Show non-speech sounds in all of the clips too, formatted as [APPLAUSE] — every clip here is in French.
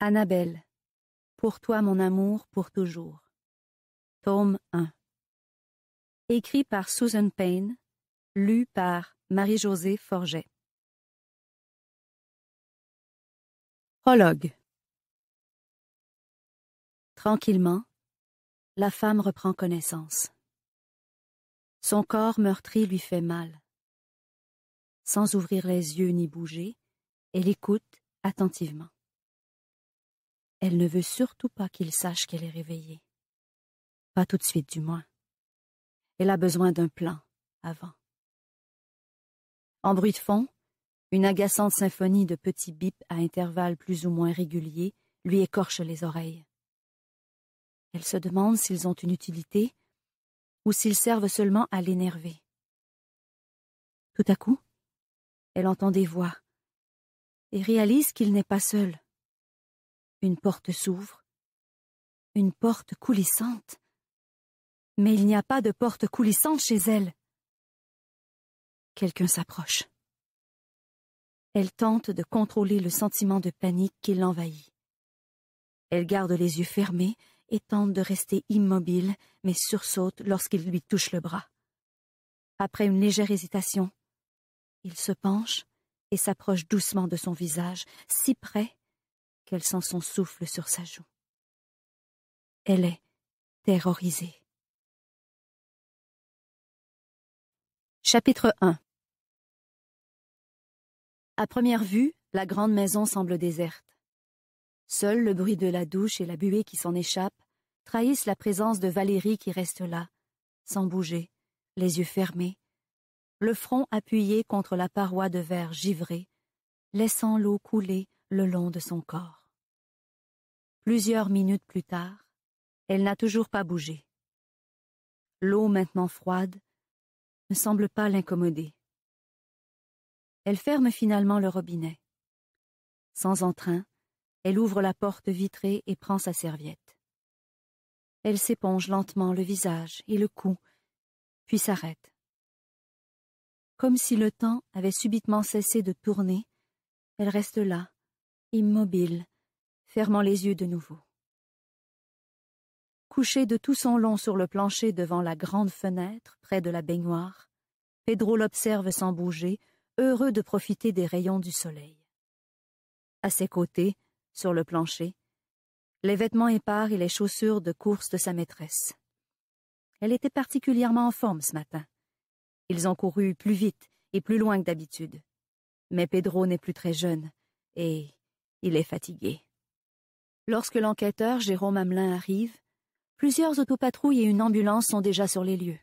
Annabelle. Pour toi mon amour pour toujours. Tome 1. Écrit par Susan Payne, lu par Marie-Josée Forget. Prologue. Tranquillement, la femme reprend connaissance. Son corps meurtri lui fait mal. Sans ouvrir les yeux ni bouger, elle écoute attentivement. Elle ne veut surtout pas qu'il sache qu'elle est réveillée. Pas tout de suite, du moins. Elle a besoin d'un plan, avant. En bruit de fond, une agaçante symphonie de petits bips à intervalles plus ou moins réguliers lui écorche les oreilles. Elle se demande s'ils ont une utilité ou s'ils servent seulement à l'énerver. Tout à coup, elle entend des voix et réalise qu'il n'est pas seul. Une porte s'ouvre, une porte coulissante. Mais il n'y a pas de porte coulissante chez elle. Quelqu'un s'approche. Elle tente de contrôler le sentiment de panique qui l'envahit. Elle garde les yeux fermés et tente de rester immobile, mais sursaute lorsqu'il lui touche le bras. Après une légère hésitation, il se penche et s'approche doucement de son visage, si près qu'elle sent son souffle sur sa joue. Elle est terrorisée. Chapitre 1 À première vue, la grande maison semble déserte. Seul le bruit de la douche et la buée qui s'en échappe trahissent la présence de Valérie qui reste là, sans bouger, les yeux fermés, le front appuyé contre la paroi de verre givré, laissant l'eau couler le long de son corps. Plusieurs minutes plus tard, elle n'a toujours pas bougé. L'eau maintenant froide ne semble pas l'incommoder. Elle ferme finalement le robinet. Sans entrain, elle ouvre la porte vitrée et prend sa serviette. Elle s'éponge lentement le visage et le cou, puis s'arrête. Comme si le temps avait subitement cessé de tourner, elle reste là, immobile, fermant les yeux de nouveau. Couché de tout son long sur le plancher devant la grande fenêtre, près de la baignoire, Pedro l'observe sans bouger, heureux de profiter des rayons du soleil. À ses côtés, sur le plancher, les vêtements épars et les chaussures de course de sa maîtresse. Elle était particulièrement en forme ce matin. Ils ont couru plus vite et plus loin que d'habitude. Mais Pedro n'est plus très jeune, et il est fatigué. Lorsque l'enquêteur Jérôme Hamelin arrive, plusieurs autopatrouilles et une ambulance sont déjà sur les lieux.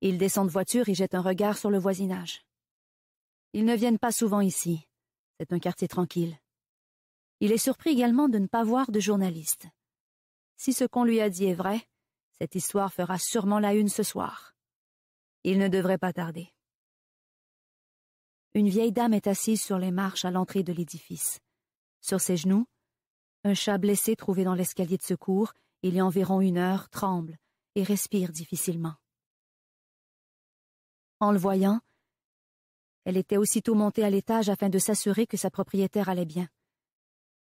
Ils descendent de voiture et jette un regard sur le voisinage. Ils ne viennent pas souvent ici. C'est un quartier tranquille. Il est surpris également de ne pas voir de journalistes. Si ce qu'on lui a dit est vrai, cette histoire fera sûrement la une ce soir. Il ne devrait pas tarder. Une vieille dame est assise sur les marches à l'entrée de l'édifice. Sur ses genoux, un chat blessé trouvé dans l'escalier de secours, il y a environ une heure, tremble et respire difficilement. En le voyant, elle était aussitôt montée à l'étage afin de s'assurer que sa propriétaire allait bien.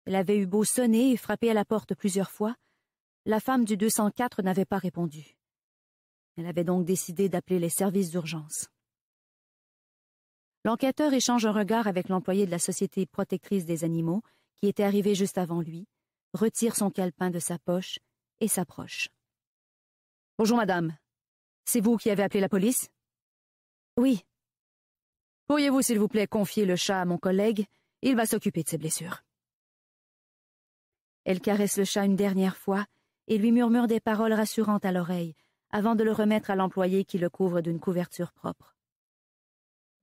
Elle avait eu beau sonner et frapper à la porte plusieurs fois, la femme du 204 n'avait pas répondu. Elle avait donc décidé d'appeler les services d'urgence. L'enquêteur échange un regard avec l'employé de la Société protectrice des animaux qui était arrivé juste avant lui, retire son calepin de sa poche et s'approche. Bonjour, madame. C'est vous qui avez appelé la police Oui. Pourriez-vous, s'il vous plaît, confier le chat à mon collègue Il va s'occuper de ses blessures. Elle caresse le chat une dernière fois et lui murmure des paroles rassurantes à l'oreille, avant de le remettre à l'employé qui le couvre d'une couverture propre.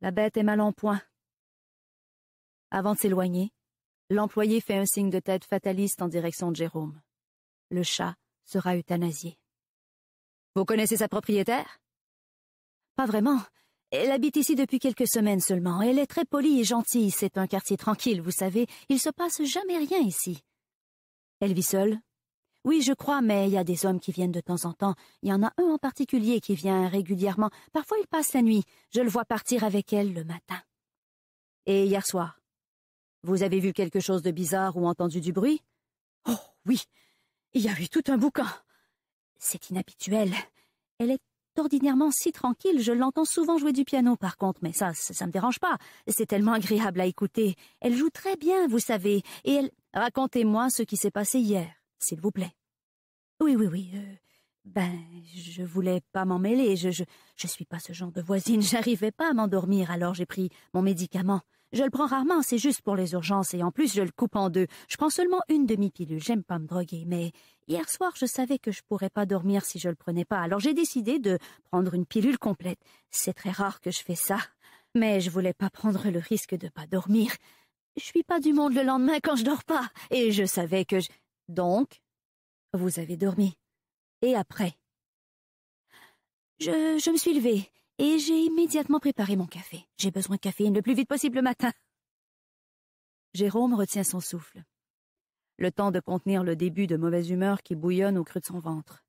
La bête est mal en point. Avant de s'éloigner, L'employé fait un signe de tête fataliste en direction de Jérôme. Le chat sera euthanasié. Vous connaissez sa propriétaire Pas vraiment. Elle habite ici depuis quelques semaines seulement. Elle est très polie et gentille. C'est un quartier tranquille, vous savez. Il se passe jamais rien ici. Elle vit seule Oui, je crois, mais il y a des hommes qui viennent de temps en temps. Il y en a un en particulier qui vient régulièrement. Parfois, il passe la nuit. Je le vois partir avec elle le matin. Et hier soir vous avez vu quelque chose de bizarre ou entendu du bruit Oh oui, il y a eu tout un boucan. C'est inhabituel. Elle est ordinairement si tranquille, je l'entends souvent jouer du piano par contre, mais ça, ça, ne me dérange pas. C'est tellement agréable à écouter. Elle joue très bien, vous savez, et elle... Racontez-moi ce qui s'est passé hier, s'il vous plaît. Oui, oui, oui. Euh, ben, je voulais pas m'en mêler. Je, je, suis pas ce genre de voisine. [LAUGHS] J'arrivais pas à m'endormir, alors j'ai pris mon médicament. Je le prends rarement, c'est juste pour les urgences, et en plus je le coupe en deux. Je prends seulement une demi-pilule, j'aime pas me droguer, mais hier soir je savais que je pourrais pas dormir si je le prenais pas, alors j'ai décidé de prendre une pilule complète. C'est très rare que je fais ça, mais je voulais pas prendre le risque de pas dormir. Je suis pas du monde le lendemain quand je dors pas, et je savais que je... Donc, vous avez dormi. Et après. Je, je me suis levée et j'ai immédiatement préparé mon café. J'ai besoin de caféine le plus vite possible le matin. [LAUGHS] Jérôme retient son souffle. Le temps de contenir le début de mauvaise humeur qui bouillonne au creux de son ventre.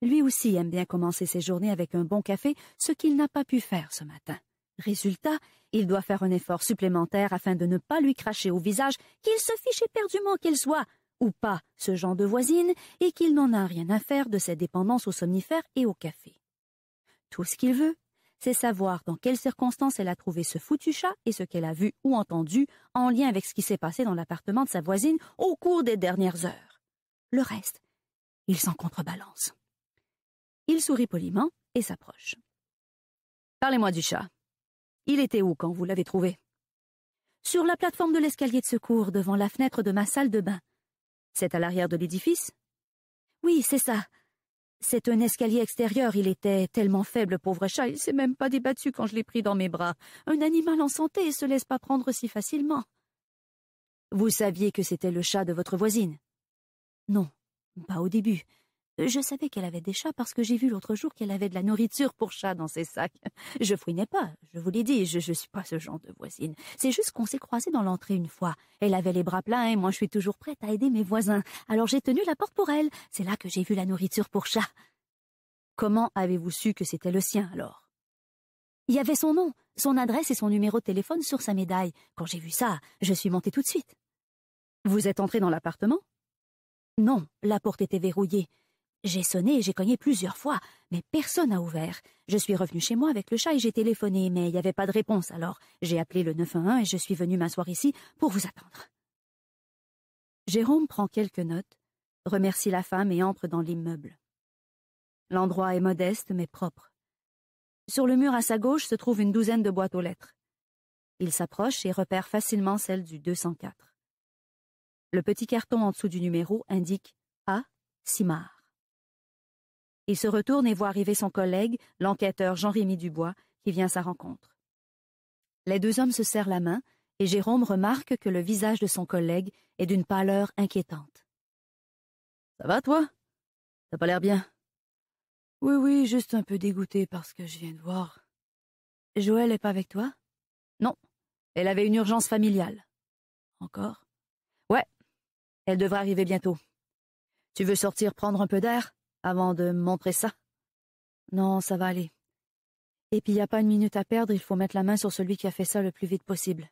Lui aussi aime bien commencer ses journées avec un bon café, ce qu'il n'a pas pu faire ce matin. Résultat, il doit faire un effort supplémentaire afin de ne pas lui cracher au visage qu'il se fiche éperdument qu'elle soit, ou pas, ce genre de voisine, et qu'il n'en a rien à faire de ses dépendances aux somnifères et au café. Tout ce qu'il veut, c'est savoir dans quelles circonstances elle a trouvé ce foutu chat et ce qu'elle a vu ou entendu en lien avec ce qui s'est passé dans l'appartement de sa voisine au cours des dernières heures. Le reste, il s'en contrebalance. Il sourit poliment et s'approche. Parlez-moi du chat. Il était où quand vous l'avez trouvé Sur la plateforme de l'escalier de secours, devant la fenêtre de ma salle de bain. C'est à l'arrière de l'édifice Oui, c'est ça. C'est un escalier extérieur, il était tellement faible, pauvre chat, il s'est même pas débattu quand je l'ai pris dans mes bras. Un animal en santé ne se laisse pas prendre si facilement. Vous saviez que c'était le chat de votre voisine? Non, pas au début. Euh, je savais qu'elle avait des chats parce que j'ai vu l'autre jour qu'elle avait de la nourriture pour chats dans ses sacs. [LAUGHS] Je fouinais pas, je vous l'ai dit, je, ne suis pas ce genre de voisine. C'est juste qu'on s'est croisés dans l'entrée une fois. Elle avait les bras pleins et moi je suis toujours prête à aider mes voisins. Alors j'ai tenu la porte pour elle. C'est là que j'ai vu la nourriture pour chat. Comment avez-vous su que c'était le sien alors? Il y avait son nom, son adresse et son numéro de téléphone sur sa médaille. Quand j'ai vu ça, je suis montée tout de suite. Vous êtes entrée dans l'appartement? Non, la porte était verrouillée. J'ai sonné et j'ai cogné plusieurs fois, mais personne n'a ouvert. Je suis revenue chez moi avec le chat et j'ai téléphoné, mais il n'y avait pas de réponse alors. J'ai appelé le 911 et je suis venue m'asseoir ici pour vous attendre. Jérôme prend quelques notes, remercie la femme et entre dans l'immeuble. L'endroit est modeste mais propre. Sur le mur à sa gauche se trouve une douzaine de boîtes aux lettres. Il s'approche et repère facilement celle du 204. Le petit carton en dessous du numéro indique A. Simard. Il se retourne et voit arriver son collègue, l'enquêteur Jean-Rémy Dubois, qui vient à sa rencontre. Les deux hommes se serrent la main, et Jérôme remarque que le visage de son collègue est d'une pâleur inquiétante. Ça va, toi n'a pas l'air bien Oui, oui, juste un peu dégoûté parce que je viens de voir. Joël est pas avec toi Non. Elle avait une urgence familiale. Encore Ouais. Elle devrait arriver bientôt. Tu veux sortir prendre un peu d'air avant de montrer ça. Non, ça va aller. Et puis, il n'y a pas une minute à perdre, il faut mettre la main sur celui qui a fait ça le plus vite possible.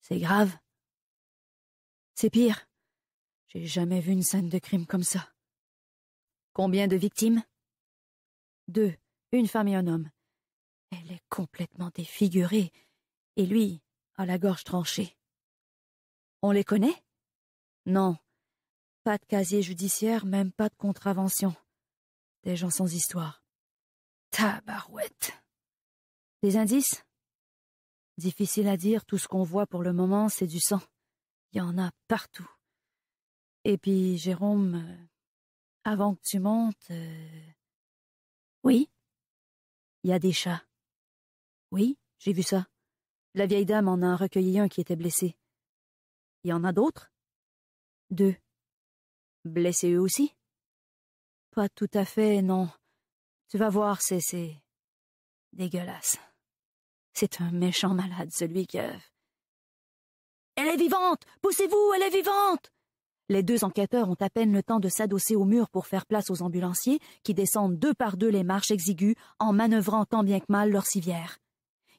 C'est grave. C'est pire. J'ai jamais vu une scène de crime comme ça. Combien de victimes Deux, une femme et un homme. Elle est complètement défigurée, et lui a la gorge tranchée. On les connaît Non, pas de casier judiciaire, même pas de contravention. Des gens sans histoire. Tabarouette. Des indices Difficile à dire, tout ce qu'on voit pour le moment, c'est du sang. Il y en a partout. Et puis, Jérôme, euh, avant que tu montes... Euh, oui Il y a des chats. Oui, j'ai vu ça. La vieille dame en a recueilli un qui était blessé. Il y en a d'autres Deux. « Blessé eux aussi Pas tout à fait, non. Tu vas voir, c'est. dégueulasse. C'est un méchant malade, celui qui. Elle est vivante Poussez-vous, elle est vivante les deux enquêteurs ont à peine le temps de s'adosser au mur pour faire place aux ambulanciers, qui descendent deux par deux les marches exiguës en manœuvrant tant bien que mal leur civière.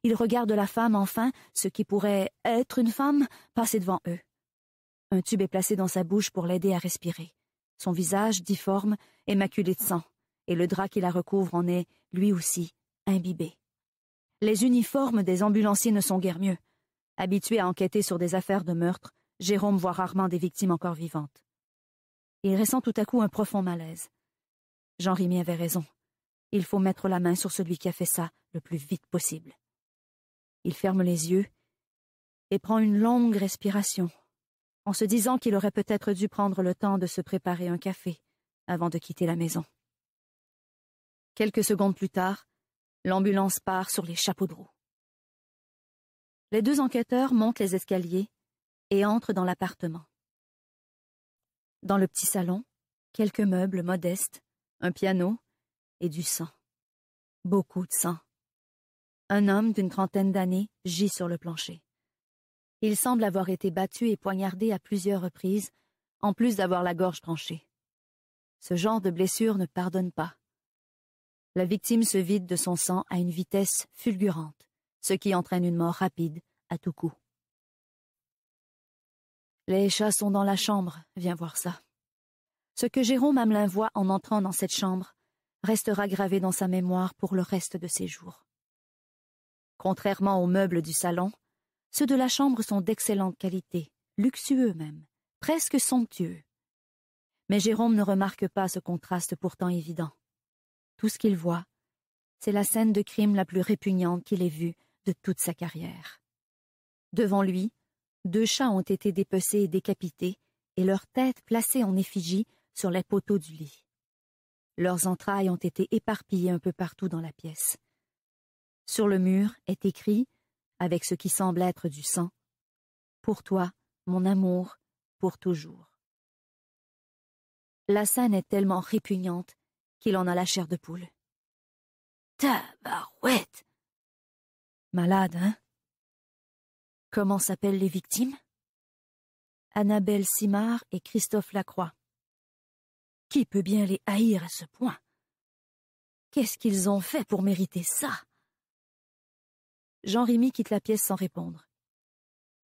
Ils regardent la femme enfin, ce qui pourrait être une femme, passer devant eux. Un tube est placé dans sa bouche pour l'aider à respirer. Son visage, difforme, est maculé de sang, et le drap qui la recouvre en est, lui aussi, imbibé. Les uniformes des ambulanciers ne sont guère mieux. Habitué à enquêter sur des affaires de meurtre, Jérôme voit rarement des victimes encore vivantes. Il ressent tout à coup un profond malaise. Jean Rémy avait raison. Il faut mettre la main sur celui qui a fait ça le plus vite possible. Il ferme les yeux et prend une longue respiration en se disant qu'il aurait peut-être dû prendre le temps de se préparer un café avant de quitter la maison. Quelques secondes plus tard, l'ambulance part sur les chapeaux de roue. Les deux enquêteurs montent les escaliers et entrent dans l'appartement. Dans le petit salon, quelques meubles modestes, un piano et du sang. Beaucoup de sang. Un homme d'une trentaine d'années gît sur le plancher. Il semble avoir été battu et poignardé à plusieurs reprises, en plus d'avoir la gorge tranchée. Ce genre de blessure ne pardonne pas. La victime se vide de son sang à une vitesse fulgurante, ce qui entraîne une mort rapide à tout coup. Les chats sont dans la chambre, viens voir ça. Ce que Jérôme Hamelin voit en entrant dans cette chambre restera gravé dans sa mémoire pour le reste de ses jours. Contrairement aux meubles du salon, ceux de la chambre sont d'excellente qualité, luxueux même, presque somptueux. Mais Jérôme ne remarque pas ce contraste pourtant évident. Tout ce qu'il voit, c'est la scène de crime la plus répugnante qu'il ait vue de toute sa carrière. Devant lui, deux chats ont été dépecés et décapités, et leurs têtes placées en effigie sur les poteaux du lit. Leurs entrailles ont été éparpillées un peu partout dans la pièce. Sur le mur est écrit avec ce qui semble être du sang. Pour toi, mon amour, pour toujours. La scène est tellement répugnante qu'il en a la chair de poule. Tabarouette Malade, hein Comment s'appellent les victimes Annabelle Simard et Christophe Lacroix. Qui peut bien les haïr à ce point Qu'est-ce qu'ils ont fait pour mériter ça Jean-Rémy quitte la pièce sans répondre.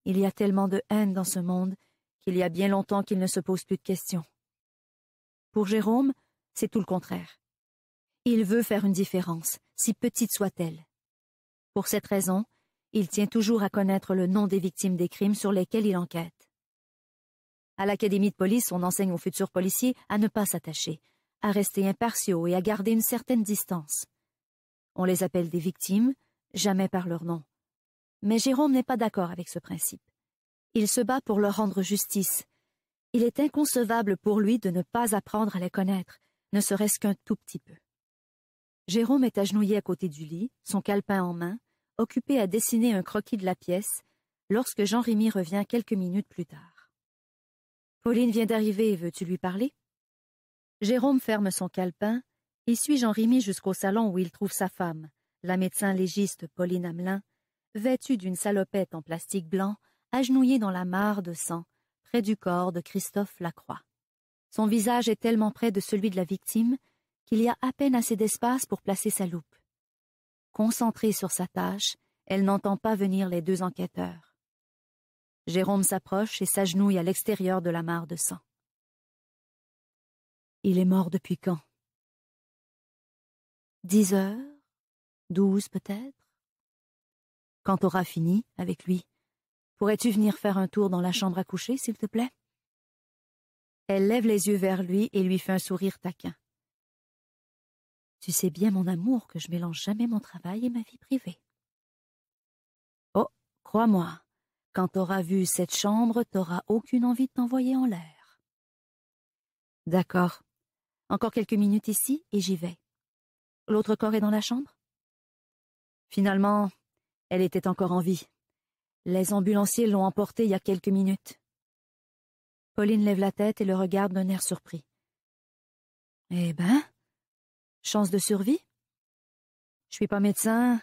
Il y a tellement de haine dans ce monde qu'il y a bien longtemps qu'il ne se pose plus de questions. Pour Jérôme, c'est tout le contraire. Il veut faire une différence, si petite soit-elle. Pour cette raison, il tient toujours à connaître le nom des victimes des crimes sur lesquels il enquête. À l'Académie de police, on enseigne aux futurs policiers à ne pas s'attacher, à rester impartiaux et à garder une certaine distance. On les appelle des victimes, jamais par leur nom. Mais Jérôme n'est pas d'accord avec ce principe. Il se bat pour leur rendre justice. Il est inconcevable pour lui de ne pas apprendre à les connaître, ne serait-ce qu'un tout petit peu. Jérôme est agenouillé à côté du lit, son calepin en main, occupé à dessiner un croquis de la pièce, lorsque Jean-Rémy revient quelques minutes plus tard. Pauline vient d'arriver, veux-tu lui parler Jérôme ferme son calepin et suit Jean-Rémy jusqu'au salon où il trouve sa femme, la médecin légiste Pauline Hamelin, vêtue d'une salopette en plastique blanc, agenouillée dans la mare de sang, près du corps de Christophe Lacroix. Son visage est tellement près de celui de la victime qu'il y a à peine assez d'espace pour placer sa loupe. Concentrée sur sa tâche, elle n'entend pas venir les deux enquêteurs. Jérôme s'approche et s'agenouille à l'extérieur de la mare de sang. Il est mort depuis quand Dix heures douze peut-être Quand t'auras fini avec lui, pourrais-tu venir faire un tour dans la chambre à coucher, s'il te plaît Elle lève les yeux vers lui et lui fait un sourire taquin. Tu sais bien, mon amour, que je mélange jamais mon travail et ma vie privée. Oh, crois-moi, quand t'auras vu cette chambre, t'auras aucune envie de t'envoyer en l'air. D'accord. Encore quelques minutes ici et j'y vais. L'autre corps est dans la chambre Finalement, elle était encore en vie. Les ambulanciers l'ont emportée il y a quelques minutes. Pauline lève la tête et le regarde d'un air surpris. Eh ben Chance de survie Je suis pas médecin,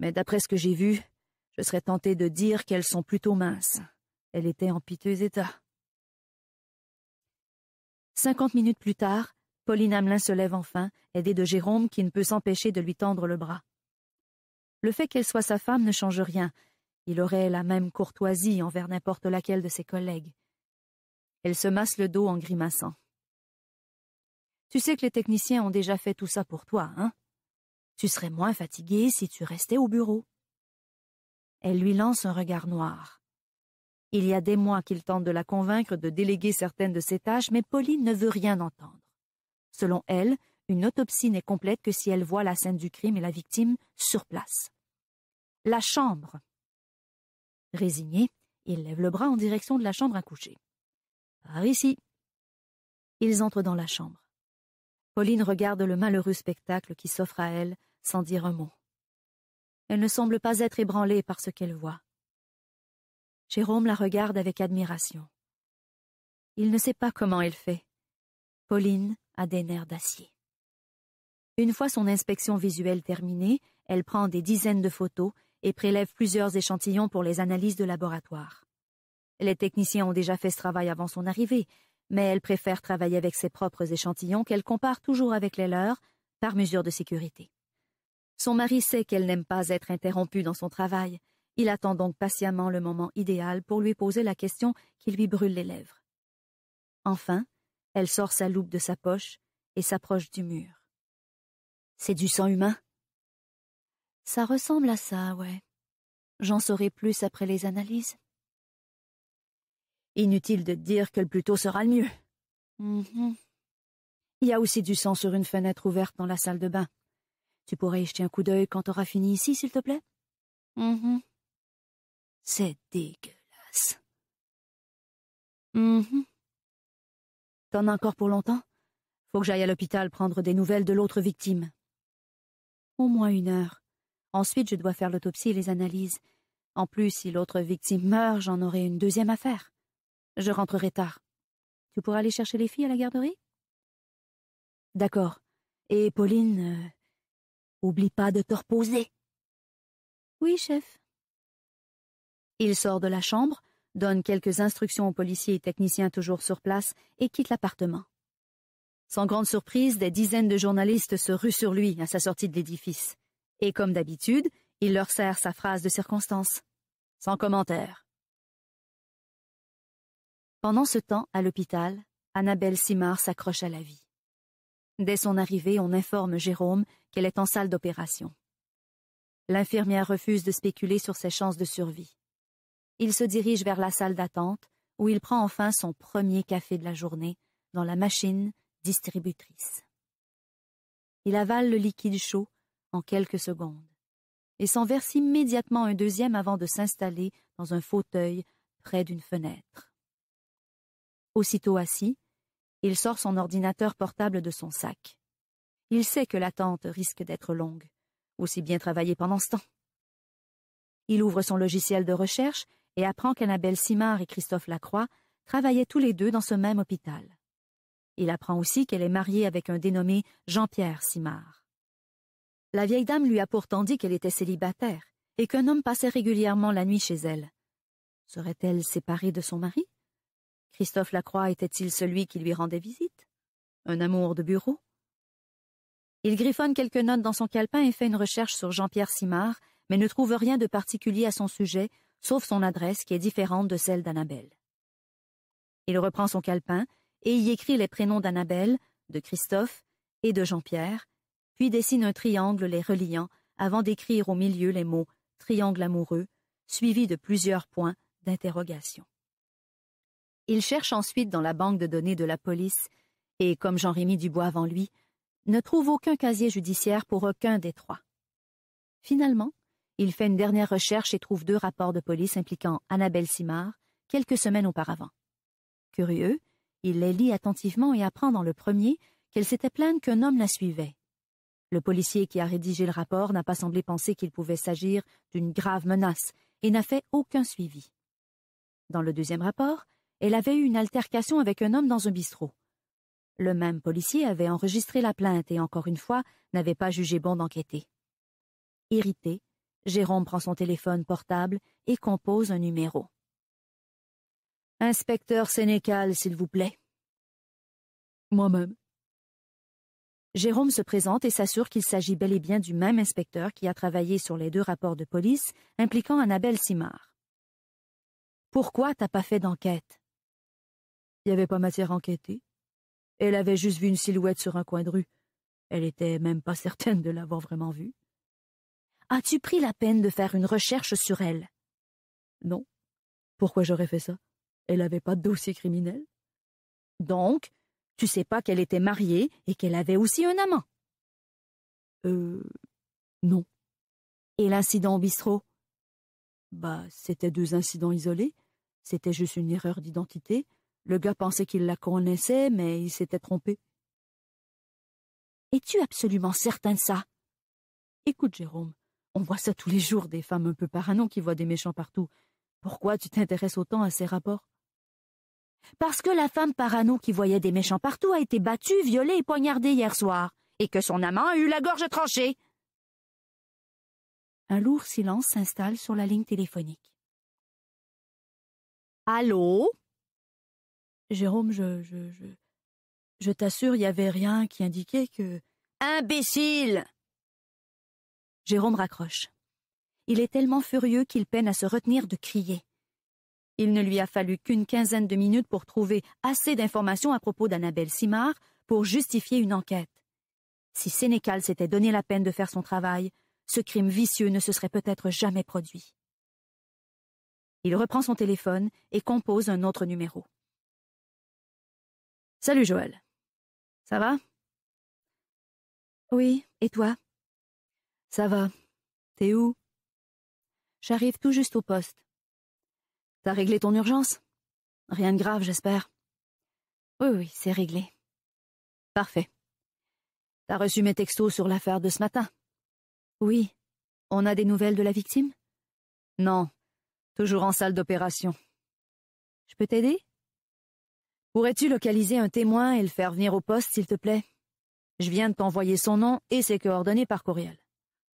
mais d'après ce que j'ai vu, je serais tentée de dire qu'elles sont plutôt minces. Elle était en piteux état. Cinquante minutes plus tard, Pauline Hamelin se lève enfin, aidée de Jérôme qui ne peut s'empêcher de lui tendre le bras. Le fait qu'elle soit sa femme ne change rien. Il aurait la même courtoisie envers n'importe laquelle de ses collègues. Elle se masse le dos en grimaçant. Tu sais que les techniciens ont déjà fait tout ça pour toi, hein Tu serais moins fatiguée si tu restais au bureau. Elle lui lance un regard noir. Il y a des mois qu'il tente de la convaincre de déléguer certaines de ses tâches, mais Pauline ne veut rien entendre. Selon elle, une autopsie n'est complète que si elle voit la scène du crime et la victime sur place. La chambre. Résigné, il lève le bras en direction de la chambre à coucher. Par ici. Ils entrent dans la chambre. Pauline regarde le malheureux spectacle qui s'offre à elle sans dire un mot. Elle ne semble pas être ébranlée par ce qu'elle voit. Jérôme la regarde avec admiration. Il ne sait pas comment elle fait. Pauline a des nerfs d'acier. Une fois son inspection visuelle terminée, elle prend des dizaines de photos et prélève plusieurs échantillons pour les analyses de laboratoire. Les techniciens ont déjà fait ce travail avant son arrivée, mais elle préfère travailler avec ses propres échantillons qu'elle compare toujours avec les leurs, par mesure de sécurité. Son mari sait qu'elle n'aime pas être interrompue dans son travail. Il attend donc patiemment le moment idéal pour lui poser la question qui lui brûle les lèvres. Enfin, elle sort sa loupe de sa poche et s'approche du mur. C'est du sang humain ça ressemble à ça, ouais. J'en saurai plus après les analyses. Inutile de dire que le plus tôt sera le mieux. Mm-hmm. Il y a aussi du sang sur une fenêtre ouverte dans la salle de bain. Tu pourrais y jeter un coup d'œil quand t'auras fini ici, s'il te plaît mm-hmm. C'est dégueulasse. Mm-hmm. T'en as encore pour longtemps Faut que j'aille à l'hôpital prendre des nouvelles de l'autre victime. Au moins une heure. Ensuite, je dois faire l'autopsie et les analyses. En plus, si l'autre victime meurt, j'en aurai une deuxième affaire. Je rentrerai tard. Tu pourras aller chercher les filles à la garderie D'accord. Et Pauline, euh, oublie pas de te reposer. Oui, chef. Il sort de la chambre, donne quelques instructions aux policiers et techniciens toujours sur place et quitte l'appartement. Sans grande surprise, des dizaines de journalistes se ruent sur lui à sa sortie de l'édifice et comme d'habitude, il leur sert sa phrase de circonstance. Sans commentaire. Pendant ce temps, à l'hôpital, Annabelle Simard s'accroche à la vie. Dès son arrivée, on informe Jérôme qu'elle est en salle d'opération. L'infirmière refuse de spéculer sur ses chances de survie. Il se dirige vers la salle d'attente, où il prend enfin son premier café de la journée, dans la machine distributrice. Il avale le liquide chaud en quelques secondes, et s'en verse immédiatement un deuxième avant de s'installer dans un fauteuil près d'une fenêtre. Aussitôt assis, il sort son ordinateur portable de son sac. Il sait que l'attente risque d'être longue, aussi bien travailler pendant ce temps. Il ouvre son logiciel de recherche et apprend qu'Annabelle Simard et Christophe Lacroix travaillaient tous les deux dans ce même hôpital. Il apprend aussi qu'elle est mariée avec un dénommé Jean-Pierre Simard. La vieille dame lui a pourtant dit qu'elle était célibataire et qu'un homme passait régulièrement la nuit chez elle. Serait-elle séparée de son mari Christophe Lacroix était-il celui qui lui rendait visite Un amour de bureau Il griffonne quelques notes dans son calepin et fait une recherche sur Jean-Pierre Simard, mais ne trouve rien de particulier à son sujet, sauf son adresse qui est différente de celle d'Annabelle. Il reprend son calepin et y écrit les prénoms d'Annabelle, de Christophe et de Jean-Pierre, puis dessine un triangle les reliant avant d'écrire au milieu les mots triangle amoureux, suivi de plusieurs points d'interrogation. Il cherche ensuite dans la banque de données de la police, et comme Jean-Rémy Dubois avant lui, ne trouve aucun casier judiciaire pour aucun des trois. Finalement, il fait une dernière recherche et trouve deux rapports de police impliquant Annabelle Simard quelques semaines auparavant. Curieux, il les lit attentivement et apprend dans le premier qu'elle s'était plainte qu'un homme la suivait. Le policier qui a rédigé le rapport n'a pas semblé penser qu'il pouvait s'agir d'une grave menace et n'a fait aucun suivi. Dans le deuxième rapport, elle avait eu une altercation avec un homme dans un bistrot. Le même policier avait enregistré la plainte et, encore une fois, n'avait pas jugé bon d'enquêter. Irrité, Jérôme prend son téléphone portable et compose un numéro. Inspecteur Sénécal, s'il vous plaît. Moi-même. Jérôme se présente et s'assure qu'il s'agit bel et bien du même inspecteur qui a travaillé sur les deux rapports de police impliquant Annabelle Simard. Pourquoi t'as pas fait d'enquête Il n'y avait pas matière à enquêter. Elle avait juste vu une silhouette sur un coin de rue. Elle était même pas certaine de l'avoir vraiment vue. As-tu pris la peine de faire une recherche sur elle Non. Pourquoi j'aurais fait ça Elle n'avait pas de dossier criminel. Donc, tu sais pas qu'elle était mariée et qu'elle avait aussi un amant Euh. Non. Et l'incident au bistrot Bah, c'était deux incidents isolés. C'était juste une erreur d'identité. Le gars pensait qu'il la connaissait, mais il s'était trompé. Es-tu absolument certain de ça Écoute, Jérôme, on voit ça tous les jours, des femmes un peu parano qui voient des méchants partout. Pourquoi tu t'intéresses autant à ces rapports parce que la femme parano qui voyait des méchants partout a été battue, violée et poignardée hier soir, et que son amant a eu la gorge tranchée. Un lourd silence s'installe sur la ligne téléphonique. Allô? Jérôme, je, je, je, je t'assure, il n'y avait rien qui indiquait que. Imbécile! Jérôme raccroche. Il est tellement furieux qu'il peine à se retenir de crier. Il ne lui a fallu qu'une quinzaine de minutes pour trouver assez d'informations à propos d'Annabelle Simard pour justifier une enquête. Si Sénécal s'était donné la peine de faire son travail, ce crime vicieux ne se serait peut-être jamais produit. Il reprend son téléphone et compose un autre numéro. Salut Joël. Ça va? Oui, et toi? Ça va. T'es où? J'arrive tout juste au poste. T'as réglé ton urgence Rien de grave, j'espère. Oui, oui, c'est réglé. Parfait. T'as reçu mes textos sur l'affaire de ce matin Oui. On a des nouvelles de la victime Non. Toujours en salle d'opération. Je peux t'aider Pourrais-tu localiser un témoin et le faire venir au poste, s'il te plaît Je viens de t'envoyer son nom et ses coordonnées par courriel.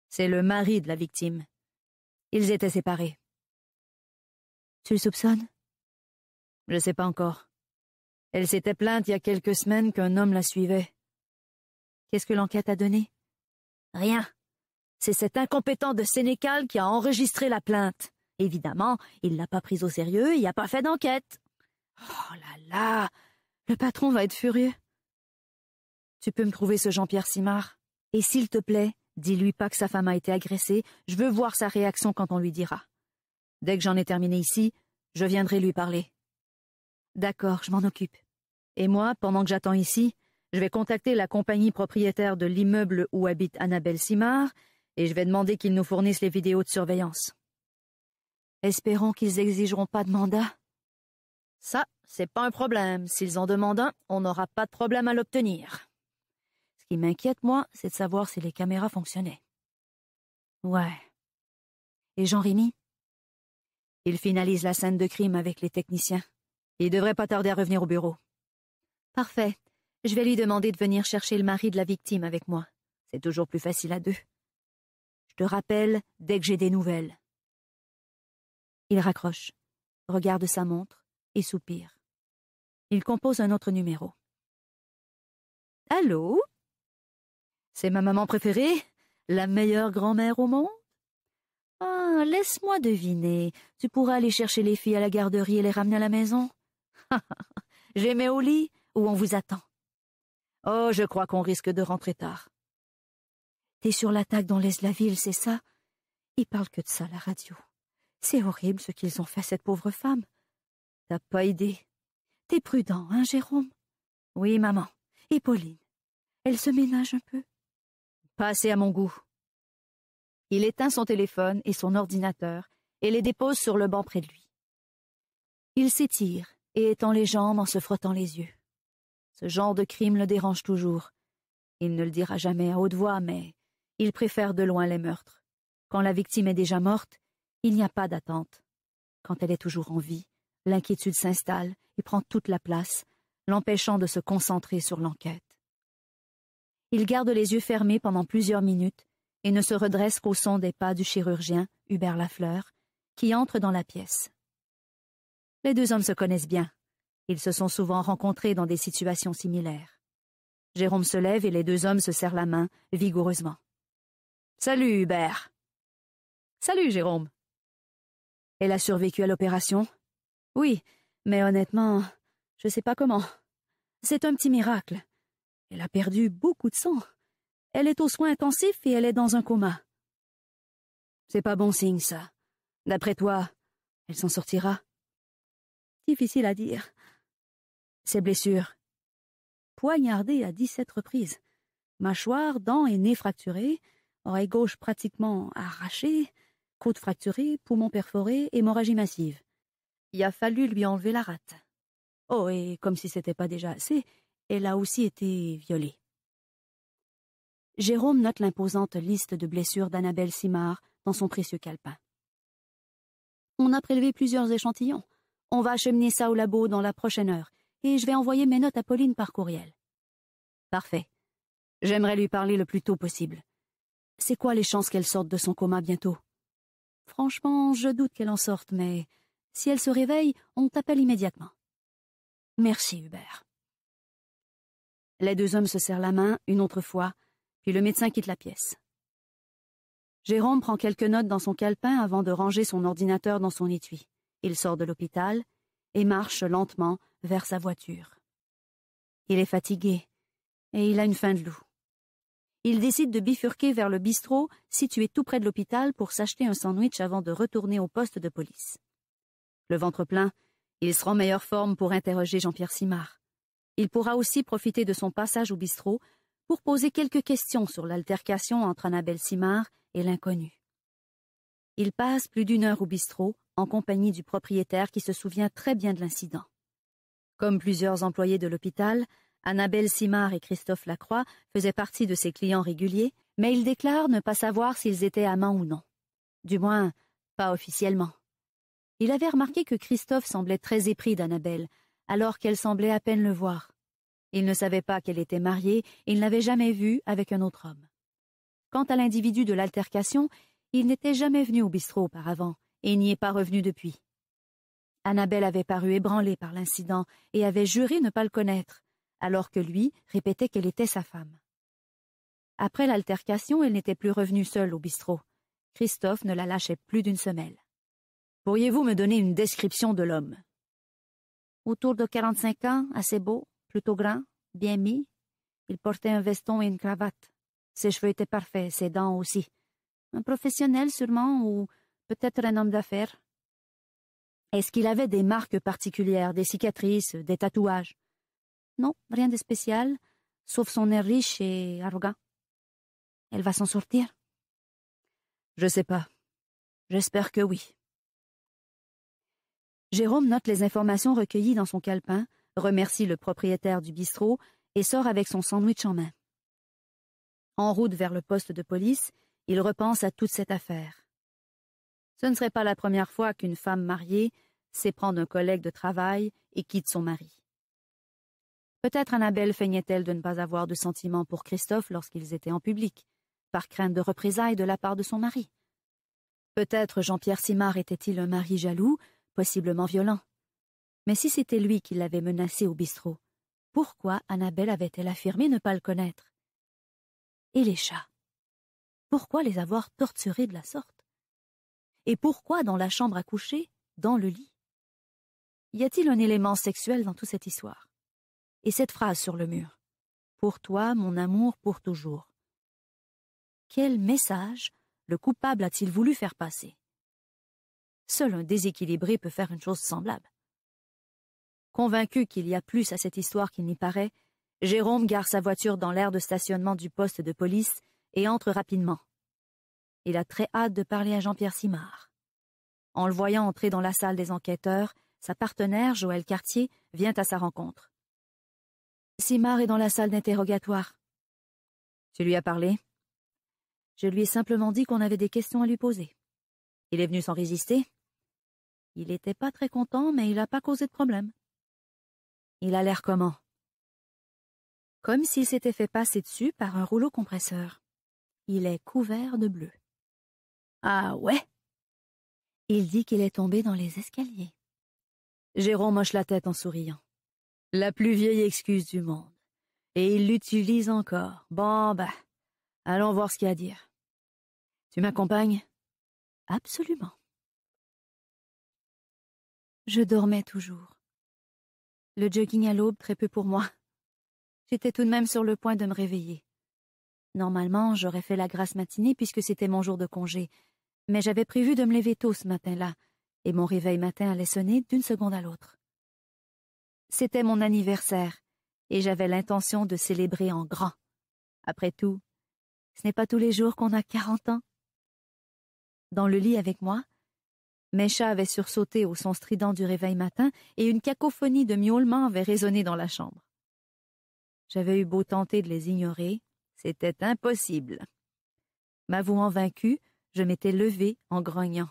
C'est le mari de la victime. Ils étaient séparés. Tu le soupçonnes Je sais pas encore. Elle s'était plainte il y a quelques semaines qu'un homme la suivait. Qu'est-ce que l'enquête a donné Rien. C'est cet incompétent de Sénécal qui a enregistré la plainte. Évidemment, il l'a pas prise au sérieux, il n'a pas fait d'enquête. Oh là là Le patron va être furieux. Tu peux me trouver ce Jean-Pierre Simard Et s'il te plaît, dis-lui pas que sa femme a été agressée, je veux voir sa réaction quand on lui dira. Dès que j'en ai terminé ici, je viendrai lui parler. D'accord, je m'en occupe. Et moi, pendant que j'attends ici, je vais contacter la compagnie propriétaire de l'immeuble où habite Annabelle Simard et je vais demander qu'ils nous fournissent les vidéos de surveillance. Espérons qu'ils n'exigeront pas de mandat. Ça, c'est pas un problème. S'ils en demandent un, on n'aura pas de problème à l'obtenir. Ce qui m'inquiète, moi, c'est de savoir si les caméras fonctionnaient. Ouais. Et Jean-Rémy il finalise la scène de crime avec les techniciens. Il devrait pas tarder à revenir au bureau. Parfait. Je vais lui demander de venir chercher le mari de la victime avec moi. C'est toujours plus facile à deux. Je te rappelle dès que j'ai des nouvelles. Il raccroche, regarde sa montre et soupire. Il compose un autre numéro. Allô C'est ma maman préférée, la meilleure grand-mère au monde ah, laisse-moi deviner. Tu pourras aller chercher les filles à la garderie et les ramener à la maison [LAUGHS] J'ai mis au lit ou on vous attend Oh, je crois qu'on risque de rentrer tard. T'es sur l'attaque dans l'Est-la-Ville, c'est ça Ils parlent que de ça, la radio. C'est horrible ce qu'ils ont fait à cette pauvre femme. T'as pas idée. T'es prudent, hein, Jérôme Oui, maman. Et Pauline Elle se ménage un peu Pas assez à mon goût. Il éteint son téléphone et son ordinateur et les dépose sur le banc près de lui. Il s'étire et étend les jambes en se frottant les yeux. Ce genre de crime le dérange toujours. Il ne le dira jamais à haute voix, mais il préfère de loin les meurtres. Quand la victime est déjà morte, il n'y a pas d'attente. Quand elle est toujours en vie, l'inquiétude s'installe et prend toute la place, l'empêchant de se concentrer sur l'enquête. Il garde les yeux fermés pendant plusieurs minutes et ne se redresse qu'au son des pas du chirurgien, Hubert Lafleur, qui entre dans la pièce. Les deux hommes se connaissent bien. Ils se sont souvent rencontrés dans des situations similaires. Jérôme se lève et les deux hommes se serrent la main, vigoureusement. Salut, Hubert. Salut, Jérôme. Elle a survécu à l'opération? Oui, mais honnêtement, je ne sais pas comment. C'est un petit miracle. Elle a perdu beaucoup de sang. Elle est aux soins intensifs et elle est dans un coma. C'est pas bon signe, ça. D'après toi, elle s'en sortira Difficile à dire. Ses blessures. Poignardée à dix-sept reprises. Mâchoire, dents et nez fracturés, oreille gauche pratiquement arrachée, côte fracturée, poumon perforé, hémorragie massive. Il a fallu lui enlever la rate. Oh, et comme si c'était pas déjà assez, elle a aussi été violée. Jérôme note l'imposante liste de blessures d'Annabelle Simard dans son précieux calepin. On a prélevé plusieurs échantillons. On va acheminer ça au labo dans la prochaine heure, et je vais envoyer mes notes à Pauline par courriel. Parfait. J'aimerais lui parler le plus tôt possible. C'est quoi les chances qu'elle sorte de son coma bientôt Franchement, je doute qu'elle en sorte, mais si elle se réveille, on t'appelle immédiatement. Merci, Hubert. Les deux hommes se serrent la main une autre fois, puis le médecin quitte la pièce. Jérôme prend quelques notes dans son calepin avant de ranger son ordinateur dans son étui. Il sort de l'hôpital et marche lentement vers sa voiture. Il est fatigué et il a une faim de loup. Il décide de bifurquer vers le bistrot situé tout près de l'hôpital pour s'acheter un sandwich avant de retourner au poste de police. Le ventre plein, il sera en meilleure forme pour interroger Jean-Pierre Simard. Il pourra aussi profiter de son passage au bistrot pour poser quelques questions sur l'altercation entre Annabelle Simard et l'inconnu. Il passe plus d'une heure au bistrot, en compagnie du propriétaire qui se souvient très bien de l'incident. Comme plusieurs employés de l'hôpital, Annabelle Simard et Christophe Lacroix faisaient partie de ses clients réguliers, mais il déclare ne pas savoir s'ils étaient amants ou non. Du moins, pas officiellement. Il avait remarqué que Christophe semblait très épris d'Annabelle, alors qu'elle semblait à peine le voir. Il ne savait pas qu'elle était mariée, et il n'avait jamais vu avec un autre homme. Quant à l'individu de l'altercation, il n'était jamais venu au bistrot auparavant, et n'y est pas revenu depuis. Annabelle avait paru ébranlée par l'incident et avait juré ne pas le connaître, alors que lui répétait qu'elle était sa femme. Après l'altercation, elle n'était plus revenue seule au bistrot. Christophe ne la lâchait plus d'une semelle. Pourriez-vous me donner une description de l'homme Autour de quarante-cinq ans, assez beau, plutôt grand, bien mis. Il portait un veston et une cravate. Ses cheveux étaient parfaits, ses dents aussi. Un professionnel sûrement, ou peut-être un homme d'affaires. Est-ce qu'il avait des marques particulières, des cicatrices, des tatouages Non, rien de spécial, sauf son air riche et arrogant. Elle va s'en sortir Je sais pas. J'espère que oui. Jérôme note les informations recueillies dans son calepin, remercie le propriétaire du bistrot et sort avec son sandwich en main. En route vers le poste de police, il repense à toute cette affaire. Ce ne serait pas la première fois qu'une femme mariée s'éprend d'un collègue de travail et quitte son mari. Peut-être Annabelle feignait-elle de ne pas avoir de sentiments pour Christophe lorsqu'ils étaient en public, par crainte de représailles de la part de son mari. Peut-être Jean-Pierre Simard était-il un mari jaloux, possiblement violent. Mais si c'était lui qui l'avait menacée au bistrot, pourquoi Annabelle avait-elle affirmé ne pas le connaître Et les chats Pourquoi les avoir torturés de la sorte Et pourquoi dans la chambre à coucher, dans le lit Y a-t-il un élément sexuel dans toute cette histoire Et cette phrase sur le mur Pour toi, mon amour, pour toujours. Quel message le coupable a-t-il voulu faire passer Seul un déséquilibré peut faire une chose semblable. Convaincu qu'il y a plus à cette histoire qu'il n'y paraît, Jérôme gare sa voiture dans l'aire de stationnement du poste de police et entre rapidement. Il a très hâte de parler à Jean-Pierre Simard. En le voyant entrer dans la salle des enquêteurs, sa partenaire, Joël Cartier, vient à sa rencontre. Simard est dans la salle d'interrogatoire. Tu lui as parlé Je lui ai simplement dit qu'on avait des questions à lui poser. Il est venu sans résister. Il n'était pas très content, mais il n'a pas causé de problème. Il a l'air comment Comme s'il s'était fait passer dessus par un rouleau compresseur. Il est couvert de bleu. Ah ouais Il dit qu'il est tombé dans les escaliers. Jérôme moche la tête en souriant. La plus vieille excuse du monde. Et il l'utilise encore. Bon, bah, allons voir ce qu'il y a à dire. Tu m'accompagnes Absolument. Je dormais toujours le jogging à l'aube très peu pour moi. J'étais tout de même sur le point de me réveiller. Normalement, j'aurais fait la grasse matinée puisque c'était mon jour de congé, mais j'avais prévu de me lever tôt ce matin-là, et mon réveil matin allait sonner d'une seconde à l'autre. C'était mon anniversaire, et j'avais l'intention de célébrer en grand. Après tout, ce n'est pas tous les jours qu'on a quarante ans. Dans le lit avec moi, chats avait sursauté au son strident du réveil matin et une cacophonie de miaulements avait résonné dans la chambre. J'avais eu beau tenter de les ignorer, c'était impossible. M'avouant vaincu, je m'étais levé en grognant.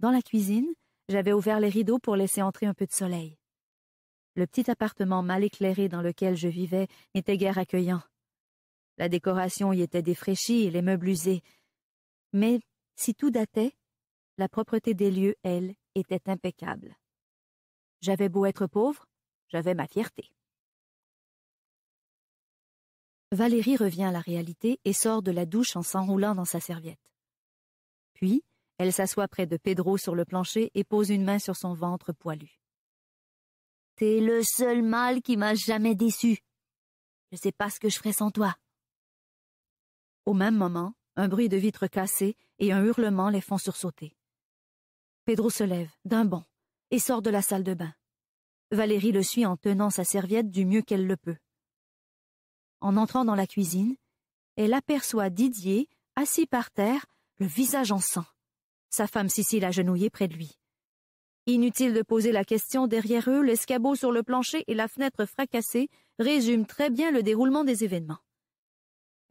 Dans la cuisine, j'avais ouvert les rideaux pour laisser entrer un peu de soleil. Le petit appartement mal éclairé dans lequel je vivais n'était guère accueillant. La décoration y était défraîchie et les meubles usés. Mais si tout datait, la propreté des lieux, elle, était impeccable. J'avais beau être pauvre, j'avais ma fierté. Valérie revient à la réalité et sort de la douche en s'enroulant dans sa serviette. Puis, elle s'assoit près de Pedro sur le plancher et pose une main sur son ventre poilu. T'es le seul mâle qui m'a jamais déçu. Je sais pas ce que je ferais sans toi. Au même moment, un bruit de vitres cassées et un hurlement les font sursauter. Pedro se lève, d'un bond, et sort de la salle de bain. Valérie le suit en tenant sa serviette du mieux qu'elle le peut. En entrant dans la cuisine, elle aperçoit Didier, assis par terre, le visage en sang. Sa femme Cécile agenouillée près de lui. Inutile de poser la question derrière eux, l'escabeau sur le plancher et la fenêtre fracassée résument très bien le déroulement des événements.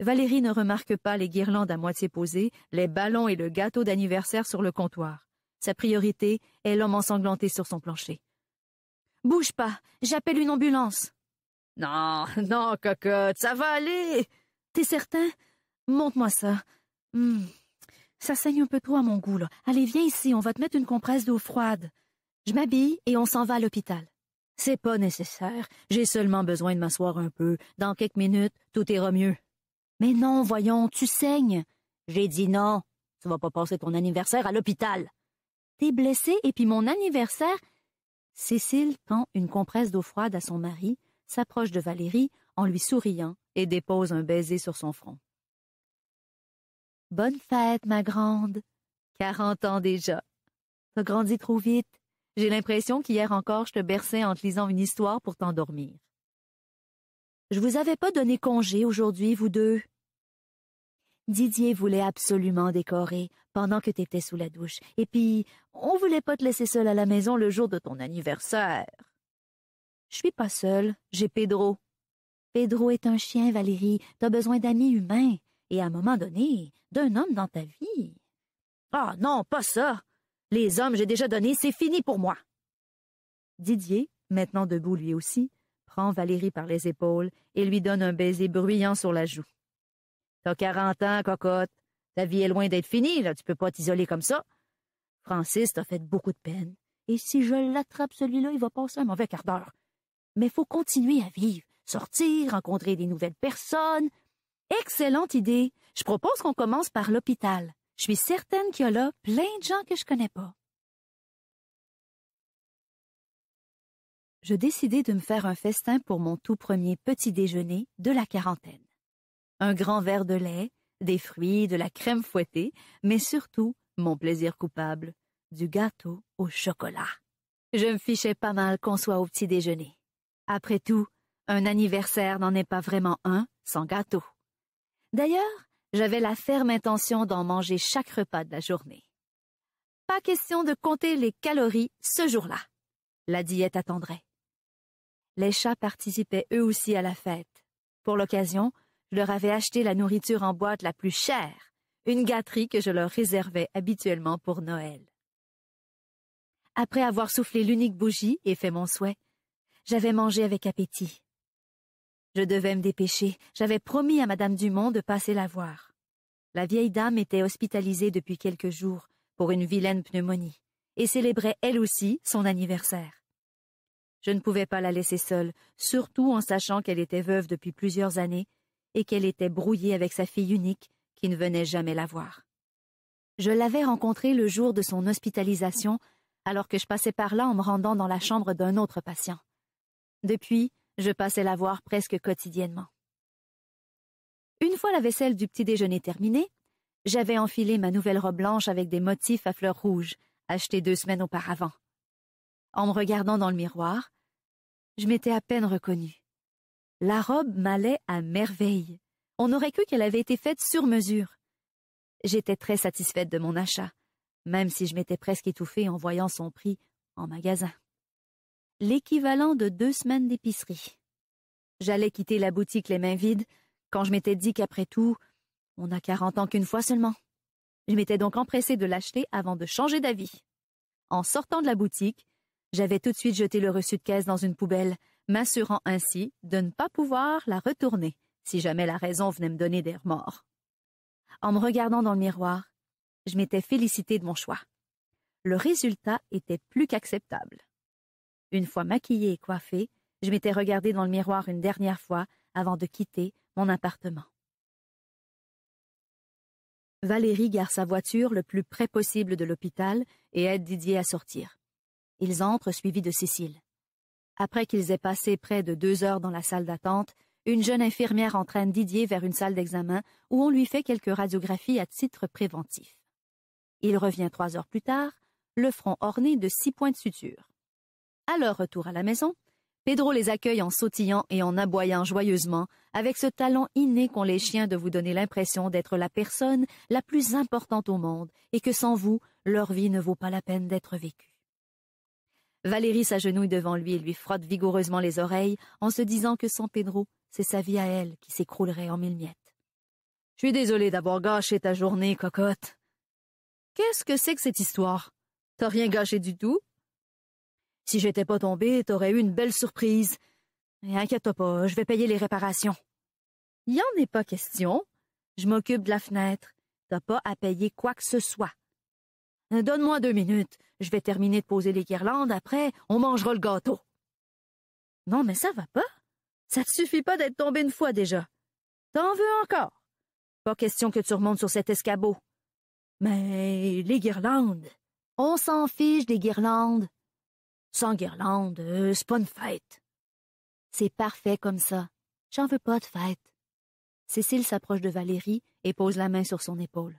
Valérie ne remarque pas les guirlandes à moitié posées, les ballons et le gâteau d'anniversaire sur le comptoir. Sa priorité est l'homme ensanglanté sur son plancher. Bouge pas, j'appelle une ambulance. Non, [LAUGHS] non, cocotte, ça va aller. T'es certain? Montre-moi ça. Hmm, ça saigne un peu trop à mon goût, Allez, viens ici, on va te mettre une compresse d'eau froide. Je m'habille et on s'en va à l'hôpital. C'est pas nécessaire. J'ai seulement besoin de m'asseoir un peu. Dans quelques minutes, tout ira mieux. Mais non, voyons, tu saignes. J'ai dit non. Tu vas pas passer ton anniversaire à l'hôpital. T'es blessé et puis mon anniversaire. Cécile tend une compresse d'eau froide à son mari, s'approche de Valérie en lui souriant et dépose un baiser sur son front. Bonne fête, ma grande. Quarante ans déjà. T'as grandi trop vite. J'ai l'impression qu'hier encore je te berçais en te lisant une histoire pour t'endormir. Je vous avais pas donné congé aujourd'hui, vous deux, Didier voulait absolument décorer pendant que t'étais sous la douche. Et puis, on voulait pas te laisser seule à la maison le jour de ton anniversaire. Je suis pas seule, j'ai Pedro. Pedro est un chien, Valérie. T'as besoin d'amis humains. Et à un moment donné, d'un homme dans ta vie. Ah non, pas ça. Les hommes, j'ai déjà donné, c'est fini pour moi. Didier, maintenant debout lui aussi, prend Valérie par les épaules et lui donne un baiser bruyant sur la joue. T'as 40 ans, cocotte. Ta vie est loin d'être finie, là. Tu peux pas t'isoler comme ça. Francis t'a fait beaucoup de peine. Et si je l'attrape, celui-là, il va passer un mauvais quart d'heure. Mais faut continuer à vivre, sortir, rencontrer des nouvelles personnes. Excellente idée. Je propose qu'on commence par l'hôpital. Je suis certaine qu'il y a là plein de gens que je connais pas. Je décidai de me faire un festin pour mon tout premier petit déjeuner de la quarantaine un grand verre de lait, des fruits, de la crème fouettée, mais surtout, mon plaisir coupable, du gâteau au chocolat. Je me fichais pas mal qu'on soit au petit déjeuner. Après tout, un anniversaire n'en est pas vraiment un sans gâteau. D'ailleurs, j'avais la ferme intention d'en manger chaque repas de la journée. Pas question de compter les calories ce jour-là. La diète attendrait. Les chats participaient eux aussi à la fête. Pour l'occasion, leur avait acheté la nourriture en boîte la plus chère, une gâterie que je leur réservais habituellement pour Noël. Après avoir soufflé l'unique bougie et fait mon souhait, j'avais mangé avec appétit. Je devais me dépêcher, j'avais promis à madame Dumont de passer la voir. La vieille dame était hospitalisée depuis quelques jours pour une vilaine pneumonie, et célébrait elle aussi son anniversaire. Je ne pouvais pas la laisser seule, surtout en sachant qu'elle était veuve depuis plusieurs années et qu'elle était brouillée avec sa fille unique qui ne venait jamais la voir. Je l'avais rencontrée le jour de son hospitalisation alors que je passais par là en me rendant dans la chambre d'un autre patient. Depuis, je passais la voir presque quotidiennement. Une fois la vaisselle du petit déjeuner terminée, j'avais enfilé ma nouvelle robe blanche avec des motifs à fleurs rouges, achetés deux semaines auparavant. En me regardant dans le miroir, je m'étais à peine reconnue. La robe m'allait à merveille. On aurait cru qu'elle avait été faite sur mesure. J'étais très satisfaite de mon achat, même si je m'étais presque étouffée en voyant son prix en magasin. L'équivalent de deux semaines d'épicerie. J'allais quitter la boutique les mains vides quand je m'étais dit qu'après tout, on n'a quarante ans qu'une fois seulement. Je m'étais donc empressée de l'acheter avant de changer d'avis. En sortant de la boutique, j'avais tout de suite jeté le reçu de caisse dans une poubelle m'assurant ainsi de ne pas pouvoir la retourner si jamais la raison venait me donner des remords. En me regardant dans le miroir, je m'étais félicité de mon choix. Le résultat était plus qu'acceptable. Une fois maquillée et coiffée, je m'étais regardée dans le miroir une dernière fois avant de quitter mon appartement. Valérie gare sa voiture le plus près possible de l'hôpital et aide Didier à sortir. Ils entrent suivis de Cécile. Après qu'ils aient passé près de deux heures dans la salle d'attente, une jeune infirmière entraîne Didier vers une salle d'examen où on lui fait quelques radiographies à titre préventif. Il revient trois heures plus tard, le front orné de six points de suture. À leur retour à la maison, Pedro les accueille en sautillant et en aboyant joyeusement, avec ce talent inné qu'ont les chiens de vous donner l'impression d'être la personne la plus importante au monde et que sans vous, leur vie ne vaut pas la peine d'être vécue. Valérie s'agenouille devant lui et lui frotte vigoureusement les oreilles en se disant que sans Pedro, c'est sa vie à elle qui s'écroulerait en mille miettes. Je suis désolée d'avoir gâché ta journée, cocotte. Qu'est-ce que c'est que cette histoire? T'as rien gâché du tout? Si j'étais pas tombée, t'aurais eu une belle surprise. Et inquiète-toi pas, je vais payer les réparations. Il en est pas question. Je m'occupe de la fenêtre. T'as pas à payer quoi que ce soit. Donne-moi deux minutes. Je vais terminer de poser les guirlandes. Après, on mangera le gâteau. Non, mais ça va pas. Ça ne suffit pas d'être tombé une fois déjà. T'en veux encore. Pas question que tu remontes sur cet escabeau. Mais les guirlandes. On s'en fiche des guirlandes. Sans guirlandes, euh, c'est pas une fête. C'est parfait comme ça. J'en veux pas de fête. Cécile s'approche de Valérie et pose la main sur son épaule.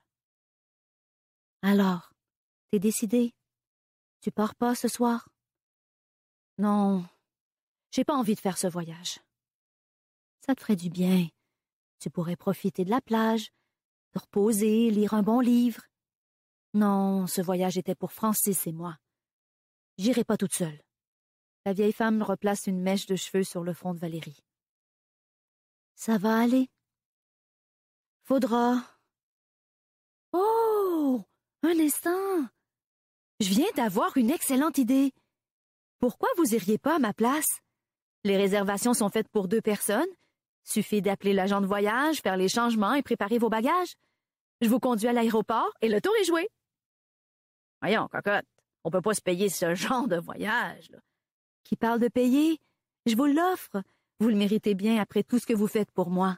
Alors, décidé Tu pars pas ce soir Non, j'ai pas envie de faire ce voyage. Ça te ferait du bien. Tu pourrais profiter de la plage, te reposer, lire un bon livre. Non, ce voyage était pour Francis et moi. J'irai pas toute seule. La vieille femme replace une mèche de cheveux sur le front de Valérie. Ça va aller Faudra. Oh Un instant je viens d'avoir une excellente idée. Pourquoi vous iriez pas à ma place? Les réservations sont faites pour deux personnes. Suffit d'appeler l'agent de voyage, faire les changements et préparer vos bagages. Je vous conduis à l'aéroport et le tour est joué. Voyons, cocotte, on peut pas se payer ce [LAUGHS] genre de voyage. Qui parle de payer? Je vous l'offre. Vous le méritez bien après tout ce que vous faites pour moi.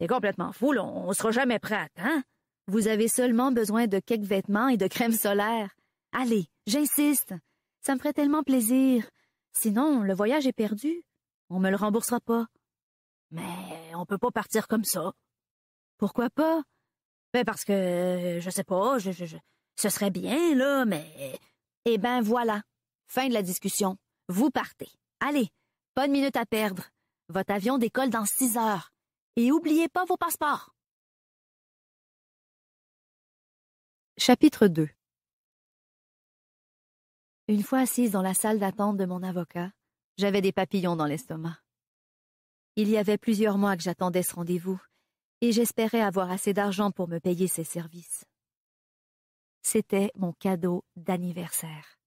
C'est complètement fou, là. On sera jamais prête, hein? » Vous avez seulement besoin de quelques vêtements et de crème solaire. Allez, j'insiste. Ça me ferait tellement plaisir. Sinon, le voyage est perdu. On me le remboursera pas. Mais on peut pas partir comme ça. Pourquoi pas? Ben parce que euh, je sais pas, je, je, je ce serait bien, là, mais. Eh ben voilà. Fin de la discussion. Vous partez. Allez, pas de minute à perdre. Votre avion décolle dans six heures. Et oubliez pas vos passeports. Chapitre 2 Une fois assise dans la salle d'attente de mon avocat, j'avais des papillons dans l'estomac. Il y avait plusieurs mois que j'attendais ce rendez-vous, et j'espérais avoir assez d'argent pour me payer ses services. C'était mon cadeau d'anniversaire.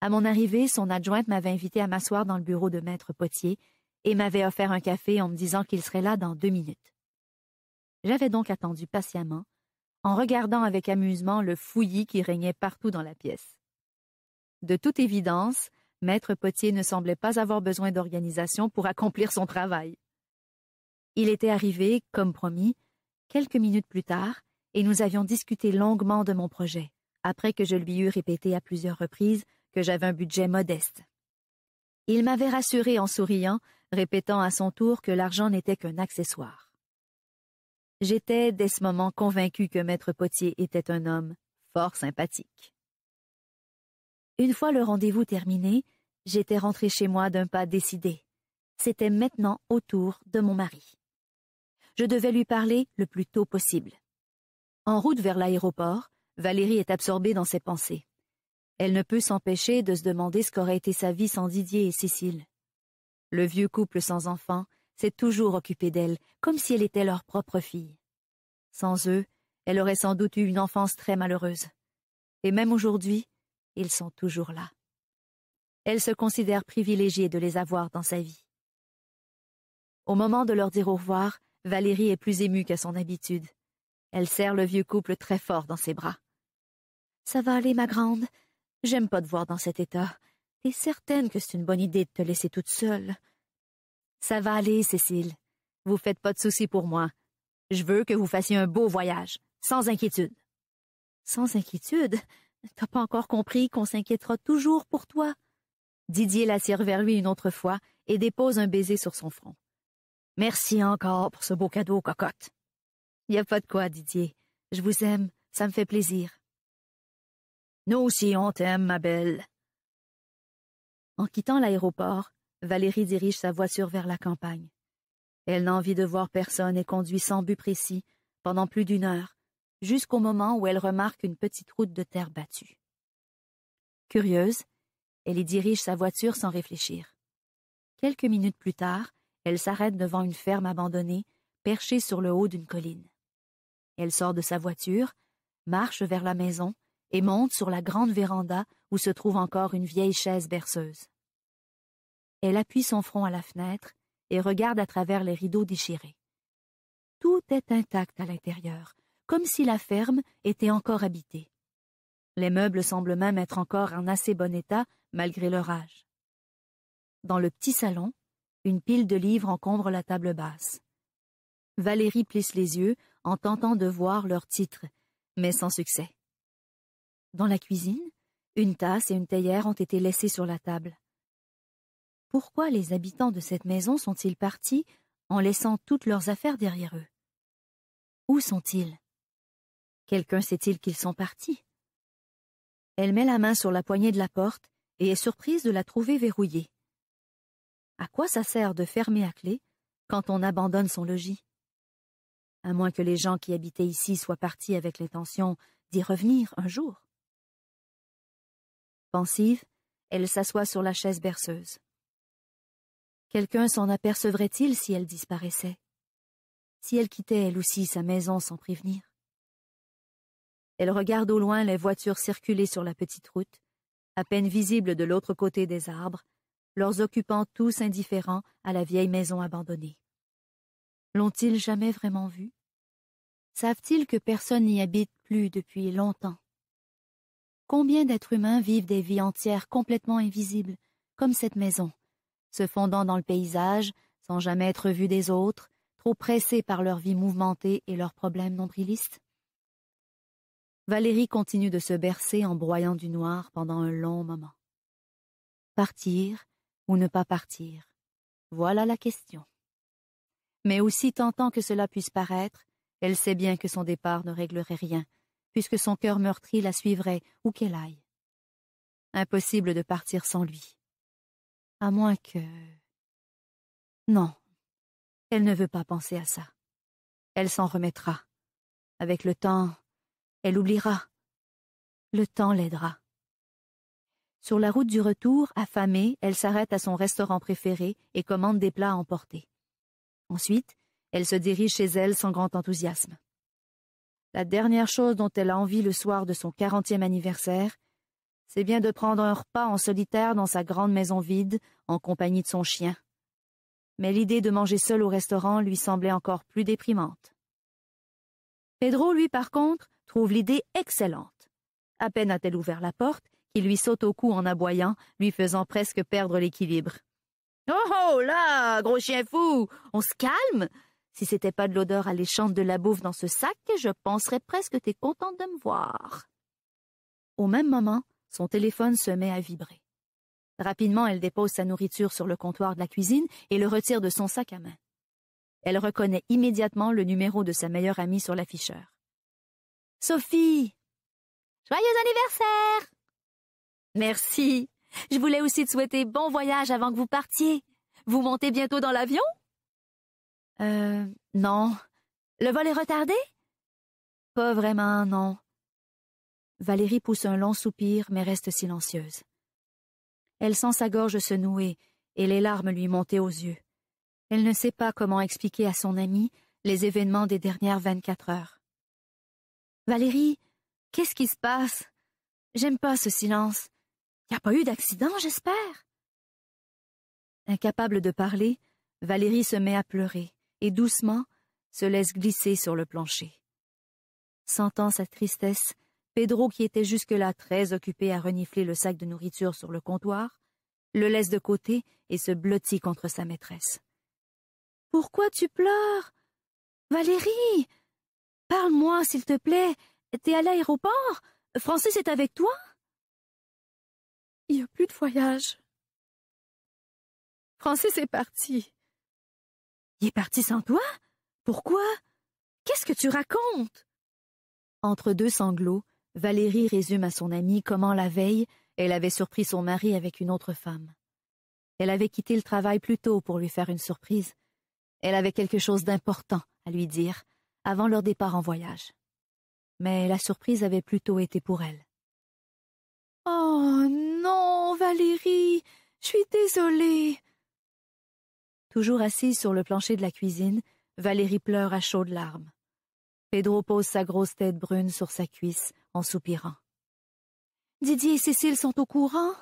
À mon arrivée, son adjointe m'avait invité à m'asseoir dans le bureau de maître Potier et m'avait offert un café en me disant qu'il serait là dans deux minutes. J'avais donc attendu patiemment en regardant avec amusement le fouillis qui régnait partout dans la pièce. De toute évidence, Maître Potier ne semblait pas avoir besoin d'organisation pour accomplir son travail. Il était arrivé, comme promis, quelques minutes plus tard, et nous avions discuté longuement de mon projet, après que je lui eus répété à plusieurs reprises que j'avais un budget modeste. Il m'avait rassuré en souriant, répétant à son tour que l'argent n'était qu'un accessoire. J'étais dès ce moment convaincu que maître Potier était un homme fort sympathique. Une fois le rendez-vous terminé, j'étais rentré chez moi d'un pas décidé. C'était maintenant au tour de mon mari. Je devais lui parler le plus tôt possible. En route vers l'aéroport, Valérie est absorbée dans ses pensées. Elle ne peut s'empêcher de se demander ce qu'aurait été sa vie sans Didier et Cécile. Le vieux couple sans enfants, s'est toujours occupée d'elle, comme si elle était leur propre fille. Sans eux, elle aurait sans doute eu une enfance très malheureuse. Et même aujourd'hui, ils sont toujours là. Elle se considère privilégiée de les avoir dans sa vie. Au moment de leur dire au revoir, Valérie est plus émue qu'à son habitude. Elle serre le vieux couple très fort dans ses bras. Ça va aller, ma grande. J'aime pas te voir dans cet état. T'es certaine que c'est une bonne idée de te laisser toute seule. Ça va aller, Cécile. Vous faites pas de soucis pour moi. Je veux que vous fassiez un beau voyage, sans inquiétude. Sans inquiétude? T'as pas encore compris qu'on s'inquiétera toujours pour toi? Didier la vers lui une autre fois et dépose un baiser sur son front. Merci encore pour ce beau cadeau, cocotte. n'y a pas de quoi, Didier. Je vous aime, ça me fait plaisir. Nous aussi, on t'aime, ma belle. En quittant l'aéroport, Valérie dirige sa voiture vers la campagne. Elle n'a envie de voir personne et conduit sans but précis pendant plus d'une heure, jusqu'au moment où elle remarque une petite route de terre battue. Curieuse, elle y dirige sa voiture sans réfléchir. Quelques minutes plus tard, elle s'arrête devant une ferme abandonnée, perchée sur le haut d'une colline. Elle sort de sa voiture, marche vers la maison et monte sur la grande véranda où se trouve encore une vieille chaise berceuse. Elle appuie son front à la fenêtre et regarde à travers les rideaux déchirés. Tout est intact à l'intérieur, comme si la ferme était encore habitée. Les meubles semblent même être encore en assez bon état malgré leur âge. Dans le petit salon, une pile de livres encombre la table basse. Valérie plisse les yeux en tentant de voir leurs titres, mais sans succès. Dans la cuisine, une tasse et une théière ont été laissées sur la table pourquoi les habitants de cette maison sont-ils partis en laissant toutes leurs affaires derrière eux Où sont-ils Quelqu'un sait-il qu'ils sont partis Elle met la main sur la poignée de la porte et est surprise de la trouver verrouillée. À quoi ça sert de fermer à clé quand on abandonne son logis À moins que les gens qui habitaient ici soient partis avec l'intention d'y revenir un jour. Pensive, elle s'assoit sur la chaise berceuse. Quelqu'un s'en apercevrait-il si elle disparaissait Si elle quittait elle aussi sa maison sans prévenir Elle regarde au loin les voitures circuler sur la petite route, à peine visibles de l'autre côté des arbres, leurs occupants tous indifférents à la vieille maison abandonnée. L'ont-ils jamais vraiment vue Savent-ils que personne n'y habite plus depuis longtemps Combien d'êtres humains vivent des vies entières complètement invisibles, comme cette maison, se fondant dans le paysage, sans jamais être vus des autres, trop pressés par leur vie mouvementée et leurs problèmes nombrilistes Valérie continue de se bercer en broyant du noir pendant un long moment. Partir ou ne pas partir Voilà la question. Mais aussi tentant que cela puisse paraître, elle sait bien que son départ ne réglerait rien, puisque son cœur meurtri la suivrait où qu'elle aille. Impossible de partir sans lui. À moins que... Non. Elle ne veut pas penser à ça. Elle s'en remettra. Avec le temps, elle oubliera. Le temps l'aidera. Sur la route du retour, affamée, elle s'arrête à son restaurant préféré et commande des plats à emporter. Ensuite, elle se dirige chez elle sans grand enthousiasme. La dernière chose dont elle a envie le soir de son quarantième anniversaire, c'est bien de prendre un repas en solitaire dans sa grande maison vide, en compagnie de son chien. Mais l'idée de manger seul au restaurant lui semblait encore plus déprimante. Pedro, lui, par contre, trouve l'idée excellente. À peine a-t-elle ouvert la porte, qu'il lui saute au cou en aboyant, lui faisant presque perdre l'équilibre. Oh oh là, gros chien fou, on se calme Si c'était pas de l'odeur alléchante de la bouffe dans ce sac, je penserais presque que t'es contente de me voir. Au même moment, son téléphone se met à vibrer. Rapidement, elle dépose sa nourriture sur le comptoir de la cuisine et le retire de son sac à main. Elle reconnaît immédiatement le numéro de sa meilleure amie sur l'afficheur. Sophie! Joyeux anniversaire! Merci! Je voulais aussi te souhaiter bon voyage avant que vous partiez. Vous montez bientôt dans l'avion? Euh, non. Le vol est retardé? Pas vraiment, non. Valérie pousse un long soupir mais reste silencieuse. Elle sent sa gorge se nouer et les larmes lui monter aux yeux. Elle ne sait pas comment expliquer à son amie les événements des dernières vingt-quatre heures. Valérie, qu'est-ce qui se passe? J'aime pas ce silence. Y a pas eu d'accident, j'espère? Incapable de parler, Valérie se met à pleurer et doucement se laisse glisser sur le plancher. Sentant sa tristesse, Pedro, qui était jusque-là très occupé à renifler le sac de nourriture sur le comptoir, le laisse de côté et se blottit contre sa maîtresse. Pourquoi tu pleures Valérie Parle-moi, s'il te plaît. T'es à l'aéroport Francis est avec toi Il n'y a plus de voyage. Francis est parti. Il est parti sans toi Pourquoi Qu'est-ce que tu racontes Entre deux sanglots, Valérie résume à son amie comment la veille, elle avait surpris son mari avec une autre femme. Elle avait quitté le travail plus tôt pour lui faire une surprise. Elle avait quelque chose d'important à lui dire avant leur départ en voyage. Mais la surprise avait plutôt été pour elle. Oh non, Valérie, je suis désolée. Toujours assise sur le plancher de la cuisine, Valérie pleure à chaudes larmes. Pedro pose sa grosse tête brune sur sa cuisse en soupirant. Didier et Cécile sont au courant?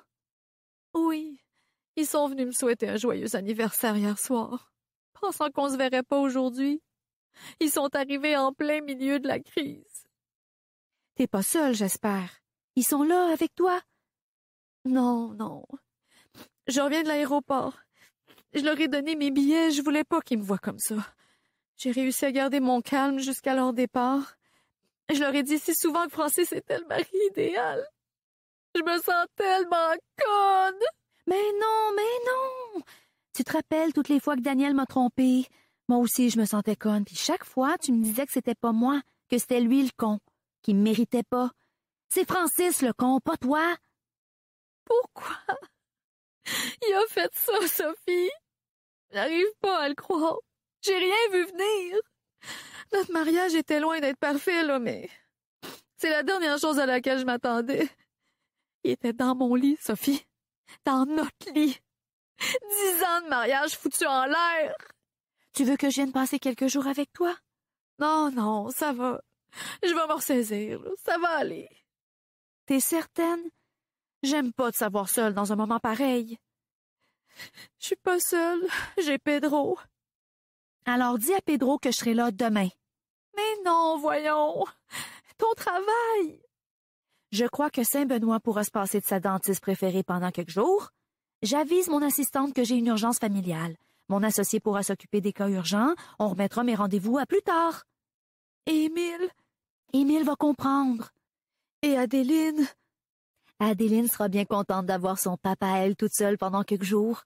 Oui. Ils sont venus me souhaiter un joyeux anniversaire hier soir, pensant qu'on se verrait pas aujourd'hui. Ils sont arrivés en plein milieu de la crise. T'es pas seul, j'espère. Ils sont là avec toi? Non, non. Je reviens de l'aéroport. Je leur ai donné mes billets, je voulais pas qu'ils me voient comme ça. J'ai réussi à garder mon calme jusqu'à leur départ. Je leur ai dit si souvent que Francis était le mari idéal. Je me sens tellement conne. Mais non, mais non. Tu te rappelles toutes les fois que Daniel m'a trompée. Moi aussi, je me sentais conne. Puis chaque fois, tu me disais que c'était pas moi, que c'était lui le con, qui méritait pas. C'est Francis le con, pas toi. Pourquoi Il a fait ça, Sophie. J'arrive pas à le croire. J'ai rien vu venir. Notre mariage était loin d'être parfait, là, mais c'est la dernière chose à laquelle je m'attendais. Il était dans mon lit, Sophie. Dans notre lit. Dix ans de mariage foutu en l'air. Tu veux que je vienne passer quelques jours avec toi? Non, non, ça va. Je vais m'en ressaisir. Ça va aller. T'es certaine? J'aime pas te savoir seule dans un moment pareil. Je suis pas seule. J'ai Pedro. Alors dis à Pedro que je serai là demain. Mais non, voyons. Ton travail. Je crois que Saint-Benoît pourra se passer de sa dentiste préférée pendant quelques jours. J'avise mon assistante que j'ai une urgence familiale. Mon associé pourra s'occuper des cas urgents. On remettra mes rendez-vous à plus tard. Émile. Émile va comprendre. Et Adeline, Adéline sera bien contente d'avoir son papa à elle toute seule pendant quelques jours.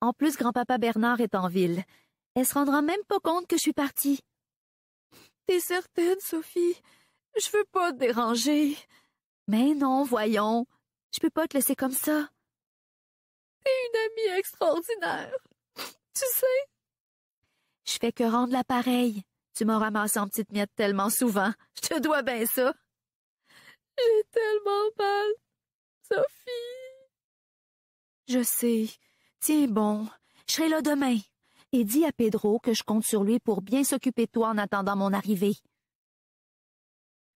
En plus, grand-papa Bernard est en ville. Elle se rendra même pas compte que je suis partie. T'es certaine, Sophie? Je veux pas te déranger. Mais non, voyons. Je peux pas te laisser comme ça. T'es une amie extraordinaire. Tu sais? Je fais que rendre la pareille. Tu m'as ramassé en petite miette tellement souvent. Je te dois bien ça. J'ai tellement mal. Sophie. Je sais. Tiens bon. Je serai là demain et dis à Pedro que je compte sur lui pour bien s'occuper de toi en attendant mon arrivée.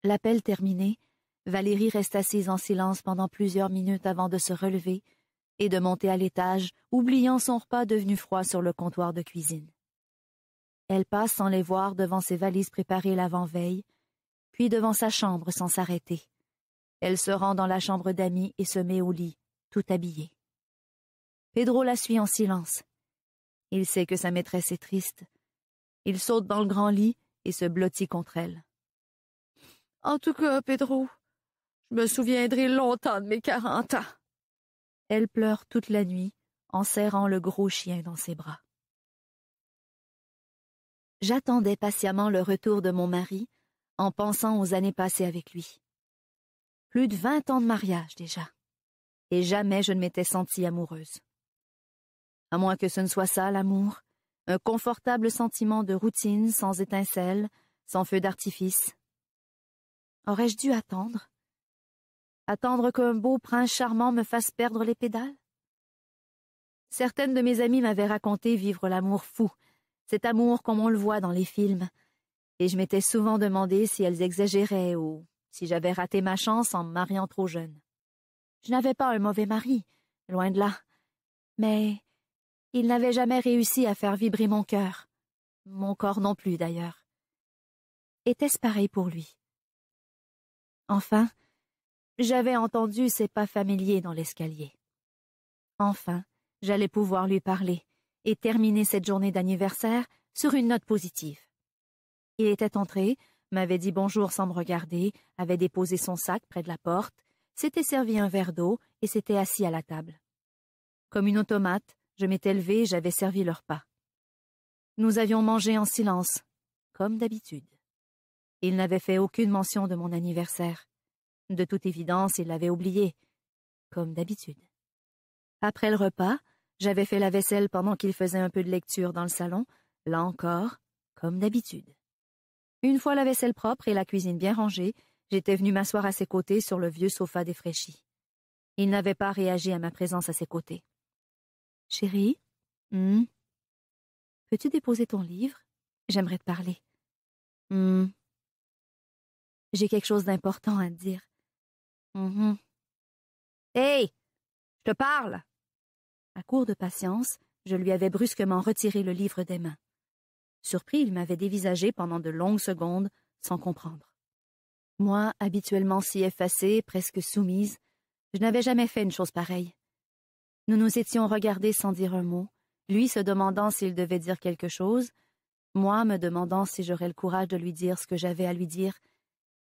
L'appel terminé, Valérie reste assise en silence pendant plusieurs minutes avant de se relever et de monter à l'étage, oubliant son repas devenu froid sur le comptoir de cuisine. Elle passe sans les voir devant ses valises préparées l'avant-veille, puis devant sa chambre sans s'arrêter. Elle se rend dans la chambre d'amis et se met au lit, tout habillée. Pedro la suit en silence, il sait que sa maîtresse est triste. Il saute dans le grand lit et se blottit contre elle. En tout cas, Pedro, je me souviendrai longtemps de mes quarante ans. Elle pleure toute la nuit en serrant le gros chien dans ses bras. J'attendais patiemment le retour de mon mari en pensant aux années passées avec lui. Plus de vingt ans de mariage déjà. Et jamais je ne m'étais sentie amoureuse à moins que ce ne soit ça l'amour, un confortable sentiment de routine sans étincelle, sans feu d'artifice. Aurais-je dû attendre Attendre qu'un beau prince charmant me fasse perdre les pédales Certaines de mes amies m'avaient raconté vivre l'amour fou, cet amour comme on le voit dans les films, et je m'étais souvent demandé si elles exagéraient ou si j'avais raté ma chance en me mariant trop jeune. Je n'avais pas un mauvais mari, loin de là, mais il n'avait jamais réussi à faire vibrer mon cœur. Mon corps non plus, d'ailleurs. Était-ce pareil pour lui Enfin, j'avais entendu ses pas familiers dans l'escalier. Enfin, j'allais pouvoir lui parler et terminer cette journée d'anniversaire sur une note positive. Il était entré, m'avait dit bonjour sans me regarder, avait déposé son sac près de la porte, s'était servi un verre d'eau et s'était assis à la table. Comme une automate, je m'étais levé et j'avais servi leur pas. Nous avions mangé en silence, comme d'habitude. Il n'avait fait aucune mention de mon anniversaire. De toute évidence, il l'avait oublié, comme d'habitude. Après le repas, j'avais fait la vaisselle pendant qu'il faisait un peu de lecture dans le salon, là encore, comme d'habitude. Une fois la vaisselle propre et la cuisine bien rangée, j'étais venu m'asseoir à ses côtés sur le vieux sofa défraîchi. Il n'avait pas réagi à ma présence à ses côtés. Chérie hmm. Peux-tu déposer ton livre J'aimerais te parler. Hmm. J'ai quelque chose d'important à te dire. Hé mm-hmm. Je te parle À court de patience, je lui avais brusquement retiré le livre des mains. Surpris, il m'avait dévisagé pendant de longues secondes, sans comprendre. Moi, habituellement si effacée, presque soumise, je n'avais jamais fait une chose pareille. Nous nous étions regardés sans dire un mot, lui se demandant s'il devait dire quelque chose, moi me demandant si j'aurais le courage de lui dire ce que j'avais à lui dire.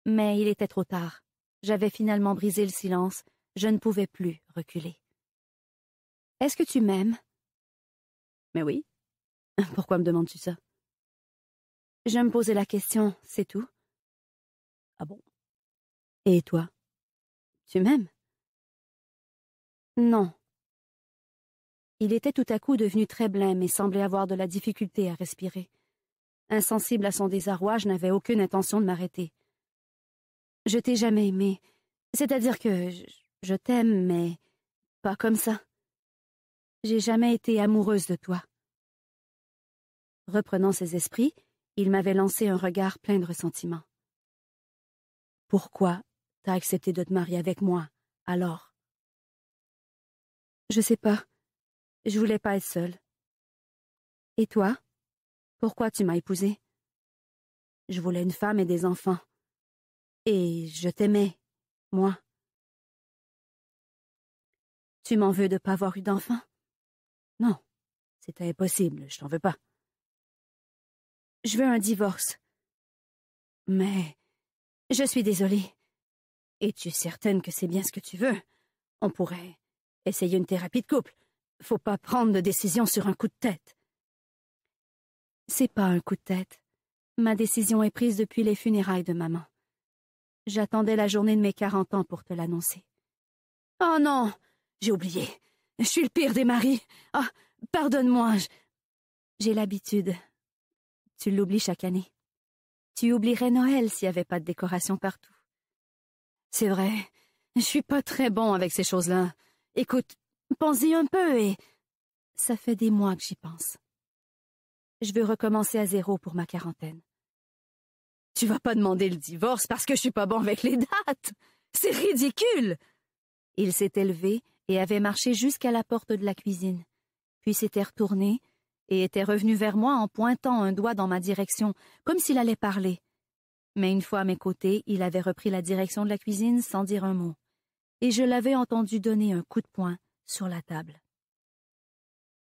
Mais il était trop tard. J'avais finalement brisé le silence, je ne pouvais plus reculer. Est-ce que tu m'aimes Mais oui. [LAUGHS] Pourquoi me demandes-tu ça Je me posais la question, c'est tout. Ah bon Et toi Tu m'aimes Non. Il était tout à coup devenu très blême et semblait avoir de la difficulté à respirer. Insensible à son désarroi, je n'avais aucune intention de m'arrêter. Je t'ai jamais aimé. C'est-à-dire que je, t'aime, mais pas comme ça. J'ai jamais été amoureuse de toi. Reprenant ses esprits, il m'avait lancé un regard plein de ressentiment. Pourquoi t'as accepté de te marier avec moi, alors Je sais pas. Je voulais pas être seule. Et toi Pourquoi tu m'as épousée Je voulais une femme et des enfants. Et je t'aimais, moi. Tu m'en veux de pas avoir eu d'enfants Non, c'était impossible, je t'en veux pas. Je veux un divorce. Mais je suis désolée. Es-tu certaine que c'est bien ce que tu veux On pourrait essayer une thérapie de couple. Faut pas prendre de décision sur un coup de tête. C'est pas un coup de tête. Ma décision est prise depuis les funérailles de maman. J'attendais la journée de mes quarante ans pour te l'annoncer. Oh non J'ai oublié. Je suis le pire des maris. Ah, pardonne-moi. J'ai l'habitude. Tu l'oublies chaque année. Tu oublierais Noël s'il n'y avait pas de décoration partout. C'est vrai. Je suis pas très bon avec ces choses-là. Écoute, Pensez un peu et... Ça fait des mois que j'y pense. Je veux recommencer à zéro pour ma quarantaine. Tu vas pas demander le divorce parce que je suis pas bon avec les dates. C'est ridicule. Il s'était levé et avait marché jusqu'à la porte de la cuisine, puis s'était retourné et était revenu vers moi en pointant un doigt dans ma direction, comme s'il allait parler. Mais une fois à mes côtés, il avait repris la direction de la cuisine sans dire un mot, et je l'avais entendu donner un coup de poing sur la table.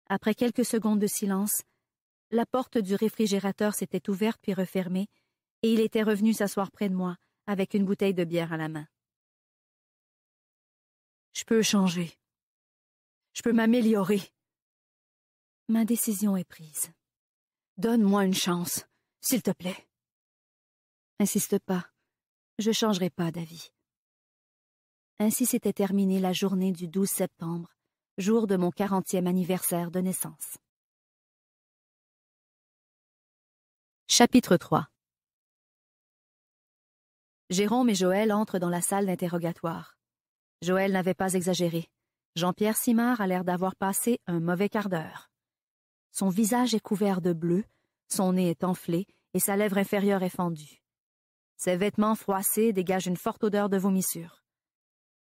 Après quelques secondes de silence, la porte du réfrigérateur s'était ouverte puis refermée, et il était revenu s'asseoir près de moi, avec une bouteille de bière à la main. Je peux changer. Je peux m'améliorer. Ma décision est prise. Donne-moi une chance, s'il te plaît. Insiste pas. Je changerai pas d'avis. Ainsi s'était terminée la journée du 12 septembre, jour de mon quarantième anniversaire de naissance. Chapitre 3 Jérôme et Joël entrent dans la salle d'interrogatoire. Joël n'avait pas exagéré. Jean-Pierre Simard a l'air d'avoir passé un mauvais quart d'heure. Son visage est couvert de bleu, son nez est enflé et sa lèvre inférieure est fendue. Ses vêtements froissés dégagent une forte odeur de vomissure.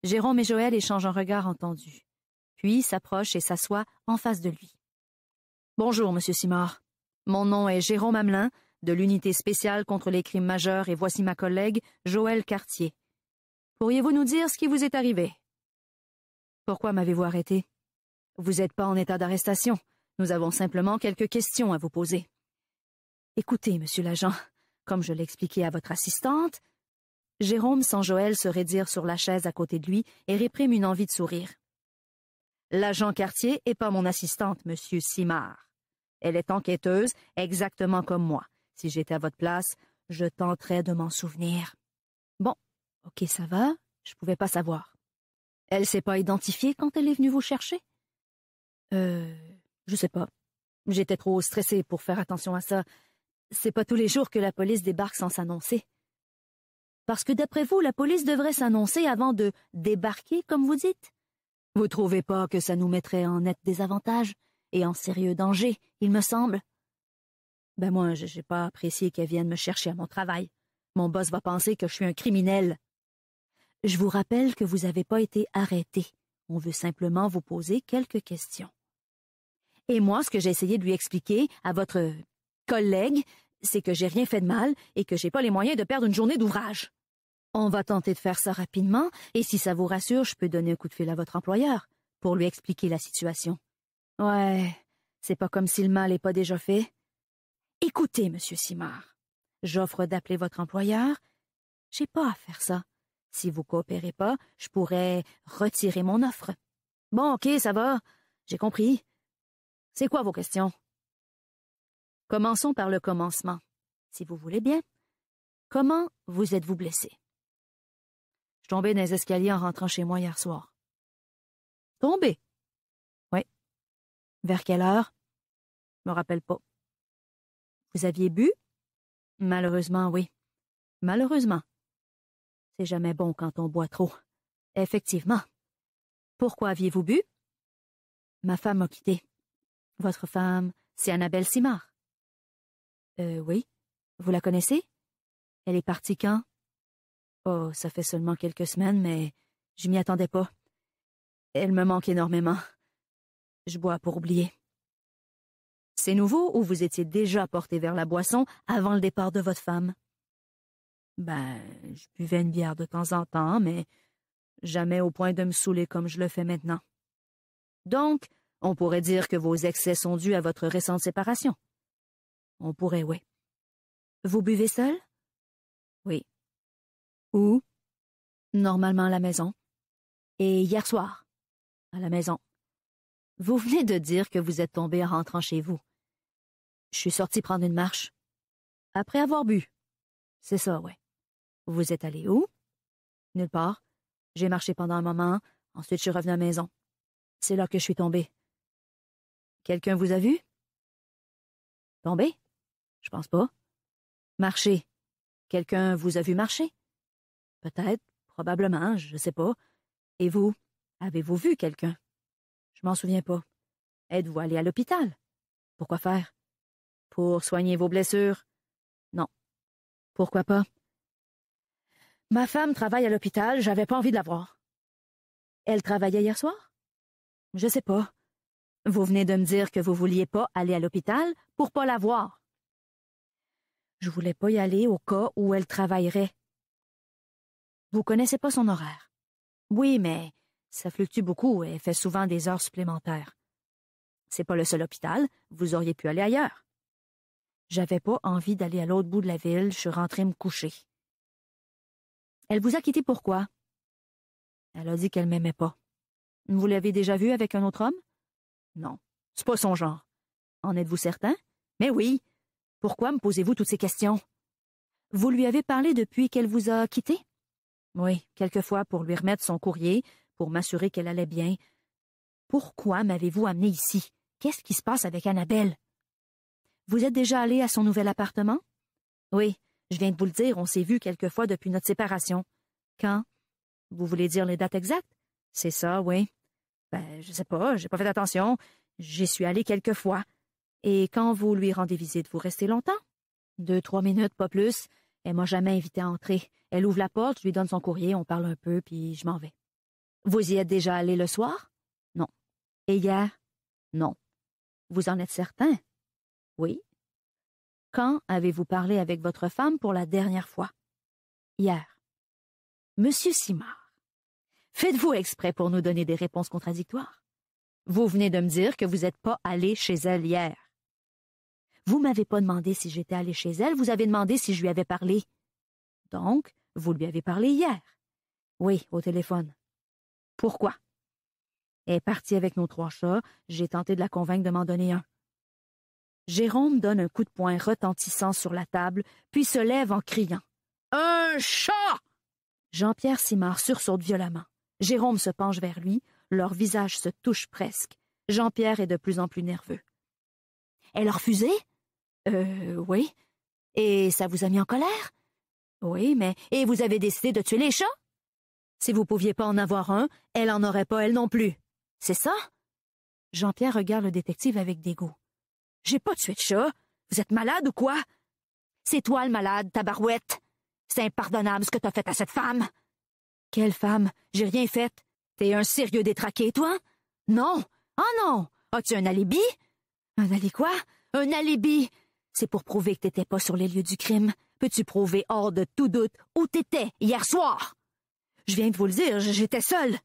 Jérôme et Joël échangent un regard entendu, puis s'approchent et s'assoient en face de lui. Bonjour, Monsieur Simard. Mon nom est Jérôme Hamelin, de l'unité spéciale contre les crimes majeurs, et voici ma collègue, Joël Cartier. Pourriez-vous nous dire ce qui vous est arrivé? Pourquoi m'avez-vous arrêté? Vous n'êtes pas en état d'arrestation. Nous avons simplement quelques questions à vous poser. Écoutez, monsieur l'agent, comme je l'expliquais à votre assistante, Jérôme sans Joël se rédire sur la chaise à côté de lui et réprime une envie de sourire. L'agent Cartier est pas mon assistante, monsieur Simard. Elle est enquêteuse, exactement comme moi. Si j'étais à votre place, je tenterais de m'en souvenir. Bon, ok, ça va, je pouvais pas savoir. Elle s'est pas identifiée quand elle est venue vous chercher? Euh, je sais pas. J'étais trop stressée pour faire attention à ça. C'est pas tous les jours que la police débarque sans s'annoncer. Parce que d'après vous, la police devrait s'annoncer avant de débarquer, comme vous dites Vous trouvez pas que ça nous mettrait en net désavantage et en sérieux danger, il me semble Ben moi, je n'ai pas apprécié qu'elle vienne me chercher à mon travail. Mon boss va penser que je suis un criminel. Je vous rappelle que vous n'avez pas été arrêté. On veut simplement vous poser quelques questions. Et moi, ce que j'ai essayé de lui expliquer à votre collègue, c'est que j'ai rien fait de mal et que j'ai pas les moyens de perdre une journée d'ouvrage. On va tenter de faire ça rapidement, et si ça vous rassure, je peux donner un coup de fil à votre employeur, pour lui expliquer la situation. Ouais, c'est pas comme si le mal est pas déjà fait. Écoutez, Monsieur Simard, j'offre d'appeler votre employeur. J'ai pas à faire ça. Si vous coopérez pas, je pourrais retirer mon offre. Bon, ok, ça va. J'ai compris. C'est quoi vos questions? Commençons par le commencement, si vous voulez bien. Comment vous êtes-vous blessé? Je tombais dans les escaliers en rentrant chez moi hier soir. Tombé? Oui. Vers quelle heure? Je me rappelle pas. Vous aviez bu? Malheureusement, oui. Malheureusement. C'est jamais bon quand on boit trop. Effectivement. Pourquoi aviez-vous bu? Ma femme m'a quitté. Votre femme, c'est Annabelle Simard. Euh, oui. Vous la connaissez Elle est partie quand Oh, ça fait seulement quelques semaines, mais je m'y attendais pas. Elle me manque énormément. Je bois pour oublier. C'est nouveau ou vous étiez déjà porté vers la boisson avant le départ de votre femme Ben, je buvais une bière de temps en temps, mais jamais au point de me saouler comme je le fais maintenant. Donc, on pourrait dire que vos excès sont dus à votre récente séparation. On pourrait, oui. Vous buvez seul? Oui. Où? Normalement à la maison. Et hier soir? À la maison. Vous venez de dire que vous êtes tombé en rentrant chez vous. Je suis sorti prendre une marche. Après avoir bu. C'est ça, ouais. Vous êtes allé où? Nulle part. J'ai marché pendant un moment, ensuite je suis revenu à la maison. C'est là que je suis tombé. Quelqu'un vous a vu? Tombé? Je pense pas. Marcher. Quelqu'un vous a vu marcher? Peut-être, probablement, je ne sais pas. Et vous? Avez-vous vu quelqu'un? Je m'en souviens pas. Êtes-vous allé à l'hôpital? Pourquoi faire? Pour soigner vos blessures? Non. Pourquoi pas? Ma femme travaille à l'hôpital, j'avais pas envie de la voir. Elle travaillait hier soir? Je sais pas. Vous venez de me dire que vous vouliez pas aller à l'hôpital pour pas la voir. Je voulais pas y aller au cas où elle travaillerait. Vous connaissez pas son horaire. Oui, mais ça fluctue beaucoup et fait souvent des heures supplémentaires. C'est pas le seul hôpital, vous auriez pu aller ailleurs. J'avais pas envie d'aller à l'autre bout de la ville, je suis rentrée me coucher. Elle vous a quitté pourquoi? Elle a dit qu'elle m'aimait pas. Vous l'avez déjà vue avec un autre homme? Non. C'est pas son genre. En êtes-vous certain? Mais oui, pourquoi me posez-vous toutes ces questions Vous lui avez parlé depuis qu'elle vous a quitté Oui, quelquefois pour lui remettre son courrier, pour m'assurer qu'elle allait bien. Pourquoi m'avez-vous amené ici Qu'est-ce qui se passe avec Annabelle Vous êtes déjà allé à son nouvel appartement Oui, je viens de vous le dire, on s'est vu quelquefois depuis notre séparation. Quand Vous voulez dire les dates exactes C'est ça, oui. Ben, je sais pas, j'ai pas fait attention. J'y suis allé quelquefois. Et quand vous lui rendez visite, vous restez longtemps? Deux, trois minutes, pas plus. Elle m'a jamais invité à entrer. Elle ouvre la porte, je lui donne son courrier, on parle un peu, puis je m'en vais. Vous y êtes déjà allé le soir? Non. Et hier? Non. Vous en êtes certain? Oui. Quand avez-vous parlé avec votre femme pour la dernière fois? Hier. Monsieur Simard, faites-vous exprès pour nous donner des réponses contradictoires? Vous venez de me dire que vous n'êtes pas allé chez elle hier. Vous m'avez pas demandé si j'étais allé chez elle, vous avez demandé si je lui avais parlé. Donc, vous lui avez parlé hier. Oui, au téléphone. Pourquoi? Elle est partie avec nos trois chats, j'ai tenté de la convaincre de m'en donner un. Jérôme donne un coup de poing retentissant sur la table, puis se lève en criant. Un chat! Jean-Pierre Simard sursaute violemment. Jérôme se penche vers lui, leurs visages se touchent presque. Jean-Pierre est de plus en plus nerveux. Elle a refusé? Euh, oui. Et ça vous a mis en colère? Oui, mais. Et vous avez décidé de tuer les chats? Si vous pouviez pas en avoir un, elle en aurait pas elle non plus. C'est ça? Jean-Pierre regarde le détective avec dégoût. J'ai pas tué de chat. Vous êtes malade ou quoi? C'est toi le malade, ta barouette. C'est impardonnable ce que t'as fait à cette femme. Quelle femme? J'ai rien fait. T'es un sérieux détraqué, toi? Non! Oh non! As-tu un alibi? Un alibi quoi? Un alibi! C'est pour prouver que t'étais pas sur les lieux du crime. Peux-tu prouver hors de tout doute où t'étais hier soir? Je viens de vous le dire, j'étais seul.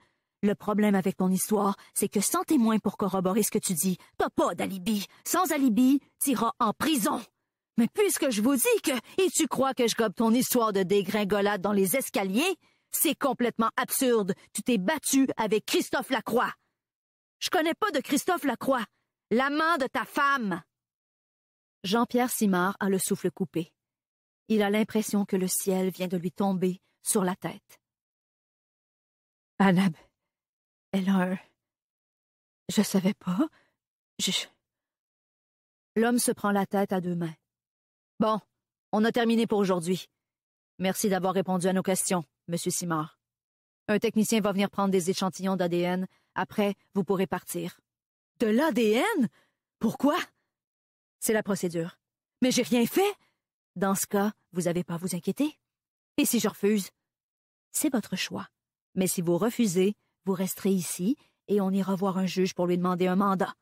Le problème avec ton histoire, c'est que sans témoin pour corroborer ce que tu dis, t'as pas d'alibi. Sans alibi, t'iras en prison. Mais puisque je vous dis que, et tu crois que je gobe ton histoire de dégringolade dans les escaliers, c'est complètement absurde. Tu t'es battu avec Christophe Lacroix. Je connais pas de Christophe Lacroix, l'amant de ta femme. Jean-Pierre Simard a le souffle coupé. Il a l'impression que le ciel vient de lui tomber sur la tête. Anab, elle a un... Je savais pas. L'homme se prend la tête à deux mains. Bon, on a terminé pour aujourd'hui. Merci d'avoir répondu à nos questions, Monsieur Simard. Un technicien va venir prendre des échantillons d'ADN. Après, vous pourrez partir. De l'ADN? Pourquoi? C'est la procédure. Mais j'ai rien fait. Dans ce cas, vous n'avez pas à vous inquiéter. Et si je refuse? C'est votre choix. Mais si vous refusez, vous resterez ici et on ira voir un juge pour lui demander un mandat.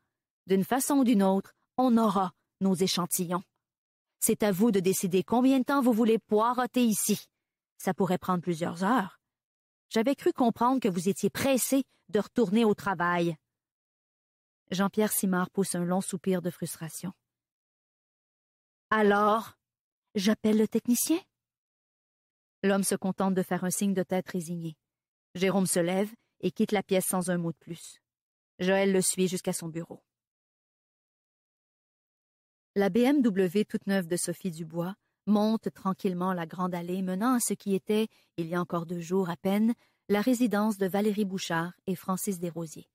D'une façon ou d'une autre, on aura nos échantillons. C'est à vous de décider combien de temps vous voulez poireauter ici. Ça pourrait prendre plusieurs heures. J'avais cru comprendre que vous étiez pressé de retourner au travail. Jean-Pierre Simard pousse un long soupir de frustration. Alors, j'appelle le technicien L'homme se contente de faire un signe de tête résigné. Jérôme se lève et quitte la pièce sans un mot de plus. Joël le suit jusqu'à son bureau. La BMW toute neuve de Sophie Dubois monte tranquillement la grande allée menant à ce qui était, il y a encore deux jours à peine, la résidence de Valérie Bouchard et Francis Desrosiers.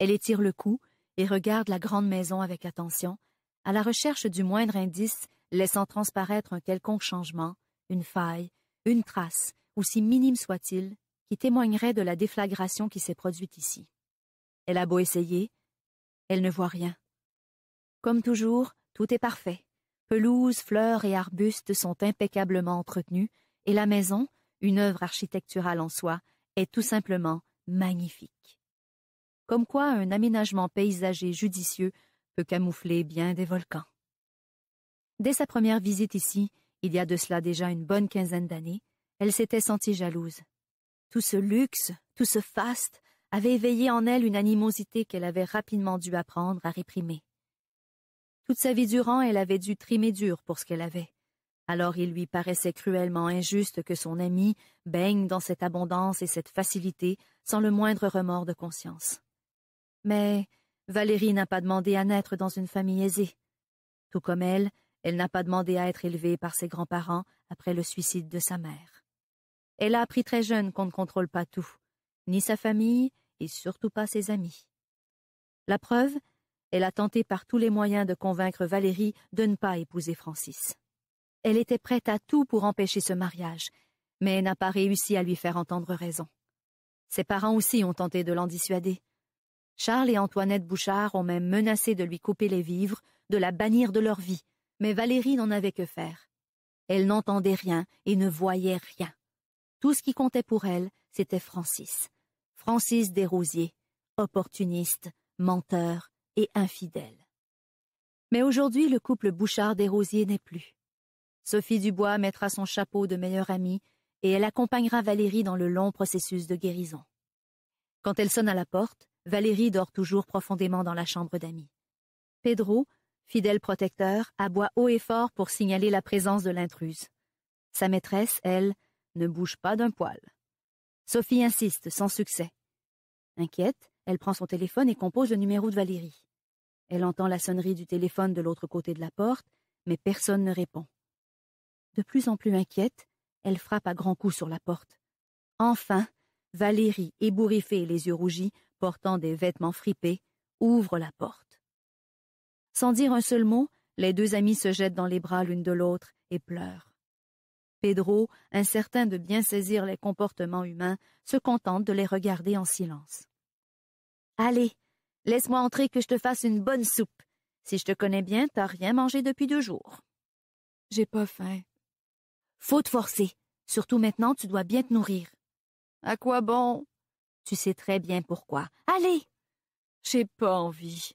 Elle étire le cou et regarde la grande maison avec attention, à la recherche du moindre indice laissant transparaître un quelconque changement, une faille, une trace, aussi minime soit-il, qui témoignerait de la déflagration qui s'est produite ici. Elle a beau essayer, elle ne voit rien. Comme toujours, tout est parfait. Pelouses, fleurs et arbustes sont impeccablement entretenus, et la maison, une œuvre architecturale en soi, est tout simplement magnifique. Comme quoi un aménagement paysager judicieux peut camoufler bien des volcans. Dès sa première visite ici, il y a de cela déjà une bonne quinzaine d'années, elle s'était sentie jalouse. Tout ce luxe, tout ce faste, avait éveillé en elle une animosité qu'elle avait rapidement dû apprendre à réprimer. Toute sa vie durant, elle avait dû trimer dur pour ce qu'elle avait. Alors il lui paraissait cruellement injuste que son amie baigne dans cette abondance et cette facilité sans le moindre remords de conscience. Mais Valérie n'a pas demandé à naître dans une famille aisée. Tout comme elle, elle n'a pas demandé à être élevée par ses grands-parents après le suicide de sa mère. Elle a appris très jeune qu'on ne contrôle pas tout, ni sa famille et surtout pas ses amis. La preuve, elle a tenté par tous les moyens de convaincre Valérie de ne pas épouser Francis. Elle était prête à tout pour empêcher ce mariage, mais n'a pas réussi à lui faire entendre raison. Ses parents aussi ont tenté de l'en dissuader, Charles et Antoinette Bouchard ont même menacé de lui couper les vivres, de la bannir de leur vie, mais Valérie n'en avait que faire. Elle n'entendait rien et ne voyait rien. Tout ce qui comptait pour elle, c'était Francis. Francis Desrosiers, opportuniste, menteur et infidèle. Mais aujourd'hui, le couple Bouchard-Desrosiers n'est plus. Sophie Dubois mettra son chapeau de meilleure amie et elle accompagnera Valérie dans le long processus de guérison. Quand elle sonne à la porte, Valérie dort toujours profondément dans la chambre d'amis. Pedro, fidèle protecteur, aboie haut et fort pour signaler la présence de l'intruse. Sa maîtresse, elle, ne bouge pas d'un poil. Sophie insiste, sans succès. Inquiète, elle prend son téléphone et compose le numéro de Valérie. Elle entend la sonnerie du téléphone de l'autre côté de la porte, mais personne ne répond. De plus en plus inquiète, elle frappe à grands coups sur la porte. Enfin, Valérie, ébouriffée et les yeux rougis, portant des vêtements fripés, ouvre la porte. Sans dire un seul mot, les deux amies se jettent dans les bras l'une de l'autre et pleurent. Pedro, incertain de bien saisir les comportements humains, se contente de les regarder en silence. Allez, laisse-moi entrer que je te fasse une bonne soupe. Si je te connais bien, t'as rien mangé depuis deux jours. J'ai pas faim. Faut te forcer. Surtout maintenant, tu dois bien te nourrir. À quoi bon? Tu sais très bien pourquoi. Allez! J'ai pas envie.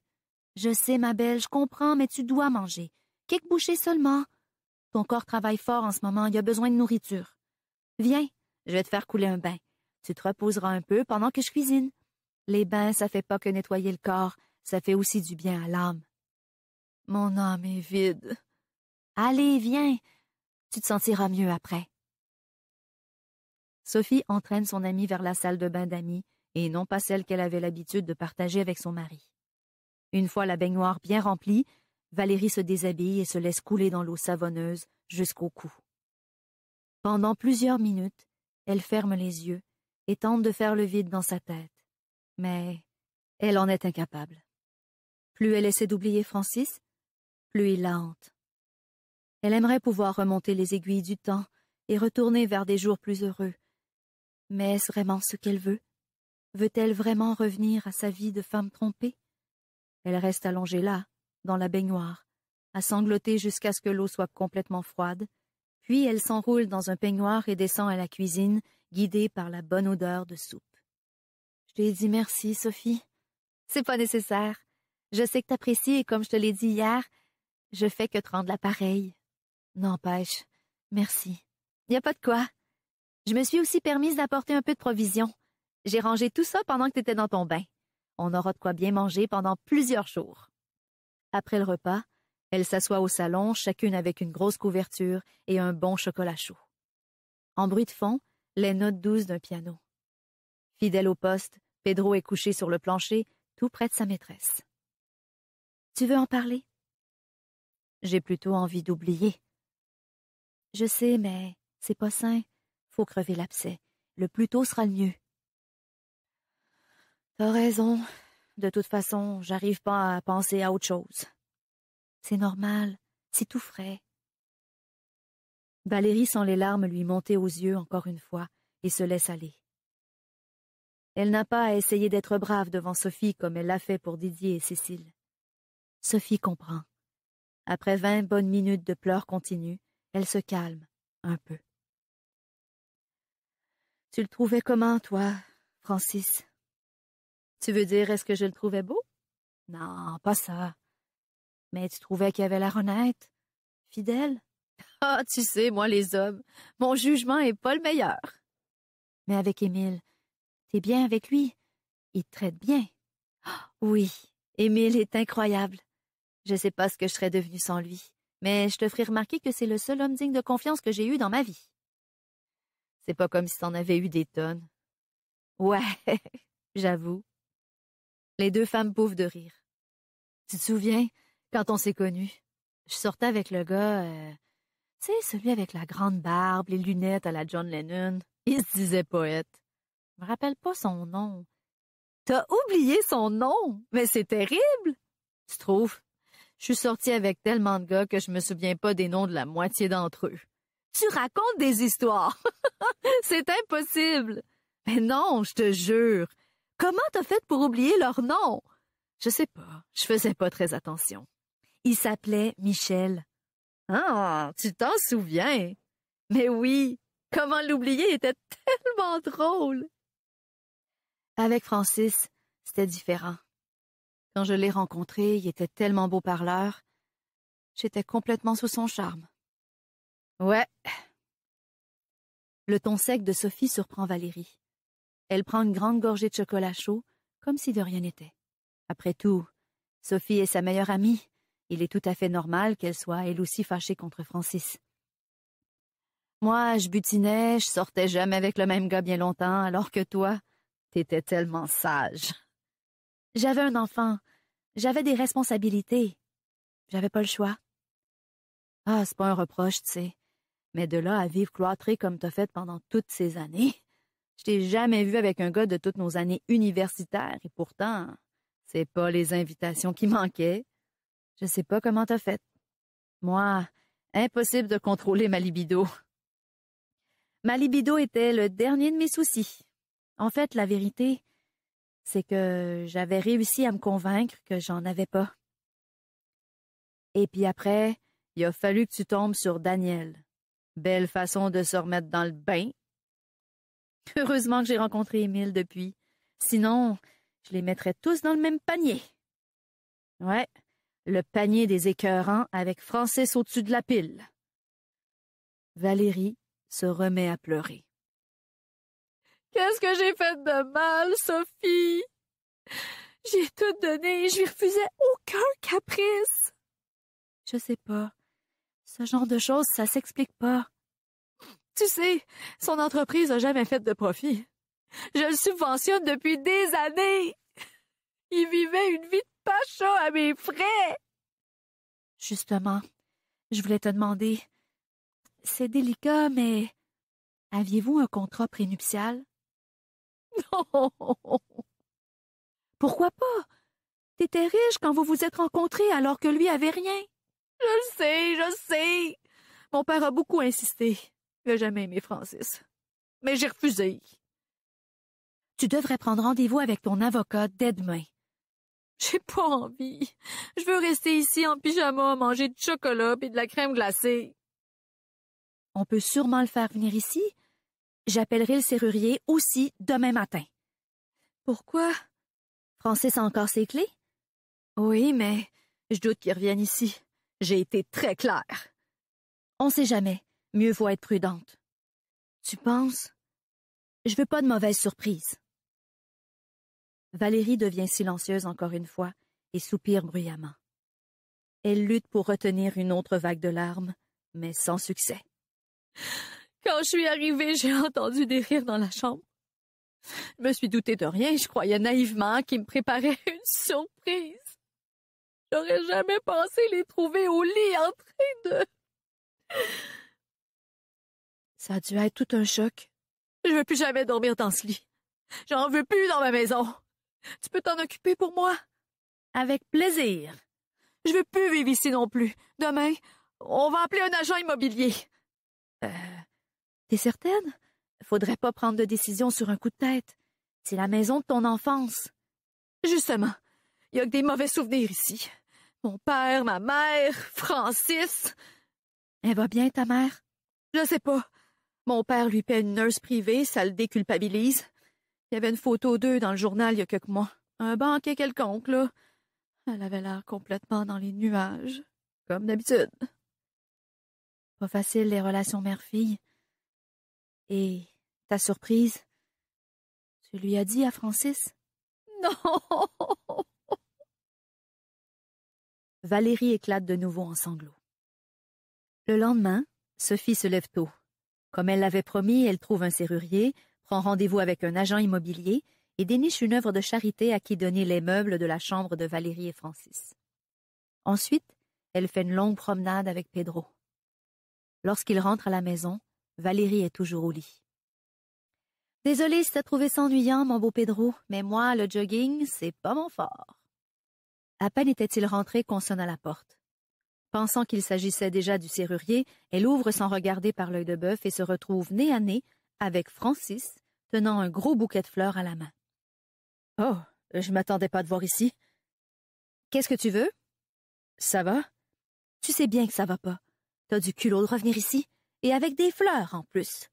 Je sais, ma belle, je comprends, mais tu dois manger. Quelques bouchées seulement. Ton corps travaille fort en ce moment, il a besoin de nourriture. Viens, je vais te faire couler un bain. Tu te reposeras un peu pendant que je cuisine. Les bains, ça fait pas que nettoyer le corps, ça fait aussi du bien à l'âme. Mon âme est vide. Allez, viens. Tu te sentiras mieux après. Sophie entraîne son amie vers la salle de bain d'amis, et non pas celle qu'elle avait l'habitude de partager avec son mari. Une fois la baignoire bien remplie, Valérie se déshabille et se laisse couler dans l'eau savonneuse jusqu'au cou. Pendant plusieurs minutes, elle ferme les yeux et tente de faire le vide dans sa tête. Mais elle en est incapable. Plus elle essaie d'oublier Francis, plus il la hante. Elle aimerait pouvoir remonter les aiguilles du temps et retourner vers des jours plus heureux, mais est-ce vraiment ce qu'elle veut Veut-elle vraiment revenir à sa vie de femme trompée Elle reste allongée là, dans la baignoire, à sangloter jusqu'à ce que l'eau soit complètement froide, puis elle s'enroule dans un peignoir et descend à la cuisine, guidée par la bonne odeur de soupe. Je t'ai dit merci, Sophie. C'est pas nécessaire. Je sais que t'apprécies et comme je te l'ai dit hier, je fais que te rendre l'appareil. N'empêche, merci. Y a pas de quoi. Je me suis aussi permise d'apporter un peu de provisions. J'ai rangé tout ça pendant que tu étais dans ton bain. On aura de quoi bien manger pendant plusieurs jours. Après le repas, elles s'assoient au salon, chacune avec une grosse couverture et un bon chocolat chaud. En bruit de fond, les notes douces d'un piano. Fidèle au poste, Pedro est couché sur le plancher, tout près de sa maîtresse. Tu veux en parler? J'ai plutôt envie d'oublier. Je sais, mais c'est pas sain. Faut crever l'abcès. Le plus tôt sera le mieux. T'as raison. De toute façon, j'arrive pas à penser à autre chose. C'est normal. C'est tout frais. Valérie sent les larmes lui monter aux yeux encore une fois et se laisse aller. Elle n'a pas à essayer d'être brave devant Sophie comme elle l'a fait pour Didier et Cécile. Sophie comprend. Après vingt bonnes minutes de pleurs continues, elle se calme un peu. Tu le trouvais comment, toi, Francis? Tu veux dire, est-ce que je le trouvais beau? Non, pas ça. Mais tu trouvais qu'il avait l'air honnête, fidèle? [LAUGHS] Ah, tu sais, moi, les hommes, mon jugement est pas le meilleur. Mais avec Émile, t'es bien avec lui. Il te traite bien. [GASPS] Oui, Émile est incroyable. Je sais pas ce que je serais devenu sans lui, mais je te ferai remarquer que c'est le seul homme digne de confiance que j'ai eu dans ma vie. C'est pas comme si t'en avais eu des tonnes. Ouais, [LAUGHS] j'avoue. Les deux femmes pouffent de rire. Tu te souviens, quand on s'est connus, je sortais avec le gars, euh, tu sais, celui avec la grande barbe, les lunettes à la John Lennon. Il se disait poète. Je me rappelle pas son nom. T'as oublié son nom, mais c'est terrible. Tu trouves? Je suis sortie avec tellement de gars que je me souviens pas des noms de la moitié d'entre eux tu racontes des histoires. [LAUGHS] C'est impossible. Mais non, je te jure. Comment t'as fait pour oublier leur nom? Je sais pas. Je faisais pas très attention. Il s'appelait Michel. Ah, tu t'en souviens? Mais oui. Comment l'oublier était [LAUGHS] tellement drôle. Avec Francis, c'était différent. Quand je l'ai rencontré, il était tellement beau parleur. J'étais complètement sous son charme. Ouais. Le ton sec de Sophie surprend Valérie. Elle prend une grande gorgée de chocolat chaud, comme si de rien n'était. Après tout, Sophie est sa meilleure amie. Il est tout à fait normal qu'elle soit elle aussi fâchée contre Francis. Moi, je butinais, je sortais jamais avec le même gars bien longtemps, alors que toi, t'étais tellement sage. J'avais un enfant, j'avais des responsabilités, j'avais pas le choix. Ah, c'est pas un reproche, tu sais. Mais de là à vivre cloîtré comme t'as fait pendant toutes ces années, je t'ai jamais vu avec un gars de toutes nos années universitaires, et pourtant, c'est pas les invitations qui manquaient. Je sais pas comment t'as fait. Moi, impossible de contrôler ma libido. Ma libido était le dernier de mes soucis. En fait, la vérité, c'est que j'avais réussi à me convaincre que j'en avais pas. Et puis après, il a fallu que tu tombes sur Daniel. Belle façon de se remettre dans le bain. [LAUGHS] Heureusement que j'ai rencontré Émile depuis. Sinon, je les mettrais tous dans le même panier. Ouais, le panier des écœurants avec Francis au-dessus de la pile. Valérie se remet à pleurer. Qu'est-ce que j'ai fait de mal, Sophie? J'ai tout donné et je refusais aucun caprice. Je sais pas. Ce genre de choses, ça s'explique pas. Tu sais, son entreprise a jamais fait de profit. Je le subventionne depuis des années. Il vivait une vie de pacha à mes frais. Justement, je voulais te demander. C'est délicat, mais aviez-vous un contrat prénuptial? Non. Pourquoi pas? T'étais riche quand vous vous êtes rencontrés alors que lui avait rien. Je le sais, je le sais. Mon père a beaucoup insisté. Il n'a jamais aimé Francis. Mais j'ai refusé. Tu devrais prendre rendez-vous avec ton avocat dès demain. J'ai pas envie. Je veux rester ici en pyjama, manger du chocolat et de la crème glacée. On peut sûrement le faire venir ici. J'appellerai le serrurier aussi demain matin. Pourquoi? Francis a encore ses clés? Oui, mais je doute qu'il revienne ici. J'ai été très claire. On sait jamais. Mieux vaut être prudente. Tu penses? Je veux pas de mauvaise surprise. Valérie devient silencieuse encore une fois et soupire bruyamment. Elle lutte pour retenir une autre vague de larmes, mais sans succès. Quand je suis arrivée, j'ai entendu des rires dans la chambre. Je me suis doutée de rien, je croyais naïvement qu'il me préparait une surprise. J'aurais jamais pensé les trouver au lit en train de. Ça a dû être tout un choc. Je veux plus jamais dormir dans ce lit. J'en veux plus dans ma maison. Tu peux t'en occuper pour moi? Avec plaisir. Je veux plus vivre ici non plus. Demain, on va appeler un agent immobilier. Euh. T'es certaine? Faudrait pas prendre de décision sur un coup de tête. C'est la maison de ton enfance. Justement, il y a que des mauvais souvenirs ici. Mon père, ma mère, Francis. Elle va bien, ta mère? Je sais pas. Mon père lui paie une nurse privée, ça le déculpabilise. Il y avait une photo d'eux dans le journal il y a quelques mois. Un banquet quelconque, là. Elle avait l'air complètement dans les nuages, comme d'habitude. Pas facile, les relations mère-fille. Et ta surprise, tu lui as dit à Francis? Non! [LAUGHS] Valérie éclate de nouveau en sanglots. Le lendemain, Sophie se lève tôt. Comme elle l'avait promis, elle trouve un serrurier, prend rendez-vous avec un agent immobilier et déniche une œuvre de charité à qui donner les meubles de la chambre de Valérie et Francis. Ensuite, elle fait une longue promenade avec Pedro. Lorsqu'il rentre à la maison, Valérie est toujours au lit. Désolée si t'as trouvé s'ennuyant, mon beau Pedro, mais moi, le jogging, c'est pas mon fort. À peine était-il rentré qu'on sonne à la porte. Pensant qu'il s'agissait déjà du serrurier, elle ouvre sans regarder par l'œil de bœuf et se retrouve nez à nez avec Francis, tenant un gros bouquet de fleurs à la main. Oh, je m'attendais pas de voir ici. Qu'est-ce que tu veux? Ça va? Tu sais bien que ça va pas. T'as du culot de revenir ici, et avec des fleurs en plus.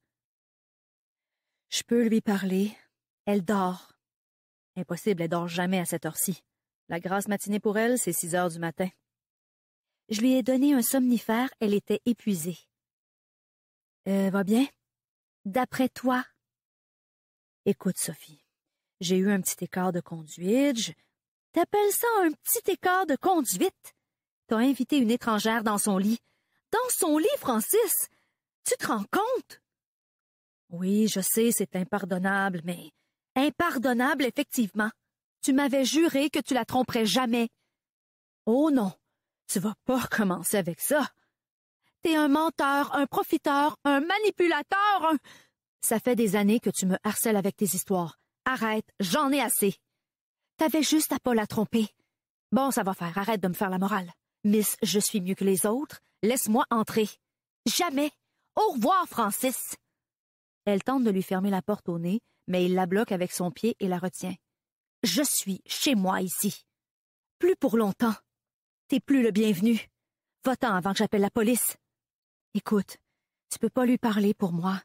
Je peux lui parler. Elle dort. Impossible, elle dort jamais à cette heure-ci. La grasse matinée pour elle, c'est six heures du matin. Je lui ai donné un somnifère, elle était épuisée. Euh, va bien? D'après toi? Écoute, Sophie, j'ai eu un petit écart de conduite, T'appelles ça un petit écart de conduite? T'as invité une étrangère dans son lit. Dans son lit, Francis! Tu te rends compte? Oui, je sais, c'est impardonnable, mais... Impardonnable, effectivement. Tu m'avais juré que tu la tromperais jamais. Oh non, tu vas pas commencer avec ça. T'es un menteur, un profiteur, un manipulateur, un... Ça fait des années que tu me harcèles avec tes histoires. Arrête, j'en ai assez. T'avais juste à pas la tromper. Bon, ça va faire, arrête de me faire la morale. Miss, je suis mieux que les autres, laisse-moi entrer. Jamais. Au revoir, Francis. Elle tente de lui fermer la porte au nez, mais il la bloque avec son pied et la retient je suis chez moi ici. Plus pour longtemps. T'es plus le bienvenu. Va-t'en avant que j'appelle la police. Écoute, tu peux pas lui parler pour moi.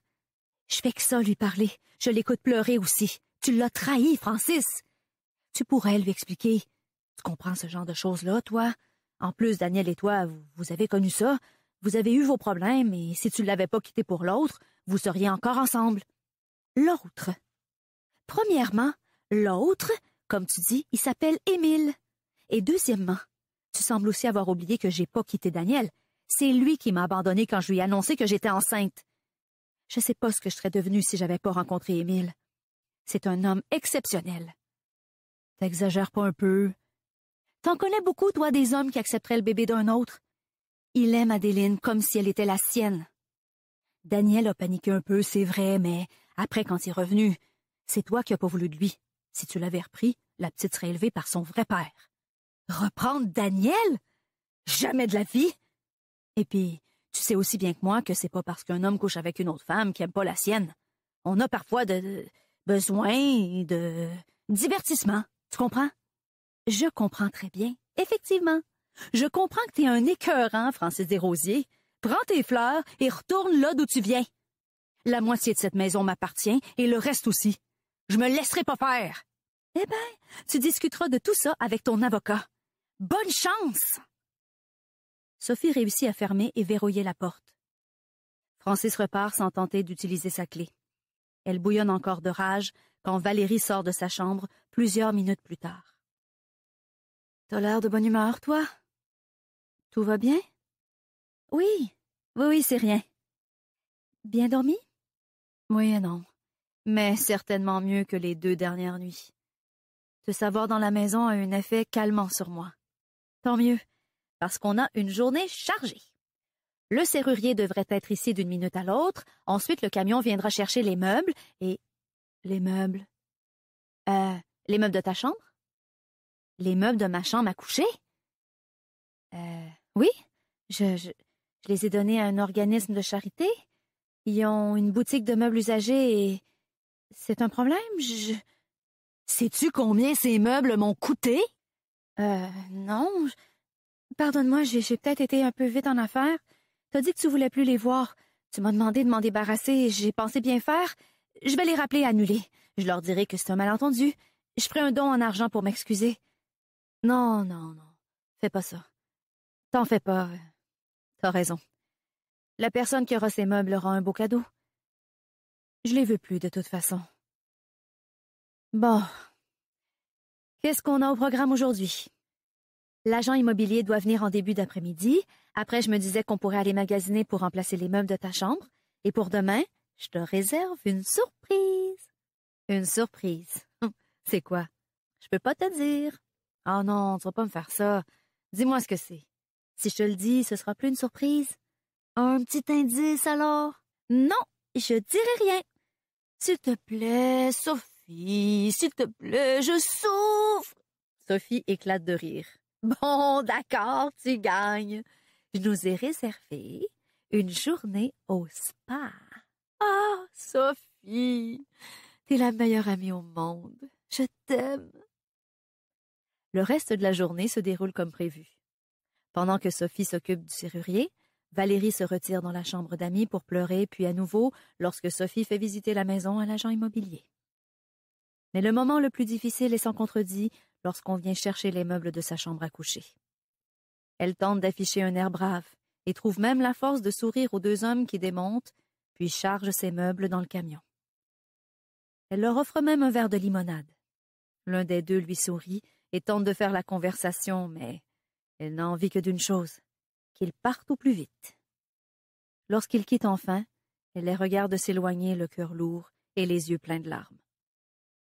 Je fais que ça lui parler. Je l'écoute pleurer aussi. Tu l'as trahi, Francis. Tu pourrais lui expliquer. Tu comprends ce genre de choses-là, toi? En plus, Daniel et toi, vous, vous, avez connu ça. Vous avez eu vos problèmes, et si tu ne l'avais pas quitté pour l'autre, vous seriez encore ensemble. L'autre. Premièrement, l'autre, comme tu dis, il s'appelle Émile. Et deuxièmement, tu sembles aussi avoir oublié que j'ai pas quitté Daniel. C'est lui qui m'a abandonnée quand je lui ai annoncé que j'étais enceinte. Je sais pas ce que je serais devenue si j'avais pas rencontré Émile. C'est un homme exceptionnel. T'exagères pas un peu. T'en connais beaucoup, toi, des hommes qui accepteraient le bébé d'un autre. Il aime Adéline comme si elle était la sienne. Daniel a paniqué un peu, c'est vrai, mais après, quand il est revenu, c'est toi qui as pas voulu de lui. Si tu l'avais repris, la petite serait élevée par son vrai père. Reprendre Daniel? Jamais de la vie! Et puis, tu sais aussi bien que moi que c'est pas parce qu'un homme couche avec une autre femme qui aime pas la sienne. On a parfois de besoin de divertissement. Tu comprends? Je comprends très bien. Effectivement. Je comprends que t'es un écœurant, Francis Desrosiers. Prends tes fleurs et retourne là d'où tu viens. La moitié de cette maison m'appartient et le reste aussi. Je me laisserai pas faire. Eh bien, tu discuteras de tout ça avec ton avocat. Bonne chance! Sophie réussit à fermer et verrouiller la porte. Francis repart sans tenter d'utiliser sa clé. Elle bouillonne encore de rage quand Valérie sort de sa chambre plusieurs minutes plus tard. T'as l'air de bonne humeur, toi? Tout va bien? Oui, oui, c'est rien. Bien dormi? Oui non, mais certainement mieux que les deux dernières nuits. Ce savoir dans la maison a un effet calmant sur moi. Tant mieux, parce qu'on a une journée chargée. Le serrurier devrait être ici d'une minute à l'autre, ensuite le camion viendra chercher les meubles et... Les meubles... Euh, les meubles de ta chambre? Les meubles de ma chambre à coucher? Euh, oui, je, je, je les ai donnés à un organisme de charité. Ils ont une boutique de meubles usagés et... C'est un problème, je... Sais-tu combien ces meubles m'ont coûté? Euh, non. Pardonne-moi, j'ai peut-être été un peu vite en affaires. T'as dit que tu voulais plus les voir. Tu m'as demandé de m'en débarrasser et j'ai pensé bien faire. Je vais les rappeler annulés. Je leur dirai que c'est un malentendu. Je ferai un don en argent pour m'excuser. Non, non, non. Fais pas ça. T'en fais pas. Euh, t'as raison. La personne qui aura ces meubles aura un beau cadeau. Je les veux plus de toute façon. Bon. Qu'est-ce qu'on a au programme aujourd'hui? L'agent immobilier doit venir en début d'après-midi. Après, je me disais qu'on pourrait aller magasiner pour remplacer les meubles de ta chambre. Et pour demain, je te réserve une surprise. Une surprise. Hum, c'est quoi? Je peux pas te dire. Oh non, tu vas pas me faire ça. Dis-moi ce que c'est. Si je te le dis, ce sera plus une surprise. Un petit indice alors? Non, je dirai rien. S'il te plaît, Sophie s'il te plaît, je souffre. Sophie éclate de rire. Bon, d'accord, tu gagnes. Je nous ai réservé une journée au spa. Ah, Sophie, t'es la meilleure amie au monde. Je t'aime. Le reste de la journée se déroule comme prévu. Pendant que Sophie s'occupe du serrurier, Valérie se retire dans la chambre d'amis pour pleurer, puis à nouveau lorsque Sophie fait visiter la maison à l'agent immobilier. Mais le moment le plus difficile est sans contredit lorsqu'on vient chercher les meubles de sa chambre à coucher. Elle tente d'afficher un air brave et trouve même la force de sourire aux deux hommes qui démontent, puis charge ses meubles dans le camion. Elle leur offre même un verre de limonade. L'un des deux lui sourit et tente de faire la conversation, mais elle n'a envie que d'une chose, qu'ils partent au plus vite. Lorsqu'ils quittent enfin, elle les regarde s'éloigner le cœur lourd et les yeux pleins de larmes.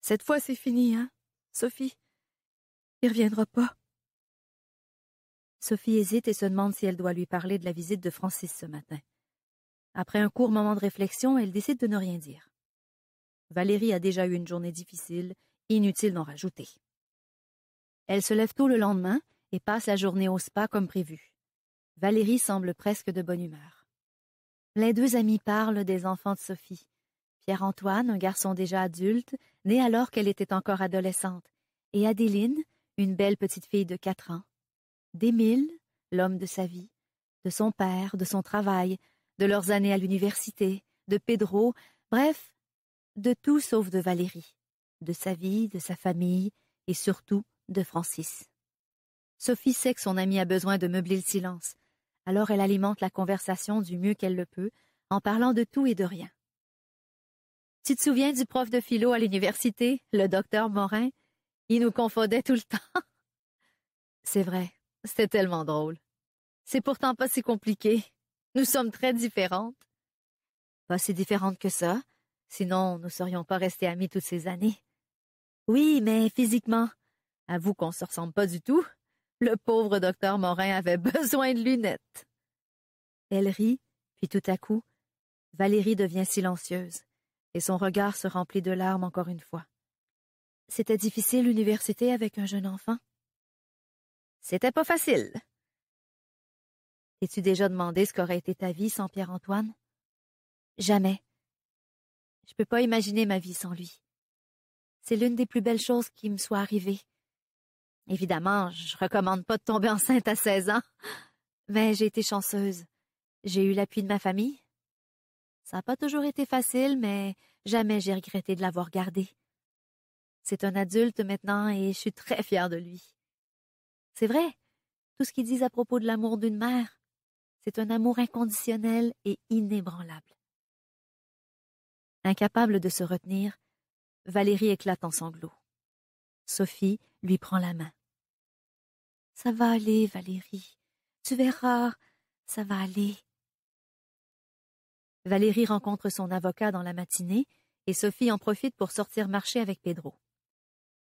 Cette fois, c'est fini, hein, Sophie Il reviendra pas. Sophie hésite et se demande si elle doit lui parler de la visite de Francis ce matin. Après un court moment de réflexion, elle décide de ne rien dire. Valérie a déjà eu une journée difficile, inutile d'en rajouter. Elle se lève tôt le lendemain et passe la journée au spa comme prévu. Valérie semble presque de bonne humeur. Les deux amis parlent des enfants de Sophie. Pierre-Antoine, un garçon déjà adulte, née alors qu'elle était encore adolescente, et Adéline, une belle petite fille de quatre ans. D'Émile, l'homme de sa vie, de son père, de son travail, de leurs années à l'université, de Pedro, bref, de tout sauf de Valérie, de sa vie, de sa famille, et surtout de Francis. Sophie sait que son amie a besoin de meubler le silence, alors elle alimente la conversation du mieux qu'elle le peut, en parlant de tout et de rien. Tu te souviens du prof de philo à l'université, le docteur Morin? Il nous confondait tout le temps. [LAUGHS] C'est vrai, c'était tellement drôle. C'est pourtant pas si compliqué. Nous sommes très différentes. Pas si différentes que ça, sinon nous ne serions pas restés amis toutes ces années. Oui, mais physiquement. Avoue qu'on se ressemble pas du tout. Le pauvre docteur Morin avait [LAUGHS] besoin de lunettes. Elle rit, puis tout à coup, Valérie devient silencieuse et son regard se remplit de larmes encore une fois. C'était difficile l'université avec un jeune enfant? C'était pas facile. T'es-tu déjà demandé ce qu'aurait été ta vie sans Pierre-Antoine? Jamais. Je peux pas imaginer ma vie sans lui. C'est l'une des plus belles choses qui me soit arrivée. Évidemment, je recommande pas de tomber enceinte à 16 ans, mais j'ai été chanceuse. J'ai eu l'appui de ma famille, ça n'a pas toujours été facile, mais jamais j'ai regretté de l'avoir gardé. C'est un adulte maintenant et je suis très fière de lui. C'est vrai, tout ce qu'ils disent à propos de l'amour d'une mère, c'est un amour inconditionnel et inébranlable. Incapable de se retenir, Valérie éclate en sanglots. Sophie lui prend la main. Ça va aller, Valérie. Tu verras, ça va aller. Valérie rencontre son avocat dans la matinée et Sophie en profite pour sortir marcher avec Pedro.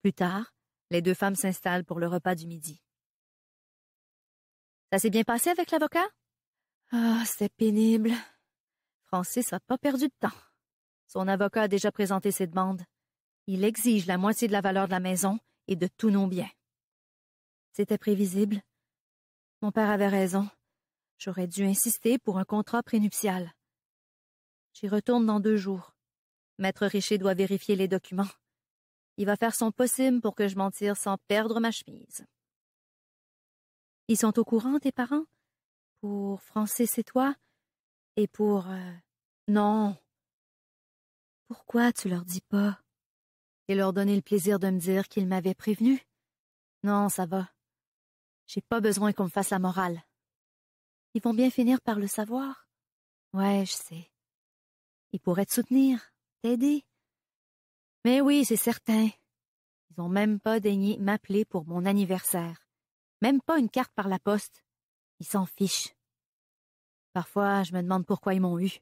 Plus tard, les deux femmes s'installent pour le repas du midi. Ça s'est bien passé avec l'avocat? Ah, c'est pénible. Francis n'a pas perdu de temps. Son avocat a déjà présenté ses demandes. Il exige la moitié de la valeur de la maison et de tous nos biens. C'était prévisible. Mon père avait raison. J'aurais dû insister pour un contrat prénuptial. J'y retourne dans deux jours. Maître Richer doit vérifier les documents. Il va faire son possible pour que je m'en tire sans perdre ma chemise. Ils sont au courant, tes parents? Pour français, c'est toi? Et pour... Euh, non. Pourquoi tu leur dis pas? Et leur donner le plaisir de me dire qu'ils m'avaient prévenu? Non, ça va. J'ai pas besoin qu'on me fasse la morale. Ils vont bien finir par le savoir. Ouais, je sais. Ils pourraient te soutenir, t'aider. Mais oui, c'est certain. Ils ont même pas daigné m'appeler pour mon anniversaire. Même pas une carte par la poste. Ils s'en fichent. Parfois, je me demande pourquoi ils m'ont eu.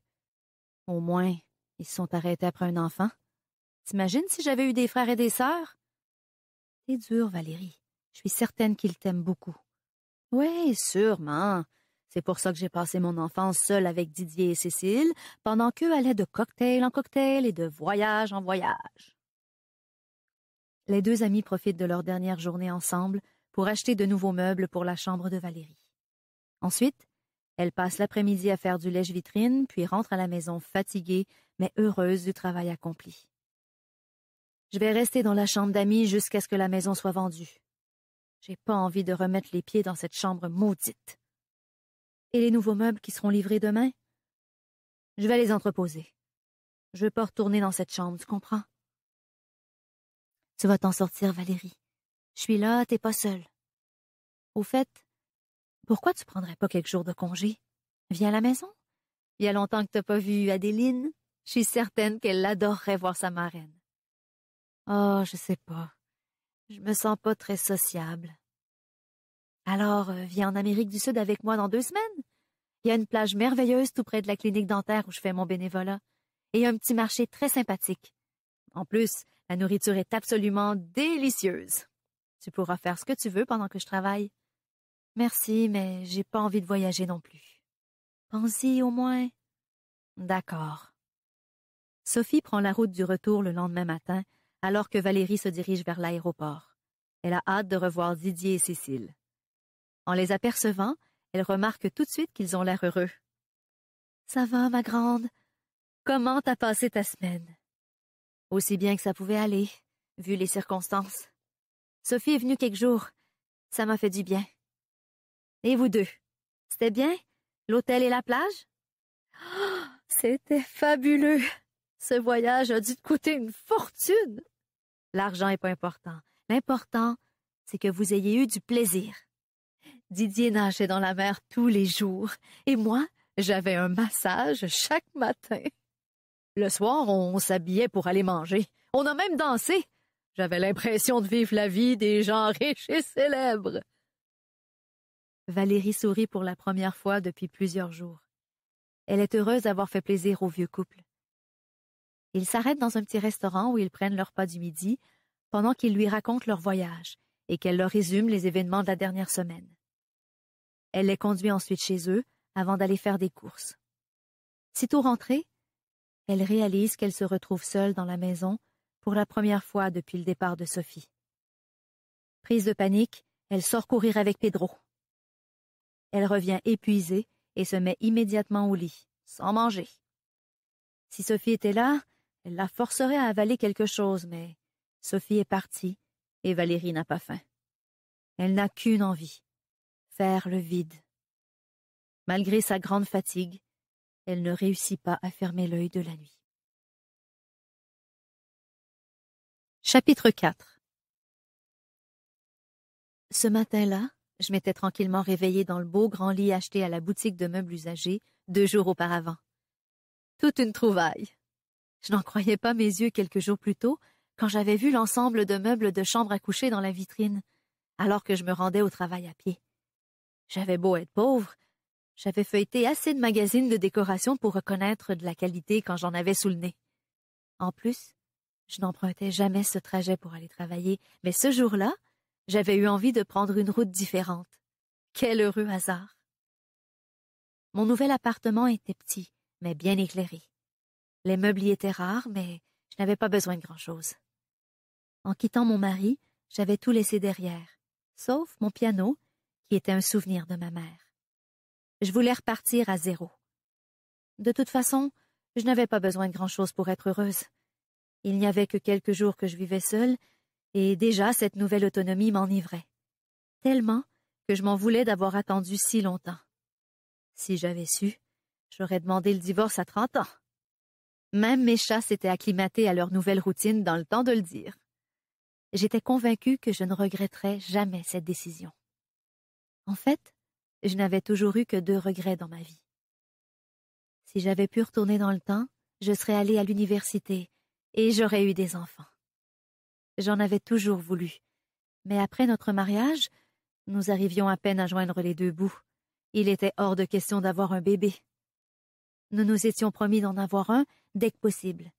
Au moins, ils se sont arrêtés après un enfant. T'imagines si j'avais eu des frères et des sœurs? C'est dur, Valérie. Je suis certaine qu'ils t'aiment beaucoup. Oui, sûrement. C'est pour ça que j'ai passé mon enfance seule avec Didier et Cécile, pendant qu'eux allaient de cocktail en cocktail et de voyage en voyage. Les deux amis profitent de leur dernière journée ensemble pour acheter de nouveaux meubles pour la chambre de Valérie. Ensuite, elle passe l'après-midi à faire du lèche-vitrine, puis rentre à la maison fatiguée, mais heureuse du travail accompli. Je vais rester dans la chambre d'amis jusqu'à ce que la maison soit vendue. J'ai pas envie de remettre les pieds dans cette chambre maudite. Et les nouveaux meubles qui seront livrés demain? Je vais les entreposer. Je veux pas retourner dans cette chambre, tu comprends? Tu vas t'en sortir, Valérie. Je suis là, t'es pas seule. Au fait, pourquoi tu prendrais pas quelques jours de congé? Viens à la maison. Il y a longtemps que t'as pas vu Adéline. Je suis certaine qu'elle adorerait voir sa marraine. Oh, je sais pas. Je me sens pas très sociable. Alors, euh, viens en Amérique du Sud avec moi dans deux semaines. Il y a une plage merveilleuse tout près de la clinique dentaire où je fais mon bénévolat. Et un petit marché très sympathique. En plus, la nourriture est absolument délicieuse. Tu pourras faire ce que tu veux pendant que je travaille. Merci, mais j'ai pas envie de voyager non plus. Pense-y au moins. D'accord. Sophie prend la route du retour le lendemain matin, alors que Valérie se dirige vers l'aéroport. Elle a hâte de revoir Didier et Cécile. En les apercevant, elle remarque tout de suite qu'ils ont l'air heureux. Ça va, ma grande? Comment t'as passé ta semaine? Aussi bien que ça pouvait aller, vu les circonstances. Sophie est venue quelques jours. Ça m'a fait du bien. Et vous deux? C'était bien? L'hôtel et la plage? Oh, c'était fabuleux! Ce voyage a dû te coûter une fortune! L'argent est pas important. L'important, c'est que vous ayez eu du plaisir. Didier nageait dans la mer tous les jours, et moi, j'avais un massage chaque matin. Le soir, on s'habillait pour aller manger. On a même dansé. J'avais l'impression de vivre la vie des gens riches et célèbres. Valérie sourit pour la première fois depuis plusieurs jours. Elle est heureuse d'avoir fait plaisir au vieux couple. Ils s'arrêtent dans un petit restaurant où ils prennent leur pas du midi, pendant qu'ils lui racontent leur voyage et qu'elle leur résume les événements de la dernière semaine. Elle les conduit ensuite chez eux avant d'aller faire des courses. Sitôt rentrée, elle réalise qu'elle se retrouve seule dans la maison pour la première fois depuis le départ de Sophie. Prise de panique, elle sort courir avec Pedro. Elle revient épuisée et se met immédiatement au lit, sans manger. Si Sophie était là, elle la forcerait à avaler quelque chose, mais Sophie est partie et Valérie n'a pas faim. Elle n'a qu'une envie, faire le vide. Malgré sa grande fatigue, elle ne réussit pas à fermer l'œil de la nuit. Chapitre 4 Ce matin-là, je m'étais tranquillement réveillée dans le beau grand lit acheté à la boutique de meubles usagés deux jours auparavant. Toute une trouvaille. Je n'en croyais pas mes yeux quelques jours plus tôt, quand j'avais vu l'ensemble de meubles de chambre à coucher dans la vitrine, alors que je me rendais au travail à pied. J'avais beau être pauvre, j'avais feuilleté assez de magazines de décoration pour reconnaître de la qualité quand j'en avais sous le nez. En plus, je n'empruntais jamais ce trajet pour aller travailler, mais ce jour-là, j'avais eu envie de prendre une route différente. Quel heureux hasard. Mon nouvel appartement était petit, mais bien éclairé. Les meubles y étaient rares, mais je n'avais pas besoin de grand-chose. En quittant mon mari, j'avais tout laissé derrière, sauf mon piano était un souvenir de ma mère. Je voulais repartir à zéro. De toute façon, je n'avais pas besoin de grand-chose pour être heureuse. Il n'y avait que quelques jours que je vivais seule, et déjà cette nouvelle autonomie m'enivrait. Tellement que je m'en voulais d'avoir attendu si longtemps. Si j'avais su, j'aurais demandé le divorce à trente ans. Même mes chats s'étaient acclimatés à leur nouvelle routine dans le temps de le dire. J'étais convaincue que je ne regretterais jamais cette décision. En fait, je n'avais toujours eu que deux regrets dans ma vie. Si j'avais pu retourner dans le temps, je serais allée à l'université et j'aurais eu des enfants. J'en avais toujours voulu. Mais après notre mariage, nous arrivions à peine à joindre les deux bouts. Il était hors de question d'avoir un bébé. Nous nous étions promis d'en avoir un dès que possible.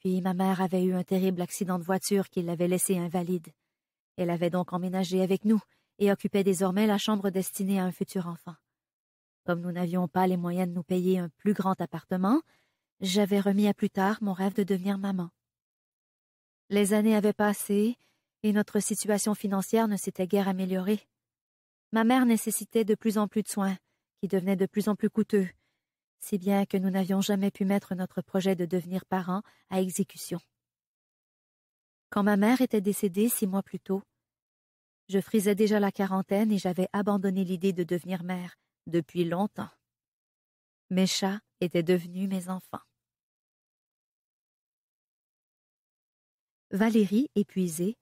Puis ma mère avait eu un terrible accident de voiture qui l'avait laissée invalide. Elle avait donc emménagé avec nous et occupait désormais la chambre destinée à un futur enfant. Comme nous n'avions pas les moyens de nous payer un plus grand appartement, j'avais remis à plus tard mon rêve de devenir maman. Les années avaient passé, et notre situation financière ne s'était guère améliorée. Ma mère nécessitait de plus en plus de soins, qui devenaient de plus en plus coûteux, si bien que nous n'avions jamais pu mettre notre projet de devenir parents à exécution. Quand ma mère était décédée six mois plus tôt, je frisais déjà la quarantaine et j'avais abandonné l'idée de devenir mère depuis longtemps. Mes chats étaient devenus mes enfants. Valérie, épuisée,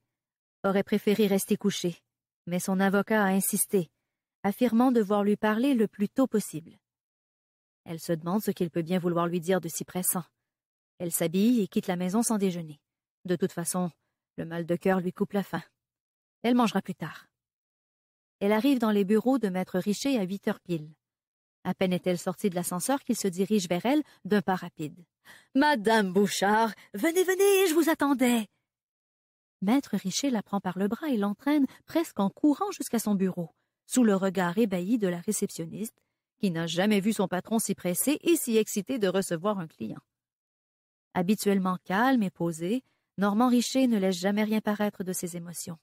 aurait préféré rester couchée, mais son avocat a insisté, affirmant devoir lui parler le plus tôt possible. Elle se demande ce qu'il peut bien vouloir lui dire de si pressant. Elle s'habille et quitte la maison sans déjeuner. De toute façon, le mal de cœur lui coupe la faim. Elle mangera plus tard. Elle arrive dans les bureaux de Maître Richer à huit heures pile. À peine est-elle sortie de l'ascenseur qu'il se dirige vers elle d'un pas rapide. Madame Bouchard, venez, venez, je vous attendais. Maître Richer la prend par le bras et l'entraîne presque en courant jusqu'à son bureau, sous le regard ébahi de la réceptionniste, qui n'a jamais vu son patron si pressé et si excité de recevoir un client. Habituellement calme et posé, Normand Richer ne laisse jamais rien paraître de ses émotions.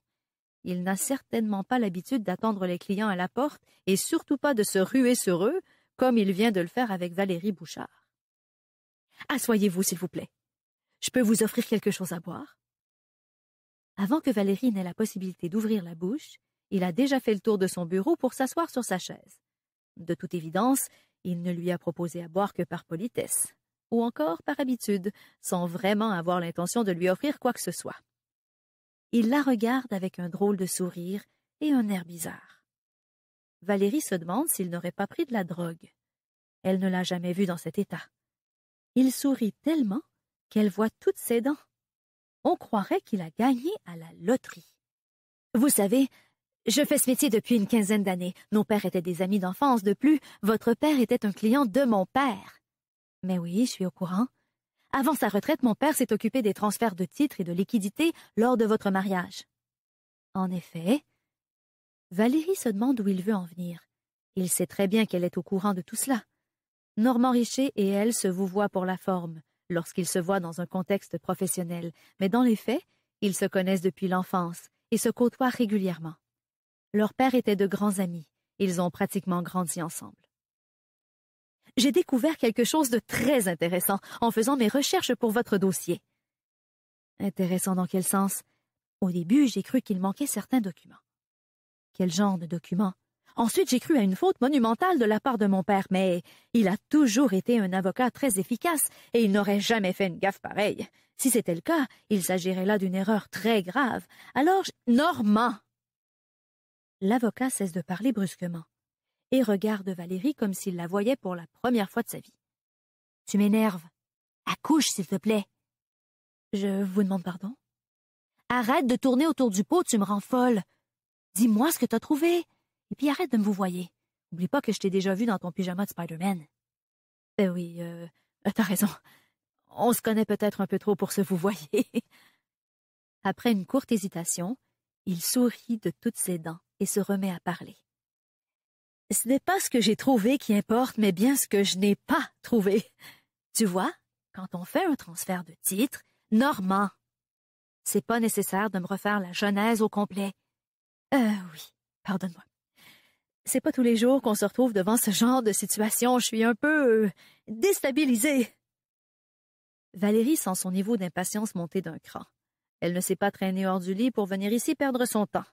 Il n'a certainement pas l'habitude d'attendre les clients à la porte et surtout pas de se ruer sur eux, comme il vient de le faire avec Valérie Bouchard. Assoyez-vous, s'il vous plaît. Je peux vous offrir quelque chose à boire? Avant que Valérie n'ait la possibilité d'ouvrir la bouche, il a déjà fait le tour de son bureau pour s'asseoir sur sa chaise. De toute évidence, il ne lui a proposé à boire que par politesse, ou encore par habitude, sans vraiment avoir l'intention de lui offrir quoi que ce soit. Il la regarde avec un drôle de sourire et un air bizarre. Valérie se demande s'il n'aurait pas pris de la drogue. Elle ne l'a jamais vu dans cet état. Il sourit tellement qu'elle voit toutes ses dents. On croirait qu'il a gagné à la loterie. Vous savez, je fais ce métier depuis une quinzaine d'années. Nos pères étaient des amis d'enfance. De plus, votre père était un client de mon père. Mais oui, je suis au courant. Avant sa retraite, mon père s'est occupé des transferts de titres et de liquidités lors de votre mariage. En effet, Valérie se demande où il veut en venir. Il sait très bien qu'elle est au courant de tout cela. Normand Richer et elle se vouvoient pour la forme, lorsqu'ils se voient dans un contexte professionnel, mais dans les faits, ils se connaissent depuis l'enfance et se côtoient régulièrement. Leur père était de grands amis, ils ont pratiquement grandi ensemble j'ai découvert quelque chose de très intéressant en faisant mes recherches pour votre dossier. Intéressant dans quel sens? Au début, j'ai cru qu'il manquait certains documents. Quel genre de documents? Ensuite, j'ai cru à une faute monumentale de la part de mon père, mais il a toujours été un avocat très efficace et il n'aurait jamais fait une gaffe pareille. Si c'était le cas, il s'agirait là d'une erreur très grave. Alors, Normand! L'avocat cesse de parler brusquement et regarde Valérie comme s'il la voyait pour la première fois de sa vie. Tu m'énerves. Accouche, s'il te plaît. Je vous demande pardon? Arrête de tourner autour du pot, tu me rends folle. Dis-moi ce que t'as trouvé. Et puis arrête de me vous voyer. N'oublie pas que je t'ai déjà vu dans ton pyjama de Spider-Man. Eh oui, euh, t'as raison. On se connaît peut-être un peu trop pour se vous voyer. Après une courte hésitation, il sourit de toutes ses dents et se remet à parler ce n'est pas ce que j'ai trouvé qui importe, mais bien ce que je n'ai pas trouvé. Tu vois, quand on fait un transfert de titre, normand. C'est pas nécessaire de me refaire la genèse au complet. Euh, oui, pardonne-moi. C'est pas tous les jours qu'on se retrouve devant ce genre de situation. Je suis un peu euh, déstabilisée. Valérie sent son niveau d'impatience monter d'un cran. Elle ne s'est pas traînée hors du lit pour venir ici perdre son temps.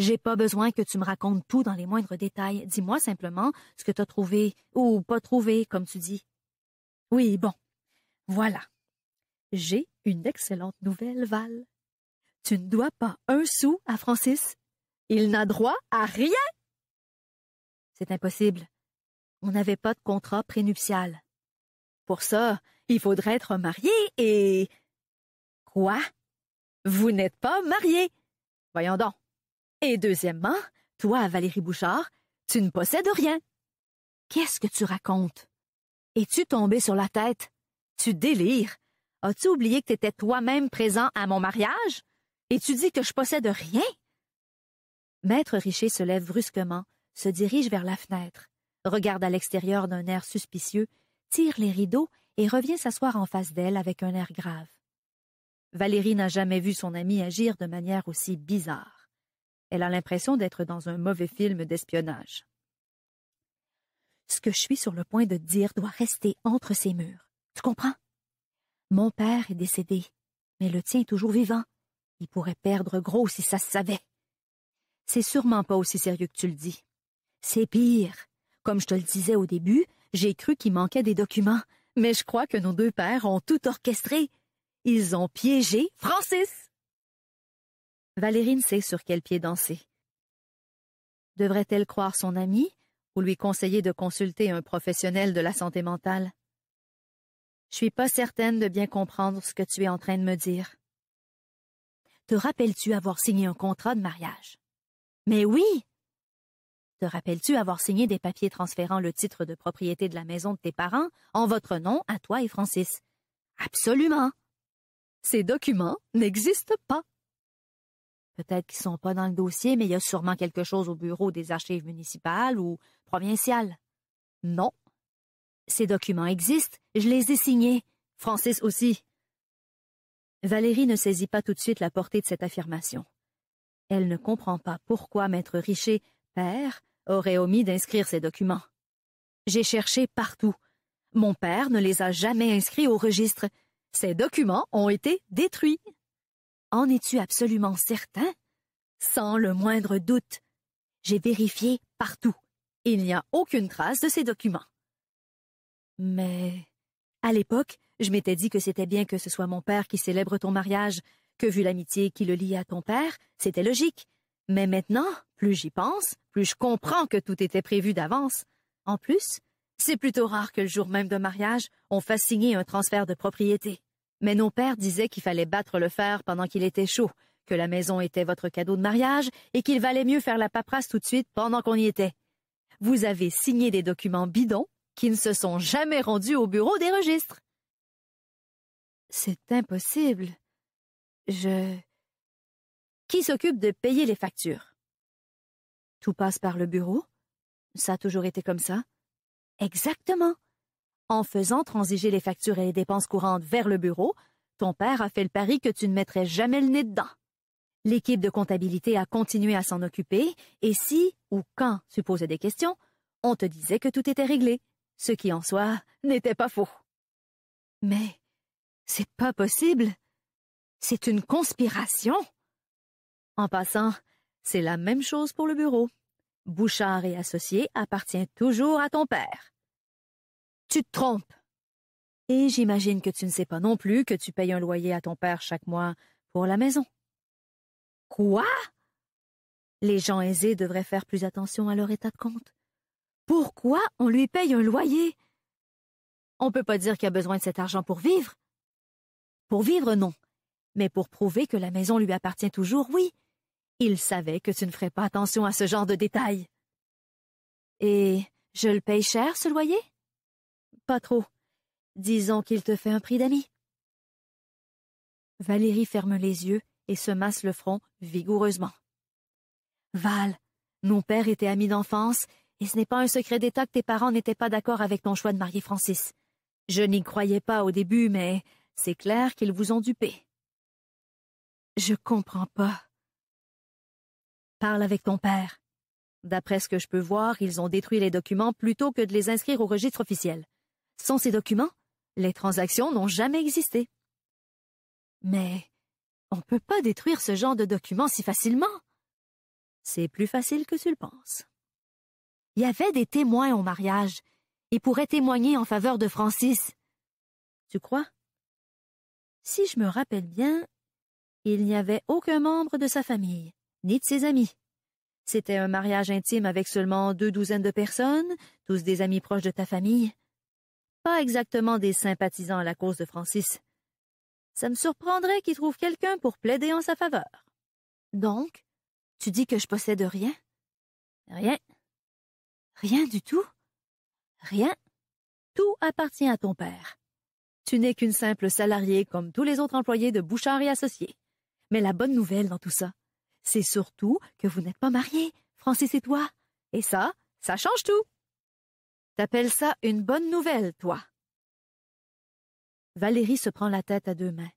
J'ai pas besoin que tu me racontes tout dans les moindres détails. Dis-moi simplement ce que t'as trouvé ou pas trouvé, comme tu dis. Oui, bon. Voilà. J'ai une excellente nouvelle, Val. Tu ne dois pas un sou à Francis. Il n'a droit à rien. C'est impossible. On n'avait pas de contrat prénuptial. Pour ça, il faudrait être marié et... Quoi? Vous n'êtes pas marié? Voyons donc. Et deuxièmement, toi, Valérie Bouchard, tu ne possèdes rien. Qu'est-ce que tu racontes? Es-tu tombé sur la tête? Tu délires. As-tu oublié que t'étais toi-même présent à mon mariage? Et tu dis que je possède rien? Maître Richer se lève brusquement, se dirige vers la fenêtre, regarde à l'extérieur d'un air suspicieux, tire les rideaux et revient s'asseoir en face d'elle avec un air grave. Valérie n'a jamais vu son amie agir de manière aussi bizarre. Elle a l'impression d'être dans un mauvais film d'espionnage. Ce que je suis sur le point de dire doit rester entre ces murs. Tu comprends? Mon père est décédé, mais le tien est toujours vivant. Il pourrait perdre gros si ça se savait. C'est sûrement pas aussi sérieux que tu le dis. C'est pire. Comme je te le disais au début, j'ai cru qu'il manquait des documents, mais je crois que nos deux pères ont tout orchestré. Ils ont piégé Francis. Valérine sait sur quel pied danser. Devrait-elle croire son amie ou lui conseiller de consulter un professionnel de la santé mentale? Je suis pas certaine de bien comprendre ce que tu es en train de me dire. Te rappelles-tu avoir signé un contrat de mariage? Mais oui! Te rappelles-tu avoir signé des papiers transférant le titre de propriété de la maison de tes parents en votre nom à toi et Francis? Absolument! Ces documents n'existent pas. Peut-être qu'ils sont pas dans le dossier, mais il y a sûrement quelque chose au bureau des archives municipales ou provinciales. Non. Ces documents existent, je les ai signés. Francis aussi. Valérie ne saisit pas tout de suite la portée de cette affirmation. Elle ne comprend pas pourquoi Maître Richer, père, aurait omis d'inscrire ces documents. J'ai cherché partout. Mon père ne les a jamais inscrits au registre. Ces documents ont été détruits. En es-tu absolument certain Sans le moindre doute. J'ai vérifié partout. Il n'y a aucune trace de ces documents. Mais... À l'époque, je m'étais dit que c'était bien que ce soit mon père qui célèbre ton mariage, que vu l'amitié qui le lie à ton père, c'était logique. Mais maintenant, plus j'y pense, plus je comprends que tout était prévu d'avance. En plus, c'est plutôt rare que le jour même de mariage, on fasse signer un transfert de propriété. Mais nos pères disaient qu'il fallait battre le fer pendant qu'il était chaud, que la maison était votre cadeau de mariage et qu'il valait mieux faire la paperasse tout de suite pendant qu'on y était. Vous avez signé des documents bidons qui ne se sont jamais rendus au bureau des registres. C'est impossible. Je... Qui s'occupe de payer les factures? Tout passe par le bureau. Ça a toujours été comme ça. Exactement. En faisant transiger les factures et les dépenses courantes vers le bureau, ton père a fait le pari que tu ne mettrais jamais le nez dedans. L'équipe de comptabilité a continué à s'en occuper, et si, ou quand tu posais des questions, on te disait que tout était réglé, ce qui en soi n'était pas faux. Mais c'est pas possible. C'est une conspiration. En passant, c'est la même chose pour le bureau. Bouchard et associés appartient toujours à ton père. Tu te trompes. Et j'imagine que tu ne sais pas non plus que tu payes un loyer à ton père chaque mois pour la maison. Quoi? Les gens aisés devraient faire plus attention à leur état de compte. Pourquoi on lui paye un loyer? On peut pas dire qu'il a besoin de cet argent pour vivre. Pour vivre, non. Mais pour prouver que la maison lui appartient toujours, oui. Il savait que tu ne ferais pas attention à ce genre de détails. Et je le paye cher, ce loyer? pas trop. Disons qu'il te fait un prix d'ami. Valérie ferme les yeux et se masse le front vigoureusement. Val, mon père était ami d'enfance, et ce n'est pas un secret d'État que tes parents n'étaient pas d'accord avec ton choix de marier Francis. Je n'y croyais pas au début, mais c'est clair qu'ils vous ont dupé. Je comprends pas. Parle avec ton père. D'après ce que je peux voir, ils ont détruit les documents plutôt que de les inscrire au registre officiel. Sans ces documents, les transactions n'ont jamais existé. Mais on ne peut pas détruire ce genre de documents si facilement. C'est plus facile que tu le penses. Il y avait des témoins au mariage. et pourraient témoigner en faveur de Francis. Tu crois? Si je me rappelle bien, il n'y avait aucun membre de sa famille, ni de ses amis. C'était un mariage intime avec seulement deux douzaines de personnes, tous des amis proches de ta famille pas exactement des sympathisants à la cause de Francis. Ça me surprendrait qu'il trouve quelqu'un pour plaider en sa faveur. Donc, tu dis que je possède rien? Rien. Rien du tout? Rien. Tout appartient à ton père. Tu n'es qu'une simple salariée comme tous les autres employés de Bouchard et Associés. Mais la bonne nouvelle dans tout ça, c'est surtout que vous n'êtes pas mariés, Francis et toi. Et ça, ça change tout. T'appelles ça une bonne nouvelle, toi? Valérie se prend la tête à deux mains.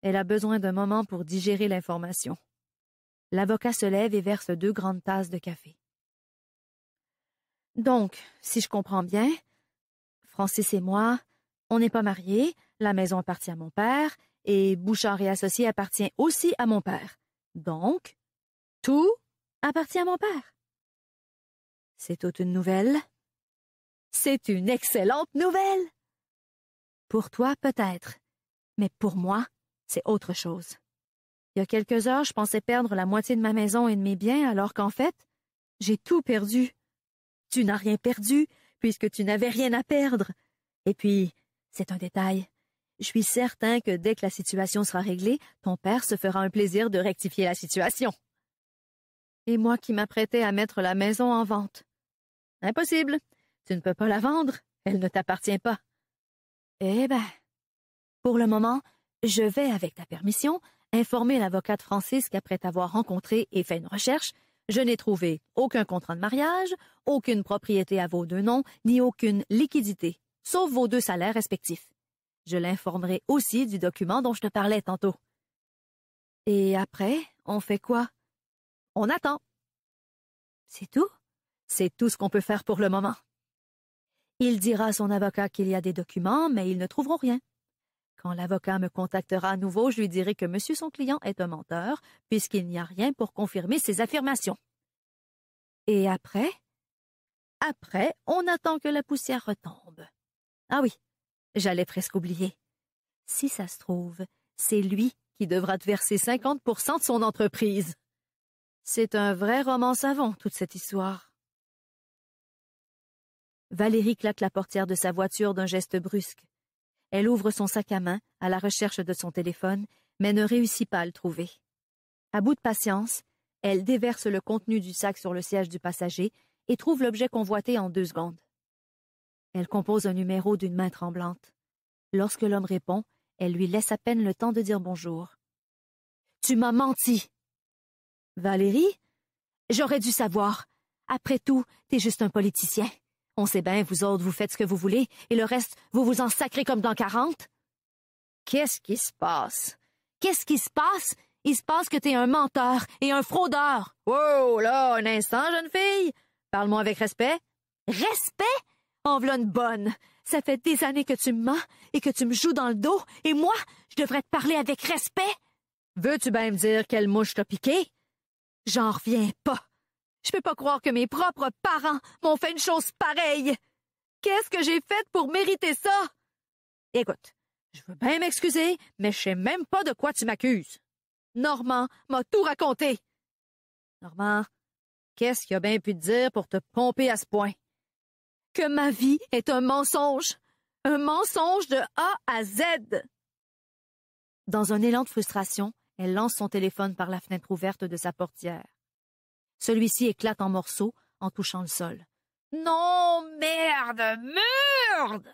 Elle a besoin d'un moment pour digérer l'information. L'avocat se lève et verse deux grandes tasses de café. Donc, si je comprends bien, Francis et moi, on n'est pas mariés, la maison appartient à mon père, et Bouchard et Associés appartient aussi à mon père. Donc, tout appartient à mon père. C'est toute une nouvelle. C'est une excellente nouvelle. Pour toi, peut-être, mais pour moi, c'est autre chose. Il y a quelques heures, je pensais perdre la moitié de ma maison et de mes biens, alors qu'en fait, j'ai tout perdu. Tu n'as rien perdu, puisque tu n'avais rien à perdre. Et puis, c'est un détail. Je suis certain que dès que la situation sera réglée, ton père se fera un plaisir de rectifier la situation. Et moi qui m'apprêtais à mettre la maison en vente. Impossible. Tu ne peux pas la vendre, elle ne t'appartient pas. Eh ben. Pour le moment, je vais, avec ta permission, informer l'avocate Francis qu'après t'avoir rencontré et fait une recherche, je n'ai trouvé aucun contrat de mariage, aucune propriété à vos deux noms, ni aucune liquidité, sauf vos deux salaires respectifs. Je l'informerai aussi du document dont je te parlais tantôt. Et après, on fait quoi? On attend. C'est tout? C'est tout ce qu'on peut faire pour le moment. Il dira à son avocat qu'il y a des documents, mais ils ne trouveront rien. Quand l'avocat me contactera à nouveau, je lui dirai que monsieur son client est un menteur, puisqu'il n'y a rien pour confirmer ses affirmations. Et après? Après, on attend que la poussière retombe. Ah oui, j'allais presque oublier. Si ça se trouve, c'est lui qui devra te verser 50 de son entreprise. C'est un vrai roman savant, toute cette histoire. Valérie claque la portière de sa voiture d'un geste brusque. Elle ouvre son sac à main, à la recherche de son téléphone, mais ne réussit pas à le trouver. À bout de patience, elle déverse le contenu du sac sur le siège du passager et trouve l'objet convoité en deux secondes. Elle compose un numéro d'une main tremblante. Lorsque l'homme répond, elle lui laisse à peine le temps de dire bonjour. Tu m'as menti. Valérie? J'aurais dû savoir. Après tout, t'es juste un politicien. On sait bien, vous autres, vous faites ce que vous voulez, et le reste, vous vous en sacrez comme dans quarante. Qu'est-ce qui se passe? Qu'est-ce qui se passe? Il se passe que t'es un menteur et un fraudeur. Oh là, un instant, jeune fille. Parle-moi avec respect. Respect? En v'là une bonne. Ça fait des années que tu me mens et que tu me joues dans le dos, et moi, je devrais te parler avec respect. Veux-tu bien me dire quelle mouche t'a piqué? J'en reviens pas. Je peux pas croire que mes propres parents m'ont fait une chose pareille. Qu'est-ce que j'ai fait pour mériter ça? Écoute, je veux bien m'excuser, mais je sais même pas de quoi tu m'accuses. Normand m'a tout raconté. Normand, qu'est-ce qu'il a bien pu dire pour te pomper à ce point? Que ma vie est un mensonge. Un mensonge de A à Z. Dans un élan de frustration, elle lance son téléphone par la fenêtre ouverte de sa portière. Celui-ci éclate en morceaux en touchant le sol. Non, merde, merde!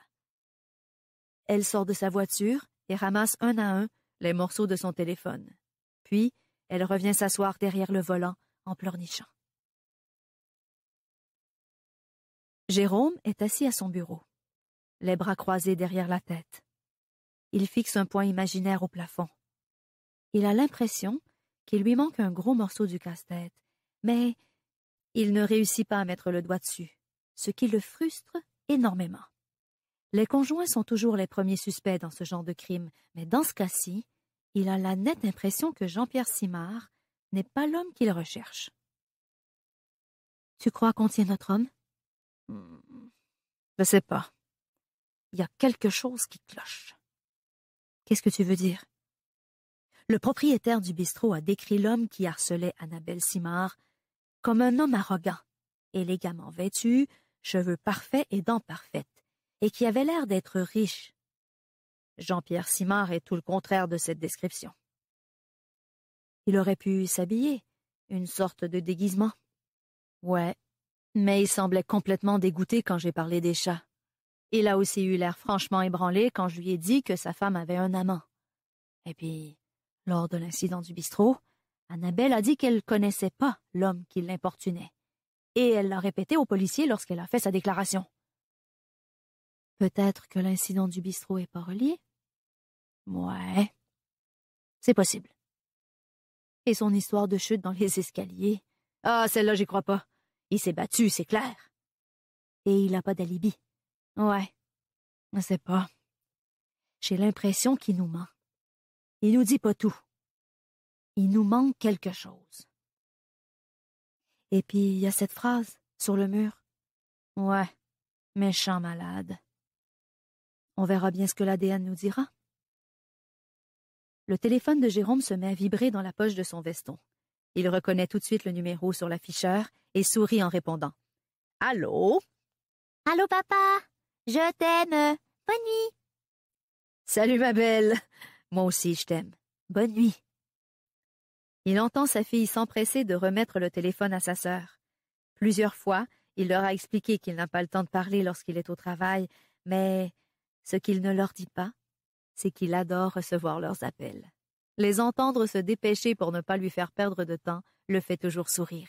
Elle sort de sa voiture et ramasse un à un les morceaux de son téléphone. Puis, elle revient s'asseoir derrière le volant en pleurnichant. Jérôme est assis à son bureau, les bras croisés derrière la tête. Il fixe un point imaginaire au plafond. Il a l'impression qu'il lui manque un gros morceau du casse-tête mais il ne réussit pas à mettre le doigt dessus, ce qui le frustre énormément. Les conjoints sont toujours les premiers suspects dans ce genre de crime, mais dans ce cas-ci, il a la nette impression que Jean-Pierre Simard n'est pas l'homme qu'il recherche. Tu crois qu'on tient notre homme hmm, Je ne sais pas. Il y a quelque chose qui cloche. Qu'est-ce que tu veux dire Le propriétaire du bistrot a décrit l'homme qui harcelait Annabelle Simard comme un homme arrogant, élégamment vêtu, cheveux parfaits et dents parfaites, et qui avait l'air d'être riche. Jean-Pierre Simard est tout le contraire de cette description. Il aurait pu s'habiller, une sorte de déguisement. Ouais, mais il semblait complètement dégoûté quand j'ai parlé des chats. Il a aussi eu l'air franchement ébranlé quand je lui ai dit que sa femme avait un amant. Et puis, lors de l'incident du bistrot, Annabelle a dit qu'elle connaissait pas l'homme qui l'importunait, et elle l'a répété au policier lorsqu'elle a fait sa déclaration. Peut-être que l'incident du bistrot est pas relié. Ouais. C'est possible. Et son histoire de chute dans les escaliers. Ah, celle-là, j'y crois pas. Il s'est battu, c'est clair. Et il n'a pas d'alibi. Ouais. Je sais pas. J'ai l'impression qu'il nous ment. Il nous dit pas tout il nous manque quelque chose. Et puis, il y a cette phrase sur le mur. Ouais, méchant malade. On verra bien ce que l'ADN nous dira. Le téléphone de Jérôme se met à vibrer dans la poche de son veston. Il reconnaît tout de suite le numéro sur l'afficheur et sourit en répondant. Allô? Allô, papa? Je t'aime. Bonne nuit. Salut, ma belle. Moi aussi, je t'aime. Bonne nuit. Il entend sa fille s'empresser de remettre le téléphone à sa sœur. Plusieurs fois, il leur a expliqué qu'il n'a pas le temps de parler lorsqu'il est au travail, mais ce qu'il ne leur dit pas, c'est qu'il adore recevoir leurs appels. Les entendre se dépêcher pour ne pas lui faire perdre de temps le fait toujours sourire.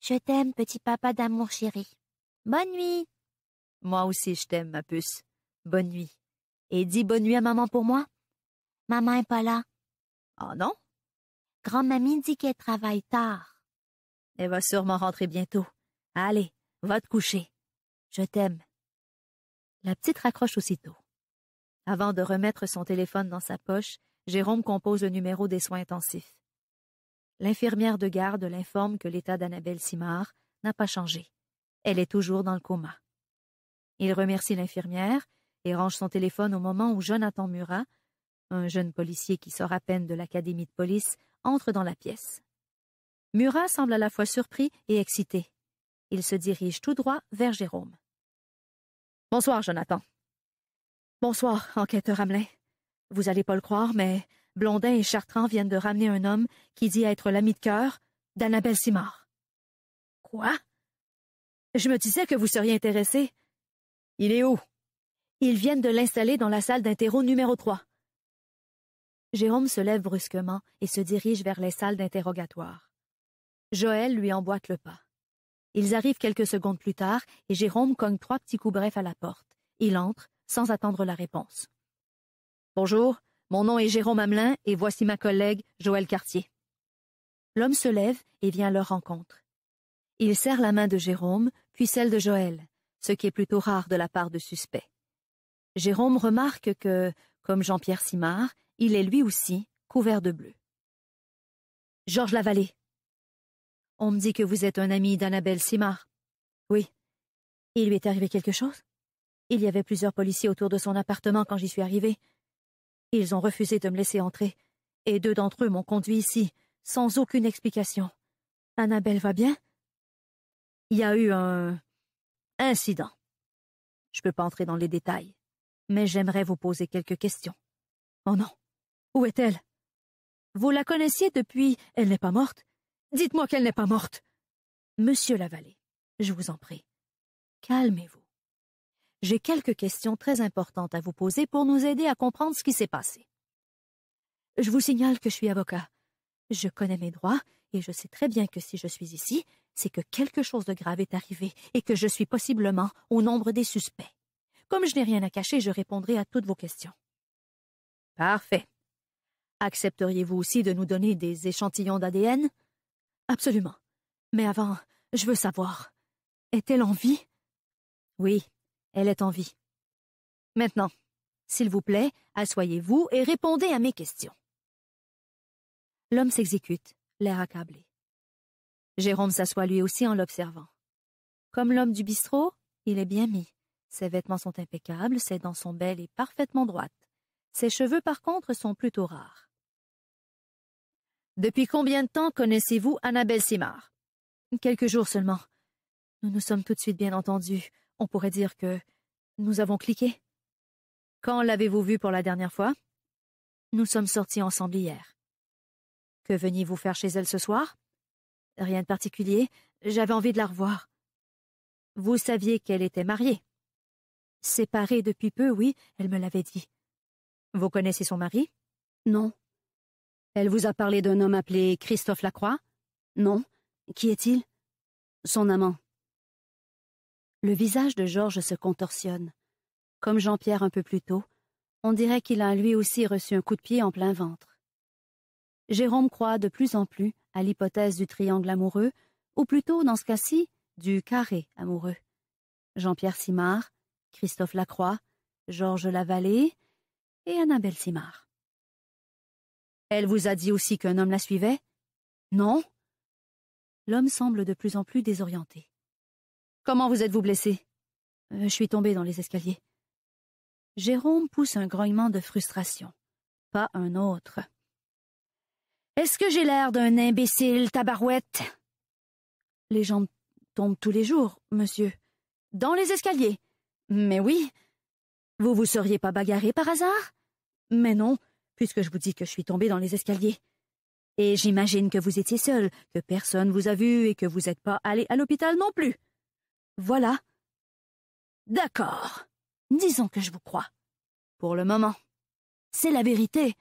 Je t'aime, petit papa d'amour chéri. Bonne nuit. Moi aussi, je t'aime, ma puce. Bonne nuit. Et dis bonne nuit à maman pour moi. Maman est pas là. Oh non? Grand-mamie dit qu'elle travaille tard. Elle va sûrement rentrer bientôt. Allez, va te coucher. Je t'aime. La petite raccroche aussitôt. Avant de remettre son téléphone dans sa poche, Jérôme compose le numéro des soins intensifs. L'infirmière de garde l'informe que l'état d'Annabelle Simard n'a pas changé. Elle est toujours dans le coma. Il remercie l'infirmière et range son téléphone au moment où Jonathan Murat un jeune policier qui sort à peine de l'académie de police entre dans la pièce. Murat semble à la fois surpris et excité. Il se dirige tout droit vers Jérôme. Bonsoir, Jonathan. Bonsoir, enquêteur Hamelin. Vous allez pas le croire, mais Blondin et Chartrand viennent de ramener un homme qui dit être l'ami de cœur d'Annabelle Simard. Quoi? Je me disais que vous seriez intéressé. Il est où? Ils viennent de l'installer dans la salle d'interro numéro 3. Jérôme se lève brusquement et se dirige vers les salles d'interrogatoire. Joël lui emboîte le pas. Ils arrivent quelques secondes plus tard et Jérôme cogne trois petits coups brefs à la porte. Il entre, sans attendre la réponse. Bonjour, mon nom est Jérôme Hamelin et voici ma collègue Joël Cartier. L'homme se lève et vient leur rencontre. Il serre la main de Jérôme, puis celle de Joël, ce qui est plutôt rare de la part de suspects. Jérôme remarque que, comme Jean-Pierre Simard, il est lui aussi couvert de bleu. Georges Lavallée. On me dit que vous êtes un ami d'Annabelle Simard. Oui. Il lui est arrivé quelque chose? Il y avait plusieurs policiers autour de son appartement quand j'y suis arrivé. Ils ont refusé de me laisser entrer, et deux d'entre eux m'ont conduit ici, sans aucune explication. Annabelle va bien? Il y a eu un incident. Je ne peux pas entrer dans les détails, mais j'aimerais vous poser quelques questions. Oh non. Où est-elle Vous la connaissiez depuis. Elle n'est pas morte Dites-moi qu'elle n'est pas morte Monsieur Lavallée, je vous en prie, calmez-vous. J'ai quelques questions très importantes à vous poser pour nous aider à comprendre ce qui s'est passé. Je vous signale que je suis avocat. Je connais mes droits et je sais très bien que si je suis ici, c'est que quelque chose de grave est arrivé et que je suis possiblement au nombre des suspects. Comme je n'ai rien à cacher, je répondrai à toutes vos questions. Parfait. Accepteriez-vous aussi de nous donner des échantillons d'ADN Absolument. Mais avant, je veux savoir. Est-elle en vie Oui, elle est en vie. Maintenant, s'il vous plaît, asseyez vous et répondez à mes questions. L'homme s'exécute, l'air accablé. Jérôme s'assoit lui aussi en l'observant. Comme l'homme du bistrot, il est bien mis. Ses vêtements sont impeccables, ses dents sont belles et parfaitement droites. Ses cheveux, par contre, sont plutôt rares. Depuis combien de temps connaissez-vous Annabelle Simard Quelques jours seulement. Nous nous sommes tout de suite bien entendus. On pourrait dire que nous avons cliqué. Quand l'avez-vous vue pour la dernière fois Nous sommes sortis ensemble hier. Que veniez-vous faire chez elle ce soir Rien de particulier. J'avais envie de la revoir. Vous saviez qu'elle était mariée Séparée depuis peu, oui, elle me l'avait dit. Vous connaissez son mari Non. Elle vous a parlé d'un homme appelé Christophe Lacroix Non. Qui est-il Son amant. Le visage de Georges se contorsionne. Comme Jean-Pierre un peu plus tôt, on dirait qu'il a lui aussi reçu un coup de pied en plein ventre. Jérôme croit de plus en plus à l'hypothèse du triangle amoureux, ou plutôt, dans ce cas-ci, du carré amoureux. Jean-Pierre Simard, Christophe Lacroix, Georges Lavallée et Annabelle Simard. Elle vous a dit aussi qu'un homme la suivait Non. L'homme semble de plus en plus désorienté. Comment vous êtes-vous blessé euh, Je suis tombé dans les escaliers. Jérôme pousse un grognement de frustration. Pas un autre. Est-ce que j'ai l'air d'un imbécile, tabarouette Les gens tombent tous les jours, monsieur. Dans les escaliers. Mais oui. Vous vous seriez pas bagarré par hasard Mais non puisque je vous dis que je suis tombée dans les escaliers. Et j'imagine que vous étiez seul, que personne vous a vu et que vous n'êtes pas allé à l'hôpital non plus. Voilà. D'accord. Disons que je vous crois. Pour le moment. C'est la vérité.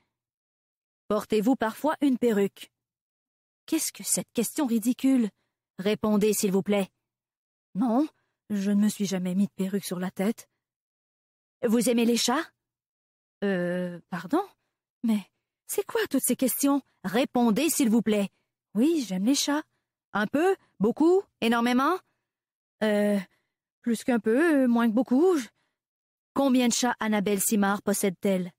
Portez-vous parfois une perruque Qu'est-ce que cette question ridicule Répondez, s'il vous plaît. Non, je ne me suis jamais mis de perruque sur la tête. Vous aimez les chats Euh, pardon mais c'est quoi toutes ces questions? Répondez, s'il vous plaît. Oui, j'aime les chats. Un peu? Beaucoup? Énormément? Euh. Plus qu'un peu, moins que beaucoup. Combien de chats Annabelle Simard possède-t-elle?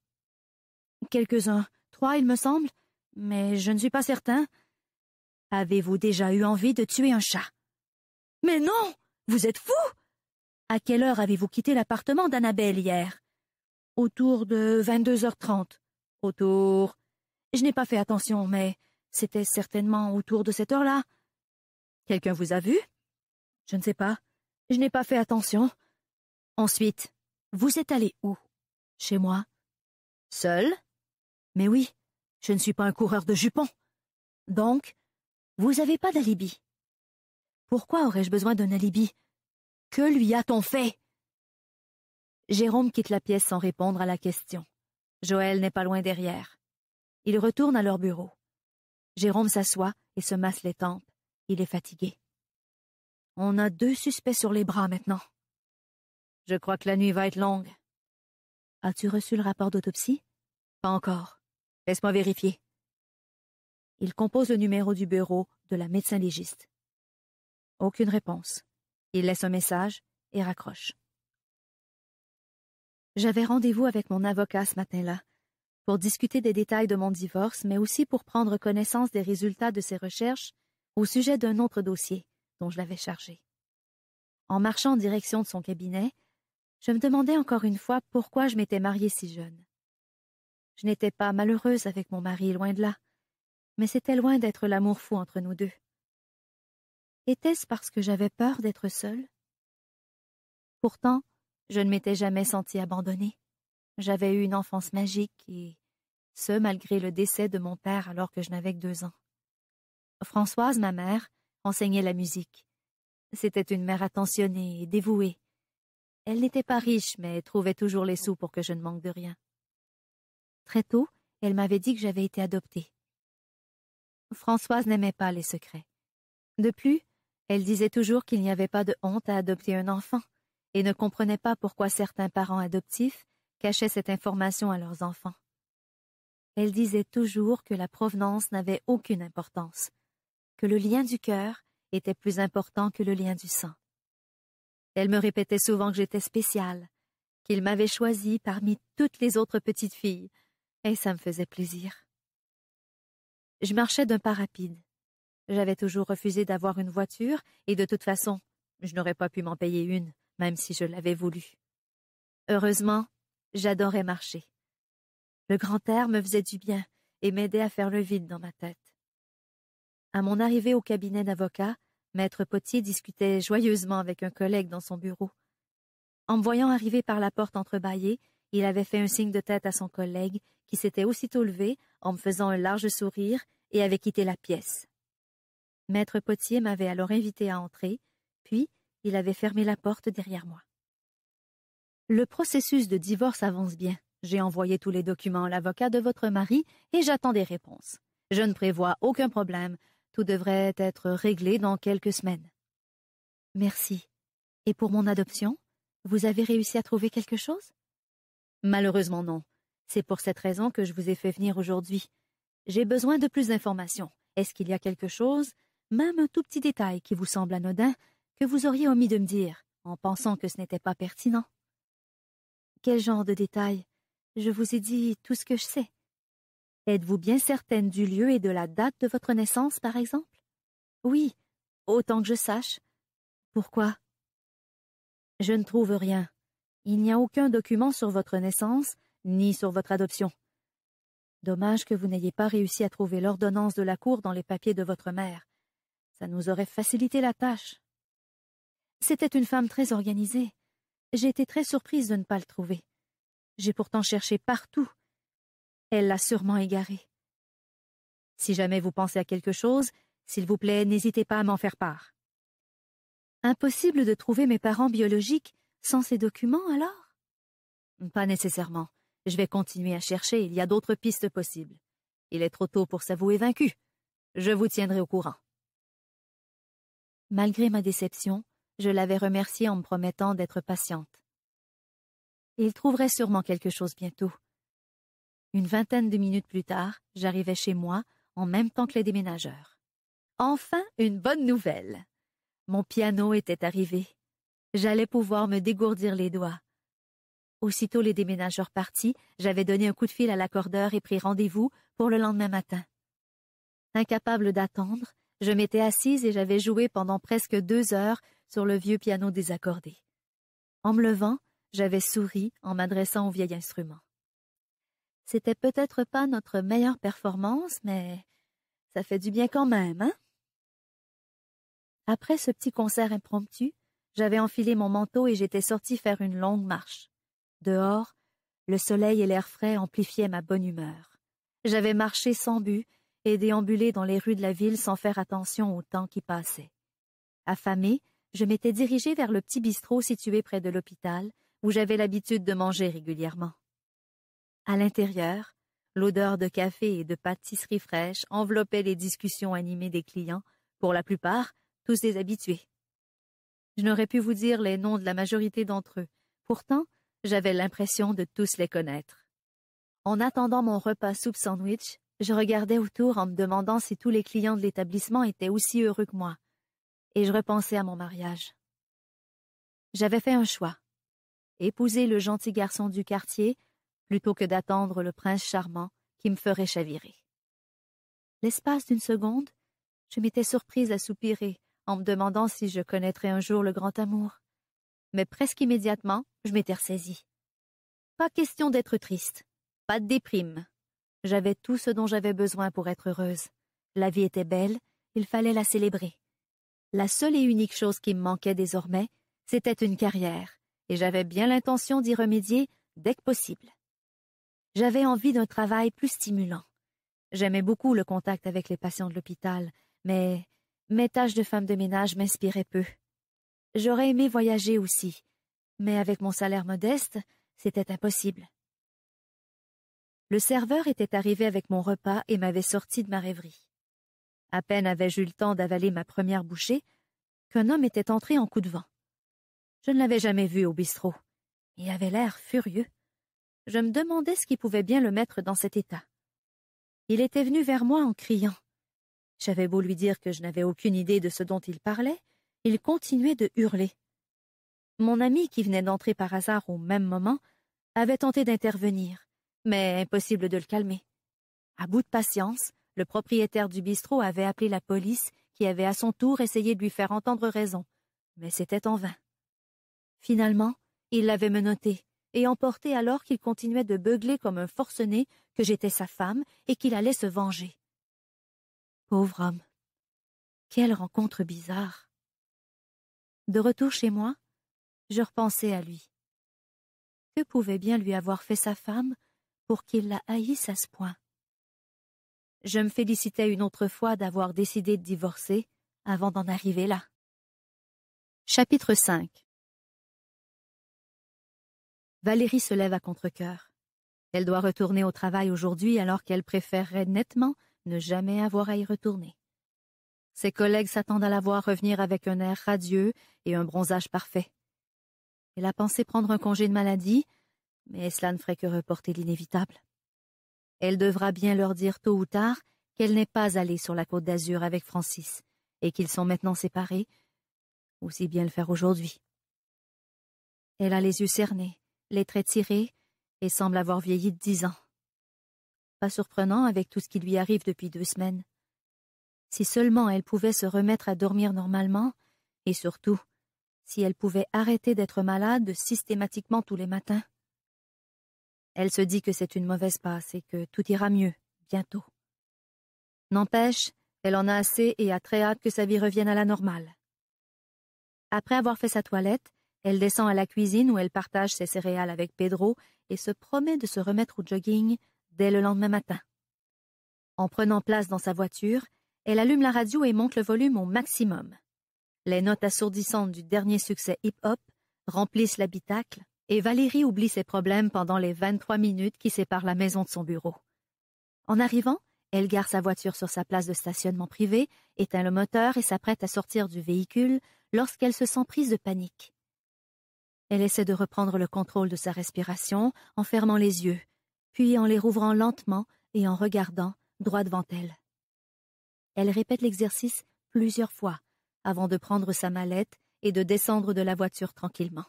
Quelques-uns. Trois, il me semble. Mais je ne suis pas certain. Avez-vous déjà eu envie de tuer un chat? Mais non! Vous êtes fou! À quelle heure avez-vous quitté l'appartement d'Annabelle hier? Autour de vingt-deux heures trente. » autour. Je n'ai pas fait attention, mais c'était certainement autour de cette heure-là. Quelqu'un vous a vu Je ne sais pas. Je n'ai pas fait attention. Ensuite, vous êtes allé où Chez moi. Seul Mais oui, je ne suis pas un coureur de jupons. Donc, vous n'avez pas d'alibi. Pourquoi aurais-je besoin d'un alibi Que lui a-t-on fait Jérôme quitte la pièce sans répondre à la question. Joël n'est pas loin derrière. Ils retournent à leur bureau. Jérôme s'assoit et se masse les tempes. Il est fatigué. On a deux suspects sur les bras maintenant. Je crois que la nuit va être longue. As-tu reçu le rapport d'autopsie? Pas encore. Laisse-moi vérifier. Il compose le numéro du bureau de la médecin légiste. Aucune réponse. Il laisse un message et raccroche. J'avais rendez-vous avec mon avocat ce matin-là, pour discuter des détails de mon divorce, mais aussi pour prendre connaissance des résultats de ses recherches au sujet d'un autre dossier dont je l'avais chargé. En marchant en direction de son cabinet, je me demandais encore une fois pourquoi je m'étais mariée si jeune. Je n'étais pas malheureuse avec mon mari, loin de là, mais c'était loin d'être l'amour fou entre nous deux. Était-ce parce que j'avais peur d'être seule Pourtant, je ne m'étais jamais sentie abandonnée. J'avais eu une enfance magique et ce malgré le décès de mon père alors que je n'avais que deux ans. Françoise, ma mère, enseignait la musique. C'était une mère attentionnée et dévouée. Elle n'était pas riche, mais trouvait toujours les sous pour que je ne manque de rien. Très tôt, elle m'avait dit que j'avais été adoptée. Françoise n'aimait pas les secrets. De plus, elle disait toujours qu'il n'y avait pas de honte à adopter un enfant, et ne comprenaient pas pourquoi certains parents adoptifs cachaient cette information à leurs enfants. Elle disait toujours que la provenance n'avait aucune importance, que le lien du cœur était plus important que le lien du sang. Elle me répétait souvent que j'étais spéciale, qu'il m'avait choisie parmi toutes les autres petites filles, et ça me faisait plaisir. Je marchais d'un pas rapide. J'avais toujours refusé d'avoir une voiture, et de toute façon, je n'aurais pas pu m'en payer une même si je l'avais voulu. Heureusement, j'adorais marcher. Le grand air me faisait du bien et m'aidait à faire le vide dans ma tête. À mon arrivée au cabinet d'avocat, maître Potier discutait joyeusement avec un collègue dans son bureau. En me voyant arriver par la porte entrebâillée, il avait fait un signe de tête à son collègue, qui s'était aussitôt levé, en me faisant un large sourire, et avait quitté la pièce. Maître Potier m'avait alors invité à entrer, puis, il avait fermé la porte derrière moi. Le processus de divorce avance bien. J'ai envoyé tous les documents à l'avocat de votre mari et j'attends des réponses. Je ne prévois aucun problème. Tout devrait être réglé dans quelques semaines. Merci. Et pour mon adoption, vous avez réussi à trouver quelque chose Malheureusement non. C'est pour cette raison que je vous ai fait venir aujourd'hui. J'ai besoin de plus d'informations. Est-ce qu'il y a quelque chose, même un tout petit détail qui vous semble anodin, que vous auriez omis de me dire, en pensant que ce n'était pas pertinent. Quel genre de détail Je vous ai dit tout ce que je sais. Êtes-vous bien certaine du lieu et de la date de votre naissance, par exemple Oui, autant que je sache. Pourquoi Je ne trouve rien. Il n'y a aucun document sur votre naissance, ni sur votre adoption. Dommage que vous n'ayez pas réussi à trouver l'ordonnance de la Cour dans les papiers de votre mère. Ça nous aurait facilité la tâche. C'était une femme très organisée. J'ai été très surprise de ne pas le trouver. J'ai pourtant cherché partout. Elle l'a sûrement égaré. Si jamais vous pensez à quelque chose, s'il vous plaît, n'hésitez pas à m'en faire part. Impossible de trouver mes parents biologiques sans ces documents, alors Pas nécessairement. Je vais continuer à chercher, il y a d'autres pistes possibles. Il est trop tôt pour s'avouer vaincu. Je vous tiendrai au courant. Malgré ma déception, je l'avais remercié en me promettant d'être patiente. Il trouverait sûrement quelque chose bientôt. Une vingtaine de minutes plus tard, j'arrivais chez moi, en même temps que les déménageurs. Enfin, une bonne nouvelle. Mon piano était arrivé. J'allais pouvoir me dégourdir les doigts. Aussitôt les déménageurs partis, j'avais donné un coup de fil à l'accordeur et pris rendez-vous pour le lendemain matin. Incapable d'attendre, je m'étais assise et j'avais joué pendant presque deux heures sur le vieux piano désaccordé. En me levant, j'avais souri en m'adressant au vieil instrument. C'était peut-être pas notre meilleure performance, mais ça fait du bien quand même, hein? Après ce petit concert impromptu, j'avais enfilé mon manteau et j'étais sorti faire une longue marche. Dehors, le soleil et l'air frais amplifiaient ma bonne humeur. J'avais marché sans but et déambulé dans les rues de la ville sans faire attention au temps qui passait. Affamé, je m'étais dirigé vers le petit bistrot situé près de l'hôpital, où j'avais l'habitude de manger régulièrement. À l'intérieur, l'odeur de café et de pâtisseries fraîches enveloppait les discussions animées des clients, pour la plupart, tous des habitués. Je n'aurais pu vous dire les noms de la majorité d'entre eux, pourtant, j'avais l'impression de tous les connaître. En attendant mon repas soupe sandwich, je regardais autour en me demandant si tous les clients de l'établissement étaient aussi heureux que moi, et je repensais à mon mariage. J'avais fait un choix. Épouser le gentil garçon du quartier plutôt que d'attendre le prince charmant qui me ferait chavirer. L'espace d'une seconde, je m'étais surprise à soupirer en me demandant si je connaîtrais un jour le grand amour. Mais presque immédiatement, je m'étais ressaisie. Pas question d'être triste, pas de déprime. J'avais tout ce dont j'avais besoin pour être heureuse. La vie était belle, il fallait la célébrer. La seule et unique chose qui me manquait désormais, c'était une carrière, et j'avais bien l'intention d'y remédier dès que possible. J'avais envie d'un travail plus stimulant. J'aimais beaucoup le contact avec les patients de l'hôpital, mais mes tâches de femme de ménage m'inspiraient peu. J'aurais aimé voyager aussi, mais avec mon salaire modeste, c'était impossible. Le serveur était arrivé avec mon repas et m'avait sorti de ma rêverie. À peine avais-je eu le temps d'avaler ma première bouchée qu'un homme était entré en coup de vent. Je ne l'avais jamais vu au bistrot. Il avait l'air furieux. Je me demandais ce qui pouvait bien le mettre dans cet état. Il était venu vers moi en criant. J'avais beau lui dire que je n'avais aucune idée de ce dont il parlait, il continuait de hurler. Mon ami, qui venait d'entrer par hasard au même moment, avait tenté d'intervenir, mais impossible de le calmer. À bout de patience, le propriétaire du bistrot avait appelé la police, qui avait à son tour essayé de lui faire entendre raison. Mais c'était en vain. Finalement, il l'avait menotté et emporté alors qu'il continuait de beugler comme un forcené que j'étais sa femme et qu'il allait se venger. Pauvre homme. Quelle rencontre bizarre. De retour chez moi, je repensais à lui. Que pouvait bien lui avoir fait sa femme pour qu'il la haïsse à ce point je me félicitais une autre fois d'avoir décidé de divorcer avant d'en arriver là. Chapitre 5 Valérie se lève à contre Elle doit retourner au travail aujourd'hui alors qu'elle préférerait nettement ne jamais avoir à y retourner. Ses collègues s'attendent à la voir revenir avec un air radieux et un bronzage parfait. Elle a pensé prendre un congé de maladie, mais cela ne ferait que reporter l'inévitable. Elle devra bien leur dire tôt ou tard qu'elle n'est pas allée sur la côte d'Azur avec Francis, et qu'ils sont maintenant séparés, aussi bien le faire aujourd'hui. Elle a les yeux cernés, les traits tirés, et semble avoir vieilli de dix ans. Pas surprenant avec tout ce qui lui arrive depuis deux semaines. Si seulement elle pouvait se remettre à dormir normalement, et surtout, si elle pouvait arrêter d'être malade systématiquement tous les matins. Elle se dit que c'est une mauvaise passe et que tout ira mieux, bientôt. N'empêche, elle en a assez et a très hâte que sa vie revienne à la normale. Après avoir fait sa toilette, elle descend à la cuisine où elle partage ses céréales avec Pedro et se promet de se remettre au jogging dès le lendemain matin. En prenant place dans sa voiture, elle allume la radio et monte le volume au maximum. Les notes assourdissantes du dernier succès hip-hop remplissent l'habitacle et Valérie oublie ses problèmes pendant les 23 minutes qui séparent la maison de son bureau. En arrivant, elle gare sa voiture sur sa place de stationnement privée, éteint le moteur et s'apprête à sortir du véhicule lorsqu'elle se sent prise de panique. Elle essaie de reprendre le contrôle de sa respiration en fermant les yeux, puis en les rouvrant lentement et en regardant droit devant elle. Elle répète l'exercice plusieurs fois avant de prendre sa mallette et de descendre de la voiture tranquillement.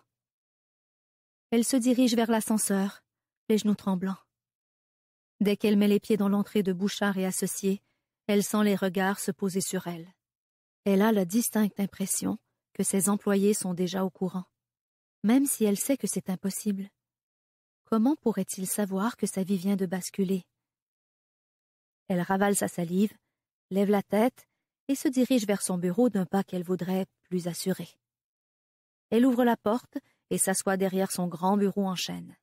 Elle se dirige vers l'ascenseur, les genoux tremblants. Dès qu'elle met les pieds dans l'entrée de Bouchard et Associés, elle sent les regards se poser sur elle. Elle a la distincte impression que ses employés sont déjà au courant, même si elle sait que c'est impossible. Comment pourrait-il savoir que sa vie vient de basculer Elle ravale sa salive, lève la tête et se dirige vers son bureau d'un pas qu'elle voudrait plus assuré. Elle ouvre la porte et s'assoit derrière son grand bureau en chêne.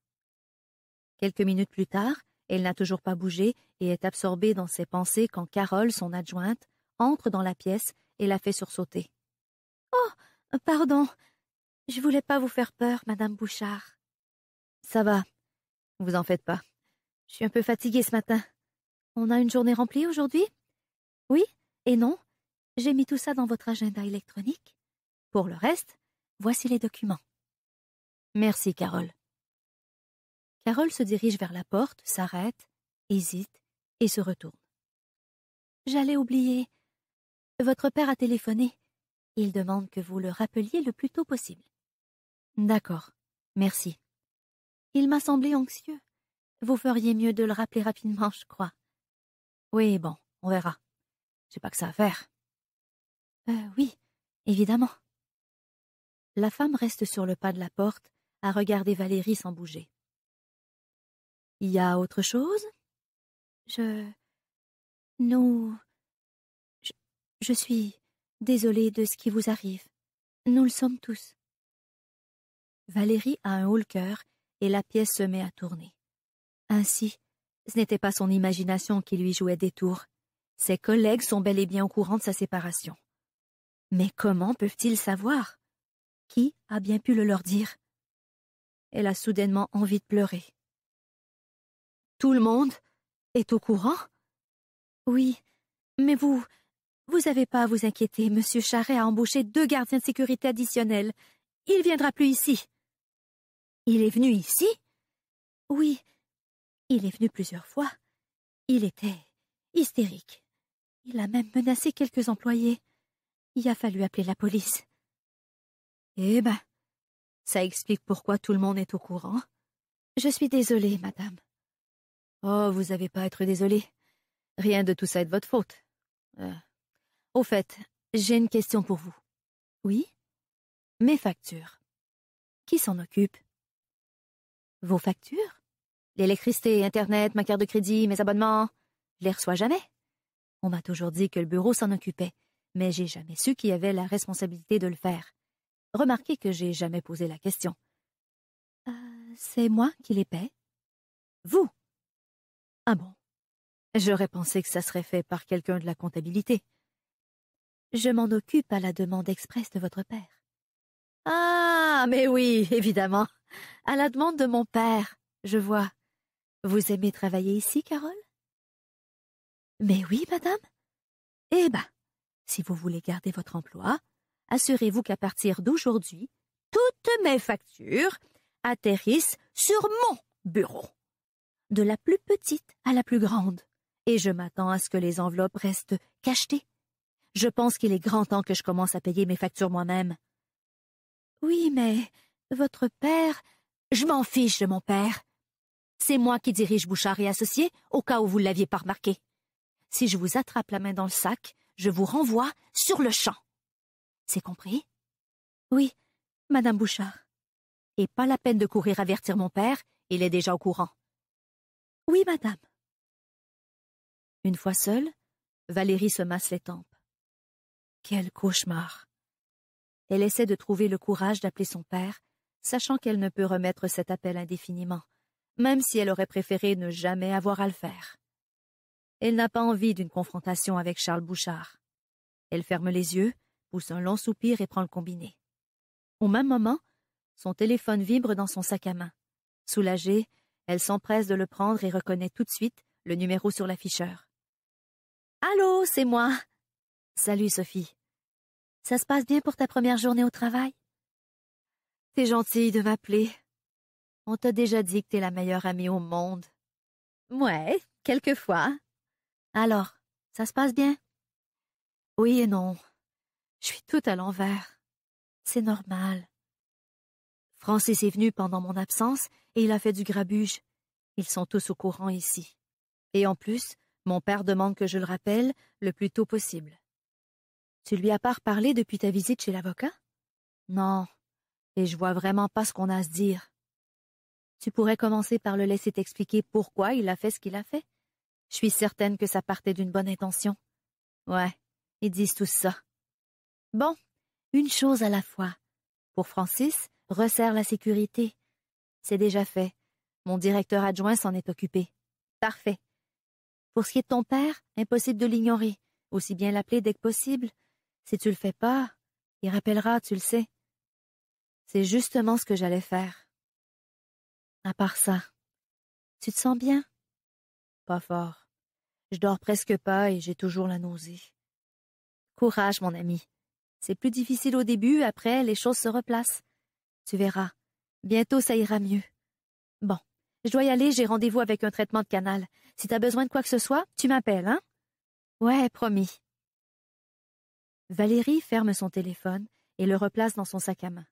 Quelques minutes plus tard, elle n'a toujours pas bougé et est absorbée dans ses pensées quand Carole, son adjointe, entre dans la pièce et la fait sursauter. Oh. Pardon. Je voulais pas vous faire peur, madame Bouchard. Ça va. Vous en faites pas. Je suis un peu fatiguée ce matin. On a une journée remplie aujourd'hui? Oui et non. J'ai mis tout ça dans votre agenda électronique. Pour le reste, voici les documents. Merci, Carole. Carole se dirige vers la porte, s'arrête, hésite et se retourne. J'allais oublier. Votre père a téléphoné. Il demande que vous le rappeliez le plus tôt possible. D'accord, merci. Il m'a semblé anxieux. Vous feriez mieux de le rappeler rapidement, je crois. Oui, bon, on verra. C'est pas que ça à faire. Euh, oui, évidemment. La femme reste sur le pas de la porte, à regarder Valérie sans bouger. Il y a autre chose Je. Nous. Je, suis désolée de ce qui vous arrive. Nous le sommes tous. Valérie a un haut le cœur et la pièce se met à tourner. Ainsi, ce n'était pas son imagination qui lui jouait des tours. Ses collègues sont bel et bien au courant de sa séparation. Mais comment peuvent-ils savoir Qui a bien pu le leur dire elle a soudainement envie de pleurer. Tout le monde est au courant Oui, mais vous, vous n'avez pas à vous inquiéter. Monsieur Charret a embauché deux gardiens de sécurité additionnels. Il viendra plus ici. Il est venu ici Oui, il est venu plusieurs fois. Il était hystérique. Il a même menacé quelques employés. Il a fallu appeler la police. Eh ben, ça explique pourquoi tout le monde est au courant. Je suis désolée, madame. Oh, vous n'avez pas à être désolée. Rien de tout ça est de votre faute. Euh, au fait, j'ai une question pour vous. Oui Mes factures. Qui s'en occupe Vos factures L'électricité, Internet, ma carte de crédit, mes abonnements. Je les reçois jamais. On m'a toujours dit que le bureau s'en occupait, mais j'ai jamais su qui avait la responsabilité de le faire. Remarquez que j'ai jamais posé la question. Euh, c'est moi qui les paie Vous Ah bon J'aurais pensé que ça serait fait par quelqu'un de la comptabilité. Je m'en occupe à la demande expresse de votre père. Ah, mais oui, [LAUGHS] évidemment. À la demande de mon père, je vois. Vous aimez travailler ici, Carole Mais oui, madame. Eh ben, si vous voulez garder votre emploi, assurez-vous qu'à partir d'aujourd'hui, toutes mes factures atterrissent sur mon bureau, de la plus petite à la plus grande, et je m'attends à ce que les enveloppes restent cachetées. Je pense qu'il est grand temps que je commence à payer mes factures moi-même. Oui, mais votre père. Je m'en fiche de mon père. C'est moi qui dirige Bouchard et Associés, au cas où vous ne l'aviez pas remarqué. Si je vous attrape la main dans le sac, je vous renvoie sur le champ. C'est compris Oui, Madame Bouchard. Et pas la peine de courir avertir mon père, il est déjà au courant. Oui, madame. Une fois seule, Valérie se masse les tempes. Quel cauchemar. Elle essaie de trouver le courage d'appeler son père, sachant qu'elle ne peut remettre cet appel indéfiniment, même si elle aurait préféré ne jamais avoir à le faire. Elle n'a pas envie d'une confrontation avec Charles Bouchard. Elle ferme les yeux pousse un long soupir et prend le combiné. Au même moment, son téléphone vibre dans son sac à main. Soulagée, elle s'empresse de le prendre et reconnaît tout de suite le numéro sur l'afficheur. Allô, c'est moi. Salut, Sophie. Ça se passe bien pour ta première journée au travail? T'es gentille de m'appeler. On t'a déjà dit que t'es la meilleure amie au monde. Ouais, quelquefois. Alors, ça se passe bien? Oui et non. Je suis tout à l'envers. C'est normal. Francis est venu pendant mon absence et il a fait du grabuge. Ils sont tous au courant ici. Et en plus, mon père demande que je le rappelle le plus tôt possible. Tu lui as pas reparlé depuis ta visite chez l'avocat? Non. Et je vois vraiment pas ce qu'on a à se dire. Tu pourrais commencer par le laisser t'expliquer pourquoi il a fait ce qu'il a fait. Je suis certaine que ça partait d'une bonne intention. Ouais, ils disent tous ça. Bon, une chose à la fois. Pour Francis, resserre la sécurité. C'est déjà fait. Mon directeur adjoint s'en est occupé. Parfait. Pour ce qui est de ton père, impossible de l'ignorer. Aussi bien l'appeler dès que possible. Si tu le fais pas, il rappellera, tu le sais. C'est justement ce que j'allais faire. À part ça, tu te sens bien? Pas fort. Je dors presque pas et j'ai toujours la nausée. Courage, mon ami. C'est plus difficile au début, après, les choses se replacent. Tu verras. Bientôt, ça ira mieux. Bon. Je dois y aller, j'ai rendez-vous avec un traitement de canal. Si t'as besoin de quoi que ce soit, tu m'appelles, hein? Ouais, promis. Valérie ferme son téléphone et le replace dans son sac à main.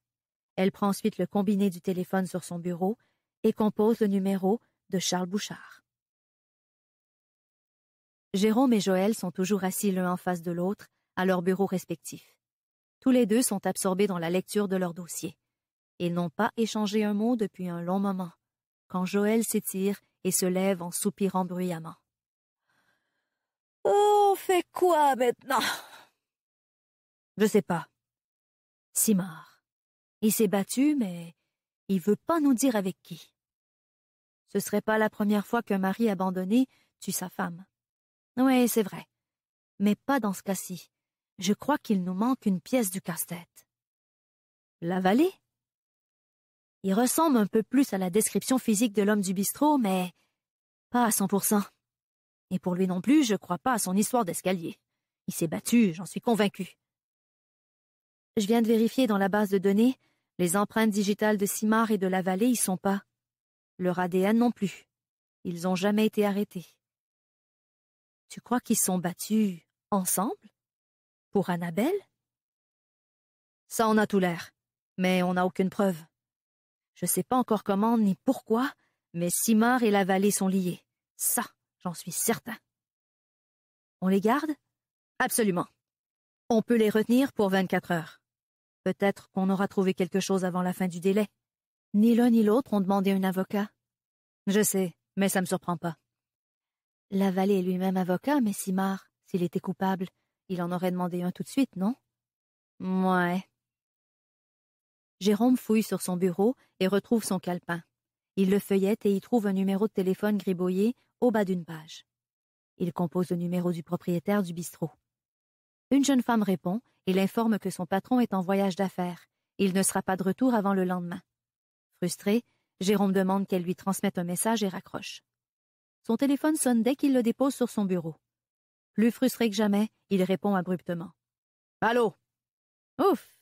Elle prend ensuite le combiné du téléphone sur son bureau et compose le numéro de Charles Bouchard. Jérôme et Joël sont toujours assis l'un en face de l'autre à leurs bureaux respectifs. Tous les deux sont absorbés dans la lecture de leur dossier. et n'ont pas échangé un mot depuis un long moment, quand Joël s'étire et se lève en soupirant bruyamment. Oh, on fait quoi maintenant? Je sais pas. Simard. Il s'est battu, mais il veut pas nous dire avec qui. Ce serait pas la première fois qu'un mari abandonné tue sa femme. Oui, c'est vrai. Mais pas dans ce cas-ci. Je crois qu'il nous manque une pièce du casse-tête. La vallée Il ressemble un peu plus à la description physique de l'homme du bistrot, mais pas à 100%. Et pour lui non plus, je crois pas à son histoire d'escalier. Il s'est battu, j'en suis convaincu. Je viens de vérifier dans la base de données, les empreintes digitales de Simard et de la vallée y sont pas. Leur ADN non plus. Ils ont jamais été arrêtés. Tu crois qu'ils sont battus ensemble pour Annabelle Ça en a tout l'air, mais on n'a aucune preuve. Je ne sais pas encore comment ni pourquoi, mais Simard et la vallée sont liés. Ça, j'en suis certain. On les garde Absolument. On peut les retenir pour 24 heures. Peut-être qu'on aura trouvé quelque chose avant la fin du délai. Ni l'un ni l'autre ont demandé un avocat. Je sais, mais ça ne me surprend pas. La vallée est lui-même avocat, mais Simard, s'il était coupable, il en aurait demandé un tout de suite, non Mouais. Jérôme fouille sur son bureau et retrouve son calepin. Il le feuillette et y trouve un numéro de téléphone gribouillé au bas d'une page. Il compose le numéro du propriétaire du bistrot. Une jeune femme répond et l'informe que son patron est en voyage d'affaires. Il ne sera pas de retour avant le lendemain. Frustré, Jérôme demande qu'elle lui transmette un message et raccroche. Son téléphone sonne dès qu'il le dépose sur son bureau. Plus frustré que jamais, il répond abruptement. Allô? Ouf!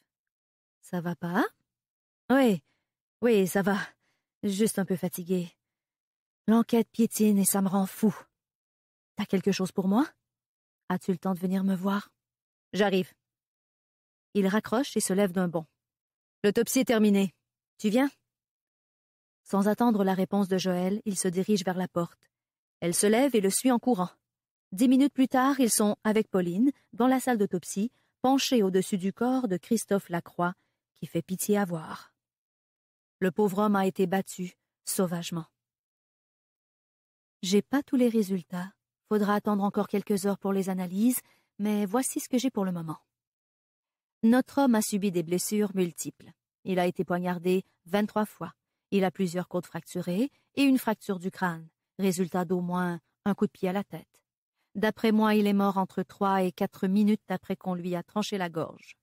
Ça va pas? Oui, oui, ça va. Juste un peu fatigué. L'enquête piétine et ça me rend fou. T'as quelque chose pour moi? As-tu le temps de venir me voir? J'arrive. Il raccroche et se lève d'un bond. L'autopsie est terminée. Tu viens? Sans attendre la réponse de Joël, il se dirige vers la porte. Elle se lève et le suit en courant. Dix minutes plus tard, ils sont avec Pauline, dans la salle d'autopsie, penchés au-dessus du corps de Christophe Lacroix, qui fait pitié à voir. Le pauvre homme a été battu, sauvagement. J'ai pas tous les résultats. Faudra attendre encore quelques heures pour les analyses, mais voici ce que j'ai pour le moment. Notre homme a subi des blessures multiples. Il a été poignardé vingt-trois fois. Il a plusieurs côtes fracturées et une fracture du crâne, résultat d'au moins un coup de pied à la tête. D'après moi, il est mort entre trois et quatre minutes après qu'on lui a tranché la gorge.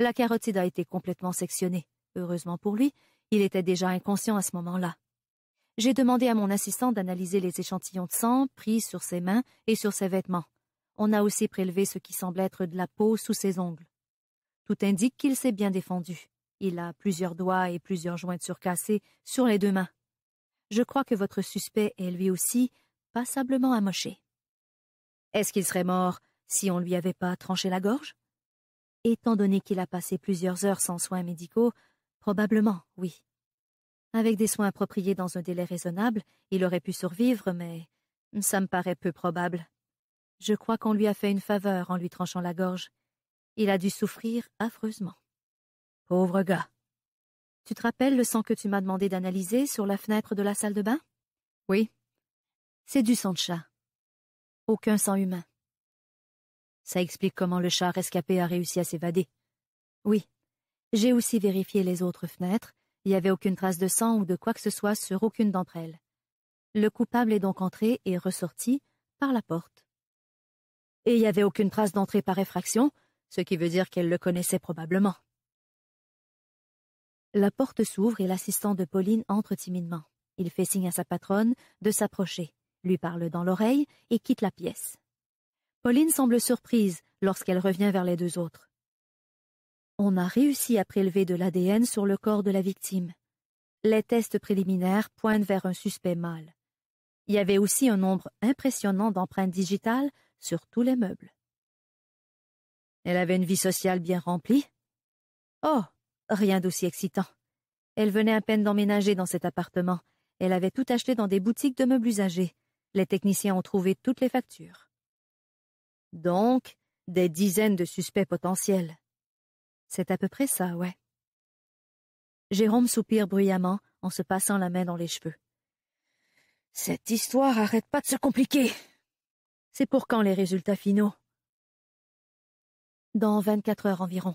La carotide a été complètement sectionnée. Heureusement pour lui, il était déjà inconscient à ce moment-là. J'ai demandé à mon assistant d'analyser les échantillons de sang pris sur ses mains et sur ses vêtements. On a aussi prélevé ce qui semble être de la peau sous ses ongles. Tout indique qu'il s'est bien défendu. Il a plusieurs doigts et plusieurs jointures cassées sur les deux mains. Je crois que votre suspect est lui aussi passablement amoché. Est-ce qu'il serait mort si on ne lui avait pas tranché la gorge Étant donné qu'il a passé plusieurs heures sans soins médicaux, probablement, oui. Avec des soins appropriés dans un délai raisonnable, il aurait pu survivre, mais ça me paraît peu probable. Je crois qu'on lui a fait une faveur en lui tranchant la gorge. Il a dû souffrir affreusement. Pauvre gars. Tu te rappelles le sang que tu m'as demandé d'analyser sur la fenêtre de la salle de bain Oui. C'est du sang de chat. Aucun sang humain. Ça explique comment le char rescapé a réussi à s'évader. Oui. J'ai aussi vérifié les autres fenêtres. Il n'y avait aucune trace de sang ou de quoi que ce soit sur aucune d'entre elles. Le coupable est donc entré et ressorti par la porte. Et il n'y avait aucune trace d'entrée par effraction, ce qui veut dire qu'elle le connaissait probablement. La porte s'ouvre et l'assistant de Pauline entre timidement. Il fait signe à sa patronne de s'approcher lui parle dans l'oreille et quitte la pièce. Pauline semble surprise lorsqu'elle revient vers les deux autres. On a réussi à prélever de l'ADN sur le corps de la victime. Les tests préliminaires pointent vers un suspect mâle. Il y avait aussi un nombre impressionnant d'empreintes digitales sur tous les meubles. Elle avait une vie sociale bien remplie. Oh, rien d'aussi excitant. Elle venait à peine d'emménager dans cet appartement. Elle avait tout acheté dans des boutiques de meubles usagés. Les techniciens ont trouvé toutes les factures. Donc, des dizaines de suspects potentiels. C'est à peu près ça, ouais. Jérôme soupire bruyamment en se passant la main dans les cheveux. Cette histoire n'arrête pas de se compliquer. C'est pour quand les résultats finaux? Dans 24 heures environ.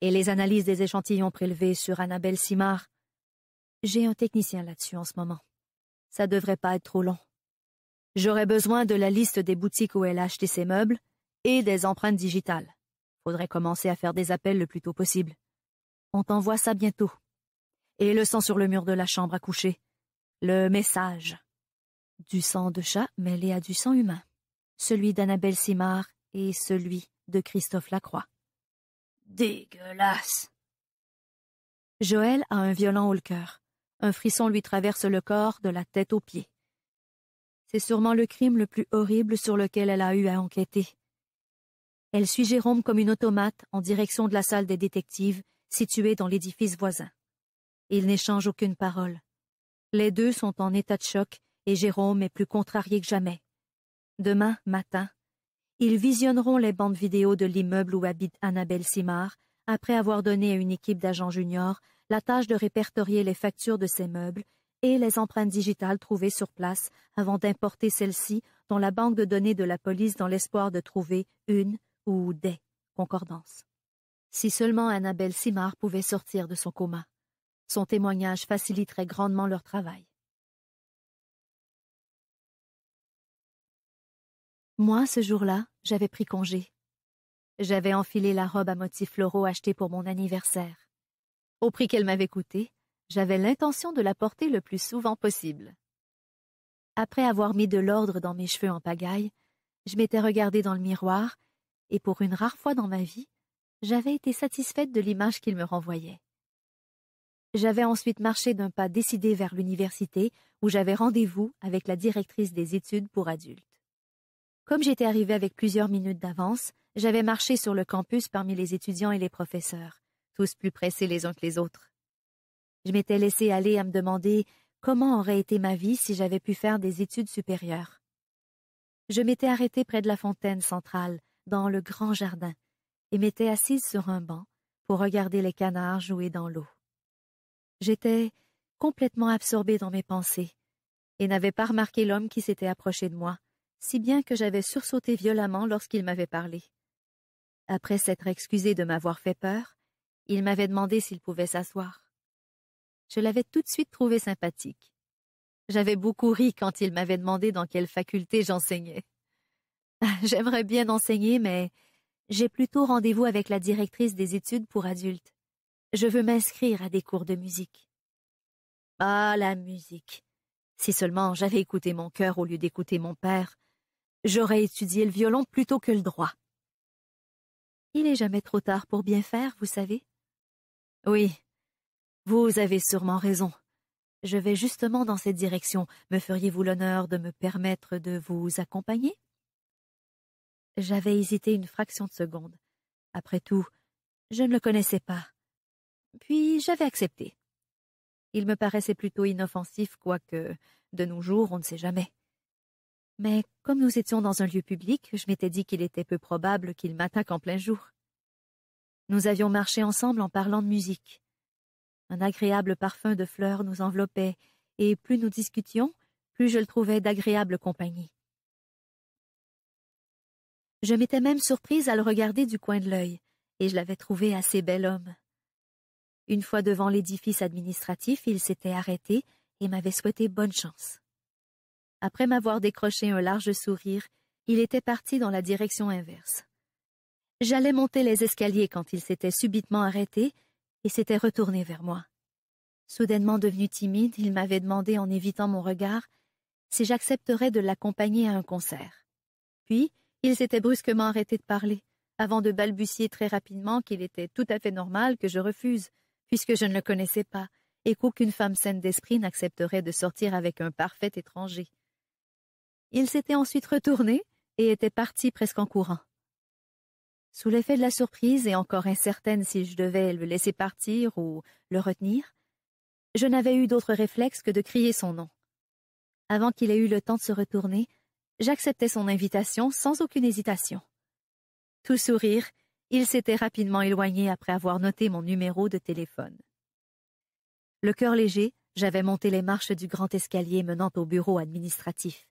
Et les analyses des échantillons prélevés sur Annabelle Simard? J'ai un technicien là-dessus en ce moment. Ça devrait pas être trop long. J'aurais besoin de la liste des boutiques où elle a acheté ses meubles et des empreintes digitales. Faudrait commencer à faire des appels le plus tôt possible. On t'envoie ça bientôt. Et le sang sur le mur de la chambre à coucher. Le message. Du sang de chat mêlé à du sang humain. Celui d'Annabelle Simard et celui de Christophe Lacroix. Dégueulasse. Joël a un violent haut le cœur. Un frisson lui traverse le corps de la tête aux pieds. C'est sûrement le crime le plus horrible sur lequel elle a eu à enquêter. Elle suit Jérôme comme une automate en direction de la salle des détectives, située dans l'édifice voisin. Ils n'échangent aucune parole. Les deux sont en état de choc et Jérôme est plus contrarié que jamais. Demain matin, ils visionneront les bandes vidéo de l'immeuble où habite Annabelle Simard, après avoir donné à une équipe d'agents juniors la tâche de répertorier les factures de ces meubles et les empreintes digitales trouvées sur place avant d'importer celles-ci dans la banque de données de la police dans l'espoir de trouver une ou des concordances. Si seulement Annabelle Simard pouvait sortir de son coma. Son témoignage faciliterait grandement leur travail. Moi, ce jour-là, j'avais pris congé. J'avais enfilé la robe à motifs floraux achetée pour mon anniversaire. Au prix qu'elle m'avait coûté, j'avais l'intention de la porter le plus souvent possible. Après avoir mis de l'ordre dans mes cheveux en pagaille, je m'étais regardée dans le miroir, et pour une rare fois dans ma vie, j'avais été satisfaite de l'image qu'il me renvoyait. J'avais ensuite marché d'un pas décidé vers l'université où j'avais rendez-vous avec la directrice des études pour adultes. Comme j'étais arrivée avec plusieurs minutes d'avance, j'avais marché sur le campus parmi les étudiants et les professeurs, tous plus pressés les uns que les autres. Je m'étais laissé aller à me demander comment aurait été ma vie si j'avais pu faire des études supérieures. Je m'étais arrêté près de la fontaine centrale, dans le grand jardin, et m'étais assise sur un banc pour regarder les canards jouer dans l'eau. J'étais complètement absorbée dans mes pensées, et n'avais pas remarqué l'homme qui s'était approché de moi, si bien que j'avais sursauté violemment lorsqu'il m'avait parlé. Après s'être excusé de m'avoir fait peur, il m'avait demandé s'il pouvait s'asseoir je l'avais tout de suite trouvé sympathique. J'avais beaucoup ri quand il m'avait demandé dans quelle faculté j'enseignais. [LAUGHS] J'aimerais bien enseigner, mais j'ai plutôt rendez-vous avec la directrice des études pour adultes. Je veux m'inscrire à des cours de musique. Ah, la musique. Si seulement j'avais écouté mon cœur au lieu d'écouter mon père, j'aurais étudié le violon plutôt que le droit. Il est jamais trop tard pour bien faire, vous savez. Oui, vous avez sûrement raison. Je vais justement dans cette direction. Me feriez-vous l'honneur de me permettre de vous accompagner J'avais hésité une fraction de seconde. Après tout, je ne le connaissais pas. Puis j'avais accepté. Il me paraissait plutôt inoffensif, quoique, de nos jours, on ne sait jamais. Mais comme nous étions dans un lieu public, je m'étais dit qu'il était peu probable qu'il m'attaque en plein jour. Nous avions marché ensemble en parlant de musique. Un agréable parfum de fleurs nous enveloppait, et plus nous discutions, plus je le trouvais d'agréable compagnie. Je m'étais même surprise à le regarder du coin de l'œil, et je l'avais trouvé assez bel homme. Une fois devant l'édifice administratif, il s'était arrêté et m'avait souhaité bonne chance. Après m'avoir décroché un large sourire, il était parti dans la direction inverse. J'allais monter les escaliers quand il s'était subitement arrêté et s'était retourné vers moi. Soudainement devenu timide, il m'avait demandé en évitant mon regard si j'accepterais de l'accompagner à un concert. Puis, il s'était brusquement arrêté de parler, avant de balbutier très rapidement qu'il était tout à fait normal que je refuse, puisque je ne le connaissais pas, et qu'aucune femme saine d'esprit n'accepterait de sortir avec un parfait étranger. Il s'était ensuite retourné et était parti presque en courant. Sous l'effet de la surprise et encore incertaine si je devais le laisser partir ou le retenir, je n'avais eu d'autre réflexe que de crier son nom. Avant qu'il ait eu le temps de se retourner, j'acceptais son invitation sans aucune hésitation. Tout sourire, il s'était rapidement éloigné après avoir noté mon numéro de téléphone. Le cœur léger, j'avais monté les marches du grand escalier menant au bureau administratif.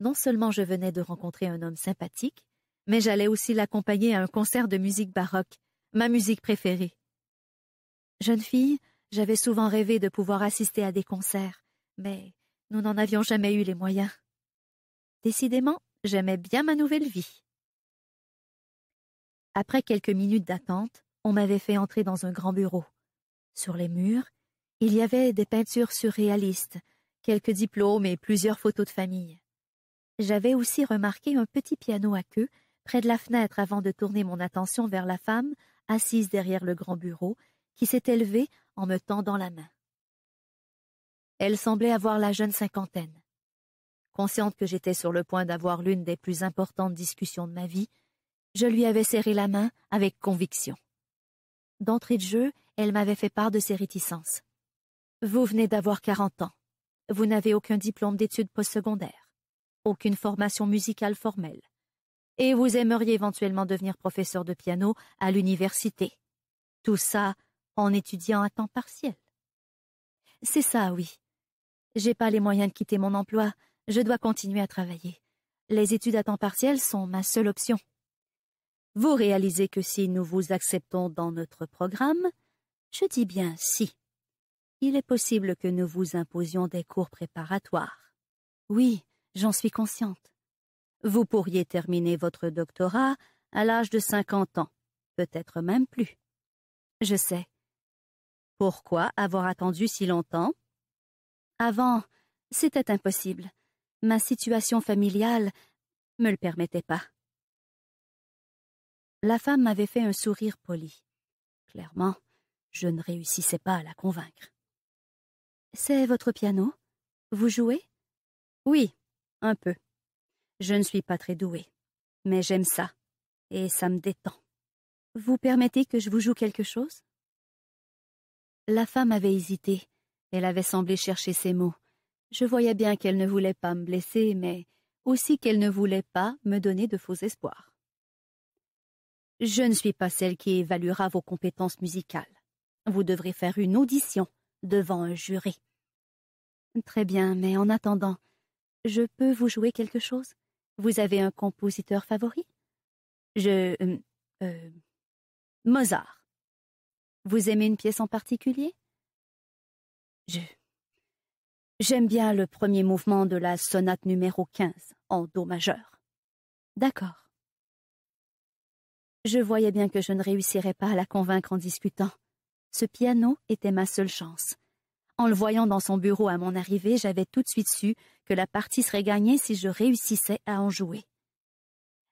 Non seulement je venais de rencontrer un homme sympathique, mais j'allais aussi l'accompagner à un concert de musique baroque, ma musique préférée. Jeune fille, j'avais souvent rêvé de pouvoir assister à des concerts, mais nous n'en avions jamais eu les moyens. Décidément, j'aimais bien ma nouvelle vie. Après quelques minutes d'attente, on m'avait fait entrer dans un grand bureau. Sur les murs, il y avait des peintures surréalistes, quelques diplômes et plusieurs photos de famille. J'avais aussi remarqué un petit piano à queue près de la fenêtre avant de tourner mon attention vers la femme, assise derrière le grand bureau, qui s'était levée en me tendant la main. Elle semblait avoir la jeune cinquantaine. Consciente que j'étais sur le point d'avoir l'une des plus importantes discussions de ma vie, je lui avais serré la main avec conviction. D'entrée de jeu, elle m'avait fait part de ses réticences. Vous venez d'avoir quarante ans. Vous n'avez aucun diplôme d'études postsecondaires, aucune formation musicale formelle, et vous aimeriez éventuellement devenir professeur de piano à l'université. Tout ça en étudiant à temps partiel. C'est ça, oui. J'ai pas les moyens de quitter mon emploi, je dois continuer à travailler. Les études à temps partiel sont ma seule option. Vous réalisez que si nous vous acceptons dans notre programme, je dis bien si, il est possible que nous vous imposions des cours préparatoires. Oui, j'en suis consciente. Vous pourriez terminer votre doctorat à l'âge de cinquante ans, peut-être même plus. Je sais. Pourquoi avoir attendu si longtemps Avant, c'était impossible. Ma situation familiale me le permettait pas. La femme m'avait fait un sourire poli. Clairement, je ne réussissais pas à la convaincre. C'est votre piano Vous jouez Oui, un peu. Je ne suis pas très douée, mais j'aime ça, et ça me détend. Vous permettez que je vous joue quelque chose La femme avait hésité, elle avait semblé chercher ses mots. Je voyais bien qu'elle ne voulait pas me blesser, mais aussi qu'elle ne voulait pas me donner de faux espoirs. Je ne suis pas celle qui évaluera vos compétences musicales. Vous devrez faire une audition devant un jury. Très bien, mais en attendant, je peux vous jouer quelque chose vous avez un compositeur favori Je. Euh, euh, Mozart. Vous aimez une pièce en particulier Je. J'aime bien le premier mouvement de la sonate numéro 15 en Do majeur. D'accord. Je voyais bien que je ne réussirais pas à la convaincre en discutant. Ce piano était ma seule chance. En le voyant dans son bureau à mon arrivée, j'avais tout de suite su que la partie serait gagnée si je réussissais à en jouer.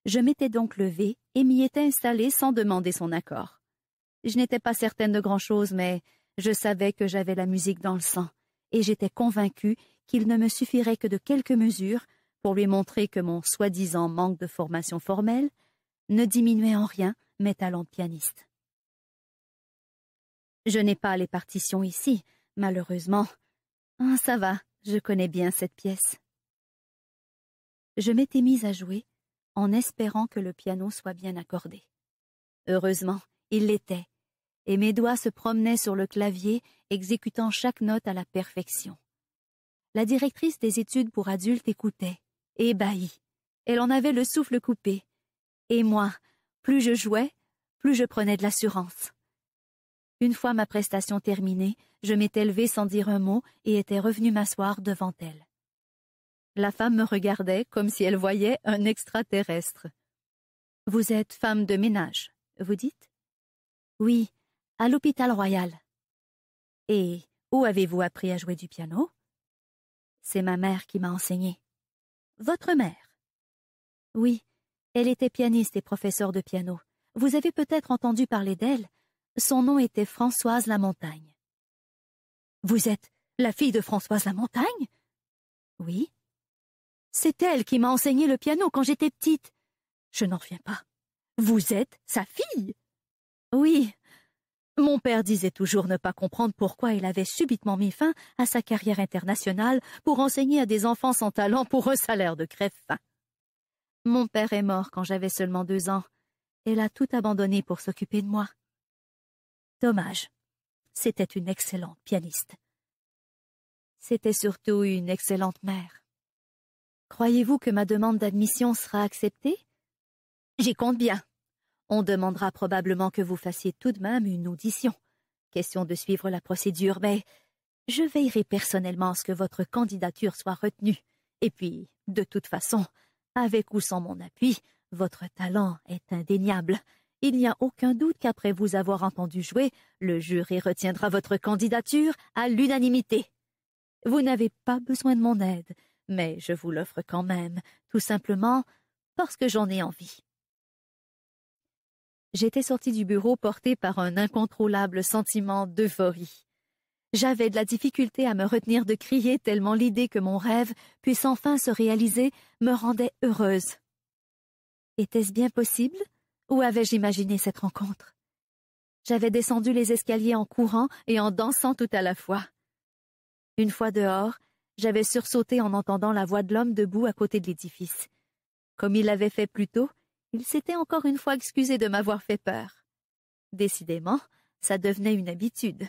Je m'étais donc levée et m'y étais installée sans demander son accord. Je n'étais pas certaine de grand-chose, mais je savais que j'avais la musique dans le sang, et j'étais convaincue qu'il ne me suffirait que de quelques mesures pour lui montrer que mon soi-disant manque de formation formelle ne diminuait en rien mes talents de pianiste. Je n'ai pas les partitions ici, malheureusement. Ah, ça va, je connais bien cette pièce. Je m'étais mise à jouer, en espérant que le piano soit bien accordé. Heureusement, il l'était, et mes doigts se promenaient sur le clavier, exécutant chaque note à la perfection. La directrice des études pour adultes écoutait, ébahie. Elle en avait le souffle coupé. Et moi, plus je jouais, plus je prenais de l'assurance. Une fois ma prestation terminée, je m'étais levée sans dire un mot et étais revenue m'asseoir devant elle. La femme me regardait comme si elle voyait un extraterrestre. Vous êtes femme de ménage, vous dites Oui, à l'hôpital royal. Et où avez-vous appris à jouer du piano C'est ma mère qui m'a enseigné. Votre mère Oui, elle était pianiste et professeur de piano. Vous avez peut-être entendu parler d'elle, son nom était Françoise Lamontagne. Vous êtes la fille de Françoise Lamontagne Oui. C'est elle qui m'a enseigné le piano quand j'étais petite. Je n'en reviens pas. Vous êtes sa fille Oui. Mon père disait toujours ne pas comprendre pourquoi il avait subitement mis fin à sa carrière internationale pour enseigner à des enfants sans talent pour un salaire de crève fin Mon père est mort quand j'avais seulement deux ans. Elle a tout abandonné pour s'occuper de moi. Dommage. C'était une excellente pianiste. C'était surtout une excellente mère. Croyez-vous que ma demande d'admission sera acceptée J'y compte bien. On demandera probablement que vous fassiez tout de même une audition. Question de suivre la procédure, mais je veillerai personnellement à ce que votre candidature soit retenue. Et puis, de toute façon, avec ou sans mon appui, votre talent est indéniable il n'y a aucun doute qu'après vous avoir entendu jouer, le jury retiendra votre candidature à l'unanimité. Vous n'avez pas besoin de mon aide, mais je vous l'offre quand même, tout simplement parce que j'en ai envie. J'étais sortie du bureau portée par un incontrôlable sentiment d'euphorie. J'avais de la difficulté à me retenir de crier tellement l'idée que mon rêve puisse enfin se réaliser me rendait heureuse. Était-ce bien possible où avais-je imaginé cette rencontre J'avais descendu les escaliers en courant et en dansant tout à la fois. Une fois dehors, j'avais sursauté en entendant la voix de l'homme debout à côté de l'édifice. Comme il l'avait fait plus tôt, il s'était encore une fois excusé de m'avoir fait peur. Décidément, ça devenait une habitude.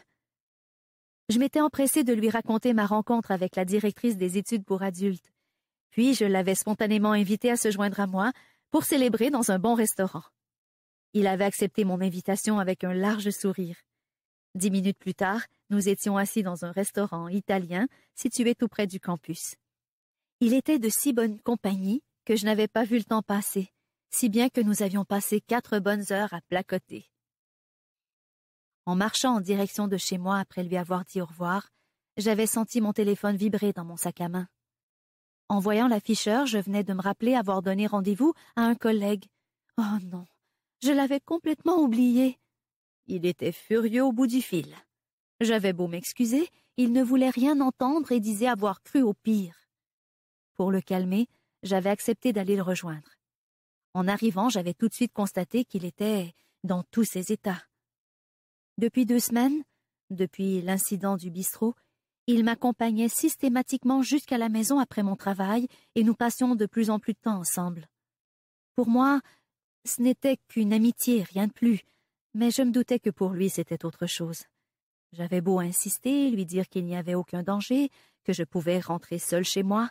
Je m'étais empressée de lui raconter ma rencontre avec la directrice des études pour adultes, puis je l'avais spontanément invité à se joindre à moi pour célébrer dans un bon restaurant. Il avait accepté mon invitation avec un large sourire. Dix minutes plus tard, nous étions assis dans un restaurant italien situé tout près du campus. Il était de si bonne compagnie que je n'avais pas vu le temps passer, si bien que nous avions passé quatre bonnes heures à placoter. En marchant en direction de chez moi après lui avoir dit au revoir, j'avais senti mon téléphone vibrer dans mon sac à main. En voyant l'afficheur, je venais de me rappeler avoir donné rendez-vous à un collègue. Oh non. Je l'avais complètement oublié. Il était furieux au bout du fil. J'avais beau m'excuser, il ne voulait rien entendre et disait avoir cru au pire. Pour le calmer, j'avais accepté d'aller le rejoindre. En arrivant, j'avais tout de suite constaté qu'il était dans tous ses états. Depuis deux semaines, depuis l'incident du bistrot, il m'accompagnait systématiquement jusqu'à la maison après mon travail et nous passions de plus en plus de temps ensemble. Pour moi, ce n'était qu'une amitié, rien de plus, mais je me doutais que pour lui c'était autre chose. J'avais beau insister, lui dire qu'il n'y avait aucun danger, que je pouvais rentrer seule chez moi,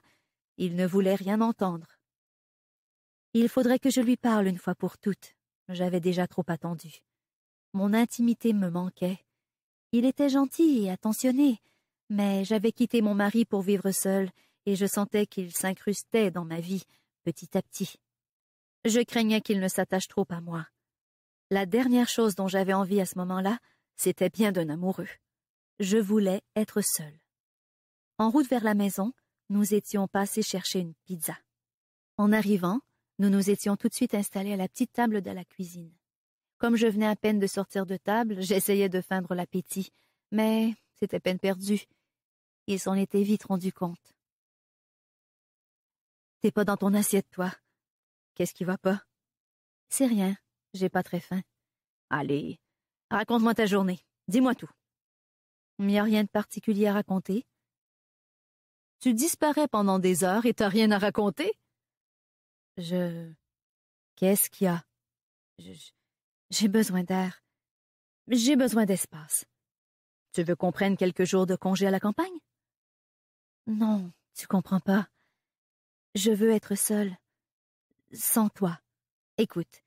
il ne voulait rien entendre. Il faudrait que je lui parle une fois pour toutes. J'avais déjà trop attendu. Mon intimité me manquait. Il était gentil et attentionné, mais j'avais quitté mon mari pour vivre seul, et je sentais qu'il s'incrustait dans ma vie, petit à petit. Je craignais qu'il ne s'attache trop à moi. La dernière chose dont j'avais envie à ce moment-là, c'était bien d'un amoureux. Je voulais être seule. En route vers la maison, nous étions passés chercher une pizza. En arrivant, nous nous étions tout de suite installés à la petite table de la cuisine. Comme je venais à peine de sortir de table, [LAUGHS] j'essayais de feindre l'appétit, mais c'était peine perdue. Ils s'en étaient vite rendus compte. T'es pas dans ton assiette, toi, Qu'est-ce qui va pas C'est rien. J'ai pas très faim. Allez, raconte-moi ta journée. Dis-moi tout. Il n'y a rien de particulier à raconter. Tu disparais pendant des heures et t'as rien à raconter Je. Qu'est-ce qu'il y a J'ai besoin d'air. J'ai besoin d'espace. Tu veux qu'on prenne quelques jours de congé à la campagne Non, tu comprends pas. Je veux être seule sans toi. Écoute,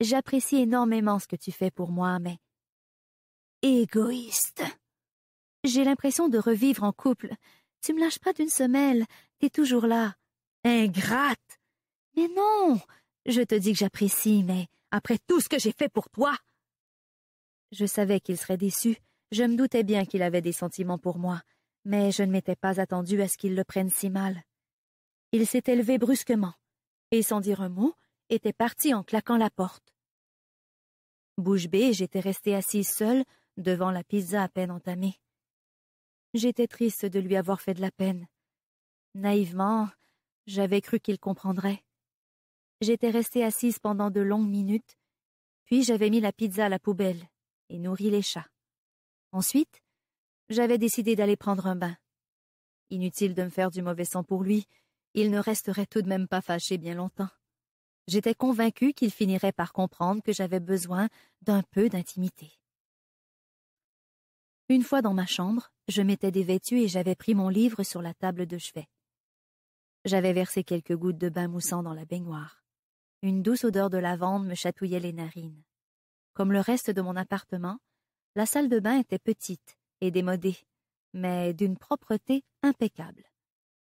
j'apprécie énormément ce que tu fais pour moi, mais... Égoïste. J'ai l'impression de revivre en couple. Tu me lâches pas d'une semelle, t'es toujours là. Ingrate. Mais non. Je te dis que j'apprécie, mais après tout ce que j'ai fait pour toi. Je savais qu'il serait déçu, je me doutais bien qu'il avait des sentiments pour moi, mais je ne m'étais pas attendu à ce qu'il le prenne si mal. Il s'est élevé brusquement, et sans dire un mot, était parti en claquant la porte. Bouche bée, j'étais restée assise seule devant la pizza à peine entamée. J'étais triste de lui avoir fait de la peine. Naïvement, j'avais cru qu'il comprendrait. J'étais restée assise pendant de longues minutes, puis j'avais mis la pizza à la poubelle et nourri les chats. Ensuite, j'avais décidé d'aller prendre un bain. Inutile de me faire du mauvais sang pour lui, il ne resterait tout de même pas fâché bien longtemps. J'étais convaincu qu'il finirait par comprendre que j'avais besoin d'un peu d'intimité. Une fois dans ma chambre, je m'étais dévêtue et j'avais pris mon livre sur la table de chevet. J'avais versé quelques gouttes de bain moussant dans la baignoire. Une douce odeur de lavande me chatouillait les narines. Comme le reste de mon appartement, la salle de bain était petite et démodée, mais d'une propreté impeccable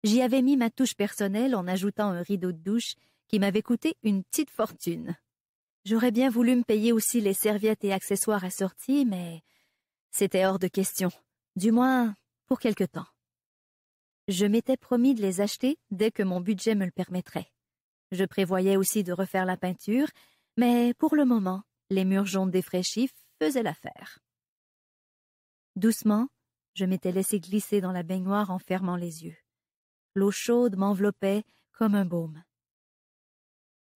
j'y avais mis ma touche personnelle en ajoutant un rideau de douche qui m'avait coûté une petite fortune. J'aurais bien voulu me payer aussi les serviettes et accessoires assortis, mais c'était hors de question, du moins pour quelque temps. Je m'étais promis de les acheter dès que mon budget me le permettrait. Je prévoyais aussi de refaire la peinture, mais pour le moment, les murs jaunes défraîchis faisaient l'affaire. Doucement, je m'étais laissé glisser dans la baignoire en fermant les yeux. L'eau chaude m'enveloppait comme un baume.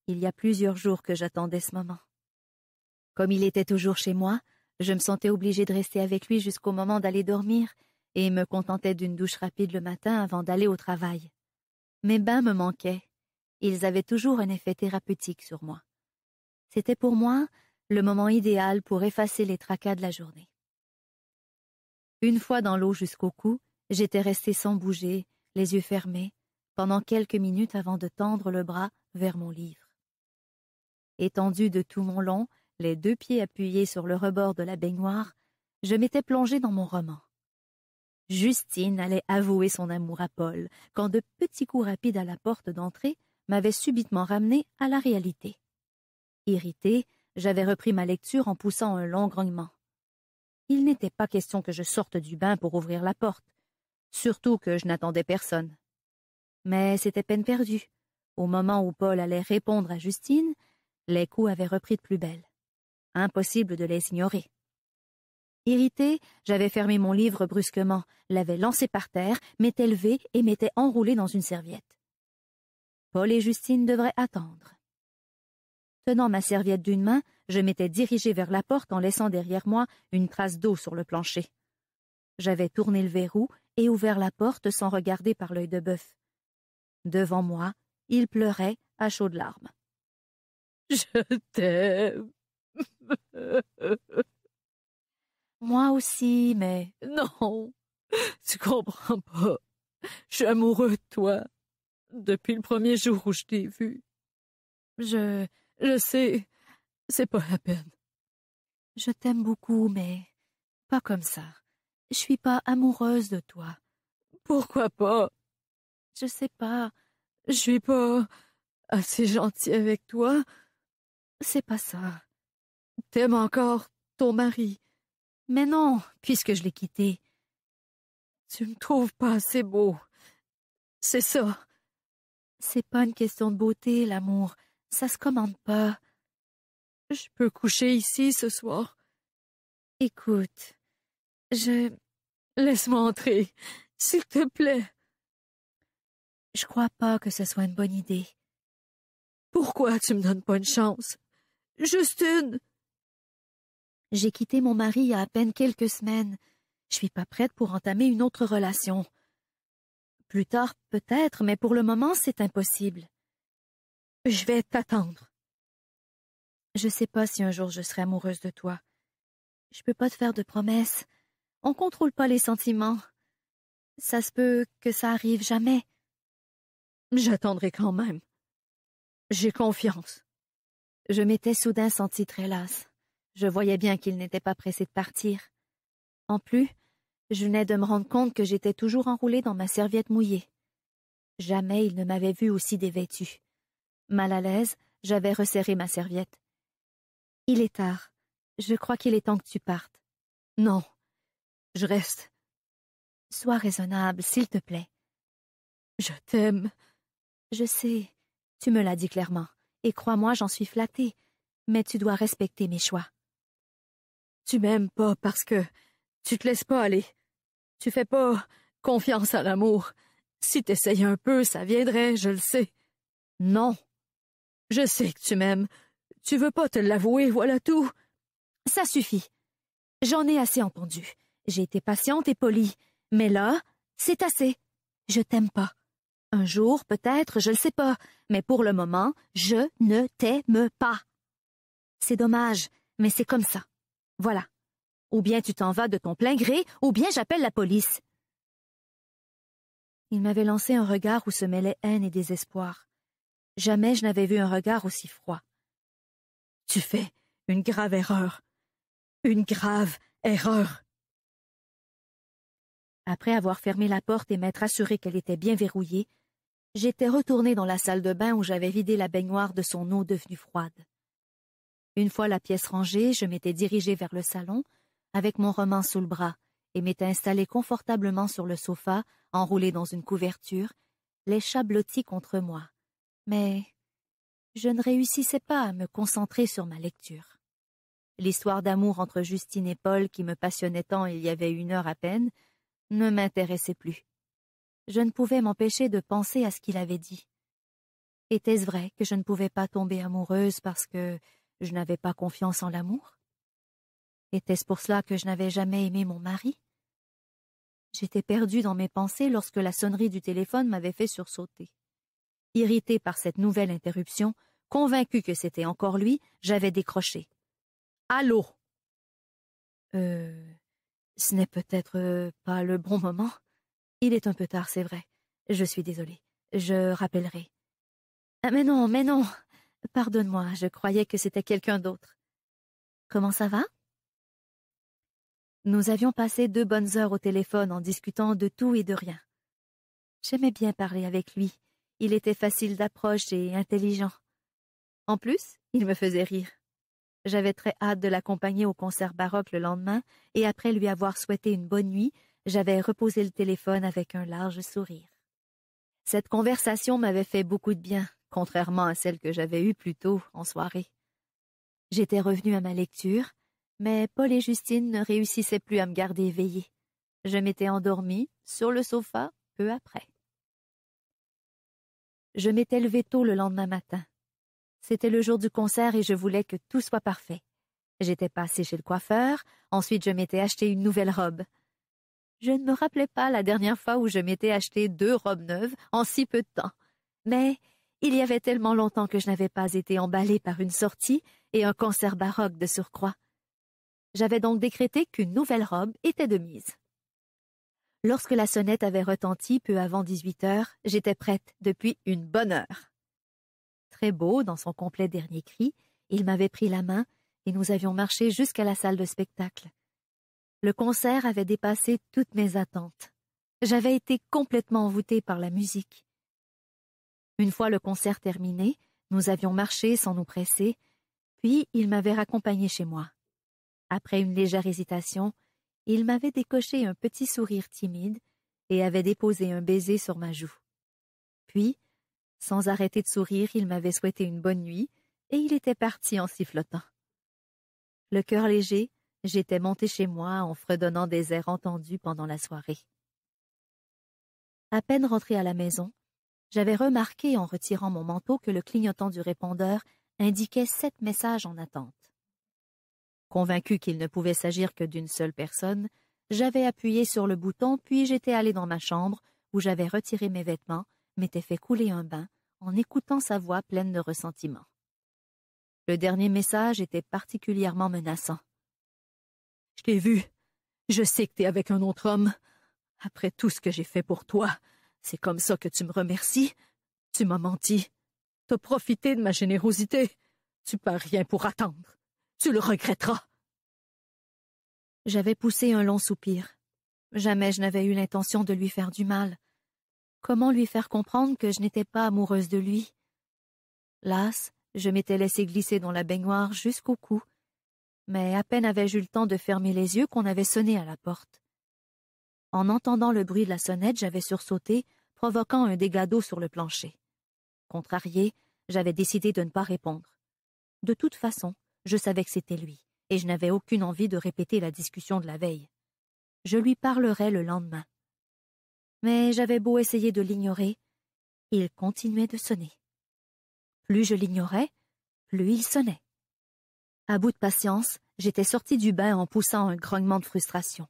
Il y a plusieurs jours que j'attendais ce moment. Comme il était toujours chez moi, je me sentais obligée de rester avec lui jusqu'au moment d'aller dormir et me contentais d'une douche rapide le matin avant d'aller au travail. Mes bains me manquaient. Ils avaient toujours un effet thérapeutique sur moi. C'était pour moi le moment idéal pour effacer les tracas de la journée. Une fois dans l'eau jusqu'au cou, j'étais restée sans bouger, les yeux fermés, pendant quelques minutes avant de tendre le bras vers mon livre. Étendu de tout mon long, les deux pieds appuyés sur le rebord de la baignoire, je m'étais plongé dans mon roman. Justine allait avouer son amour à Paul quand de petits coups rapides à la porte d'entrée m'avaient subitement ramené à la réalité. Irrité, j'avais repris ma lecture en poussant un long grognement. Il n'était pas question que je sorte du bain pour ouvrir la porte surtout que je n'attendais personne. Mais c'était peine perdue. Au moment où Paul allait répondre à Justine, les coups avaient repris de plus belle. Impossible de les ignorer. Irritée, j'avais fermé mon livre brusquement, l'avais lancé par terre, m'étais levée et m'étais enroulée dans une serviette. Paul et Justine devraient attendre. Tenant ma serviette d'une main, je m'étais dirigée vers la porte en laissant derrière moi une trace d'eau sur le plancher. J'avais tourné le verrou et ouvert la porte sans regarder par l'œil de bœuf. Devant moi, il pleurait à chaudes larmes. [LAUGHS] Je t'aime. [LAUGHS] Moi aussi, mais. Non. Tu comprends pas. Je suis amoureux de toi. Depuis le premier jour où je t'ai vu. Je. Je sais. C'est pas la peine. Je t'aime beaucoup, mais. Pas comme ça. Je suis pas amoureuse de toi. Pourquoi pas Je sais pas. Je suis pas assez gentil avec toi. C'est pas ça. T'aimes encore ton mari. Mais non, puisque je l'ai quitté. Tu me trouves pas assez beau. C'est ça. C'est pas une question de beauté, l'amour. Ça se commande pas. Je peux coucher ici ce soir. Écoute, je Laisse-moi entrer, s'il te plaît. Je crois pas que ce soit une bonne idée. Pourquoi tu me donnes pas une chance? Juste une. J'ai quitté mon mari il y a à peine quelques semaines. Je suis pas prête pour entamer une autre relation. Plus tard, peut-être, mais pour le moment, c'est impossible. Je vais t'attendre. Je sais pas si un jour je serai amoureuse de toi. Je peux pas te faire de promesses. On contrôle pas les sentiments. Ça se peut que ça arrive jamais. J'attendrai quand même. J'ai confiance. Je m'étais soudain sentie très lasse. Je voyais bien qu'il n'était pas pressé de partir. En plus, je venais de me rendre compte que j'étais toujours enroulée dans ma serviette mouillée. Jamais il ne m'avait vu aussi dévêtue. Mal à l'aise, j'avais resserré ma serviette. Il est tard. Je crois qu'il est temps que tu partes. Non, je reste. Sois raisonnable, s'il te plaît. Je t'aime. Je sais, tu me l'as dit clairement, et crois-moi, j'en suis flattée, mais tu dois respecter mes choix. Tu m'aimes pas parce que tu te laisses pas aller. Tu fais pas confiance à l'amour. Si t'essayes un peu, ça viendrait, je le sais. Non. Je sais que tu m'aimes. Tu veux pas te l'avouer, voilà tout. Ça suffit. J'en ai assez entendu. J'ai été patiente et polie, mais là, c'est assez. Je t'aime pas. Un jour, peut-être, je ne sais pas, mais pour le moment, je ne t'aime pas. C'est dommage, mais c'est comme ça. Voilà. Ou bien tu t'en vas de ton plein gré, ou bien j'appelle la police. Il m'avait lancé un regard où se mêlaient haine et désespoir. Jamais je n'avais vu un regard aussi froid. Tu fais une grave erreur. Une grave erreur. Après avoir fermé la porte et m'être assuré qu'elle était bien verrouillée, j'étais retourné dans la salle de bain où j'avais vidé la baignoire de son eau devenue froide. Une fois la pièce rangée, je m'étais dirigé vers le salon, avec mon roman sous le bras, et m'étais installé confortablement sur le sofa, enroulé dans une couverture, les chats blottis contre moi. Mais je ne réussissais pas à me concentrer sur ma lecture. L'histoire d'amour entre Justine et Paul qui me passionnait tant il y avait une heure à peine ne m'intéressait plus. Je ne pouvais m'empêcher de penser à ce qu'il avait dit. Était-ce vrai que je ne pouvais pas tomber amoureuse parce que je n'avais pas confiance en l'amour Était-ce pour cela que je n'avais jamais aimé mon mari J'étais perdue dans mes pensées lorsque la sonnerie du téléphone m'avait fait sursauter. Irritée par cette nouvelle interruption, convaincue que c'était encore lui, j'avais décroché. Allô Euh. Ce n'est peut-être euh, pas le bon moment. Il est un peu tard, c'est vrai. Je suis désolée. Je rappellerai. Ah, mais non, mais non. Pardonne-moi, je croyais que c'était quelqu'un d'autre. Comment ça va? Nous avions passé deux bonnes heures au téléphone en discutant de tout et de rien. J'aimais bien parler avec lui. Il était facile d'approche et intelligent. En plus, il me faisait rire. J'avais très hâte de l'accompagner au concert baroque le lendemain, et après lui avoir souhaité une bonne nuit, j'avais reposé le téléphone avec un large sourire. Cette conversation m'avait fait beaucoup de bien, contrairement à celle que j'avais eue plus tôt en soirée. J'étais revenue à ma lecture, mais Paul et Justine ne réussissaient plus à me garder éveillée. Je m'étais endormie, sur le sofa, peu après. Je m'étais levée tôt le lendemain matin. C'était le jour du concert et je voulais que tout soit parfait. J'étais passée chez le coiffeur, ensuite je m'étais acheté une nouvelle robe. Je ne me rappelais pas la dernière fois où je m'étais acheté deux robes neuves en si peu de temps. Mais il y avait tellement longtemps que je n'avais pas été emballée par une sortie et un concert baroque de surcroît. J'avais donc décrété qu'une nouvelle robe était de mise. Lorsque la sonnette avait retenti peu avant dix-huit heures, j'étais prête depuis une bonne heure très beau dans son complet dernier cri, il m'avait pris la main et nous avions marché jusqu'à la salle de spectacle. Le concert avait dépassé toutes mes attentes. J'avais été complètement envoûtée par la musique. Une fois le concert terminé, nous avions marché sans nous presser, puis il m'avait raccompagné chez moi. Après une légère hésitation, il m'avait décoché un petit sourire timide et avait déposé un baiser sur ma joue. Puis, sans arrêter de sourire, il m'avait souhaité une bonne nuit, et il était parti en sifflotant. Le cœur léger, j'étais monté chez moi en fredonnant des airs entendus pendant la soirée. À peine rentré à la maison, j'avais remarqué en retirant mon manteau que le clignotant du répondeur indiquait sept messages en attente. Convaincu qu'il ne pouvait s'agir que d'une seule personne, j'avais appuyé sur le bouton puis j'étais allé dans ma chambre où j'avais retiré mes vêtements, m'étais fait couler un bain en écoutant sa voix pleine de ressentiment. Le dernier message était particulièrement menaçant. Je t'ai vu. Je sais que t'es avec un autre homme. Après tout ce que j'ai fait pour toi, c'est comme ça que tu me remercies. Tu m'as menti. T'as profité de ma générosité. Tu pars rien pour attendre. Tu le regretteras. J'avais poussé un long soupir. Jamais je n'avais eu l'intention de lui faire du mal. Comment lui faire comprendre que je n'étais pas amoureuse de lui Las, je m'étais laissé glisser dans la baignoire jusqu'au cou, mais à peine avais-je eu le temps de fermer les yeux qu'on avait sonné à la porte. En entendant le bruit de la sonnette, j'avais sursauté, provoquant un dégât d'eau sur le plancher. Contrarié, j'avais décidé de ne pas répondre. De toute façon, je savais que c'était lui, et je n'avais aucune envie de répéter la discussion de la veille. Je lui parlerai le lendemain mais j'avais beau essayer de l'ignorer, il continuait de sonner. Plus je l'ignorais, plus il sonnait. À bout de patience, j'étais sortie du bain en poussant un grognement de frustration.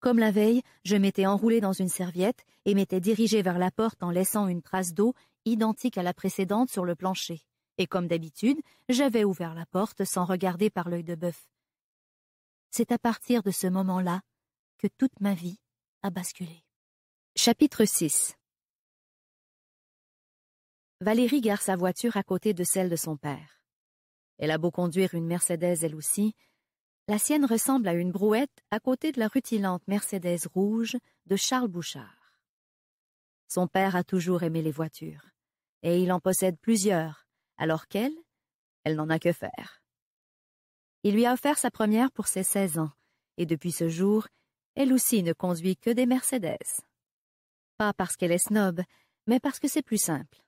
Comme la veille, je m'étais enroulée dans une serviette et m'étais dirigée vers la porte en laissant une trace d'eau identique à la précédente sur le plancher. Et comme d'habitude, j'avais ouvert la porte sans regarder par l'œil de bœuf. C'est à partir de ce moment-là que toute ma vie a basculé. Chapitre 6 Valérie gare sa voiture à côté de celle de son père. Elle a beau conduire une Mercedes elle aussi, la sienne ressemble à une brouette à côté de la rutilante Mercedes rouge de Charles Bouchard. Son père a toujours aimé les voitures, et il en possède plusieurs, alors qu'elle, elle, n'en a que faire. Il lui a offert sa première pour ses 16 ans, et depuis ce jour, elle aussi ne conduit que des Mercedes pas parce qu'elle est snob, mais parce que c'est plus simple.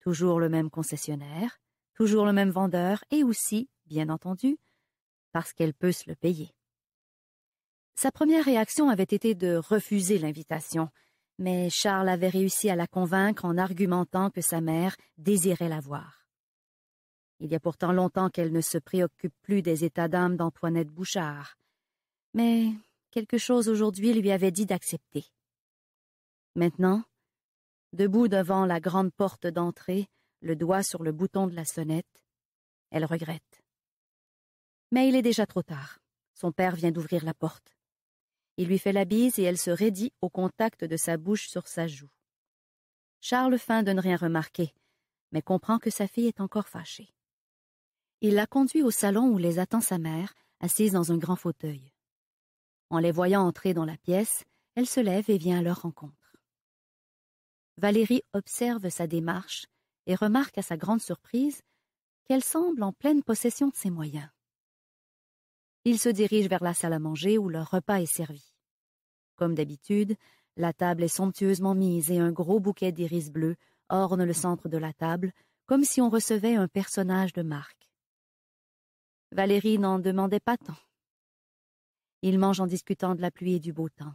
Toujours le même concessionnaire, toujours le même vendeur, et aussi, bien entendu, parce qu'elle peut se le payer. Sa première réaction avait été de refuser l'invitation, mais Charles avait réussi à la convaincre en argumentant que sa mère désirait la voir. Il y a pourtant longtemps qu'elle ne se préoccupe plus des états d'âme d'Antoinette Bouchard, mais quelque chose aujourd'hui lui avait dit d'accepter. Maintenant, debout devant la grande porte d'entrée, le doigt sur le bouton de la sonnette, elle regrette. Mais il est déjà trop tard. Son père vient d'ouvrir la porte. Il lui fait la bise et elle se raidit au contact de sa bouche sur sa joue. Charles feint de ne rien remarquer, mais comprend que sa fille est encore fâchée. Il la conduit au salon où les attend sa mère, assise dans un grand fauteuil. En les voyant entrer dans la pièce, elle se lève et vient à leur rencontre. Valérie observe sa démarche et remarque à sa grande surprise qu'elle semble en pleine possession de ses moyens. Ils se dirigent vers la salle à manger où leur repas est servi. Comme d'habitude, la table est somptueusement mise et un gros bouquet d'iris bleus orne le centre de la table, comme si on recevait un personnage de marque. Valérie n'en demandait pas tant. Ils mangent en discutant de la pluie et du beau temps.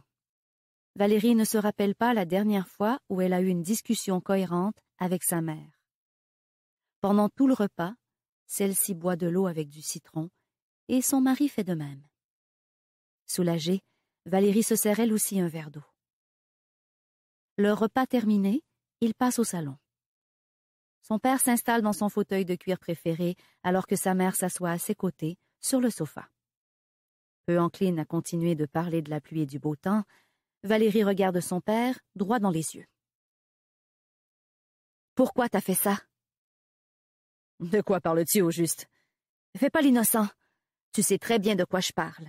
Valérie ne se rappelle pas la dernière fois où elle a eu une discussion cohérente avec sa mère. Pendant tout le repas, celle-ci boit de l'eau avec du citron, et son mari fait de même. Soulagée, Valérie se sert elle aussi un verre d'eau. Le repas terminé, il passe au salon. Son père s'installe dans son fauteuil de cuir préféré alors que sa mère s'assoit à ses côtés, sur le sofa. Peu encline à continuer de parler de la pluie et du beau temps, Valérie regarde son père droit dans les yeux. Pourquoi t'as fait ça De quoi parles-tu au juste Fais pas l'innocent. Tu sais très bien de quoi je parle.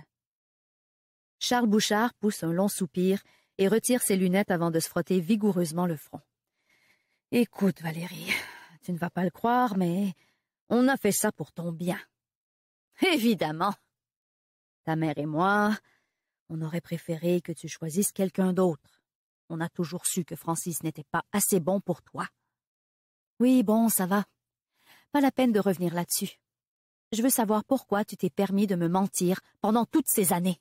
Charles Bouchard pousse un long soupir et retire ses lunettes avant de se frotter vigoureusement le front. Écoute, Valérie, tu ne vas pas le croire, mais on a fait ça pour ton bien. Évidemment. Ta mère et moi, on aurait préféré que tu choisisses quelqu'un d'autre. On a toujours su que Francis n'était pas assez bon pour toi. Oui, bon, ça va. Pas la peine de revenir là-dessus. Je veux savoir pourquoi tu t'es permis de me mentir pendant toutes ces années.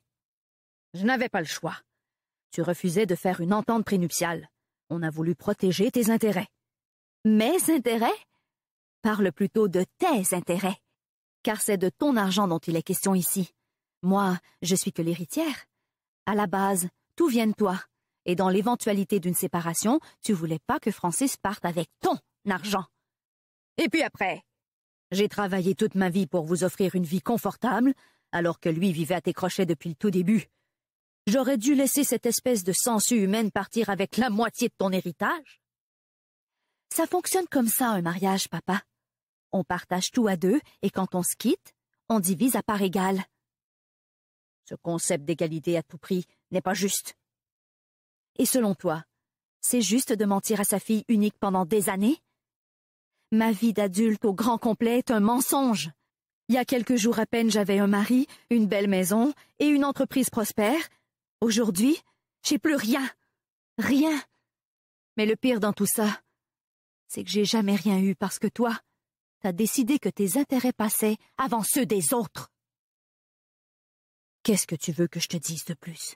Je n'avais pas le choix. Tu refusais de faire une entente prénuptiale. On a voulu protéger tes intérêts. Mes intérêts Parle plutôt de tes intérêts, car c'est de ton argent dont il est question ici. Moi, je suis que l'héritière. À la base, tout vient de toi. Et dans l'éventualité d'une séparation, tu voulais pas que Francis parte avec ton argent. Et puis après J'ai travaillé toute ma vie pour vous offrir une vie confortable, alors que lui vivait à tes crochets depuis le tout début. J'aurais dû laisser cette espèce de sensu humaine partir avec la moitié de ton héritage. Ça fonctionne comme ça, un mariage, papa. On partage tout à deux, et quand on se quitte, on divise à part égale. Ce concept d'égalité à tout prix n'est pas juste. Et selon toi, c'est juste de mentir à sa fille unique pendant des années Ma vie d'adulte au grand complet est un mensonge. Il y a quelques jours à peine, j'avais un mari, une belle maison et une entreprise prospère. Aujourd'hui, j'ai plus rien. Rien. Mais le pire dans tout ça, c'est que j'ai jamais rien eu parce que toi, t'as décidé que tes intérêts passaient avant ceux des autres. Qu'est-ce que tu veux que je te dise de plus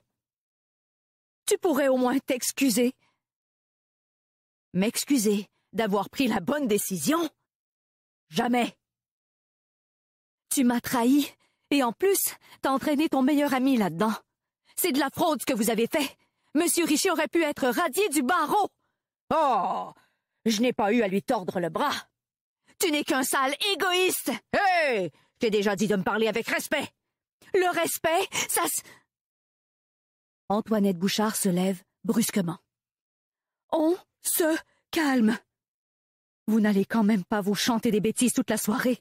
Tu pourrais au moins t'excuser. M'excuser d'avoir pris la bonne décision Jamais. Tu m'as trahi, et en plus, t'as entraîné ton meilleur ami là-dedans. C'est de la fraude que vous avez fait. Monsieur Richer aurait pu être radié du barreau. Oh. Je n'ai pas eu à lui tordre le bras. Tu n'es qu'un sale égoïste. Hé. Hey, J'ai déjà dit de me parler avec respect. Le respect, ça se... Antoinette Bouchard se lève brusquement. On se calme. Vous n'allez quand même pas vous chanter des bêtises toute la soirée.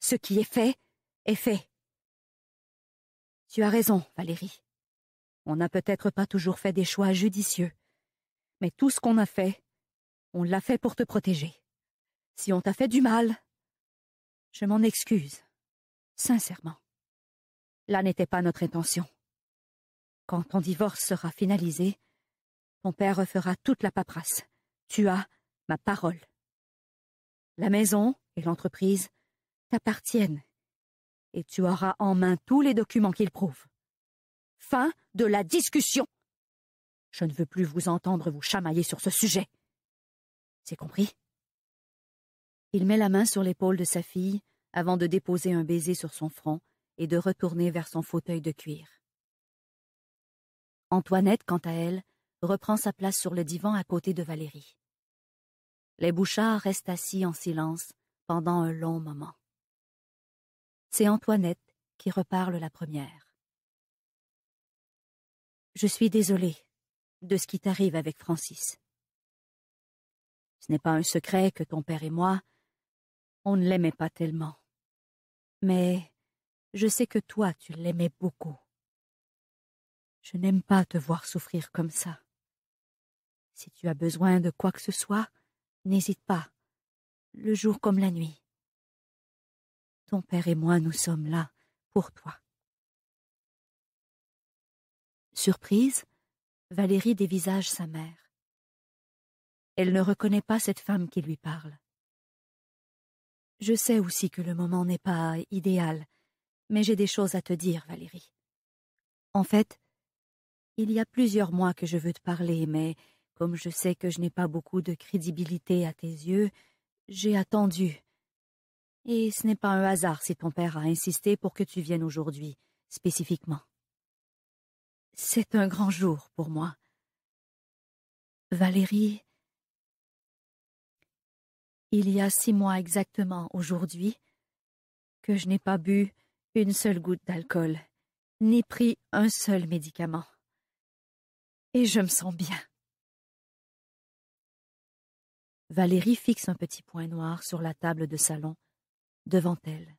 Ce qui est fait est fait. Tu as raison, Valérie. On n'a peut-être pas toujours fait des choix judicieux. Mais tout ce qu'on a fait, on l'a fait pour te protéger. Si on t'a fait du mal, je m'en excuse, sincèrement. « Cela n'était pas notre intention. Quand ton divorce sera finalisé, ton père refera toute la paperasse. Tu as ma parole. La maison et l'entreprise t'appartiennent, et tu auras en main tous les documents qu'ils prouvent. Fin de la discussion. Je ne veux plus vous entendre vous chamailler sur ce sujet. C'est compris Il met la main sur l'épaule de sa fille avant de déposer un baiser sur son front et de retourner vers son fauteuil de cuir. Antoinette, quant à elle, reprend sa place sur le divan à côté de Valérie. Les Bouchards restent assis en silence pendant un long moment. C'est Antoinette qui reparle la première. Je suis désolée de ce qui t'arrive avec Francis. Ce n'est pas un secret que ton père et moi, on ne l'aimait pas tellement. Mais je sais que toi, tu l'aimais beaucoup. Je n'aime pas te voir souffrir comme ça. Si tu as besoin de quoi que ce soit, n'hésite pas, le jour comme la nuit. Ton père et moi, nous sommes là pour toi. Surprise, Valérie dévisage sa mère. Elle ne reconnaît pas cette femme qui lui parle. Je sais aussi que le moment n'est pas idéal, mais j'ai des choses à te dire, Valérie. En fait, il y a plusieurs mois que je veux te parler, mais comme je sais que je n'ai pas beaucoup de crédibilité à tes yeux, j'ai attendu. Et ce n'est pas un hasard si ton père a insisté pour que tu viennes aujourd'hui, spécifiquement. C'est un grand jour pour moi. Valérie, il y a six mois exactement aujourd'hui que je n'ai pas bu une seule goutte d'alcool, ni pris un seul médicament. Et je me sens bien. Valérie fixe un petit point noir sur la table de salon, devant elle,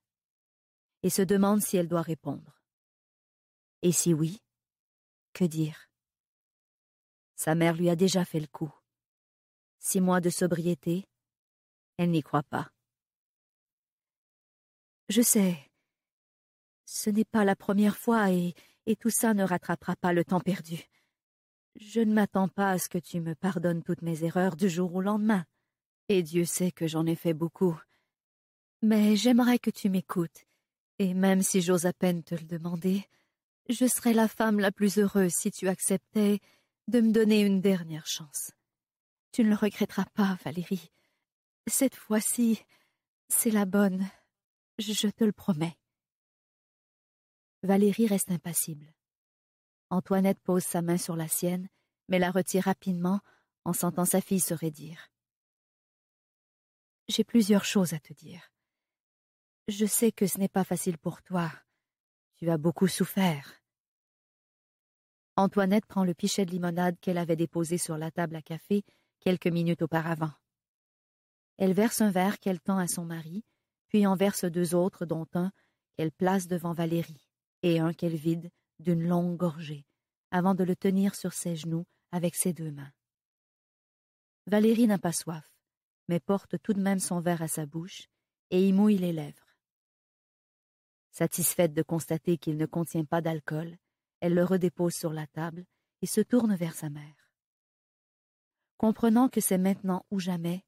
et se demande si elle doit répondre. Et si oui, que dire Sa mère lui a déjà fait le coup. Six mois de sobriété, elle n'y croit pas. Je sais, ce n'est pas la première fois et, tout ça ne rattrapera pas le temps perdu. Je ne m'attends pas à ce que tu me pardonnes toutes mes erreurs du jour au lendemain. Et Dieu sait que j'en ai fait beaucoup. Mais j'aimerais que tu m'écoutes. Et même si j'ose à peine te le demander, je serais la femme la plus heureuse si tu acceptais de me donner une dernière chance. Tu ne le regretteras pas, Valérie. Cette fois-ci, c'est la bonne. Je te le promets. Valérie reste impassible. Antoinette pose sa main sur la sienne, mais la retire rapidement en sentant sa fille se raidir. J'ai plusieurs choses à te dire. Je sais que ce n'est pas facile pour toi. Tu as beaucoup souffert. Antoinette prend le pichet de limonade qu'elle avait déposé sur la table à café quelques minutes auparavant. Elle verse un verre qu'elle tend à son mari, puis en verse deux autres, dont un qu'elle place devant Valérie et un qu'elle vide d'une longue gorgée, avant de le tenir sur ses genoux avec ses deux mains. Valérie n'a pas soif, mais porte tout de même son verre à sa bouche et y mouille les lèvres. Satisfaite de constater qu'il ne contient pas d'alcool, elle le redépose sur la table et se tourne vers sa mère. Comprenant que c'est maintenant ou jamais,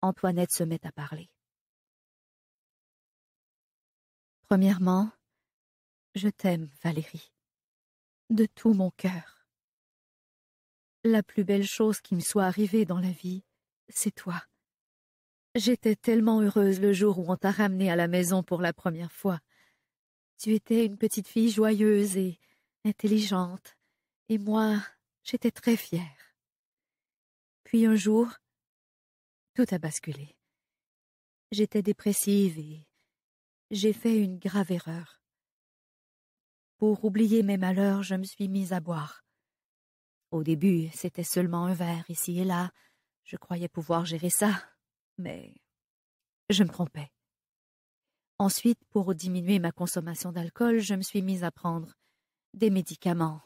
Antoinette se met à parler. Premièrement, je t'aime, Valérie, de tout mon cœur. La plus belle chose qui me soit arrivée dans la vie, c'est toi. J'étais tellement heureuse le jour où on t'a ramenée à la maison pour la première fois. Tu étais une petite fille joyeuse et intelligente, et moi, j'étais très fière. Puis un jour, tout a basculé. J'étais dépressive et j'ai fait une grave erreur. Pour oublier mes malheurs, je me suis mise à boire. Au début, c'était seulement un verre ici et là. Je croyais pouvoir gérer ça, mais je me trompais. Ensuite, pour diminuer ma consommation d'alcool, je me suis mise à prendre des médicaments.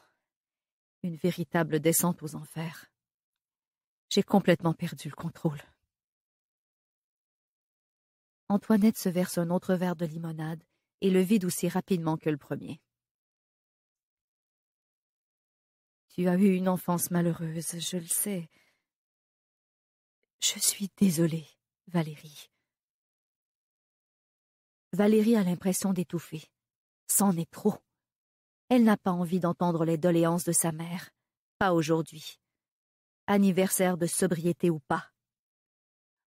Une véritable descente aux enfers. J'ai complètement perdu le contrôle. Antoinette se verse un autre verre de limonade et le vide aussi rapidement que le premier. Tu as eu une enfance malheureuse, je le sais. Je suis désolée, Valérie. Valérie a l'impression d'étouffer. C'en est trop. Elle n'a pas envie d'entendre les doléances de sa mère. Pas aujourd'hui. Anniversaire de sobriété ou pas.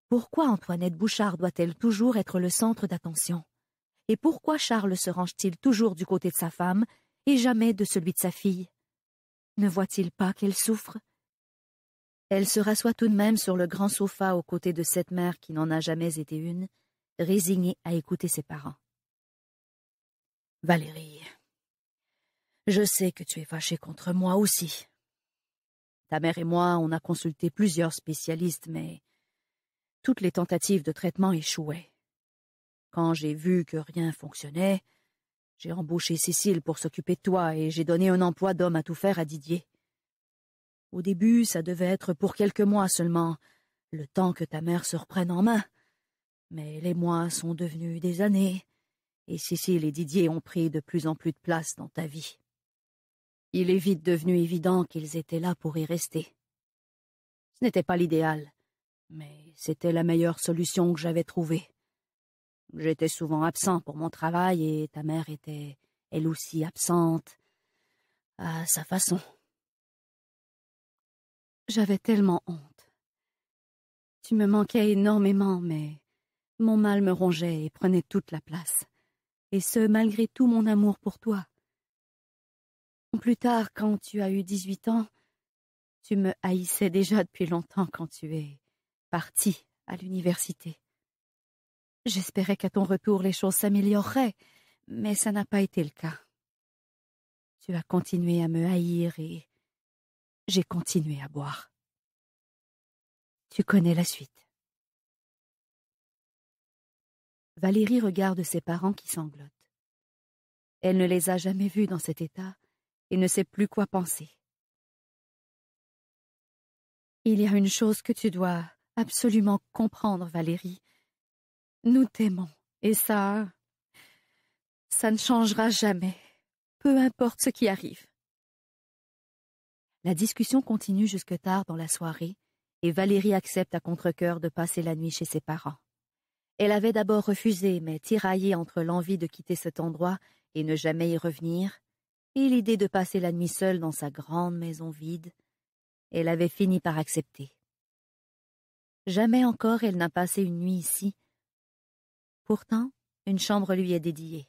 Pourquoi Antoinette Bouchard doit-elle toujours être le centre d'attention Et pourquoi Charles se range-t-il toujours du côté de sa femme et jamais de celui de sa fille ne voit-il pas qu'elle souffre Elle se rassoit tout de même sur le grand sofa aux côtés de cette mère qui n'en a jamais été une, résignée à écouter ses parents. Valérie, je sais que tu es fâchée contre moi aussi. Ta mère et moi, on a consulté plusieurs spécialistes, mais toutes les tentatives de traitement échouaient. Quand j'ai vu que rien fonctionnait, j'ai embauché Cécile pour s'occuper de toi et j'ai donné un emploi d'homme à tout faire à Didier. Au début, ça devait être pour quelques mois seulement, le temps que ta mère se reprenne en main. Mais les mois sont devenus des années, et Cécile et Didier ont pris de plus en plus de place dans ta vie. Il est vite devenu évident qu'ils étaient là pour y rester. Ce n'était pas l'idéal, mais c'était la meilleure solution que j'avais trouvée. J'étais souvent absent pour mon travail et ta mère était, elle aussi, absente, à sa façon. J'avais tellement honte. Tu me manquais énormément, mais mon mal me rongeait et prenait toute la place, et ce malgré tout mon amour pour toi. Plus tard, quand tu as eu dix-huit ans, tu me haïssais déjà depuis longtemps quand tu es parti à l'université. J'espérais qu'à ton retour les choses s'amélioreraient, mais ça n'a pas été le cas. Tu as continué à me haïr et j'ai continué à boire. Tu connais la suite. Valérie regarde ses parents qui sanglotent. Elle ne les a jamais vus dans cet état et ne sait plus quoi penser. Il y a une chose que tu dois absolument comprendre, Valérie. Nous t'aimons, et ça... ça ne changera jamais, peu importe ce qui arrive. La discussion continue jusque tard dans la soirée, et Valérie accepte à contre de passer la nuit chez ses parents. Elle avait d'abord refusé, mais tiraillée entre l'envie de quitter cet endroit et ne jamais y revenir, et l'idée de passer la nuit seule dans sa grande maison vide, elle avait fini par accepter. Jamais encore elle n'a passé une nuit ici, Pourtant, une chambre lui est dédiée.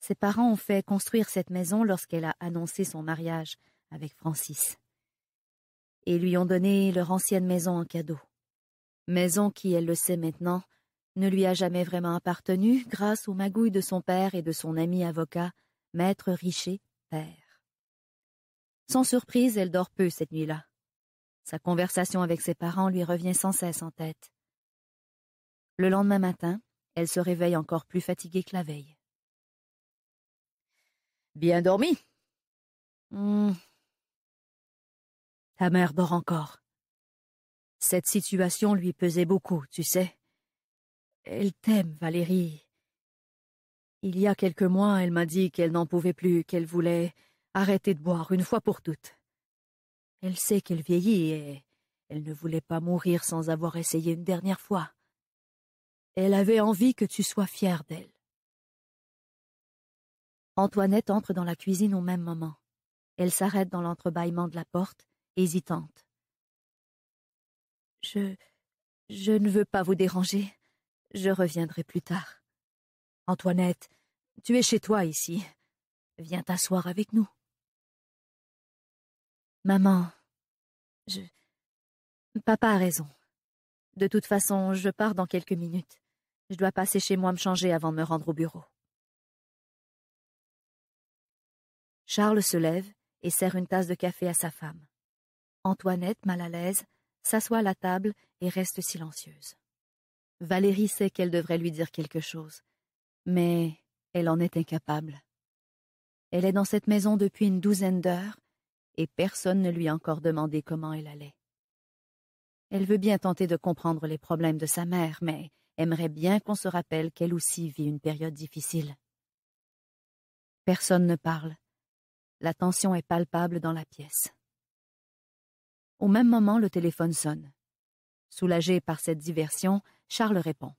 Ses parents ont fait construire cette maison lorsqu'elle a annoncé son mariage avec Francis. Et lui ont donné leur ancienne maison en cadeau. Maison qui, elle le sait maintenant, ne lui a jamais vraiment appartenu grâce aux magouilles de son père et de son ami avocat, maître Richer, père. Sans surprise, elle dort peu cette nuit-là. Sa conversation avec ses parents lui revient sans cesse en tête. Le lendemain matin, elle se réveille encore plus fatiguée que la veille. Bien dormi hmm. Ta mère dort encore. Cette situation lui pesait beaucoup, tu sais. Elle t'aime, Valérie. Il y a quelques mois, elle m'a dit qu'elle n'en pouvait plus, qu'elle voulait arrêter de boire une fois pour toutes. Elle sait qu'elle vieillit et elle ne voulait pas mourir sans avoir essayé une dernière fois. Elle avait envie que tu sois fière d'elle. Antoinette entre dans la cuisine au même moment. Elle s'arrête dans l'entrebâillement de la porte, hésitante. Je. je ne veux pas vous déranger. Je reviendrai plus tard. Antoinette, tu es chez toi ici. Viens t'asseoir avec nous. Maman, je. Papa a raison. De toute façon, je pars dans quelques minutes. Je dois passer chez moi me changer avant de me rendre au bureau. Charles se lève et sert une tasse de café à sa femme. Antoinette, mal à l'aise, s'assoit à la table et reste silencieuse. Valérie sait qu'elle devrait lui dire quelque chose, mais elle en est incapable. Elle est dans cette maison depuis une douzaine d'heures, et personne ne lui a encore demandé comment elle allait. Elle veut bien tenter de comprendre les problèmes de sa mère, mais aimerait bien qu'on se rappelle qu'elle aussi vit une période difficile. Personne ne parle. La tension est palpable dans la pièce. Au même moment, le téléphone sonne. Soulagé par cette diversion, Charles répond.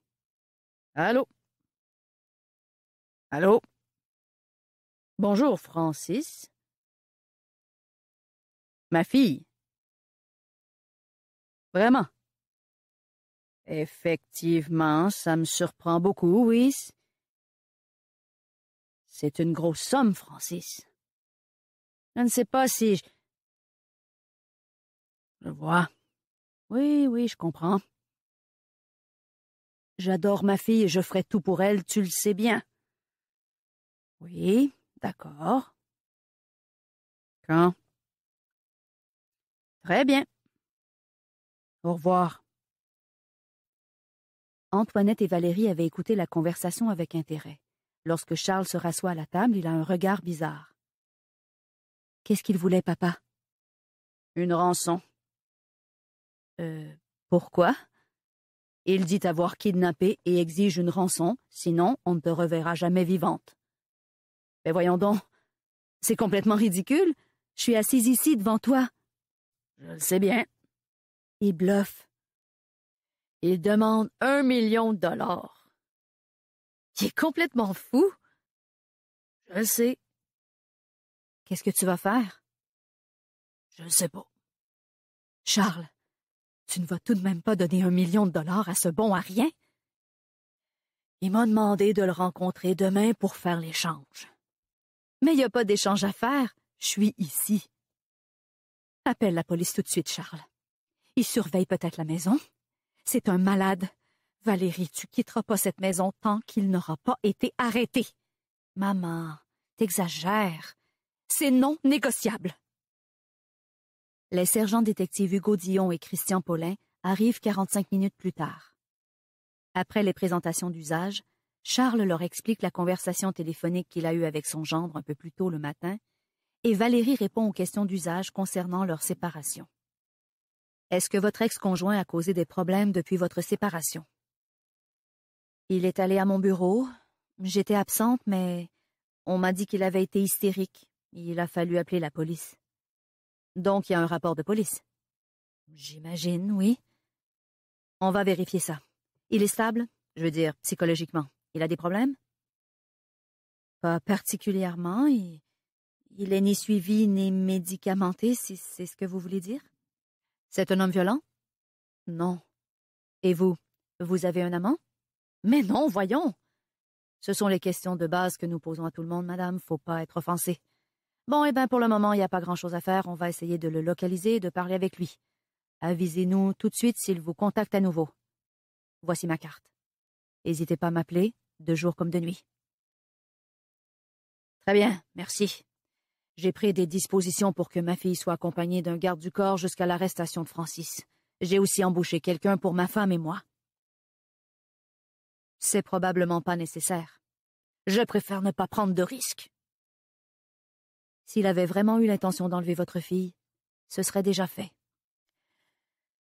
Allô Allô Bonjour, Francis. Ma fille. Vraiment, Effectivement, ça me surprend beaucoup, oui. C'est une grosse somme, Francis. Je ne sais pas si je... Je vois. Oui, oui, je comprends. J'adore ma fille et je ferai tout pour elle, tu le sais bien. Oui, d'accord. Quand? Très bien. Au revoir. Antoinette et Valérie avaient écouté la conversation avec intérêt. Lorsque Charles se rassoit à la table, il a un regard bizarre. Qu'est-ce qu'il voulait, papa Une rançon. Euh, pourquoi Il dit avoir kidnappé et exige une rançon, sinon on ne te reverra jamais vivante. Mais voyons donc, c'est complètement ridicule. Je suis assise ici devant toi. Je le sais bien. Il bluffe. Il demande un million de dollars. Il est complètement fou. Je sais. Qu'est-ce que tu vas faire? Je ne sais pas. Charles, tu ne vas tout de même pas donner un million de dollars à ce bon à rien? Il m'a demandé de le rencontrer demain pour faire l'échange. Mais il n'y a pas d'échange à faire, je suis ici. Appelle la police tout de suite, Charles. Il surveille peut-être la maison, c'est un malade. Valérie, tu quitteras pas cette maison tant qu'il n'aura pas été arrêté. Maman, t'exagères. C'est non négociable. Les sergents détectives Hugo Dion et Christian Paulin arrivent quarante-cinq minutes plus tard. Après les présentations d'usage, Charles leur explique la conversation téléphonique qu'il a eue avec son gendre un peu plus tôt le matin, et Valérie répond aux questions d'usage concernant leur séparation. Est-ce que votre ex-conjoint a causé des problèmes depuis votre séparation? Il est allé à mon bureau. J'étais absente, mais on m'a dit qu'il avait été hystérique. Il a fallu appeler la police. Donc il y a un rapport de police. J'imagine, oui. On va vérifier ça. Il est stable, je veux dire, psychologiquement. Il a des problèmes? Pas particulièrement. Il, il est ni suivi ni médicamenté, si c'est ce que vous voulez dire. C'est un homme violent Non. Et vous Vous avez un amant Mais non, voyons Ce sont les questions de base que nous posons à tout le monde, madame, faut pas être offensé. Bon, eh bien, pour le moment, il n'y a pas grand-chose à faire, on va essayer de le localiser et de parler avec lui. Avisez-nous tout de suite s'il vous contacte à nouveau. Voici ma carte. N'hésitez pas à m'appeler, de jour comme de nuit. Très bien, merci. J'ai pris des dispositions pour que ma fille soit accompagnée d'un garde du corps jusqu'à l'arrestation de Francis. J'ai aussi embauché quelqu'un pour ma femme et moi. C'est probablement pas nécessaire. Je préfère ne pas prendre de risques. S'il avait vraiment eu l'intention d'enlever votre fille, ce serait déjà fait.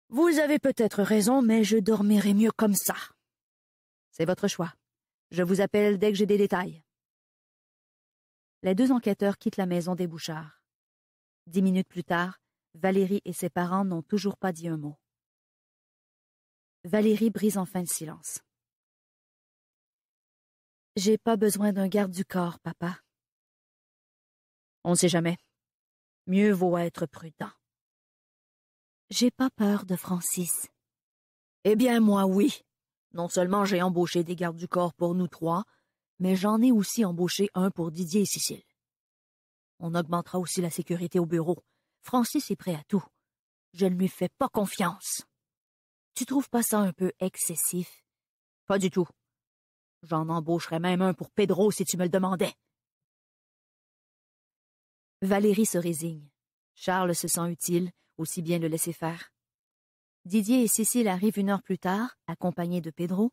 Vous avez peut-être raison, mais je dormirai mieux comme ça. C'est votre choix. Je vous appelle dès que j'ai des détails les deux enquêteurs quittent la maison des Bouchards. Dix minutes plus tard, Valérie et ses parents n'ont toujours pas dit un mot. Valérie brise enfin le silence. J'ai pas besoin d'un garde du corps, papa. On sait jamais. Mieux vaut être prudent. J'ai pas peur de Francis. Eh bien, moi, oui. Non seulement j'ai embauché des gardes du corps pour nous trois, mais j'en ai aussi embauché un pour Didier et Cécile. On augmentera aussi la sécurité au bureau. Francis est prêt à tout. Je ne lui fais pas confiance. Tu trouves pas ça un peu excessif? Pas du tout. J'en embaucherais même un pour Pedro si tu me le demandais. Valérie se résigne. Charles se sent utile, aussi bien le laisser faire. Didier et Cécile arrivent une heure plus tard, accompagnés de Pedro,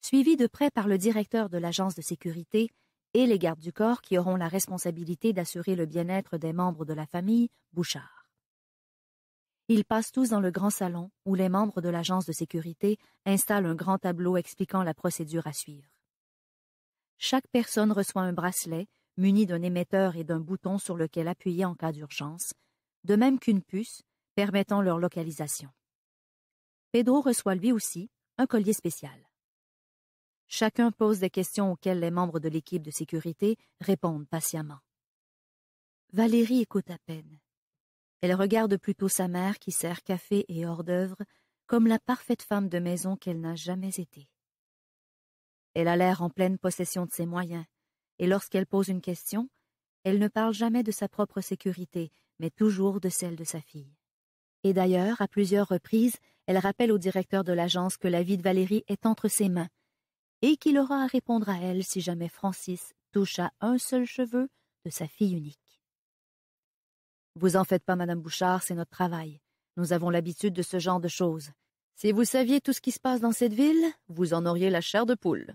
suivi de près par le directeur de l'agence de sécurité et les gardes du corps qui auront la responsabilité d'assurer le bien-être des membres de la famille Bouchard. Ils passent tous dans le grand salon où les membres de l'agence de sécurité installent un grand tableau expliquant la procédure à suivre. Chaque personne reçoit un bracelet muni d'un émetteur et d'un bouton sur lequel appuyer en cas d'urgence, de même qu'une puce permettant leur localisation. Pedro reçoit lui aussi un collier spécial. Chacun pose des questions auxquelles les membres de l'équipe de sécurité répondent patiemment. Valérie écoute à peine. Elle regarde plutôt sa mère qui sert café et hors d'œuvre comme la parfaite femme de maison qu'elle n'a jamais été. Elle a l'air en pleine possession de ses moyens, et lorsqu'elle pose une question, elle ne parle jamais de sa propre sécurité, mais toujours de celle de sa fille. Et d'ailleurs, à plusieurs reprises, elle rappelle au directeur de l'agence que la vie de Valérie est entre ses mains et qu'il aura à répondre à elle si jamais Francis touche à un seul cheveu de sa fille unique. Vous en faites pas, Madame Bouchard, c'est notre travail. Nous avons l'habitude de ce genre de choses. Si vous saviez tout ce qui se passe dans cette ville, vous en auriez la chair de poule.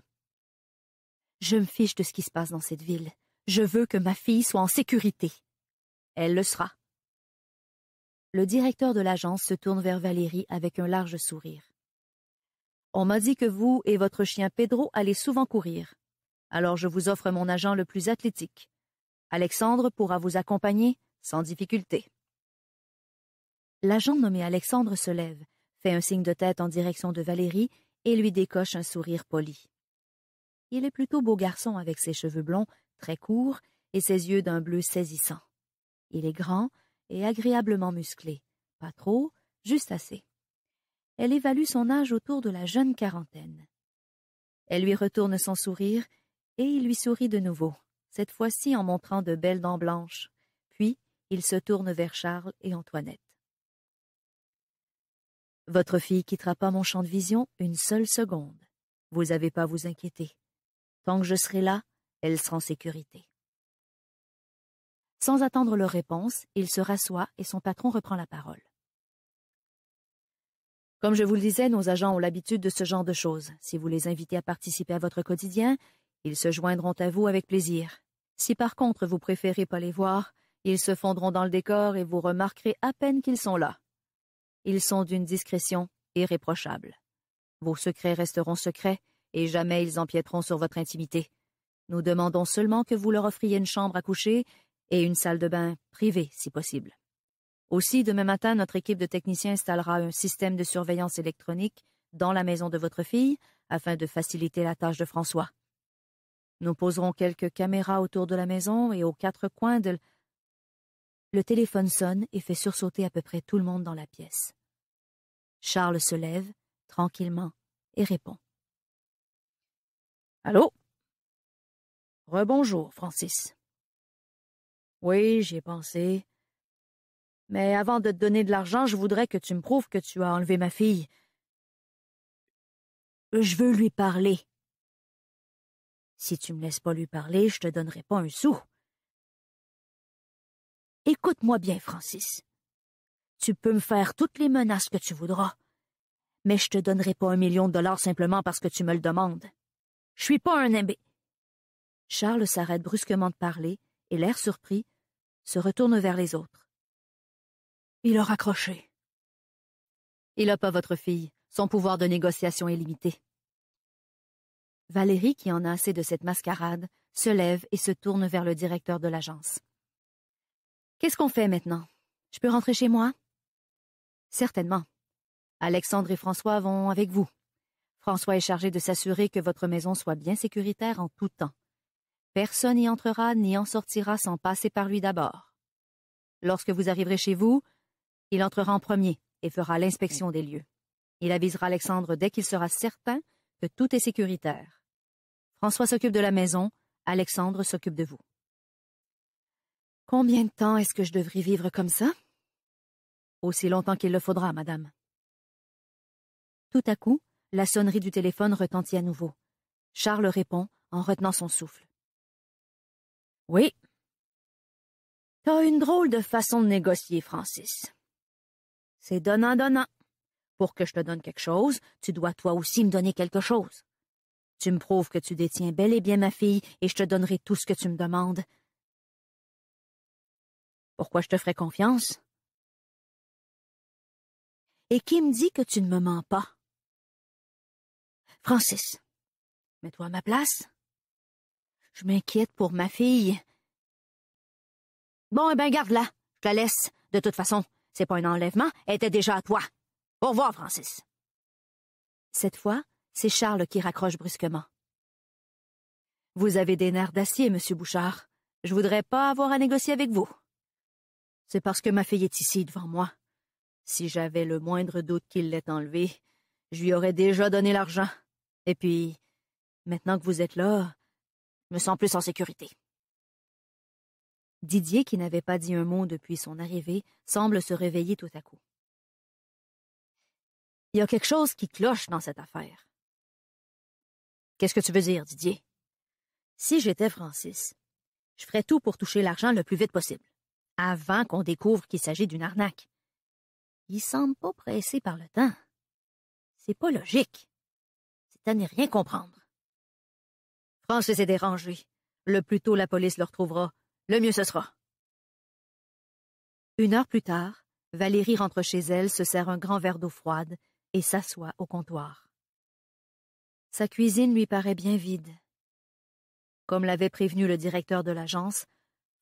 Je me fiche de ce qui se passe dans cette ville. Je veux que ma fille soit en sécurité. Elle le sera. Le directeur de l'agence se tourne vers Valérie avec un large sourire. On m'a dit que vous et votre chien Pedro allez souvent courir. Alors je vous offre mon agent le plus athlétique. Alexandre pourra vous accompagner sans difficulté. L'agent nommé Alexandre se lève, fait un signe de tête en direction de Valérie et lui décoche un sourire poli. Il est plutôt beau garçon avec ses cheveux blonds, très courts, et ses yeux d'un bleu saisissant. Il est grand et agréablement musclé, pas trop, juste assez elle évalue son âge autour de la jeune quarantaine. Elle lui retourne son sourire, et il lui sourit de nouveau, cette fois-ci en montrant de belles dents blanches, puis il se tourne vers Charles et Antoinette. Votre fille quittera pas mon champ de vision une seule seconde. Vous n'avez pas à vous inquiéter. Tant que je serai là, elle sera en sécurité. Sans attendre leur réponse, il se rassoit et son patron reprend la parole. Comme je vous le disais, nos agents ont l'habitude de ce genre de choses. Si vous les invitez à participer à votre quotidien, ils se joindront à vous avec plaisir. Si par contre vous préférez pas les voir, ils se fondront dans le décor et vous remarquerez à peine qu'ils sont là. Ils sont d'une discrétion irréprochable. Vos secrets resteront secrets et jamais ils empiéteront sur votre intimité. Nous demandons seulement que vous leur offriez une chambre à coucher et une salle de bain privée si possible. Aussi, demain matin, notre équipe de techniciens installera un système de surveillance électronique dans la maison de votre fille afin de faciliter la tâche de François. Nous poserons quelques caméras autour de la maison et aux quatre coins de... Le téléphone sonne et fait sursauter à peu près tout le monde dans la pièce. Charles se lève, tranquillement, et répond. Allô? Rebonjour, Francis. Oui, j'y ai pensé. Mais avant de te donner de l'argent, je voudrais que tu me prouves que tu as enlevé ma fille. Je veux lui parler. Si tu me laisses pas lui parler, je te donnerai pas un sou. Écoute-moi bien, Francis. Tu peux me faire toutes les menaces que tu voudras, mais je te donnerai pas un million de dollars simplement parce que tu me le demandes. Je suis pas un imbé. Charles s'arrête brusquement de parler et, l'air surpris, se retourne vers les autres. Il a raccroché. Il n'a pas votre fille. Son pouvoir de négociation est limité. Valérie, qui en a assez de cette mascarade, se lève et se tourne vers le directeur de l'agence. Qu'est-ce qu'on fait maintenant Je peux rentrer chez moi Certainement. Alexandre et François vont avec vous. François est chargé de s'assurer que votre maison soit bien sécuritaire en tout temps. Personne n'y entrera ni en sortira sans passer par lui d'abord. Lorsque vous arriverez chez vous, il entrera en premier et fera l'inspection des lieux. Il avisera Alexandre dès qu'il sera certain que tout est sécuritaire. François s'occupe de la maison, Alexandre s'occupe de vous. Combien de temps est-ce que je devrais vivre comme ça? Aussi longtemps qu'il le faudra, madame. Tout à coup, la sonnerie du téléphone retentit à nouveau. Charles répond en retenant son souffle. Oui. T'as une drôle de façon de négocier, Francis. C'est donnant-donnant. Pour que je te donne quelque chose, tu dois toi aussi me donner quelque chose. Tu me prouves que tu détiens bel et bien ma fille, et je te donnerai tout ce que tu me demandes. Pourquoi je te ferai confiance? Et qui me dit que tu ne me mens pas? Francis, mets-toi à ma place. Je m'inquiète pour ma fille. Bon, eh ben, garde-la. Je la laisse. De toute façon, c'est pas un enlèvement, elle était déjà à toi. Au revoir, Francis. Cette fois, c'est Charles qui raccroche brusquement. Vous avez des nerfs d'acier, monsieur Bouchard. Je voudrais pas avoir à négocier avec vous. C'est parce que ma fille est ici devant moi. Si j'avais le moindre doute qu'il l'ait enlevée, je lui aurais déjà donné l'argent. Et puis, maintenant que vous êtes là, je me sens plus en sécurité. Didier, qui n'avait pas dit un mot depuis son arrivée, semble se réveiller tout à coup. Il y a quelque chose qui cloche dans cette affaire. Qu'est-ce que tu veux dire, Didier? Si j'étais Francis, je ferais tout pour toucher l'argent le plus vite possible, avant qu'on découvre qu'il s'agit d'une arnaque. Il semble pas pressé par le temps. C'est pas logique. C'est à n'y rien comprendre. Francis est dérangé. Le plus tôt la police le retrouvera, le mieux ce sera. Une heure plus tard, Valérie rentre chez elle, se sert un grand verre d'eau froide et s'assoit au comptoir. Sa cuisine lui paraît bien vide. Comme l'avait prévenu le directeur de l'agence,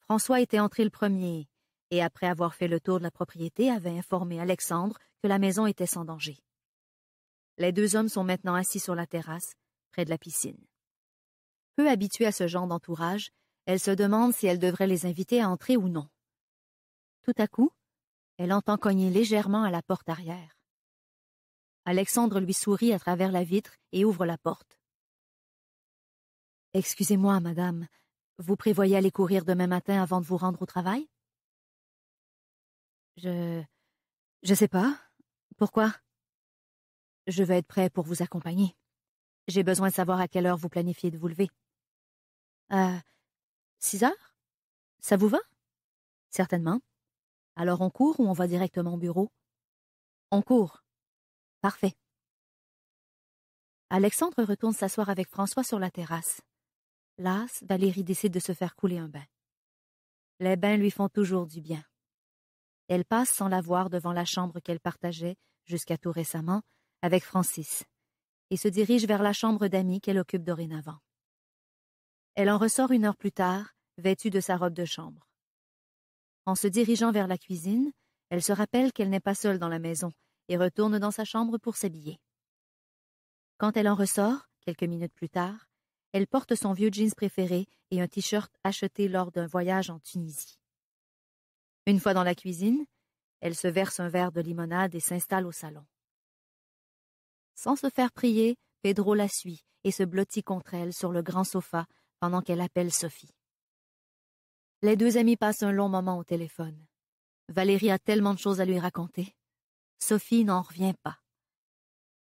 François était entré le premier et après avoir fait le tour de la propriété avait informé Alexandre que la maison était sans danger. Les deux hommes sont maintenant assis sur la terrasse, près de la piscine. Peu habitués à ce genre d'entourage, elle se demande si elle devrait les inviter à entrer ou non. Tout à coup, elle entend cogner légèrement à la porte arrière. Alexandre lui sourit à travers la vitre et ouvre la porte. Excusez-moi, madame, vous prévoyez aller courir demain matin avant de vous rendre au travail Je. Je sais pas. Pourquoi Je vais être prêt pour vous accompagner. J'ai besoin de savoir à quelle heure vous planifiez de vous lever. Euh, Six heures Ça vous va Certainement. Alors on court ou on va directement au bureau On court. Parfait. Alexandre retourne s'asseoir avec François sur la terrasse. Las, Valérie décide de se faire couler un bain. Les bains lui font toujours du bien. Elle passe sans la voir devant la chambre qu'elle partageait, jusqu'à tout récemment, avec Francis, et se dirige vers la chambre d'amis qu'elle occupe dorénavant. Elle en ressort une heure plus tard, vêtue de sa robe de chambre. En se dirigeant vers la cuisine, elle se rappelle qu'elle n'est pas seule dans la maison et retourne dans sa chambre pour s'habiller. Quand elle en ressort, quelques minutes plus tard, elle porte son vieux jeans préféré et un t-shirt acheté lors d'un voyage en Tunisie. Une fois dans la cuisine, elle se verse un verre de limonade et s'installe au salon. Sans se faire prier, Pedro la suit et se blottit contre elle sur le grand sofa pendant qu'elle appelle Sophie. Les deux amies passent un long moment au téléphone. Valérie a tellement de choses à lui raconter. Sophie n'en revient pas.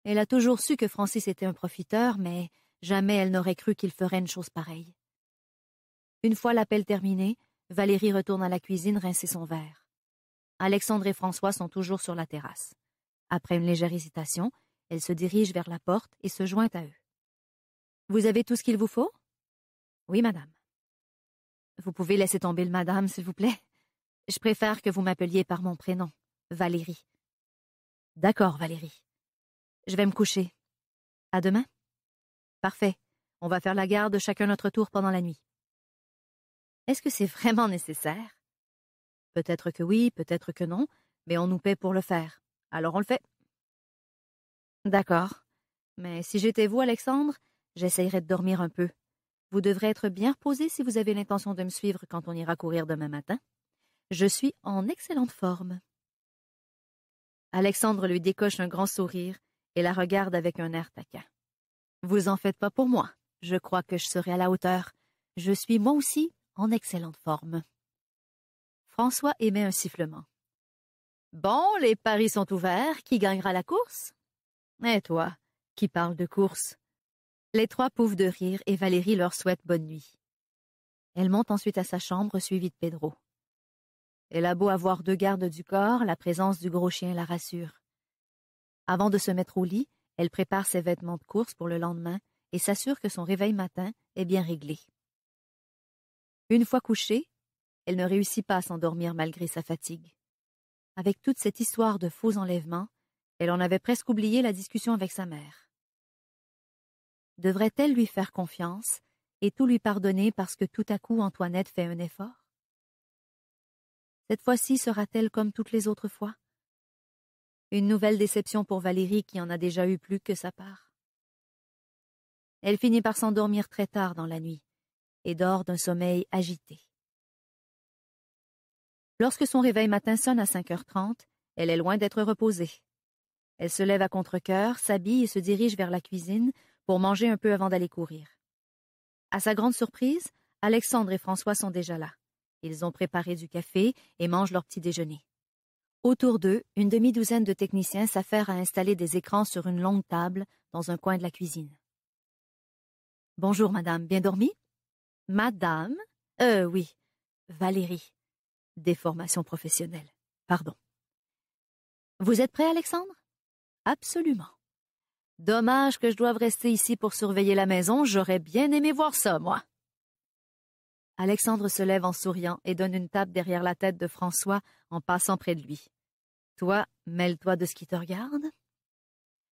Elle a toujours su que Francis était un profiteur, mais jamais elle n'aurait cru qu'il ferait une chose pareille. Une fois l'appel terminé, Valérie retourne à la cuisine rincer son verre. Alexandre et François sont toujours sur la terrasse. Après une légère hésitation, elle se dirige vers la porte et se joint à eux. Vous avez tout ce qu'il vous faut oui, madame. Vous pouvez laisser tomber le madame, s'il vous plaît. Je préfère que vous m'appeliez par mon prénom, Valérie. D'accord, Valérie. Je vais me coucher. À demain? Parfait. On va faire la garde chacun notre tour pendant la nuit. Est-ce que c'est vraiment nécessaire? Peut-être que oui, peut-être que non, mais on nous paie pour le faire. Alors on le fait. D'accord. Mais si j'étais vous, Alexandre, j'essayerais de dormir un peu. Vous devrez être bien reposé si vous avez l'intention de me suivre quand on ira courir demain matin. Je suis en excellente forme. Alexandre lui décoche un grand sourire et la regarde avec un air taquin. Vous en faites pas pour moi. Je crois que je serai à la hauteur. Je suis moi aussi en excellente forme. François émet un sifflement. Bon, les paris sont ouverts. Qui gagnera la course? Et eh, toi, qui parle de course? Les trois pouffent de rire et Valérie leur souhaite bonne nuit. Elle monte ensuite à sa chambre, suivie de Pedro. Elle a beau avoir deux gardes du corps, la présence du gros chien la rassure. Avant de se mettre au lit, elle prépare ses vêtements de course pour le lendemain et s'assure que son réveil matin est bien réglé. Une fois couchée, elle ne réussit pas à s'endormir malgré sa fatigue. Avec toute cette histoire de faux enlèvements, elle en avait presque oublié la discussion avec sa mère. Devrait-elle lui faire confiance et tout lui pardonner parce que tout à coup Antoinette fait un effort Cette fois-ci sera-t-elle comme toutes les autres fois Une nouvelle déception pour Valérie qui en a déjà eu plus que sa part. Elle finit par s'endormir très tard dans la nuit et dort d'un sommeil agité. Lorsque son réveil matin sonne à 5h30, elle est loin d'être reposée. Elle se lève à contre coeur s'habille et se dirige vers la cuisine pour manger un peu avant d'aller courir. À sa grande surprise, Alexandre et François sont déjà là. Ils ont préparé du café et mangent leur petit déjeuner. Autour d'eux, une demi-douzaine de techniciens s'affairent à installer des écrans sur une longue table dans un coin de la cuisine. Bonjour, madame. Bien dormi? Madame? Euh, oui. Valérie. Déformation professionnelle. Pardon. Vous êtes prêt, Alexandre? Absolument. Dommage que je doive rester ici pour surveiller la maison, j'aurais bien aimé voir ça, moi. Alexandre se lève en souriant et donne une tape derrière la tête de François en passant près de lui. Toi, mêle-toi de ce qui te regarde.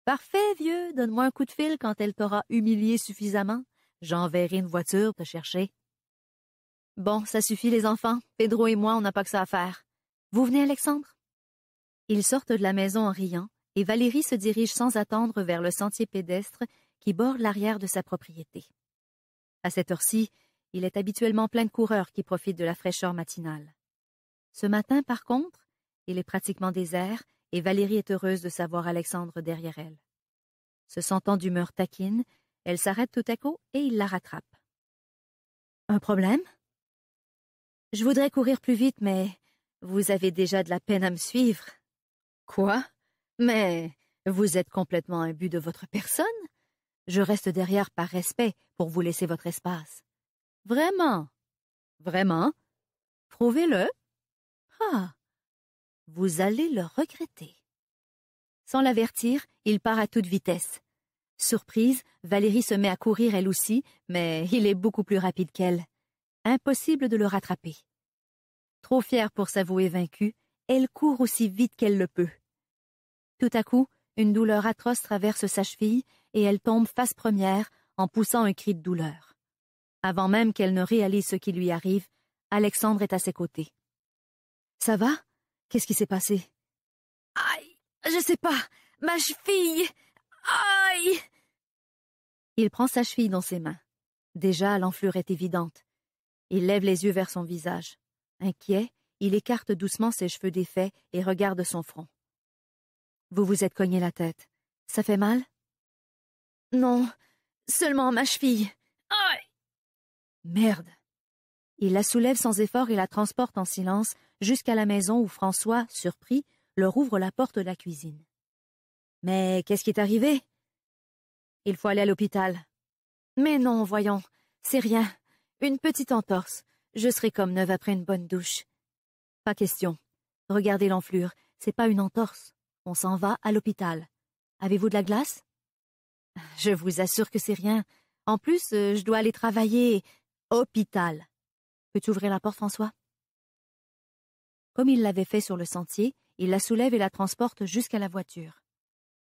Parfait, vieux, donne-moi un coup de fil quand elle t'aura humilié suffisamment. J'enverrai une voiture te chercher. Bon, ça suffit, les enfants. Pedro et moi, on n'a pas que ça à faire. Vous venez, Alexandre? Ils sortent de la maison en riant, et Valérie se dirige sans attendre vers le sentier pédestre qui borde l'arrière de sa propriété. À cette heure-ci, il est habituellement plein de coureurs qui profitent de la fraîcheur matinale. Ce matin, par contre, il est pratiquement désert et Valérie est heureuse de savoir Alexandre derrière elle. Se sentant d'humeur taquine, elle s'arrête tout à coup et il la rattrape. Un problème? Je voudrais courir plus vite, mais vous avez déjà de la peine à me suivre. Quoi? Mais vous êtes complètement imbu de votre personne. Je reste derrière par respect pour vous laisser votre espace. Vraiment. Vraiment. Prouvez-le. Ah. Vous allez le regretter. Sans l'avertir, il part à toute vitesse. Surprise, Valérie se met à courir elle aussi, mais il est beaucoup plus rapide qu'elle. Impossible de le rattraper. Trop fière pour s'avouer vaincue, elle court aussi vite qu'elle le peut. Tout à coup, une douleur atroce traverse sa cheville et elle tombe face première en poussant un cri de douleur. Avant même qu'elle ne réalise ce qui lui arrive, Alexandre est à ses côtés. Ça va? Qu'est-ce qui s'est passé? Aïe! Je ne sais pas! Ma cheville! Aïe! Il prend sa cheville dans ses mains. Déjà, l'enflure est évidente. Il lève les yeux vers son visage. Inquiet, il écarte doucement ses cheveux défaits et regarde son front. Vous vous êtes cogné la tête. Ça fait mal Non, seulement ma cheville. Aïe Merde Il la soulève sans effort et la transporte en silence jusqu'à la maison où François, surpris, leur ouvre la porte de la cuisine. Mais qu'est-ce qui est arrivé Il faut aller à l'hôpital. Mais non, voyons, c'est rien. Une petite entorse. Je serai comme neuve après une bonne douche. Pas question. Regardez l'enflure, c'est pas une entorse. On s'en va à l'hôpital. Avez-vous de la glace [LAUGHS] Je vous assure que c'est rien. En plus, euh, je dois aller travailler. Hôpital. Peux-tu ouvrir la porte, François Comme il l'avait fait sur le sentier, il la soulève et la transporte jusqu'à la voiture.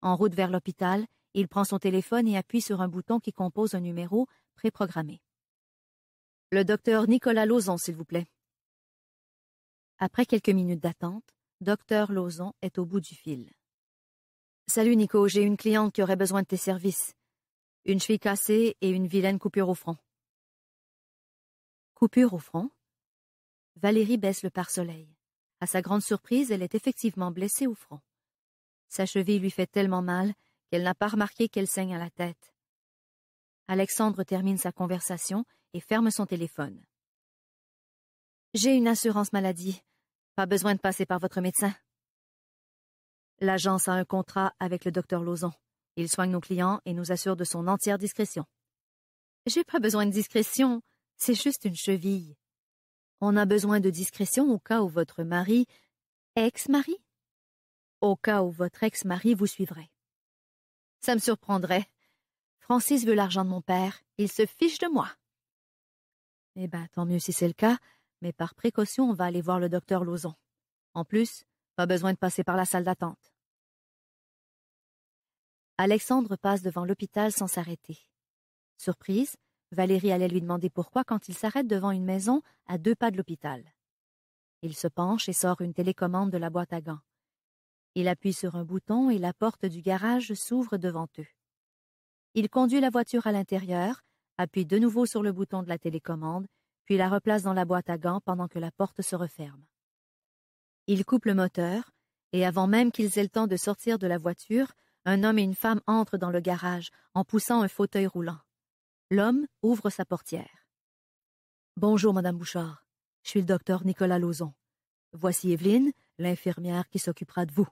En route vers l'hôpital, il prend son téléphone et appuie sur un bouton qui compose un numéro préprogrammé. Le docteur Nicolas Lauzon, s'il vous plaît. Après quelques minutes d'attente, Docteur Lauzon est au bout du fil. Salut Nico, j'ai une cliente qui aurait besoin de tes services. Une cheville cassée et une vilaine coupure au front. Coupure au front Valérie baisse le pare-soleil. À sa grande surprise, elle est effectivement blessée au front. Sa cheville lui fait tellement mal qu'elle n'a pas remarqué qu'elle saigne à la tête. Alexandre termine sa conversation et ferme son téléphone. J'ai une assurance maladie. Pas besoin de passer par votre médecin. L'agence a un contrat avec le docteur Lauzon. Il soigne nos clients et nous assure de son entière discrétion. J'ai pas besoin de discrétion, c'est juste une cheville. On a besoin de discrétion au cas où votre mari, ex-mari, au cas où votre ex-mari vous suivrait. Ça me surprendrait. Francis veut l'argent de mon père, il se fiche de moi. Eh bien, tant mieux si c'est le cas, mais par précaution, on va aller voir le docteur Lauzon. En plus, pas besoin de passer par la salle d'attente. Alexandre passe devant l'hôpital sans s'arrêter. Surprise, Valérie allait lui demander pourquoi quand il s'arrête devant une maison à deux pas de l'hôpital. Il se penche et sort une télécommande de la boîte à gants. Il appuie sur un bouton et la porte du garage s'ouvre devant eux. Il conduit la voiture à l'intérieur, appuie de nouveau sur le bouton de la télécommande puis la replace dans la boîte à gants pendant que la porte se referme. Il coupe le moteur, et avant même qu'ils aient le temps de sortir de la voiture, un homme et une femme entrent dans le garage en poussant un fauteuil roulant. L'homme ouvre sa portière. Bonjour, Madame Bouchard. Je suis le docteur Nicolas Lauzon. Voici Evelyne, l'infirmière qui s'occupera de vous.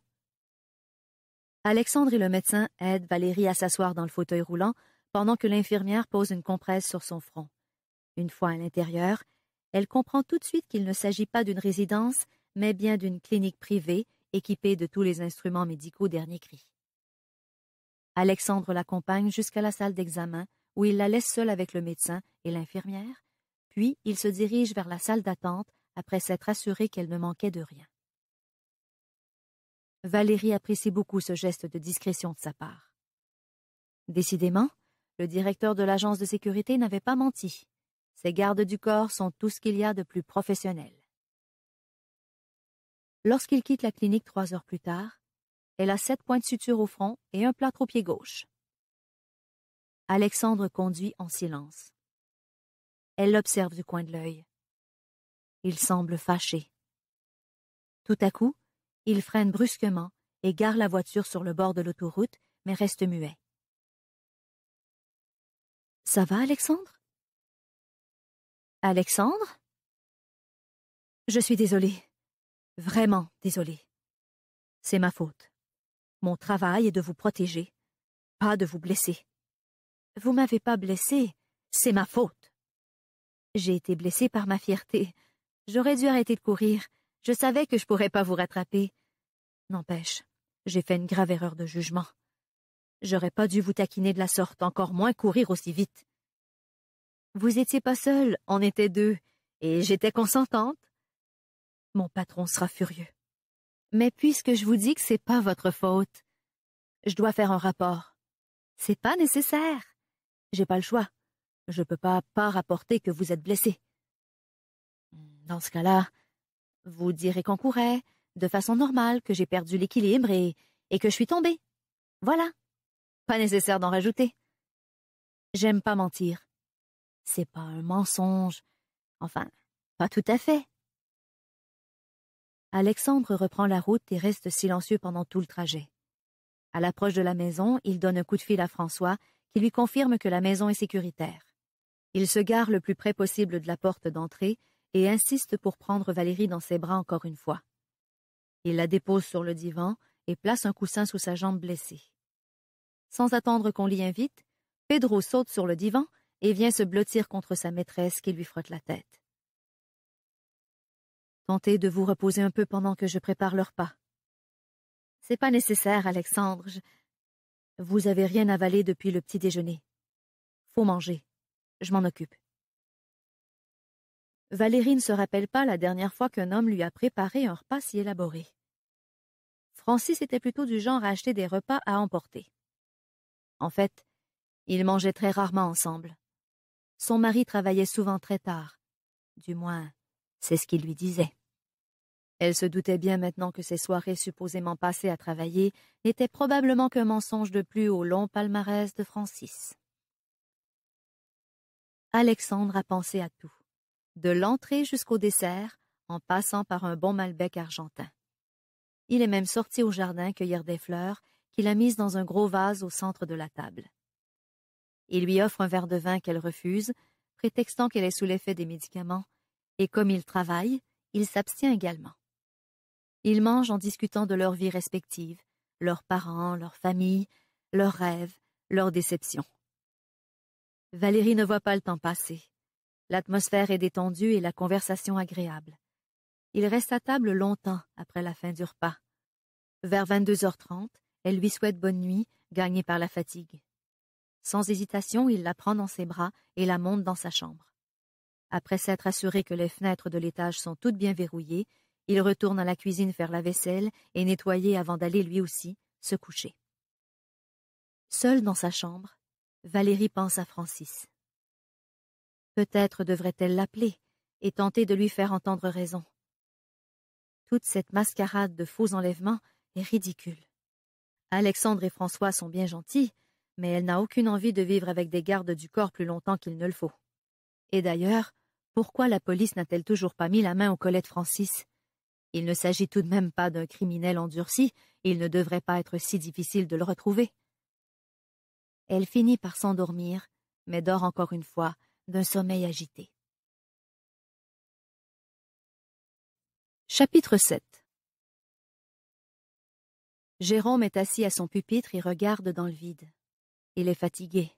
Alexandre et le médecin aident Valérie à s'asseoir dans le fauteuil roulant pendant que l'infirmière pose une compresse sur son front. Une fois à l'intérieur, elle comprend tout de suite qu'il ne s'agit pas d'une résidence, mais bien d'une clinique privée équipée de tous les instruments médicaux dernier cri. Alexandre l'accompagne jusqu'à la salle d'examen, où il la laisse seule avec le médecin et l'infirmière, puis il se dirige vers la salle d'attente après s'être assuré qu'elle ne manquait de rien. Valérie apprécie beaucoup ce geste de discrétion de sa part. Décidément, le directeur de l'agence de sécurité n'avait pas menti. Ces gardes du corps sont tout ce qu'il y a de plus professionnel. Lorsqu'il quitte la clinique trois heures plus tard, elle a sept points de suture au front et un plâtre au pied gauche. Alexandre conduit en silence. Elle l'observe du coin de l'œil. Il semble fâché. Tout à coup, il freine brusquement et gare la voiture sur le bord de l'autoroute, mais reste muet. Ça va, Alexandre? Alexandre Je suis désolée. Vraiment désolée. C'est ma faute. Mon travail est de vous protéger, pas de vous blesser. Vous m'avez pas blessée, c'est ma faute. J'ai été blessée par ma fierté. J'aurais dû arrêter de courir. Je savais que je pourrais pas vous rattraper. N'empêche, j'ai fait une grave erreur de jugement. J'aurais pas dû vous taquiner de la sorte, encore moins courir aussi vite. Vous étiez pas seul, on était deux, et j'étais consentante. Mon patron sera furieux. Mais puisque je vous dis que c'est pas votre faute, je dois faire un rapport. C'est pas nécessaire. J'ai pas le choix. Je peux pas pas rapporter que vous êtes blessé. Dans ce cas-là, vous direz qu'on courait, de façon normale, que j'ai perdu l'équilibre et que je suis tombée. Voilà. Pas nécessaire d'en rajouter. J'aime pas mentir. C'est pas un mensonge. Enfin, pas tout à fait. Alexandre reprend la route et reste silencieux pendant tout le trajet. À l'approche de la maison, il donne un coup de fil à François, qui lui confirme que la maison est sécuritaire. Il se gare le plus près possible de la porte d'entrée et insiste pour prendre Valérie dans ses bras encore une fois. Il la dépose sur le divan et place un coussin sous sa jambe blessée. Sans attendre qu'on l'y invite, Pedro saute sur le divan et vient se blottir contre sa maîtresse qui lui frotte la tête. Tentez de vous reposer un peu pendant que je prépare le repas. C'est pas nécessaire, Alexandre. Vous avez rien avalé depuis le petit déjeuner. Faut manger. Je m'en occupe. Valérie ne se rappelle pas la dernière fois qu'un homme lui a préparé un repas si élaboré. Francis était plutôt du genre à acheter des repas à emporter. En fait, ils mangeaient très rarement ensemble. Son mari travaillait souvent très tard. Du moins, c'est ce qu'il lui disait. Elle se doutait bien maintenant que ces soirées supposément passées à travailler n'étaient probablement qu'un mensonge de plus au long palmarès de Francis. Alexandre a pensé à tout, de l'entrée jusqu'au dessert, en passant par un bon Malbec argentin. Il est même sorti au jardin cueillir des fleurs qu'il a mises dans un gros vase au centre de la table. Il lui offre un verre de vin qu'elle refuse, prétextant qu'elle est sous l'effet des médicaments, et comme il travaille, il s'abstient également. Ils mangent en discutant de leur vie respective, leurs parents, leur famille, leurs rêves, leurs déceptions. Valérie ne voit pas le temps passer. L'atmosphère est détendue et la conversation agréable. Il reste à table longtemps après la fin du repas. Vers 22h30, elle lui souhaite bonne nuit, gagnée par la fatigue. Sans hésitation, il la prend dans ses bras et la monte dans sa chambre. Après s'être assuré que les fenêtres de l'étage sont toutes bien verrouillées, il retourne à la cuisine faire la vaisselle et nettoyer avant d'aller lui aussi se coucher. Seul dans sa chambre, Valérie pense à Francis. Peut-être devrait-elle l'appeler et tenter de lui faire entendre raison. Toute cette mascarade de faux enlèvements est ridicule. Alexandre et François sont bien gentils, mais elle n'a aucune envie de vivre avec des gardes du corps plus longtemps qu'il ne le faut. Et d'ailleurs, pourquoi la police n'a-t-elle toujours pas mis la main au collet de Francis Il ne s'agit tout de même pas d'un criminel endurci, il ne devrait pas être si difficile de le retrouver. Elle finit par s'endormir, mais dort encore une fois, d'un sommeil agité. Chapitre 7 Jérôme est assis à son pupitre et regarde dans le vide. Il est fatigué.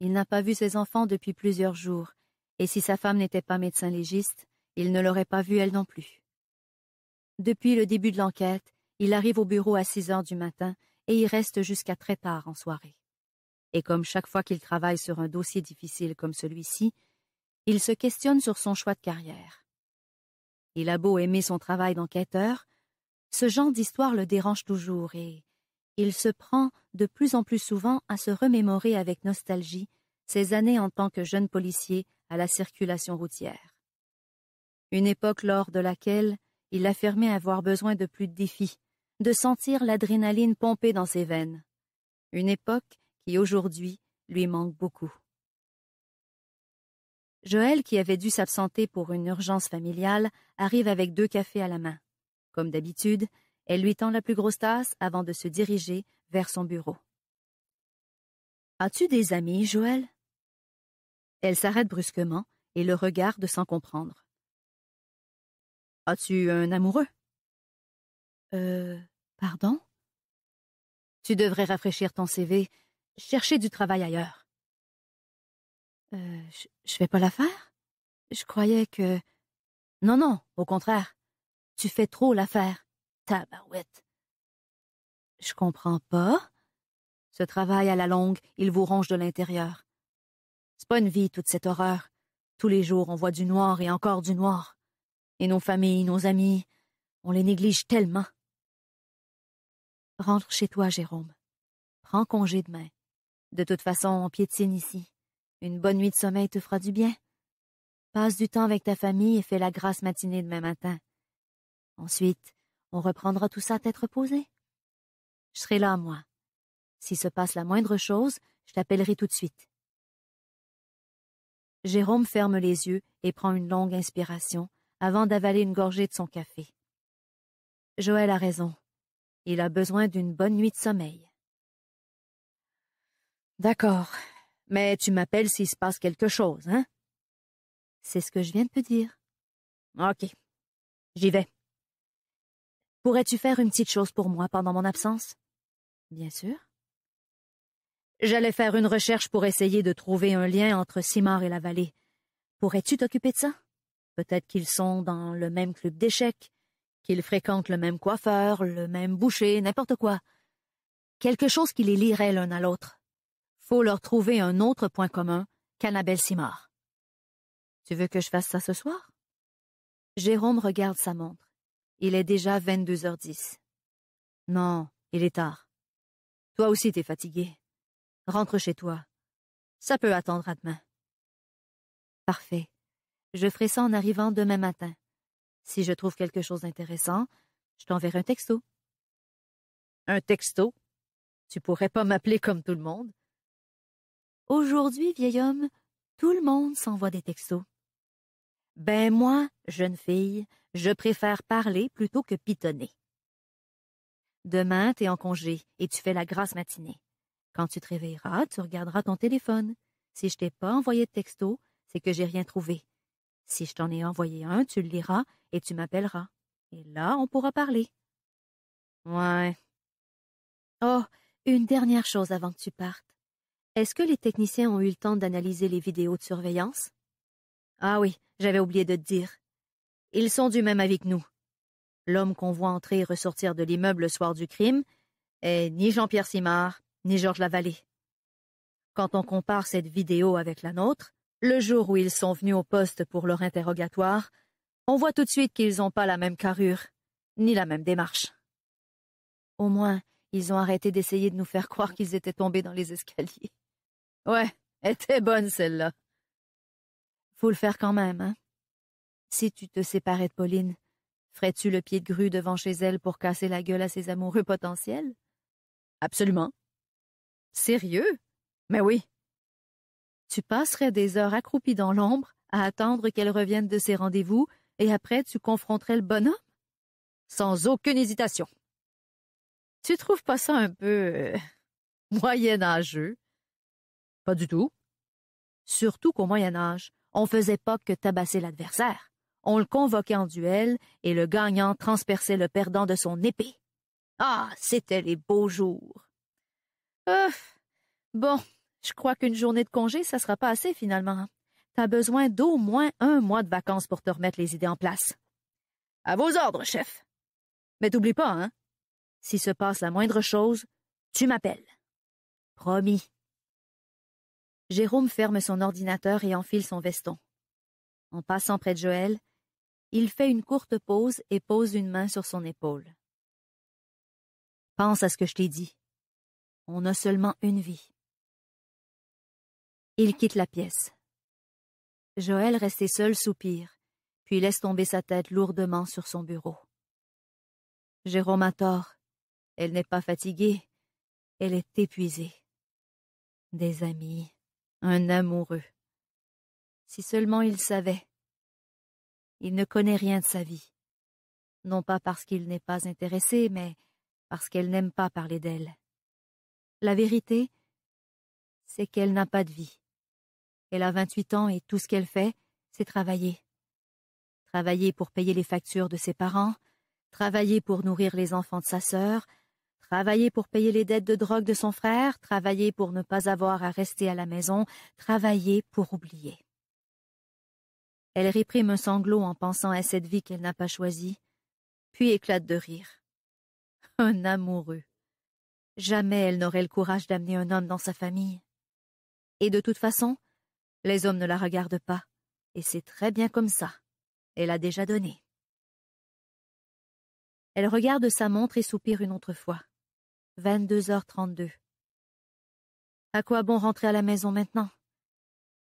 Il n'a pas vu ses enfants depuis plusieurs jours, et si sa femme n'était pas médecin légiste, il ne l'aurait pas vue elle non plus. Depuis le début de l'enquête, il arrive au bureau à six heures du matin et y reste jusqu'à très tard en soirée. Et comme chaque fois qu'il travaille sur un dossier difficile comme celui-ci, il se questionne sur son choix de carrière. Il a beau aimer son travail d'enquêteur, ce genre d'histoire le dérange toujours et, il se prend de plus en plus souvent à se remémorer avec nostalgie ses années en tant que jeune policier à la circulation routière. Une époque lors de laquelle il affirmait avoir besoin de plus de défis, de sentir l'adrénaline pomper dans ses veines. Une époque qui aujourd'hui lui manque beaucoup. Joël, qui avait dû s'absenter pour une urgence familiale, arrive avec deux cafés à la main. Comme d'habitude, elle lui tend la plus grosse tasse avant de se diriger vers son bureau. As-tu des amis, Joël Elle s'arrête brusquement et le regarde sans comprendre. As-tu un amoureux Euh, pardon Tu devrais rafraîchir ton CV, chercher du travail ailleurs. Euh, je vais pas l'affaire. Je croyais que. Non, non, au contraire. Tu fais trop l'affaire. Tabarouette. Je comprends pas. Ce travail à la longue, il vous ronge de l'intérieur. C'est pas une vie, toute cette horreur. Tous les jours, on voit du noir et encore du noir. Et nos familles, nos amis, on les néglige tellement. Rentre chez toi, Jérôme. Prends congé demain. De toute façon, on piétine ici. Une bonne nuit de sommeil te fera du bien. Passe du temps avec ta famille et fais la grasse matinée demain matin. Ensuite, on reprendra tout ça à tête reposée. Je serai là, moi. S'il se passe la moindre chose, je t'appellerai tout de suite. Jérôme ferme les yeux et prend une longue inspiration avant d'avaler une gorgée de son café. Joël a raison. Il a besoin d'une bonne nuit de sommeil. D'accord. Mais tu m'appelles s'il se passe quelque chose, hein? C'est ce que je viens de te dire. OK. J'y vais. Pourrais-tu faire une petite chose pour moi pendant mon absence Bien sûr. J'allais faire une recherche pour essayer de trouver un lien entre Simard et la vallée. Pourrais-tu t'occuper de ça Peut-être qu'ils sont dans le même club d'échecs, qu'ils fréquentent le même coiffeur, le même boucher, n'importe quoi. Quelque chose qui les lierait l'un à l'autre. Faut leur trouver un autre point commun qu'Annabelle Simard. Tu veux que je fasse ça ce soir Jérôme regarde sa montre. Il est déjà 22h10. Non, il est tard. Toi aussi t'es fatigué. Rentre chez toi. Ça peut attendre à demain. Parfait. Je ferai ça en arrivant demain matin. Si je trouve quelque chose d'intéressant, je t'enverrai un texto. Un texto? Tu pourrais pas m'appeler comme tout le monde. Aujourd'hui, vieil homme, tout le monde s'envoie des textos. Ben moi, jeune fille, je préfère parler plutôt que pitonner. Demain, t'es en congé et tu fais la grasse matinée. Quand tu te réveilleras, tu regarderas ton téléphone. Si je t'ai pas envoyé de texto, c'est que j'ai rien trouvé. Si je t'en ai envoyé un, tu le liras et tu m'appelleras. Et là, on pourra parler. Ouais. Oh, une dernière chose avant que tu partes. Est-ce que les techniciens ont eu le temps d'analyser les vidéos de surveillance? Ah oui, j'avais oublié de te dire. Ils sont du même avec nous. L'homme qu'on voit entrer et ressortir de l'immeuble le soir du crime est ni Jean-Pierre Simard, ni Georges Lavallée. Quand on compare cette vidéo avec la nôtre, le jour où ils sont venus au poste pour leur interrogatoire, on voit tout de suite qu'ils n'ont pas la même carrure, ni la même démarche. Au moins, ils ont arrêté d'essayer de nous faire croire qu'ils étaient tombés dans les escaliers. Ouais, était bonne celle-là. Faut le faire quand même, hein? Si tu te séparais de Pauline, ferais-tu le pied de grue devant chez elle pour casser la gueule à ses amoureux potentiels? Absolument. Sérieux? Mais oui. Tu passerais des heures accroupies dans l'ombre à attendre qu'elle revienne de ses rendez-vous et après tu confronterais le bonhomme? Sans aucune hésitation. Tu trouves pas ça un peu euh, moyenâgeux? »« moyen Pas du tout. Surtout qu'au Moyen Âge, on faisait pas que tabasser l'adversaire. On le convoquait en duel et le gagnant transperçait le perdant de son épée. Ah, c'étaient les beaux jours. Euh, bon, je crois qu'une journée de congé, ça sera pas assez finalement. T'as besoin d'au moins un mois de vacances pour te remettre les idées en place. À vos ordres, chef. Mais n'oublie pas, hein. si se passe la moindre chose, tu m'appelles. Promis. Jérôme ferme son ordinateur et enfile son veston. En passant près de Joël, il fait une courte pause et pose une main sur son épaule. Pense à ce que je t'ai dit. On a seulement une vie. Il quitte la pièce. Joël, resté seul, soupire, puis laisse tomber sa tête lourdement sur son bureau. Jérôme a tort. Elle n'est pas fatiguée. Elle est épuisée. Des amis, un amoureux. Si seulement il savait. Il ne connaît rien de sa vie. Non pas parce qu'il n'est pas intéressé, mais parce qu'elle n'aime pas parler d'elle. La vérité, c'est qu'elle n'a pas de vie. Elle a 28 ans et tout ce qu'elle fait, c'est travailler. Travailler pour payer les factures de ses parents, travailler pour nourrir les enfants de sa sœur, Travailler pour payer les dettes de drogue de son frère, travailler pour ne pas avoir à rester à la maison, travailler pour oublier. Elle réprime un sanglot en pensant à cette vie qu'elle n'a pas choisie, puis éclate de rire. [LAUGHS] Un amoureux. Jamais elle n'aurait le courage d'amener un homme dans sa famille. Et de toute façon, les hommes ne la regardent pas, et c'est très bien comme ça. Elle a déjà donné. Elle regarde sa montre et soupire une autre fois. 22h32. À quoi bon rentrer à la maison maintenant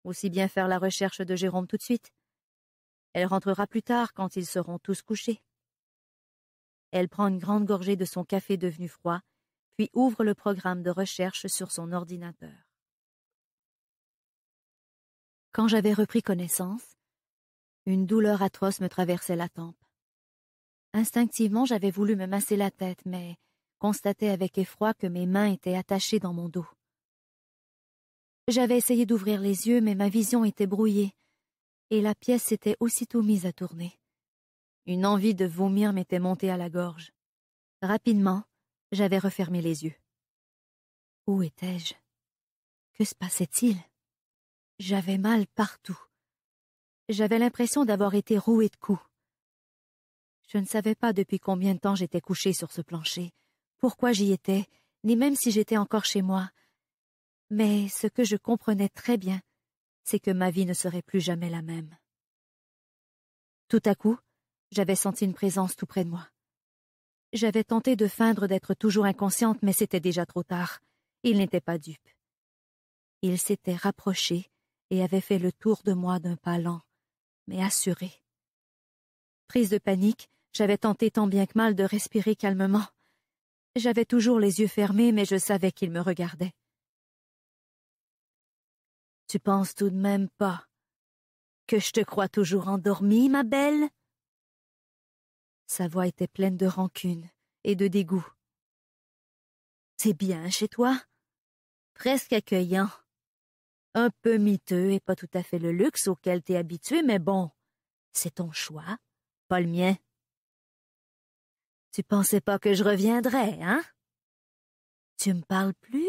Aussi bien faire la recherche de Jérôme tout de suite. Elle rentrera plus tard quand ils seront tous couchés. Elle prend une grande gorgée de son café devenu froid, puis ouvre le programme de recherche sur son ordinateur. Quand j'avais repris connaissance, une douleur atroce me traversait la tempe. Instinctivement, j'avais voulu me masser la tête, mais constatait avec effroi que mes mains étaient attachées dans mon dos. J'avais essayé d'ouvrir les yeux, mais ma vision était brouillée, et la pièce s'était aussitôt mise à tourner. Une envie de vomir m'était montée à la gorge. Rapidement, j'avais refermé les yeux. Où étais-je Que se passait-il J'avais mal partout. J'avais l'impression d'avoir été roué de coups. Je ne savais pas depuis combien de temps j'étais couché sur ce plancher, pourquoi j'y étais, ni même si j'étais encore chez moi. Mais ce que je comprenais très bien, c'est que ma vie ne serait plus jamais la même. Tout à coup, j'avais senti une présence tout près de moi. J'avais tenté de feindre d'être toujours inconsciente, mais c'était déjà trop tard. Il n'était pas dupe. Il s'était rapproché et avait fait le tour de moi d'un pas lent, mais assuré. Prise de panique, j'avais tenté tant bien que mal de respirer calmement. J'avais toujours les yeux fermés, mais je savais qu'il me regardait. Tu penses tout de même pas que je te crois toujours endormie, ma belle? Sa voix était pleine de rancune et de dégoût. C'est bien chez toi? Presque accueillant. Un peu miteux et pas tout à fait le luxe auquel t'es habituée, mais bon, c'est ton choix, pas le mien. Tu pensais pas que je reviendrais, hein? Tu me parles plus?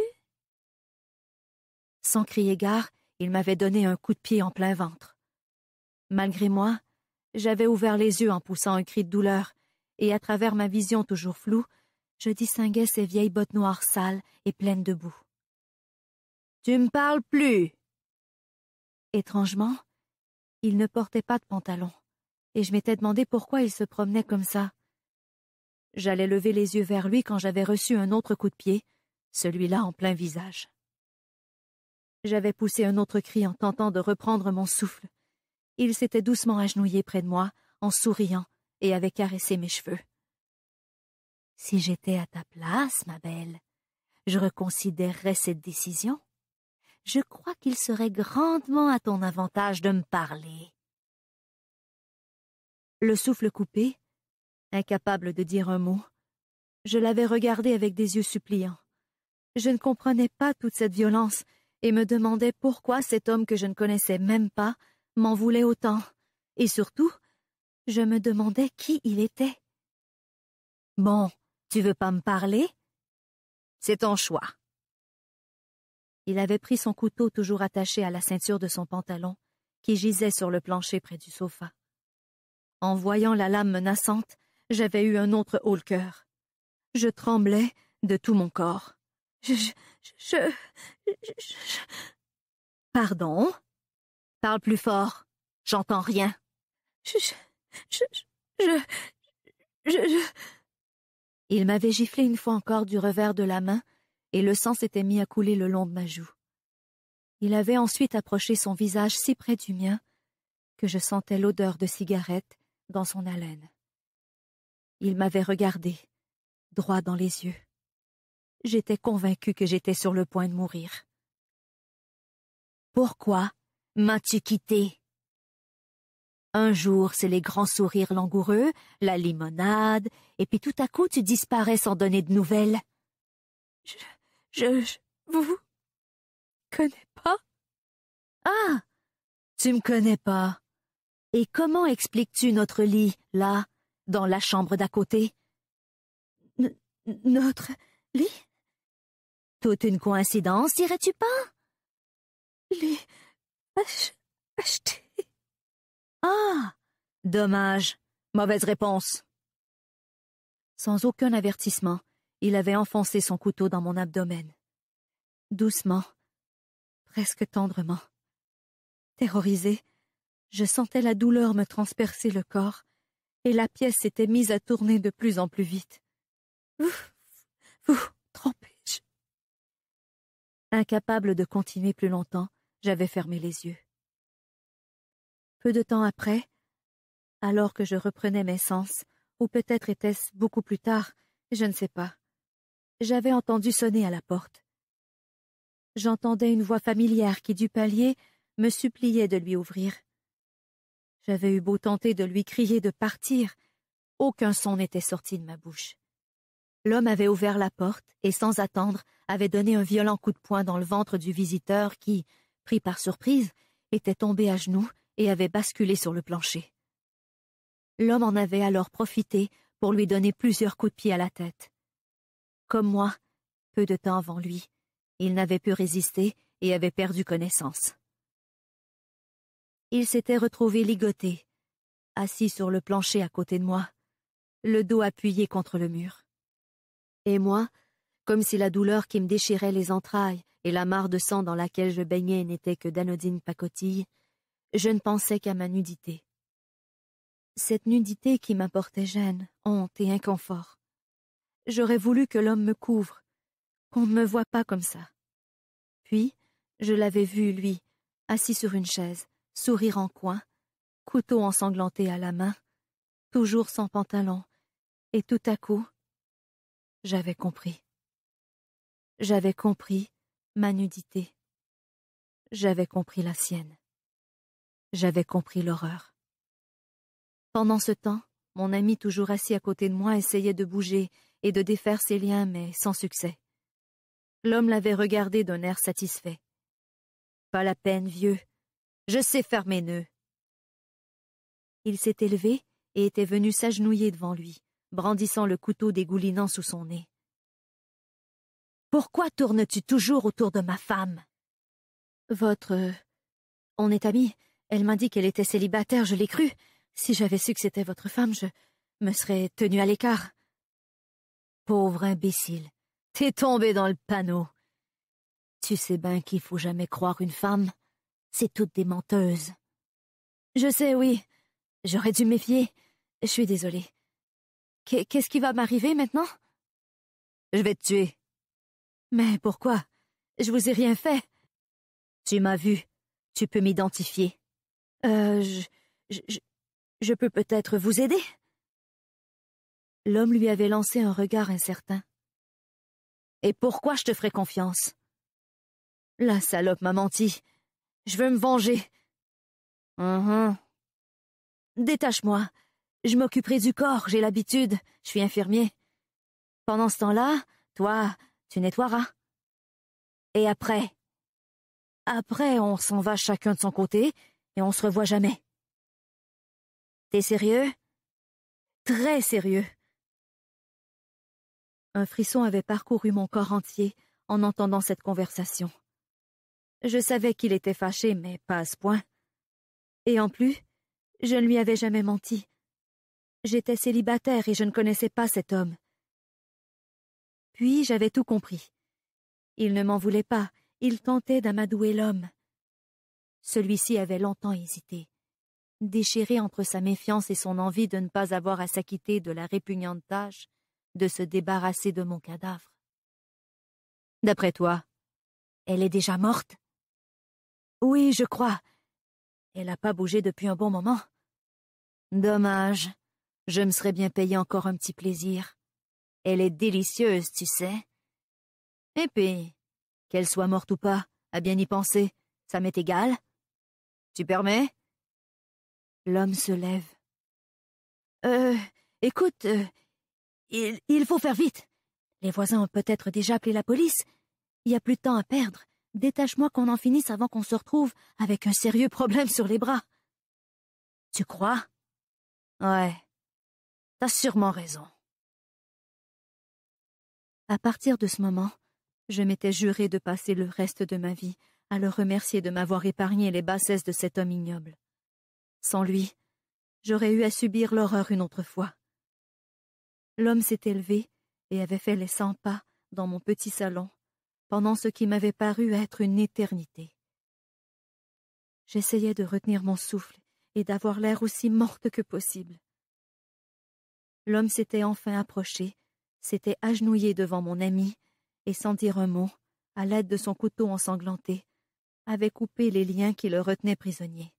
Sans crier gare, il m'avait donné un coup de pied en plein ventre. Malgré moi, j'avais ouvert les yeux en poussant un cri de douleur, et à travers ma vision toujours floue, je distinguais ses vieilles bottes noires sales et pleines de boue. Tu me parles plus! Étrangement, il ne portait pas de pantalon, et je m'étais demandé pourquoi il se promenait comme ça, J'allais lever les yeux vers lui quand j'avais reçu un autre coup de pied, celui-là en plein visage. J'avais poussé un autre cri en tentant de reprendre mon souffle. Il s'était doucement agenouillé près de moi, en souriant, et avait caressé mes cheveux. Si j'étais à ta place, ma belle, je reconsidérerais cette décision. Je crois qu'il serait grandement à ton avantage de me parler. Le souffle coupé, incapable de dire un mot. Je l'avais regardé avec des yeux suppliants. Je ne comprenais pas toute cette violence et me demandais pourquoi cet homme que je ne connaissais même pas m'en voulait autant. Et surtout, je me demandais qui il était. Bon, tu veux pas me parler? C'est ton choix. Il avait pris son couteau toujours attaché à la ceinture de son pantalon, qui gisait sur le plancher près du sofa. En voyant la lame menaçante, j'avais eu un autre haut le cœur. Je tremblais de tout mon corps. Je, je, je, Pardon Parle plus fort. J'entends rien. Je, je, je, je, Il m'avait giflé une fois encore du revers de la main, et le sang s'était mis à couler le long de ma joue. Il avait ensuite approché son visage si près du mien que je sentais l'odeur de cigarette dans son haleine. Il m'avait regardé, droit dans les yeux. J'étais convaincue que j'étais sur le point de mourir. Pourquoi m'as-tu quitté Un jour, c'est les grands sourires langoureux, la limonade, et puis tout à coup tu disparais sans donner de nouvelles. Je, je, vous, vous connais pas Ah, tu me connais pas. Et comment expliques-tu notre lit, là dans la chambre d'à côté. notre lit Toute une coïncidence, dirais-tu pas Lui... ach Ah Dommage. Mauvaise réponse. Sans aucun avertissement, il avait enfoncé son couteau dans mon abdomen. Doucement, presque tendrement. Terrorisé, je sentais la douleur me transpercer le corps et la pièce s'était mise à tourner de plus en plus vite. Vous, vous trompez-je Incapable de continuer plus longtemps, j'avais fermé les yeux. Peu de temps après, alors que je reprenais mes sens, ou peut-être était-ce beaucoup plus tard, je ne sais pas, j'avais entendu sonner à la porte. J'entendais une voix familière qui, du palier, me suppliait de lui ouvrir. J'avais eu beau tenter de lui crier de partir, aucun son n'était sorti de ma bouche. L'homme avait ouvert la porte et, sans attendre, avait donné un violent coup de poing dans le ventre du visiteur qui, pris par surprise, était tombé à genoux et avait basculé sur le plancher. L'homme en avait alors profité pour lui donner plusieurs coups de pied à la tête. Comme moi, peu de temps avant lui, il n'avait pu résister et avait perdu connaissance il s'était retrouvé ligoté, assis sur le plancher à côté de moi, le dos appuyé contre le mur. Et moi, comme si la douleur qui me déchirait les entrailles et la mare de sang dans laquelle je baignais n'était que d'anodines pacotilles, je ne pensais qu'à ma nudité. Cette nudité qui m'apportait gêne, honte et inconfort. J'aurais voulu que l'homme me couvre, qu'on ne me voie pas comme ça. Puis, je l'avais vu, lui, assis sur une chaise, sourire en coin, couteau ensanglanté à la main, toujours sans pantalon, et tout à coup, j'avais compris. J'avais compris ma nudité. J'avais compris la sienne. J'avais compris l'horreur. Pendant ce temps, mon ami toujours assis à côté de moi essayait de bouger et de défaire ses liens, mais sans succès. L'homme l'avait regardé d'un air satisfait. Pas la peine, vieux, je sais faire mes nœuds. Il s'est élevé et était venu s'agenouiller devant lui, brandissant le couteau dégoulinant sous son nez. Pourquoi tournes-tu toujours autour de ma femme Votre. On est amis. Elle m'a dit qu'elle était célibataire, je l'ai cru. Si j'avais su que c'était votre femme, je me serais tenue à l'écart. Pauvre imbécile. T'es tombé dans le panneau. Tu sais bien qu'il faut jamais croire une femme. C'est toute des menteuses. Je sais, oui. J'aurais dû méfier. Je suis désolée. Qu'est-ce qui va m'arriver maintenant Je vais te tuer. Mais pourquoi Je vous ai rien fait. Tu m'as vu. Tu peux m'identifier. Euh, je, je, je peux peut-être vous aider L'homme lui avait lancé un regard incertain. Et pourquoi je te ferai confiance La salope m'a menti. Je veux me venger. Mm-hmm. Détache-moi. Je m'occuperai du corps, j'ai l'habitude. Je suis infirmier. Pendant ce temps-là, toi, tu nettoieras. Et après Après, on s'en va chacun de son côté et on se revoit jamais. T'es sérieux Très sérieux. Un frisson avait parcouru mon corps entier en entendant cette conversation. Je savais qu'il était fâché, mais pas à ce point. Et en plus, je ne lui avais jamais menti. J'étais célibataire et je ne connaissais pas cet homme. Puis j'avais tout compris. Il ne m'en voulait pas, il tentait d'amadouer l'homme. Celui-ci avait longtemps hésité, déchiré entre sa méfiance et son envie de ne pas avoir à s'acquitter de la répugnante tâche de se débarrasser de mon cadavre. D'après toi, elle est déjà morte oui, je crois. Elle n'a pas bougé depuis un bon moment. Dommage. Je me serais bien payé encore un petit plaisir. Elle est délicieuse, tu sais. Et puis, qu'elle soit morte ou pas, à bien y penser, ça m'est égal. Tu permets L'homme se lève. Euh, écoute, euh, il, il faut faire vite. Les voisins ont peut-être déjà appelé la police. Il n'y a plus de temps à perdre. Détache-moi qu'on en finisse avant qu'on se retrouve avec un sérieux problème sur les bras. Tu crois? Ouais. T'as sûrement raison. À partir de ce moment, je m'étais juré de passer le reste de ma vie à le remercier de m'avoir épargné les bassesses de cet homme ignoble. Sans lui, j'aurais eu à subir l'horreur une autre fois. L'homme s'était levé et avait fait les cent pas dans mon petit salon pendant ce qui m'avait paru être une éternité. J'essayais de retenir mon souffle et d'avoir l'air aussi morte que possible. L'homme s'était enfin approché, s'était agenouillé devant mon ami, et sans dire un mot, à l'aide de son couteau ensanglanté, avait coupé les liens qui le retenaient prisonnier.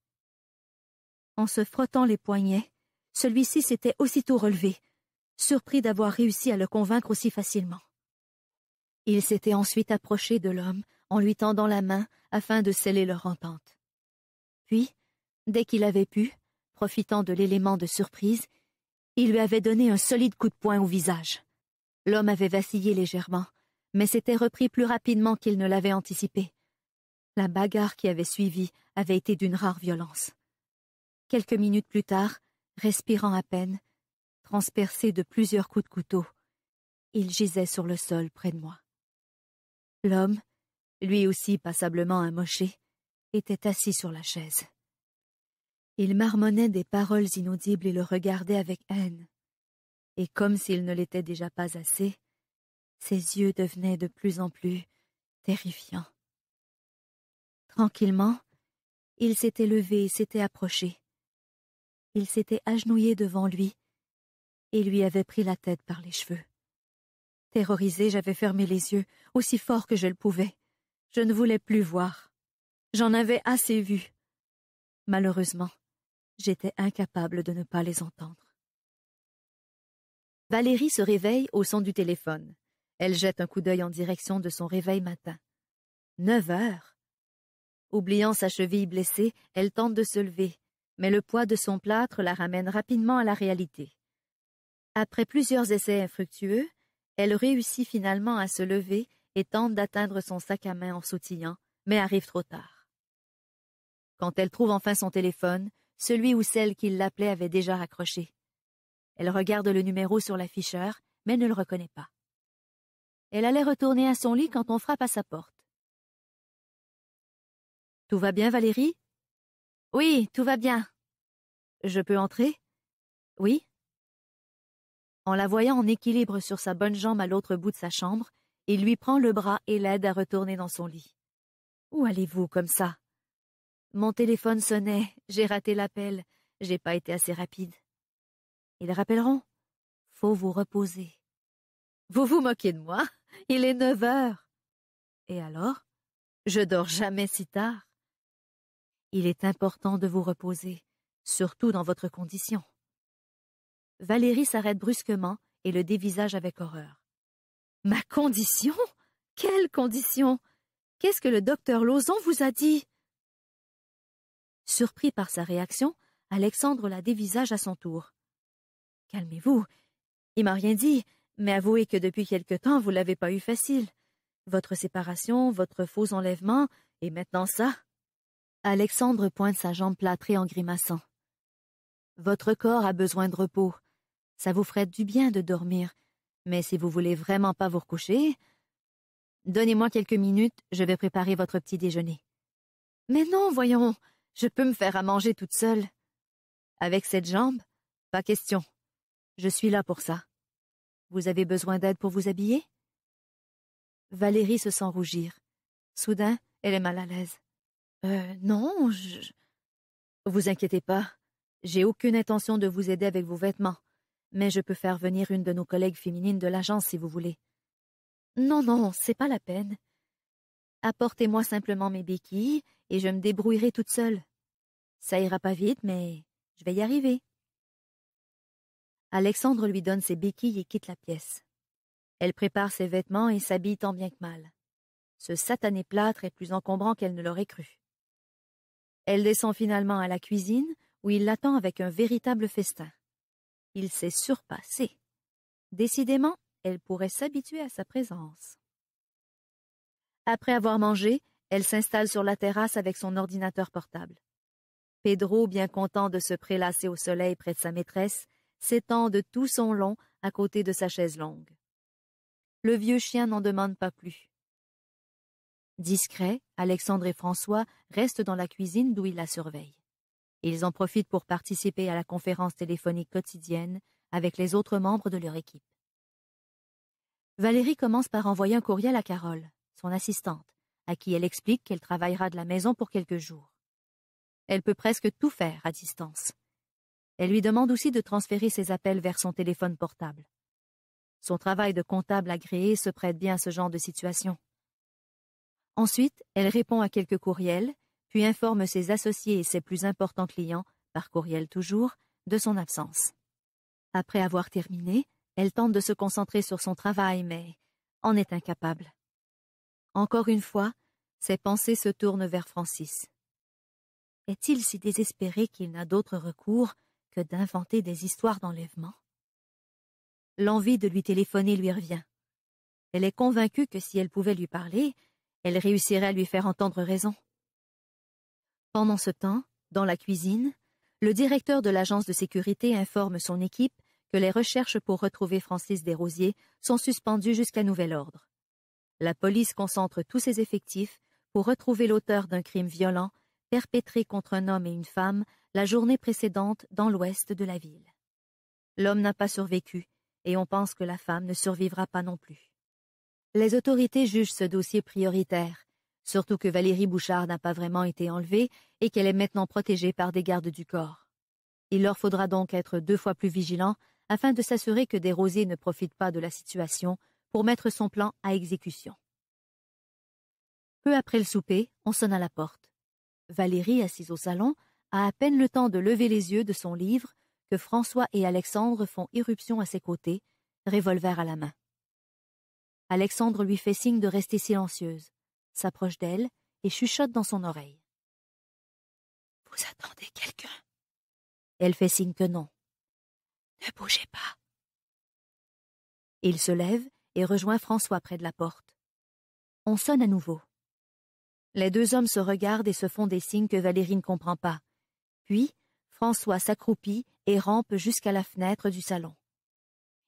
En se frottant les poignets, celui-ci s'était aussitôt relevé, surpris d'avoir réussi à le convaincre aussi facilement. Il s'était ensuite approché de l'homme, en lui tendant la main, afin de sceller leur entente. Puis, dès qu'il avait pu, profitant de l'élément de surprise, il lui avait donné un solide coup de poing au visage. L'homme avait vacillé légèrement, mais s'était repris plus rapidement qu'il ne l'avait anticipé. La bagarre qui avait suivi avait été d'une rare violence. Quelques minutes plus tard, respirant à peine, transpercé de plusieurs coups de couteau, il gisait sur le sol près de moi. L'homme, lui aussi passablement amoché, était assis sur la chaise. Il marmonnait des paroles inaudibles et le regardait avec haine. Et comme s'il ne l'était déjà pas assez, ses yeux devenaient de plus en plus terrifiants. Tranquillement, il s'était levé et s'était approché. Il s'était agenouillé devant lui et lui avait pris la tête par les cheveux. Terrorisée, j'avais fermé les yeux, aussi fort que je le pouvais. Je ne voulais plus voir. J'en avais assez vu. Malheureusement, j'étais incapable de ne pas les entendre. Valérie se réveille au son du téléphone. Elle jette un coup d'œil en direction de son réveil matin. Neuf heures. Oubliant sa cheville blessée, elle tente de se lever, mais le poids de son plâtre la ramène rapidement à la réalité. Après plusieurs essais infructueux, elle réussit finalement à se lever et tente d'atteindre son sac à main en sautillant, mais arrive trop tard. Quand elle trouve enfin son téléphone, celui ou celle qui l'appelait avait déjà raccroché. Elle regarde le numéro sur l'afficheur, mais ne le reconnaît pas. Elle allait retourner à son lit quand on frappe à sa porte. Tout va bien, Valérie? Oui, tout va bien. Je peux entrer? Oui, en la voyant en équilibre sur sa bonne jambe à l'autre bout de sa chambre, il lui prend le bras et l'aide à retourner dans son lit. Où allez-vous comme ça Mon téléphone sonnait, j'ai raté l'appel, j'ai pas été assez rapide. Ils rappelleront. Faut vous reposer. Vous vous moquez de moi Il est neuf heures. Et alors Je dors jamais si tard. Il est important de vous reposer, surtout dans votre condition. Valérie s'arrête brusquement et le dévisage avec horreur. Ma condition Quelle condition Qu'est-ce que le docteur Lauzon vous a dit Surpris par sa réaction, Alexandre la dévisage à son tour. Calmez-vous. Il m'a rien dit, mais avouez que depuis quelque temps, vous l'avez pas eu facile. Votre séparation, votre faux enlèvement, et maintenant ça. Alexandre pointe sa jambe plâtrée en grimaçant. Votre corps a besoin de repos. Ça vous ferait du bien de dormir, mais si vous voulez vraiment pas vous recoucher, donnez-moi quelques minutes, je vais préparer votre petit déjeuner. Mais non, voyons, je peux me faire à manger toute seule. Avec cette jambe, pas question. Je suis là pour ça. Vous avez besoin d'aide pour vous habiller? Valérie se sent rougir. Soudain, elle est mal à l'aise. Euh, non, je. Vous inquiétez pas. J'ai aucune intention de vous aider avec vos vêtements mais je peux faire venir une de nos collègues féminines de l'agence si vous voulez. Non, non, c'est pas la peine. Apportez-moi simplement mes béquilles et je me débrouillerai toute seule. Ça ira pas vite, mais je vais y arriver. Alexandre lui donne ses béquilles et quitte la pièce. Elle prépare ses vêtements et s'habille tant bien que mal. Ce satané plâtre est plus encombrant qu'elle ne l'aurait cru. Elle descend finalement à la cuisine, où il l'attend avec un véritable festin. Il s'est surpassé. Décidément, elle pourrait s'habituer à sa présence. Après avoir mangé, elle s'installe sur la terrasse avec son ordinateur portable. Pedro, bien content de se prélasser au soleil près de sa maîtresse, s'étend de tout son long à côté de sa chaise longue. Le vieux chien n'en demande pas plus. Discret, Alexandre et François restent dans la cuisine d'où ils la surveillent. Ils en profitent pour participer à la conférence téléphonique quotidienne avec les autres membres de leur équipe. Valérie commence par envoyer un courriel à Carole, son assistante, à qui elle explique qu'elle travaillera de la maison pour quelques jours. Elle peut presque tout faire à distance. Elle lui demande aussi de transférer ses appels vers son téléphone portable. Son travail de comptable agréé se prête bien à ce genre de situation. Ensuite, elle répond à quelques courriels puis informe ses associés et ses plus importants clients, par courriel toujours, de son absence. Après avoir terminé, elle tente de se concentrer sur son travail, mais en est incapable. Encore une fois, ses pensées se tournent vers Francis. Est-il si désespéré qu'il n'a d'autre recours que d'inventer des histoires d'enlèvement L'envie de lui téléphoner lui revient. Elle est convaincue que si elle pouvait lui parler, elle réussirait à lui faire entendre raison. Pendant ce temps, dans la cuisine, le directeur de l'agence de sécurité informe son équipe que les recherches pour retrouver Francis Desrosiers sont suspendues jusqu'à nouvel ordre. La police concentre tous ses effectifs pour retrouver l'auteur d'un crime violent perpétré contre un homme et une femme la journée précédente dans l'ouest de la ville. L'homme n'a pas survécu et on pense que la femme ne survivra pas non plus. Les autorités jugent ce dossier prioritaire surtout que Valérie Bouchard n'a pas vraiment été enlevée et qu'elle est maintenant protégée par des gardes du corps. Il leur faudra donc être deux fois plus vigilants afin de s'assurer que Desrosiers ne profite pas de la situation pour mettre son plan à exécution. Peu après le souper, on sonne à la porte. Valérie, assise au salon, a à peine le temps de lever les yeux de son livre que François et Alexandre font irruption à ses côtés, revolver à la main. Alexandre lui fait signe de rester silencieuse s'approche d'elle et chuchote dans son oreille. Vous attendez quelqu'un Elle fait signe que non. Ne bougez pas. Il se lève et rejoint François près de la porte. On sonne à nouveau. Les deux hommes se regardent et se font des signes que Valérie ne comprend pas. Puis, François s'accroupit et rampe jusqu'à la fenêtre du salon.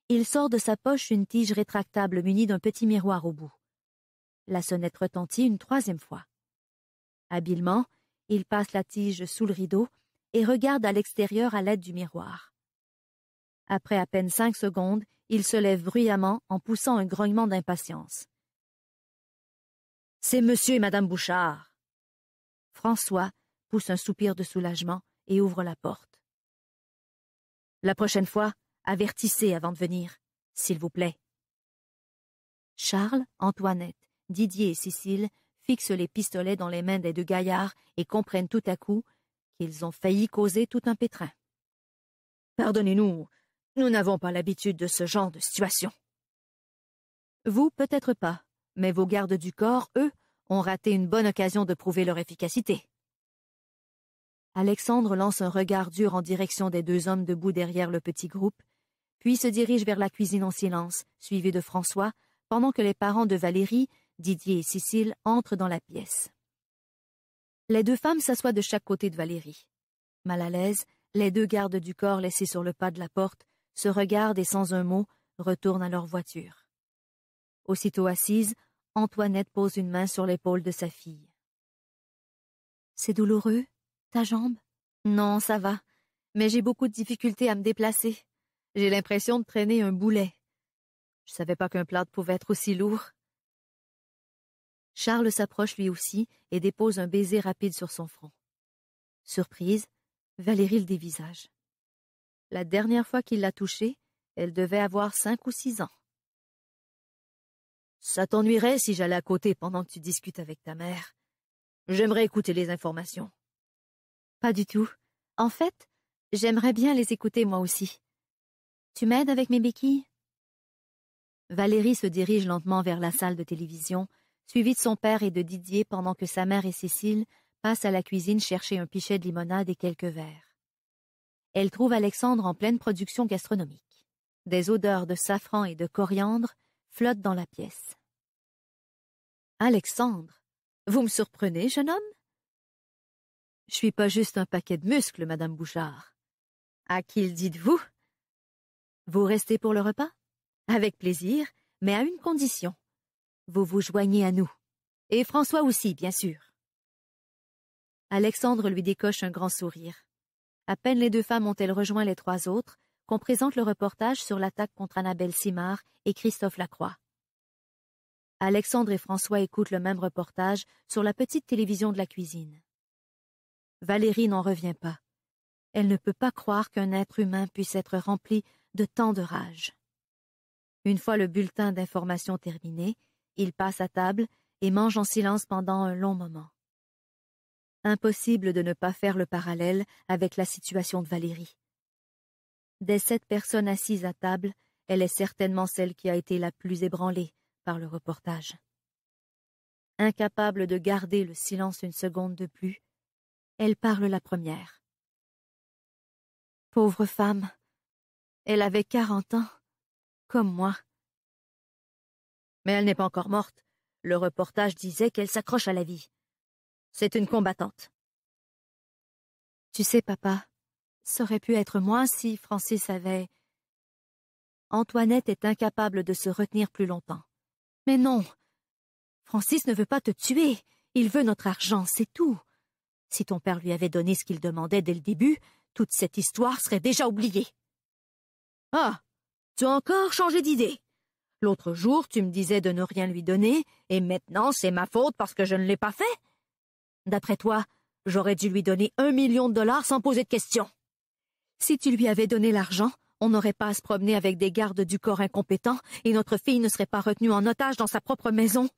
Il sort de sa poche une tige rétractable munie d'un petit miroir au bout. La sonnette retentit une troisième fois. Habilement, il passe la tige sous le rideau et regarde à l'extérieur à l'aide du miroir. Après à peine cinq secondes, il se lève bruyamment en poussant un grognement d'impatience. C'est monsieur et madame Bouchard. François pousse un soupir de soulagement et ouvre la porte. La prochaine fois, avertissez avant de venir, s'il vous plaît. Charles Antoinette Didier et Cécile fixent les pistolets dans les mains des deux gaillards et comprennent tout à coup qu'ils ont failli causer tout un pétrin. Pardonnez-nous, nous n'avons pas l'habitude de ce genre de situation. Vous, peut-être pas, mais vos gardes du corps, eux, ont raté une bonne occasion de prouver leur efficacité. Alexandre lance un regard dur en direction des deux hommes debout derrière le petit groupe, puis se dirige vers la cuisine en silence, suivi de François, pendant que les parents de Valérie Didier et Cécile entrent dans la pièce. Les deux femmes s'assoient de chaque côté de Valérie. Mal à l'aise, les deux gardes du corps laissés sur le pas de la porte se regardent et sans un mot retournent à leur voiture. Aussitôt assise, Antoinette pose une main sur l'épaule de sa fille. C'est douloureux, ta jambe Non, ça va, mais j'ai beaucoup de difficultés à me déplacer. J'ai l'impression de traîner un boulet. Je savais pas qu'un plat pouvait être aussi lourd. Charles s'approche lui aussi et dépose un baiser rapide sur son front. Surprise, Valérie le dévisage. La dernière fois qu'il l'a touchée, elle devait avoir cinq ou six ans. Ça t'ennuierait si j'allais à côté pendant que tu discutes avec ta mère. J'aimerais écouter les informations. Pas du tout. En fait, j'aimerais bien les écouter moi aussi. Tu m'aides avec mes béquilles Valérie se dirige lentement vers la salle de télévision suivi de son père et de Didier pendant que sa mère et Cécile passent à la cuisine chercher un pichet de limonade et quelques verres. Elle trouve Alexandre en pleine production gastronomique. Des odeurs de safran et de coriandre flottent dans la pièce. Alexandre, vous me surprenez, jeune homme? Je suis pas juste un paquet de muscles, madame Bouchard. À qui le dites-vous? Vous restez pour le repas? Avec plaisir, mais à une condition vous vous joignez à nous. Et François aussi, bien sûr. Alexandre lui décoche un grand sourire. À peine les deux femmes ont-elles rejoint les trois autres qu'on présente le reportage sur l'attaque contre Annabelle Simard et Christophe Lacroix. Alexandre et François écoutent le même reportage sur la petite télévision de la cuisine. Valérie n'en revient pas. Elle ne peut pas croire qu'un être humain puisse être rempli de tant de rage. Une fois le bulletin d'information terminé, il passe à table et mange en silence pendant un long moment. Impossible de ne pas faire le parallèle avec la situation de Valérie. Des sept personnes assises à table, elle est certainement celle qui a été la plus ébranlée par le reportage. Incapable de garder le silence une seconde de plus, elle parle la première. Pauvre femme, elle avait quarante ans, comme moi. Mais elle n'est pas encore morte. Le reportage disait qu'elle s'accroche à la vie. C'est une combattante. Tu sais, papa, ça aurait pu être moins si Francis avait... Antoinette est incapable de se retenir plus longtemps. Mais non Francis ne veut pas te tuer. Il veut notre argent, c'est tout. Si ton père lui avait donné ce qu'il demandait dès le début, toute cette histoire serait déjà oubliée. Ah Tu as encore changé d'idée L'autre jour, tu me disais de ne rien lui donner, et maintenant c'est ma faute parce que je ne l'ai pas fait. D'après toi, j'aurais dû lui donner un million de dollars sans poser de questions. Si tu lui avais donné l'argent, on n'aurait pas à se promener avec des gardes du corps incompétents, et notre fille ne serait pas retenue en otage dans sa propre maison.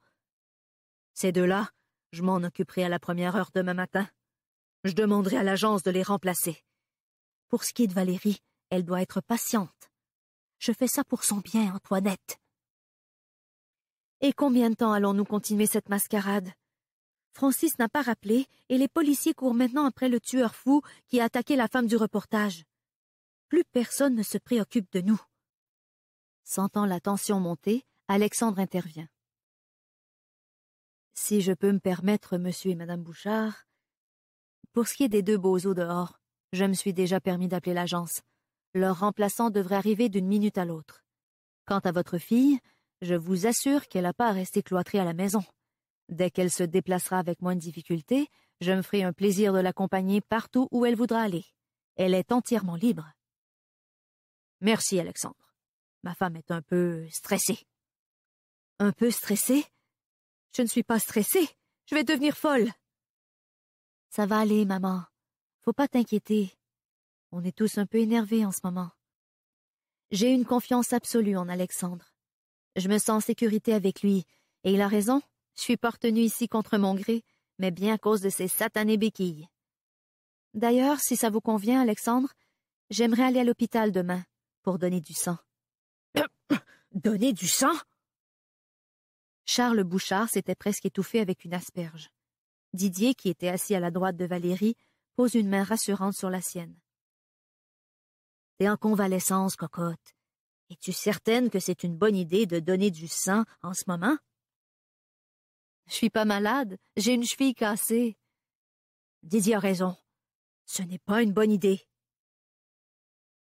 Ces deux-là, je m'en occuperai à la première heure demain matin. Je demanderai à l'agence de les remplacer. Pour ce qui est de Valérie, elle doit être patiente. Je fais ça pour son bien, Antoinette. Et combien de temps allons-nous continuer cette mascarade Francis n'a pas rappelé et les policiers courent maintenant après le tueur fou qui a attaqué la femme du reportage. Plus personne ne se préoccupe de nous. Sentant la tension monter, Alexandre intervient. Si je peux me permettre, monsieur et madame Bouchard, pour ce qui est des deux beaux os dehors, je me suis déjà permis d'appeler l'agence. Leur remplaçant devrait arriver d'une minute à l'autre. Quant à votre fille, je vous assure qu'elle n'a pas à rester cloîtrée à la maison. Dès qu'elle se déplacera avec moins de difficulté, je me ferai un plaisir de l'accompagner partout où elle voudra aller. Elle est entièrement libre. Merci, Alexandre. Ma femme est un peu stressée. Un peu stressée Je ne suis pas stressée. Je vais devenir folle. Ça va aller, maman. Faut pas t'inquiéter. On est tous un peu énervés en ce moment. J'ai une confiance absolue en Alexandre. Je me sens en sécurité avec lui, et il a raison, je suis pas ici contre mon gré, mais bien à cause de ces satanées béquilles. D'ailleurs, si ça vous convient, Alexandre, j'aimerais aller à l'hôpital demain, pour donner du sang. [COUGHS] donner du sang Charles Bouchard s'était presque étouffé avec une asperge. Didier, qui était assis à la droite de Valérie, pose une main rassurante sur la sienne. T'es en convalescence, cocotte. Es-tu certaine que c'est une bonne idée de donner du sang en ce moment? Je suis pas malade, j'ai une cheville cassée. Didier a raison. Ce n'est pas une bonne idée.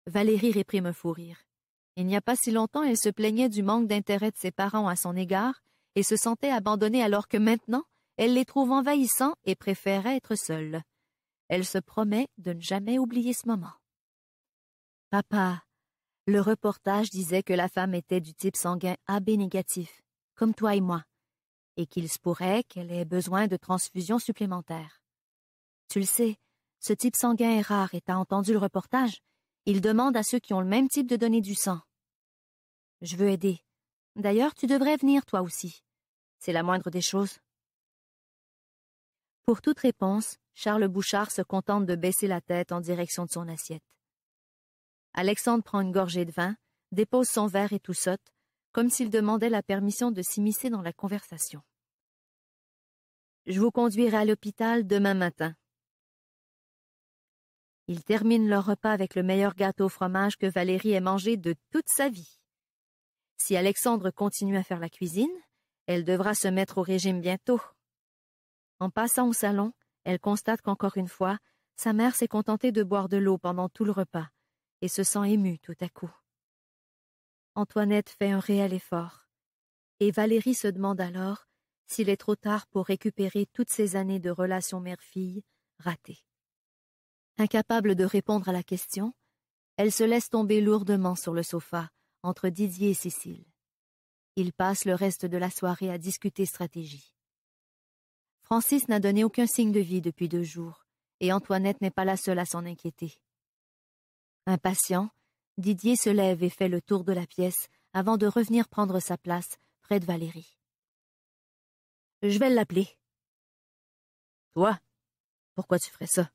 Valérie réprime un fou rire. Il n'y a pas si longtemps, elle se plaignait du manque d'intérêt de ses parents à son égard et se sentait abandonnée alors que maintenant, elle les trouve envahissants et préférait être seule. Elle se promet de ne jamais oublier ce moment. Papa, le reportage disait que la femme était du type sanguin AB négatif, comme toi et moi, et qu'il se pourrait qu'elle ait besoin de transfusion supplémentaire. Tu le sais, ce type sanguin est rare et t'as entendu le reportage. Il demande à ceux qui ont le même type de donner du sang. Je veux aider. D'ailleurs, tu devrais venir toi aussi. C'est la moindre des choses. Pour toute réponse, Charles Bouchard se contente de baisser la tête en direction de son assiette. Alexandre prend une gorgée de vin, dépose son verre et tout saute, comme s'il demandait la permission de s'immiscer dans la conversation. Je vous conduirai à l'hôpital demain matin. Ils terminent leur repas avec le meilleur gâteau au fromage que Valérie ait mangé de toute sa vie. Si Alexandre continue à faire la cuisine, elle devra se mettre au régime bientôt. En passant au salon, elle constate qu'encore une fois, sa mère s'est contentée de boire de l'eau pendant tout le repas et se sent émue tout à coup. Antoinette fait un réel effort, et Valérie se demande alors s'il est trop tard pour récupérer toutes ces années de relation mère-fille ratées. Incapable de répondre à la question, elle se laisse tomber lourdement sur le sofa entre Didier et Cécile. Ils passent le reste de la soirée à discuter stratégie. Francis n'a donné aucun signe de vie depuis deux jours, et Antoinette n'est pas la seule à s'en inquiéter. Impatient, Didier se lève et fait le tour de la pièce avant de revenir prendre sa place près de Valérie. Je vais l'appeler. Toi Pourquoi tu ferais ça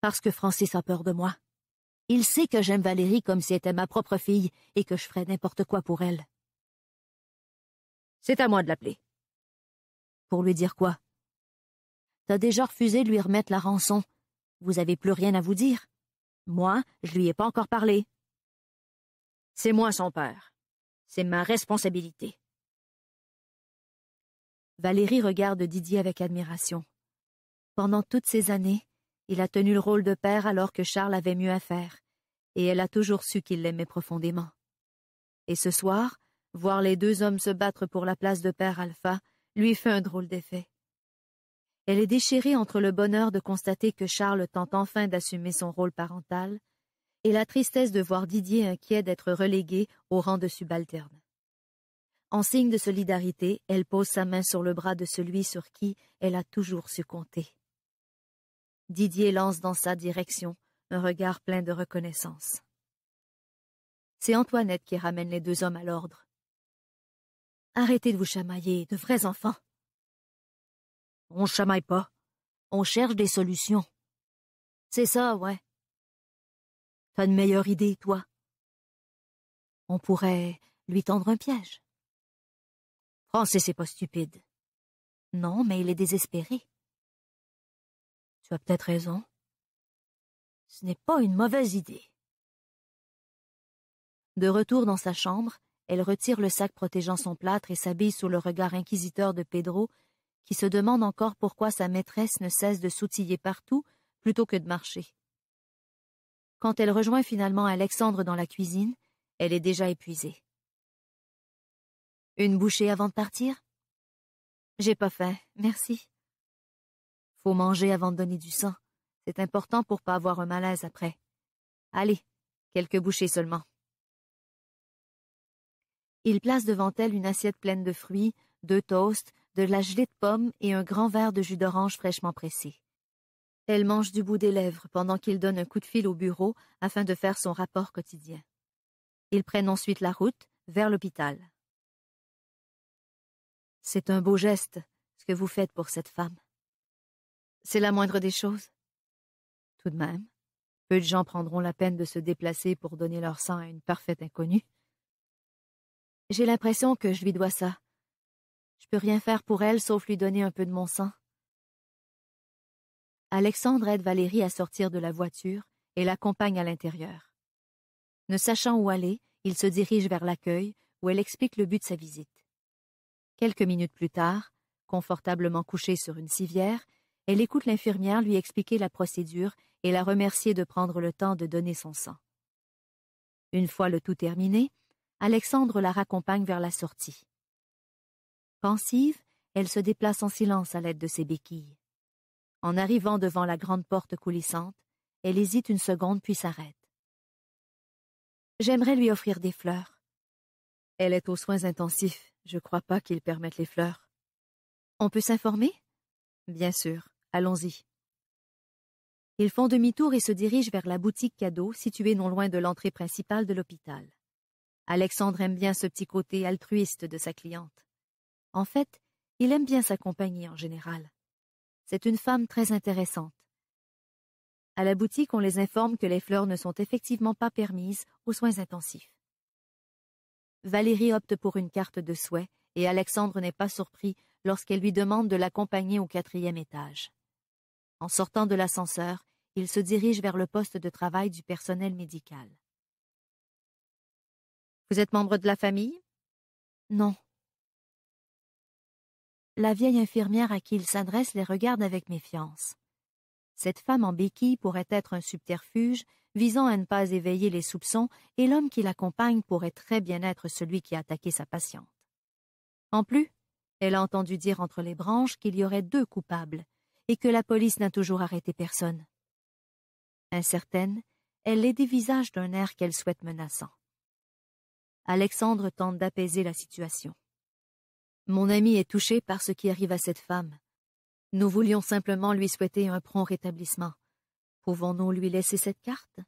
Parce que Francis a peur de moi. Il sait que j'aime Valérie comme si était ma propre fille et que je ferais n'importe quoi pour elle. C'est à moi de l'appeler. Pour lui dire quoi T'as déjà refusé de lui remettre la rançon. Vous avez plus rien à vous dire moi, je lui ai pas encore parlé. C'est moi son père. C'est ma responsabilité. Valérie regarde Didier avec admiration. Pendant toutes ces années, il a tenu le rôle de père alors que Charles avait mieux à faire, et elle a toujours su qu'il l'aimait profondément. Et ce soir, voir les deux hommes se battre pour la place de père Alpha lui fait un drôle d'effet. Elle est déchirée entre le bonheur de constater que Charles tente enfin d'assumer son rôle parental et la tristesse de voir Didier inquiet d'être relégué au rang de subalterne. En signe de solidarité, elle pose sa main sur le bras de celui sur qui elle a toujours su compter. Didier lance dans sa direction un regard plein de reconnaissance. C'est Antoinette qui ramène les deux hommes à l'ordre. Arrêtez de vous chamailler, de vrais enfants. On chamaille pas. On cherche des solutions. C'est ça, ouais. T'as une meilleure idée, toi? On pourrait lui tendre un piège. Français, c'est pas stupide. Non, mais il est désespéré. Tu as peut-être raison. Ce n'est pas une mauvaise idée. De retour dans sa chambre, elle retire le sac protégeant son plâtre et s'habille sous le regard inquisiteur de Pedro qui se demande encore pourquoi sa maîtresse ne cesse de s'outiller partout plutôt que de marcher. Quand elle rejoint finalement Alexandre dans la cuisine, elle est déjà épuisée. Une bouchée avant de partir J'ai pas faim, merci. Faut manger avant de donner du sang. C'est important pour pas avoir un malaise après. Allez, quelques bouchées seulement. Il place devant elle une assiette pleine de fruits, deux toasts, de la gelée de pomme et un grand verre de jus d'orange fraîchement pressé. Elle mange du bout des lèvres pendant qu'il donne un coup de fil au bureau afin de faire son rapport quotidien. Ils prennent ensuite la route vers l'hôpital. C'est un beau geste, ce que vous faites pour cette femme. C'est la moindre des choses. Tout de même, peu de gens prendront la peine de se déplacer pour donner leur sang à une parfaite inconnue. J'ai l'impression que je lui dois ça, je peux rien faire pour elle sauf lui donner un peu de mon sang. Alexandre aide Valérie à sortir de la voiture et l'accompagne à l'intérieur. Ne sachant où aller, il se dirige vers l'accueil où elle explique le but de sa visite. Quelques minutes plus tard, confortablement couchée sur une civière, elle écoute l'infirmière lui expliquer la procédure et la remercier de prendre le temps de donner son sang. Une fois le tout terminé, Alexandre la raccompagne vers la sortie. Pensive, elle se déplace en silence à l'aide de ses béquilles. En arrivant devant la grande porte coulissante, elle hésite une seconde puis s'arrête. J'aimerais lui offrir des fleurs. Elle est aux soins intensifs. Je crois pas qu'ils permettent les fleurs. On peut s'informer? Bien sûr. Allons-y. Ils font demi-tour et se dirigent vers la boutique cadeau située non loin de l'entrée principale de l'hôpital. Alexandre aime bien ce petit côté altruiste de sa cliente. En fait, il aime bien sa compagnie en général. C'est une femme très intéressante. À la boutique, on les informe que les fleurs ne sont effectivement pas permises aux soins intensifs. Valérie opte pour une carte de souhait et Alexandre n'est pas surpris lorsqu'elle lui demande de l'accompagner au quatrième étage. En sortant de l'ascenseur, il se dirige vers le poste de travail du personnel médical. Vous êtes membre de la famille Non, la vieille infirmière à qui il s'adresse les regarde avec méfiance. Cette femme en béquille pourrait être un subterfuge visant à ne pas éveiller les soupçons et l'homme qui l'accompagne pourrait très bien être celui qui a attaqué sa patiente. En plus, elle a entendu dire entre les branches qu'il y aurait deux coupables et que la police n'a toujours arrêté personne. Incertaine, elle les dévisage d'un air qu'elle souhaite menaçant. Alexandre tente d'apaiser la situation. Mon ami est touché par ce qui arrive à cette femme. Nous voulions simplement lui souhaiter un prompt rétablissement. Pouvons-nous lui laisser cette carte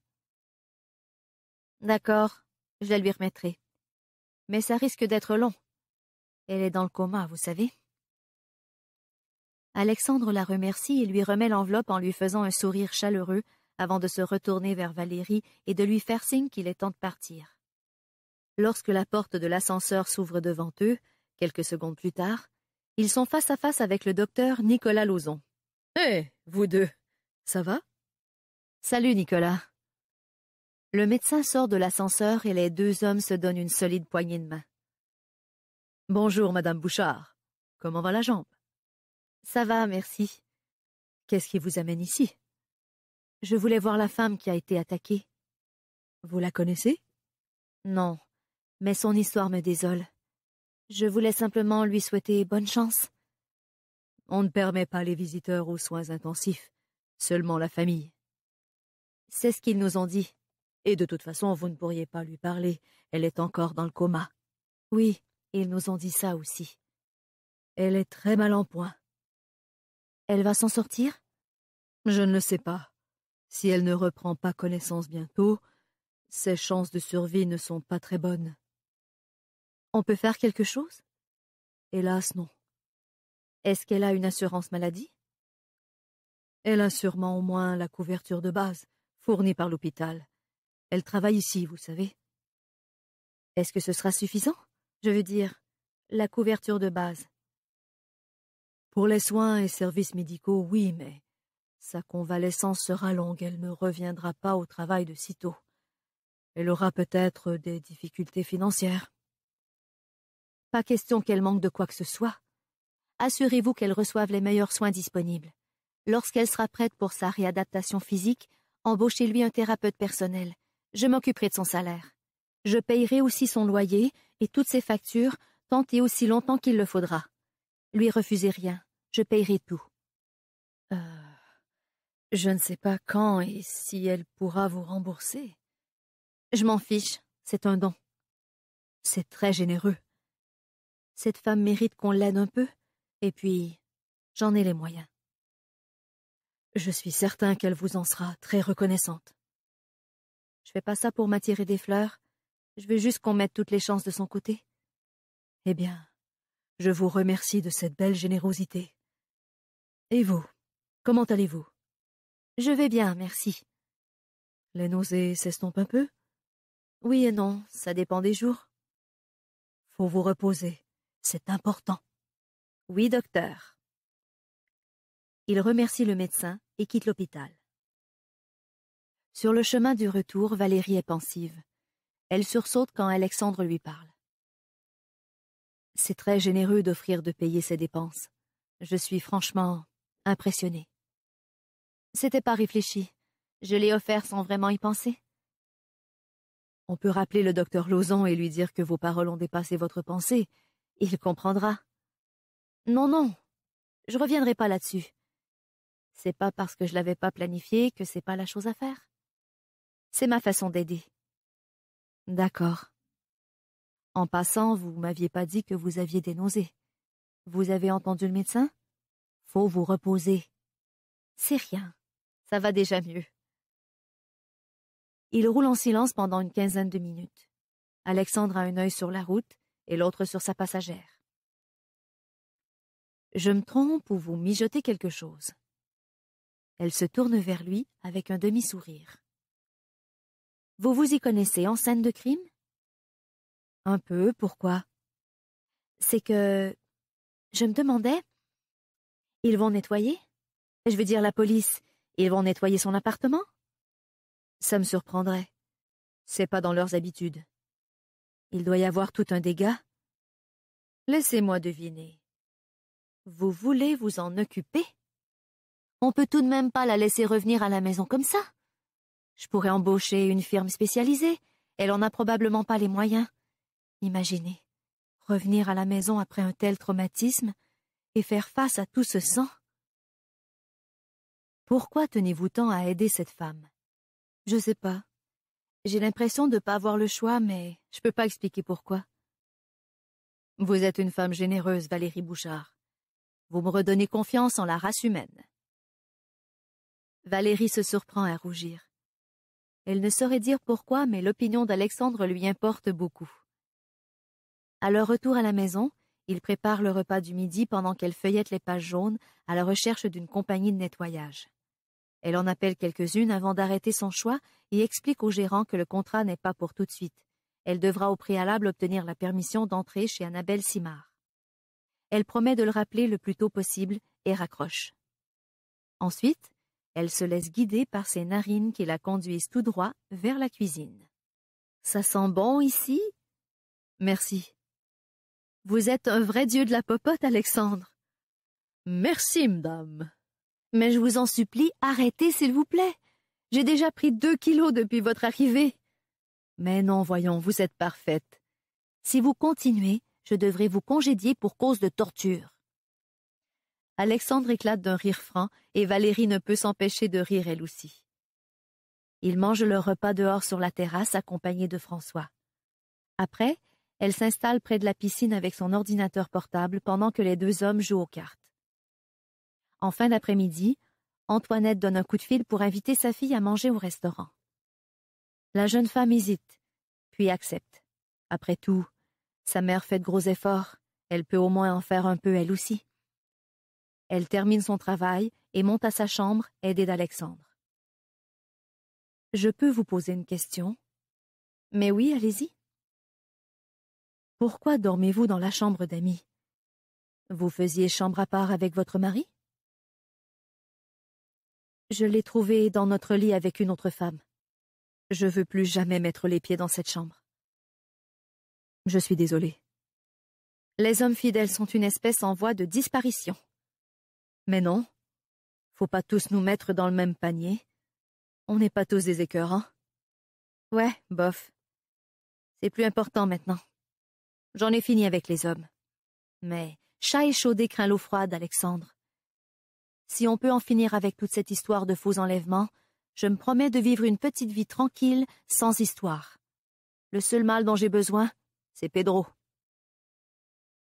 D'accord, je la lui remettrai. Mais ça risque d'être long. Elle est dans le coma, vous savez. Alexandre la remercie et lui remet l'enveloppe en lui faisant un sourire chaleureux avant de se retourner vers Valérie et de lui faire signe qu'il est temps de partir. Lorsque la porte de l'ascenseur s'ouvre devant eux, Quelques secondes plus tard, ils sont face à face avec le docteur Nicolas Lauzon. Hé, vous deux, ça va Salut Nicolas. Le médecin sort de l'ascenseur et les deux hommes se donnent une solide poignée de main. Bonjour, Madame Bouchard. Comment va la jambe Ça va, merci. Qu'est-ce qui vous amène ici Je voulais voir la femme qui a été attaquée. Vous la connaissez Non, mais son histoire me désole. Je voulais simplement lui souhaiter bonne chance. On ne permet pas les visiteurs aux soins intensifs, seulement la famille. C'est ce qu'ils nous ont dit. Et de toute façon, vous ne pourriez pas lui parler, elle est encore dans le coma. Oui, ils nous ont dit ça aussi. Elle est très mal en point. Elle va s'en sortir Je ne le sais pas. Si elle ne reprend pas connaissance bientôt, ses chances de survie ne sont pas très bonnes. On peut faire quelque chose Hélas, non. Est-ce qu'elle a une assurance maladie Elle a sûrement au moins la couverture de base fournie par l'hôpital. Elle travaille ici, vous savez. Est-ce que ce sera suffisant Je veux dire, la couverture de base. Pour les soins et services médicaux, oui, mais sa convalescence sera longue, elle ne reviendra pas au travail de sitôt. Elle aura peut-être des difficultés financières. Pas question qu'elle manque de quoi que ce soit. Assurez-vous qu'elle reçoive les meilleurs soins disponibles. Lorsqu'elle sera prête pour sa réadaptation physique, embauchez-lui un thérapeute personnel. Je m'occuperai de son salaire. Je payerai aussi son loyer et toutes ses factures tant et aussi longtemps qu'il le faudra. Lui refusez rien. Je payerai tout. Euh, je ne sais pas quand et si elle pourra vous rembourser. Je m'en fiche. C'est un don. C'est très généreux. Cette femme mérite qu'on l'aide un peu, et puis j'en ai les moyens. Je suis certain qu'elle vous en sera très reconnaissante. Je fais pas ça pour m'attirer des fleurs, je veux juste qu'on mette toutes les chances de son côté. Eh bien, je vous remercie de cette belle générosité. Et vous, comment allez-vous Je vais bien, merci. Les nausées s'estompent un peu Oui et non, ça dépend des jours. Faut vous reposer. C'est important. Oui, docteur. Il remercie le médecin et quitte l'hôpital. Sur le chemin du retour, Valérie est pensive. Elle sursaute quand Alexandre lui parle. C'est très généreux d'offrir de payer ses dépenses. Je suis franchement impressionnée. C'était pas réfléchi. Je l'ai offert sans vraiment y penser. On peut rappeler le docteur Lauzon et lui dire que vos paroles ont dépassé votre pensée il comprendra. Non, non, je reviendrai pas là-dessus. C'est pas parce que je l'avais pas planifié que c'est pas la chose à faire. C'est ma façon d'aider. D'accord. En passant, vous m'aviez pas dit que vous aviez des nausées. Vous avez entendu le médecin? Faut vous reposer. C'est rien. Ça va déjà mieux. Il roule en silence pendant une quinzaine de minutes. Alexandre a un œil sur la route, et l'autre sur sa passagère. Je me trompe ou vous mijotez quelque chose. Elle se tourne vers lui avec un demi-sourire. Vous vous y connaissez en scène de crime Un peu, pourquoi C'est que. Je me demandais. Ils vont nettoyer Je veux dire la police. Ils vont nettoyer son appartement Ça me surprendrait. C'est pas dans leurs habitudes. Il doit y avoir tout un dégât. Laissez-moi deviner. Vous voulez vous en occuper On peut tout de même pas la laisser revenir à la maison comme ça. Je pourrais embaucher une firme spécialisée. Elle en a probablement pas les moyens. Imaginez, revenir à la maison après un tel traumatisme et faire face à tout ce sang. Pourquoi tenez-vous tant à aider cette femme Je sais pas. J'ai l'impression de ne pas avoir le choix, mais je peux pas expliquer pourquoi. Vous êtes une femme généreuse, Valérie Bouchard. Vous me redonnez confiance en la race humaine. Valérie se surprend à rougir. Elle ne saurait dire pourquoi, mais l'opinion d'Alexandre lui importe beaucoup. À leur retour à la maison, ils préparent le repas du midi pendant qu'elle feuillette les pages jaunes à la recherche d'une compagnie de nettoyage. Elle en appelle quelques-unes avant d'arrêter son choix et explique au gérant que le contrat n'est pas pour tout de suite. Elle devra au préalable obtenir la permission d'entrer chez Annabelle Simard. Elle promet de le rappeler le plus tôt possible et raccroche. Ensuite, elle se laisse guider par ses narines qui la conduisent tout droit vers la cuisine. Ça sent bon ici? Merci. Vous êtes un vrai dieu de la popote, Alexandre. Merci, madame. Mais je vous en supplie, arrêtez, s'il vous plaît. J'ai déjà pris deux kilos depuis votre arrivée. Mais non, voyons, vous êtes parfaite. Si vous continuez, je devrais vous congédier pour cause de torture. Alexandre éclate d'un rire franc, et Valérie ne peut s'empêcher de rire elle aussi. Ils mangent leur repas dehors sur la terrasse, accompagnés de François. Après, elle s'installe près de la piscine avec son ordinateur portable pendant que les deux hommes jouent aux cartes. En fin d'après-midi, Antoinette donne un coup de fil pour inviter sa fille à manger au restaurant. La jeune femme hésite, puis accepte. Après tout, sa mère fait de gros efforts, elle peut au moins en faire un peu elle aussi. Elle termine son travail et monte à sa chambre, aidée d'Alexandre. Je peux vous poser une question Mais oui, allez-y. Pourquoi dormez-vous dans la chambre d'amis Vous faisiez chambre à part avec votre mari je l'ai trouvé dans notre lit avec une autre femme. Je veux plus jamais mettre les pieds dans cette chambre. Je suis désolée. Les hommes fidèles sont une espèce en voie de disparition. Mais non. Faut pas tous nous mettre dans le même panier. On n'est pas tous des écœurs, hein Ouais, bof. C'est plus important maintenant. J'en ai fini avec les hommes. Mais chat chaudé craint l'eau froide, Alexandre. Si on peut en finir avec toute cette histoire de faux enlèvements, je me promets de vivre une petite vie tranquille, sans histoire. Le seul mal dont j'ai besoin, c'est Pedro.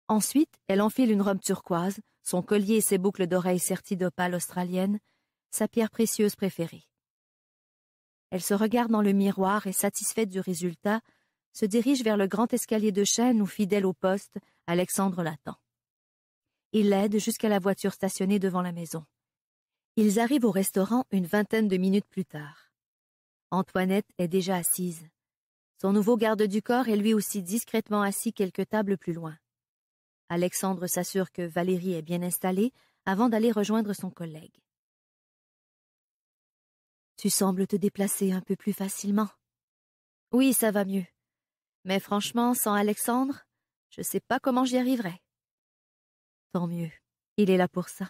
Ensuite, elle enfile une robe turquoise, son collier et ses boucles d'oreilles serties d'opale australienne, sa pierre précieuse préférée. Elle se regarde dans le miroir et, satisfaite du résultat, se dirige vers le grand escalier de chêne où, fidèle au poste, Alexandre l'attend. Il l'aide jusqu'à la voiture stationnée devant la maison. Ils arrivent au restaurant une vingtaine de minutes plus tard. Antoinette est déjà assise. Son nouveau garde du corps est lui aussi discrètement assis quelques tables plus loin. Alexandre s'assure que Valérie est bien installée avant d'aller rejoindre son collègue. Tu sembles te déplacer un peu plus facilement. Oui, ça va mieux. Mais franchement, sans Alexandre, je ne sais pas comment j'y arriverai. Tant mieux. Il est là pour ça.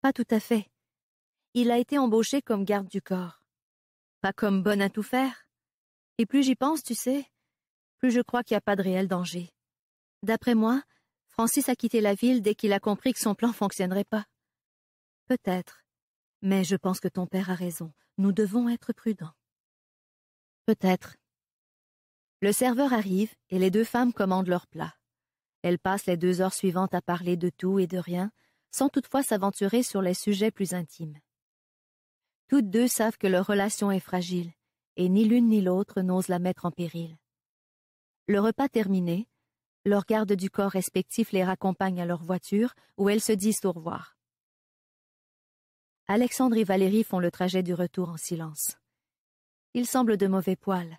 Pas tout à fait. Il a été embauché comme garde du corps. Pas comme bonne à tout faire. Et plus j'y pense, tu sais, plus je crois qu'il n'y a pas de réel danger. D'après moi, Francis a quitté la ville dès qu'il a compris que son plan fonctionnerait pas. Peut-être. Mais je pense que ton père a raison. Nous devons être prudents. Peut-être. Le serveur arrive et les deux femmes commandent leur plat. Elles passent les deux heures suivantes à parler de tout et de rien, sans toutefois s'aventurer sur les sujets plus intimes. Toutes deux savent que leur relation est fragile, et ni l'une ni l'autre n'ose la mettre en péril. Le repas terminé, leurs gardes du corps respectifs les raccompagnent à leur voiture, où elles se disent au revoir. Alexandre et Valérie font le trajet du retour en silence. Il semble de mauvais poil,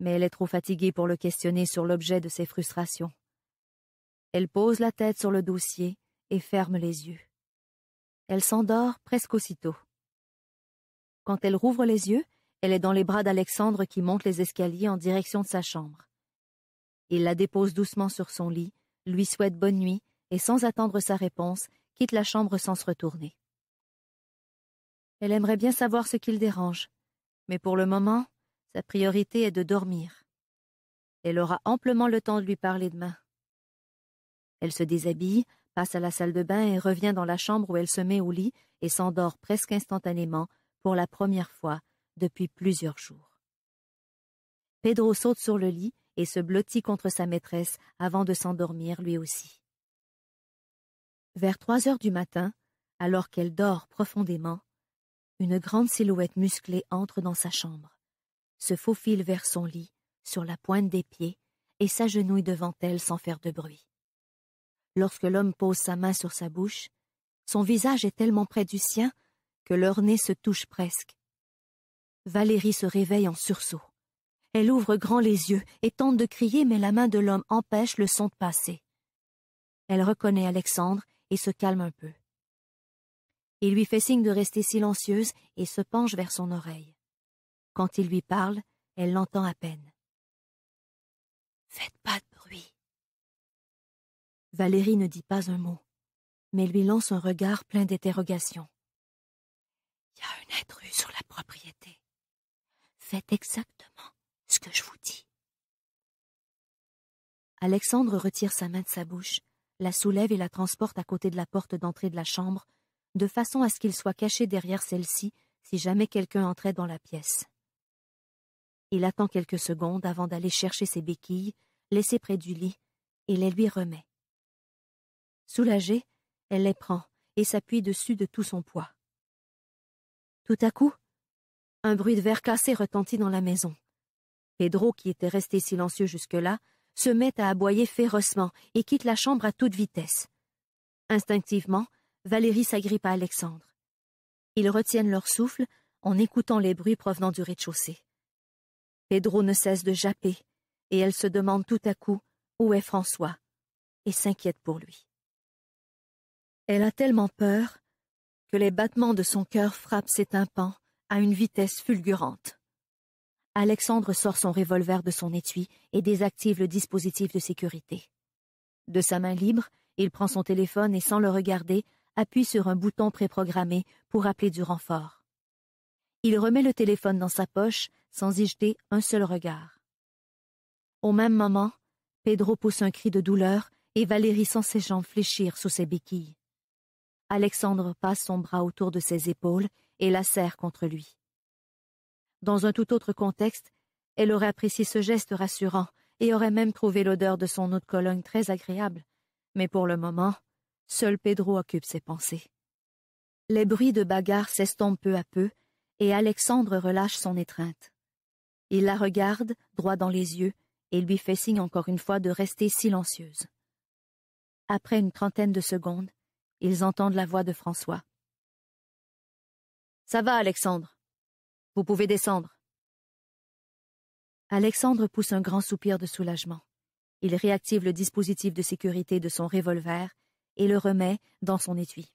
mais elle est trop fatiguée pour le questionner sur l'objet de ses frustrations. Elle pose la tête sur le dossier et ferme les yeux. Elle s'endort presque aussitôt. Quand elle rouvre les yeux, elle est dans les bras d'Alexandre qui monte les escaliers en direction de sa chambre. Il la dépose doucement sur son lit, lui souhaite bonne nuit et sans attendre sa réponse, quitte la chambre sans se retourner. Elle aimerait bien savoir ce qui le dérange, mais pour le moment, sa priorité est de dormir. Elle aura amplement le temps de lui parler demain. Elle se déshabille, passe à la salle de bain et revient dans la chambre où elle se met au lit et s'endort presque instantanément pour la première fois depuis plusieurs jours. Pedro saute sur le lit et se blottit contre sa maîtresse avant de s'endormir lui aussi. Vers trois heures du matin, alors qu'elle dort profondément, une grande silhouette musclée entre dans sa chambre, se faufile vers son lit, sur la pointe des pieds, et s'agenouille devant elle sans faire de bruit lorsque l'homme pose sa main sur sa bouche, son visage est tellement près du sien que leur nez se touche presque. Valérie se réveille en sursaut. Elle ouvre grand les yeux et tente de crier, mais la main de l'homme empêche le son de passer. Elle reconnaît Alexandre et se calme un peu. Il lui fait signe de rester silencieuse et se penche vers son oreille. Quand il lui parle, elle l'entend à peine. Faites pas de Valérie ne dit pas un mot, mais lui lance un regard plein d'interrogation. Il y a un intrus sur la propriété. Faites exactement ce que je vous dis. Alexandre retire sa main de sa bouche, la soulève et la transporte à côté de la porte d'entrée de la chambre, de façon à ce qu'il soit caché derrière celle-ci si jamais quelqu'un entrait dans la pièce. Il attend quelques secondes avant d'aller chercher ses béquilles, laissées près du lit, et les lui remet. Soulagée, elle les prend et s'appuie dessus de tout son poids. Tout à coup, un bruit de verre cassé retentit dans la maison. Pedro, qui était resté silencieux jusque-là, se met à aboyer férocement et quitte la chambre à toute vitesse. Instinctivement, Valérie s'agrippe à Alexandre. Ils retiennent leur souffle en écoutant les bruits provenant du rez-de-chaussée. Pedro ne cesse de japper, et elle se demande tout à coup où est François, et s'inquiète pour lui. Elle a tellement peur que les battements de son cœur frappent ses tympans à une vitesse fulgurante. Alexandre sort son revolver de son étui et désactive le dispositif de sécurité. De sa main libre, il prend son téléphone et sans le regarder, appuie sur un bouton préprogrammé pour appeler du renfort. Il remet le téléphone dans sa poche sans y jeter un seul regard. Au même moment, Pedro pousse un cri de douleur et Valérie sent ses jambes fléchir sous ses béquilles. Alexandre passe son bras autour de ses épaules et la serre contre lui. Dans un tout autre contexte, elle aurait apprécié ce geste rassurant et aurait même trouvé l'odeur de son eau de Cologne très agréable, mais pour le moment, seul Pedro occupe ses pensées. Les bruits de bagarre s'estompent peu à peu, et Alexandre relâche son étreinte. Il la regarde, droit dans les yeux, et lui fait signe encore une fois de rester silencieuse. Après une trentaine de secondes, ils entendent la voix de François. Ça va, Alexandre. Vous pouvez descendre. Alexandre pousse un grand soupir de soulagement. Il réactive le dispositif de sécurité de son revolver et le remet dans son étui.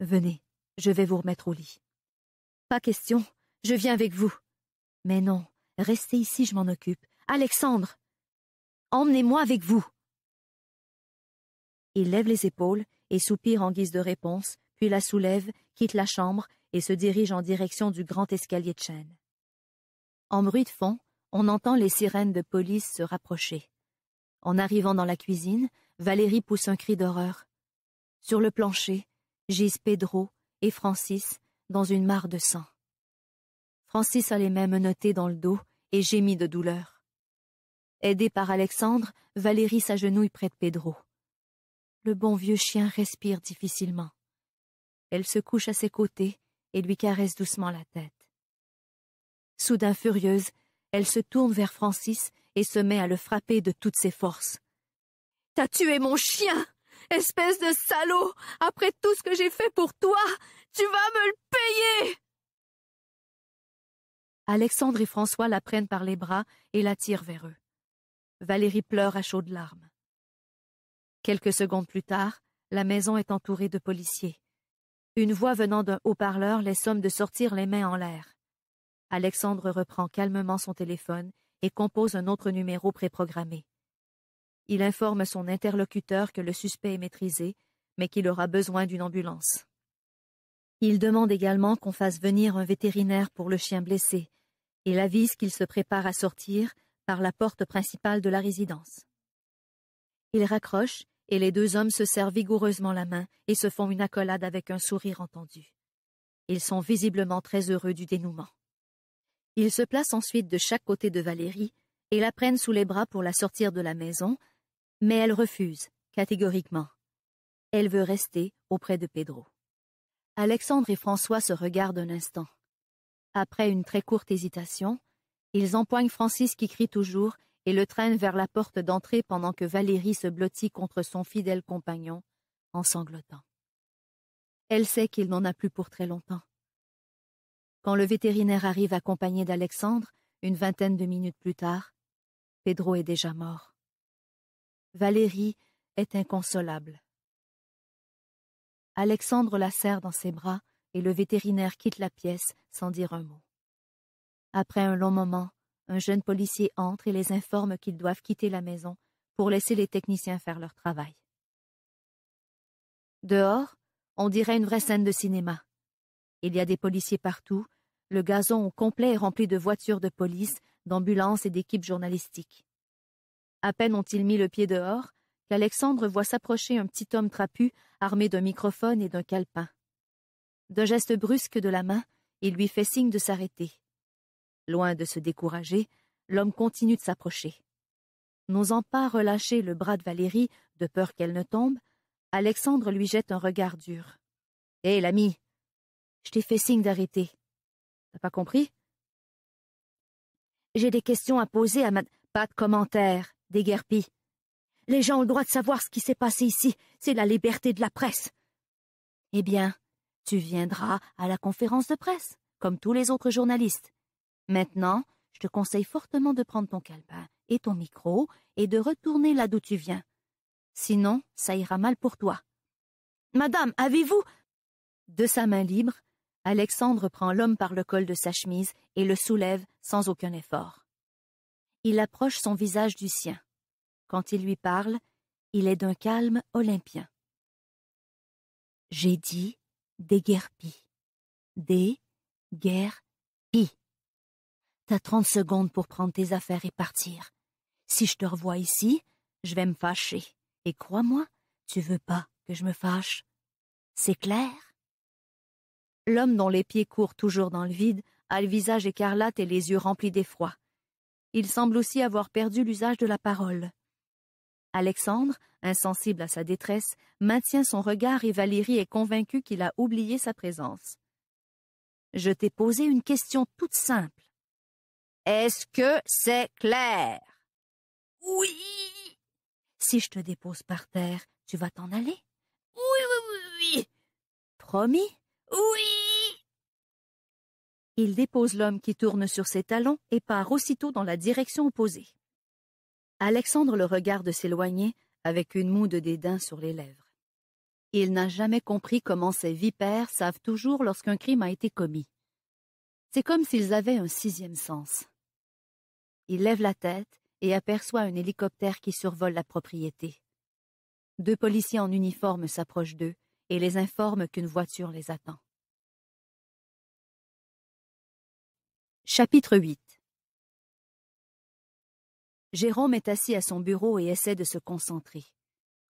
Venez, je vais vous remettre au lit. Pas question, je viens avec vous. Mais non, restez ici, je m'en occupe. Alexandre. Emmenez-moi avec vous. Il lève les épaules et soupire en guise de réponse, puis la soulève, quitte la chambre et se dirige en direction du grand escalier de chêne. En bruit de fond, on entend les sirènes de police se rapprocher. En arrivant dans la cuisine, Valérie pousse un cri d'horreur. Sur le plancher, gisent Pedro et Francis dans une mare de sang. Francis a les mêmes notés dans le dos et gémit de douleur. Aidé par Alexandre, Valérie s'agenouille près de Pedro le bon vieux chien respire difficilement. Elle se couche à ses côtés et lui caresse doucement la tête. Soudain furieuse, elle se tourne vers Francis et se met à le frapper de toutes ses forces. T'as tué mon chien, espèce de salaud, après tout ce que j'ai fait pour toi, tu vas me le payer. Alexandre et François la prennent par les bras et la tirent vers eux. Valérie pleure à chaudes larmes. Quelques secondes plus tard, la maison est entourée de policiers. Une voix venant d'un haut-parleur les somme de sortir les mains en l'air. Alexandre reprend calmement son téléphone et compose un autre numéro préprogrammé. Il informe son interlocuteur que le suspect est maîtrisé, mais qu'il aura besoin d'une ambulance. Il demande également qu'on fasse venir un vétérinaire pour le chien blessé et l'avise qu'il se prépare à sortir par la porte principale de la résidence. Il raccroche et les deux hommes se serrent vigoureusement la main et se font une accolade avec un sourire entendu. Ils sont visiblement très heureux du dénouement. Ils se placent ensuite de chaque côté de Valérie et la prennent sous les bras pour la sortir de la maison, mais elle refuse, catégoriquement. Elle veut rester auprès de Pedro. Alexandre et François se regardent un instant. Après une très courte hésitation, ils empoignent Francis qui crie toujours et le traîne vers la porte d'entrée pendant que Valérie se blottit contre son fidèle compagnon en sanglotant. Elle sait qu'il n'en a plus pour très longtemps. Quand le vétérinaire arrive accompagné d'Alexandre, une vingtaine de minutes plus tard, Pedro est déjà mort. Valérie est inconsolable. Alexandre la serre dans ses bras et le vétérinaire quitte la pièce sans dire un mot. Après un long moment, un jeune policier entre et les informe qu'ils doivent quitter la maison pour laisser les techniciens faire leur travail. Dehors, on dirait une vraie scène de cinéma. Il y a des policiers partout, le gazon au complet est rempli de voitures de police, d'ambulances et d'équipes journalistiques. À peine ont-ils mis le pied dehors qu'Alexandre voit s'approcher un petit homme trapu armé d'un microphone et d'un calepin. D'un geste brusque de la main, il lui fait signe de s'arrêter. Loin de se décourager, l'homme continue de s'approcher. N'osant pas relâcher le bras de Valérie, de peur qu'elle ne tombe, Alexandre lui jette un regard dur. Eh l'ami Je t'ai fait signe d'arrêter. T'as pas compris J'ai des questions à poser à ma... Pas de commentaires, déguerpis. Les gens ont le droit de savoir ce qui s'est passé ici. C'est la liberté de la presse. Eh bien, tu viendras à la conférence de presse, comme tous les autres journalistes. Maintenant, je te conseille fortement de prendre ton calepin et ton micro et de retourner là d'où tu viens. Sinon, ça ira mal pour toi. Madame, avez-vous De sa main libre, Alexandre prend l'homme par le col de sa chemise et le soulève sans aucun effort. Il approche son visage du sien. Quand il lui parle, il est d'un calme olympien. J'ai dit des » T'as trente secondes pour prendre tes affaires et partir. Si je te revois ici, je vais me fâcher. Et crois-moi, tu veux pas que je me fâche. C'est clair? L'homme dont les pieds courent toujours dans le vide a le visage écarlate et les yeux remplis d'effroi. Il semble aussi avoir perdu l'usage de la parole. Alexandre, insensible à sa détresse, maintient son regard et Valérie est convaincue qu'il a oublié sa présence. Je t'ai posé une question toute simple. Est-ce que c'est clair Oui. Si je te dépose par terre, tu vas t'en aller Oui, oui, oui, oui. Promis Oui. Il dépose l'homme qui tourne sur ses talons et part aussitôt dans la direction opposée. Alexandre le regarde s'éloigner avec une moue de dédain sur les lèvres. Il n'a jamais compris comment ces vipères savent toujours lorsqu'un crime a été commis. C'est comme s'ils avaient un sixième sens. Il lève la tête et aperçoit un hélicoptère qui survole la propriété. Deux policiers en uniforme s'approchent d'eux et les informent qu'une voiture les attend. Chapitre 8 Jérôme est assis à son bureau et essaie de se concentrer.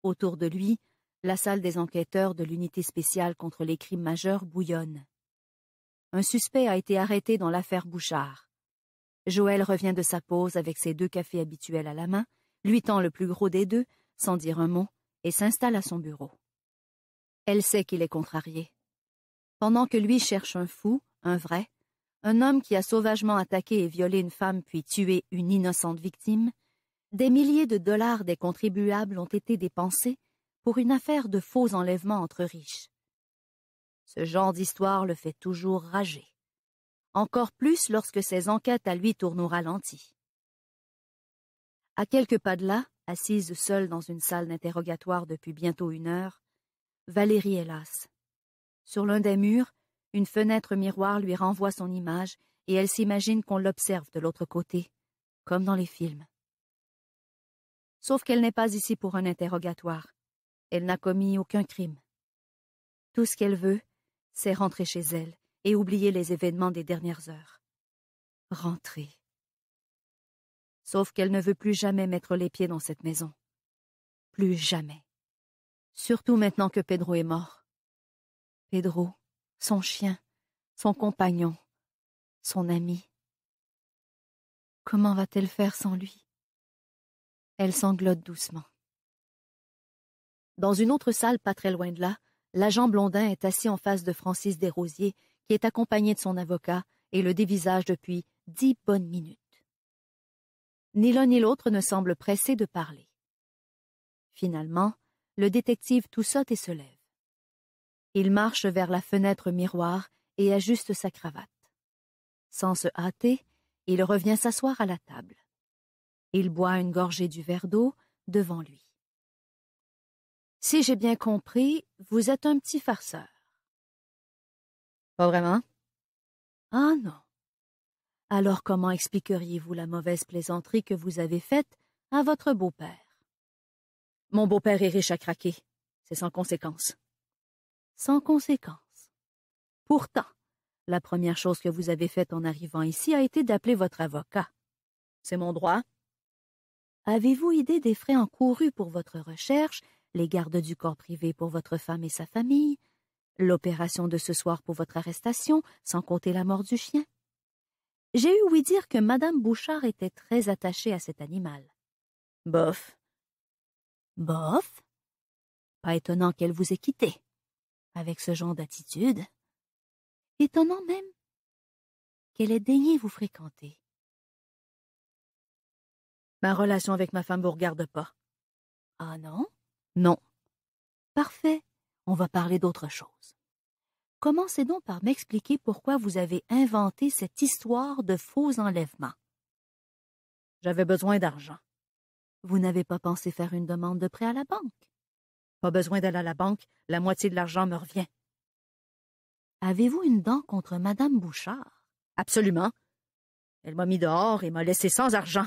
Autour de lui, la salle des enquêteurs de l'unité spéciale contre les crimes majeurs bouillonne. Un suspect a été arrêté dans l'affaire Bouchard. Joël revient de sa pause avec ses deux cafés habituels à la main, lui tend le plus gros des deux, sans dire un mot, et s'installe à son bureau. Elle sait qu'il est contrarié. Pendant que lui cherche un fou, un vrai, un homme qui a sauvagement attaqué et violé une femme puis tué une innocente victime, des milliers de dollars des contribuables ont été dépensés pour une affaire de faux enlèvements entre riches. Ce genre d'histoire le fait toujours rager encore plus lorsque ses enquêtes à lui tournent au ralenti. À quelques pas de là, assise seule dans une salle d'interrogatoire depuis bientôt une heure, Valérie hélas. Sur l'un des murs, une fenêtre miroir lui renvoie son image et elle s'imagine qu'on l'observe de l'autre côté, comme dans les films. Sauf qu'elle n'est pas ici pour un interrogatoire. Elle n'a commis aucun crime. Tout ce qu'elle veut, c'est rentrer chez elle et oublier les événements des dernières heures. Rentrer. Sauf qu'elle ne veut plus jamais mettre les pieds dans cette maison. Plus jamais. Surtout maintenant que Pedro est mort. Pedro, son chien, son compagnon, son ami. Comment va-t-elle faire sans lui Elle sanglote doucement. Dans une autre salle pas très loin de là, l'agent Blondin est assis en face de Francis Desrosiers qui est accompagné de son avocat et le dévisage depuis dix bonnes minutes. Ni l'un ni l'autre ne semble pressé de parler. Finalement, le détective tout et se lève. Il marche vers la fenêtre miroir et ajuste sa cravate. Sans se hâter, il revient s'asseoir à la table. Il boit une gorgée du verre d'eau devant lui. Si j'ai bien compris, vous êtes un petit farceur vraiment? Ah non. Alors comment expliqueriez-vous la mauvaise plaisanterie que vous avez faite à votre beau-père? Mon beau-père est riche à craquer. C'est sans conséquence. Sans conséquence. Pourtant, la première chose que vous avez faite en arrivant ici a été d'appeler votre avocat. C'est mon droit. Avez-vous idée des frais encourus pour votre recherche, les gardes du corps privé pour votre femme et sa famille, l'opération de ce soir pour votre arrestation, sans compter la mort du chien. J'ai eu ouï dire que Madame Bouchard était très attachée à cet animal. Bof. Bof? Pas étonnant qu'elle vous ait quitté, avec ce genre d'attitude. Étonnant même qu'elle ait daigné vous fréquenter. Ma relation avec ma femme vous regarde pas. Ah non? Non. Parfait on va parler d'autre chose. Commencez donc par m'expliquer pourquoi vous avez inventé cette histoire de faux enlèvements. J'avais besoin d'argent. Vous n'avez pas pensé faire une demande de prêt à la banque? Pas besoin d'aller à la banque, la moitié de l'argent me revient. Avez-vous une dent contre Madame Bouchard? Absolument. Elle m'a mis dehors et m'a laissé sans argent.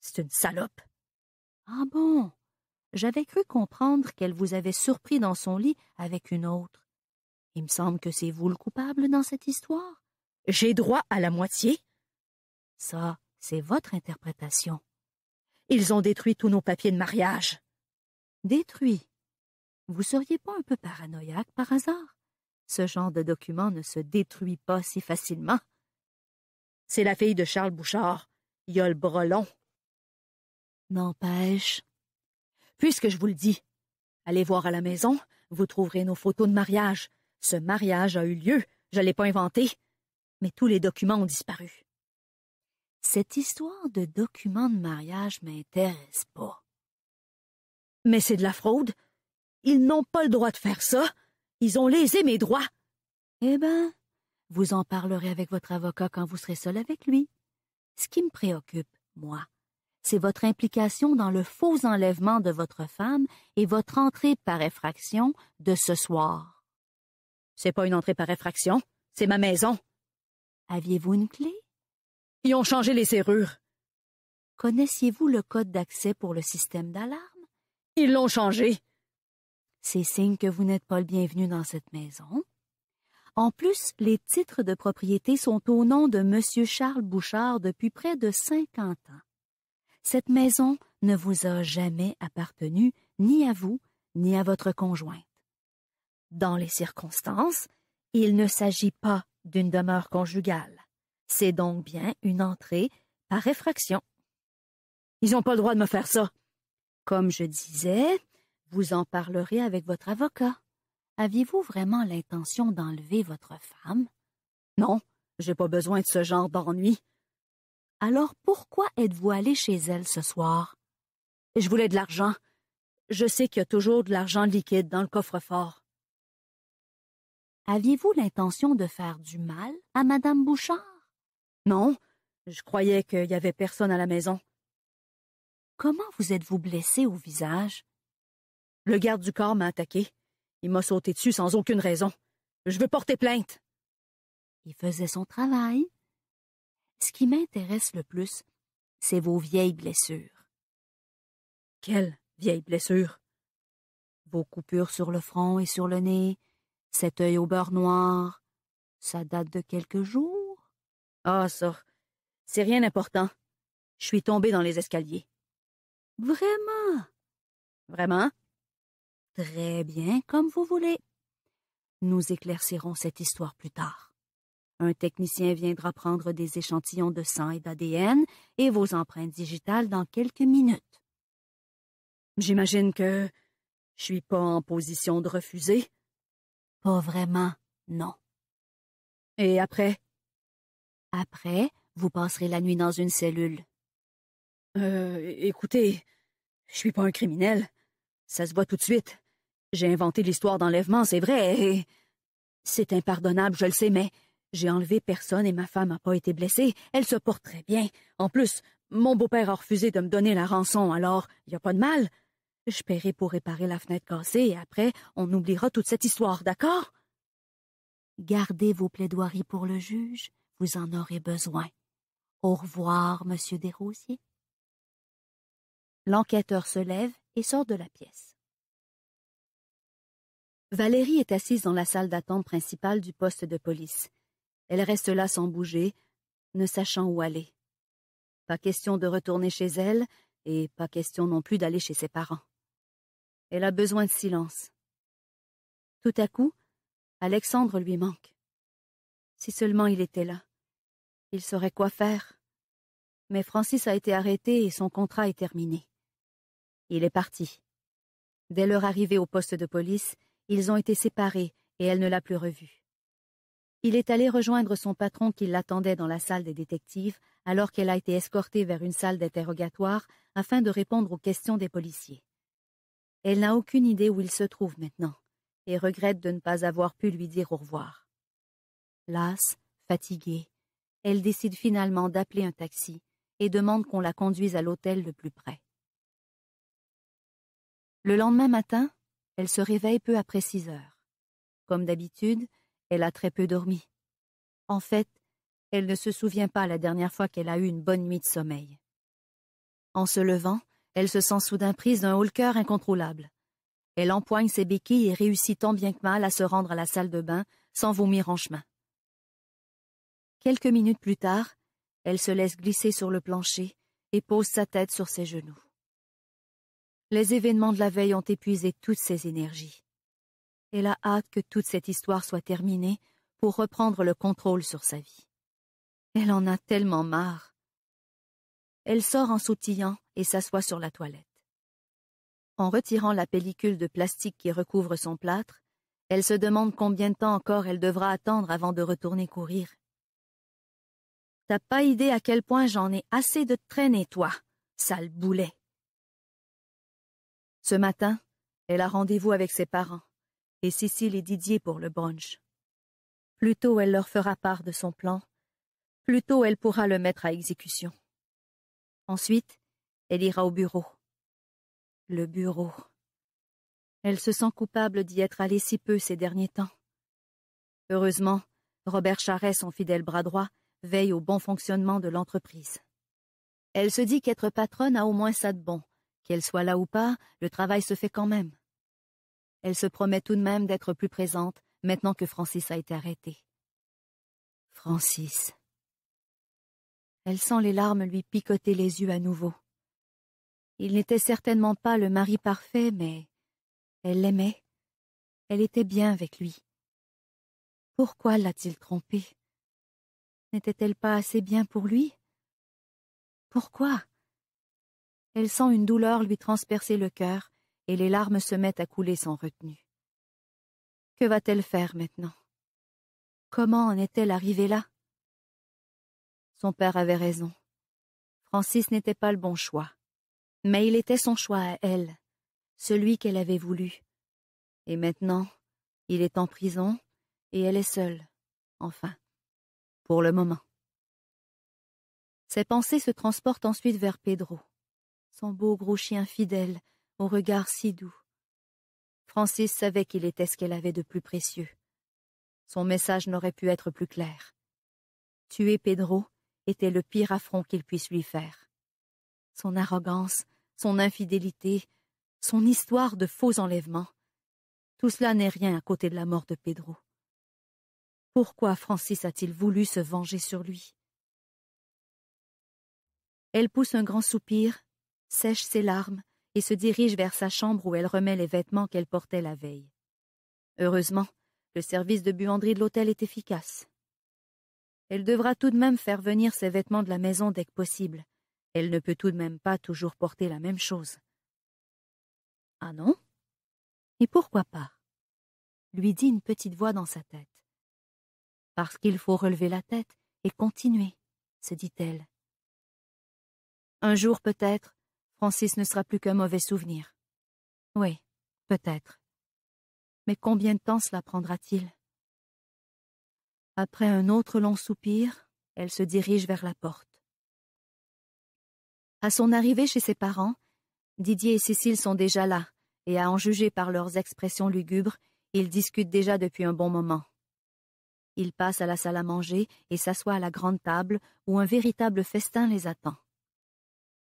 C'est une salope. Ah bon? j'avais cru comprendre qu'elle vous avait surpris dans son lit avec une autre. Il me semble que c'est vous le coupable dans cette histoire. J'ai droit à la moitié? Ça, c'est votre interprétation. Ils ont détruit tous nos papiers de mariage. Détruit? Vous seriez pas un peu paranoïaque par hasard? Ce genre de document ne se détruit pas si facilement. C'est la fille de Charles Bouchard. Yole Brelon. N'empêche, Puisque je vous le dis, allez voir à la maison, vous trouverez nos photos de mariage. Ce mariage a eu lieu, je ne l'ai pas inventé, mais tous les documents ont disparu. Cette histoire de documents de mariage m'intéresse pas. Mais c'est de la fraude. Ils n'ont pas le droit de faire ça. Ils ont lésé mes droits. Eh ben, vous en parlerez avec votre avocat quand vous serez seul avec lui. Ce qui me préoccupe, moi, c'est votre implication dans le faux enlèvement de votre femme et votre entrée par effraction de ce soir. C'est pas une entrée par effraction, c'est ma maison. Aviez-vous une clé? Ils ont changé les serrures. Connaissiez-vous le code d'accès pour le système d'alarme? Ils l'ont changé. C'est signe que vous n'êtes pas le bienvenu dans cette maison. En plus, les titres de propriété sont au nom de M. Charles Bouchard depuis près de cinquante ans. Cette maison ne vous a jamais appartenu, ni à vous, ni à votre conjointe. Dans les circonstances, il ne s'agit pas d'une demeure conjugale. C'est donc bien une entrée par effraction. Ils n'ont pas le droit de me faire ça. Comme je disais, vous en parlerez avec votre avocat. Aviez-vous vraiment l'intention d'enlever votre femme? Non, j'ai pas besoin de ce genre d'ennui. Alors pourquoi êtes-vous allé chez elle ce soir? Je voulais de l'argent. Je sais qu'il y a toujours de l'argent liquide dans le coffre-fort. Aviez-vous l'intention de faire du mal à Madame Bouchard? Non, je croyais qu'il n'y avait personne à la maison. Comment vous êtes-vous blessé au visage? Le garde du corps m'a attaqué. Il m'a sauté dessus sans aucune raison. Je veux porter plainte. Il faisait son travail, ce qui m'intéresse le plus, c'est vos vieilles blessures. Quelles vieilles blessures? Vos coupures sur le front et sur le nez, cet œil au beurre noir, ça date de quelques jours? Ah, ça, c'est rien d'important. Je suis tombé dans les escaliers. Vraiment? Vraiment? Très bien, comme vous voulez. Nous éclaircirons cette histoire plus tard. Un technicien viendra prendre des échantillons de sang et d'ADN et vos empreintes digitales dans quelques minutes. J'imagine que je suis pas en position de refuser. Pas vraiment, non. Et après? Après, vous passerez la nuit dans une cellule. Euh, écoutez, je suis pas un criminel. Ça se voit tout de suite. J'ai inventé l'histoire d'enlèvement, c'est vrai, et... C'est impardonnable, je le sais, mais j'ai enlevé personne et ma femme n'a pas été blessée. Elle se porte très bien. En plus, mon beau-père a refusé de me donner la rançon, alors il n'y a pas de mal. Je paierai pour réparer la fenêtre cassée et après, on oubliera toute cette histoire, d'accord? Gardez vos plaidoiries pour le juge, vous en aurez besoin. Au revoir, monsieur Desrosiers. L'enquêteur se lève et sort de la pièce. Valérie est assise dans la salle d'attente principale du poste de police. Elle reste là sans bouger, ne sachant où aller. Pas question de retourner chez elle, et pas question non plus d'aller chez ses parents. Elle a besoin de silence. Tout à coup, Alexandre lui manque. Si seulement il était là. Il saurait quoi faire. Mais Francis a été arrêté et son contrat est terminé. Il est parti. Dès leur arrivée au poste de police, ils ont été séparés et elle ne l'a plus revu. Il est allé rejoindre son patron qui l'attendait dans la salle des détectives, alors qu'elle a été escortée vers une salle d'interrogatoire afin de répondre aux questions des policiers. Elle n'a aucune idée où il se trouve maintenant, et regrette de ne pas avoir pu lui dire au revoir. Lasse, fatiguée, elle décide finalement d'appeler un taxi et demande qu'on la conduise à l'hôtel le plus près. Le lendemain matin, elle se réveille peu après six heures. Comme d'habitude, elle a très peu dormi. En fait, elle ne se souvient pas la dernière fois qu'elle a eu une bonne nuit de sommeil. En se levant, elle se sent soudain prise d'un haut-le-cœur incontrôlable. Elle empoigne ses béquilles et réussit tant bien que mal à se rendre à la salle de bain sans vomir en chemin. Quelques minutes plus tard, elle se laisse glisser sur le plancher et pose sa tête sur ses genoux. Les événements de la veille ont épuisé toutes ses énergies. Elle a hâte que toute cette histoire soit terminée pour reprendre le contrôle sur sa vie. Elle en a tellement marre. Elle sort en sautillant et s'assoit sur la toilette. En retirant la pellicule de plastique qui recouvre son plâtre, elle se demande combien de temps encore elle devra attendre avant de retourner courir. T'as pas idée à quel point j'en ai assez de traîner, toi, sale boulet. Ce matin, elle a rendez-vous avec ses parents et Cécile et Didier pour le brunch. Plus tôt elle leur fera part de son plan, plus tôt elle pourra le mettre à exécution. Ensuite, elle ira au bureau. Le bureau. Elle se sent coupable d'y être allée si peu ces derniers temps. Heureusement, Robert Charret, son fidèle bras droit, veille au bon fonctionnement de l'entreprise. Elle se dit qu'être patronne a au moins ça de bon. Qu'elle soit là ou pas, le travail se fait quand même. Elle se promet tout de même d'être plus présente maintenant que Francis a été arrêté. Francis. Elle sent les larmes lui picoter les yeux à nouveau. Il n'était certainement pas le mari parfait, mais elle l'aimait. Elle était bien avec lui. Pourquoi l'a-t-il trompé N'était-elle pas assez bien pour lui Pourquoi Elle sent une douleur lui transpercer le cœur et les larmes se mettent à couler sans retenue. Que va-t-elle faire maintenant Comment en est-elle arrivée là Son père avait raison. Francis n'était pas le bon choix. Mais il était son choix à elle, celui qu'elle avait voulu. Et maintenant, il est en prison et elle est seule, enfin, pour le moment. Ses pensées se transportent ensuite vers Pedro, son beau gros chien fidèle, au regard si doux. Francis savait qu'il était ce qu'elle avait de plus précieux. Son message n'aurait pu être plus clair. Tuer Pedro était le pire affront qu'il puisse lui faire. Son arrogance, son infidélité, son histoire de faux enlèvements, tout cela n'est rien à côté de la mort de Pedro. Pourquoi Francis a-t-il voulu se venger sur lui Elle pousse un grand soupir, sèche ses larmes et se dirige vers sa chambre où elle remet les vêtements qu'elle portait la veille. Heureusement, le service de buanderie de l'hôtel est efficace. Elle devra tout de même faire venir ses vêtements de la maison dès que possible. Elle ne peut tout de même pas toujours porter la même chose. Ah non Et pourquoi pas lui dit une petite voix dans sa tête. Parce qu'il faut relever la tête et continuer, se dit-elle. Un jour peut-être, Francis ne sera plus qu'un mauvais souvenir. Oui, peut-être. Mais combien de temps cela prendra-t-il Après un autre long soupir, elle se dirige vers la porte. À son arrivée chez ses parents, Didier et Cécile sont déjà là, et à en juger par leurs expressions lugubres, ils discutent déjà depuis un bon moment. Ils passent à la salle à manger et s'assoient à la grande table où un véritable festin les attend.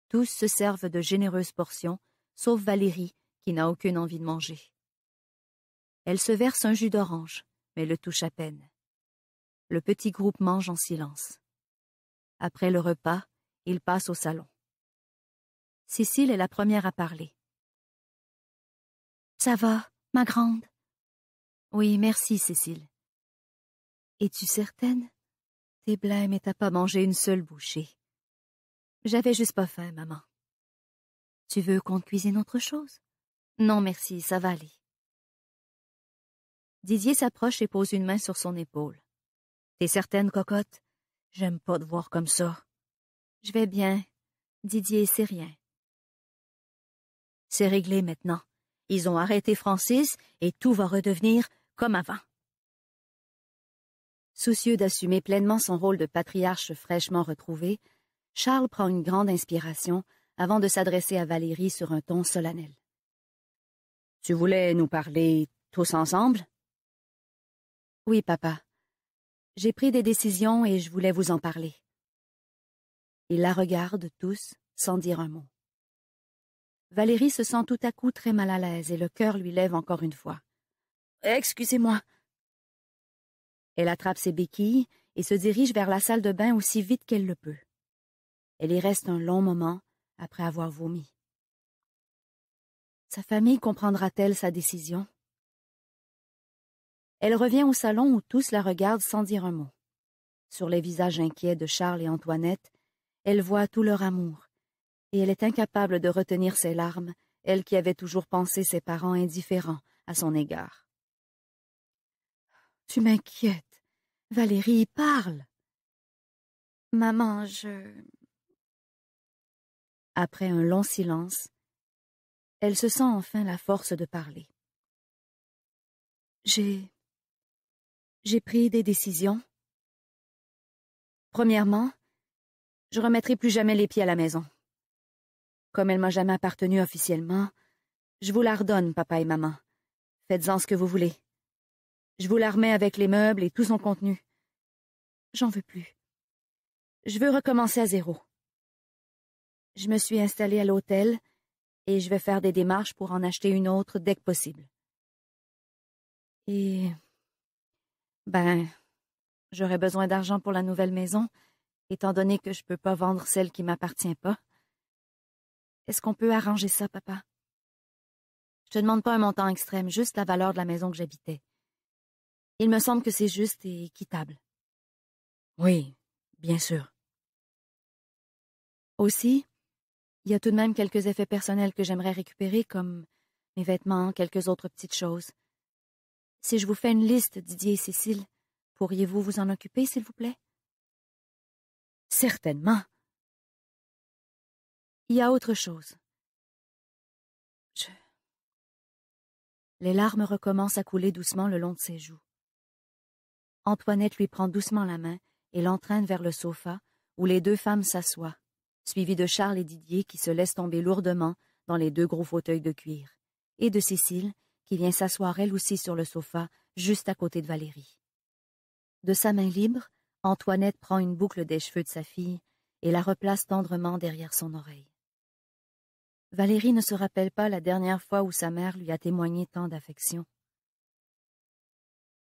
Tous se servent de généreuses portions, sauf Valérie, qui n'a aucune envie de manger. Elle se verse un jus d'orange, mais le touche à peine. Le petit groupe mange en silence. Après le repas, ils passent au salon. Cécile est la première à parler. Ça va, ma grande? Oui, merci, Cécile. Es-tu certaine? T'es blême et t'as pas mangé une seule bouchée. J'avais juste pas faim, maman. Tu veux qu'on te cuisine autre chose? Non, merci, ça va aller. Didier s'approche et pose une main sur son épaule. T'es certaine, cocotte? J'aime pas te voir comme ça. Je vais bien. Didier, c'est rien. C'est réglé maintenant. Ils ont arrêté Francis et tout va redevenir comme avant. Soucieux d'assumer pleinement son rôle de patriarche fraîchement retrouvé, Charles prend une grande inspiration avant de s'adresser à Valérie sur un ton solennel. Tu voulais nous parler tous ensemble? Oui, papa. J'ai pris des décisions et je voulais vous en parler. Ils la regardent tous sans dire un mot. Valérie se sent tout à coup très mal à l'aise et le cœur lui lève encore une fois. Excusez-moi. Elle attrape ses béquilles et se dirige vers la salle de bain aussi vite qu'elle le peut. Elle y reste un long moment après avoir vomi. Sa famille comprendra-t-elle sa décision Elle revient au salon où tous la regardent sans dire un mot. Sur les visages inquiets de Charles et Antoinette, elle voit tout leur amour, et elle est incapable de retenir ses larmes, elle qui avait toujours pensé ses parents indifférents à son égard. Tu m'inquiètes. Valérie, parle. Maman, je. Après un long silence, elle se sent enfin la force de parler. J'ai. J'ai pris des décisions. Premièrement, je remettrai plus jamais les pieds à la maison. Comme elle m'a jamais appartenu officiellement, je vous la redonne, papa et maman. Faites-en ce que vous voulez. Je vous la remets avec les meubles et tout son contenu. J'en veux plus. Je veux recommencer à zéro. Je me suis installée à l'hôtel et je vais faire des démarches pour en acheter une autre dès que possible. Et. Ben. J'aurais besoin d'argent pour la nouvelle maison, étant donné que je ne peux pas vendre celle qui m'appartient pas. Est-ce qu'on peut arranger ça, papa? Je ne demande pas un montant extrême, juste la valeur de la maison que j'habitais. Il me semble que c'est juste et équitable. Oui, bien sûr. Aussi, il y a tout de même quelques effets personnels que j'aimerais récupérer, comme mes vêtements, quelques autres petites choses. Si je vous fais une liste, Didier et Cécile, pourriez-vous vous en occuper, s'il vous plaît? Certainement. Il y a autre chose. Je. Les larmes recommencent à couler doucement le long de ses joues. Antoinette lui prend doucement la main et l'entraîne vers le sofa, où les deux femmes s'assoient suivi de Charles et Didier qui se laissent tomber lourdement dans les deux gros fauteuils de cuir, et de Cécile qui vient s'asseoir elle aussi sur le sofa juste à côté de Valérie. De sa main libre, Antoinette prend une boucle des cheveux de sa fille et la replace tendrement derrière son oreille. Valérie ne se rappelle pas la dernière fois où sa mère lui a témoigné tant d'affection.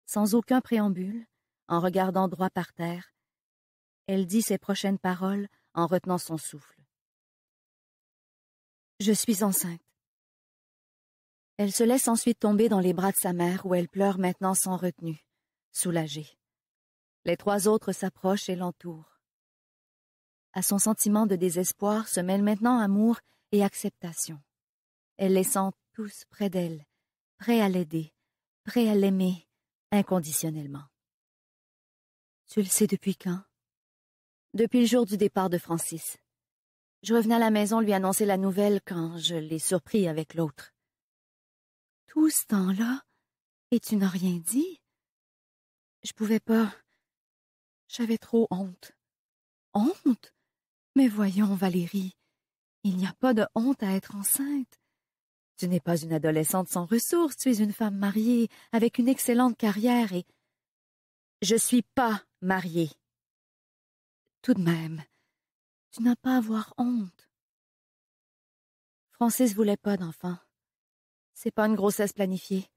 Sans aucun préambule, en regardant droit par terre, elle dit ses prochaines paroles en retenant son souffle. Je suis enceinte. Elle se laisse ensuite tomber dans les bras de sa mère où elle pleure maintenant sans retenue, soulagée. Les trois autres s'approchent et l'entourent. À son sentiment de désespoir se mêlent maintenant amour et acceptation. Elle les sent tous près d'elle, prêts à l'aider, prêts à l'aimer inconditionnellement. Tu le sais depuis quand depuis le jour du départ de Francis. Je revenais à la maison lui annoncer la nouvelle quand je l'ai surpris avec l'autre. Tout ce temps-là, et tu n'as rien dit? Je pouvais pas. J'avais trop honte. Honte? Mais voyons, Valérie, il n'y a pas de honte à être enceinte. Tu n'es pas une adolescente sans ressources, tu es une femme mariée, avec une excellente carrière et... Je suis pas mariée, tout de même, tu n'as pas à avoir honte. Francis voulait pas d'enfant. C'est pas une grossesse planifiée.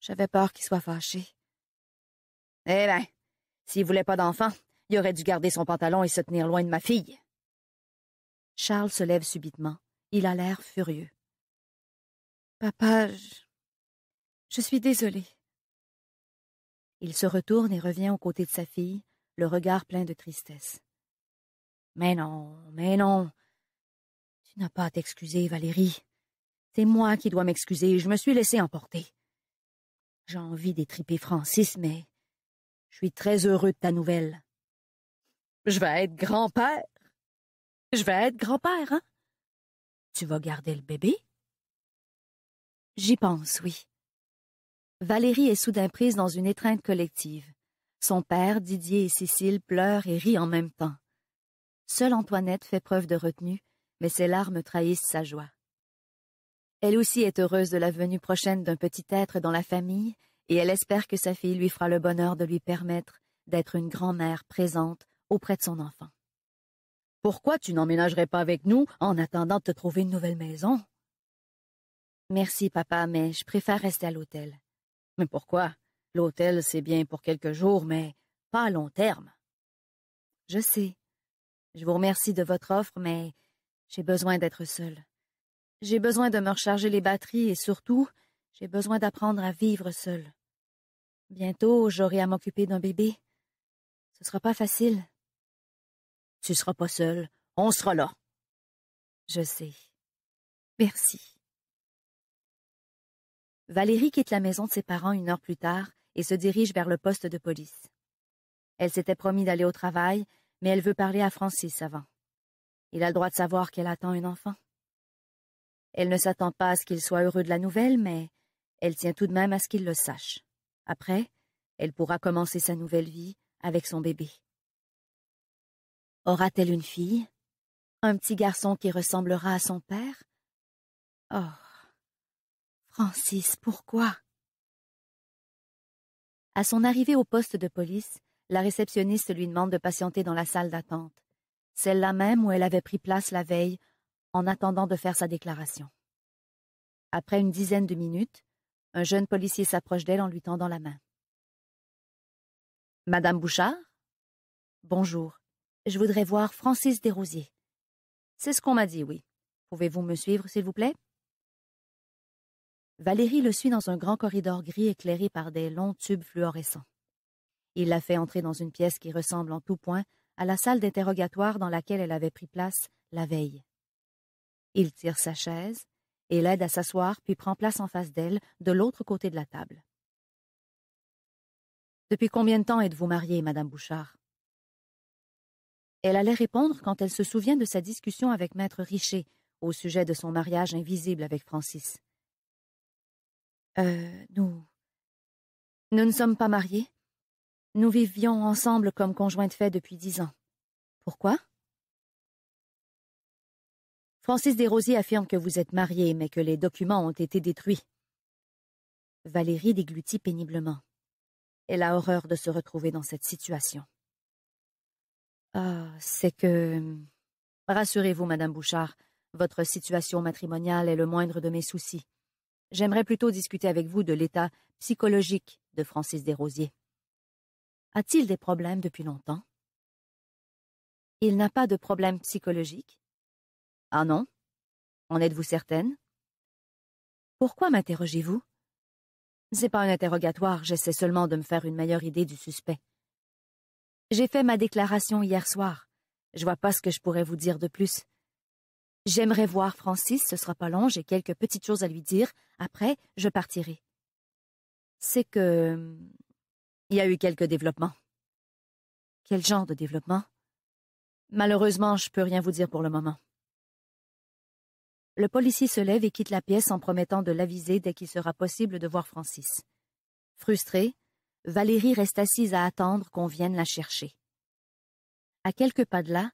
J'avais peur qu'il soit fâché. Eh bien, s'il voulait pas d'enfant, il aurait dû garder son pantalon et se tenir loin de ma fille. Charles se lève subitement. Il a l'air furieux. Papa, je... je suis désolée. Il se retourne et revient aux côtés de sa fille, le regard plein de tristesse. Mais non, mais non. Tu n'as pas à t'excuser, Valérie. C'est moi qui dois m'excuser, je me suis laissé emporter. J'ai envie d'étriper Francis, mais je suis très heureux de ta nouvelle. Je vais être grand-père. Je vais être grand-père, hein? Tu vas garder le bébé? J'y pense, oui. Valérie est soudain prise dans une étreinte collective. Son père, Didier et Cécile pleurent et rient en même temps. Seule Antoinette fait preuve de retenue, mais ses larmes trahissent sa joie. Elle aussi est heureuse de la venue prochaine d'un petit être dans la famille, et elle espère que sa fille lui fera le bonheur de lui permettre d'être une grand-mère présente auprès de son enfant. Pourquoi tu n'emménagerais pas avec nous en attendant de te trouver une nouvelle maison? Merci, papa, mais je préfère rester à l'hôtel. Mais pourquoi? L'hôtel, c'est bien pour quelques jours, mais pas à long terme. Je sais. Je vous remercie de votre offre, mais j'ai besoin d'être seule. J'ai besoin de me recharger les batteries et surtout, j'ai besoin d'apprendre à vivre seule. Bientôt, j'aurai à m'occuper d'un bébé. Ce sera pas facile. Tu seras pas seule. On sera là. Je sais. Merci. Valérie quitte la maison de ses parents une heure plus tard et se dirige vers le poste de police. Elle s'était promis d'aller au travail, mais elle veut parler à Francis avant. Il a le droit de savoir qu'elle attend un enfant. Elle ne s'attend pas à ce qu'il soit heureux de la nouvelle, mais elle tient tout de même à ce qu'il le sache. Après, elle pourra commencer sa nouvelle vie avec son bébé. Aura-t-elle une fille Un petit garçon qui ressemblera à son père Oh Francis, pourquoi à son arrivée au poste de police, la réceptionniste lui demande de patienter dans la salle d'attente, celle-là même où elle avait pris place la veille, en attendant de faire sa déclaration. Après une dizaine de minutes, un jeune policier s'approche d'elle en lui tendant la main. Madame Bouchard? Bonjour. Je voudrais voir Francis Desrosiers. C'est ce qu'on m'a dit, oui. Pouvez-vous me suivre, s'il vous plaît? Valérie le suit dans un grand corridor gris éclairé par des longs tubes fluorescents. Il la fait entrer dans une pièce qui ressemble en tout point à la salle d'interrogatoire dans laquelle elle avait pris place la veille. Il tire sa chaise et l'aide à s'asseoir puis prend place en face d'elle, de l'autre côté de la table. Depuis combien de temps êtes-vous mariée, Madame Bouchard Elle allait répondre quand elle se souvient de sa discussion avec Maître Richer au sujet de son mariage invisible avec Francis. Euh, nous. Nous ne sommes pas mariés. Nous vivions ensemble comme conjoints de fait depuis dix ans. Pourquoi Francis Desrosiers affirme que vous êtes mariés, mais que les documents ont été détruits. Valérie déglutit péniblement. Elle a horreur de se retrouver dans cette situation. Ah, c'est que. Rassurez-vous, Madame Bouchard, votre situation matrimoniale est le moindre de mes soucis. J'aimerais plutôt discuter avec vous de l'état psychologique de Francis Desrosiers. A-t-il des problèmes depuis longtemps Il n'a pas de problème psychologique Ah non En êtes-vous certaine Pourquoi m'interrogez-vous C'est pas un interrogatoire, j'essaie seulement de me faire une meilleure idée du suspect. J'ai fait ma déclaration hier soir. Je vois pas ce que je pourrais vous dire de plus. J'aimerais voir Francis, ce sera pas long, j'ai quelques petites choses à lui dire. Après, je partirai. C'est que. Il y a eu quelques développements. Quel genre de développement Malheureusement, je peux rien vous dire pour le moment. Le policier se lève et quitte la pièce en promettant de l'aviser dès qu'il sera possible de voir Francis. Frustrée, Valérie reste assise à attendre qu'on vienne la chercher. À quelques pas de là,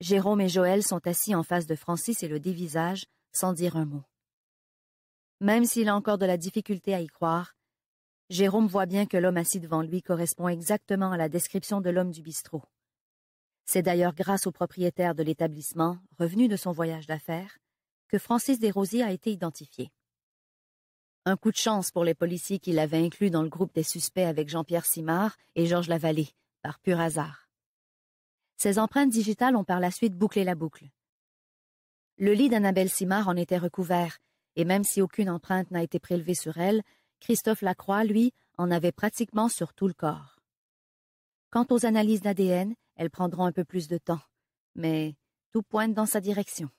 Jérôme et Joël sont assis en face de Francis et le dévisagent sans dire un mot. Même s'il a encore de la difficulté à y croire, Jérôme voit bien que l'homme assis devant lui correspond exactement à la description de l'homme du bistrot. C'est d'ailleurs grâce au propriétaire de l'établissement, revenu de son voyage d'affaires, que Francis Desrosiers a été identifié. Un coup de chance pour les policiers qui l'avaient inclus dans le groupe des suspects avec Jean-Pierre Simard et Georges Lavallée, par pur hasard. Ces empreintes digitales ont par la suite bouclé la boucle. Le lit d'Annabelle Simard en était recouvert, et même si aucune empreinte n'a été prélevée sur elle, Christophe Lacroix, lui, en avait pratiquement sur tout le corps. Quant aux analyses d'ADN, elles prendront un peu plus de temps, mais tout pointe dans sa direction.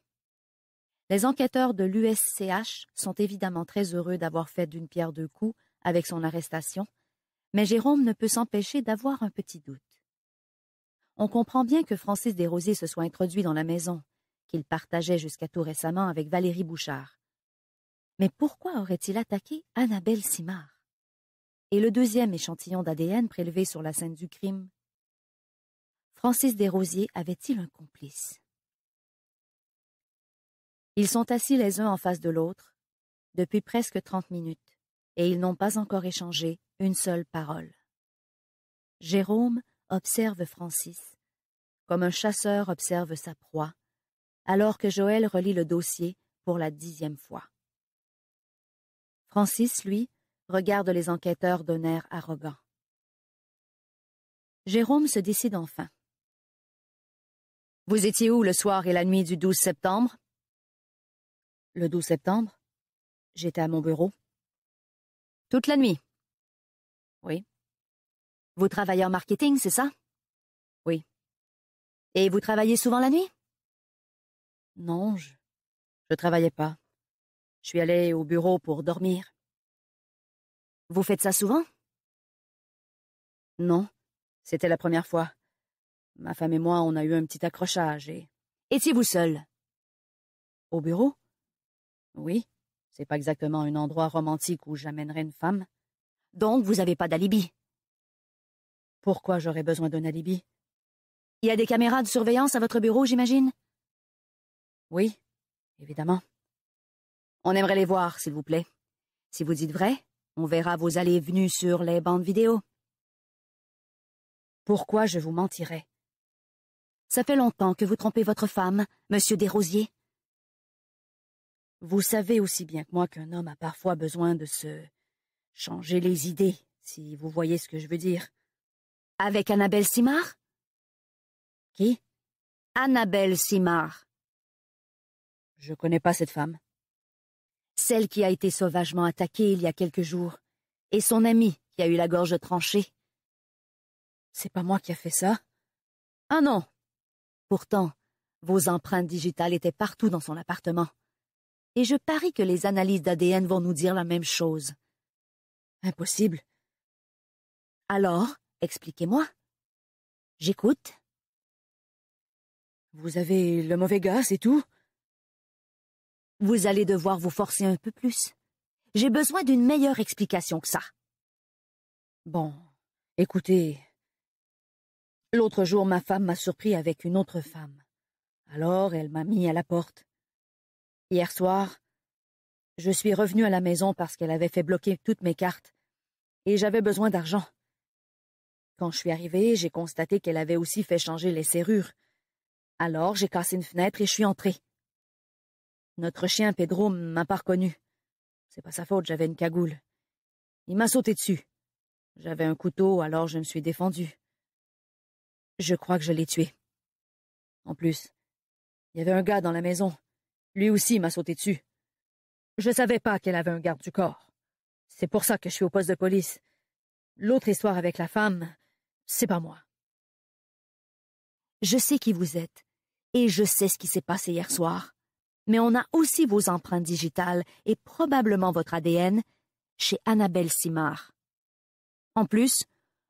Les enquêteurs de l'USCH sont évidemment très heureux d'avoir fait d'une pierre deux coups avec son arrestation, mais Jérôme ne peut s'empêcher d'avoir un petit doute on comprend bien que Francis Desrosiers se soit introduit dans la maison, qu'il partageait jusqu'à tout récemment avec Valérie Bouchard. Mais pourquoi aurait-il attaqué Annabelle Simard Et le deuxième échantillon d'ADN prélevé sur la scène du crime Francis Desrosiers avait-il un complice Ils sont assis les uns en face de l'autre depuis presque trente minutes, et ils n'ont pas encore échangé une seule parole. Jérôme observe Francis, comme un chasseur observe sa proie, alors que Joël relit le dossier pour la dixième fois. Francis, lui, regarde les enquêteurs d'un air arrogant. Jérôme se décide enfin. Vous étiez où le soir et la nuit du 12 septembre? Le 12 septembre? J'étais à mon bureau. Toute la nuit? Oui. Vous travaillez en marketing, c'est ça Oui. Et vous travaillez souvent la nuit Non, je je travaillais pas. Je suis allée au bureau pour dormir. Vous faites ça souvent Non, c'était la première fois. Ma femme et moi, on a eu un petit accrochage et... Étiez-vous seul Au bureau Oui. C'est pas exactement un endroit romantique où j'amènerais une femme. Donc vous n'avez pas d'alibi pourquoi j'aurais besoin d'un alibi? Il y a des caméras de surveillance à votre bureau, j'imagine? Oui, évidemment. On aimerait les voir, s'il vous plaît. Si vous dites vrai, on verra vos allées et venues sur les bandes vidéo. Pourquoi je vous mentirais? Ça fait longtemps que vous trompez votre femme, monsieur Desrosiers. Vous savez aussi bien que moi qu'un homme a parfois besoin de se changer les idées, si vous voyez ce que je veux dire. Avec Annabelle Simard Qui Annabelle Simard. Je ne connais pas cette femme. Celle qui a été sauvagement attaquée il y a quelques jours, et son amie qui a eu la gorge tranchée. C'est pas moi qui a fait ça. Ah non. Pourtant, vos empreintes digitales étaient partout dans son appartement. Et je parie que les analyses d'ADN vont nous dire la même chose. Impossible. Alors, Expliquez-moi. J'écoute. Vous avez le mauvais gars, c'est tout Vous allez devoir vous forcer un peu plus. J'ai besoin d'une meilleure explication que ça. Bon, écoutez. L'autre jour, ma femme m'a surpris avec une autre femme. Alors, elle m'a mis à la porte. Hier soir, je suis revenue à la maison parce qu'elle avait fait bloquer toutes mes cartes, et j'avais besoin d'argent. Quand je suis arrivée, j'ai constaté qu'elle avait aussi fait changer les serrures. Alors j'ai cassé une fenêtre et je suis entrée. Notre chien Pedro m'a pas reconnu. C'est pas sa faute, j'avais une cagoule. Il m'a sauté dessus. J'avais un couteau, alors je me suis défendu. Je crois que je l'ai tué. En plus, il y avait un gars dans la maison. Lui aussi m'a sauté dessus. Je savais pas qu'elle avait un garde du corps. C'est pour ça que je suis au poste de police. L'autre histoire avec la femme, c'est pas moi. Je sais qui vous êtes, et je sais ce qui s'est passé hier soir, mais on a aussi vos empreintes digitales et probablement votre ADN chez Annabelle Simard. En plus,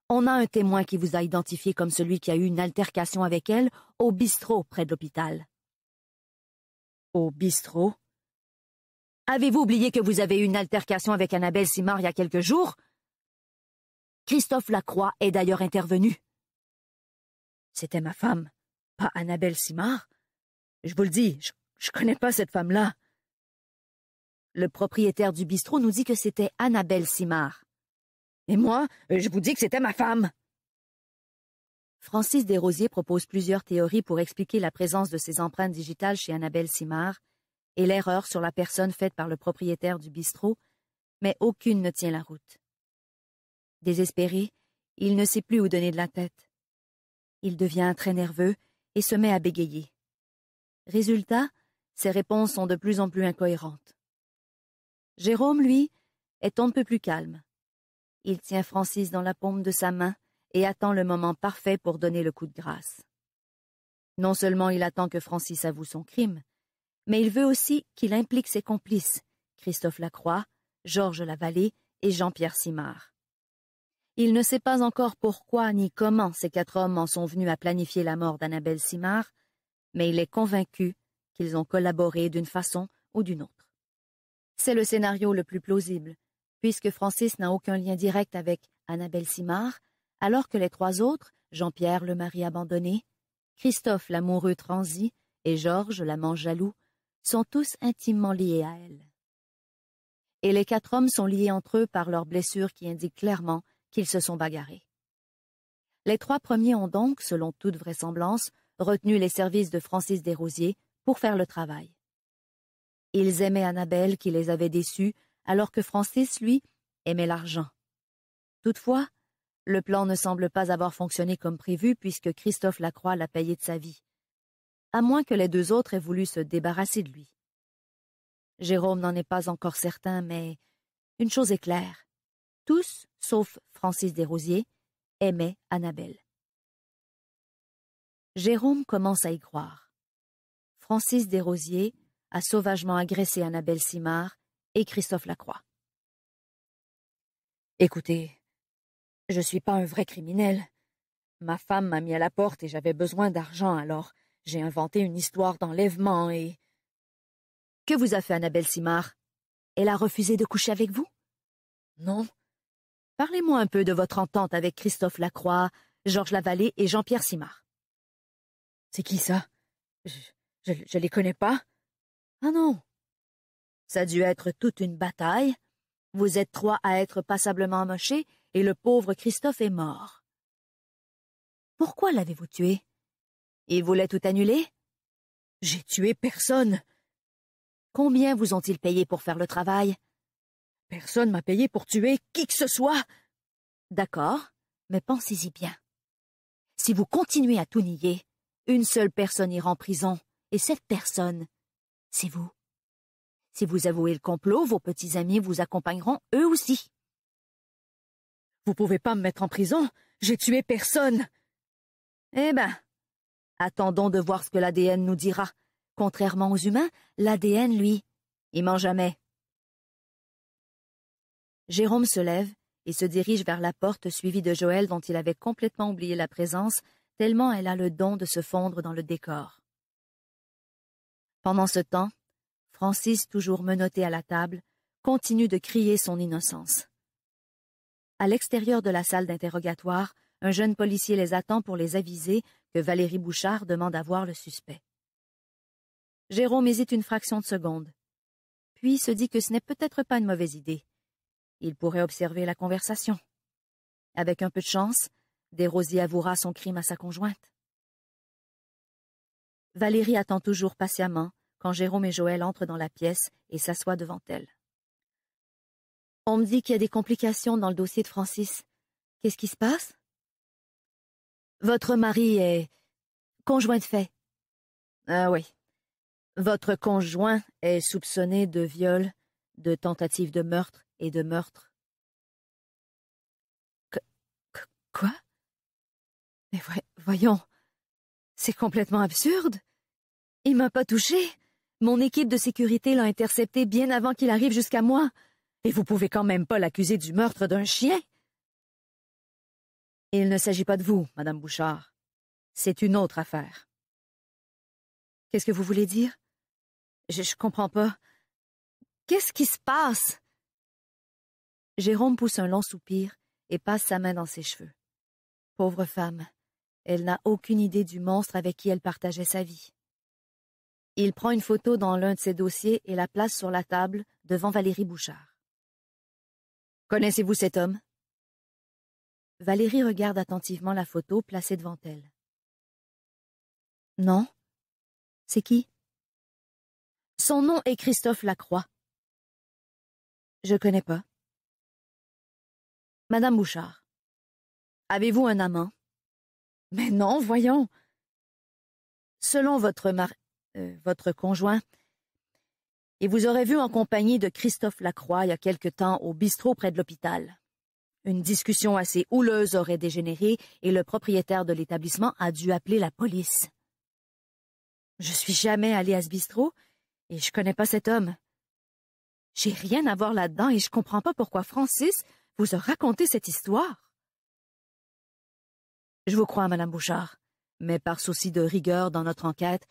on a un témoin qui vous a identifié comme celui qui a eu une altercation avec elle au bistrot près de l'hôpital. Au bistrot Avez-vous oublié que vous avez eu une altercation avec Annabelle Simard il y a quelques jours Christophe Lacroix est d'ailleurs intervenu. C'était ma femme, pas Annabelle Simard. Je vous le dis, je, ne connais pas cette femme-là. Le propriétaire du bistrot nous dit que c'était Annabelle Simard. Et moi, je vous dis que c'était ma femme. Francis Desrosiers propose plusieurs théories pour expliquer la présence de ces empreintes digitales chez Annabelle Simard et l'erreur sur la personne faite par le propriétaire du bistrot, mais aucune ne tient la route. Désespéré, il ne sait plus où donner de la tête. Il devient très nerveux et se met à bégayer. Résultat, ses réponses sont de plus en plus incohérentes. Jérôme, lui, est un peu plus calme. Il tient Francis dans la paume de sa main et attend le moment parfait pour donner le coup de grâce. Non seulement il attend que Francis avoue son crime, mais il veut aussi qu'il implique ses complices, Christophe Lacroix, Georges Lavallée et Jean-Pierre Simard. Il ne sait pas encore pourquoi ni comment ces quatre hommes en sont venus à planifier la mort d'Annabelle Simard, mais il est convaincu qu'ils ont collaboré d'une façon ou d'une autre. C'est le scénario le plus plausible, puisque Francis n'a aucun lien direct avec Annabelle Simard, alors que les trois autres, Jean-Pierre le mari abandonné, Christophe l'amoureux transi et Georges l'amant jaloux, sont tous intimement liés à elle. Et les quatre hommes sont liés entre eux par leurs blessures qui indiquent clairement qu'ils se sont bagarrés. Les trois premiers ont donc, selon toute vraisemblance, retenu les services de Francis Desrosiers pour faire le travail. Ils aimaient Annabelle qui les avait déçus, alors que Francis, lui, aimait l'argent. Toutefois, le plan ne semble pas avoir fonctionné comme prévu puisque Christophe Lacroix l'a payé de sa vie. À moins que les deux autres aient voulu se débarrasser de lui. Jérôme n'en est pas encore certain, mais une chose est claire. Tous, sauf Francis Desrosiers, aimait Annabelle. Jérôme commence à y croire. Francis Desrosiers a sauvagement agressé Annabelle Simard et Christophe Lacroix. Écoutez, je ne suis pas un vrai criminel. Ma femme m'a mis à la porte et j'avais besoin d'argent, alors j'ai inventé une histoire d'enlèvement et. Que vous a fait Annabelle Simard Elle a refusé de coucher avec vous Non, Parlez-moi un peu de votre entente avec Christophe Lacroix, Georges Lavallée et Jean-Pierre Simard. C'est qui ça je, je, les connais pas. Ah non. Ça a dû être toute une bataille. Vous êtes trois à être passablement mochés et le pauvre Christophe est mort. Pourquoi l'avez-vous tué Il voulait tout annuler J'ai tué personne. Combien vous ont-ils payé pour faire le travail Personne m'a payé pour tuer qui que ce soit. D'accord, mais pensez-y bien. Si vous continuez à tout nier, une seule personne ira en prison, et cette personne, c'est vous. Si vous avouez le complot, vos petits amis vous accompagneront eux aussi. Vous pouvez pas me mettre en prison, j'ai tué personne. Eh ben, attendons de voir ce que l'ADN nous dira. Contrairement aux humains, l'ADN, lui, il ment jamais. Jérôme se lève et se dirige vers la porte suivi de Joël dont il avait complètement oublié la présence, tellement elle a le don de se fondre dans le décor. Pendant ce temps, Francis, toujours menotté à la table, continue de crier son innocence. À l'extérieur de la salle d'interrogatoire, un jeune policier les attend pour les aviser que Valérie Bouchard demande à voir le suspect. Jérôme hésite une fraction de seconde, puis se dit que ce n'est peut-être pas une mauvaise idée. Il pourrait observer la conversation. Avec un peu de chance, Desrosiers avouera son crime à sa conjointe. Valérie attend toujours patiemment quand Jérôme et Joël entrent dans la pièce et s'assoient devant elle. On me dit qu'il y a des complications dans le dossier de Francis. Qu'est-ce qui se passe? Votre mari est conjoint de fait. Ah oui. Votre conjoint est soupçonné de viol, de tentative de meurtre et de meurtre. Que, Quoi Mais voyons, c'est complètement absurde. Il m'a pas touché. Mon équipe de sécurité l'a intercepté bien avant qu'il arrive jusqu'à moi. Et vous pouvez quand même pas l'accuser du meurtre d'un chien. Il ne s'agit pas de vous, Madame Bouchard. C'est une autre affaire. Qu'est-ce que vous voulez dire? Je, je comprends pas. Qu'est-ce qui se passe? Jérôme pousse un long soupir et passe sa main dans ses cheveux. Pauvre femme, elle n'a aucune idée du monstre avec qui elle partageait sa vie. Il prend une photo dans l'un de ses dossiers et la place sur la table devant Valérie Bouchard. Connaissez-vous cet homme Valérie regarde attentivement la photo placée devant elle. Non. C'est qui Son nom est Christophe Lacroix. Je connais pas. Madame Bouchard. Avez-vous un amant Mais non, voyons. Selon votre euh, votre conjoint, et vous aurez vu en compagnie de Christophe Lacroix il y a quelque temps au bistrot près de l'hôpital. Une discussion assez houleuse aurait dégénéré et le propriétaire de l'établissement a dû appeler la police. Je suis jamais allée à ce bistrot et je connais pas cet homme. J'ai rien à voir là-dedans et je comprends pas pourquoi Francis vous racontez cette histoire Je vous crois, Madame Bouchard, mais par souci de rigueur dans notre enquête,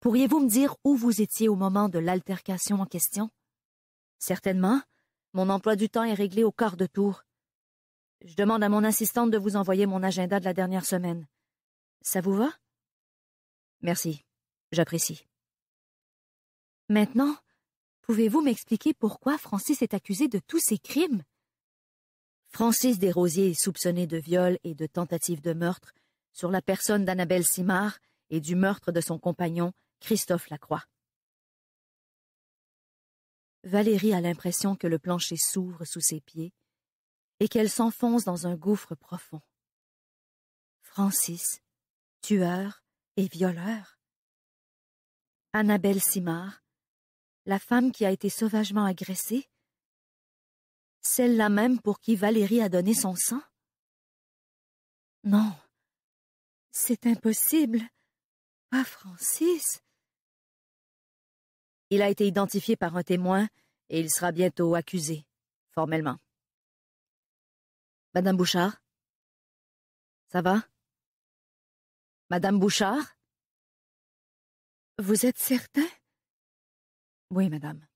pourriez-vous me dire où vous étiez au moment de l'altercation en question Certainement. Mon emploi du temps est réglé au quart de tour. Je demande à mon assistante de vous envoyer mon agenda de la dernière semaine. Ça vous va Merci. J'apprécie. Maintenant, pouvez-vous m'expliquer pourquoi Francis est accusé de tous ces crimes Francis Desrosiers est soupçonné de viol et de tentative de meurtre sur la personne d'Annabelle Simard et du meurtre de son compagnon, Christophe Lacroix. Valérie a l'impression que le plancher s'ouvre sous ses pieds et qu'elle s'enfonce dans un gouffre profond. Francis, tueur et violeur. Annabelle Simard, la femme qui a été sauvagement agressée, celle-là même pour qui Valérie a donné son sang Non, c'est impossible. Pas ah, Francis. Il a été identifié par un témoin et il sera bientôt accusé, formellement. Madame Bouchard Ça va Madame Bouchard Vous êtes certain Oui, madame.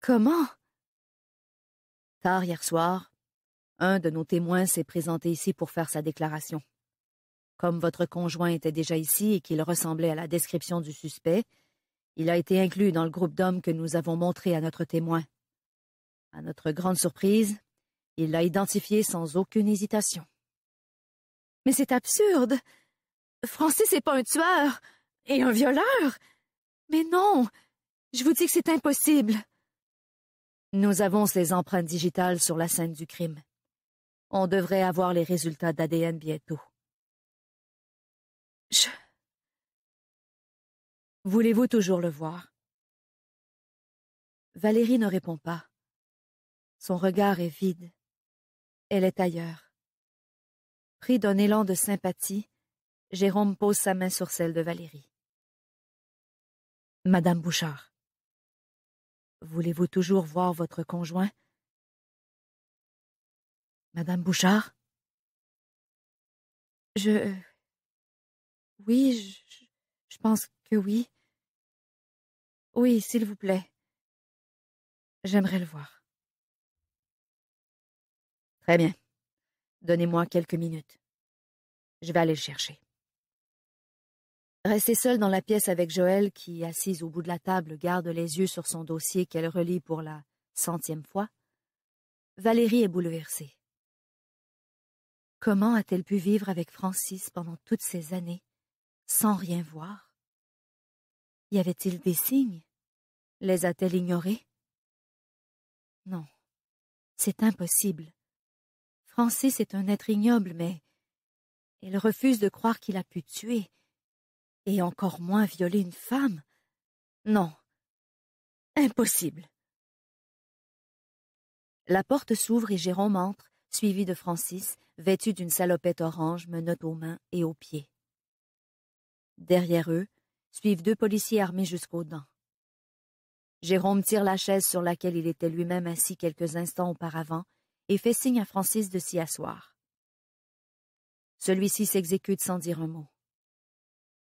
Comment Tard hier soir, un de nos témoins s'est présenté ici pour faire sa déclaration. Comme votre conjoint était déjà ici et qu'il ressemblait à la description du suspect, il a été inclus dans le groupe d'hommes que nous avons montré à notre témoin. À notre grande surprise, il l'a identifié sans aucune hésitation. Mais c'est absurde. Francis n'est pas un tueur et un violeur. Mais non. Je vous dis que c'est impossible. Nous avons ces empreintes digitales sur la scène du crime. On devrait avoir les résultats d'ADN bientôt. Je... Voulez-vous toujours le voir Valérie ne répond pas. Son regard est vide. Elle est ailleurs. Pris d'un élan de sympathie, Jérôme pose sa main sur celle de Valérie. Madame Bouchard. Voulez-vous toujours voir votre conjoint Madame Bouchard Je. Euh, oui, je, pense que oui. Oui, s'il vous plaît. J'aimerais le voir. Très bien. Donnez-moi quelques minutes. Je vais aller le chercher. Restée seule dans la pièce avec Joël, qui, assise au bout de la table, garde les yeux sur son dossier qu'elle relit pour la centième fois, Valérie est bouleversée. Comment a-t-elle pu vivre avec Francis pendant toutes ces années, sans rien voir Y avait-il des signes Les a-t-elle ignorés Non, c'est impossible. Francis est un être ignoble, mais elle refuse de croire qu'il a pu tuer et encore moins violer une femme. Non. Impossible. La porte s'ouvre et Jérôme entre, suivi de Francis, vêtu d'une salopette orange, menotte aux mains et aux pieds. Derrière eux, suivent deux policiers armés jusqu'aux dents. Jérôme tire la chaise sur laquelle il était lui-même assis quelques instants auparavant et fait signe à Francis de s'y asseoir. Celui-ci s'exécute sans dire un mot.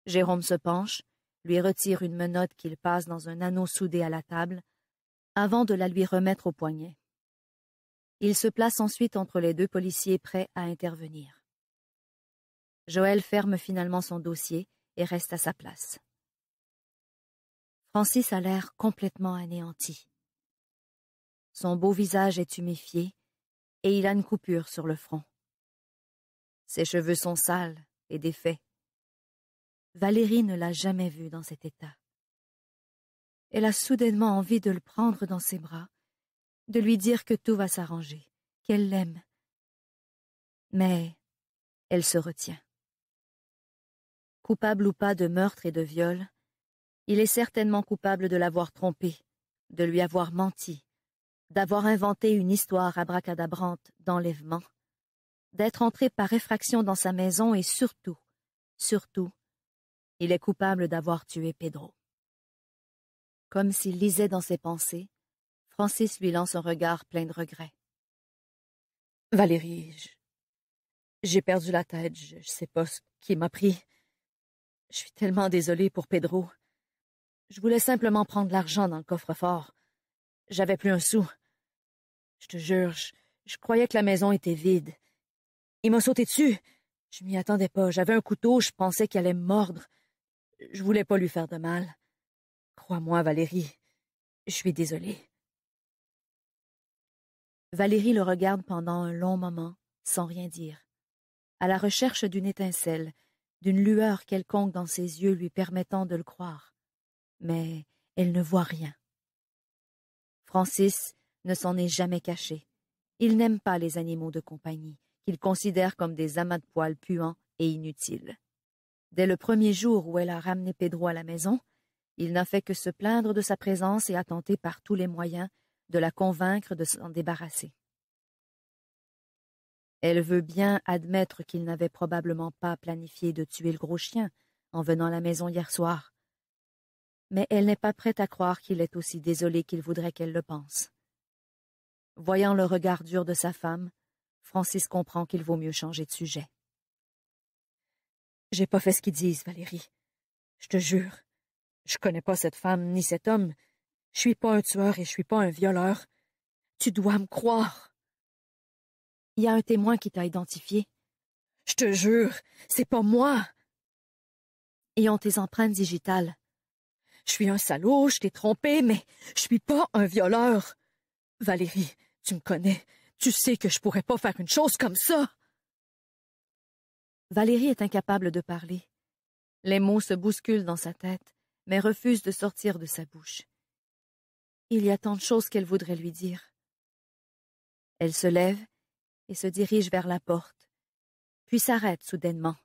Jérôme se penche, lui retire une menotte qu'il passe dans un anneau soudé à la table, avant de la lui remettre au poignet. Il se place ensuite entre les deux policiers prêts à intervenir. Joël ferme finalement son dossier et reste à sa place. Francis a l'air complètement anéanti. Son beau visage est huméfié et il a une coupure sur le front. Ses cheveux sont sales et défaits. Valérie ne l'a jamais vu dans cet état. Elle a soudainement envie de le prendre dans ses bras, de lui dire que tout va s'arranger, qu'elle l'aime. Mais elle se retient. Coupable ou pas de meurtre et de viol, il est certainement coupable de l'avoir trompé, de lui avoir menti, d'avoir inventé une histoire abracadabrante d'enlèvement, d'être entré par effraction dans sa maison et surtout, surtout, il est coupable d'avoir tué Pedro. Comme s'il lisait dans ses pensées, Francis lui lance un regard plein de regrets. Valérie, j'ai perdu la tête, je, sais pas ce qui m'a pris. Je suis tellement désolée pour Pedro. Je voulais simplement prendre l'argent dans le coffre-fort. J'avais plus un sou. Je te jure, je, je croyais que la maison était vide. Il m'a sauté dessus. Je m'y attendais pas. J'avais un couteau, je pensais qu'il allait me mordre. Je voulais pas lui faire de mal. Crois-moi, Valérie, je suis désolée. Valérie le regarde pendant un long moment, sans rien dire, à la recherche d'une étincelle, d'une lueur quelconque dans ses yeux lui permettant de le croire. Mais elle ne voit rien. Francis ne s'en est jamais caché. Il n'aime pas les animaux de compagnie, qu'il considère comme des amas de poils puants et inutiles. Dès le premier jour où elle a ramené Pedro à la maison, il n'a fait que se plaindre de sa présence et a tenté par tous les moyens de la convaincre de s'en débarrasser. Elle veut bien admettre qu'il n'avait probablement pas planifié de tuer le gros chien en venant à la maison hier soir, mais elle n'est pas prête à croire qu'il est aussi désolé qu'il voudrait qu'elle le pense. Voyant le regard dur de sa femme, Francis comprend qu'il vaut mieux changer de sujet. J'ai pas fait ce qu'ils disent, Valérie. Je te jure. Je connais pas cette femme ni cet homme. Je suis pas un tueur et je suis pas un violeur. Tu dois me croire. Il y a un témoin qui t'a identifié. Je te jure, c'est pas moi. Et ont tes empreintes digitales. Je suis un salaud, je t'ai trompé, mais je suis pas un violeur. Valérie, tu me connais. Tu sais que je pourrais pas faire une chose comme ça. Valérie est incapable de parler. Les mots se bousculent dans sa tête, mais refusent de sortir de sa bouche. Il y a tant de choses qu'elle voudrait lui dire. Elle se lève et se dirige vers la porte, puis s'arrête soudainement.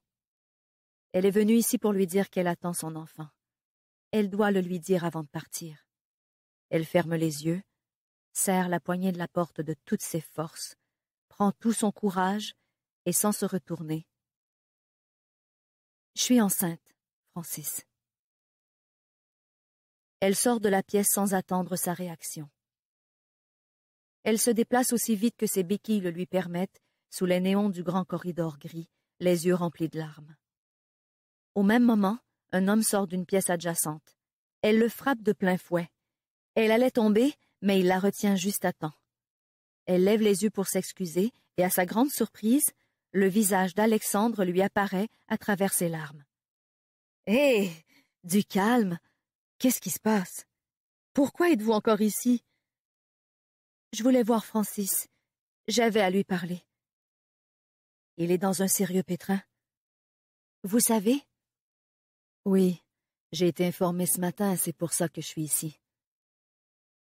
Elle est venue ici pour lui dire qu'elle attend son enfant. Elle doit le lui dire avant de partir. Elle ferme les yeux, serre la poignée de la porte de toutes ses forces, prend tout son courage et, sans se retourner, je suis enceinte, Francis. Elle sort de la pièce sans attendre sa réaction. Elle se déplace aussi vite que ses béquilles le lui permettent, sous les néons du grand corridor gris, les yeux remplis de larmes. Au même moment, un homme sort d'une pièce adjacente. Elle le frappe de plein fouet. Elle allait tomber, mais il la retient juste à temps. Elle lève les yeux pour s'excuser, et à sa grande surprise, le visage d'Alexandre lui apparaît à travers ses larmes. Hé eh, Du calme Qu'est-ce qui se passe Pourquoi êtes-vous encore ici Je voulais voir Francis. J'avais à lui parler. Il est dans un sérieux pétrin. Vous savez Oui, j'ai été informée ce matin, c'est pour ça que je suis ici.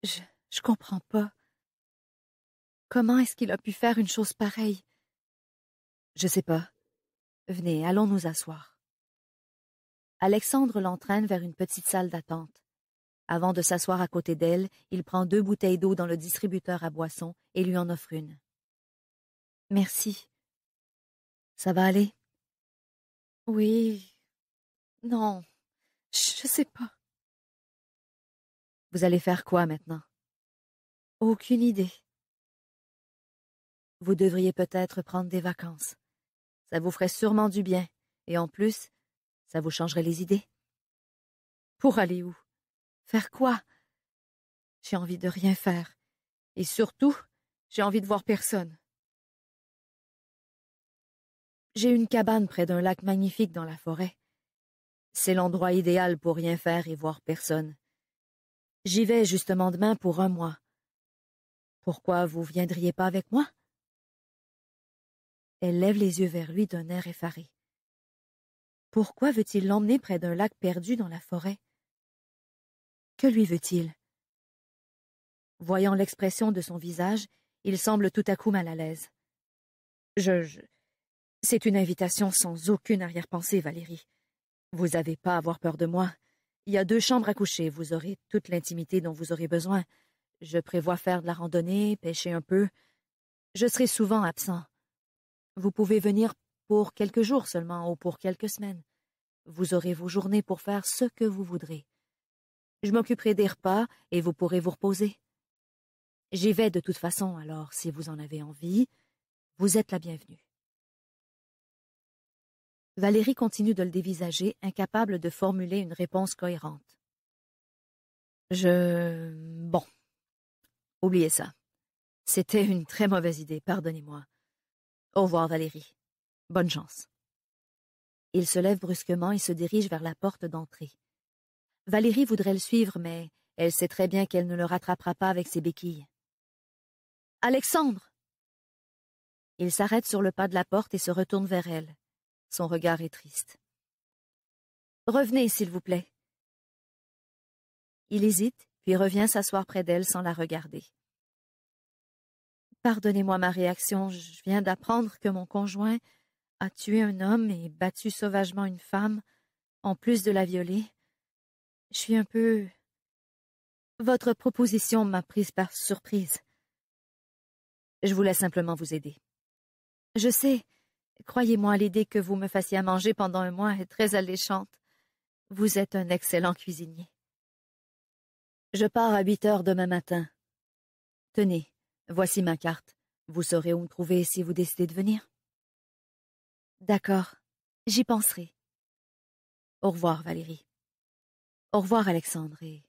Je, je comprends pas. Comment est-ce qu'il a pu faire une chose pareille je sais pas. Venez, allons nous asseoir. Alexandre l'entraîne vers une petite salle d'attente. Avant de s'asseoir à côté d'elle, il prend deux bouteilles d'eau dans le distributeur à boissons et lui en offre une. Merci. Ça va aller? Oui. Non. Je sais pas. Vous allez faire quoi maintenant? Aucune idée. Vous devriez peut-être prendre des vacances. Ça vous ferait sûrement du bien, et en plus, ça vous changerait les idées. Pour aller où Faire quoi J'ai envie de rien faire. Et surtout, j'ai envie de voir personne. J'ai une cabane près d'un lac magnifique dans la forêt. C'est l'endroit idéal pour rien faire et voir personne. J'y vais justement demain pour un mois. Pourquoi vous viendriez pas avec moi? Elle lève les yeux vers lui d'un air effaré. Pourquoi veut-il l'emmener près d'un lac perdu dans la forêt Que lui veut-il Voyant l'expression de son visage, il semble tout à coup mal à l'aise. Je, je... C'est une invitation sans aucune arrière-pensée, Valérie. Vous n'avez pas à avoir peur de moi. Il y a deux chambres à coucher, vous aurez toute l'intimité dont vous aurez besoin. Je prévois faire de la randonnée, pêcher un peu. Je serai souvent absent. Vous pouvez venir pour quelques jours seulement ou pour quelques semaines. Vous aurez vos journées pour faire ce que vous voudrez. Je m'occuperai des repas et vous pourrez vous reposer. J'y vais de toute façon, alors si vous en avez envie, vous êtes la bienvenue. Valérie continue de le dévisager, incapable de formuler une réponse cohérente. Je... Bon. Oubliez ça. C'était une très mauvaise idée, pardonnez-moi. Au revoir, Valérie. Bonne chance. Il se lève brusquement et se dirige vers la porte d'entrée. Valérie voudrait le suivre, mais elle sait très bien qu'elle ne le rattrapera pas avec ses béquilles. Alexandre! Il s'arrête sur le pas de la porte et se retourne vers elle. Son regard est triste. Revenez, s'il vous plaît. Il hésite, puis revient s'asseoir près d'elle sans la regarder. Pardonnez-moi ma réaction, je viens d'apprendre que mon conjoint a tué un homme et battu sauvagement une femme, en plus de la violer. Je suis un peu... Votre proposition m'a prise par surprise. Je voulais simplement vous aider. Je sais, croyez-moi, l'idée que vous me fassiez à manger pendant un mois est très alléchante. Vous êtes un excellent cuisinier. Je pars à huit heures demain matin. Tenez, Voici ma carte. Vous saurez où me trouver si vous décidez de venir. D'accord, j'y penserai. Au revoir, Valérie. Au revoir, Alexandre, et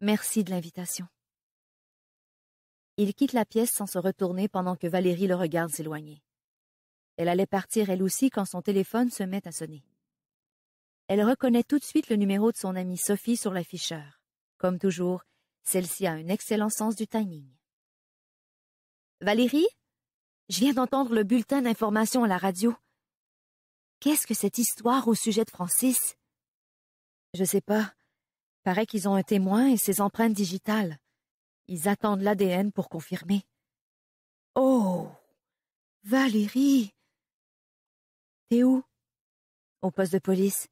merci de l'invitation. Il quitte la pièce sans se retourner pendant que Valérie le regarde s'éloigner. Elle allait partir elle aussi quand son téléphone se met à sonner. Elle reconnaît tout de suite le numéro de son amie Sophie sur l'afficheur. Comme toujours, celle-ci a un excellent sens du timing. Valérie? Je viens d'entendre le bulletin d'information à la radio. Qu'est-ce que cette histoire au sujet de Francis? Je sais pas. Paraît qu'ils ont un témoin et ses empreintes digitales. Ils attendent l'ADN pour confirmer. Oh! Valérie! T'es où? Au poste de police.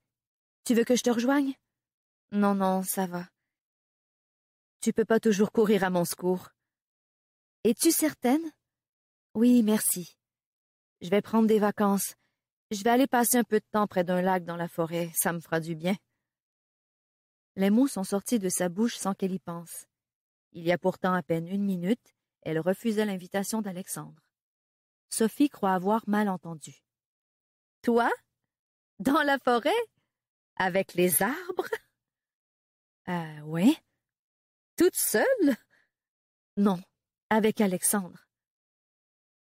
Tu veux que je te rejoigne? Non, non, ça va. Tu peux pas toujours courir à mon secours. Es-tu certaine Oui, merci. Je vais prendre des vacances. Je vais aller passer un peu de temps près d'un lac dans la forêt, ça me fera du bien. Les mots sont sortis de sa bouche sans qu'elle y pense. Il y a pourtant à peine une minute, elle refusait l'invitation d'Alexandre. Sophie croit avoir mal entendu. Toi Dans la forêt Avec les arbres Ah ouais. Toute seule Non, avec Alexandre.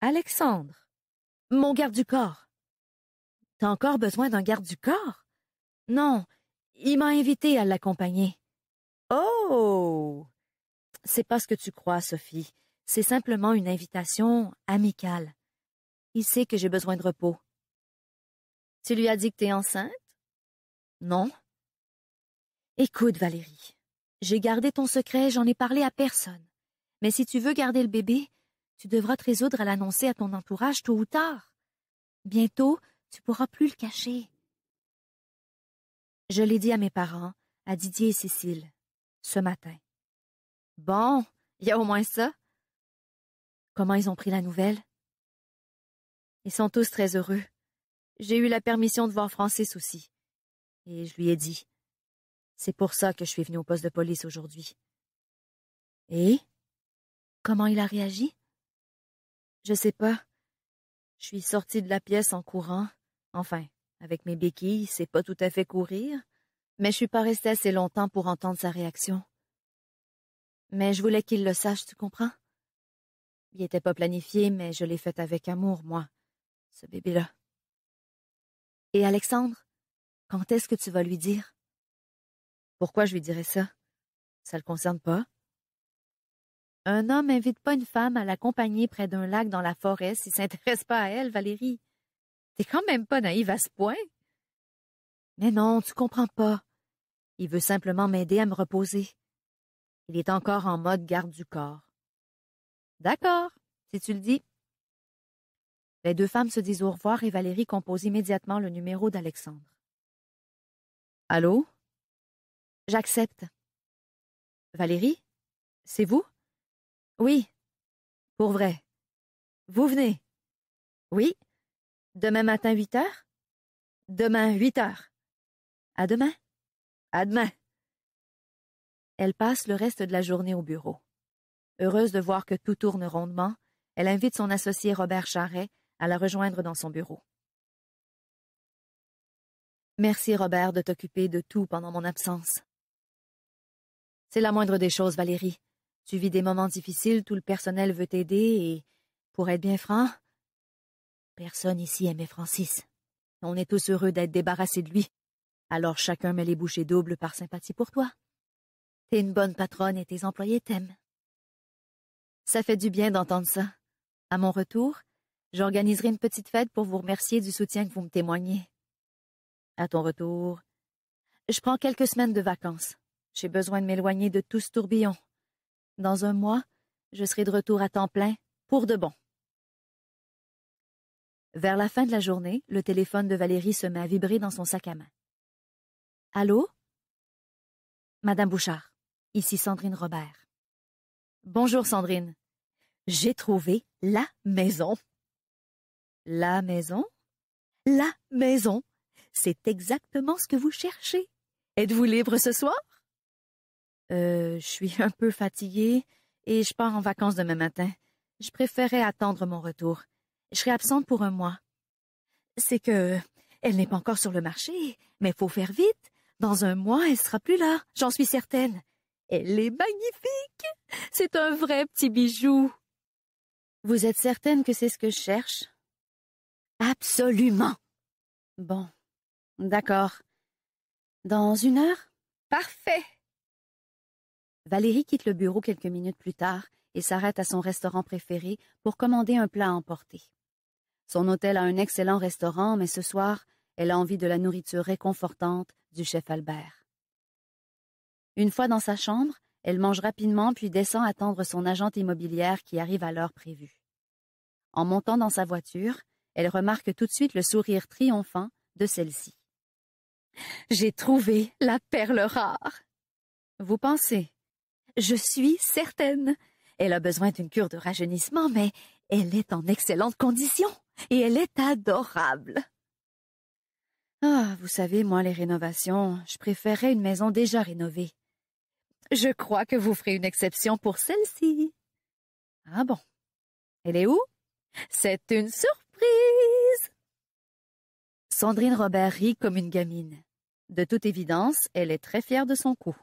Alexandre, mon garde du corps. T'as encore besoin d'un garde du corps? Non, il m'a invité à l'accompagner. Oh! C'est pas ce que tu crois, Sophie. C'est simplement une invitation amicale. Il sait que j'ai besoin de repos. Tu lui as dit que t'es enceinte? Non. Écoute, Valérie, j'ai gardé ton secret, j'en ai parlé à personne. Mais si tu veux garder le bébé, tu devras te résoudre à l'annoncer à ton entourage tôt ou tard. Bientôt, tu pourras plus le cacher. Je l'ai dit à mes parents, à Didier et Cécile, ce matin. Bon, il y a au moins ça. Comment ils ont pris la nouvelle? Ils sont tous très heureux. J'ai eu la permission de voir Francis aussi. Et je lui ai dit. C'est pour ça que je suis venue au poste de police aujourd'hui. Et? Comment il a réagi Je sais pas. Je suis sortie de la pièce en courant. Enfin, avec mes béquilles, c'est pas tout à fait courir, mais je suis pas restée assez longtemps pour entendre sa réaction. Mais je voulais qu'il le sache, tu comprends Il était pas planifié, mais je l'ai fait avec amour, moi, ce bébé-là. Et Alexandre Quand est-ce que tu vas lui dire Pourquoi je lui dirais ça Ça le concerne pas un homme n'invite pas une femme à l'accompagner près d'un lac dans la forêt s'il s'intéresse pas à elle, Valérie. T'es quand même pas naïve à ce point. Mais non, tu comprends pas. Il veut simplement m'aider à me reposer. Il est encore en mode garde du corps. D'accord, si tu le dis. Les deux femmes se disent au revoir et Valérie compose immédiatement le numéro d'Alexandre. Allô? J'accepte. Valérie? C'est vous? Oui. Pour vrai. Vous venez. Oui. Demain matin, huit heures? Demain, huit heures. À demain. À demain. Elle passe le reste de la journée au bureau. Heureuse de voir que tout tourne rondement, elle invite son associé Robert Charret à la rejoindre dans son bureau. Merci Robert de t'occuper de tout pendant mon absence. C'est la moindre des choses, Valérie. Tu vis des moments difficiles, tout le personnel veut t'aider et, pour être bien franc, personne ici aimait Francis. On est tous heureux d'être débarrassés de lui. Alors chacun met les bouchées doubles par sympathie pour toi. T'es une bonne patronne et tes employés t'aiment. Ça fait du bien d'entendre ça. À mon retour, j'organiserai une petite fête pour vous remercier du soutien que vous me témoignez. À ton retour, je prends quelques semaines de vacances. J'ai besoin de m'éloigner de tout ce tourbillon. Dans un mois, je serai de retour à temps plein, pour de bon. Vers la fin de la journée, le téléphone de Valérie se met à vibrer dans son sac à main. Allô? Madame Bouchard, ici Sandrine Robert. Bonjour Sandrine. J'ai trouvé la maison. La maison? La maison. C'est exactement ce que vous cherchez. Êtes-vous libre ce soir? Euh, je suis [LAUGHS] un peu fatiguée et je pars en vacances demain matin. Je préférais attendre mon retour. Je serai absente pour un mois. C'est que elle n'est pas encore sur le marché, mais faut faire vite. Dans un mois, elle sera plus là, j'en suis certaine. Elle est magnifique. C'est un vrai petit bijou. Vous êtes certaine que c'est ce que je cherche? Absolument. Bon. D'accord. Dans une heure? Parfait. Valérie quitte le bureau quelques minutes plus tard et s'arrête à son restaurant préféré pour commander un plat à emporter. Son hôtel a un excellent restaurant, mais ce soir, elle a envie de la nourriture réconfortante du chef Albert. Une fois dans sa chambre, elle mange rapidement puis descend attendre son agente immobilière qui arrive à l'heure prévue. En montant dans sa voiture, elle remarque tout de suite le sourire triomphant de celle-ci. J'ai trouvé la perle rare. Vous pensez je suis certaine. Elle a besoin d'une cure de rajeunissement, mais elle est en excellente condition et elle est adorable. Ah, vous savez, moi, les rénovations, je préférerais une maison déjà rénovée. Je crois que vous ferez une exception pour celle-ci. Ah bon. Elle est où? C'est une surprise. Sandrine Robert rit comme une gamine. De toute évidence, elle est très fière de son coup.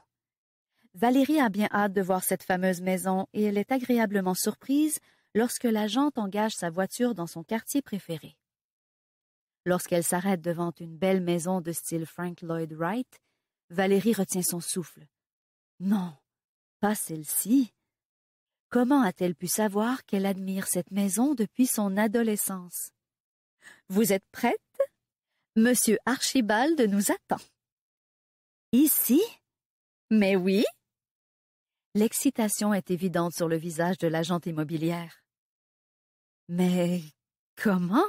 Valérie a bien hâte de voir cette fameuse maison et elle est agréablement surprise lorsque l'agente engage sa voiture dans son quartier préféré. Lorsqu'elle s'arrête devant une belle maison de style Frank Lloyd Wright, Valérie retient son souffle. Non, pas celle-ci. Comment a-t-elle pu savoir qu'elle admire cette maison depuis son adolescence Vous êtes prête Monsieur Archibald nous attend. Ici Mais oui, L'excitation est évidente sur le visage de l'agent immobilière. Mais comment?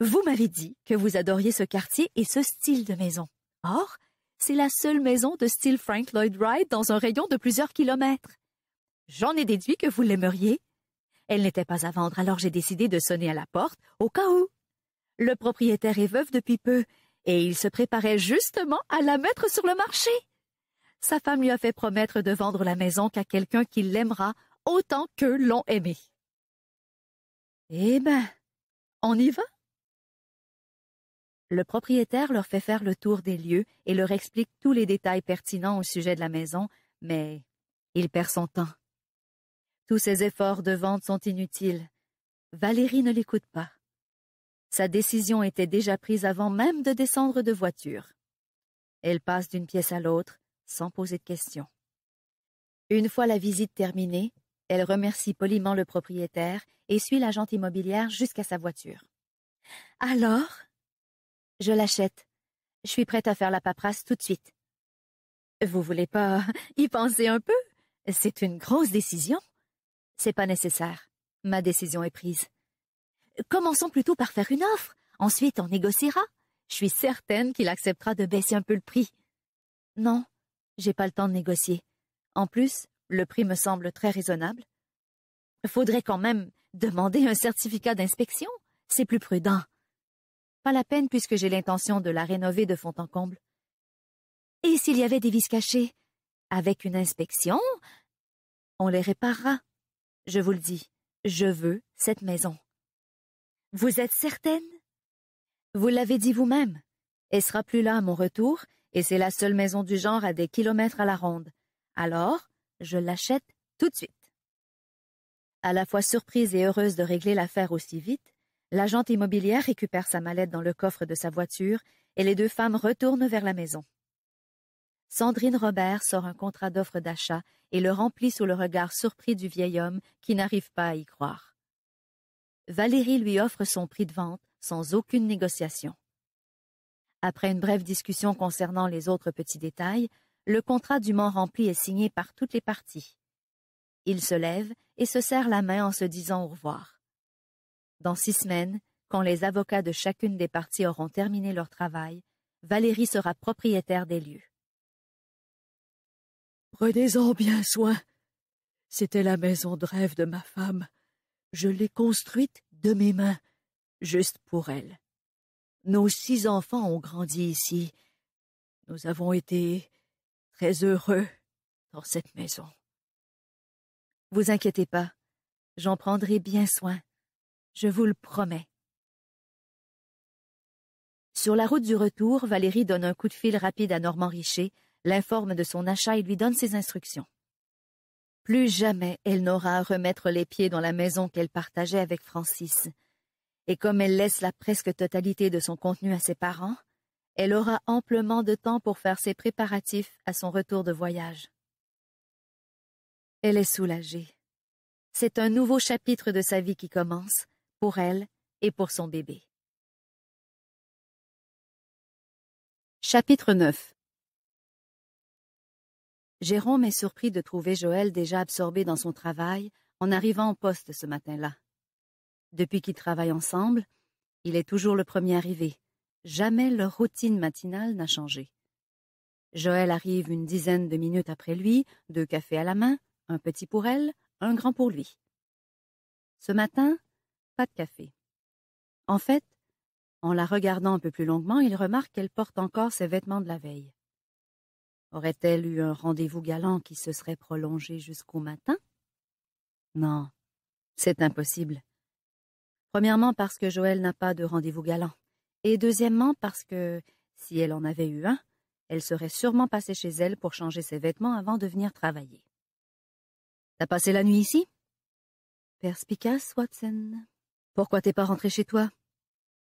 Vous m'avez dit que vous adoriez ce quartier et ce style de maison. Or, c'est la seule maison de style Frank Lloyd Wright dans un rayon de plusieurs kilomètres. J'en ai déduit que vous l'aimeriez. Elle n'était pas à vendre, alors j'ai décidé de sonner à la porte, au cas où. Le propriétaire est veuf depuis peu, et il se préparait justement à la mettre sur le marché sa femme lui a fait promettre de vendre la maison qu'à quelqu'un qui l'aimera autant que l'ont aimé. Eh ben, on y va? Le propriétaire leur fait faire le tour des lieux et leur explique tous les détails pertinents au sujet de la maison, mais il perd son temps. Tous ses efforts de vente sont inutiles. Valérie ne l'écoute pas. Sa décision était déjà prise avant même de descendre de voiture. Elle passe d'une pièce à l'autre, sans poser de questions. Une fois la visite terminée, elle remercie poliment le propriétaire et suit l'agent immobilière jusqu'à sa voiture. Alors? Je l'achète. Je suis prête à faire la paperasse tout de suite. Vous voulez pas y penser un peu? C'est une grosse décision. C'est pas nécessaire. Ma décision est prise. Commençons plutôt par faire une offre. Ensuite, on négociera. Je suis certaine qu'il acceptera de baisser un peu le prix. Non, j'ai pas le temps de négocier. En plus, le prix me semble très raisonnable. Faudrait quand même demander un certificat d'inspection. C'est plus prudent. Pas la peine puisque j'ai l'intention de la rénover de fond en comble. Et s'il y avait des vis cachées Avec une inspection, on les réparera. Je vous le dis, je veux cette maison. Vous êtes certaine Vous l'avez dit vous-même. Elle sera plus là à mon retour et c'est la seule maison du genre à des kilomètres à la ronde. Alors, je l'achète tout de suite. À la fois surprise et heureuse de régler l'affaire aussi vite, l'agente immobilière récupère sa mallette dans le coffre de sa voiture et les deux femmes retournent vers la maison. Sandrine Robert sort un contrat d'offre d'achat et le remplit sous le regard surpris du vieil homme qui n'arrive pas à y croire. Valérie lui offre son prix de vente sans aucune négociation. Après une brève discussion concernant les autres petits détails, le contrat dûment rempli est signé par toutes les parties. Il se lève et se serre la main en se disant au revoir. Dans six semaines, quand les avocats de chacune des parties auront terminé leur travail, Valérie sera propriétaire des lieux. Prenez-en bien soin. C'était la maison de rêve de ma femme. Je l'ai construite de mes mains, juste pour elle. Nos six enfants ont grandi ici. Nous avons été très heureux dans cette maison. Vous inquiétez pas, j'en prendrai bien soin, je vous le promets. Sur la route du retour, Valérie donne un coup de fil rapide à Normand Richer, l'informe de son achat et lui donne ses instructions. Plus jamais elle n'aura à remettre les pieds dans la maison qu'elle partageait avec Francis et comme elle laisse la presque totalité de son contenu à ses parents, elle aura amplement de temps pour faire ses préparatifs à son retour de voyage. Elle est soulagée. C'est un nouveau chapitre de sa vie qui commence, pour elle et pour son bébé. Chapitre 9 Jérôme est surpris de trouver Joël déjà absorbé dans son travail en arrivant au poste ce matin-là. Depuis qu'ils travaillent ensemble, il est toujours le premier arrivé. Jamais leur routine matinale n'a changé. Joël arrive une dizaine de minutes après lui, deux cafés à la main, un petit pour elle, un grand pour lui. Ce matin, pas de café. En fait, en la regardant un peu plus longuement, il remarque qu'elle porte encore ses vêtements de la veille. Aurait-elle eu un rendez-vous galant qui se serait prolongé jusqu'au matin Non, c'est impossible. Premièrement parce que Joël n'a pas de rendez-vous galant. Et deuxièmement parce que, si elle en avait eu un, elle serait sûrement passée chez elle pour changer ses vêtements avant de venir travailler. T'as passé la nuit ici? Perspicace, Watson. Pourquoi t'es pas rentré chez toi?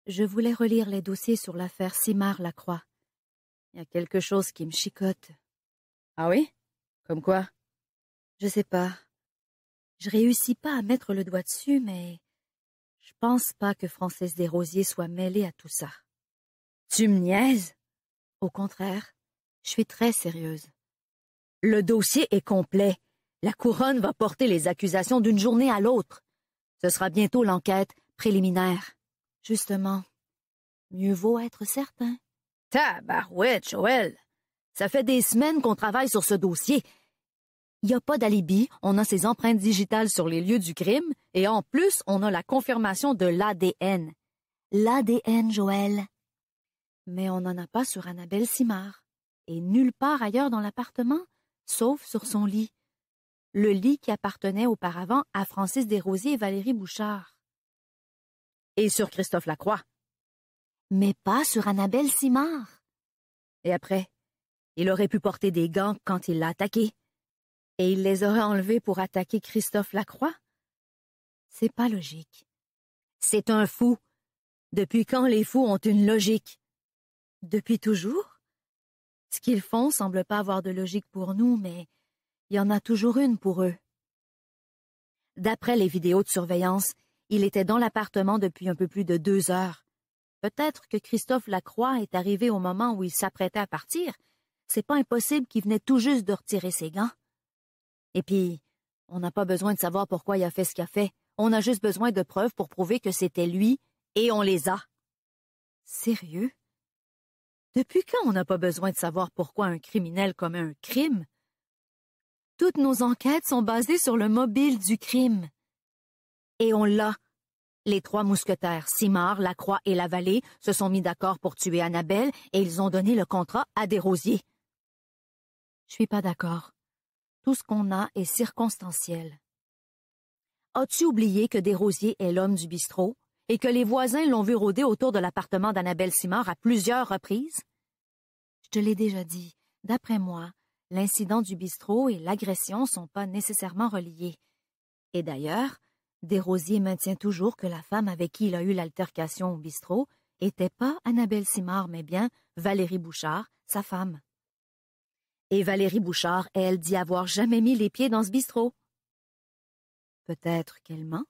Je voulais relire les dossiers sur l'affaire Simard Lacroix. Il y a quelque chose qui me chicote. Ah oui? Comme quoi? Je sais pas. Je réussis pas à mettre le doigt dessus, mais pense pas que Française Desrosiers soit mêlée à tout ça. Tu me niaises? Au contraire, je suis très sérieuse. Le dossier est complet. La couronne va porter les accusations d'une journée à l'autre. Ce sera bientôt l'enquête préliminaire. Justement, mieux vaut être certain. Tabarouette, Joël! Ça fait des semaines qu'on travaille sur ce dossier il n'y a pas d'alibi, on a ses empreintes digitales sur les lieux du crime, et en plus, on a la confirmation de l'ADN. L'ADN, Joël. Mais on n'en a pas sur Annabelle Simard, et nulle part ailleurs dans l'appartement, sauf sur son lit. Le lit qui appartenait auparavant à Francis Desrosiers et Valérie Bouchard. Et sur Christophe Lacroix. Mais pas sur Annabelle Simard. Et après, il aurait pu porter des gants quand il l'a attaqué. » et il les aurait enlevés pour attaquer Christophe Lacroix? C'est pas logique. C'est un fou. Depuis quand les fous ont une logique? Depuis toujours? Ce qu'ils font semble pas avoir de logique pour nous, mais il y en a toujours une pour eux. D'après les vidéos de surveillance, il était dans l'appartement depuis un peu plus de deux heures. Peut-être que Christophe Lacroix est arrivé au moment où il s'apprêtait à partir. C'est pas impossible qu'il venait tout juste de retirer ses gants. Et puis, on n'a pas besoin de savoir pourquoi il a fait ce qu'il a fait. On a juste besoin de preuves pour prouver que c'était lui, et on les a. Sérieux? Depuis quand on n'a pas besoin de savoir pourquoi un criminel commet un crime? Toutes nos enquêtes sont basées sur le mobile du crime. Et on l'a. Les trois mousquetaires, Simard, Lacroix et Lavallée, se sont mis d'accord pour tuer Annabelle et ils ont donné le contrat à Desrosiers. Je suis pas d'accord. Tout ce qu'on a est circonstanciel. As-tu oublié que Desrosiers est l'homme du bistrot et que les voisins l'ont vu rôder autour de l'appartement d'Annabelle Simard à plusieurs reprises? Je te l'ai déjà dit. D'après moi, l'incident du bistrot et l'agression sont pas nécessairement reliés. Et d'ailleurs, Desrosiers maintient toujours que la femme avec qui il a eu l'altercation au bistrot n'était pas Annabelle Simard, mais bien Valérie Bouchard, sa femme. Et Valérie Bouchard, elle, dit avoir jamais mis les pieds dans ce bistrot. Peut-être qu'elle ment.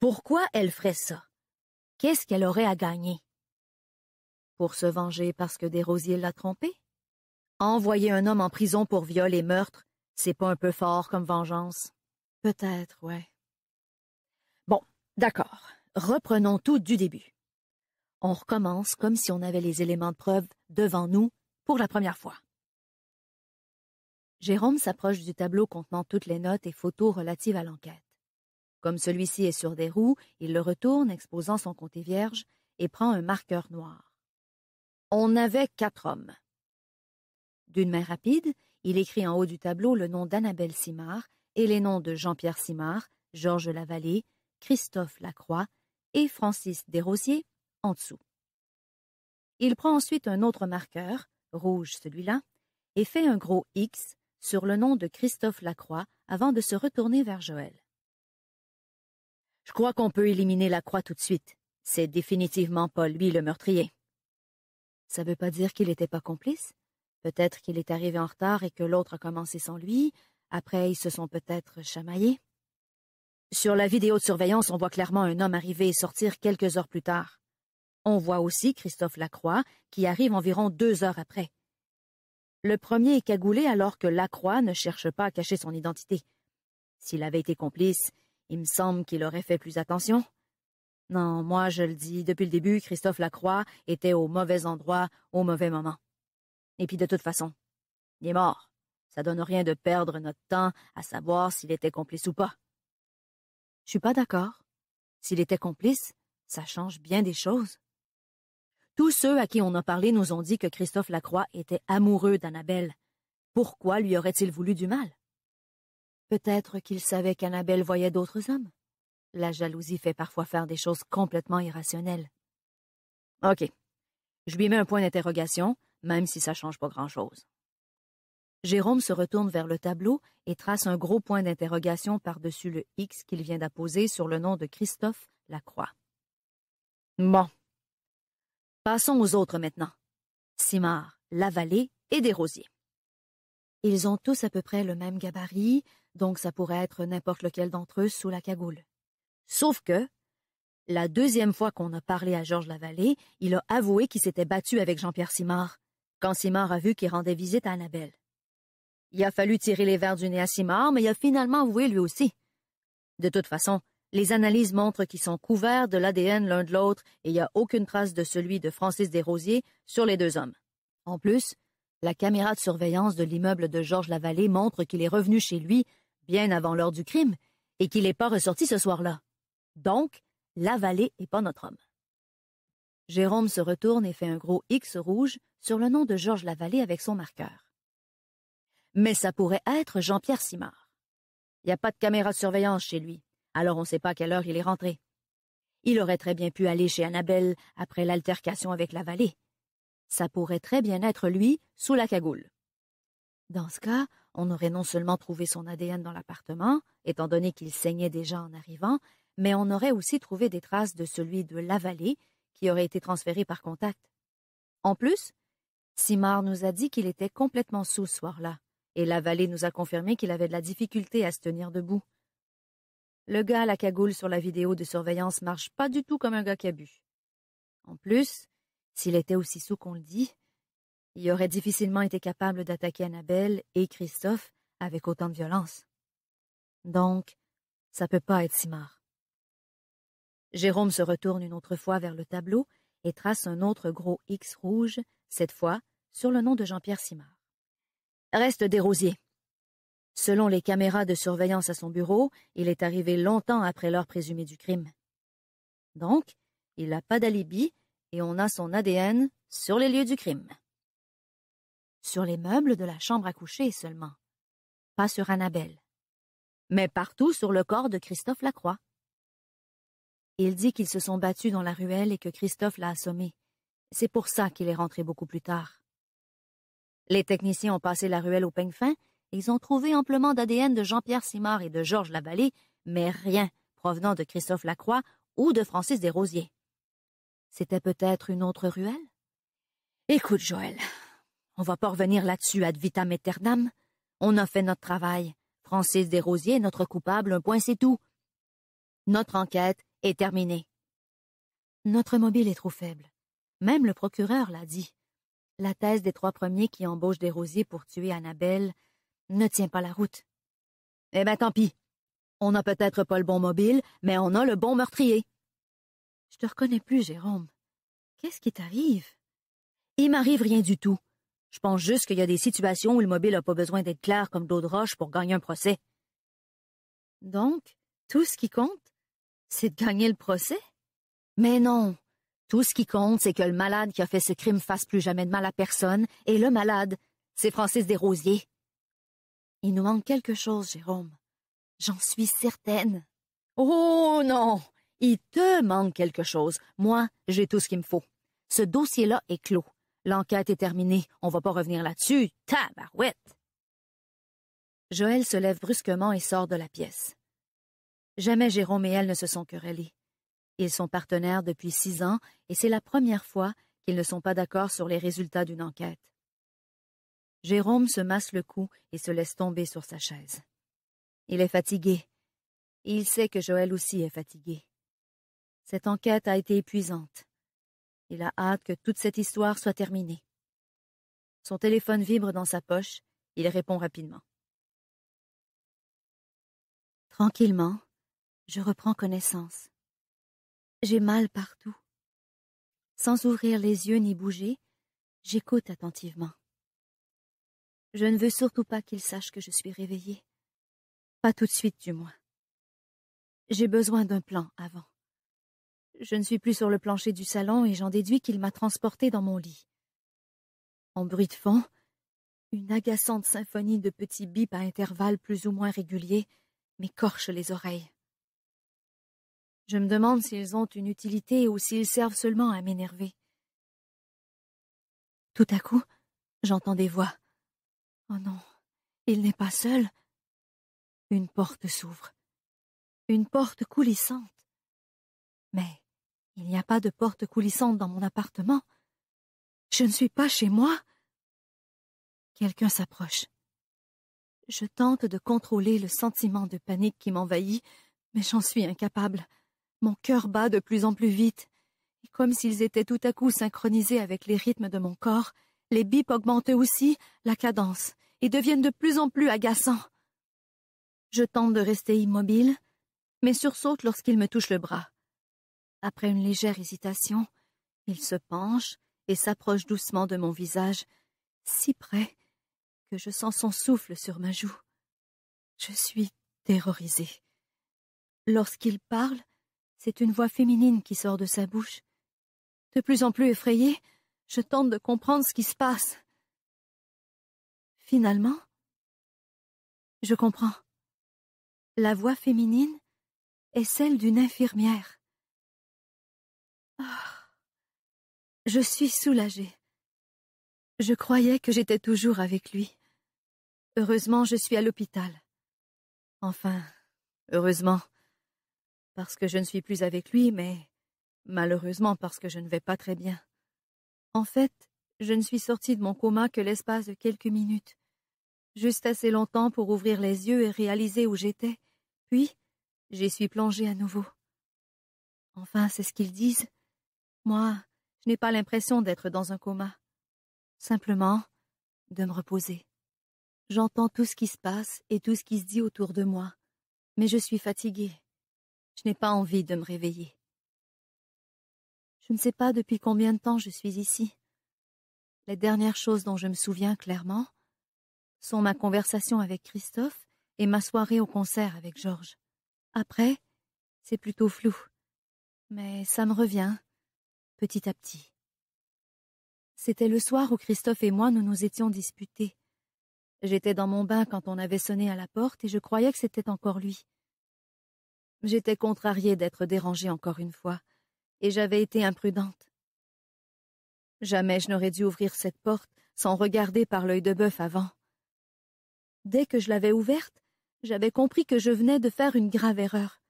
Pourquoi elle ferait ça? Qu'est-ce qu'elle aurait à gagner? Pour se venger parce que Desrosiers l'a trompée? Envoyer un homme en prison pour viol et meurtre, c'est pas un peu fort comme vengeance? Peut-être, ouais. Bon, d'accord. Reprenons tout du début. On recommence comme si on avait les éléments de preuve devant nous pour la première fois. Jérôme s'approche du tableau contenant toutes les notes et photos relatives à l'enquête. Comme celui-ci est sur des roues, il le retourne, exposant son comté vierge, et prend un marqueur noir. On avait quatre hommes. D'une main rapide, il écrit en haut du tableau le nom d'Annabelle Simard et les noms de Jean-Pierre Simard, Georges Lavallée, Christophe Lacroix et Francis Desrosiers en dessous. Il prend ensuite un autre marqueur, rouge celui-là, et fait un gros X sur le nom de Christophe Lacroix avant de se retourner vers Joël. Je crois qu'on peut éliminer Lacroix tout de suite. C'est définitivement pas lui le meurtrier. Ça veut pas dire qu'il n'était pas complice. Peut-être qu'il est arrivé en retard et que l'autre a commencé sans lui. Après, ils se sont peut-être chamaillés. Sur la vidéo de surveillance, on voit clairement un homme arriver et sortir quelques heures plus tard. On voit aussi Christophe Lacroix, qui arrive environ deux heures après. Le premier est cagoulé alors que Lacroix ne cherche pas à cacher son identité. S'il avait été complice, il me semble qu'il aurait fait plus attention. Non, moi je le dis, depuis le début, Christophe Lacroix était au mauvais endroit, au mauvais moment. Et puis de toute façon, il est mort. Ça donne rien de perdre notre temps à savoir s'il était complice ou pas. Je suis pas d'accord. S'il était complice, ça change bien des choses. Tous ceux à qui on a parlé nous ont dit que Christophe Lacroix était amoureux d'Annabelle. Pourquoi lui aurait-il voulu du mal Peut-être qu'il savait qu'Annabelle voyait d'autres hommes. La jalousie fait parfois faire des choses complètement irrationnelles. OK. Je lui mets un point d'interrogation, même si ça change pas grand-chose. Jérôme se retourne vers le tableau et trace un gros point d'interrogation par-dessus le X qu'il vient d'apposer sur le nom de Christophe Lacroix. Bon, Passons aux autres maintenant. Simard, Lavallée et Desrosiers. Ils ont tous à peu près le même gabarit, donc ça pourrait être n'importe lequel d'entre eux sous la cagoule. Sauf que, la deuxième fois qu'on a parlé à Georges Lavallée, il a avoué qu'il s'était battu avec Jean-Pierre Simard, quand Simard a vu qu'il rendait visite à Annabelle. Il a fallu tirer les verres du nez à Simard, mais il a finalement avoué lui aussi. De toute façon, les analyses montrent qu'ils sont couverts de l'ADN l'un de l'autre et il n'y a aucune trace de celui de Francis Desrosiers sur les deux hommes. En plus, la caméra de surveillance de l'immeuble de Georges Lavallée montre qu'il est revenu chez lui bien avant l'heure du crime et qu'il n'est pas ressorti ce soir-là. Donc, Lavallée n'est pas notre homme. Jérôme se retourne et fait un gros X rouge sur le nom de Georges Lavallée avec son marqueur. Mais ça pourrait être Jean-Pierre Simard. Il n'y a pas de caméra de surveillance chez lui alors on ne sait pas à quelle heure il est rentré. Il aurait très bien pu aller chez Annabelle après l'altercation avec la vallée. Ça pourrait très bien être lui sous la cagoule. Dans ce cas, on aurait non seulement trouvé son ADN dans l'appartement, étant donné qu'il saignait déjà en arrivant, mais on aurait aussi trouvé des traces de celui de la vallée qui aurait été transféré par contact. En plus, Simard nous a dit qu'il était complètement sous ce soir-là, et la vallée nous a confirmé qu'il avait de la difficulté à se tenir debout. Le gars à la cagoule sur la vidéo de surveillance marche pas du tout comme un gars qui En plus, s'il était aussi sous qu'on le dit, il aurait difficilement été capable d'attaquer Annabelle et Christophe avec autant de violence. Donc, ça peut pas être Simard. Jérôme se retourne une autre fois vers le tableau et trace un autre gros X rouge, cette fois sur le nom de Jean-Pierre Simard. Reste des rosiers, Selon les caméras de surveillance à son bureau, il est arrivé longtemps après l'heure présumée du crime. Donc, il n'a pas d'alibi et on a son ADN sur les lieux du crime. Sur les meubles de la chambre à coucher seulement. Pas sur Annabelle. Mais partout sur le corps de Christophe Lacroix. Il dit qu'ils se sont battus dans la ruelle et que Christophe l'a assommé. C'est pour ça qu'il est rentré beaucoup plus tard. Les techniciens ont passé la ruelle au peigne ils ont trouvé amplement d'ADN de Jean-Pierre Simard et de Georges Lavallée, mais rien provenant de Christophe Lacroix ou de Francis Desrosiers. C'était peut-être une autre ruelle? Écoute, Joël, on va pas revenir là-dessus ad vitam aeternam. On a fait notre travail. Francis Desrosiers est notre coupable, un point c'est tout. Notre enquête est terminée. Notre mobile est trop faible. Même le procureur l'a dit. La thèse des trois premiers qui embauchent rosiers pour tuer Annabelle ne tient pas la route. Eh ben tant pis. On n'a peut-être pas le bon mobile, mais on a le bon meurtrier. Je te reconnais plus, Jérôme. Qu'est-ce qui t'arrive? Il m'arrive rien du tout. Je pense juste qu'il y a des situations où le mobile n'a pas besoin d'être clair comme d'eau de roche pour gagner un procès. Donc, tout ce qui compte, c'est de gagner le procès? Mais non. Tout ce qui compte, c'est que le malade qui a fait ce crime fasse plus jamais de mal à personne, et le malade, c'est Francis Desrosiers. Il nous manque quelque chose, Jérôme. J'en suis certaine. Oh non! Il te manque quelque chose. Moi, j'ai tout ce qu'il me faut. Ce dossier-là est clos. L'enquête est terminée. On va pas revenir là-dessus. Tabarouette! Joël se lève brusquement et sort de la pièce. Jamais Jérôme et elle ne se sont querellés. Ils sont partenaires depuis six ans et c'est la première fois qu'ils ne sont pas d'accord sur les résultats d'une enquête. Jérôme se masse le cou et se laisse tomber sur sa chaise. Il est fatigué. il sait que Joël aussi est fatigué. Cette enquête a été épuisante. Il a hâte que toute cette histoire soit terminée. Son téléphone vibre dans sa poche. Il répond rapidement. Tranquillement, je reprends connaissance. J'ai mal partout. Sans ouvrir les yeux ni bouger, j'écoute attentivement. Je ne veux surtout pas qu'il sache que je suis réveillée. Pas tout de suite, du moins. J'ai besoin d'un plan avant. Je ne suis plus sur le plancher du salon et j'en déduis qu'il m'a transportée dans mon lit. En bruit de fond, une agaçante symphonie de petits bips à intervalles plus ou moins réguliers m'écorche les oreilles. Je me demande s'ils ont une utilité ou s'ils servent seulement à m'énerver. Tout à coup, j'entends des voix. Oh non, il n'est pas seul. Une porte s'ouvre. Une porte coulissante. Mais il n'y a pas de porte coulissante dans mon appartement. Je ne suis pas chez moi. Quelqu'un s'approche. Je tente de contrôler le sentiment de panique qui m'envahit, mais j'en suis incapable. Mon cœur bat de plus en plus vite, et comme s'ils étaient tout à coup synchronisés avec les rythmes de mon corps, les bips augmentent aussi la cadence et deviennent de plus en plus agaçants. Je tente de rester immobile, mais sursaute lorsqu'il me touche le bras. Après une légère hésitation, il se penche et s'approche doucement de mon visage, si près que je sens son souffle sur ma joue. Je suis terrorisée. Lorsqu'il parle, c'est une voix féminine qui sort de sa bouche. De plus en plus effrayée, je tente de comprendre ce qui se passe. Finalement, je comprends. La voix féminine est celle d'une infirmière. Ah. je suis soulagée. Je croyais que j'étais toujours avec lui. Heureusement, je suis à l'hôpital. Enfin, heureusement, parce que je ne suis plus avec lui, mais malheureusement parce que je ne vais pas très bien. En fait, je ne suis sortie de mon coma que l'espace de quelques minutes. Juste assez longtemps pour ouvrir les yeux et réaliser où j'étais, puis j'y suis plongée à nouveau. Enfin, c'est ce qu'ils disent. Moi, je n'ai pas l'impression d'être dans un coma. Simplement, de me reposer. J'entends tout ce qui se passe et tout ce qui se dit autour de moi, mais je suis fatiguée. Je n'ai pas envie de me réveiller. Je ne sais pas depuis combien de temps je suis ici. Les dernières choses dont je me souviens clairement sont ma conversation avec Christophe et ma soirée au concert avec Georges. Après, c'est plutôt flou. Mais ça me revient, petit à petit. C'était le soir où Christophe et moi nous nous étions disputés. J'étais dans mon bain quand on avait sonné à la porte et je croyais que c'était encore lui. J'étais contrariée d'être dérangée encore une fois et j'avais été imprudente. Jamais je n'aurais dû ouvrir cette porte sans regarder par l'œil de bœuf avant. Dès que je l'avais ouverte, j'avais compris que je venais de faire une grave erreur.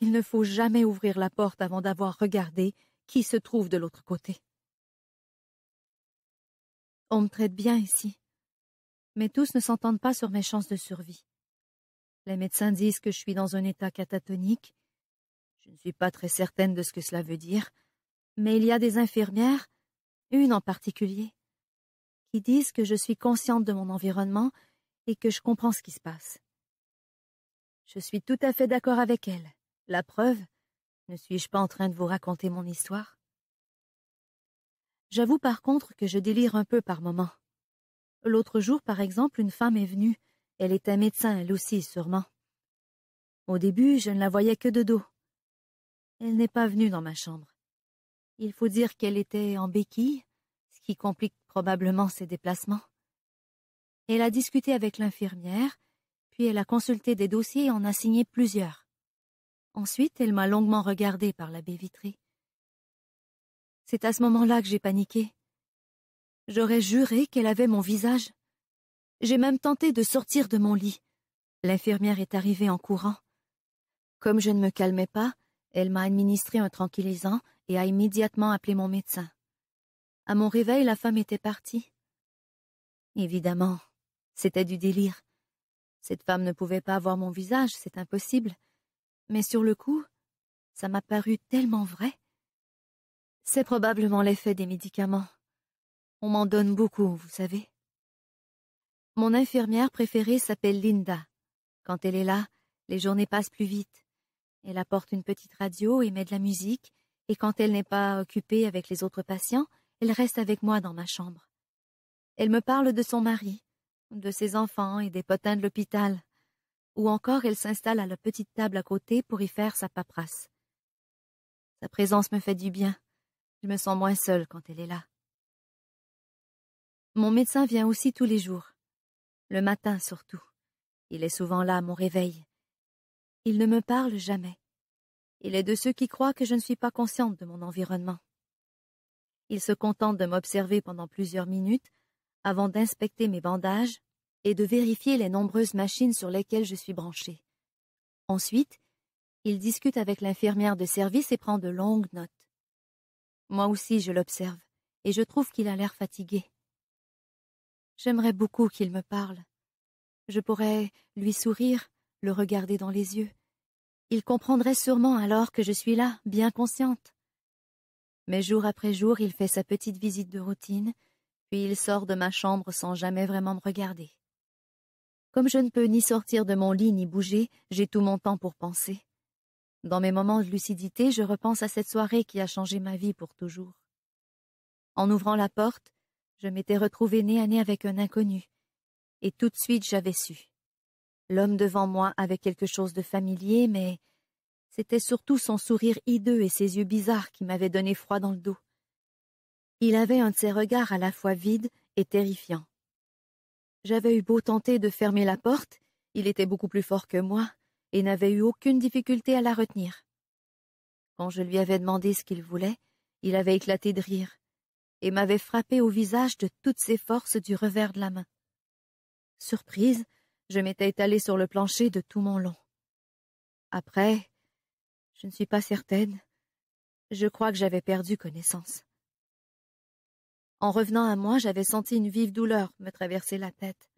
Il ne faut jamais ouvrir la porte avant d'avoir regardé qui se trouve de l'autre côté. On me traite bien ici, mais tous ne s'entendent pas sur mes chances de survie. Les médecins disent que je suis dans un état catatonique je ne suis pas très certaine de ce que cela veut dire, mais il y a des infirmières, une en particulier, qui disent que je suis consciente de mon environnement et que je comprends ce qui se passe. Je suis tout à fait d'accord avec elle. La preuve, ne suis-je pas en train de vous raconter mon histoire J'avoue par contre que je délire un peu par moments. L'autre jour, par exemple, une femme est venue. Elle était médecin, elle aussi, sûrement. Au début, je ne la voyais que de dos. Elle n'est pas venue dans ma chambre. Il faut dire qu'elle était en béquille, ce qui complique probablement ses déplacements. Elle a discuté avec l'infirmière, puis elle a consulté des dossiers et en a signé plusieurs. Ensuite, elle m'a longuement regardée par la baie vitrée. C'est à ce moment-là que j'ai paniqué. J'aurais juré qu'elle avait mon visage. J'ai même tenté de sortir de mon lit. L'infirmière est arrivée en courant. Comme je ne me calmais pas, elle m'a administré un tranquillisant et a immédiatement appelé mon médecin. À mon réveil, la femme était partie. Évidemment, c'était du délire. Cette femme ne pouvait pas voir mon visage, c'est impossible. Mais sur le coup, ça m'a paru tellement vrai. C'est probablement l'effet des médicaments. On m'en donne beaucoup, vous savez. Mon infirmière préférée s'appelle Linda. Quand elle est là, les journées passent plus vite. Elle apporte une petite radio et met de la musique, et quand elle n'est pas occupée avec les autres patients, elle reste avec moi dans ma chambre. Elle me parle de son mari, de ses enfants et des potins de l'hôpital. Ou encore elle s'installe à la petite table à côté pour y faire sa paperasse. Sa présence me fait du bien. Je me sens moins seule quand elle est là. Mon médecin vient aussi tous les jours. Le matin surtout. Il est souvent là à mon réveil. Il ne me parle jamais. Il est de ceux qui croient que je ne suis pas consciente de mon environnement. Il se contente de m'observer pendant plusieurs minutes avant d'inspecter mes bandages et de vérifier les nombreuses machines sur lesquelles je suis branchée. Ensuite, il discute avec l'infirmière de service et prend de longues notes. Moi aussi, je l'observe, et je trouve qu'il a l'air fatigué. J'aimerais beaucoup qu'il me parle. Je pourrais lui sourire le regarder dans les yeux. Il comprendrait sûrement alors que je suis là, bien consciente. Mais jour après jour, il fait sa petite visite de routine, puis il sort de ma chambre sans jamais vraiment me regarder. Comme je ne peux ni sortir de mon lit ni bouger, j'ai tout mon temps pour penser. Dans mes moments de lucidité, je repense à cette soirée qui a changé ma vie pour toujours. En ouvrant la porte, je m'étais retrouvée nez à nez avec un inconnu, et tout de suite j'avais su. L'homme devant moi avait quelque chose de familier, mais c'était surtout son sourire hideux et ses yeux bizarres qui m'avaient donné froid dans le dos. Il avait un de ses regards à la fois vide et terrifiant. J'avais eu beau tenter de fermer la porte, il était beaucoup plus fort que moi et n'avait eu aucune difficulté à la retenir. Quand je lui avais demandé ce qu'il voulait, il avait éclaté de rire et m'avait frappé au visage de toutes ses forces du revers de la main. Surprise, je m'étais étalée sur le plancher de tout mon long. Après, je ne suis pas certaine. Je crois que j'avais perdu connaissance. En revenant à moi, j'avais senti une vive douleur me traverser la tête.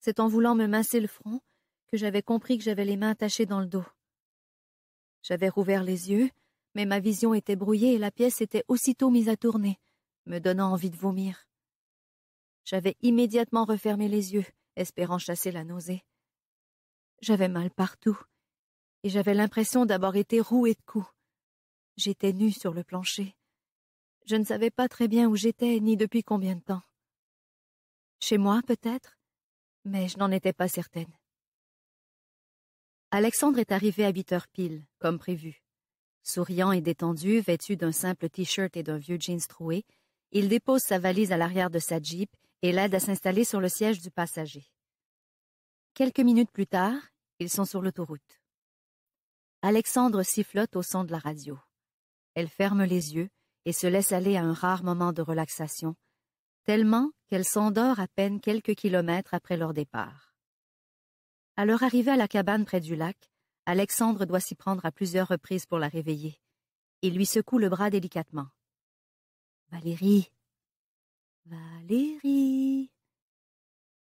C'est en voulant me mincer le front que j'avais compris que j'avais les mains attachées dans le dos. J'avais rouvert les yeux, mais ma vision était brouillée et la pièce était aussitôt mise à tourner, me donnant envie de vomir. J'avais immédiatement refermé les yeux, espérant chasser la nausée. J'avais mal partout, et j'avais l'impression d'avoir été roué de coups. J'étais nue sur le plancher. Je ne savais pas très bien où j'étais ni depuis combien de temps. Chez moi, peut-être, mais je n'en étais pas certaine. Alexandre est arrivé à huit heures pile, comme prévu. Souriant et détendu, vêtu d'un simple t-shirt et d'un vieux jeans troué, il dépose sa valise à l'arrière de sa Jeep et l'aide à s'installer sur le siège du passager. Quelques minutes plus tard, ils sont sur l'autoroute. Alexandre sifflote au son de la radio. Elle ferme les yeux et se laisse aller à un rare moment de relaxation, tellement qu'elle s'endort à peine quelques kilomètres après leur départ. À leur arrivée à la cabane près du lac, Alexandre doit s'y prendre à plusieurs reprises pour la réveiller. Il lui secoue le bras délicatement. Valérie, Valérie.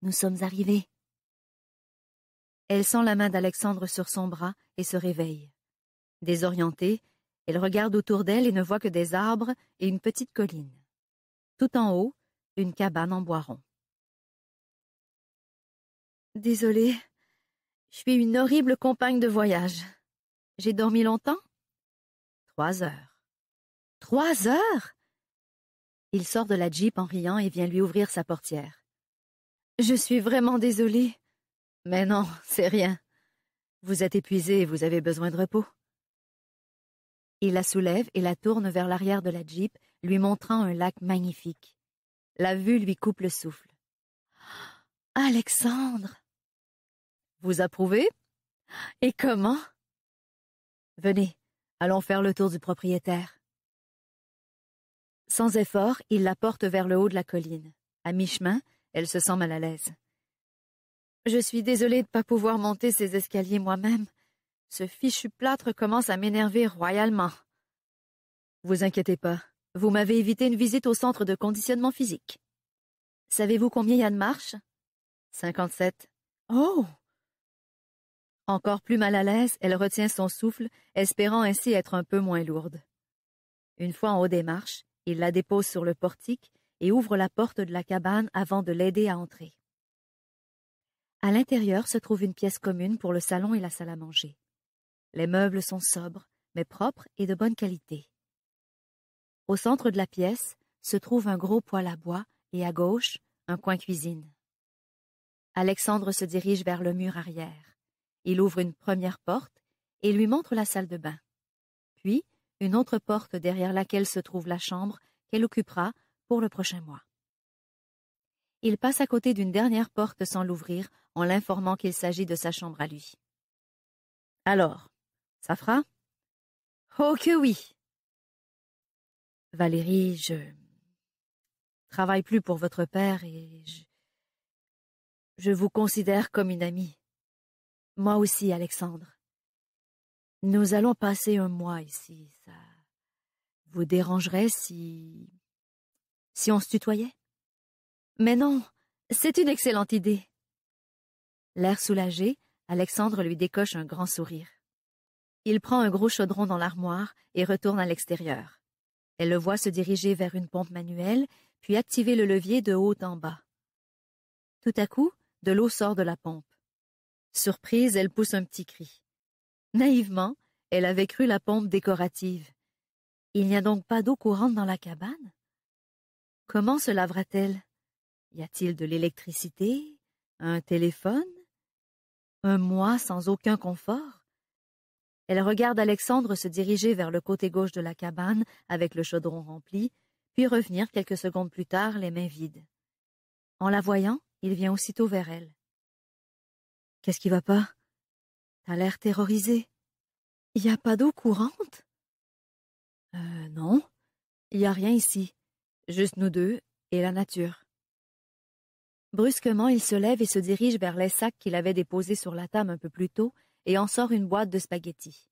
Nous sommes arrivés. Elle sent la main d'Alexandre sur son bras et se réveille. Désorientée, elle regarde autour d'elle et ne voit que des arbres et une petite colline. Tout en haut, une cabane en bois rond. Désolée, je suis une horrible compagne de voyage. J'ai dormi longtemps Trois heures. Trois heures il sort de la Jeep en riant et vient lui ouvrir sa portière. Je suis vraiment désolée. Mais non, [LAUGHS] c'est rien. Vous êtes épuisé et vous avez besoin de repos. Il la soulève et la tourne vers l'arrière de la Jeep, lui montrant un lac magnifique. La vue lui coupe le souffle. [GASPS] Alexandre. Vous approuvez? Et comment? Venez, allons faire le tour du propriétaire. Sans effort, il la porte vers le haut de la colline. À mi-chemin, elle se sent mal à l'aise. Je suis désolée de ne pas pouvoir monter ces escaliers moi-même. Ce fichu plâtre commence à m'énerver royalement. Vous inquiétez pas, vous m'avez évité une visite au centre de conditionnement physique. Savez-vous combien il y a de marches Cinquante-sept. Oh Encore plus mal à l'aise, elle retient son souffle, espérant ainsi être un peu moins lourde. Une fois en haut des marches, il la dépose sur le portique et ouvre la porte de la cabane avant de l'aider à entrer. À l'intérieur se trouve une pièce commune pour le salon et la salle à manger. Les meubles sont sobres, mais propres et de bonne qualité. Au centre de la pièce se trouve un gros poêle à bois et à gauche, un coin cuisine. Alexandre se dirige vers le mur arrière. Il ouvre une première porte et lui montre la salle de bain. Puis, une autre porte derrière laquelle se trouve la chambre qu'elle occupera pour le prochain mois. Il passe à côté d'une dernière porte sans l'ouvrir en l'informant qu'il s'agit de sa chambre à lui. Alors, ça fera Oh que oui Valérie, je travaille plus pour votre père et je... je vous considère comme une amie. Moi aussi, Alexandre. Nous allons passer un mois ici, vous dérangerait si. si on se tutoyait Mais non, c'est une excellente idée. L'air soulagé, Alexandre lui décoche un grand sourire. Il prend un gros chaudron dans l'armoire et retourne à l'extérieur. Elle le voit se diriger vers une pompe manuelle, puis activer le levier de haut en bas. Tout à coup, de l'eau sort de la pompe. Surprise, elle pousse un petit cri. Naïvement, elle avait cru la pompe décorative. Il n'y a donc pas d'eau courante dans la cabane Comment se lavera-t-elle Y a-t-il de l'électricité Un téléphone Un mois sans aucun confort Elle regarde Alexandre se diriger vers le côté gauche de la cabane avec le chaudron rempli, puis revenir quelques secondes plus tard les mains vides. En la voyant, il vient aussitôt vers elle. Qu'est-ce qui va pas T'as l'air terrorisé. Il n'y a pas d'eau courante euh, non. Il n'y a rien ici. Juste nous deux et la nature. Brusquement, il se lève et se dirige vers les sacs qu'il avait déposés sur la table un peu plus tôt et en sort une boîte de spaghettis.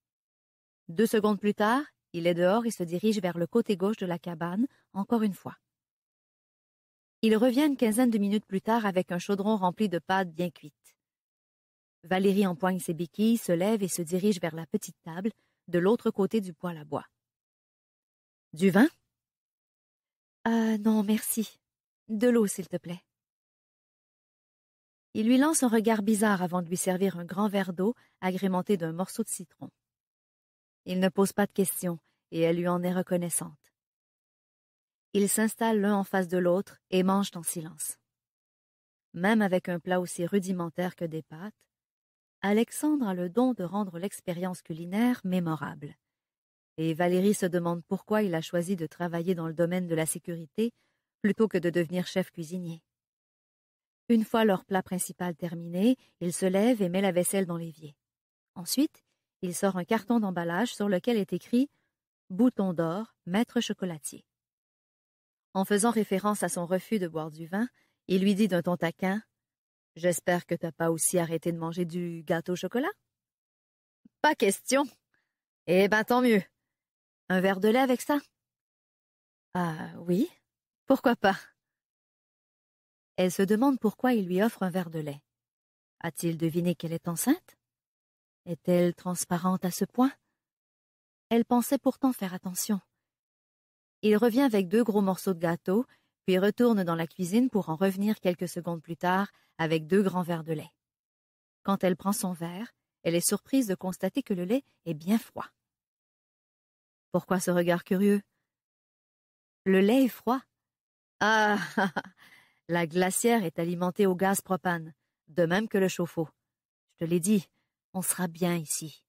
Deux secondes plus tard, il est dehors et se dirige vers le côté gauche de la cabane, encore une fois. Il revient une quinzaine de minutes plus tard avec un chaudron rempli de pâtes bien cuites. Valérie empoigne ses béquilles, se lève et se dirige vers la petite table, de l'autre côté du poêle à bois. Du vin Ah non, merci. De l'eau, s'il te plaît. Il lui lance un regard bizarre avant de lui servir un grand verre d'eau agrémenté d'un morceau de citron. Il ne pose pas de questions, et elle lui en est reconnaissante. Ils s'installent l'un en face de l'autre et mangent en silence. Même avec un plat aussi rudimentaire que des pâtes, Alexandre a le don de rendre l'expérience culinaire mémorable et Valérie se demande pourquoi il a choisi de travailler dans le domaine de la sécurité plutôt que de devenir chef cuisinier. Une fois leur plat principal terminé, il se lève et met la vaisselle dans l'évier. Ensuite, il sort un carton d'emballage sur lequel est écrit Bouton d'or, maître chocolatier. En faisant référence à son refus de boire du vin, il lui dit d'un ton taquin J'espère que t'as pas aussi arrêté de manger du gâteau au chocolat Pas question Eh ben tant mieux un verre de lait avec ça Ah oui, pourquoi pas Elle se demande pourquoi il lui offre un verre de lait. A-t-il deviné qu'elle est enceinte Est-elle transparente à ce point Elle pensait pourtant faire attention. Il revient avec deux gros morceaux de gâteau, puis retourne dans la cuisine pour en revenir quelques secondes plus tard avec deux grands verres de lait. Quand elle prend son verre, elle est surprise de constater que le lait est bien froid. Pourquoi ce regard curieux Le lait est froid. Ah [LAUGHS] La glacière est alimentée au gaz propane, de même que le chauffe-eau. Je te l'ai dit, on sera bien ici.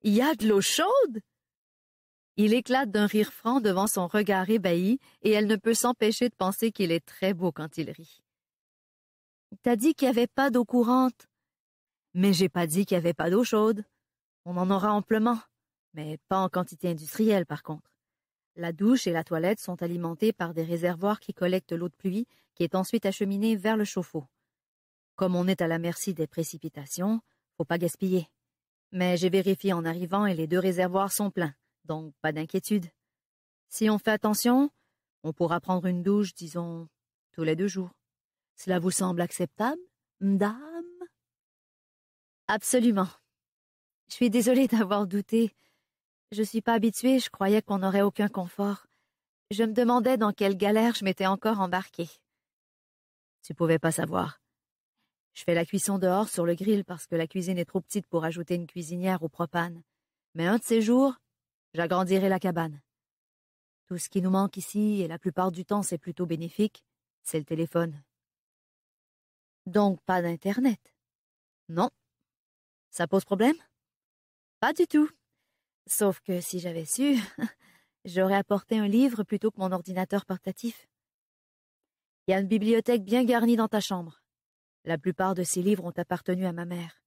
Il y a de l'eau chaude Il éclate d'un rire franc devant son regard ébahi, et elle ne peut s'empêcher de penser qu'il est très beau quand il rit. T'as dit qu'il n'y avait pas d'eau courante. Mais j'ai pas dit qu'il n'y avait pas d'eau chaude. On en aura amplement mais pas en quantité industrielle par contre. La douche et la toilette sont alimentées par des réservoirs qui collectent l'eau de pluie, qui est ensuite acheminée vers le chauffe-eau. Comme on est à la merci des précipitations, faut pas gaspiller. Mais j'ai vérifié en arrivant et les deux réservoirs sont pleins, donc pas d'inquiétude. Si on fait attention, on pourra prendre une douche, disons, tous les deux jours. Cela vous semble acceptable, madame Absolument. Je suis désolée d'avoir douté. Je suis pas habituée, je croyais qu'on n'aurait aucun confort. Je me demandais dans quelle galère je m'étais encore embarquée. Tu pouvais pas savoir. Je fais la cuisson dehors sur le grill parce que la cuisine est trop petite pour ajouter une cuisinière ou propane. Mais un de ces jours, j'agrandirai la cabane. Tout ce qui nous manque ici, et la plupart du temps c'est plutôt bénéfique, c'est le téléphone. Donc pas d'Internet Non. Ça pose problème Pas du tout. Sauf que si j'avais su, [LAUGHS] j'aurais apporté un livre plutôt que mon ordinateur portatif. Il y a une bibliothèque bien garnie dans ta chambre. La plupart de ces livres ont appartenu à ma mère.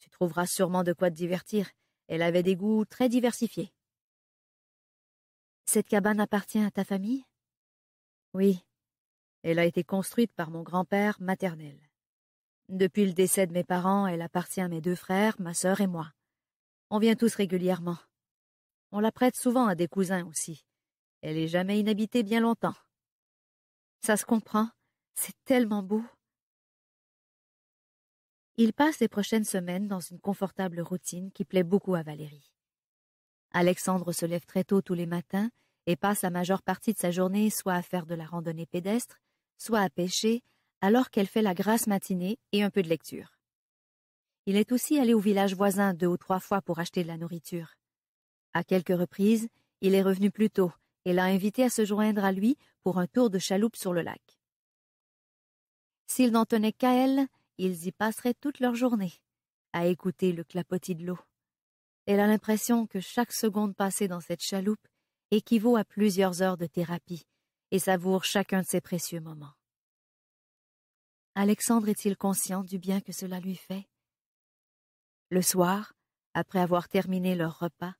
Tu trouveras sûrement de quoi te divertir. Elle avait des goûts très diversifiés. Cette cabane appartient à ta famille Oui. Elle a été construite par mon grand-père maternel. Depuis le décès de mes parents, elle appartient à mes deux frères, ma sœur et moi. On vient tous régulièrement. On la prête souvent à des cousins aussi. Elle est jamais inhabitée bien longtemps. Ça se comprend, c'est tellement beau. Il passe les prochaines semaines dans une confortable routine qui plaît beaucoup à Valérie. Alexandre se lève très tôt tous les matins et passe la majeure partie de sa journée soit à faire de la randonnée pédestre, soit à pêcher, alors qu'elle fait la grasse matinée et un peu de lecture. Il est aussi allé au village voisin deux ou trois fois pour acheter de la nourriture. À quelques reprises, il est revenu plus tôt et l'a invité à se joindre à lui pour un tour de chaloupe sur le lac. S'ils n'en tenait qu'à elle, ils y passeraient toute leur journée, à écouter le clapotis de l'eau. Elle a l'impression que chaque seconde passée dans cette chaloupe équivaut à plusieurs heures de thérapie et savoure chacun de ces précieux moments. Alexandre est-il conscient du bien que cela lui fait? Le soir, après avoir terminé leur repas,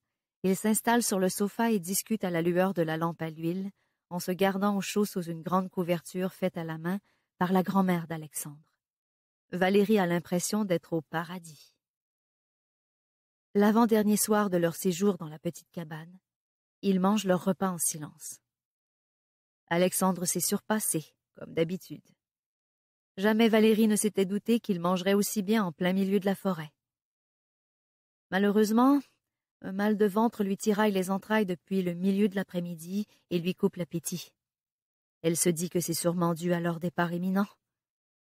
ils s'installent sur le sofa et discutent à la lueur de la lampe à l'huile, en se gardant au chaud sous une grande couverture faite à la main par la grand-mère d'Alexandre. Valérie a l'impression d'être au paradis. L'avant-dernier soir de leur séjour dans la petite cabane, ils mangent leur repas en silence. Alexandre s'est surpassé, comme d'habitude. Jamais Valérie ne s'était doutée qu'il mangerait aussi bien en plein milieu de la forêt. Malheureusement, un mal de ventre lui tiraille les entrailles depuis le milieu de l'après-midi et lui coupe l'appétit. Elle se dit que c'est sûrement dû à leur départ imminent.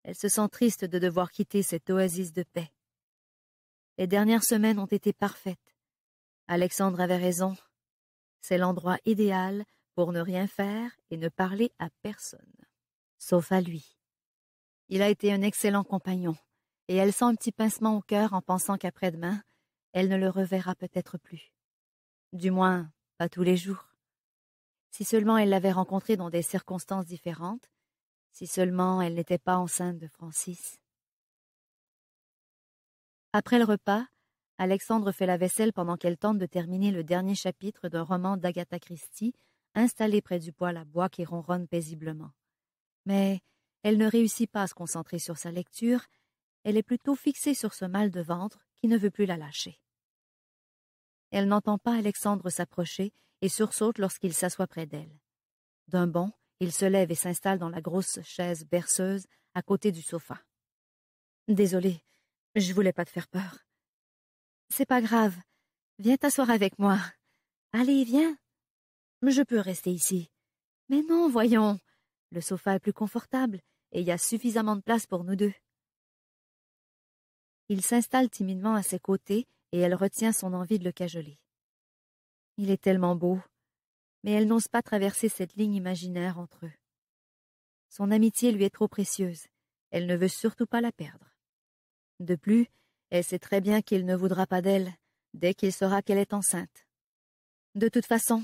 Elle se sent triste de devoir quitter cette oasis de paix. Les dernières semaines ont été parfaites. Alexandre avait raison. C'est l'endroit idéal pour ne rien faire et ne parler à personne, sauf à lui. Il a été un excellent compagnon, et elle sent un petit pincement au cœur en pensant qu'après-demain, elle ne le reverra peut-être plus. Du moins, pas tous les jours. Si seulement elle l'avait rencontré dans des circonstances différentes, si seulement elle n'était pas enceinte de Francis. Après le repas, Alexandre fait la vaisselle pendant qu'elle tente de terminer le dernier chapitre d'un roman d'Agatha Christie, installé près du poêle à bois qui ronronne paisiblement. Mais elle ne réussit pas à se concentrer sur sa lecture, elle est plutôt fixée sur ce mal de ventre qui ne veut plus la lâcher. Elle n'entend pas Alexandre s'approcher et sursaute lorsqu'il s'assoit près d'elle. D'un bond, il se lève et s'installe dans la grosse chaise berceuse à côté du sofa. Désolée, je voulais pas te faire peur. C'est pas grave. Viens t'asseoir avec moi. Allez, viens. Je peux rester ici. Mais non, voyons. Le sofa est plus confortable et il y a suffisamment de place pour nous deux. Il s'installe timidement à ses côtés et elle retient son envie de le cajoler. Il est tellement beau, mais elle n'ose pas traverser cette ligne imaginaire entre eux. Son amitié lui est trop précieuse, elle ne veut surtout pas la perdre. De plus, elle sait très bien qu'il ne voudra pas d'elle dès qu'il saura qu'elle est enceinte. De toute façon,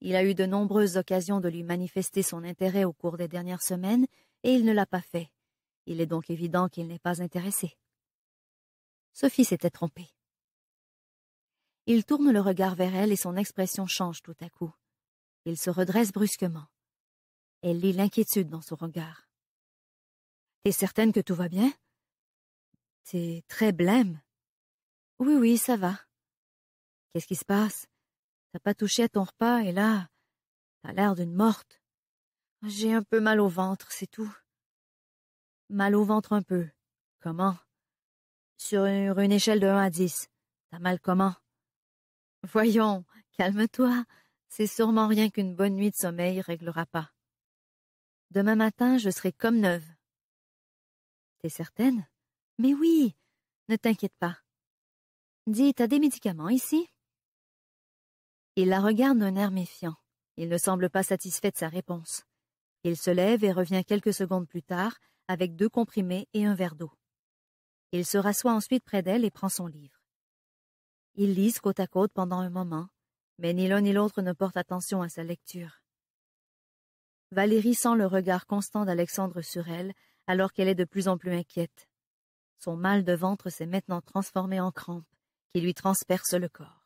il a eu de nombreuses occasions de lui manifester son intérêt au cours des dernières semaines, et il ne l'a pas fait. Il est donc évident qu'il n'est pas intéressé. Sophie s'était trompée. Il tourne le regard vers elle et son expression change tout à coup. Il se redresse brusquement. Elle lit l'inquiétude dans son regard. T'es certaine que tout va bien T'es très blême. Oui, oui, ça va. Qu'est-ce qui se passe T'as pas touché à ton repas et là, t'as l'air d'une morte. J'ai un peu mal au ventre, c'est tout. Mal au ventre un peu. Comment Sur une, échelle de 1 à 10, t'as mal comment Voyons, calme-toi. C'est sûrement rien qu'une bonne nuit de sommeil réglera pas. Demain matin, je serai comme neuve. T'es certaine? Mais oui. Ne t'inquiète pas. Dis, t'as des médicaments ici? Il la regarde d'un air méfiant. Il ne semble pas satisfait de sa réponse. Il se lève et revient quelques secondes plus tard avec deux comprimés et un verre d'eau. Il se rassoit ensuite près d'elle et prend son livre. Ils lisent côte à côte pendant un moment, mais ni l'un ni l'autre ne porte attention à sa lecture. Valérie sent le regard constant d'Alexandre sur elle, alors qu'elle est de plus en plus inquiète. Son mal de ventre s'est maintenant transformé en crampe, qui lui transperce le corps.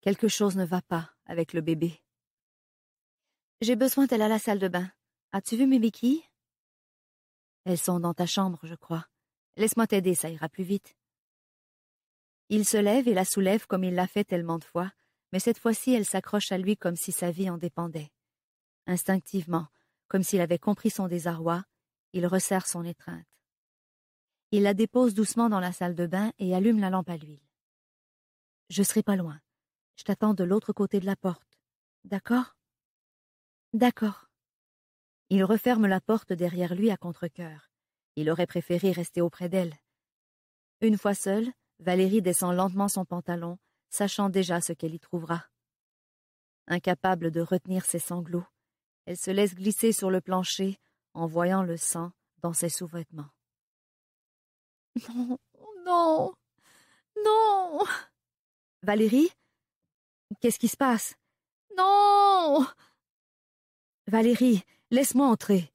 Quelque chose ne va pas avec le bébé. J'ai besoin d'aller à la salle de bain. As-tu vu mes béquilles Elles sont dans ta chambre, je crois. Laisse-moi t'aider, ça ira plus vite. Il se lève et la soulève comme il l'a fait tellement de fois, mais cette fois-ci elle s'accroche à lui comme si sa vie en dépendait. Instinctivement, comme s'il avait compris son désarroi, il resserre son étreinte. Il la dépose doucement dans la salle de bain et allume la lampe à l'huile. Je serai pas loin. Je t'attends de l'autre côté de la porte. D'accord D'accord. Il referme la porte derrière lui à contre-cœur. Il aurait préféré rester auprès d'elle. Une fois seul, Valérie descend lentement son pantalon, sachant déjà ce qu'elle y trouvera. Incapable de retenir ses sanglots, elle se laisse glisser sur le plancher en voyant le sang dans ses sous-vêtements. [LAUGHS] Non, non, non. Valérie Qu'est-ce qui se passe Non Valérie, laisse-moi entrer.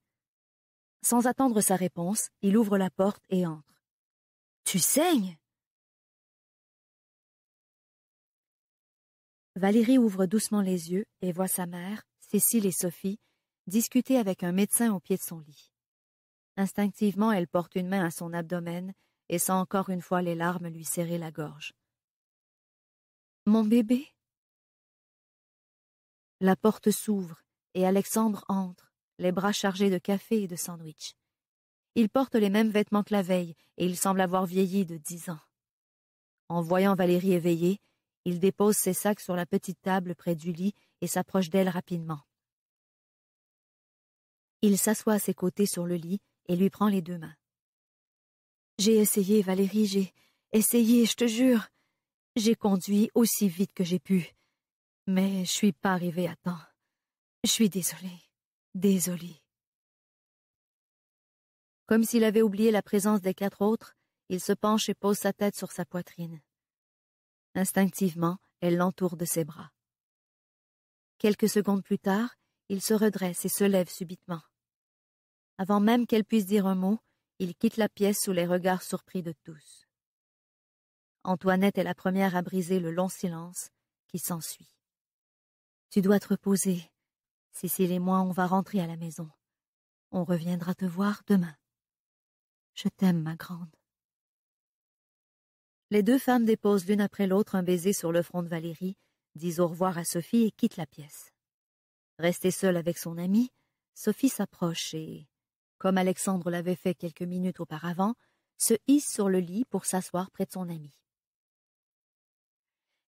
Sans attendre sa réponse, il ouvre la porte et entre. Tu saignes Valérie ouvre doucement les yeux et voit sa mère, Cécile et Sophie, discuter avec un médecin au pied de son lit. Instinctivement, elle porte une main à son abdomen et sent encore une fois les larmes lui serrer la gorge. Mon bébé La porte s'ouvre et Alexandre entre, les bras chargés de café et de sandwich. Il porte les mêmes vêtements que la veille et il semble avoir vieilli de dix ans. En voyant Valérie éveillée, il dépose ses sacs sur la petite table près du lit et s'approche d'elle rapidement. Il s'assoit à ses côtés sur le lit et lui prend les deux mains. J'ai essayé, Valérie, j'ai essayé, je te jure. J'ai conduit aussi vite que j'ai pu. Mais je suis pas arrivé à temps. Je suis désolée. Désolée. Comme s'il avait oublié la présence des quatre autres, il se penche et pose sa tête sur sa poitrine. Instinctivement, elle l'entoure de ses bras. Quelques secondes plus tard, il se redresse et se lève subitement. Avant même qu'elle puisse dire un mot, il quitte la pièce sous les regards surpris de tous. Antoinette est la première à briser le long silence qui s'ensuit. Tu dois te reposer. Cécile et moi, on va rentrer à la maison. On reviendra te voir demain. Je t'aime, ma grande. Les deux femmes déposent l'une après l'autre un baiser sur le front de Valérie, disent au revoir à Sophie et quittent la pièce. Restée seule avec son amie, Sophie s'approche et, comme Alexandre l'avait fait quelques minutes auparavant, se hisse sur le lit pour s'asseoir près de son amie.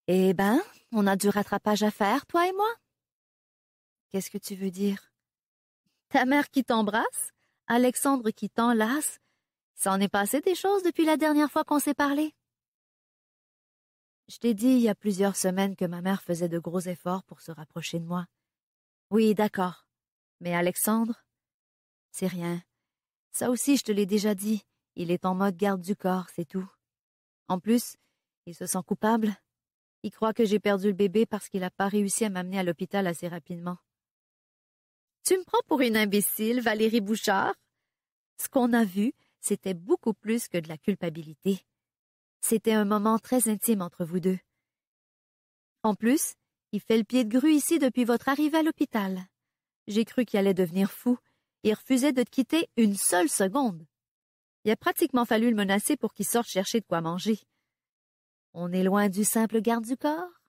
Eh ben, on a du rattrapage à faire, toi et moi. Qu'est-ce que tu veux dire? Ta mère qui t'embrasse, Alexandre qui t'enlace. en est passé des choses depuis la dernière fois qu'on s'est parlé. Je t'ai dit il y a plusieurs semaines que ma mère faisait de gros efforts pour se rapprocher de moi. Oui, d'accord. Mais Alexandre C'est rien. Ça aussi, je te l'ai déjà dit. Il est en mode garde du corps, c'est tout. En plus, il se sent coupable. Il croit que j'ai perdu le bébé parce qu'il n'a pas réussi à m'amener à l'hôpital assez rapidement. Tu me prends pour une imbécile, Valérie Bouchard? Ce qu'on a vu, c'était beaucoup plus que de la culpabilité. C'était un moment très intime entre vous deux. En plus, il fait le pied de grue ici depuis votre arrivée à l'hôpital. J'ai cru qu'il allait devenir fou et refusait de te quitter une seule seconde. Il a pratiquement fallu le menacer pour qu'il sorte chercher de quoi manger. On est loin du simple garde du corps.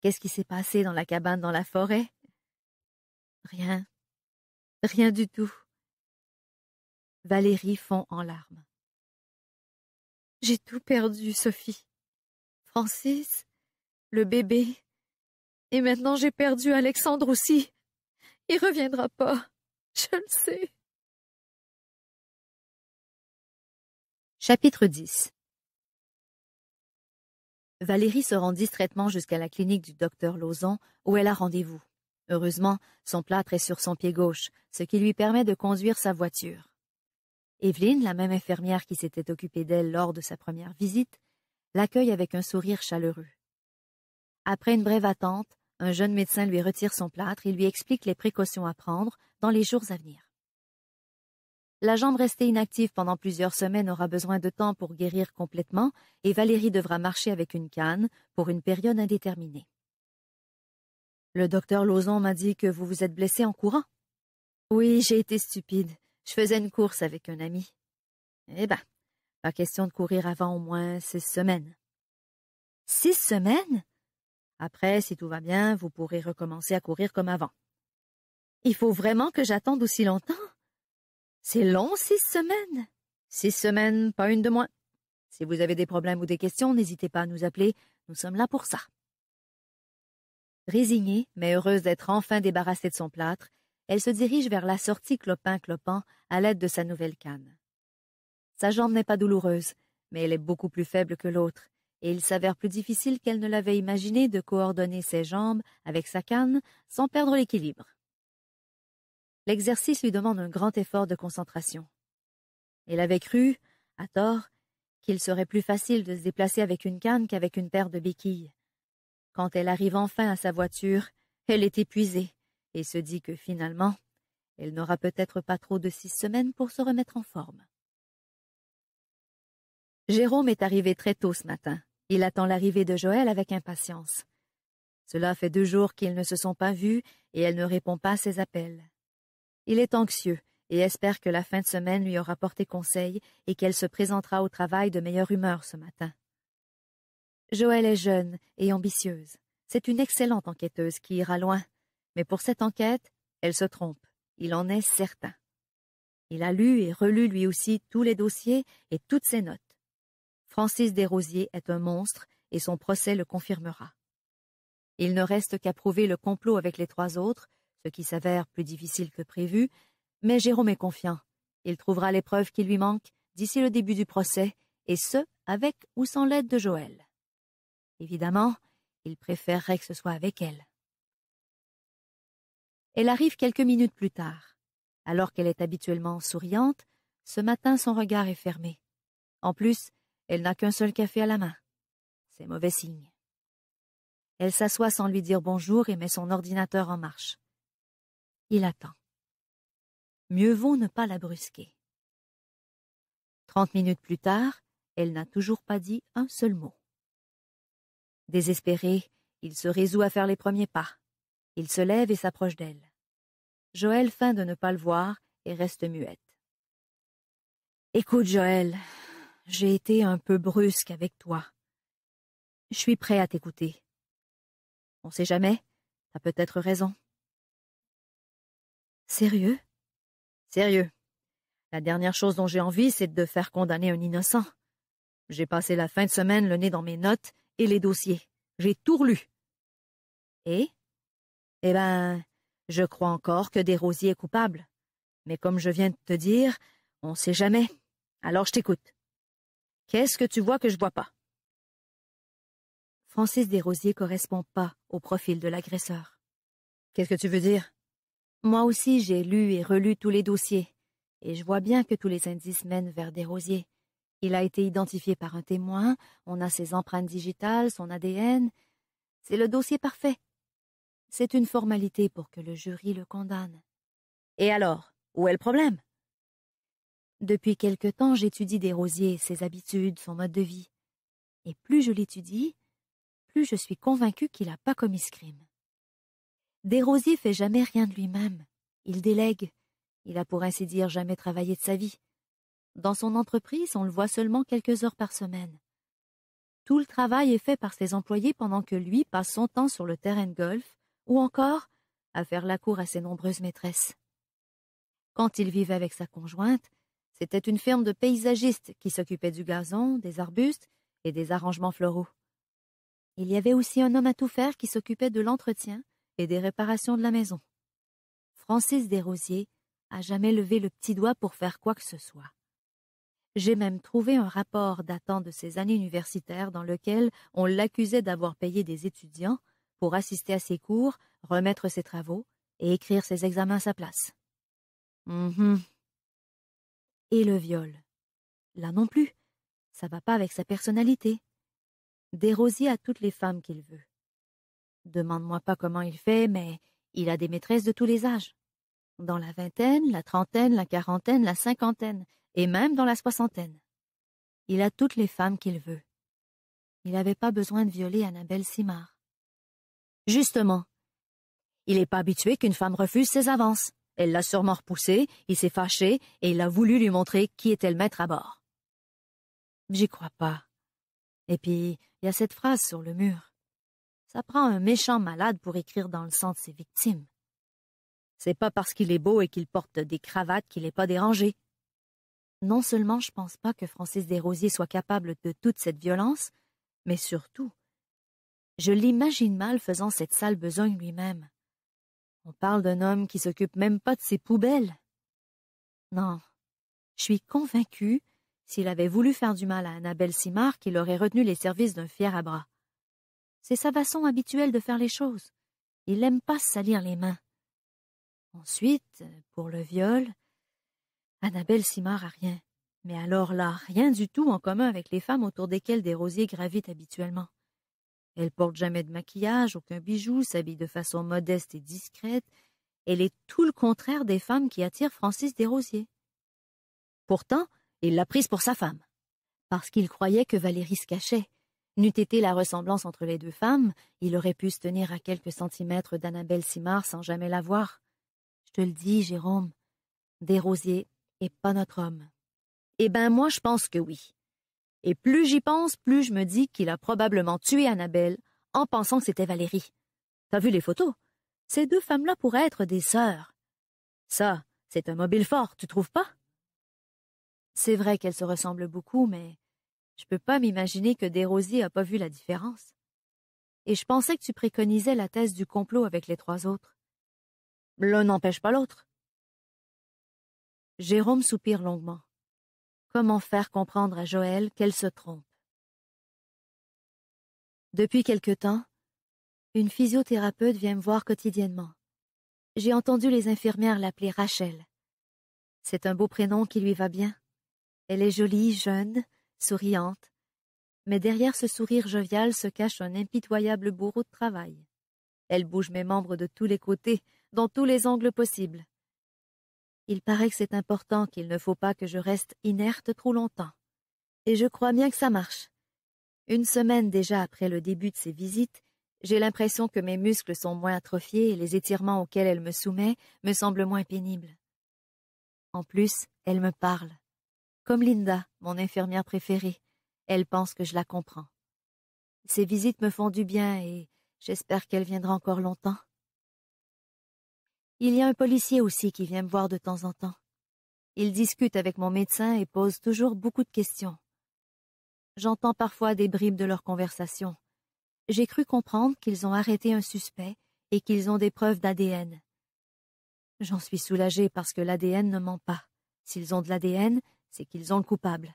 Qu'est-ce qui s'est passé dans la cabane dans la forêt? Rien. Rien du tout. Valérie fond en larmes. J'ai tout perdu, Sophie. Francis, le bébé. Et maintenant j'ai perdu Alexandre aussi. Il reviendra pas. Je le sais. Chapitre 10 Valérie se rend distraitement jusqu'à la clinique du docteur Lauzon, où elle a rendez-vous. Heureusement, son plâtre est sur son pied gauche, ce qui lui permet de conduire sa voiture. Evelyne, la même infirmière qui s'était occupée d'elle lors de sa première visite, l'accueille avec un sourire chaleureux. Après une brève attente, un jeune médecin lui retire son plâtre et lui explique les précautions à prendre dans les jours à venir. La jambe restée inactive pendant plusieurs semaines aura besoin de temps pour guérir complètement et Valérie devra marcher avec une canne pour une période indéterminée. Le docteur Lauzon m'a dit que vous vous êtes blessée en courant. Oui, j'ai été stupide. Je faisais une course avec un ami. Eh ben, pas question de courir avant au moins six semaines. Six semaines? Après, si tout va bien, vous pourrez recommencer à courir comme avant. Il faut vraiment que j'attende aussi longtemps? C'est long, six semaines. Six semaines, pas une de moins. Si vous avez des problèmes ou des questions, n'hésitez pas à nous appeler, nous sommes là pour ça. Résignée, mais heureuse d'être enfin débarrassée de son plâtre, elle se dirige vers la sortie clopin-clopant à l'aide de sa nouvelle canne. Sa jambe n'est pas douloureuse, mais elle est beaucoup plus faible que l'autre, et il s'avère plus difficile qu'elle ne l'avait imaginé de coordonner ses jambes avec sa canne sans perdre l'équilibre. L'exercice lui demande un grand effort de concentration. Elle avait cru, à tort, qu'il serait plus facile de se déplacer avec une canne qu'avec une paire de béquilles. Quand elle arrive enfin à sa voiture, elle est épuisée et se dit que finalement, elle n'aura peut-être pas trop de six semaines pour se remettre en forme. Jérôme est arrivé très tôt ce matin. Il attend l'arrivée de Joël avec impatience. Cela fait deux jours qu'ils ne se sont pas vus et elle ne répond pas à ses appels. Il est anxieux et espère que la fin de semaine lui aura porté conseil et qu'elle se présentera au travail de meilleure humeur ce matin. Joël est jeune et ambitieuse. C'est une excellente enquêteuse qui ira loin, mais pour cette enquête, elle se trompe, il en est certain. Il a lu et relu lui aussi tous les dossiers et toutes ses notes. Francis Desrosiers est un monstre et son procès le confirmera. Il ne reste qu'à prouver le complot avec les trois autres, ce qui s'avère plus difficile que prévu, mais Jérôme est confiant. Il trouvera les preuves qui lui manquent d'ici le début du procès, et ce, avec ou sans l'aide de Joël. Évidemment, il préférerait que ce soit avec elle. Elle arrive quelques minutes plus tard. Alors qu'elle est habituellement souriante, ce matin son regard est fermé. En plus, elle n'a qu'un seul café à la main. C'est mauvais signe. Elle s'assoit sans lui dire bonjour et met son ordinateur en marche. Il attend. Mieux vaut ne pas la brusquer. Trente minutes plus tard, elle n'a toujours pas dit un seul mot. Désespéré, il se résout à faire les premiers pas. Il se lève et s'approche d'elle. Joël feint de ne pas le voir et reste muette. Écoute, Joël, j'ai été un peu brusque avec toi. Je suis prêt à t'écouter. On sait jamais, t'as peut-être raison. Sérieux? Sérieux. La dernière chose dont j'ai envie, c'est de faire condamner un innocent. J'ai passé la fin de semaine le nez dans mes notes et les dossiers. J'ai tout relu. Et? Eh ben, je crois encore que Desrosiers est coupable. Mais comme je viens de te dire, on ne sait jamais. Alors je t'écoute. Qu'est-ce que tu vois que je vois pas? Francis Desrosiers correspond pas au profil de l'agresseur. Qu'est-ce que tu veux dire? Moi aussi, j'ai lu et relu tous les dossiers, et je vois bien que tous les indices mènent vers Desrosiers. Il a été identifié par un témoin, on a ses empreintes digitales, son ADN. C'est le dossier parfait. C'est une formalité pour que le jury le condamne. Et alors, où est le problème Depuis quelque temps, j'étudie des rosiers, ses habitudes, son mode de vie. Et plus je l'étudie, plus je suis convaincu qu'il n'a pas commis ce crime. Desrosiers fait jamais rien de lui-même. Il délègue. Il a pour ainsi dire jamais travaillé de sa vie. Dans son entreprise, on le voit seulement quelques heures par semaine. Tout le travail est fait par ses employés pendant que lui passe son temps sur le terrain de golf, ou encore à faire la cour à ses nombreuses maîtresses. Quand il vivait avec sa conjointe, c'était une ferme de paysagistes qui s'occupait du gazon, des arbustes et des arrangements floraux. Il y avait aussi un homme à tout faire qui s'occupait de l'entretien et des réparations de la maison. Francis Desrosiers a jamais levé le petit doigt pour faire quoi que ce soit. J'ai même trouvé un rapport datant de ses années universitaires dans lequel on l'accusait d'avoir payé des étudiants pour assister à ses cours, remettre ses travaux et écrire ses examens à sa place. Mm-hmm. Et le viol. Là non plus. Ça va pas avec sa personnalité. Desrosiers a toutes les femmes qu'il veut. Demande-moi pas comment il fait, mais il a des maîtresses de tous les âges. Dans la vingtaine, la trentaine, la quarantaine, la cinquantaine, et même dans la soixantaine. Il a toutes les femmes qu'il veut. Il n'avait pas besoin de violer Annabelle Simard. Justement. Il n'est pas habitué qu'une femme refuse ses avances. Elle l'a sûrement repoussé, il s'est fâché, et il a voulu lui montrer qui était le maître à bord. J'y crois pas. Et puis, il y a cette phrase sur le mur. Ça prend un méchant malade pour écrire dans le sang de ses victimes. C'est pas parce qu'il est beau et qu'il porte des cravates qu'il n'est pas dérangé. Non seulement je pense pas que Francis Desrosiers soit capable de toute cette violence, mais surtout, je l'imagine mal faisant cette sale besogne lui-même. On parle d'un homme qui s'occupe même pas de ses poubelles. Non. Je suis convaincu s'il avait voulu faire du mal à Annabelle Simard, qu'il aurait retenu les services d'un fier à bras. C'est sa façon habituelle de faire les choses. Il n'aime pas salir les mains. Ensuite, pour le viol, Annabelle Simard a rien. Mais alors là, rien du tout en commun avec les femmes autour desquelles des rosiers gravitent habituellement. Elle porte jamais de maquillage, aucun bijou, s'habille de façon modeste et discrète. Elle est tout le contraire des femmes qui attirent Francis Desrosiers. Pourtant, il l'a prise pour sa femme, parce qu'il croyait que Valérie se cachait. N'eût été la ressemblance entre les deux femmes, il aurait pu se tenir à quelques centimètres d'Annabelle Simard sans jamais la voir. Je te le dis, Jérôme, Desrosiers est pas notre homme. Eh ben, moi, je pense que oui. Et plus j'y pense, plus je me dis qu'il a probablement tué Annabelle en pensant que c'était Valérie. T'as vu les photos? Ces deux femmes-là pourraient être des sœurs. Ça, c'est un mobile fort, tu trouves pas? C'est vrai qu'elles se ressemblent beaucoup, mais je peux pas m'imaginer que Desrosiers a pas vu la différence. Et je pensais que tu préconisais la thèse du complot avec les trois autres. L'un n'empêche pas l'autre. Jérôme soupire longuement. Comment faire comprendre à Joël qu'elle se trompe Depuis quelque temps, une physiothérapeute vient me voir quotidiennement. J'ai entendu les infirmières l'appeler Rachel. C'est un beau prénom qui lui va bien. Elle est jolie, jeune, souriante, mais derrière ce sourire jovial se cache un impitoyable bourreau de travail. Elle bouge mes membres de tous les côtés, dans tous les angles possibles. Il paraît que c'est important qu'il ne faut pas que je reste inerte trop longtemps. Et je crois bien que ça marche. Une semaine déjà après le début de ses visites, j'ai l'impression que mes muscles sont moins atrophiés et les étirements auxquels elle me soumet me semblent moins pénibles. En plus, elle me parle. Comme Linda, mon infirmière préférée, elle pense que je la comprends. Ces visites me font du bien et j'espère qu'elle viendra encore longtemps. Il y a un policier aussi qui vient me voir de temps en temps. Il discute avec mon médecin et pose toujours beaucoup de questions. J'entends parfois des bribes de leur conversation. J'ai cru comprendre qu'ils ont arrêté un suspect et qu'ils ont des preuves d'ADN. J'en suis soulagée parce que l'ADN ne ment pas. S'ils ont de l'ADN, c'est qu'ils ont le coupable.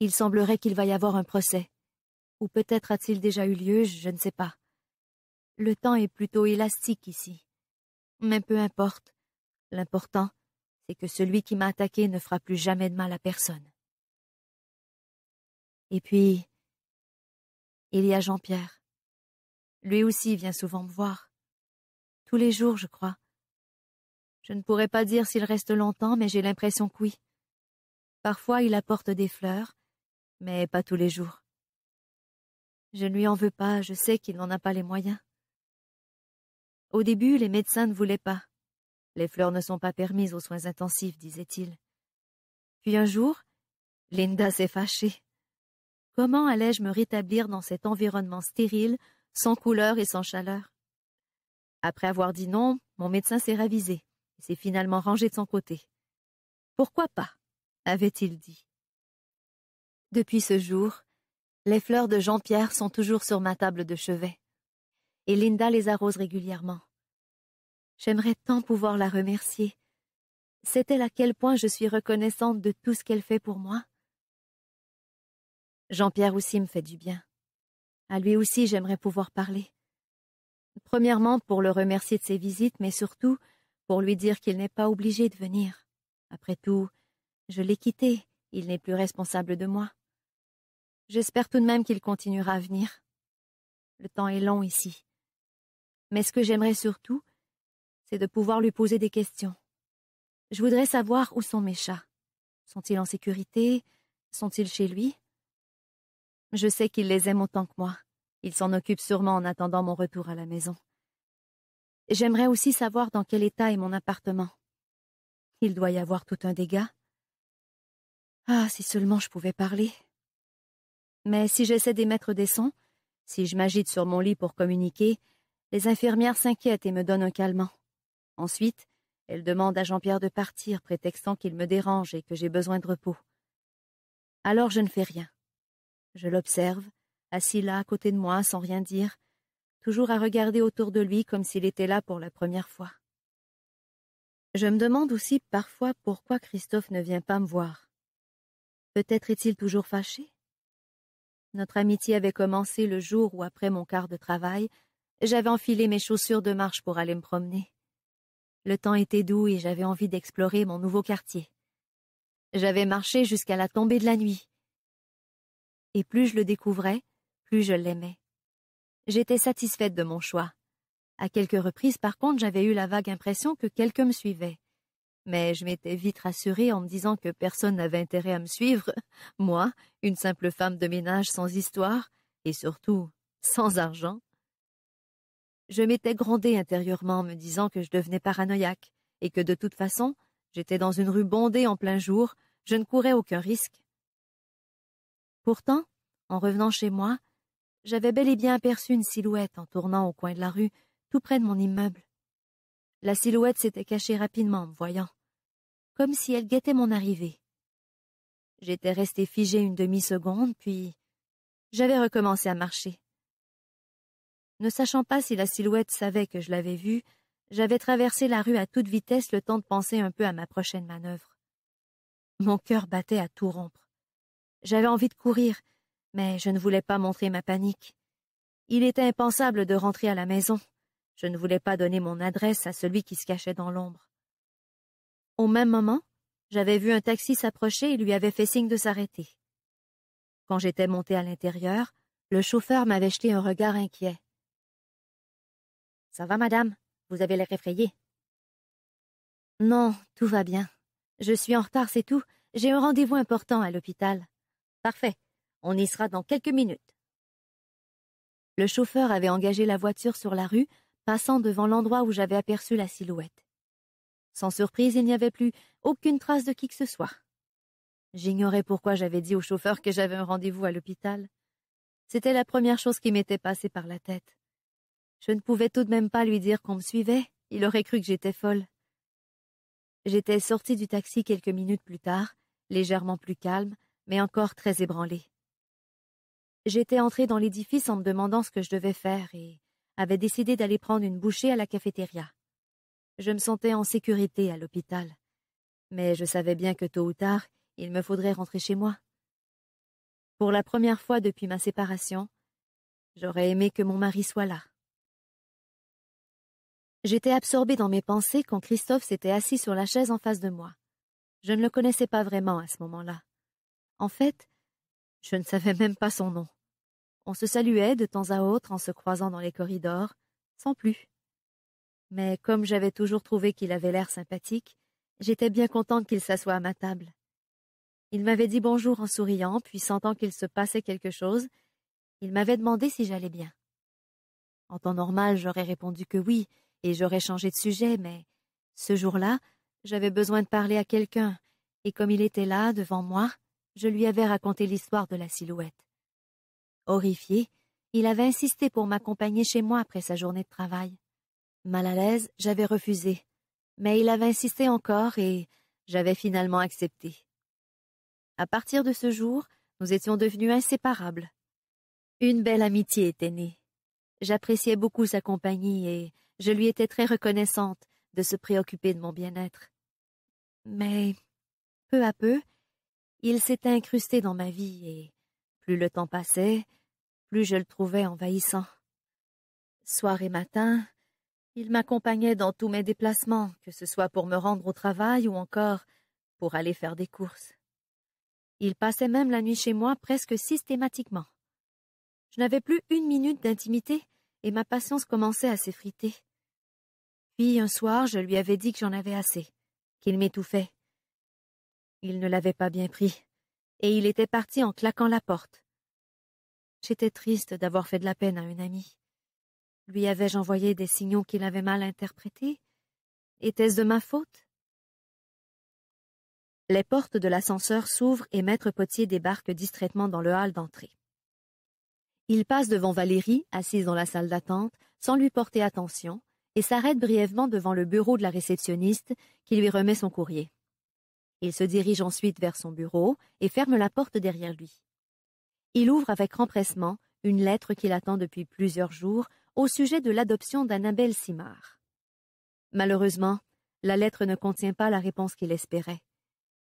Il semblerait qu'il va y avoir un procès. Ou peut-être a-t-il déjà eu lieu, je ne sais pas. Le temps est plutôt élastique ici. Mais peu importe. L'important, c'est que celui qui m'a attaqué ne fera plus jamais de mal à personne. Et puis, il y a Jean-Pierre. Lui aussi vient souvent me voir. Tous les jours, je crois. Je ne pourrais pas dire s'il reste longtemps, mais j'ai l'impression que oui. Parfois, il apporte des fleurs, mais pas tous les jours. Je ne lui en veux pas, je sais qu'il n'en a pas les moyens. Au début, les médecins ne voulaient pas. Les fleurs ne sont pas permises aux soins intensifs, disait-il. Puis un jour, Linda s'est fâchée. Comment allais-je me rétablir dans cet environnement stérile, sans couleur et sans chaleur Après avoir dit non, mon médecin s'est ravisé et s'est finalement rangé de son côté. Pourquoi pas avait-il dit. Depuis ce jour, les fleurs de Jean-Pierre sont toujours sur ma table de chevet et Linda les arrose régulièrement. J'aimerais tant pouvoir la remercier. C'est elle à quel point je suis reconnaissante de tout ce qu'elle fait pour moi. Jean-Pierre aussi me fait du bien. À lui aussi, j'aimerais pouvoir parler. Premièrement, pour le remercier de ses visites, mais surtout pour lui dire qu'il n'est pas obligé de venir. Après tout, je l'ai quitté, il n'est plus responsable de moi. J'espère tout de même qu'il continuera à venir. Le temps est long ici. Mais ce que j'aimerais surtout, c'est de pouvoir lui poser des questions. Je voudrais savoir où sont mes chats. Sont-ils en sécurité Sont-ils chez lui Je sais qu'il les aime autant que moi. Il s'en occupe sûrement en attendant mon retour à la maison. J'aimerais aussi savoir dans quel état est mon appartement. Il doit y avoir tout un dégât. Ah, si seulement je pouvais parler. Mais si j'essaie d'émettre des sons, si je m'agite sur mon lit pour communiquer, les infirmières s'inquiètent et me donnent un calmant. Ensuite, elles demandent à Jean-Pierre de partir, prétextant qu'il me dérange et que j'ai besoin de repos. Alors je ne fais rien. Je l'observe, assis là à côté de moi sans rien dire, toujours à regarder autour de lui comme s'il était là pour la première fois. Je me demande aussi parfois pourquoi Christophe ne vient pas me voir. Peut-être est-il toujours fâché Notre amitié avait commencé le jour où, après mon quart de travail, j'avais enfilé mes chaussures de marche pour aller me promener. Le temps était doux et j'avais envie d'explorer mon nouveau quartier. J'avais marché jusqu'à la tombée de la nuit. Et plus je le découvrais, plus je l'aimais. J'étais satisfaite de mon choix. À quelques reprises, par contre, j'avais eu la vague impression que quelqu'un me suivait. Mais je m'étais vite rassurée en me disant que personne n'avait intérêt à me suivre, [LAUGHS] moi, une simple femme de ménage sans histoire, et surtout sans argent. Je m'étais grondée intérieurement en me disant que je devenais paranoïaque et que de toute façon, j'étais dans une rue bondée en plein jour, je ne courais aucun risque. Pourtant, en revenant chez moi, j'avais bel et bien aperçu une silhouette en tournant au coin de la rue, tout près de mon immeuble. La silhouette s'était cachée rapidement en me voyant, comme si elle guettait mon arrivée. J'étais restée figée une demi-seconde, puis j'avais recommencé à marcher. Ne sachant pas si la silhouette savait que je l'avais vue, j'avais traversé la rue à toute vitesse le temps de penser un peu à ma prochaine manœuvre. Mon cœur battait à tout rompre. J'avais envie de courir, mais je ne voulais pas montrer ma panique. Il était impensable de rentrer à la maison. Je ne voulais pas donner mon adresse à celui qui se cachait dans l'ombre. Au même moment, j'avais vu un taxi s'approcher et lui avait fait signe de s'arrêter. Quand j'étais montée à l'intérieur, le chauffeur m'avait jeté un regard inquiet. Ça va, madame Vous avez l'air effrayée. Non, tout va bien. Je suis en retard, c'est tout. J'ai un rendez-vous important à l'hôpital. Parfait. On y sera dans quelques minutes. Le chauffeur avait engagé la voiture sur la rue, passant devant l'endroit où j'avais aperçu la silhouette. Sans surprise, il n'y avait plus aucune trace de qui que ce soit. J'ignorais pourquoi j'avais dit au chauffeur que j'avais un rendez-vous à l'hôpital. C'était la première chose qui m'était passée par la tête. Je ne pouvais tout de même pas lui dire qu'on me suivait, il aurait cru que j'étais folle. J'étais sortie du taxi quelques minutes plus tard, légèrement plus calme, mais encore très ébranlée. J'étais entrée dans l'édifice en me demandant ce que je devais faire et avait décidé d'aller prendre une bouchée à la cafétéria. Je me sentais en sécurité à l'hôpital, mais je savais bien que tôt ou tard, il me faudrait rentrer chez moi. Pour la première fois depuis ma séparation, j'aurais aimé que mon mari soit là. J'étais absorbée dans mes pensées quand Christophe s'était assis sur la chaise en face de moi. Je ne le connaissais pas vraiment à ce moment-là. En fait, je ne savais même pas son nom. On se saluait de temps à autre en se croisant dans les corridors, sans plus. Mais comme j'avais toujours trouvé qu'il avait l'air sympathique, j'étais bien contente qu'il s'assoie à ma table. Il m'avait dit bonjour en souriant, puis sentant qu'il se passait quelque chose, il m'avait demandé si j'allais bien. En temps normal, j'aurais répondu que oui, et j'aurais changé de sujet, mais ce jour-là, j'avais besoin de parler à quelqu'un, et comme il était là, devant moi, je lui avais raconté l'histoire de la silhouette. Horrifié, il avait insisté pour m'accompagner chez moi après sa journée de travail. Mal à l'aise, j'avais refusé, mais il avait insisté encore et j'avais finalement accepté. À partir de ce jour, nous étions devenus inséparables. Une belle amitié était née. J'appréciais beaucoup sa compagnie et je lui étais très reconnaissante de se préoccuper de mon bien-être. Mais, peu à peu, il s'était incrusté dans ma vie et, plus le temps passait, plus je le trouvais envahissant. Soir et matin, il m'accompagnait dans tous mes déplacements, que ce soit pour me rendre au travail ou encore pour aller faire des courses. Il passait même la nuit chez moi presque systématiquement. Je n'avais plus une minute d'intimité et ma patience commençait à s'effriter. Puis un soir, je lui avais dit que j'en avais assez, qu'il m'étouffait. Il ne l'avait pas bien pris, et il était parti en claquant la porte. J'étais triste d'avoir fait de la peine à une amie. Lui avais-je envoyé des signaux qu'il avait mal interprétés Était-ce de ma faute Les portes de l'ascenseur s'ouvrent et Maître Potier débarque distraitement dans le hall d'entrée. Il passe devant Valérie, assise dans la salle d'attente, sans lui porter attention, et s'arrête brièvement devant le bureau de la réceptionniste qui lui remet son courrier. Il se dirige ensuite vers son bureau et ferme la porte derrière lui. Il ouvre avec empressement une lettre qu'il attend depuis plusieurs jours au sujet de l'adoption d'Annabelle Simard. Malheureusement, la lettre ne contient pas la réponse qu'il espérait.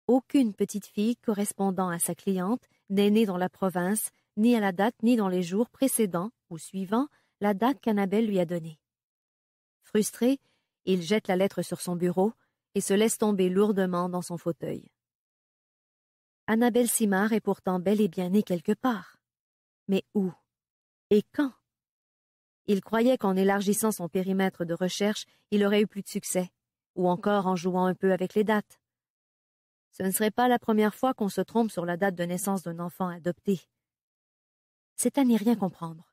Aucune petite fille correspondant à sa cliente n'est née dans la province, ni à la date ni dans les jours précédents ou suivants la date qu'Annabelle lui a donnée. Frustré, il jette la lettre sur son bureau et se laisse tomber lourdement dans son fauteuil. Annabelle Simard est pourtant bel et bien née quelque part. Mais où Et quand Il croyait qu'en élargissant son périmètre de recherche, il aurait eu plus de succès, ou encore en jouant un peu avec les dates. Ce ne serait pas la première fois qu'on se trompe sur la date de naissance d'un enfant adopté. C'est à n'y rien comprendre.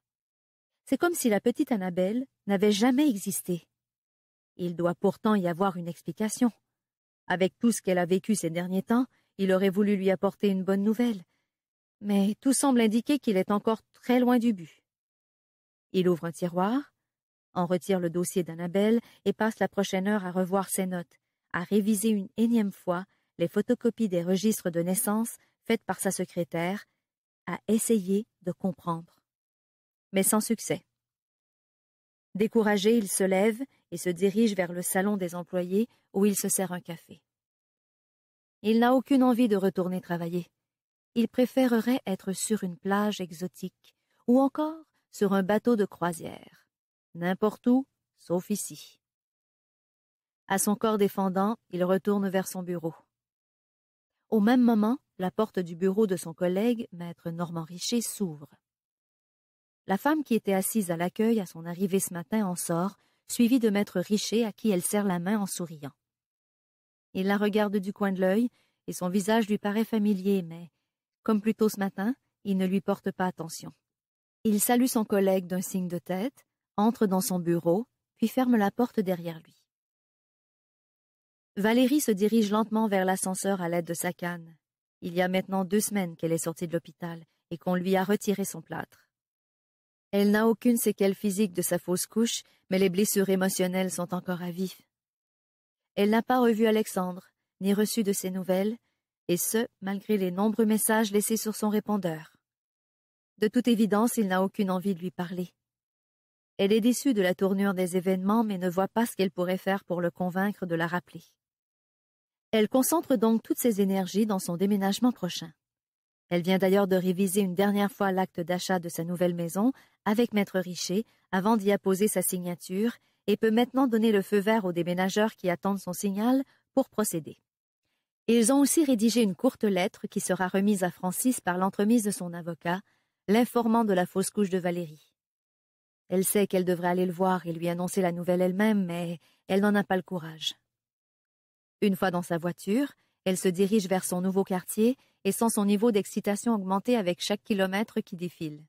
C'est comme si la petite Annabelle n'avait jamais existé. Il doit pourtant y avoir une explication. Avec tout ce qu'elle a vécu ces derniers temps, il aurait voulu lui apporter une bonne nouvelle. Mais tout semble indiquer qu'il est encore très loin du but. Il ouvre un tiroir, en retire le dossier d'Annabelle et passe la prochaine heure à revoir ses notes, à réviser une énième fois les photocopies des registres de naissance faites par sa secrétaire, à essayer de comprendre mais sans succès. Découragé, il se lève et se dirige vers le salon des employés où il se sert un café. Il n'a aucune envie de retourner travailler. Il préférerait être sur une plage exotique ou encore sur un bateau de croisière. N'importe où, sauf ici. À son corps défendant, il retourne vers son bureau. Au même moment, la porte du bureau de son collègue, maître Normand Richer, s'ouvre. La femme qui était assise à l'accueil à son arrivée ce matin en sort, suivie de maître Richer à qui elle serre la main en souriant. Il la regarde du coin de l'œil, et son visage lui paraît familier, mais, comme plus tôt ce matin, il ne lui porte pas attention. Il salue son collègue d'un signe de tête, entre dans son bureau, puis ferme la porte derrière lui. Valérie se dirige lentement vers l'ascenseur à l'aide de sa canne. Il y a maintenant deux semaines qu'elle est sortie de l'hôpital et qu'on lui a retiré son plâtre. Elle n'a aucune séquelle physique de sa fausse couche, mais les blessures émotionnelles sont encore à vif. Elle n'a pas revu Alexandre, ni reçu de ses nouvelles, et ce, malgré les nombreux messages laissés sur son répondeur. De toute évidence, il n'a aucune envie de lui parler. Elle est déçue de la tournure des événements, mais ne voit pas ce qu'elle pourrait faire pour le convaincre de la rappeler. Elle concentre donc toutes ses énergies dans son déménagement prochain. Elle vient d'ailleurs de réviser une dernière fois l'acte d'achat de sa nouvelle maison avec Maître Richer avant d'y apposer sa signature et peut maintenant donner le feu vert aux déménageurs qui attendent son signal pour procéder. Ils ont aussi rédigé une courte lettre qui sera remise à Francis par l'entremise de son avocat, l'informant de la fausse couche de Valérie. Elle sait qu'elle devrait aller le voir et lui annoncer la nouvelle elle-même, mais elle n'en a pas le courage. Une fois dans sa voiture, elle se dirige vers son nouveau quartier et sent son niveau d'excitation augmenter avec chaque kilomètre qui défile.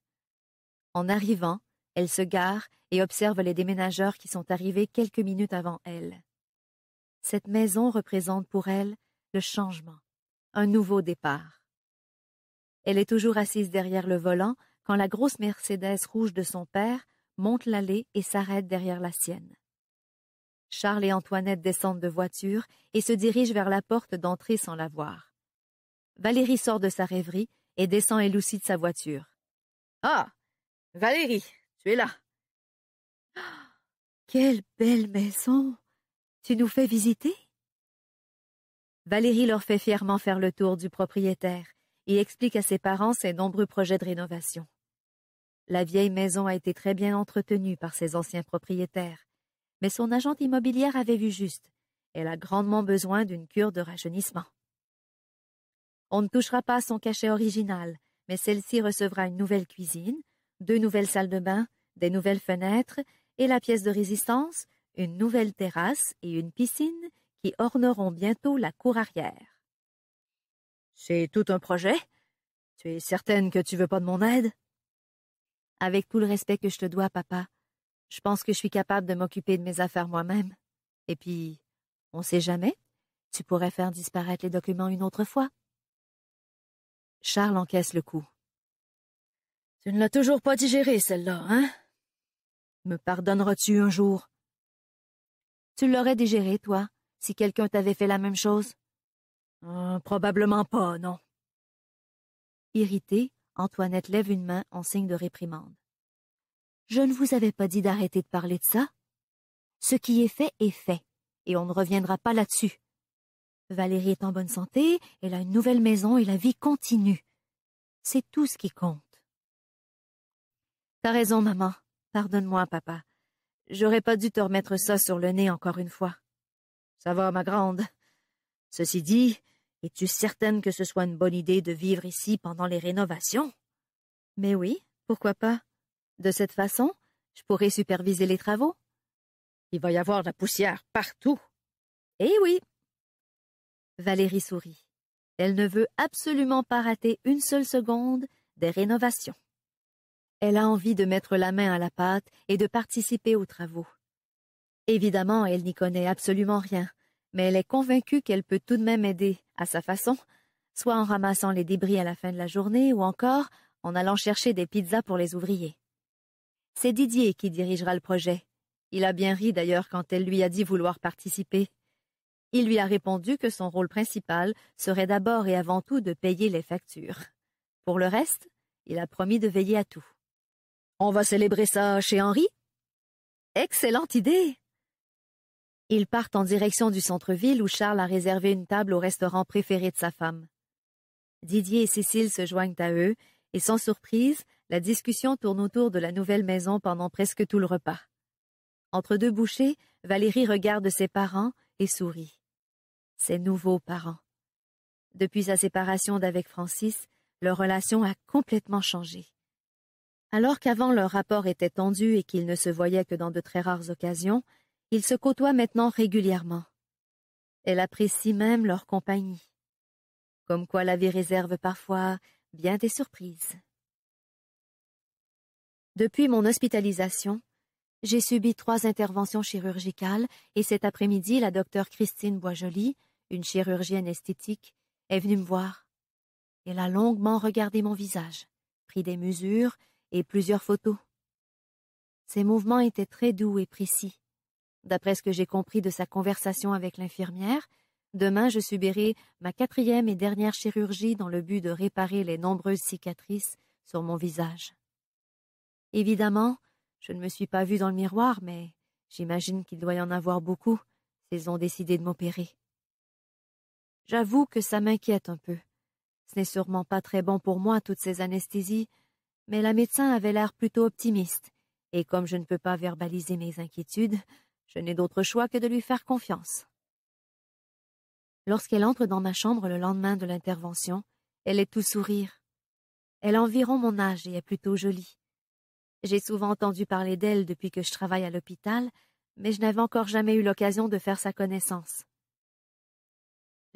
En arrivant, elle se gare et observe les déménageurs qui sont arrivés quelques minutes avant elle. Cette maison représente pour elle le changement, un nouveau départ. Elle est toujours assise derrière le volant quand la grosse Mercedes rouge de son père monte l'allée et s'arrête derrière la sienne. Charles et Antoinette descendent de voiture et se dirigent vers la porte d'entrée sans la voir. Valérie sort de sa rêverie et descend élucide sa voiture. Ah Valérie, tu es là [GASPS] Quelle belle maison Tu nous fais visiter Valérie leur fait fièrement faire le tour du propriétaire et explique à ses parents ses nombreux projets de rénovation. La vieille maison a été très bien entretenue par ses anciens propriétaires, mais son agente immobilière avait vu juste. Elle a grandement besoin d'une cure de rajeunissement. On ne touchera pas son cachet original, mais celle-ci recevra une nouvelle cuisine, deux nouvelles salles de bain, des nouvelles fenêtres et la pièce de résistance, une nouvelle terrasse et une piscine qui orneront bientôt la cour arrière. C'est tout un projet. Tu es certaine que tu veux pas de mon aide? Avec tout le respect que je te dois, papa, je pense que je suis capable de m'occuper de mes affaires moi-même. Et puis, on sait jamais, tu pourrais faire disparaître les documents une autre fois. Charles encaisse le coup. Tu ne l'as toujours pas digéré, celle-là, hein? Me pardonneras-tu un jour? Tu l'aurais digéré, toi, si quelqu'un t'avait fait la même chose? Ah, probablement pas, non. Irritée, Antoinette lève une main en signe de réprimande. Je ne vous avais pas dit d'arrêter de parler de ça. Ce qui est fait est fait, et on ne reviendra pas là-dessus. Valérie est en bonne santé, elle a une nouvelle maison et la vie continue. C'est tout ce qui compte. T'as raison, maman. Pardonne-moi, papa. J'aurais pas dû te remettre ça sur le nez encore une fois. Ça va, ma grande. Ceci dit, es-tu certaine que ce soit une bonne idée de vivre ici pendant les rénovations? Mais oui, pourquoi pas? De cette façon, je pourrais superviser les travaux. Il va y avoir de la poussière partout. Eh oui, Valérie sourit. Elle ne veut absolument pas rater une seule seconde des rénovations. Elle a envie de mettre la main à la pâte et de participer aux travaux. Évidemment, elle n'y connaît absolument rien, mais elle est convaincue qu'elle peut tout de même aider, à sa façon, soit en ramassant les débris à la fin de la journée ou encore en allant chercher des pizzas pour les ouvriers. C'est Didier qui dirigera le projet. Il a bien ri d'ailleurs quand elle lui a dit vouloir participer il lui a répondu que son rôle principal serait d'abord et avant tout de payer les factures. Pour le reste, il a promis de veiller à tout. On va célébrer ça chez Henri? Excellente idée! Ils partent en direction du centre-ville où Charles a réservé une table au restaurant préféré de sa femme. Didier et Cécile se joignent à eux, et sans surprise, la discussion tourne autour de la nouvelle maison pendant presque tout le repas. Entre deux bouchées, Valérie regarde ses parents et sourit ses nouveaux parents. Depuis sa séparation d'avec Francis, leur relation a complètement changé. Alors qu'avant leur rapport était tendu et qu'ils ne se voyaient que dans de très rares occasions, ils se côtoient maintenant régulièrement. Elle apprécie même leur compagnie. Comme quoi la vie réserve parfois bien des surprises. Depuis mon hospitalisation, j'ai subi trois interventions chirurgicales et cet après-midi, la docteure Christine Boisjoly une chirurgienne esthétique, est venue me voir. Elle a longuement regardé mon visage, pris des mesures et plusieurs photos. Ses mouvements étaient très doux et précis. D'après ce que j'ai compris de sa conversation avec l'infirmière, demain je subirai ma quatrième et dernière chirurgie dans le but de réparer les nombreuses cicatrices sur mon visage. Évidemment, je ne me suis pas vue dans le miroir, mais j'imagine qu'il doit y en avoir beaucoup s'ils ont décidé de m'opérer. J'avoue que ça m'inquiète un peu. Ce n'est sûrement pas très bon pour moi, toutes ces anesthésies, mais la médecin avait l'air plutôt optimiste, et comme je ne peux pas verbaliser mes inquiétudes, je n'ai d'autre choix que de lui faire confiance. Lorsqu'elle entre dans ma chambre le lendemain de l'intervention, elle est tout sourire. Elle a environ mon âge et est plutôt jolie. J'ai souvent entendu parler d'elle depuis que je travaille à l'hôpital, mais je n'avais encore jamais eu l'occasion de faire sa connaissance.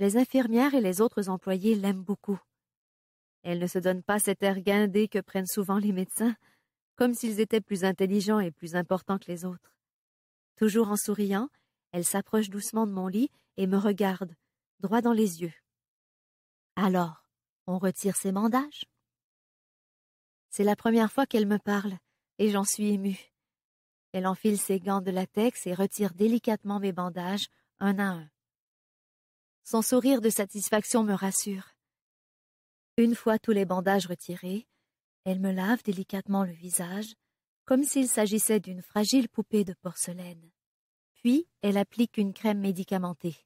Les infirmières et les autres employés l'aiment beaucoup. Elle ne se donne pas cet air guindé que prennent souvent les médecins, comme s'ils étaient plus intelligents et plus importants que les autres. Toujours en souriant, elle s'approche doucement de mon lit et me regarde, droit dans les yeux. Alors, on retire ses bandages C'est la première fois qu'elle me parle, et j'en suis émue. Elle enfile ses gants de latex et retire délicatement mes bandages, un à un. Son sourire de satisfaction me rassure. Une fois tous les bandages retirés, elle me lave délicatement le visage, comme s'il s'agissait d'une fragile poupée de porcelaine. Puis, elle applique une crème médicamentée.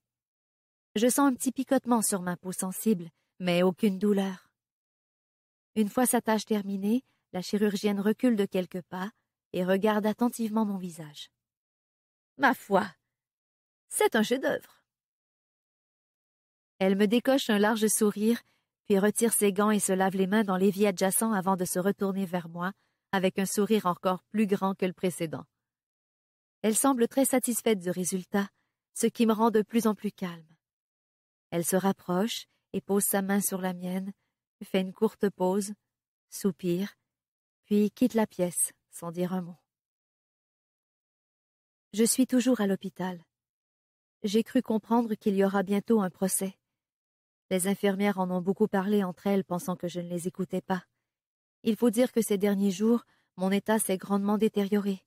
Je sens un petit picotement sur ma peau sensible, mais aucune douleur. Une fois sa tâche terminée, la chirurgienne recule de quelques pas et regarde attentivement mon visage. Ma foi, c'est un chef-d'œuvre. Elle me décoche un large sourire, puis retire ses gants et se lave les mains dans l'évier adjacent avant de se retourner vers moi, avec un sourire encore plus grand que le précédent. Elle semble très satisfaite du résultat, ce qui me rend de plus en plus calme. Elle se rapproche et pose sa main sur la mienne, fait une courte pause, soupire, puis quitte la pièce sans dire un mot. Je suis toujours à l'hôpital. J'ai cru comprendre qu'il y aura bientôt un procès. Les infirmières en ont beaucoup parlé entre elles, pensant que je ne les écoutais pas. Il faut dire que ces derniers jours, mon état s'est grandement détérioré.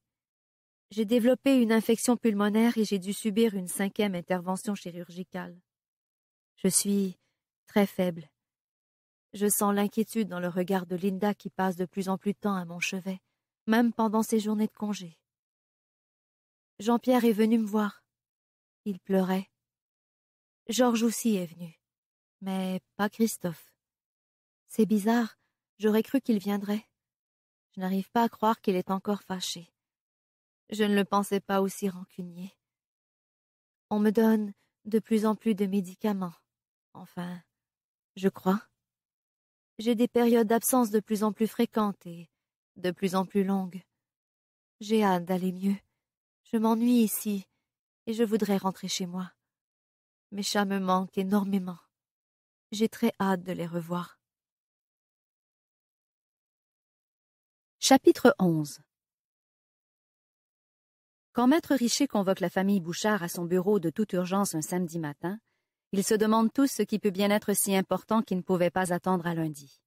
J'ai développé une infection pulmonaire et j'ai dû subir une cinquième intervention chirurgicale. Je suis très faible. Je sens l'inquiétude dans le regard de Linda qui passe de plus en plus de temps à mon chevet, même pendant ses journées de congé. Jean-Pierre est venu me voir. Il pleurait. Georges aussi est venu mais pas Christophe. C'est bizarre, j'aurais cru qu'il viendrait. Je n'arrive pas à croire qu'il est encore fâché. Je ne le pensais pas aussi rancunier. On me donne de plus en plus de médicaments. Enfin, je crois. J'ai des périodes d'absence de plus en plus fréquentes et de plus en plus longues. J'ai hâte d'aller mieux. Je m'ennuie ici et je voudrais rentrer chez moi. Mes chats me manquent énormément. J'ai très hâte de les revoir. Chapitre 11 Quand Maître Richer convoque la famille Bouchard à son bureau de toute urgence un samedi matin, ils se demandent tous ce qui peut bien être si important qu'ils ne pouvaient pas attendre à lundi.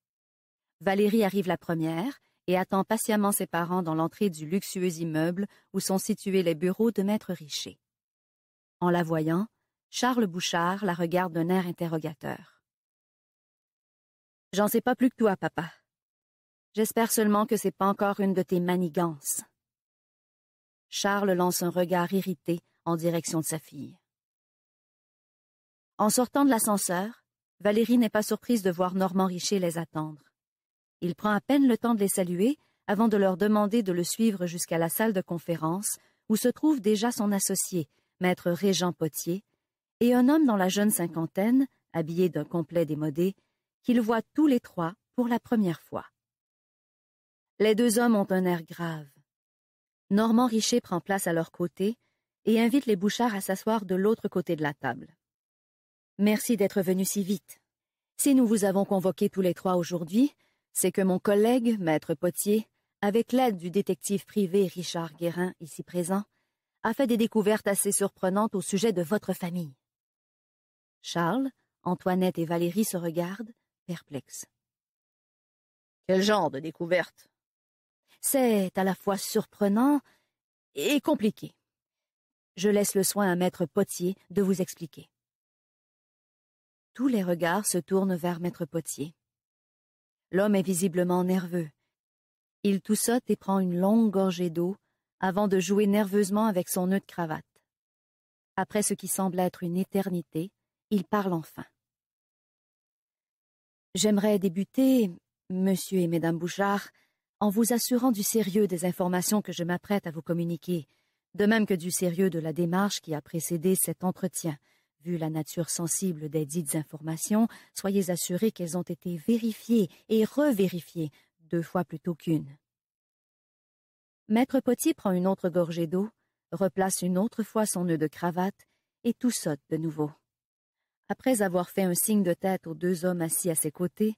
Valérie arrive la première et attend patiemment ses parents dans l'entrée du luxueux immeuble où sont situés les bureaux de Maître Richer. En la voyant, Charles Bouchard la regarde d'un air interrogateur. J'en sais pas plus que toi, papa. J'espère seulement que c'est pas encore une de tes manigances. Charles lance un regard irrité en direction de sa fille. En sortant de l'ascenseur, Valérie n'est pas surprise de voir Normand Richer les attendre. Il prend à peine le temps de les saluer avant de leur demander de le suivre jusqu'à la salle de conférence où se trouve déjà son associé, maître Régent Potier, et un homme dans la jeune cinquantaine, habillé d'un complet démodé, qu'ils voient tous les trois pour la première fois. Les deux hommes ont un air grave. Normand Richer prend place à leur côté et invite les Bouchards à s'asseoir de l'autre côté de la table. Merci d'être venu si vite. Si nous vous avons convoqués tous les trois aujourd'hui, c'est que mon collègue, maître Potier, avec l'aide du détective privé Richard Guérin, ici présent, a fait des découvertes assez surprenantes au sujet de votre famille. Charles, Antoinette et Valérie se regardent, quel genre de découverte C'est à la fois surprenant et compliqué. Je laisse le soin à Maître Potier de vous expliquer. Tous les regards se tournent vers Maître Potier. L'homme est visiblement nerveux. Il toussote et prend une longue gorgée d'eau avant de jouer nerveusement avec son nœud de cravate. Après ce qui semble être une éternité, il parle enfin. J'aimerais débuter, monsieur et Madame Bouchard, en vous assurant du sérieux des informations que je m'apprête à vous communiquer, de même que du sérieux de la démarche qui a précédé cet entretien. Vu la nature sensible des dites informations, soyez assurés qu'elles ont été vérifiées et revérifiées deux fois plutôt qu'une. Maître Poti prend une autre gorgée d'eau, replace une autre fois son nœud de cravate et tout saute de nouveau. Après avoir fait un signe de tête aux deux hommes assis à ses côtés,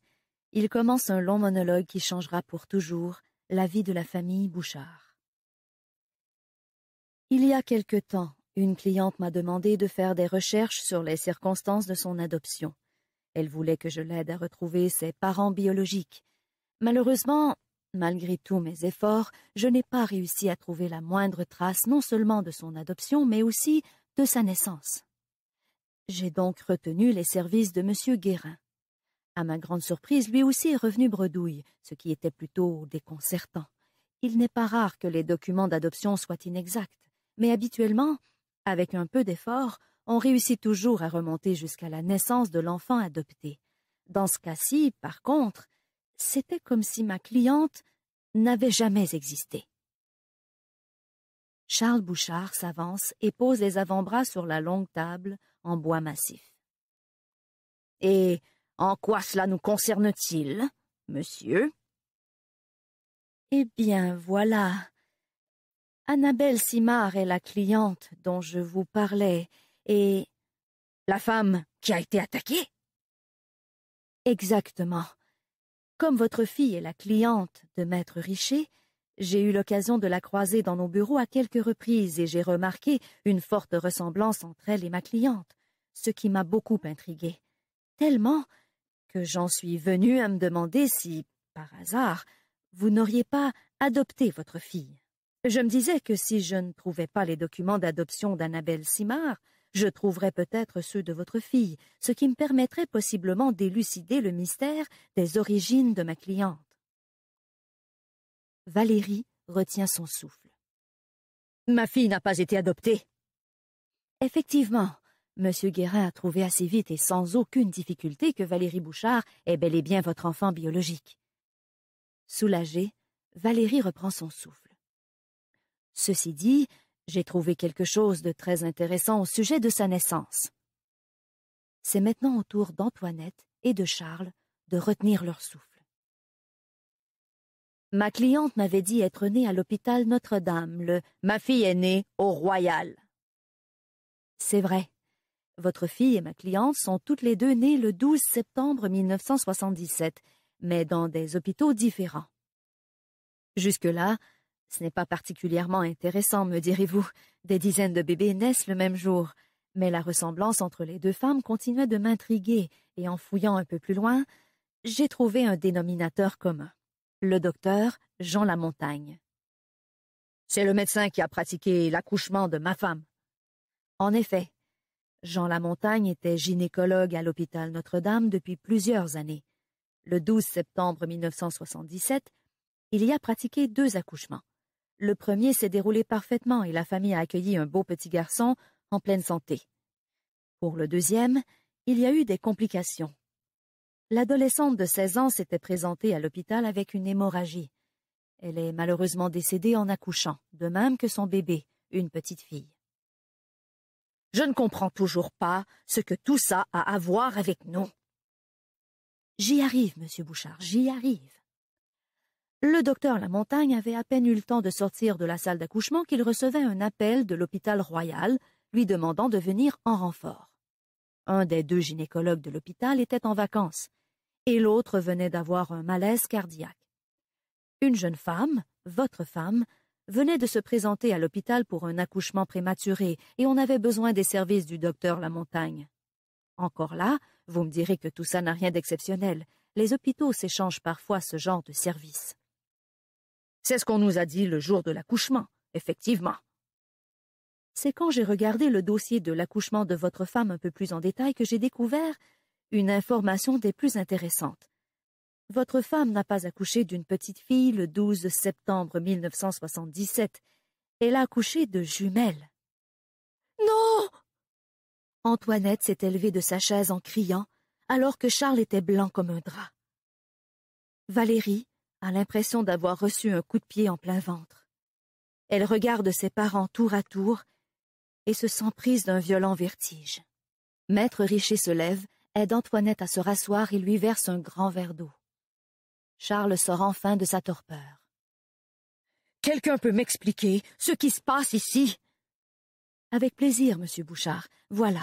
il commence un long monologue qui changera pour toujours la vie de la famille Bouchard. Il y a quelque temps, une cliente m'a demandé de faire des recherches sur les circonstances de son adoption. Elle voulait que je l'aide à retrouver ses parents biologiques. Malheureusement, malgré tous mes efforts, je n'ai pas réussi à trouver la moindre trace non seulement de son adoption, mais aussi de sa naissance. J'ai donc retenu les services de M. Guérin. À ma grande surprise, lui aussi est revenu bredouille, ce qui était plutôt déconcertant. Il n'est pas rare que les documents d'adoption soient inexacts, mais habituellement, avec un peu d'effort, on réussit toujours à remonter jusqu'à la naissance de l'enfant adopté. Dans ce cas-ci, par contre, c'était comme si ma cliente n'avait jamais existé. Charles Bouchard s'avance et pose les avant-bras sur la longue table en bois massif. Et en quoi cela nous concerne-t-il, monsieur Eh bien, voilà. Annabelle Simard est la cliente dont je vous parlais, et... La femme qui a été attaquée Exactement. Comme votre fille est la cliente de Maître Richer, j'ai eu l'occasion de la croiser dans nos bureaux à quelques reprises et j'ai remarqué une forte ressemblance entre elle et ma cliente, ce qui m'a beaucoup intriguée. Tellement que j'en suis venu à me demander si, par hasard, vous n'auriez pas adopté votre fille. Je me disais que si je ne trouvais pas les documents d'adoption d'Annabelle Simard, je trouverais peut-être ceux de votre fille, ce qui me permettrait possiblement d'élucider le mystère des origines de ma cliente. Valérie retient son souffle. Ma fille n'a pas été adoptée. Effectivement, M. Guérin a trouvé assez vite et sans aucune difficulté que Valérie Bouchard est bel et bien votre enfant biologique. Soulagée, Valérie reprend son souffle. Ceci dit, j'ai trouvé quelque chose de très intéressant au sujet de sa naissance. C'est maintenant au tour d'Antoinette et de Charles de retenir leur souffle. Ma cliente m'avait dit être née à l'hôpital Notre-Dame, le Ma fille est née au Royal. C'est vrai. Votre fille et ma cliente sont toutes les deux nées le 12 septembre 1977, mais dans des hôpitaux différents. Jusque-là, ce n'est pas particulièrement intéressant, me direz-vous. Des dizaines de bébés naissent le même jour. Mais la ressemblance entre les deux femmes continuait de m'intriguer, et en fouillant un peu plus loin, j'ai trouvé un dénominateur commun le docteur Jean Lamontagne. C'est le médecin qui a pratiqué l'accouchement de ma femme. En effet, Jean Lamontagne était gynécologue à l'hôpital Notre-Dame depuis plusieurs années. Le 12 septembre 1977, il y a pratiqué deux accouchements. Le premier s'est déroulé parfaitement et la famille a accueilli un beau petit garçon en pleine santé. Pour le deuxième, il y a eu des complications, l'adolescente de 16 ans s'était présentée à l'hôpital avec une hémorragie. Elle est malheureusement décédée en accouchant, de même que son bébé, une petite fille. Je ne comprends toujours pas ce que tout ça a à voir avec nous. J'y arrive, monsieur Bouchard, j'y arrive. Le docteur Lamontagne avait à peine eu le temps de sortir de la salle d'accouchement qu'il recevait un appel de l'hôpital royal lui demandant de venir en renfort. Un des deux gynécologues de l'hôpital était en vacances et l'autre venait d'avoir un malaise cardiaque. Une jeune femme, votre femme, venait de se présenter à l'hôpital pour un accouchement prématuré et on avait besoin des services du docteur Lamontagne. Encore là, vous me direz que tout ça n'a rien d'exceptionnel. Les hôpitaux s'échangent parfois ce genre de services. C'est ce qu'on nous a dit le jour de l'accouchement, effectivement. C'est quand j'ai regardé le dossier de l'accouchement de votre femme un peu plus en détail que j'ai découvert une information des plus intéressantes. Votre femme n'a pas accouché d'une petite fille le 12 septembre 1977. Elle a accouché de jumelles. Non Antoinette s'est élevée de sa chaise en criant, alors que Charles était blanc comme un drap. Valérie a l'impression d'avoir reçu un coup de pied en plein ventre. Elle regarde ses parents tour à tour et se sent prise d'un violent vertige. Maître Richer se lève aide Antoinette à se rasseoir et lui verse un grand verre d'eau. Charles sort enfin de sa torpeur. Quelqu'un peut m'expliquer ce qui se passe ici? Avec plaisir, monsieur Bouchard. Voilà.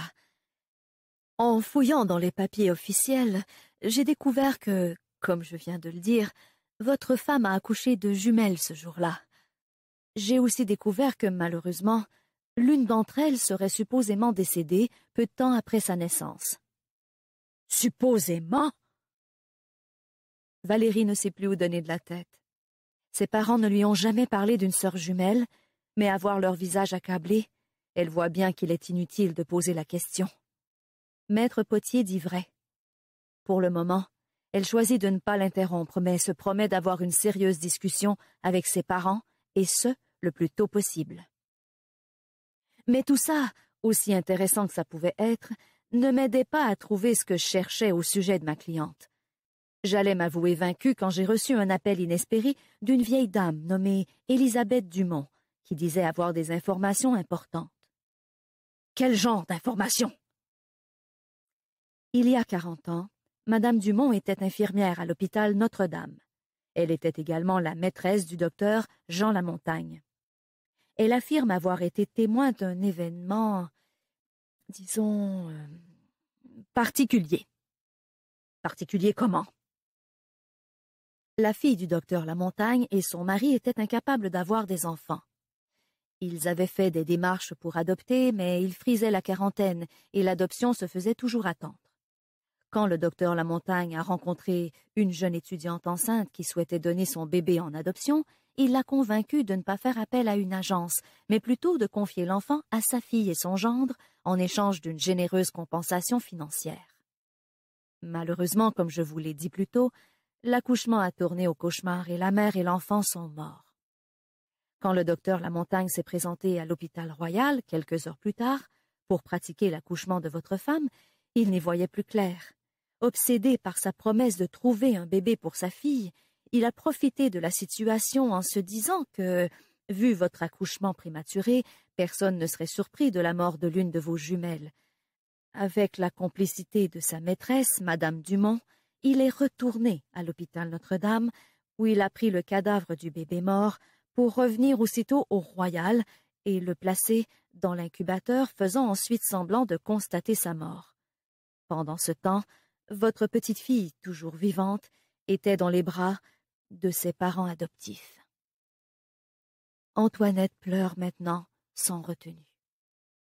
En fouillant dans les papiers officiels, j'ai découvert que, comme je viens de le dire, votre femme a accouché de jumelles ce jour-là. J'ai aussi découvert que, malheureusement, l'une d'entre elles serait supposément décédée peu de temps après sa naissance. Supposément Valérie ne sait plus où donner de la tête. Ses parents ne lui ont jamais parlé d'une sœur jumelle, mais à voir leur visage accablé, elle voit bien qu'il est inutile de poser la question. Maître Potier dit vrai. Pour le moment, elle choisit de ne pas l'interrompre, mais se promet d'avoir une sérieuse discussion avec ses parents, et ce, le plus tôt possible. Mais tout ça, aussi intéressant que ça pouvait être, ne m'aidait pas à trouver ce que je cherchais au sujet de ma cliente. J'allais m'avouer vaincu quand j'ai reçu un appel inespéré d'une vieille dame nommée Élisabeth Dumont, qui disait avoir des informations importantes. Quel genre d'informations? Il y a quarante ans, Madame Dumont était infirmière à l'hôpital Notre-Dame. Elle était également la maîtresse du docteur Jean Lamontagne. Elle affirme avoir été témoin d'un événement disons, euh, particulier. Particulier comment La fille du docteur Lamontagne et son mari étaient incapables d'avoir des enfants. Ils avaient fait des démarches pour adopter, mais ils frisaient la quarantaine et l'adoption se faisait toujours attendre. Quand le docteur Lamontagne a rencontré une jeune étudiante enceinte qui souhaitait donner son bébé en adoption, il l'a convaincu de ne pas faire appel à une agence, mais plutôt de confier l'enfant à sa fille et son gendre en échange d'une généreuse compensation financière. Malheureusement, comme je vous l'ai dit plus tôt, l'accouchement a tourné au cauchemar et la mère et l'enfant sont morts. Quand le docteur Lamontagne s'est présenté à l'hôpital royal quelques heures plus tard pour pratiquer l'accouchement de votre femme, il n'y voyait plus clair. Obsédé par sa promesse de trouver un bébé pour sa fille, il a profité de la situation en se disant que, vu votre accouchement prématuré, personne ne serait surpris de la mort de l'une de vos jumelles. Avec la complicité de sa maîtresse, Madame Dumont, il est retourné à l'hôpital Notre-Dame, où il a pris le cadavre du bébé mort pour revenir aussitôt au Royal et le placer dans l'incubateur, faisant ensuite semblant de constater sa mort. Pendant ce temps, votre petite fille, toujours vivante, était dans les bras de ses parents adoptifs. Antoinette pleure maintenant sans retenue.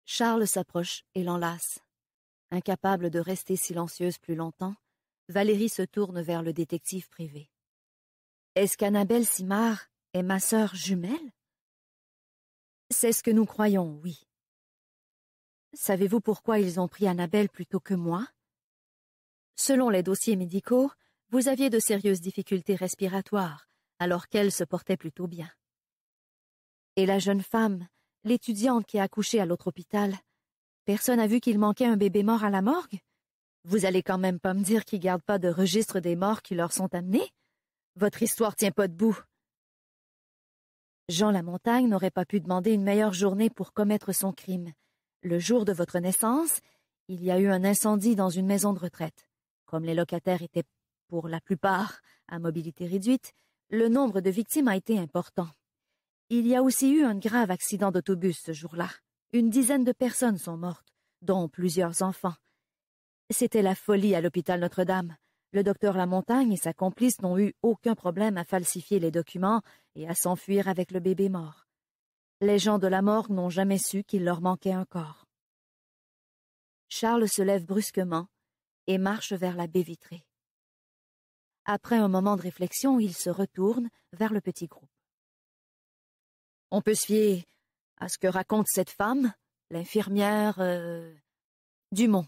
Charles s'approche et l'enlace. Incapable de rester silencieuse plus longtemps, Valérie se tourne vers le détective privé. Est-ce qu'Annabelle Simard est ma sœur jumelle C'est ce que nous croyons, oui. Savez-vous pourquoi ils ont pris Annabelle plutôt que moi Selon les dossiers médicaux, vous aviez de sérieuses difficultés respiratoires, alors qu'elle se portait plutôt bien. Et la jeune femme, l'étudiante qui a accouché à l'autre hôpital, personne n'a vu qu'il manquait un bébé mort à la morgue? Vous allez quand même pas me dire qu'ils gardent pas de registre des morts qui leur sont amenés? Votre histoire tient pas debout. Jean Lamontagne n'aurait pas pu demander une meilleure journée pour commettre son crime. Le jour de votre naissance, il y a eu un incendie dans une maison de retraite. Comme les locataires étaient pour la plupart à mobilité réduite, le nombre de victimes a été important. Il y a aussi eu un grave accident d'autobus ce jour-là. Une dizaine de personnes sont mortes, dont plusieurs enfants. C'était la folie à l'hôpital Notre-Dame. Le docteur Lamontagne et sa complice n'ont eu aucun problème à falsifier les documents et à s'enfuir avec le bébé mort. Les gens de la mort n'ont jamais su qu'il leur manquait un corps. Charles se lève brusquement et marche vers la baie vitrée. Après un moment de réflexion, il se retourne vers le petit groupe. On peut se fier à ce que raconte cette femme, l'infirmière euh, Dumont,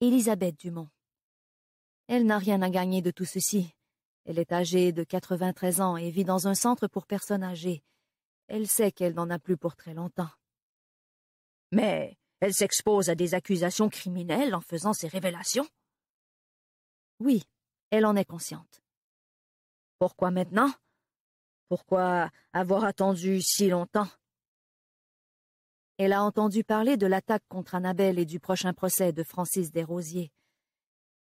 Elisabeth Dumont. Elle n'a rien à gagner de tout ceci. Elle est âgée de 93 ans et vit dans un centre pour personnes âgées. Elle sait qu'elle n'en a plus pour très longtemps. Mais elle s'expose à des accusations criminelles en faisant ces révélations Oui, elle en est consciente. Pourquoi maintenant Pourquoi avoir attendu si longtemps Elle a entendu parler de l'attaque contre Annabelle et du prochain procès de Francis Desrosiers.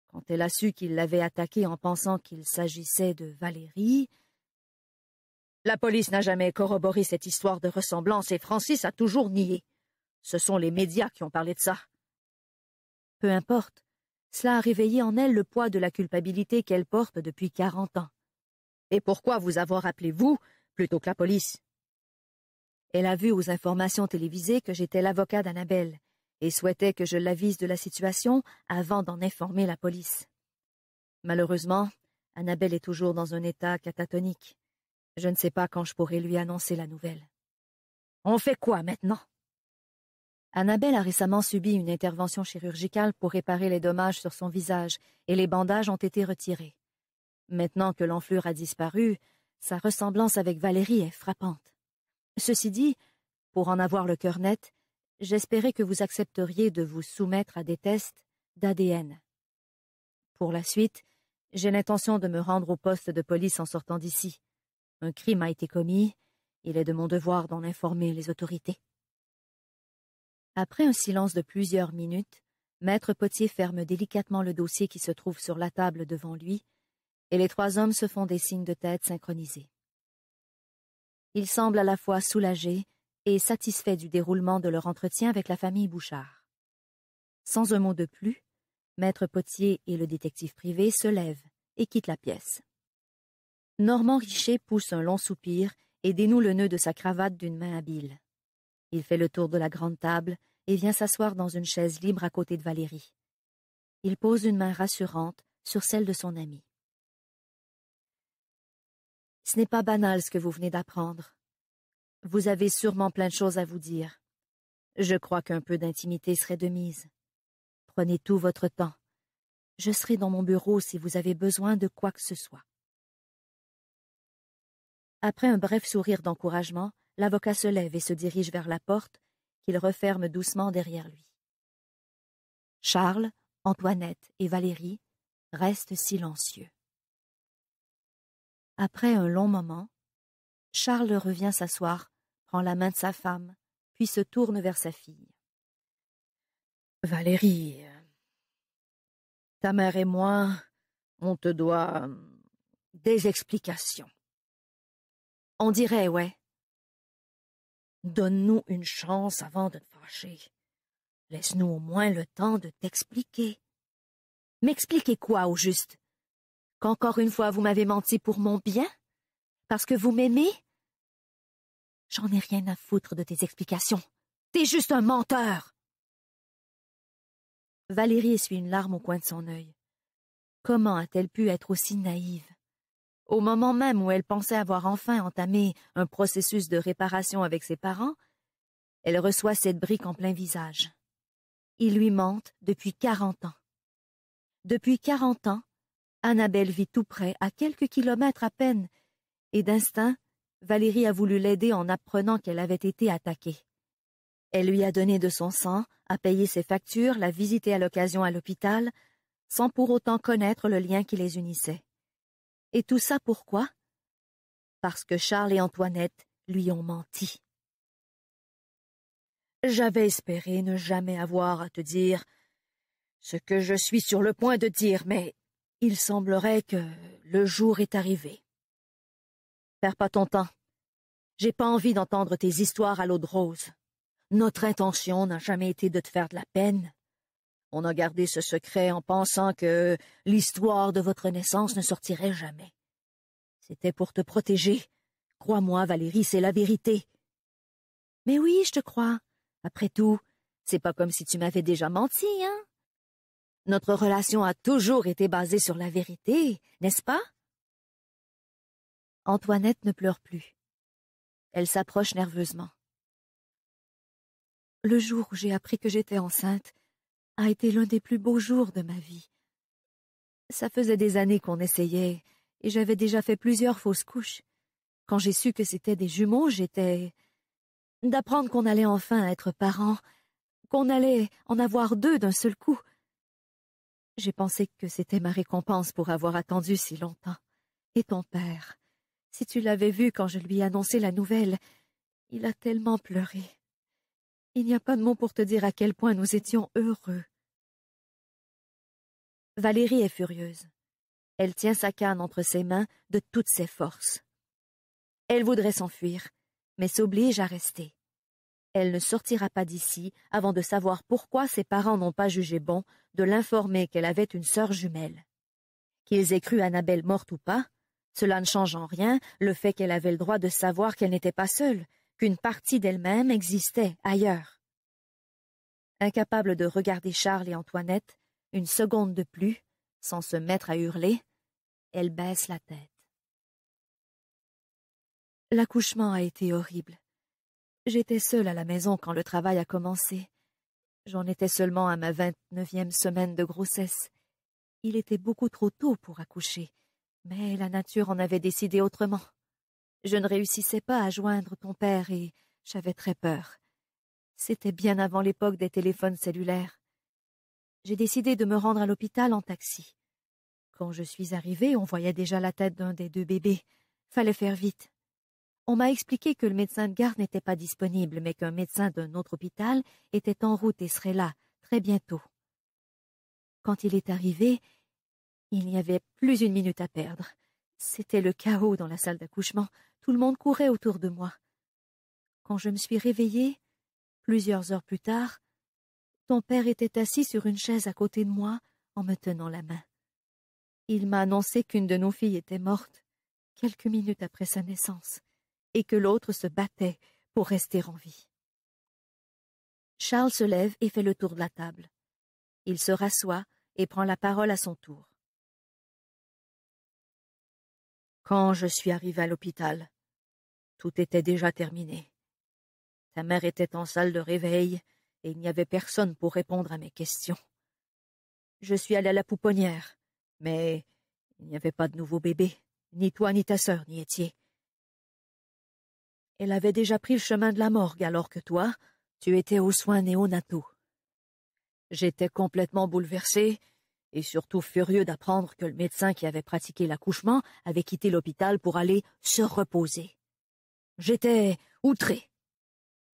Quand elle a su qu'il l'avait attaquée en pensant qu'il s'agissait de Valérie, la police n'a jamais corroboré cette histoire de ressemblance et Francis a toujours nié. Ce sont les médias qui ont parlé de ça. Peu importe. Cela a réveillé en elle le poids de la culpabilité qu'elle porte depuis quarante ans. Et pourquoi vous avoir appelé vous, plutôt que la police Elle a vu aux informations télévisées que j'étais l'avocat d'Annabelle, et souhaitait que je l'avise de la situation avant d'en informer la police. Malheureusement, Annabelle est toujours dans un état catatonique. Je ne sais pas quand je pourrai lui annoncer la nouvelle. On fait quoi maintenant Annabelle a récemment subi une intervention chirurgicale pour réparer les dommages sur son visage, et les bandages ont été retirés. Maintenant que l'enflure a disparu, sa ressemblance avec Valérie est frappante. Ceci dit, pour en avoir le cœur net, j'espérais que vous accepteriez de vous soumettre à des tests d'ADN. Pour la suite, j'ai l'intention de me rendre au poste de police en sortant d'ici. Un crime a été commis, il est de mon devoir d'en informer les autorités. Après un silence de plusieurs minutes, Maître Potier ferme délicatement le dossier qui se trouve sur la table devant lui, et les trois hommes se font des signes de tête synchronisés. Ils semblent à la fois soulagés et satisfaits du déroulement de leur entretien avec la famille Bouchard. Sans un mot de plus, Maître Potier et le détective privé se lèvent et quittent la pièce. Normand Richer pousse un long soupir et dénoue le nœud de sa cravate d'une main habile. Il fait le tour de la grande table et vient s'asseoir dans une chaise libre à côté de Valérie. Il pose une main rassurante sur celle de son amie. « Ce n'est pas banal ce que vous venez d'apprendre. Vous avez sûrement plein de choses à vous dire. Je crois qu'un peu d'intimité serait de mise. Prenez tout votre temps. Je serai dans mon bureau si vous avez besoin de quoi que ce soit. Après un bref sourire d'encouragement, l'avocat se lève et se dirige vers la porte, qu'il referme doucement derrière lui. Charles, Antoinette et Valérie restent silencieux. Après un long moment, Charles revient s'asseoir, prend la main de sa femme, puis se tourne vers sa fille. Valérie, ta mère et moi, on te doit des explications. On dirait, ouais, Donne-nous une chance avant de te fâcher. Laisse-nous au moins le temps de t'expliquer. M'expliquer quoi, au juste? Qu'encore une fois vous m'avez menti pour mon bien? Parce que vous m'aimez? J'en ai rien à foutre de tes explications. T'es juste un menteur! Valérie essuie une larme au coin de son œil. Comment a-t-elle pu être aussi naïve? Au moment même où elle pensait avoir enfin entamé un processus de réparation avec ses parents, elle reçoit cette brique en plein visage. Il lui ment depuis quarante ans. Depuis quarante ans, Annabelle vit tout près, à quelques kilomètres à peine, et d'instinct, Valérie a voulu l'aider en apprenant qu'elle avait été attaquée. Elle lui a donné de son sang, a payé ses factures, l'a visitée à l'occasion à l'hôpital, sans pour autant connaître le lien qui les unissait. Et tout ça pourquoi Parce que Charles et Antoinette lui ont menti. J'avais espéré ne jamais avoir à te dire ce que je suis sur le point de dire, mais il semblerait que le jour est arrivé. Perds pas ton temps. J'ai pas envie d'entendre tes histoires à l'eau de rose. Notre intention n'a jamais été de te faire de la peine. On a gardé ce secret en pensant que l'histoire de votre naissance ne sortirait jamais. C'était pour te protéger. Crois-moi, Valérie, c'est la vérité. Mais oui, je te crois. Après tout, c'est pas comme si tu m'avais déjà menti, hein? Notre relation a toujours été basée sur la vérité, n'est-ce pas? Antoinette ne pleure plus. Elle s'approche nerveusement. Le jour où j'ai appris que j'étais enceinte, a été l'un des plus beaux jours de ma vie. Ça faisait des années qu'on essayait, et j'avais déjà fait plusieurs fausses couches. Quand j'ai su que c'était des jumeaux, j'étais... D'apprendre qu'on allait enfin être parents, qu'on allait en avoir deux d'un seul coup. J'ai pensé que c'était ma récompense pour avoir attendu si longtemps. Et ton père, si tu l'avais vu quand je lui ai annoncé la nouvelle, il a tellement pleuré. Il n'y a pas de mots pour te dire à quel point nous étions heureux. Valérie est furieuse. Elle tient sa canne entre ses mains de toutes ses forces. Elle voudrait s'enfuir, mais s'oblige à rester. Elle ne sortira pas d'ici avant de savoir pourquoi ses parents n'ont pas jugé bon de l'informer qu'elle avait une sœur jumelle. Qu'ils aient cru Annabelle morte ou pas, cela ne change en rien le fait qu'elle avait le droit de savoir qu'elle n'était pas seule, qu'une partie d'elle-même existait ailleurs. Incapable de regarder Charles et Antoinette une seconde de plus, sans se mettre à hurler, elle baisse la tête. L'accouchement a été horrible. J'étais seule à la maison quand le travail a commencé. J'en étais seulement à ma vingt-neuvième semaine de grossesse. Il était beaucoup trop tôt pour accoucher, mais la nature en avait décidé autrement. Je ne réussissais pas à joindre ton père et j'avais très peur. C'était bien avant l'époque des téléphones cellulaires. J'ai décidé de me rendre à l'hôpital en taxi. Quand je suis arrivée, on voyait déjà la tête d'un des deux bébés. Fallait faire vite. On m'a expliqué que le médecin de garde n'était pas disponible, mais qu'un médecin d'un autre hôpital était en route et serait là, très bientôt. Quand il est arrivé, il n'y avait plus une minute à perdre. C'était le chaos dans la salle d'accouchement. Tout le monde courait autour de moi. Quand je me suis réveillée, plusieurs heures plus tard, ton père était assis sur une chaise à côté de moi en me tenant la main. Il m'a annoncé qu'une de nos filles était morte quelques minutes après sa naissance et que l'autre se battait pour rester en vie. Charles se lève et fait le tour de la table. Il se rassoit et prend la parole à son tour. Quand je suis arrivée à l'hôpital, tout était déjà terminé. Ta mère était en salle de réveil et il n'y avait personne pour répondre à mes questions. Je suis allée à la pouponnière, mais il n'y avait pas de nouveau bébé, ni toi, ni ta sœur, ni Étienne. Elle avait déjà pris le chemin de la morgue alors que toi, tu étais aux soins néonataux. J'étais complètement bouleversée et surtout furieux d'apprendre que le médecin qui avait pratiqué l'accouchement avait quitté l'hôpital pour aller se reposer. J'étais outré.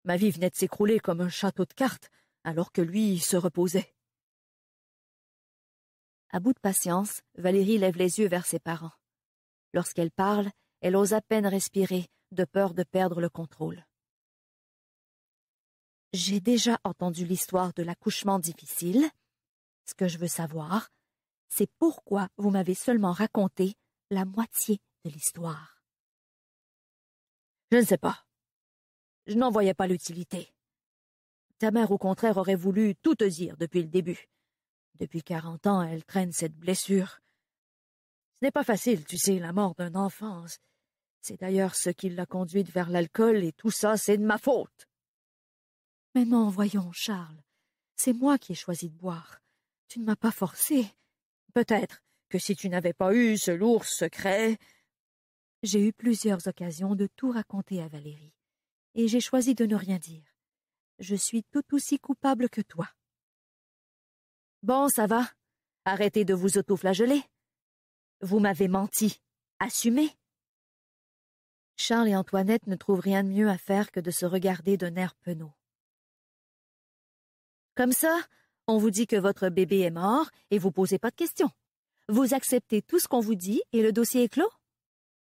Ma vie venait de s'écrouler comme un château de cartes, alors que lui se reposait. À bout de patience, Valérie lève les yeux vers ses parents. Lorsqu'elle parle, elle ose à peine respirer, de peur de perdre le contrôle. J'ai déjà entendu l'histoire de l'accouchement difficile, ce que je veux savoir, c'est pourquoi vous m'avez seulement raconté la moitié de l'histoire. Je ne sais pas. Je n'en voyais pas l'utilité. Ta mère, au contraire, aurait voulu tout te dire depuis le début. Depuis quarante ans, elle traîne cette blessure. Ce n'est pas facile, tu sais, la mort d'un enfant. C'est d'ailleurs ce qui l'a conduite vers l'alcool, et tout ça, c'est de ma faute. Mais non, voyons, Charles. C'est moi qui ai choisi de boire. Tu ne m'as pas forcé. Peut-être que si tu n'avais pas eu ce lourd secret. J'ai eu plusieurs occasions de tout raconter à Valérie, et j'ai choisi de ne rien dire. Je suis tout aussi coupable que toi. Bon, ça va. Arrêtez de vous autoflageller. Vous m'avez menti. Assumez. Charles et Antoinette ne trouvent rien de mieux à faire que de se regarder d'un air penaud. Comme ça, on vous dit que votre bébé est mort et vous posez pas de questions. Vous acceptez tout ce qu'on vous dit et le dossier est clos?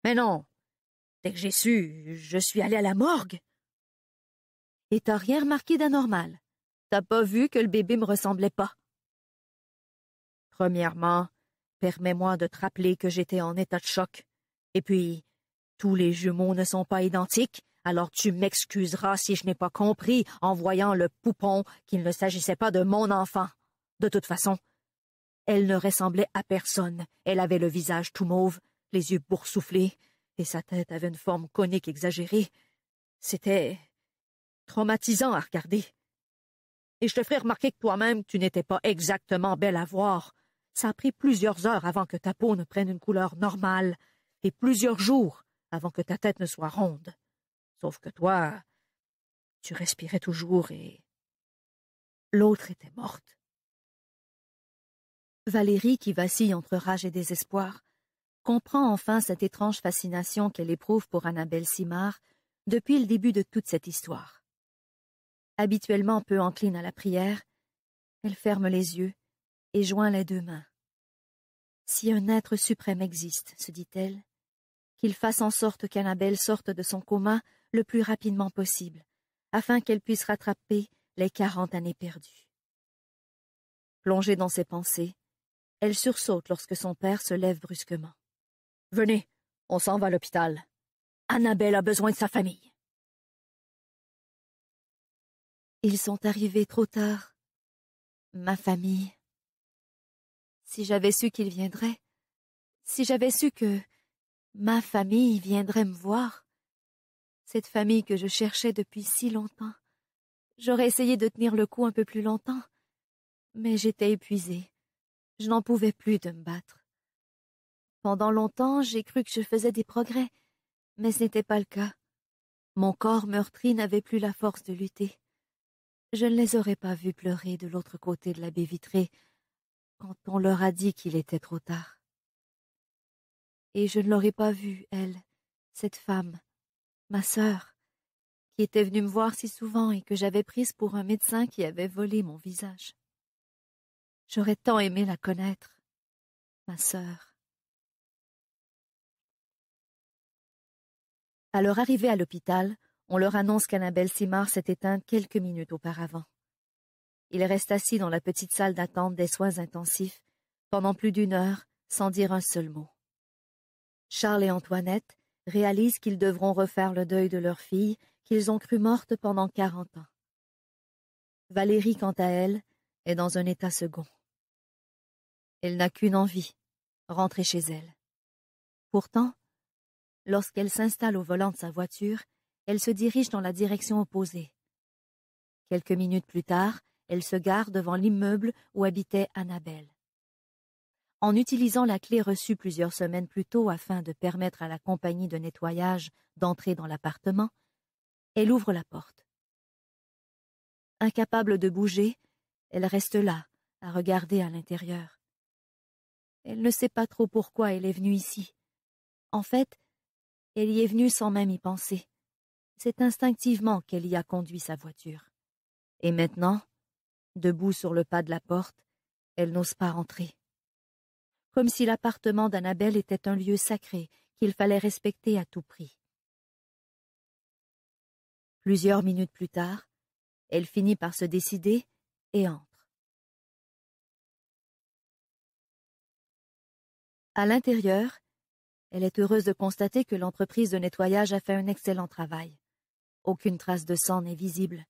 Mais non. Dès que j'ai su, je suis allée à la morgue. Et t'as rien remarqué d'anormal. T'as pas vu que le bébé me ressemblait pas. Premièrement, permets-moi de te rappeler que j'étais en état de choc. Et puis, tous les jumeaux ne sont pas identiques, alors tu m'excuseras si je n'ai pas compris, en voyant le poupon, qu'il ne s'agissait pas de mon enfant. De toute façon, elle ne ressemblait à personne. Elle avait le visage tout mauve, les yeux boursouflés, et sa tête avait une forme conique exagérée. C'était traumatisant à regarder. Et je te ferai remarquer que toi-même, tu n'étais pas exactement belle à voir. Ça a pris plusieurs heures avant que ta peau ne prenne une couleur normale, et plusieurs jours avant que ta tête ne soit ronde. Sauf que toi, tu respirais toujours et l'autre était morte. Valérie, qui vacille entre rage et désespoir, comprend enfin cette étrange fascination qu'elle éprouve pour Annabelle Simard depuis le début de toute cette histoire. Habituellement peu encline à la prière, elle ferme les yeux et joint les deux mains. Si un être suprême existe, se dit-elle, qu'il fasse en sorte qu'Annabelle sorte de son coma le plus rapidement possible, afin qu'elle puisse rattraper les quarante années perdues. Plongée dans ses pensées, elle sursaute lorsque son père se lève brusquement. Venez, on s'en va à l'hôpital. Annabelle a besoin de sa famille. Ils sont arrivés trop tard. Ma famille. Si j'avais su qu'ils viendraient, si j'avais su que ma famille viendrait me voir, cette famille que je cherchais depuis si longtemps. J'aurais essayé de tenir le coup un peu plus longtemps, mais j'étais épuisée. Je n'en pouvais plus de me battre. Pendant longtemps, j'ai cru que je faisais des progrès, mais ce n'était pas le cas. Mon corps meurtri n'avait plus la force de lutter. Je ne les aurais pas vus pleurer de l'autre côté de la baie vitrée quand on leur a dit qu'il était trop tard. Et je ne l'aurais pas vue, elle, cette femme, ma sœur, qui était venue me voir si souvent et que j'avais prise pour un médecin qui avait volé mon visage. J'aurais tant aimé la connaître, ma sœur. À leur arrivée à l'hôpital, on leur annonce qu'Annabelle Simard s'est éteinte quelques minutes auparavant. Il restent assis dans la petite salle d'attente des soins intensifs pendant plus d'une heure sans dire un seul mot. Charles et Antoinette, réalisent qu'ils devront refaire le deuil de leur fille qu'ils ont cru morte pendant quarante ans. Valérie, quant à elle, est dans un état second. Elle n'a qu'une envie, rentrer chez elle. Pourtant, lorsqu'elle s'installe au volant de sa voiture, elle se dirige dans la direction opposée. Quelques minutes plus tard, elle se gare devant l'immeuble où habitait Annabelle en utilisant la clé reçue plusieurs semaines plus tôt afin de permettre à la compagnie de nettoyage d'entrer dans l'appartement, elle ouvre la porte. Incapable de bouger, elle reste là, à regarder à l'intérieur. Elle ne sait pas trop pourquoi elle est venue ici. En fait, elle y est venue sans même y penser. C'est instinctivement qu'elle y a conduit sa voiture. Et maintenant, debout sur le pas de la porte, elle n'ose pas rentrer comme si l'appartement d'Annabelle était un lieu sacré qu'il fallait respecter à tout prix. Plusieurs minutes plus tard, elle finit par se décider et entre. À l'intérieur, elle est heureuse de constater que l'entreprise de nettoyage a fait un excellent travail. Aucune trace de sang n'est visible.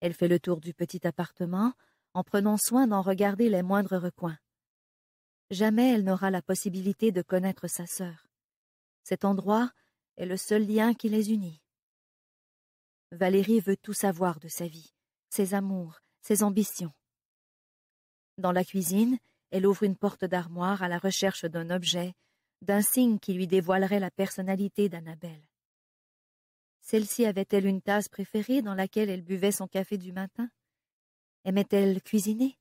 Elle fait le tour du petit appartement en prenant soin d'en regarder les moindres recoins jamais elle n'aura la possibilité de connaître sa sœur. Cet endroit est le seul lien qui les unit. Valérie veut tout savoir de sa vie, ses amours, ses ambitions. Dans la cuisine, elle ouvre une porte d'armoire à la recherche d'un objet, d'un signe qui lui dévoilerait la personnalité d'Annabelle. Celle-ci avait-elle une tasse préférée dans laquelle elle buvait son café du matin Aimait-elle cuisiner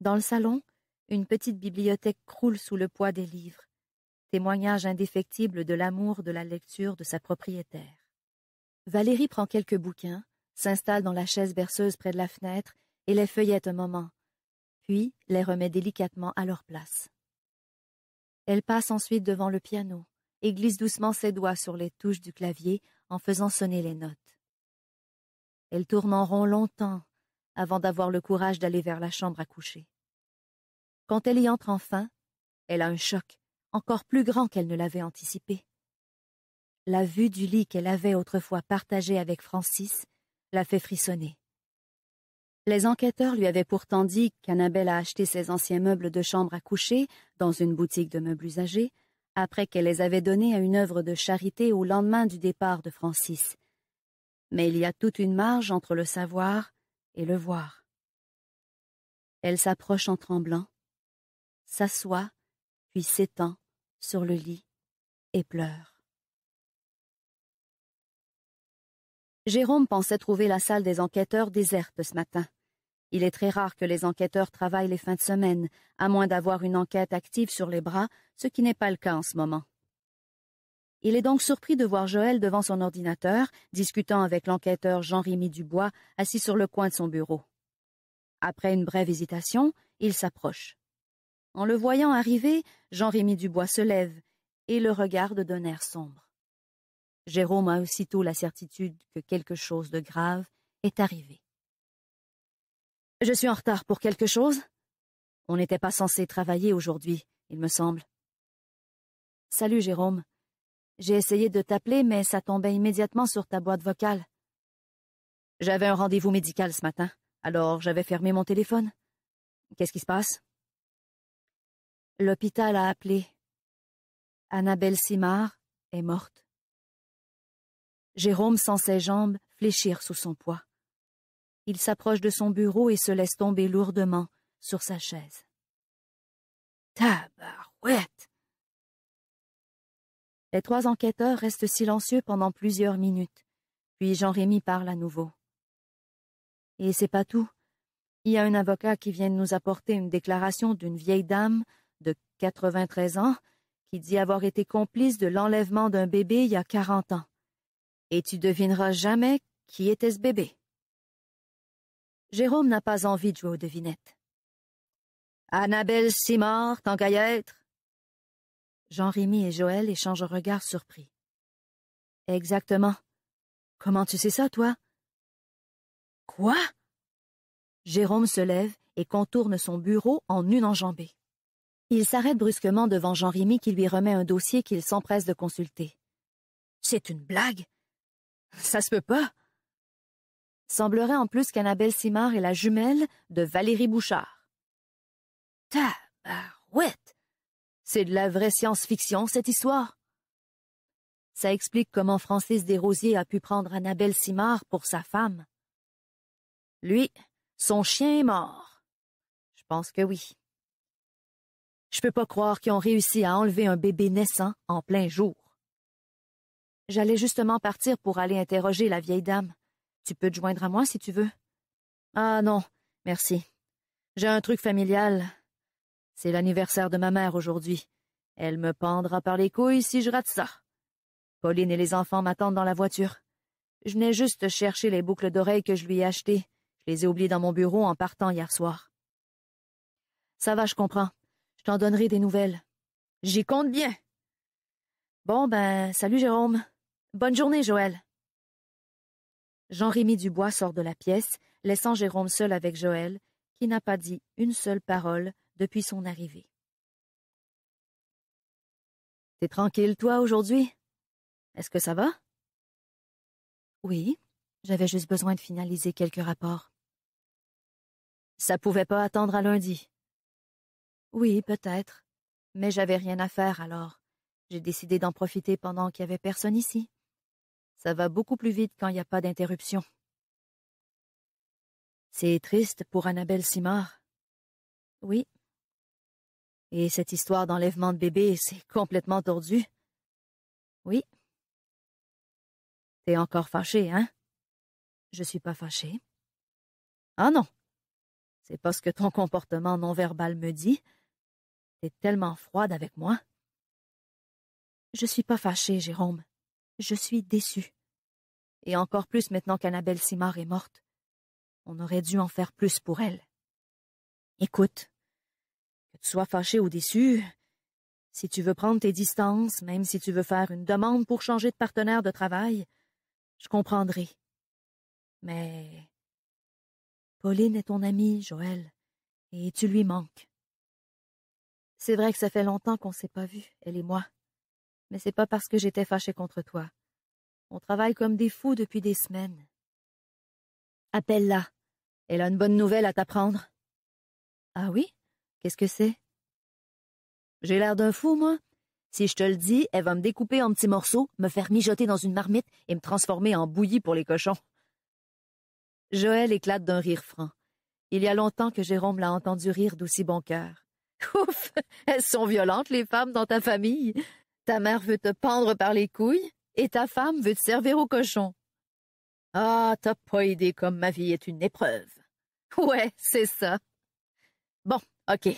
Dans le salon, une petite bibliothèque croule sous le poids des livres, témoignage indéfectible de l'amour de la lecture de sa propriétaire. Valérie prend quelques bouquins, s'installe dans la chaise berceuse près de la fenêtre et les feuillette un moment, puis les remet délicatement à leur place. Elle passe ensuite devant le piano et glisse doucement ses doigts sur les touches du clavier en faisant sonner les notes. Elle tourne en rond longtemps avant d'avoir le courage d'aller vers la chambre à coucher. Quand elle y entre enfin, elle a un choc, encore plus grand qu'elle ne l'avait anticipé. La vue du lit qu'elle avait autrefois partagé avec Francis la fait frissonner. Les enquêteurs lui avaient pourtant dit qu'Annabelle a acheté ses anciens meubles de chambre à coucher dans une boutique de meubles usagés, après qu'elle les avait donnés à une œuvre de charité au lendemain du départ de Francis. Mais il y a toute une marge entre le savoir et le voir. Elle s'approche en tremblant, s'assoit, puis s'étend sur le lit et pleure. Jérôme pensait trouver la salle des enquêteurs déserte ce matin. Il est très rare que les enquêteurs travaillent les fins de semaine, à moins d'avoir une enquête active sur les bras, ce qui n'est pas le cas en ce moment. Il est donc surpris de voir Joël devant son ordinateur, discutant avec l'enquêteur Jean-Rémy Dubois, assis sur le coin de son bureau. Après une brève hésitation, il s'approche. En le voyant arriver, Jean-Rémy Dubois se lève et le regarde d'un air sombre. Jérôme a aussitôt la certitude que quelque chose de grave est arrivé. Je suis en retard pour quelque chose On n'était pas censé travailler aujourd'hui, il me semble. Salut, Jérôme. J'ai essayé de t'appeler, mais ça tombait immédiatement sur ta boîte vocale. J'avais un rendez-vous médical ce matin, alors j'avais fermé mon téléphone. Qu'est-ce qui se passe L'hôpital a appelé. Annabelle Simard est morte. Jérôme sent ses jambes fléchir sous son poids. Il s'approche de son bureau et se laisse tomber lourdement sur sa chaise. Tabarouette! Les trois enquêteurs restent silencieux pendant plusieurs minutes, puis Jean-Rémy parle à nouveau. Et c'est pas tout. Il y a un avocat qui vient de nous apporter une déclaration d'une vieille dame de 93 ans, qui dit avoir été complice de l'enlèvement d'un bébé il y a 40 ans. Et tu devineras jamais qui était ce bébé. Jérôme n'a pas envie de jouer aux devinettes. Annabelle Simard, tant qu'à y Jean-Rémy et Joël échangent un regard surpris. Exactement. Comment tu sais ça, toi? Quoi? Jérôme se lève et contourne son bureau en une enjambée. Il s'arrête brusquement devant Jean Rémy qui lui remet un dossier qu'il s'empresse de consulter. C'est une blague? Ça se peut pas! Semblerait en plus qu'Annabelle Simard est la jumelle de Valérie Bouchard. Tabarouette! C'est de la vraie science-fiction, cette histoire! Ça explique comment Francis Desrosiers a pu prendre Annabelle Simard pour sa femme. Lui, son chien est mort. Je pense que oui. Je peux pas croire qu'ils ont réussi à enlever un bébé naissant en plein jour. J'allais justement partir pour aller interroger la vieille dame. Tu peux te joindre à moi si tu veux. Ah non, merci. J'ai un truc familial. C'est l'anniversaire de ma mère aujourd'hui. Elle me pendra par les couilles si je rate ça. Pauline et les enfants m'attendent dans la voiture. Je n'ai juste chercher les boucles d'oreilles que je lui ai achetées. Je les ai oubliées dans mon bureau en partant hier soir. Ça va, je comprends. Je t'en donnerai des nouvelles. J'y compte bien. Bon, ben, salut Jérôme. Bonne journée, Joël. Jean-Rémy Dubois sort de la pièce, laissant Jérôme seul avec Joël, qui n'a pas dit une seule parole depuis son arrivée. T'es tranquille, toi, aujourd'hui? Est-ce que ça va? Oui, j'avais juste besoin de finaliser quelques rapports. Ça pouvait pas attendre à lundi. Oui, peut-être. Mais j'avais rien à faire alors. J'ai décidé d'en profiter pendant qu'il y avait personne ici. Ça va beaucoup plus vite quand il n'y a pas d'interruption. C'est triste pour Annabelle Simard. Oui. Et cette histoire d'enlèvement de bébé, c'est complètement tordu. Oui. T'es encore fâchée, hein? Je suis pas fâchée. Ah non. C'est parce que ton comportement non verbal me dit, T'es tellement froide avec moi. Je suis pas fâchée, Jérôme. Je suis déçue. Et encore plus maintenant qu'Annabelle Simard est morte. On aurait dû en faire plus pour elle. Écoute, que tu sois fâchée ou déçue, si tu veux prendre tes distances, même si tu veux faire une demande pour changer de partenaire de travail, je comprendrai. Mais Pauline est ton amie, Joël, et tu lui manques. C'est vrai que ça fait longtemps qu'on s'est pas vu, elle et moi. Mais c'est pas parce que j'étais fâchée contre toi. On travaille comme des fous depuis des semaines. Appelle-la. Elle a une bonne nouvelle à t'apprendre. Ah oui? Qu'est-ce que c'est? J'ai l'air d'un fou, moi. Si je te le dis, elle va me découper en petits morceaux, me faire mijoter dans une marmite et me transformer en bouillie pour les cochons. Joël éclate d'un rire franc. Il y a longtemps que Jérôme l'a entendu rire d'aussi bon cœur. Ouf, elles sont violentes, les femmes, dans ta famille. Ta mère veut te pendre par les couilles et ta femme veut te servir au cochon. Ah, t'as pas idée comme ma vie est une épreuve. Ouais, c'est ça. Bon, OK.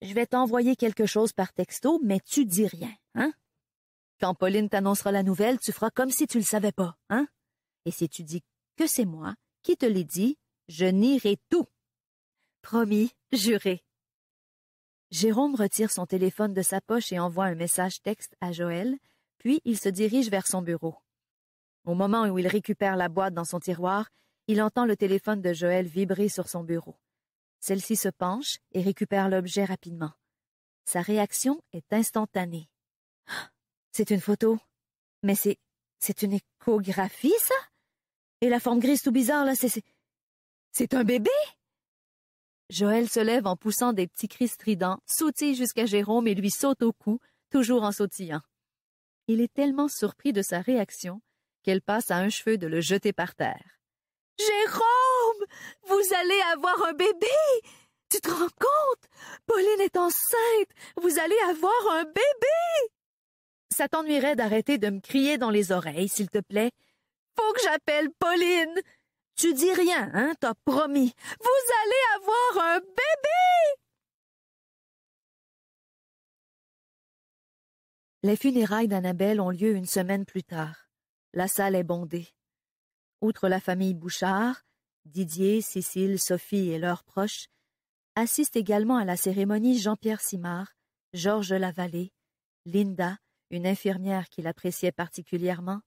Je vais t'envoyer quelque chose par texto, mais tu dis rien, hein? Quand Pauline t'annoncera la nouvelle, tu feras comme si tu le savais pas, hein? Et si tu dis que c'est moi qui te l'ai dit, je nierai tout. Promis, juré. Jérôme retire son téléphone de sa poche et envoie un message texte à Joël, puis il se dirige vers son bureau. Au moment où il récupère la boîte dans son tiroir, il entend le téléphone de Joël vibrer sur son bureau. Celle-ci se penche et récupère l'objet rapidement. Sa réaction est instantanée. [GASPS] C'est une photo. Mais c'est, c'est une échographie, ça? Et la forme grise tout bizarre, là, c'est, c'est un bébé? Joël se lève en poussant des petits cris stridents, sautille jusqu'à Jérôme et lui saute au cou, toujours en sautillant. Il est tellement surpris de sa réaction qu'elle passe à un cheveu de le jeter par terre. Jérôme! Vous allez avoir un bébé! Tu te rends compte? Pauline est enceinte! Vous allez avoir un bébé! Ça t'ennuierait d'arrêter de me crier dans les oreilles, s'il te plaît? Faut que j'appelle Pauline! Tu dis rien, hein, t'as promis. Vous allez avoir un bébé! Les funérailles d'Annabelle ont lieu une semaine plus tard. La salle est bondée. Outre la famille Bouchard, Didier, Cécile, Sophie et leurs proches, assistent également à la cérémonie Jean-Pierre Simard, Georges Lavallée, Linda, une infirmière qu'il appréciait particulièrement,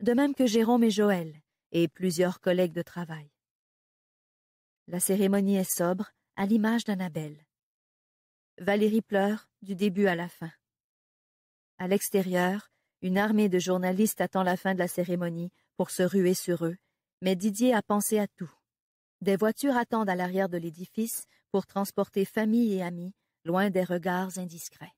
de même que Jérôme et Joël, et plusieurs collègues de travail. La cérémonie est sobre, à l'image d'Annabelle. Valérie pleure du début à la fin. À l'extérieur, une armée de journalistes attend la fin de la cérémonie pour se ruer sur eux, mais Didier a pensé à tout. Des voitures attendent à l'arrière de l'édifice pour transporter famille et amis loin des regards indiscrets.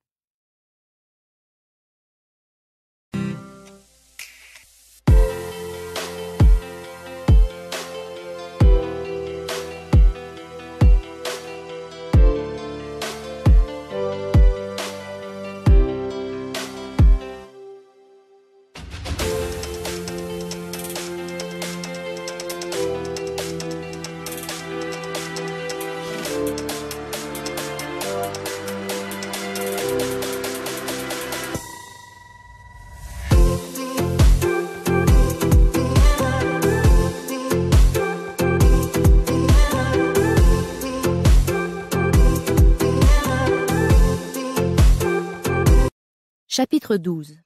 Chapitre 12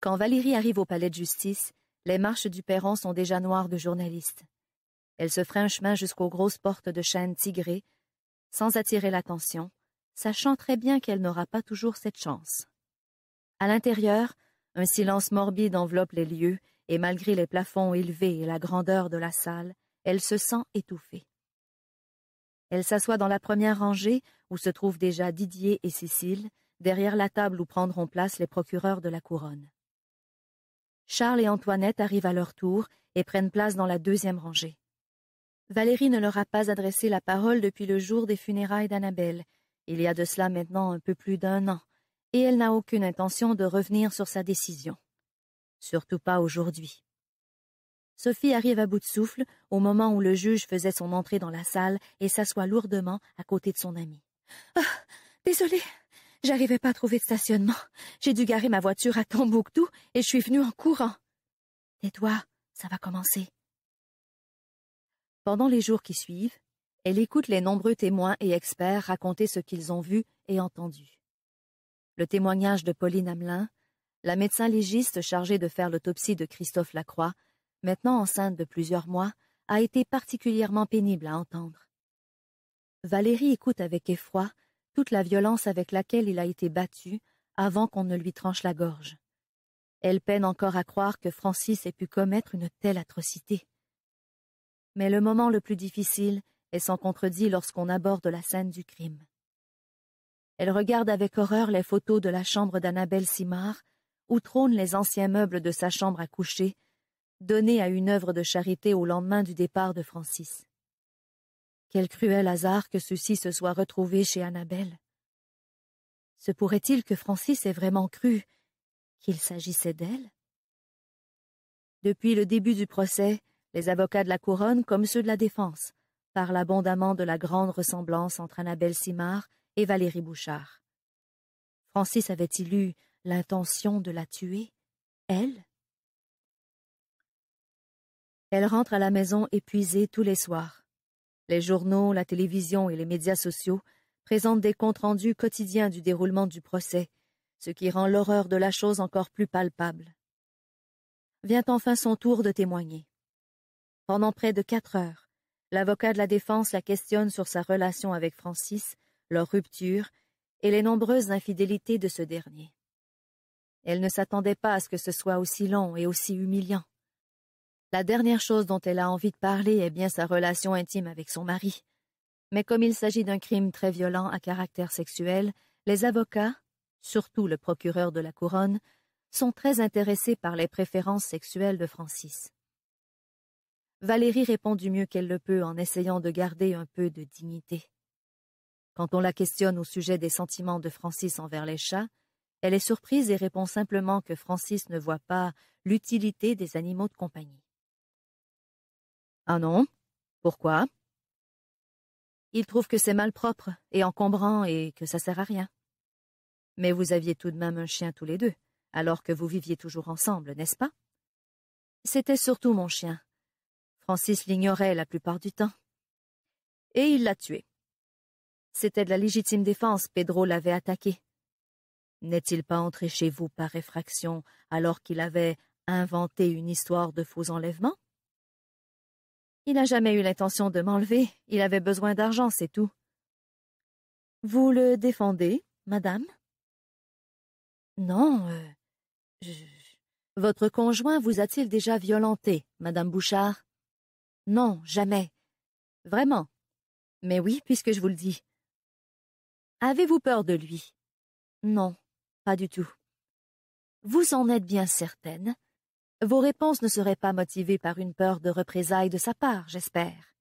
Quand Valérie arrive au palais de justice, les marches du perron sont déjà noires de journalistes. Elle se ferait un chemin jusqu'aux grosses portes de chêne tigré, sans attirer l'attention, sachant très bien qu'elle n'aura pas toujours cette chance. À l'intérieur, un silence morbide enveloppe les lieux, et malgré les plafonds élevés et la grandeur de la salle, elle se sent étouffée. Elle s'assoit dans la première rangée, où se trouvent déjà Didier et Cécile, derrière la table où prendront place les procureurs de la couronne. Charles et Antoinette arrivent à leur tour et prennent place dans la deuxième rangée. Valérie ne leur a pas adressé la parole depuis le jour des funérailles d'Annabelle, il y a de cela maintenant un peu plus d'un an, et elle n'a aucune intention de revenir sur sa décision. Surtout pas aujourd'hui. Sophie arrive à bout de souffle au moment où le juge faisait son entrée dans la salle et s'assoit lourdement à côté de son ami. Ah, désolée, j'arrivais pas à trouver de stationnement. J'ai dû garer ma voiture à Tombouctou et je suis venue en courant. Tais-toi, ça va commencer. Pendant les jours qui suivent, elle écoute les nombreux témoins et experts raconter ce qu'ils ont vu et entendu. Le témoignage de Pauline Hamelin, la médecin légiste chargée de faire l'autopsie de Christophe Lacroix, maintenant enceinte de plusieurs mois, a été particulièrement pénible à entendre. Valérie écoute avec effroi toute la violence avec laquelle il a été battu avant qu'on ne lui tranche la gorge. Elle peine encore à croire que Francis ait pu commettre une telle atrocité. Mais le moment le plus difficile est sans contredit lorsqu'on aborde la scène du crime. Elle regarde avec horreur les photos de la chambre d'Annabelle Simard, où trônent les anciens meubles de sa chambre à coucher, donnée à une œuvre de charité au lendemain du départ de Francis. Quel cruel hasard que ceci se soit retrouvé chez Annabelle. Se pourrait-il que Francis ait vraiment cru qu'il s'agissait d'elle Depuis le début du procès, les avocats de la couronne, comme ceux de la défense, parlent abondamment de la grande ressemblance entre Annabelle Simard et Valérie Bouchard. Francis avait-il eu l'intention de la tuer, elle elle rentre à la maison épuisée tous les soirs. Les journaux, la télévision et les médias sociaux présentent des comptes rendus quotidiens du déroulement du procès, ce qui rend l'horreur de la chose encore plus palpable. Vient enfin son tour de témoigner. Pendant près de quatre heures, l'avocat de la défense la questionne sur sa relation avec Francis, leur rupture et les nombreuses infidélités de ce dernier. Elle ne s'attendait pas à ce que ce soit aussi long et aussi humiliant. La dernière chose dont elle a envie de parler est bien sa relation intime avec son mari. Mais comme il s'agit d'un crime très violent à caractère sexuel, les avocats, surtout le procureur de la couronne, sont très intéressés par les préférences sexuelles de Francis. Valérie répond du mieux qu'elle le peut en essayant de garder un peu de dignité. Quand on la questionne au sujet des sentiments de Francis envers les chats, elle est surprise et répond simplement que Francis ne voit pas l'utilité des animaux de compagnie. Ah non Pourquoi Il trouve que c'est malpropre et encombrant et que ça sert à rien. Mais vous aviez tout de même un chien tous les deux, alors que vous viviez toujours ensemble, n'est-ce pas C'était surtout mon chien. Francis l'ignorait la plupart du temps. Et il l'a tué. C'était de la légitime défense, Pedro l'avait attaqué. N'est-il pas entré chez vous par effraction alors qu'il avait inventé une histoire de faux enlèvement il n'a jamais eu l'intention de m'enlever. Il avait besoin d'argent, c'est tout. Vous le défendez, madame Non, euh, Votre conjoint vous a-t-il déjà violenté, madame Bouchard Non, jamais. Vraiment Mais oui, puisque je vous le dis. Avez-vous peur de lui Non, pas du tout. Vous en êtes bien certaine vos réponses ne seraient pas motivées par une peur de représailles de sa part, j'espère.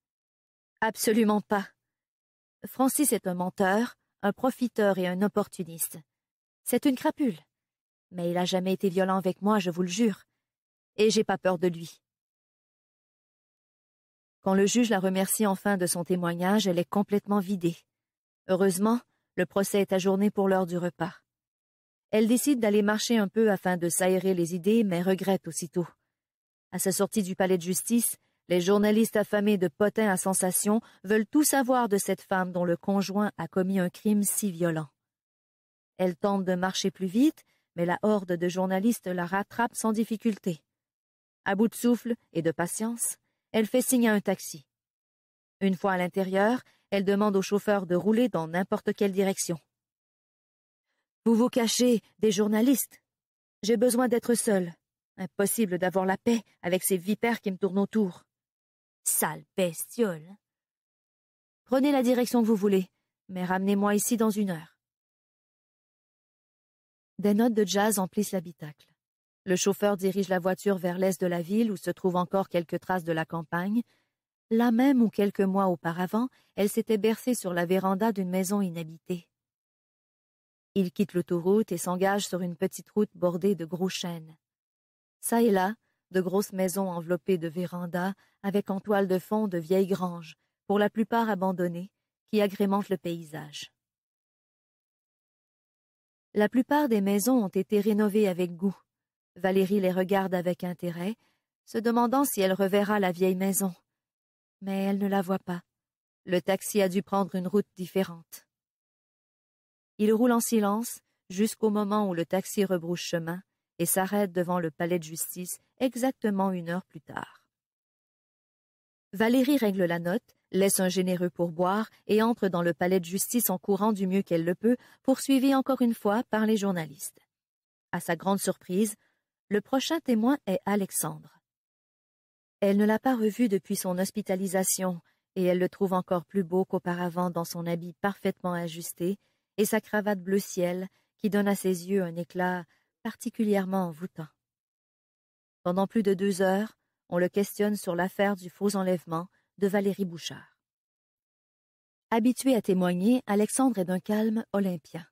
Absolument pas. Francis est un menteur, un profiteur et un opportuniste. C'est une crapule. Mais il n'a jamais été violent avec moi, je vous le jure. Et j'ai pas peur de lui. Quand le juge la remercie enfin de son témoignage, elle est complètement vidée. Heureusement, le procès est ajourné pour l'heure du repas. Elle décide d'aller marcher un peu afin de s'aérer les idées, mais regrette aussitôt. À sa sortie du palais de justice, les journalistes affamés de potins à sensation veulent tout savoir de cette femme dont le conjoint a commis un crime si violent. Elle tente de marcher plus vite, mais la horde de journalistes la rattrape sans difficulté. À bout de souffle et de patience, elle fait signe à un taxi. Une fois à l'intérieur, elle demande au chauffeur de rouler dans n'importe quelle direction. Vous vous cachez des journalistes. J'ai besoin d'être seul. Impossible d'avoir la paix avec ces vipères qui me tournent autour. Sale bestiole. Prenez la direction que vous voulez, mais ramenez-moi ici dans une heure. Des notes de jazz emplissent l'habitacle. Le chauffeur dirige la voiture vers l'est de la ville où se trouvent encore quelques traces de la campagne, là même où quelques mois auparavant elle s'était bercée sur la véranda d'une maison inhabitée. Il quitte l'autoroute et s'engage sur une petite route bordée de gros chênes. Ça et là, de grosses maisons enveloppées de vérandas, avec en toile de fond de vieilles granges, pour la plupart abandonnées, qui agrémentent le paysage. La plupart des maisons ont été rénovées avec goût. Valérie les regarde avec intérêt, se demandant si elle reverra la vieille maison. Mais elle ne la voit pas. Le taxi a dû prendre une route différente. Il roule en silence jusqu'au moment où le taxi rebrouche chemin et s'arrête devant le palais de justice exactement une heure plus tard. Valérie règle la note, laisse un généreux pourboire et entre dans le palais de justice en courant du mieux qu'elle le peut, poursuivie encore une fois par les journalistes. À sa grande surprise, le prochain témoin est Alexandre. Elle ne l'a pas revu depuis son hospitalisation, et elle le trouve encore plus beau qu'auparavant dans son habit parfaitement ajusté, et sa cravate bleu ciel qui donne à ses yeux un éclat particulièrement envoûtant. Pendant plus de deux heures, on le questionne sur l'affaire du faux enlèvement de Valérie Bouchard. Habitué à témoigner, Alexandre est d'un calme olympien.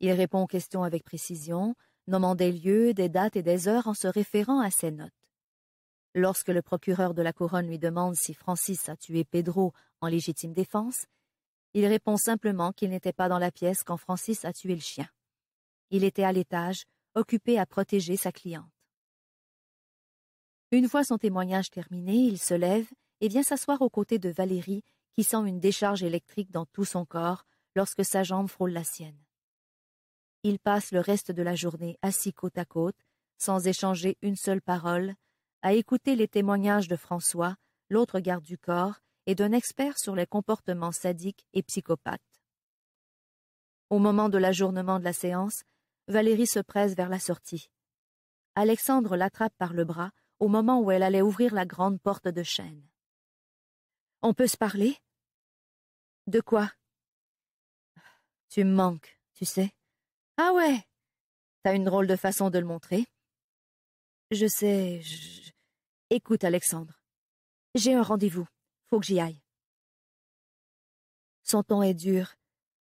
Il répond aux questions avec précision, nommant des lieux, des dates et des heures en se référant à ses notes. Lorsque le procureur de la couronne lui demande si Francis a tué Pedro en légitime défense, il répond simplement qu'il n'était pas dans la pièce quand Francis a tué le chien. Il était à l'étage, occupé à protéger sa cliente. Une fois son témoignage terminé, il se lève et vient s'asseoir aux côtés de Valérie, qui sent une décharge électrique dans tout son corps lorsque sa jambe frôle la sienne. Il passe le reste de la journée assis côte à côte, sans échanger une seule parole, à écouter les témoignages de François, l'autre garde du corps, et d'un expert sur les comportements sadiques et psychopathes. Au moment de l'ajournement de la séance, Valérie se presse vers la sortie. Alexandre l'attrape par le bras au moment où elle allait ouvrir la grande porte de chêne. On peut se parler De quoi Tu me manques, tu sais. Ah ouais T'as une drôle de façon de le montrer. Je sais. Je... Écoute, Alexandre. J'ai un rendez-vous. Faut que j'y aille. Son ton est dur,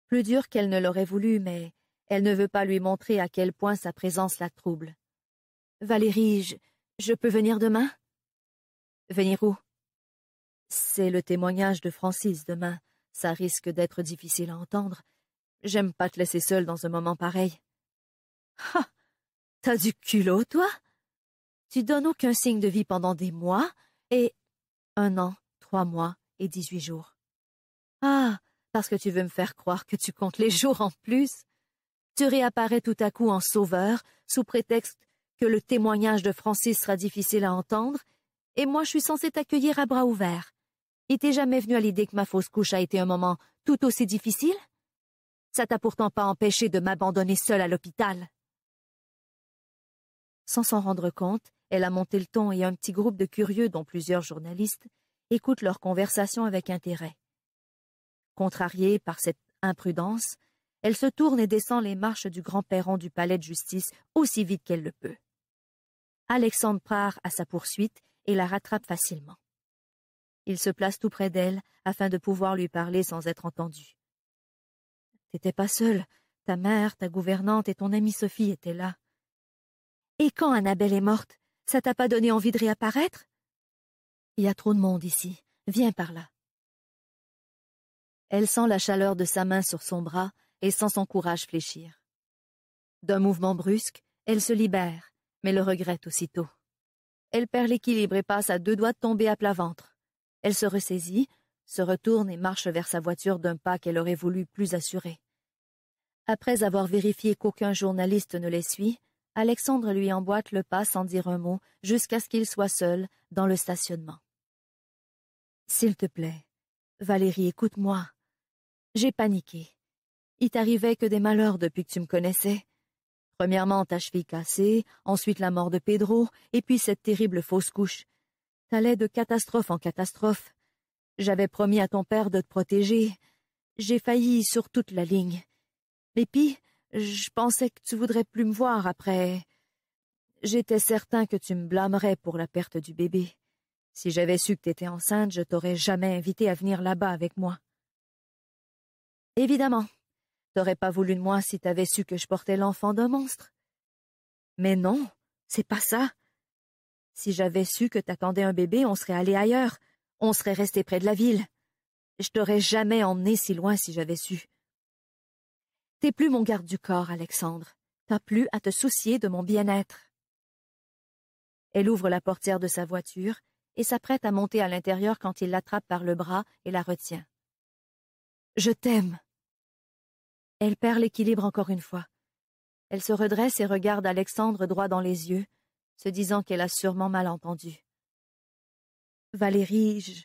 plus dur qu'elle ne l'aurait voulu, mais elle ne veut pas lui montrer à quel point sa présence la trouble. Valérie, je, peux venir demain Venir où C'est le témoignage de Francis demain. Ça risque d'être difficile à entendre. J'aime pas te laisser seule dans un moment pareil. Ah T'as du culot, toi Tu donnes aucun signe de vie pendant des mois et. Un an trois mois et dix-huit jours. Ah, parce que tu veux me faire croire que tu comptes les jours en plus. Tu réapparais tout à coup en sauveur, sous prétexte que le témoignage de Francis sera difficile à entendre, et moi je suis censée t'accueillir à bras ouverts. Il jamais venu à l'idée que ma fausse couche a été un moment tout aussi difficile? Ça t'a pourtant pas empêché de m'abandonner seule à l'hôpital. Sans s'en rendre compte, elle a monté le ton et un petit groupe de curieux, dont plusieurs journalistes, écoute leur conversation avec intérêt. Contrariée par cette imprudence, elle se tourne et descend les marches du grand perron du palais de justice aussi vite qu'elle le peut. Alexandre part à sa poursuite et la rattrape facilement. Il se place tout près d'elle afin de pouvoir lui parler sans être entendu. T'étais pas seule. Ta mère, ta gouvernante et ton amie Sophie étaient là. Et quand Annabelle est morte, ça t'a pas donné envie de réapparaître? Il y a trop de monde ici. Viens par là. Elle sent la chaleur de sa main sur son bras et sent son courage fléchir. D'un mouvement brusque, elle se libère, mais le regrette aussitôt. Elle perd l'équilibre et passe à deux doigts de tomber à plat ventre. Elle se ressaisit, se retourne et marche vers sa voiture d'un pas qu'elle aurait voulu plus assurer. Après avoir vérifié qu'aucun journaliste ne les suit, Alexandre lui emboîte le pas sans dire un mot jusqu'à ce qu'il soit seul dans le stationnement. S'il te plaît, Valérie, écoute-moi. J'ai paniqué. Il t'arrivait que des malheurs depuis que tu me connaissais. Premièrement ta cheville cassée, ensuite la mort de Pedro, et puis cette terrible fausse couche. T'allais de catastrophe en catastrophe. J'avais promis à ton père de te protéger. J'ai failli sur toute la ligne. Et puis, je pensais que tu voudrais plus me voir après. J'étais certain que tu me blâmerais pour la perte du bébé. Si j'avais su que t'étais enceinte, je t'aurais jamais invité à venir là-bas avec moi. Évidemment, t'aurais pas voulu de moi si t'avais su que je portais l'enfant d'un monstre. Mais non, c'est pas ça. Si j'avais su que t'attendais un bébé, on serait allé ailleurs, on serait resté près de la ville. Je t'aurais jamais emmené si loin si j'avais su. T'es plus mon garde du corps, Alexandre. T'as plus à te soucier de mon bien-être. Elle ouvre la portière de sa voiture et s'apprête à monter à l'intérieur quand il l'attrape par le bras et la retient. Je t'aime. Elle perd l'équilibre encore une fois. Elle se redresse et regarde Alexandre droit dans les yeux, se disant qu'elle a sûrement mal entendu. Valérie, je...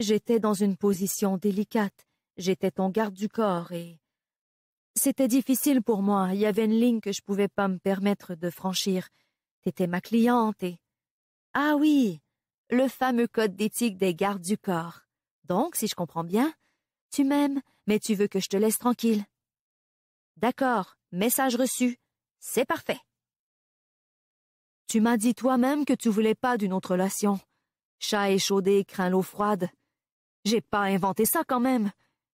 J'étais dans une position délicate. J'étais ton garde du corps et... C'était difficile pour moi. Il y avait une ligne que je pouvais pas me permettre de franchir. T'étais ma cliente et... Ah oui! le fameux code d'éthique des gardes du corps. Donc, si je comprends bien, tu m'aimes, mais tu veux que je te laisse tranquille. D'accord, message reçu. C'est parfait. Tu m'as dit toi-même que tu voulais pas d'une autre relation. Chat échaudé craint l'eau froide. J'ai pas inventé ça quand même.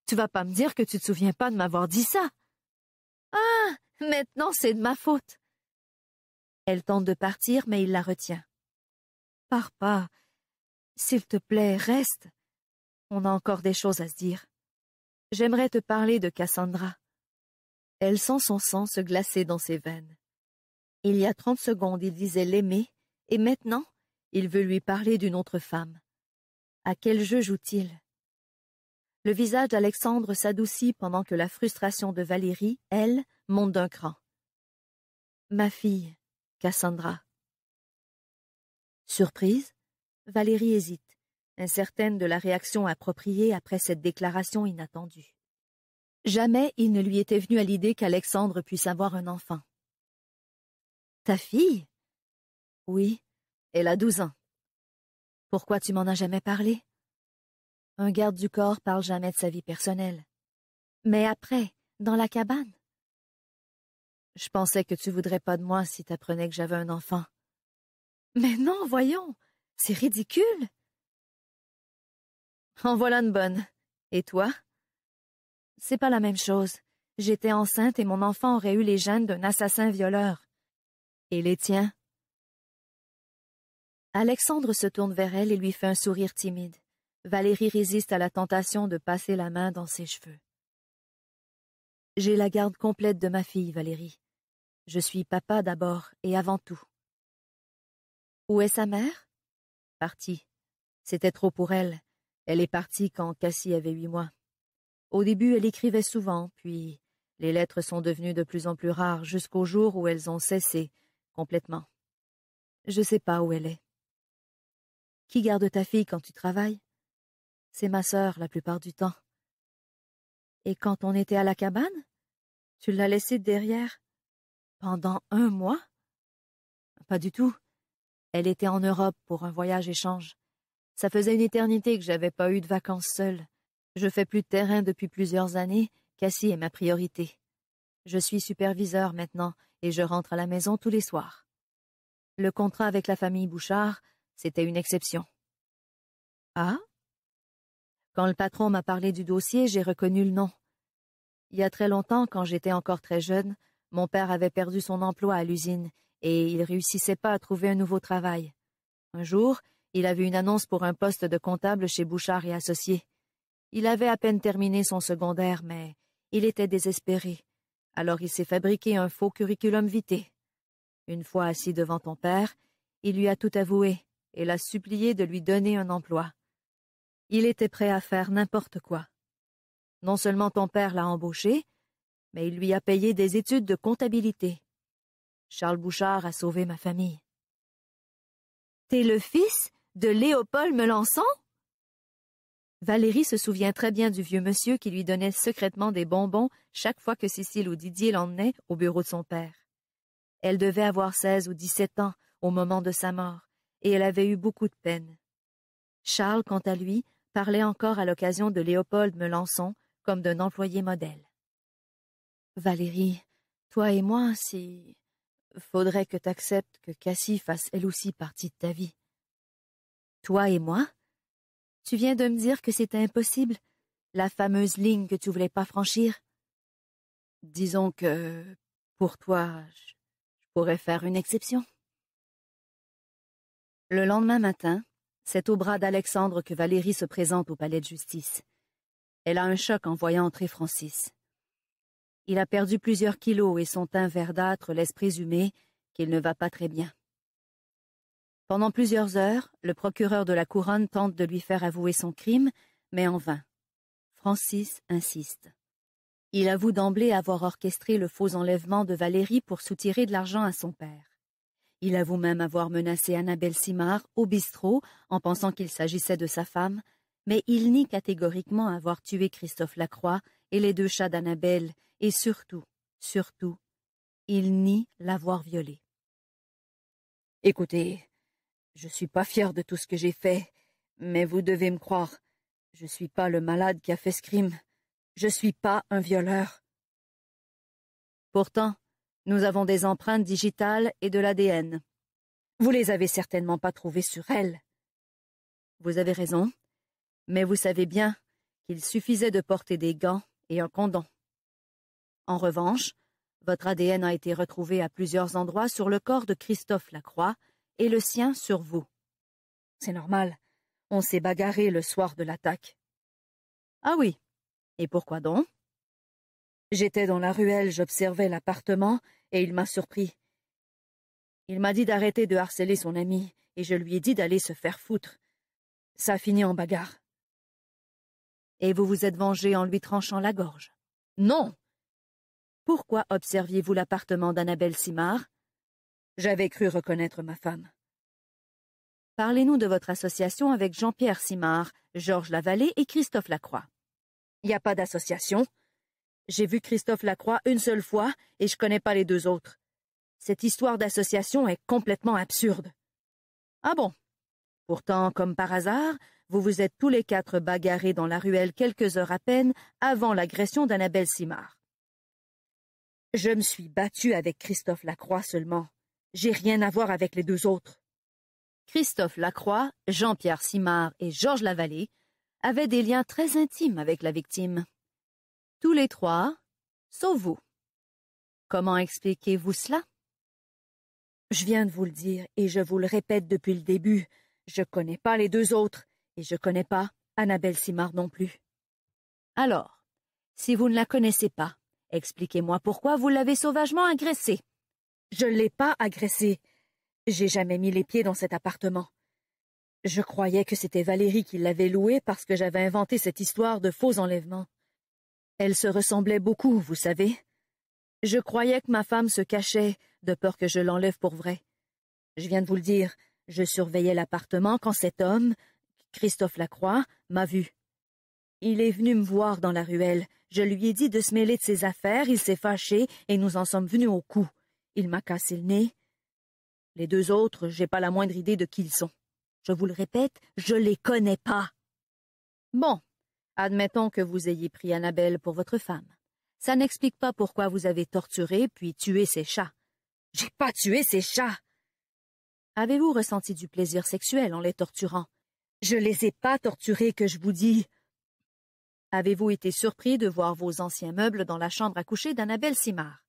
Tu vas pas me dire que tu te souviens pas de m'avoir dit ça. Ah, maintenant c'est de ma faute. Elle tente de partir, mais il la retient. Par pas, s'il te plaît, reste. On a encore des choses à se dire. J'aimerais te parler de Cassandra. Elle sent son sang se glacer dans ses veines. Il y a trente secondes, il disait l'aimer, et maintenant, il veut lui parler d'une autre femme. À quel jeu joue-t-il Le visage d'Alexandre s'adoucit pendant que la frustration de Valérie, elle, monte d'un cran. Ma fille, Cassandra. Surprise Valérie hésite, incertaine de la réaction appropriée après cette déclaration inattendue. Jamais il ne lui était venu à l'idée qu'Alexandre puisse avoir un enfant. Ta fille Oui, elle a douze ans. Pourquoi tu m'en as jamais parlé Un garde du corps parle jamais de sa vie personnelle. Mais après, dans la cabane Je pensais que tu voudrais pas de moi si t'apprenais que j'avais un enfant. Mais non, voyons c'est ridicule. En voilà une bonne. Et toi? C'est pas la même chose. J'étais enceinte et mon enfant aurait eu les gènes d'un assassin violeur. Et les tiens? Alexandre se tourne vers elle et lui fait un sourire timide. Valérie résiste à la tentation de passer la main dans ses cheveux. J'ai la garde complète de ma fille, Valérie. Je suis papa d'abord et avant tout. Où est sa mère partie. C'était trop pour elle. Elle est partie quand Cassie avait huit mois. Au début, elle écrivait souvent, puis les lettres sont devenues de plus en plus rares jusqu'au jour où elles ont cessé complètement. Je ne sais pas où elle est. Qui garde ta fille quand tu travailles? C'est ma sœur la plupart du temps. Et quand on était à la cabane? Tu l'as laissée derrière? Pendant un mois? Pas du tout. Elle était en Europe pour un voyage échange. Ça faisait une éternité que j'avais pas eu de vacances seule. Je fais plus de terrain depuis plusieurs années, Cassie est ma priorité. Je suis superviseur maintenant, et je rentre à la maison tous les soirs. Le contrat avec la famille Bouchard, c'était une exception. Ah? Quand le patron m'a parlé du dossier, j'ai reconnu le nom. Il y a très longtemps, quand j'étais encore très jeune, mon père avait perdu son emploi à l'usine et il réussissait pas à trouver un nouveau travail. Un jour, il a vu une annonce pour un poste de comptable chez Bouchard et Associés. Il avait à peine terminé son secondaire, mais il était désespéré. Alors il s'est fabriqué un faux curriculum vitae. Une fois assis devant ton père, il lui a tout avoué et l'a supplié de lui donner un emploi. Il était prêt à faire n'importe quoi. Non seulement ton père l'a embauché, mais il lui a payé des études de comptabilité. Charles Bouchard a sauvé ma famille. T'es le fils de Léopold Melançon? Valérie se souvient très bien du vieux monsieur qui lui donnait secrètement des bonbons chaque fois que Cécile ou Didier l'emmenait au bureau de son père. Elle devait avoir seize ou dix-sept ans au moment de sa mort, et elle avait eu beaucoup de peine. Charles, quant à lui, parlait encore à l'occasion de Léopold Melançon comme d'un employé modèle. Valérie, toi et moi, si faudrait que t'acceptes que Cassie fasse elle aussi partie de ta vie. Toi et moi? Tu viens de me dire que c'était impossible, la fameuse ligne que tu voulais pas franchir. Disons que, pour toi, je pourrais faire une exception. Le lendemain matin, c'est au bras d'Alexandre que Valérie se présente au palais de justice. Elle a un choc en voyant entrer Francis. Il a perdu plusieurs kilos et son teint verdâtre laisse présumer qu'il ne va pas très bien. Pendant plusieurs heures, le procureur de la couronne tente de lui faire avouer son crime, mais en vain. Francis insiste. Il avoue d'emblée avoir orchestré le faux enlèvement de Valérie pour soutirer de l'argent à son père. Il avoue même avoir menacé Annabelle Simard au bistrot en pensant qu'il s'agissait de sa femme, mais il nie catégoriquement avoir tué Christophe Lacroix et les deux chats d'Annabelle et surtout, surtout, il nie l'avoir violée. Écoutez, je suis pas fier de tout ce que j'ai fait, mais vous devez me croire. Je suis pas le malade qui a fait ce crime. Je suis pas un violeur. Pourtant, nous avons des empreintes digitales et de l'ADN. Vous les avez certainement pas trouvées sur elle. Vous avez raison, mais vous savez bien qu'il suffisait de porter des gants et un condom en revanche, votre ADN a été retrouvé à plusieurs endroits sur le corps de Christophe Lacroix et le sien sur vous. C'est normal. On s'est bagarré le soir de l'attaque. Ah oui. Et pourquoi donc J'étais dans la ruelle, j'observais l'appartement et il m'a surpris. Il m'a dit d'arrêter de harceler son ami et je lui ai dit d'aller se faire foutre. Ça a fini en bagarre. Et vous vous êtes vengé en lui tranchant la gorge Non pourquoi observiez-vous l'appartement d'Annabelle Simard J'avais cru reconnaître ma femme. Parlez-nous de votre association avec Jean-Pierre Simard, Georges Lavallée et Christophe Lacroix. Il n'y a pas d'association. J'ai vu Christophe Lacroix une seule fois et je connais pas les deux autres. Cette histoire d'association est complètement absurde. Ah bon? Pourtant, comme par hasard, vous vous êtes tous les quatre bagarrés dans la ruelle quelques heures à peine avant l'agression d'Annabelle Simard. Je me suis battu avec Christophe Lacroix seulement. J'ai rien à voir avec les deux autres. Christophe Lacroix, Jean-Pierre Simard et Georges Lavallée avaient des liens très intimes avec la victime. Tous les trois, sauf vous. Comment expliquez-vous cela? Je viens de vous le dire et je vous le répète depuis le début. Je connais pas les deux autres et je connais pas Annabelle Simard non plus. Alors, si vous ne la connaissez pas, Expliquez-moi pourquoi vous l'avez sauvagement agressé. Je ne l'ai pas agressé. J'ai jamais mis les pieds dans cet appartement. Je croyais que c'était Valérie qui l'avait loué parce que j'avais inventé cette histoire de faux enlèvement. Elle se ressemblait beaucoup, vous savez. Je croyais que ma femme se cachait, de peur que je l'enlève pour vrai. Je viens de vous le dire, je surveillais l'appartement quand cet homme, Christophe Lacroix, m'a vu. Il est venu me voir dans la ruelle. Je lui ai dit de se mêler de ses affaires, il s'est fâché, et nous en sommes venus au cou. Il m'a cassé le nez. Les deux autres, j'ai pas la moindre idée de qui ils sont. Je vous le répète, je les connais pas. Bon, admettons que vous ayez pris Annabelle pour votre femme. Ça n'explique pas pourquoi vous avez torturé puis tué ces chats. J'ai pas tué ces chats. Avez-vous ressenti du plaisir sexuel en les torturant? Je les ai pas torturés que je vous dis. Avez-vous été surpris de voir vos anciens meubles dans la chambre à coucher d'Annabelle Simard?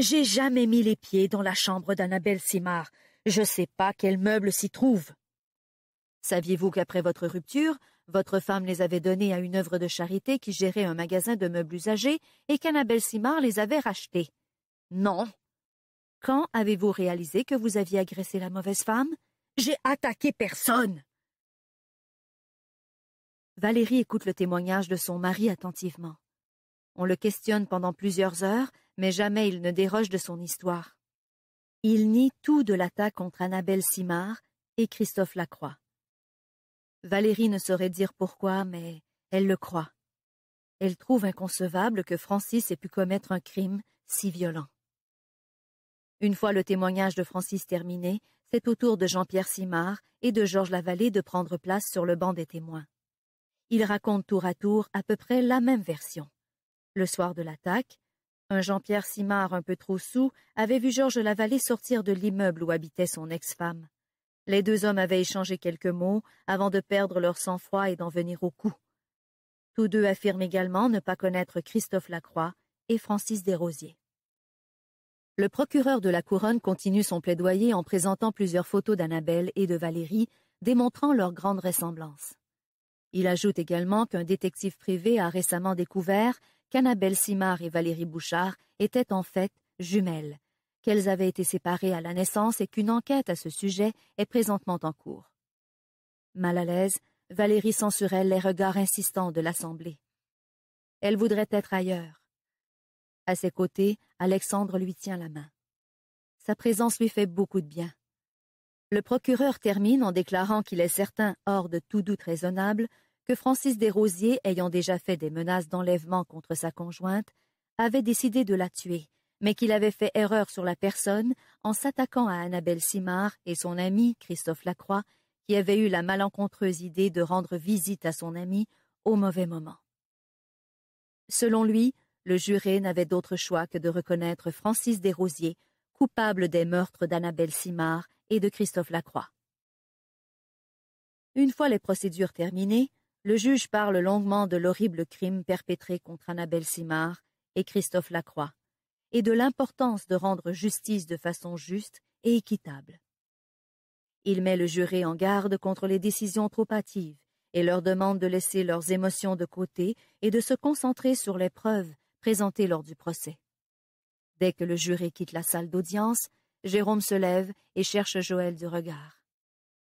J'ai jamais mis les pieds dans la chambre d'Annabelle Simard. Je ne sais pas quels meubles s'y trouvent. Saviez-vous qu'après votre rupture, votre femme les avait donnés à une œuvre de charité qui gérait un magasin de meubles usagés et qu'Annabelle Simard les avait rachetés? Non. Quand avez-vous réalisé que vous aviez agressé la mauvaise femme? J'ai attaqué personne. Valérie écoute le témoignage de son mari attentivement. On le questionne pendant plusieurs heures, mais jamais il ne déroge de son histoire. Il nie tout de l'attaque contre Annabelle Simard et Christophe Lacroix. Valérie ne saurait dire pourquoi, mais elle le croit. Elle trouve inconcevable que Francis ait pu commettre un crime si violent. Une fois le témoignage de Francis terminé, c'est au tour de Jean-Pierre Simard et de Georges Lavallée de prendre place sur le banc des témoins. Ils racontent tour à tour à peu près la même version. Le soir de l'attaque, un Jean-Pierre Simard un peu trop saoul avait vu Georges Lavallée sortir de l'immeuble où habitait son ex-femme. Les deux hommes avaient échangé quelques mots avant de perdre leur sang-froid et d'en venir au coup. Tous deux affirment également ne pas connaître Christophe Lacroix et Francis Desrosiers. Le procureur de la Couronne continue son plaidoyer en présentant plusieurs photos d'Annabelle et de Valérie, démontrant leur grande ressemblance. Il ajoute également qu'un détective privé a récemment découvert qu'Annabelle Simard et Valérie Bouchard étaient en fait jumelles, qu'elles avaient été séparées à la naissance et qu'une enquête à ce sujet est présentement en cours. Mal à l'aise, Valérie censurait les regards insistants de l'assemblée. Elle voudrait être ailleurs. À ses côtés, Alexandre lui tient la main. Sa présence lui fait beaucoup de bien. Le procureur termine en déclarant qu'il est certain, hors de tout doute raisonnable, que Francis Desrosiers, ayant déjà fait des menaces d'enlèvement contre sa conjointe, avait décidé de la tuer, mais qu'il avait fait erreur sur la personne en s'attaquant à Annabelle Simard et son ami Christophe Lacroix, qui avait eu la malencontreuse idée de rendre visite à son ami au mauvais moment. Selon lui, le juré n'avait d'autre choix que de reconnaître Francis Desrosiers coupable des meurtres d'Annabelle Simard et de Christophe Lacroix. Une fois les procédures terminées, le juge parle longuement de l'horrible crime perpétré contre Annabelle Simard et Christophe Lacroix, et de l'importance de rendre justice de façon juste et équitable. Il met le juré en garde contre les décisions trop hâtives et leur demande de laisser leurs émotions de côté et de se concentrer sur les preuves présentées lors du procès. Dès que le juré quitte la salle d'audience, Jérôme se lève et cherche Joël du regard.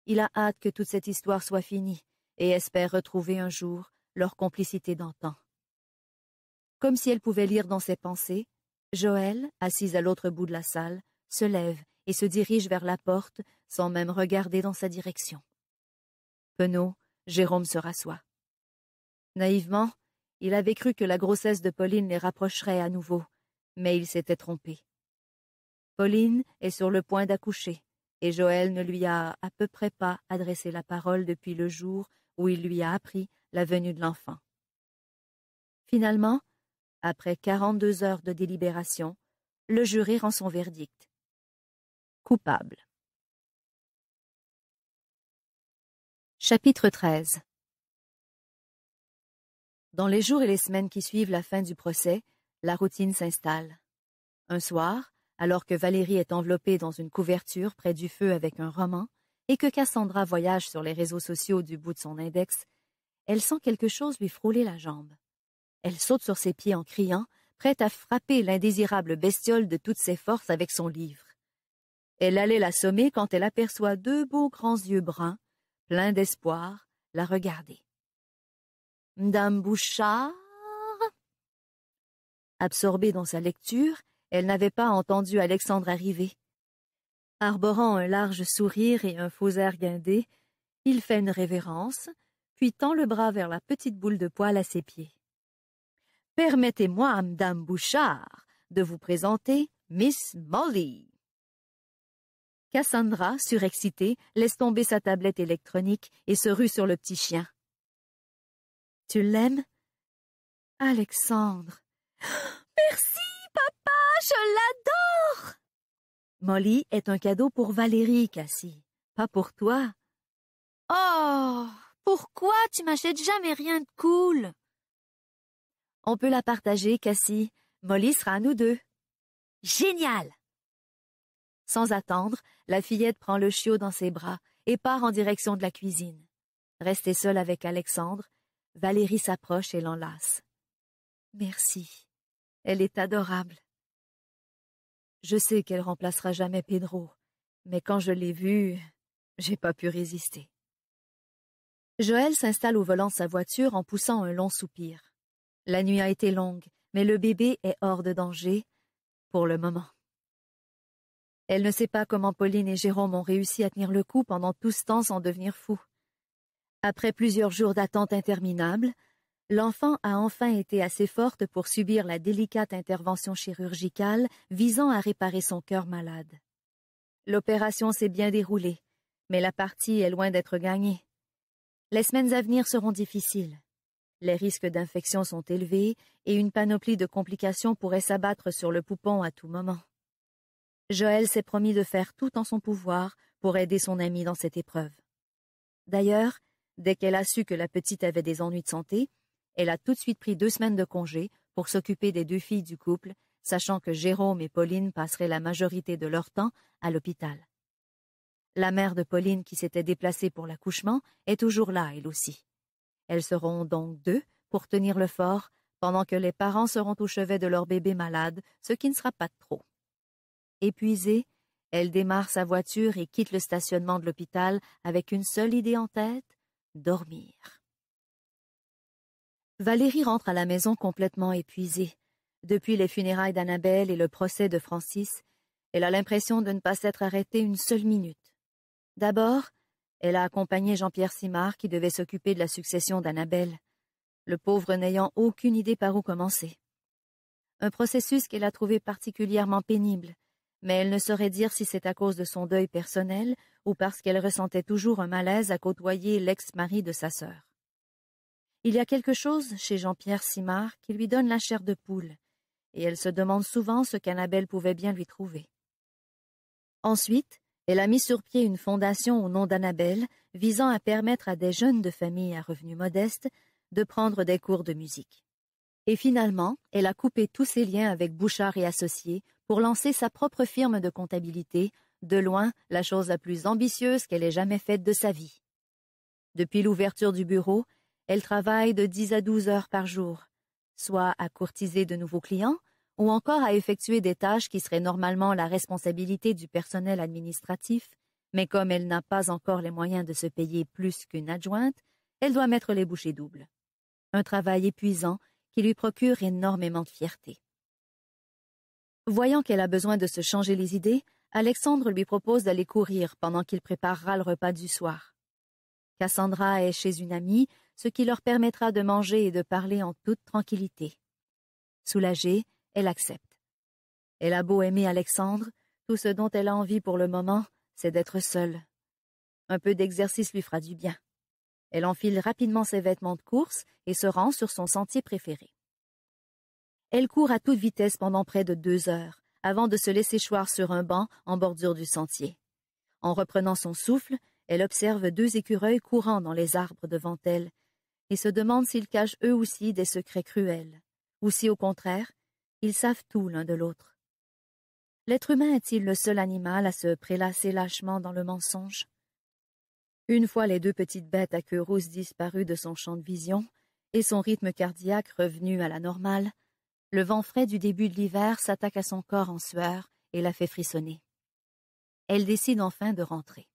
Il a hâte que toute cette histoire soit finie et espère retrouver un jour leur complicité d'antan. Comme si elle pouvait lire dans ses pensées, Joël, assise à l'autre bout de la salle, se lève et se dirige vers la porte sans même regarder dans sa direction. Penaud, Jérôme se rassoit. Naïvement, il avait cru que la grossesse de Pauline les rapprocherait à nouveau, mais il s'était trompé. Pauline est sur le point d'accoucher, et Joël ne lui a à peu près pas adressé la parole depuis le jour où il lui a appris la venue de l'enfant. Finalement, après quarante-deux heures de délibération, le jury rend son verdict. Coupable. Chapitre 13 Dans les jours et les semaines qui suivent la fin du procès, la routine s'installe. Un soir, alors que Valérie est enveloppée dans une couverture près du feu avec un roman, et que Cassandra voyage sur les réseaux sociaux du bout de son index, elle sent quelque chose lui frôler la jambe. Elle saute sur ses pieds en criant, prête à frapper l'indésirable bestiole de toutes ses forces avec son livre. Elle allait l'assommer quand elle aperçoit deux beaux grands yeux bruns, pleins d'espoir, la regarder. Madame Bouchard Absorbée dans sa lecture, elle n'avait pas entendu Alexandre arriver. Arborant un large sourire et un faux air guindé, il fait une révérence, puis tend le bras vers la petite boule de poil à ses pieds. Permettez-moi, Madame Bouchard, de vous présenter Miss Molly. Cassandra, surexcitée, laisse tomber sa tablette électronique et se rue sur le petit chien. Tu l'aimes? Alexandre. [GASPS] Merci! Papa, je l'adore Molly est un cadeau pour Valérie, Cassie, pas pour toi. Oh Pourquoi tu m'achètes jamais rien de cool On peut la partager, Cassie. Molly sera à nous deux. Génial Sans attendre, la fillette prend le chiot dans ses bras et part en direction de la cuisine. Restée seule avec Alexandre, Valérie s'approche et l'enlace. Merci. Elle est adorable. Je sais qu'elle remplacera jamais Pedro, mais quand je l'ai vue, j'ai pas pu résister. Joël s'installe au volant de sa voiture en poussant un long soupir. La nuit a été longue, mais le bébé est hors de danger, pour le moment. Elle ne sait pas comment Pauline et Jérôme ont réussi à tenir le coup pendant tout ce temps sans devenir fous. Après plusieurs jours d'attente interminable, l'enfant a enfin été assez forte pour subir la délicate intervention chirurgicale visant à réparer son cœur malade. L'opération s'est bien déroulée, mais la partie est loin d'être gagnée. Les semaines à venir seront difficiles. Les risques d'infection sont élevés et une panoplie de complications pourrait s'abattre sur le poupon à tout moment. Joël s'est promis de faire tout en son pouvoir pour aider son ami dans cette épreuve. D'ailleurs, dès qu'elle a su que la petite avait des ennuis de santé, elle a tout de suite pris deux semaines de congé pour s'occuper des deux filles du couple, sachant que Jérôme et Pauline passeraient la majorité de leur temps à l'hôpital. La mère de Pauline qui s'était déplacée pour l'accouchement est toujours là, elle aussi. Elles seront donc deux pour tenir le fort, pendant que les parents seront au chevet de leur bébé malade, ce qui ne sera pas trop. Épuisée, elle démarre sa voiture et quitte le stationnement de l'hôpital avec une seule idée en tête, dormir. Valérie rentre à la maison complètement épuisée. Depuis les funérailles d'Annabelle et le procès de Francis, elle a l'impression de ne pas s'être arrêtée une seule minute. D'abord, elle a accompagné Jean-Pierre Simard qui devait s'occuper de la succession d'Annabelle, le pauvre n'ayant aucune idée par où commencer. Un processus qu'elle a trouvé particulièrement pénible, mais elle ne saurait dire si c'est à cause de son deuil personnel ou parce qu'elle ressentait toujours un malaise à côtoyer l'ex-mari de sa sœur. Il y a quelque chose chez Jean-Pierre Simard qui lui donne la chair de poule, et elle se demande souvent ce qu'Annabelle pouvait bien lui trouver. Ensuite, elle a mis sur pied une fondation au nom d'Annabelle visant à permettre à des jeunes de famille à revenus modestes de prendre des cours de musique. Et finalement, elle a coupé tous ses liens avec Bouchard et Associés pour lancer sa propre firme de comptabilité, de loin la chose la plus ambitieuse qu'elle ait jamais faite de sa vie. Depuis l'ouverture du bureau, elle travaille de 10 à 12 heures par jour, soit à courtiser de nouveaux clients ou encore à effectuer des tâches qui seraient normalement la responsabilité du personnel administratif, mais comme elle n'a pas encore les moyens de se payer plus qu'une adjointe, elle doit mettre les bouchées doubles. Un travail épuisant qui lui procure énormément de fierté. Voyant qu'elle a besoin de se changer les idées, Alexandre lui propose d'aller courir pendant qu'il préparera le repas du soir. Cassandra est chez une amie ce qui leur permettra de manger et de parler en toute tranquillité. Soulagée, elle accepte. Elle a beau aimer Alexandre, tout ce dont elle a envie pour le moment, c'est d'être seule. Un peu d'exercice lui fera du bien. Elle enfile rapidement ses vêtements de course et se rend sur son sentier préféré. Elle court à toute vitesse pendant près de deux heures, avant de se laisser choir sur un banc en bordure du sentier. En reprenant son souffle, elle observe deux écureuils courant dans les arbres devant elle, et se demandent s'ils cachent eux aussi des secrets cruels, ou si au contraire, ils savent tout l'un de l'autre. L'être humain est-il le seul animal à se prélasser lâchement dans le mensonge Une fois les deux petites bêtes à queue rousse disparues de son champ de vision, et son rythme cardiaque revenu à la normale, le vent frais du début de l'hiver s'attaque à son corps en sueur et la fait frissonner. Elle décide enfin de rentrer.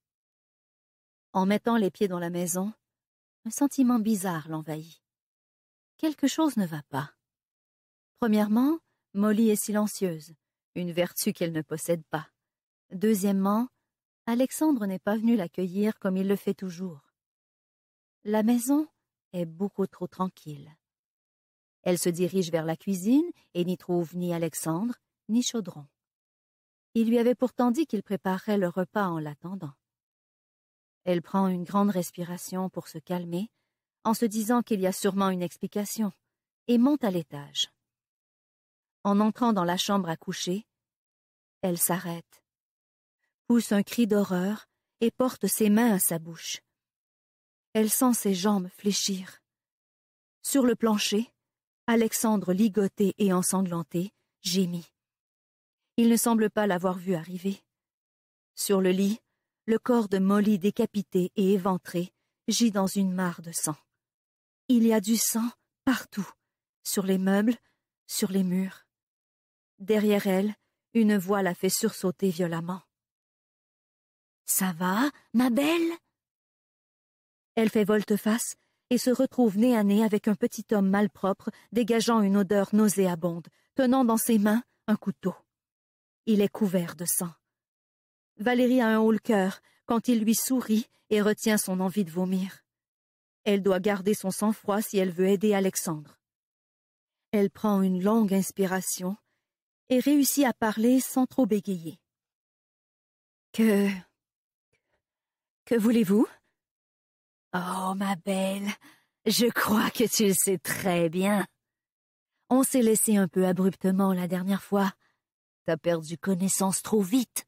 En mettant les pieds dans la maison, un sentiment bizarre l'envahit. Quelque chose ne va pas. Premièrement, Molly est silencieuse, une vertu qu'elle ne possède pas. Deuxièmement, Alexandre n'est pas venu l'accueillir comme il le fait toujours. La maison est beaucoup trop tranquille. Elle se dirige vers la cuisine et n'y trouve ni Alexandre, ni Chaudron. Il lui avait pourtant dit qu'il préparerait le repas en l'attendant. Elle prend une grande respiration pour se calmer, en se disant qu'il y a sûrement une explication, et monte à l'étage. En entrant dans la chambre à coucher, elle s'arrête, pousse un cri d'horreur et porte ses mains à sa bouche. Elle sent ses jambes fléchir. Sur le plancher, Alexandre, ligoté et ensanglanté, gémit. Il ne semble pas l'avoir vu arriver. Sur le lit, le corps de Molly décapité et éventré gît dans une mare de sang. Il y a du sang partout, sur les meubles, sur les murs. Derrière elle, une voix la fait sursauter violemment. Ça va, ma belle? Elle fait volte-face et se retrouve nez à nez avec un petit homme malpropre, dégageant une odeur nauséabonde, tenant dans ses mains un couteau. Il est couvert de sang. Valérie a un haut le cœur quand il lui sourit et retient son envie de vomir. Elle doit garder son sang-froid si elle veut aider Alexandre. Elle prend une longue inspiration et réussit à parler sans trop bégayer. Que. Que voulez-vous? Oh, ma belle, je crois que tu le sais très bien. On s'est laissé un peu abruptement la dernière fois. T'as perdu connaissance trop vite.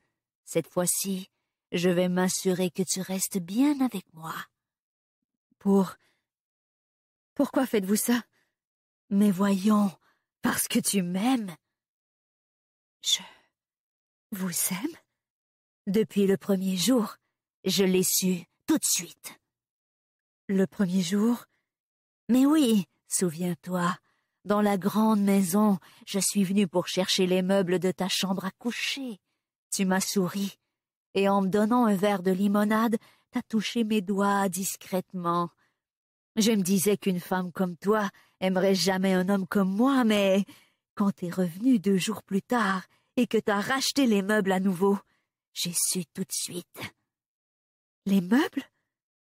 Cette fois-ci, je vais m'assurer que tu restes bien avec moi. Pour... Pourquoi faites-vous ça Mais voyons, parce que tu m'aimes. Je... vous aime Depuis le premier jour, je l'ai su tout de suite. Le premier jour Mais oui, souviens-toi, dans la grande maison, je suis venue pour chercher les meubles de ta chambre à coucher. Tu m'as souri, et en me donnant un verre de limonade, t'as touché mes doigts discrètement. Je me disais qu'une femme comme toi aimerait jamais un homme comme moi, mais quand t'es revenu deux jours plus tard et que t'as racheté les meubles à nouveau, j'ai su tout de suite. Les meubles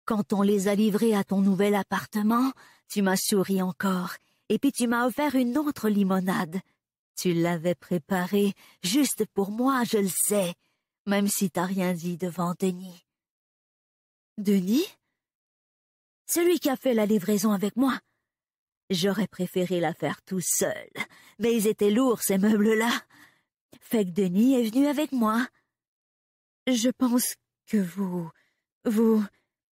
Quand on les a livrés à ton nouvel appartement, tu m'as souri encore, et puis tu m'as offert une autre limonade. Tu l'avais préparé juste pour moi, je le sais, même si t'as rien dit devant Denis. Denis Celui qui a fait la livraison avec moi. J'aurais préféré la faire tout seul, mais ils étaient lourds, ces meubles-là. Fait que Denis est venu avec moi. Je pense que vous... vous...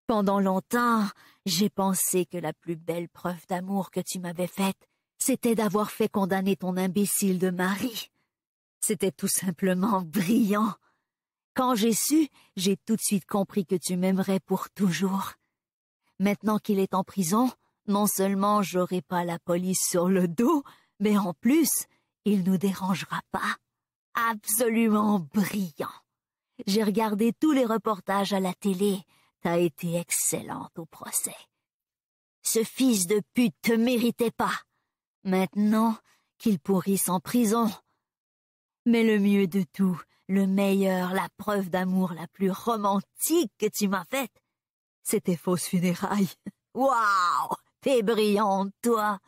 Pendant longtemps, j'ai pensé que la plus belle preuve d'amour que tu m'avais faite, c'était d'avoir fait condamner ton imbécile de mari. C'était tout simplement brillant. Quand j'ai su, j'ai tout de suite compris que tu m'aimerais pour toujours. Maintenant qu'il est en prison, non seulement j'aurai pas la police sur le dos, mais en plus, il nous dérangera pas. Absolument brillant. J'ai regardé tous les reportages à la télé. T'as été excellente au procès. Ce fils de pute te méritait pas. Maintenant qu'ils pourrissent en prison. Mais le mieux de tout, le meilleur, la preuve d'amour la plus romantique que tu m'as faite, c'était fausse funérailles. [LAUGHS] Waouh T'es brillante, toi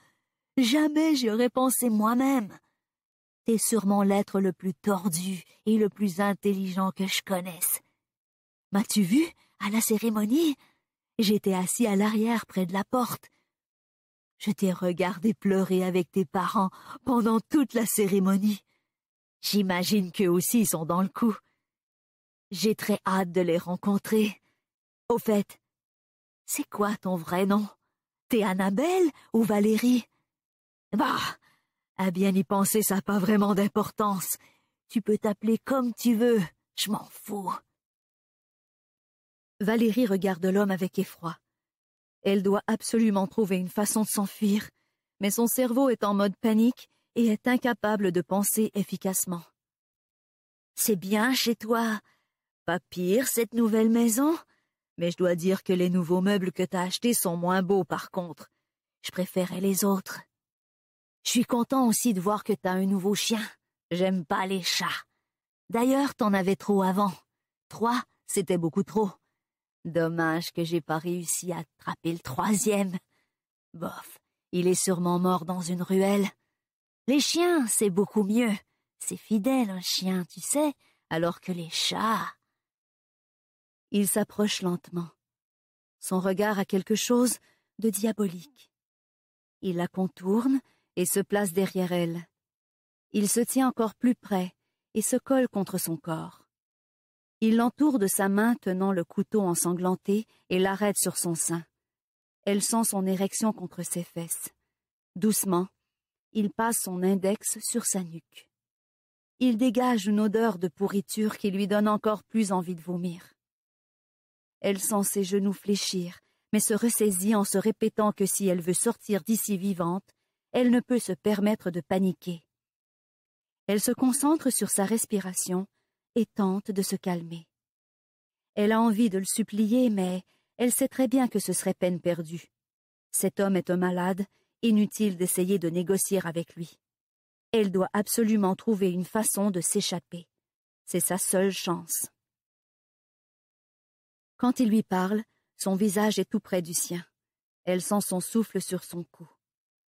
Jamais j'y aurais pensé moi-même. T'es sûrement l'être le plus tordu et le plus intelligent que je connaisse. M'as-tu vu à la cérémonie J'étais assis à l'arrière près de la porte je t'ai regardé pleurer avec tes parents pendant toute la cérémonie. J'imagine qu'eux aussi sont dans le coup. J'ai très hâte de les rencontrer. Au fait, c'est quoi ton vrai nom T'es Annabelle ou Valérie Bah, à bien y penser, ça n'a pas vraiment d'importance. Tu peux t'appeler comme tu veux, je m'en fous. Valérie regarde l'homme avec effroi. Elle doit absolument trouver une façon de s'enfuir, mais son cerveau est en mode panique et est incapable de penser efficacement. C'est bien chez toi. Pas pire, cette nouvelle maison. Mais je dois dire que les nouveaux meubles que t'as achetés sont moins beaux, par contre. Je préférais les autres. Je suis content aussi de voir que t'as un nouveau chien. J'aime pas les chats. D'ailleurs, t'en avais trop avant. Trois, c'était beaucoup trop. Dommage que j'ai pas réussi à attraper le troisième. Bof, il est sûrement mort dans une ruelle. Les chiens, c'est beaucoup mieux. C'est fidèle un chien, tu sais, alors que les chats. Il s'approche lentement. Son regard a quelque chose de diabolique. Il la contourne et se place derrière elle. Il se tient encore plus près et se colle contre son corps. Il l'entoure de sa main tenant le couteau ensanglanté et l'arrête sur son sein. Elle sent son érection contre ses fesses. Doucement, il passe son index sur sa nuque. Il dégage une odeur de pourriture qui lui donne encore plus envie de vomir. Elle sent ses genoux fléchir, mais se ressaisit en se répétant que si elle veut sortir d'ici vivante, elle ne peut se permettre de paniquer. Elle se concentre sur sa respiration, et tente de se calmer. Elle a envie de le supplier, mais elle sait très bien que ce serait peine perdue. Cet homme est un malade, inutile d'essayer de négocier avec lui. Elle doit absolument trouver une façon de s'échapper. C'est sa seule chance. Quand il lui parle, son visage est tout près du sien. Elle sent son souffle sur son cou.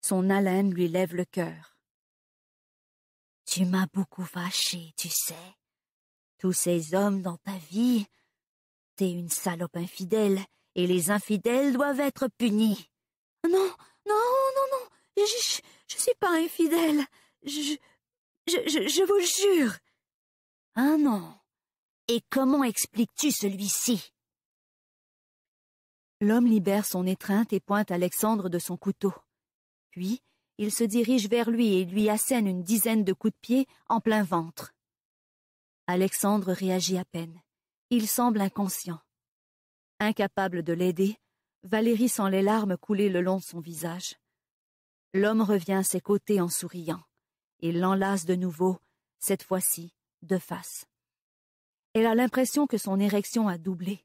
Son haleine lui lève le cœur. Tu m'as beaucoup fâché, tu sais tous ces hommes dans ta vie. T'es une salope infidèle, et les infidèles doivent être punis. Non, non, non, non, je, suis pas infidèle. Je, je, je, je vous le jure. Ah non. Et comment expliques-tu celui-ci L'homme libère son étreinte et pointe Alexandre de son couteau. Puis, il se dirige vers lui et lui assène une dizaine de coups de pied en plein ventre. Alexandre réagit à peine. Il semble inconscient. Incapable de l'aider, Valérie sent les larmes couler le long de son visage. L'homme revient à ses côtés en souriant. Il l'enlace de nouveau, cette fois-ci, de face. Elle a l'impression que son érection a doublé.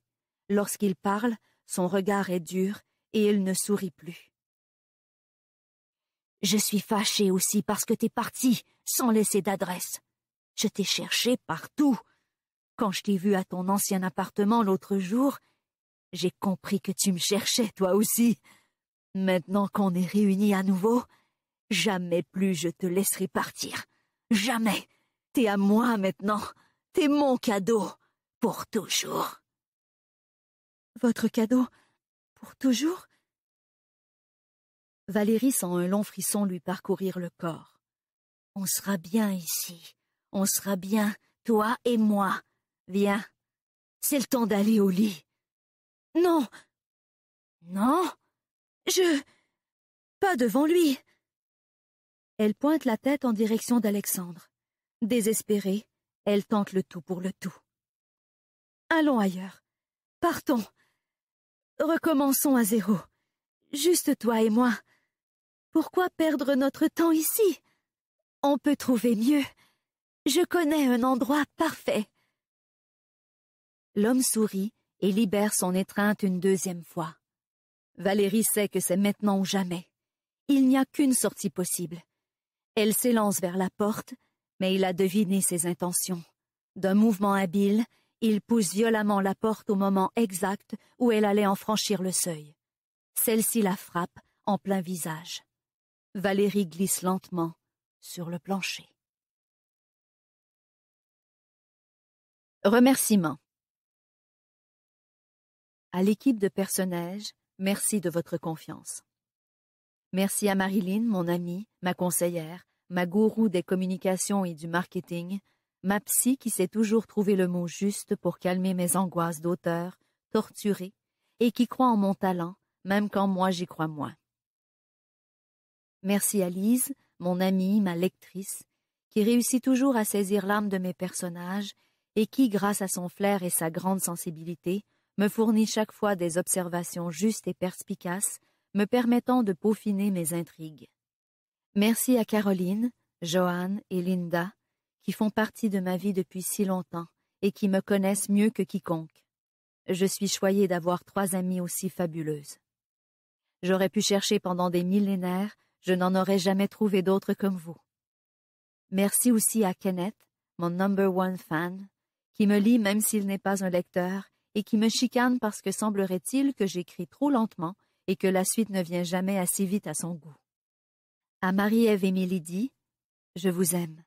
Lorsqu'il parle, son regard est dur et il ne sourit plus. Je suis fâchée aussi parce que t'es parti sans laisser d'adresse. Je t'ai cherché partout. Quand je t'ai vu à ton ancien appartement l'autre jour, j'ai compris que tu me cherchais, toi aussi. Maintenant qu'on est réunis à nouveau, jamais plus je te laisserai partir. Jamais. T'es à moi maintenant. T'es mon cadeau. Pour toujours. Votre cadeau Pour toujours Valérie sent un long frisson lui parcourir le corps. On sera bien ici. On sera bien, toi et moi. Viens. C'est le temps d'aller au lit. Non. Non. Je. Pas devant lui. Elle pointe la tête en direction d'Alexandre. Désespérée, elle tente le tout pour le tout. Allons ailleurs. Partons. Recommençons à zéro. Juste toi et moi. Pourquoi perdre notre temps ici? On peut trouver mieux. Je connais un endroit parfait. L'homme sourit et libère son étreinte une deuxième fois. Valérie sait que c'est maintenant ou jamais. Il n'y a qu'une sortie possible. Elle s'élance vers la porte, mais il a deviné ses intentions. D'un mouvement habile, il pousse violemment la porte au moment exact où elle allait en franchir le seuil. Celle-ci la frappe en plein visage. Valérie glisse lentement sur le plancher. Remerciements À l'équipe de personnages, merci de votre confiance. Merci à Marilyn, mon amie, ma conseillère, ma gourou des communications et du marketing, ma psy qui sait toujours trouver le mot juste pour calmer mes angoisses d'auteur, torturée, et qui croit en mon talent, même quand moi j'y crois moins. Merci à Lise, mon amie, ma lectrice, qui réussit toujours à saisir l'âme de mes personnages et qui, grâce à son flair et sa grande sensibilité, me fournit chaque fois des observations justes et perspicaces, me permettant de peaufiner mes intrigues. Merci à Caroline, Joanne et Linda, qui font partie de ma vie depuis si longtemps et qui me connaissent mieux que quiconque. Je suis choyée d'avoir trois amies aussi fabuleuses. J'aurais pu chercher pendant des millénaires, je n'en aurais jamais trouvé d'autres comme vous. Merci aussi à Kenneth, mon number one fan, qui me lit même s'il n'est pas un lecteur, et qui me chicane parce que semblerait-il que j'écris trop lentement et que la suite ne vient jamais assez vite à son goût. À Marie-Ève et dit, je vous aime.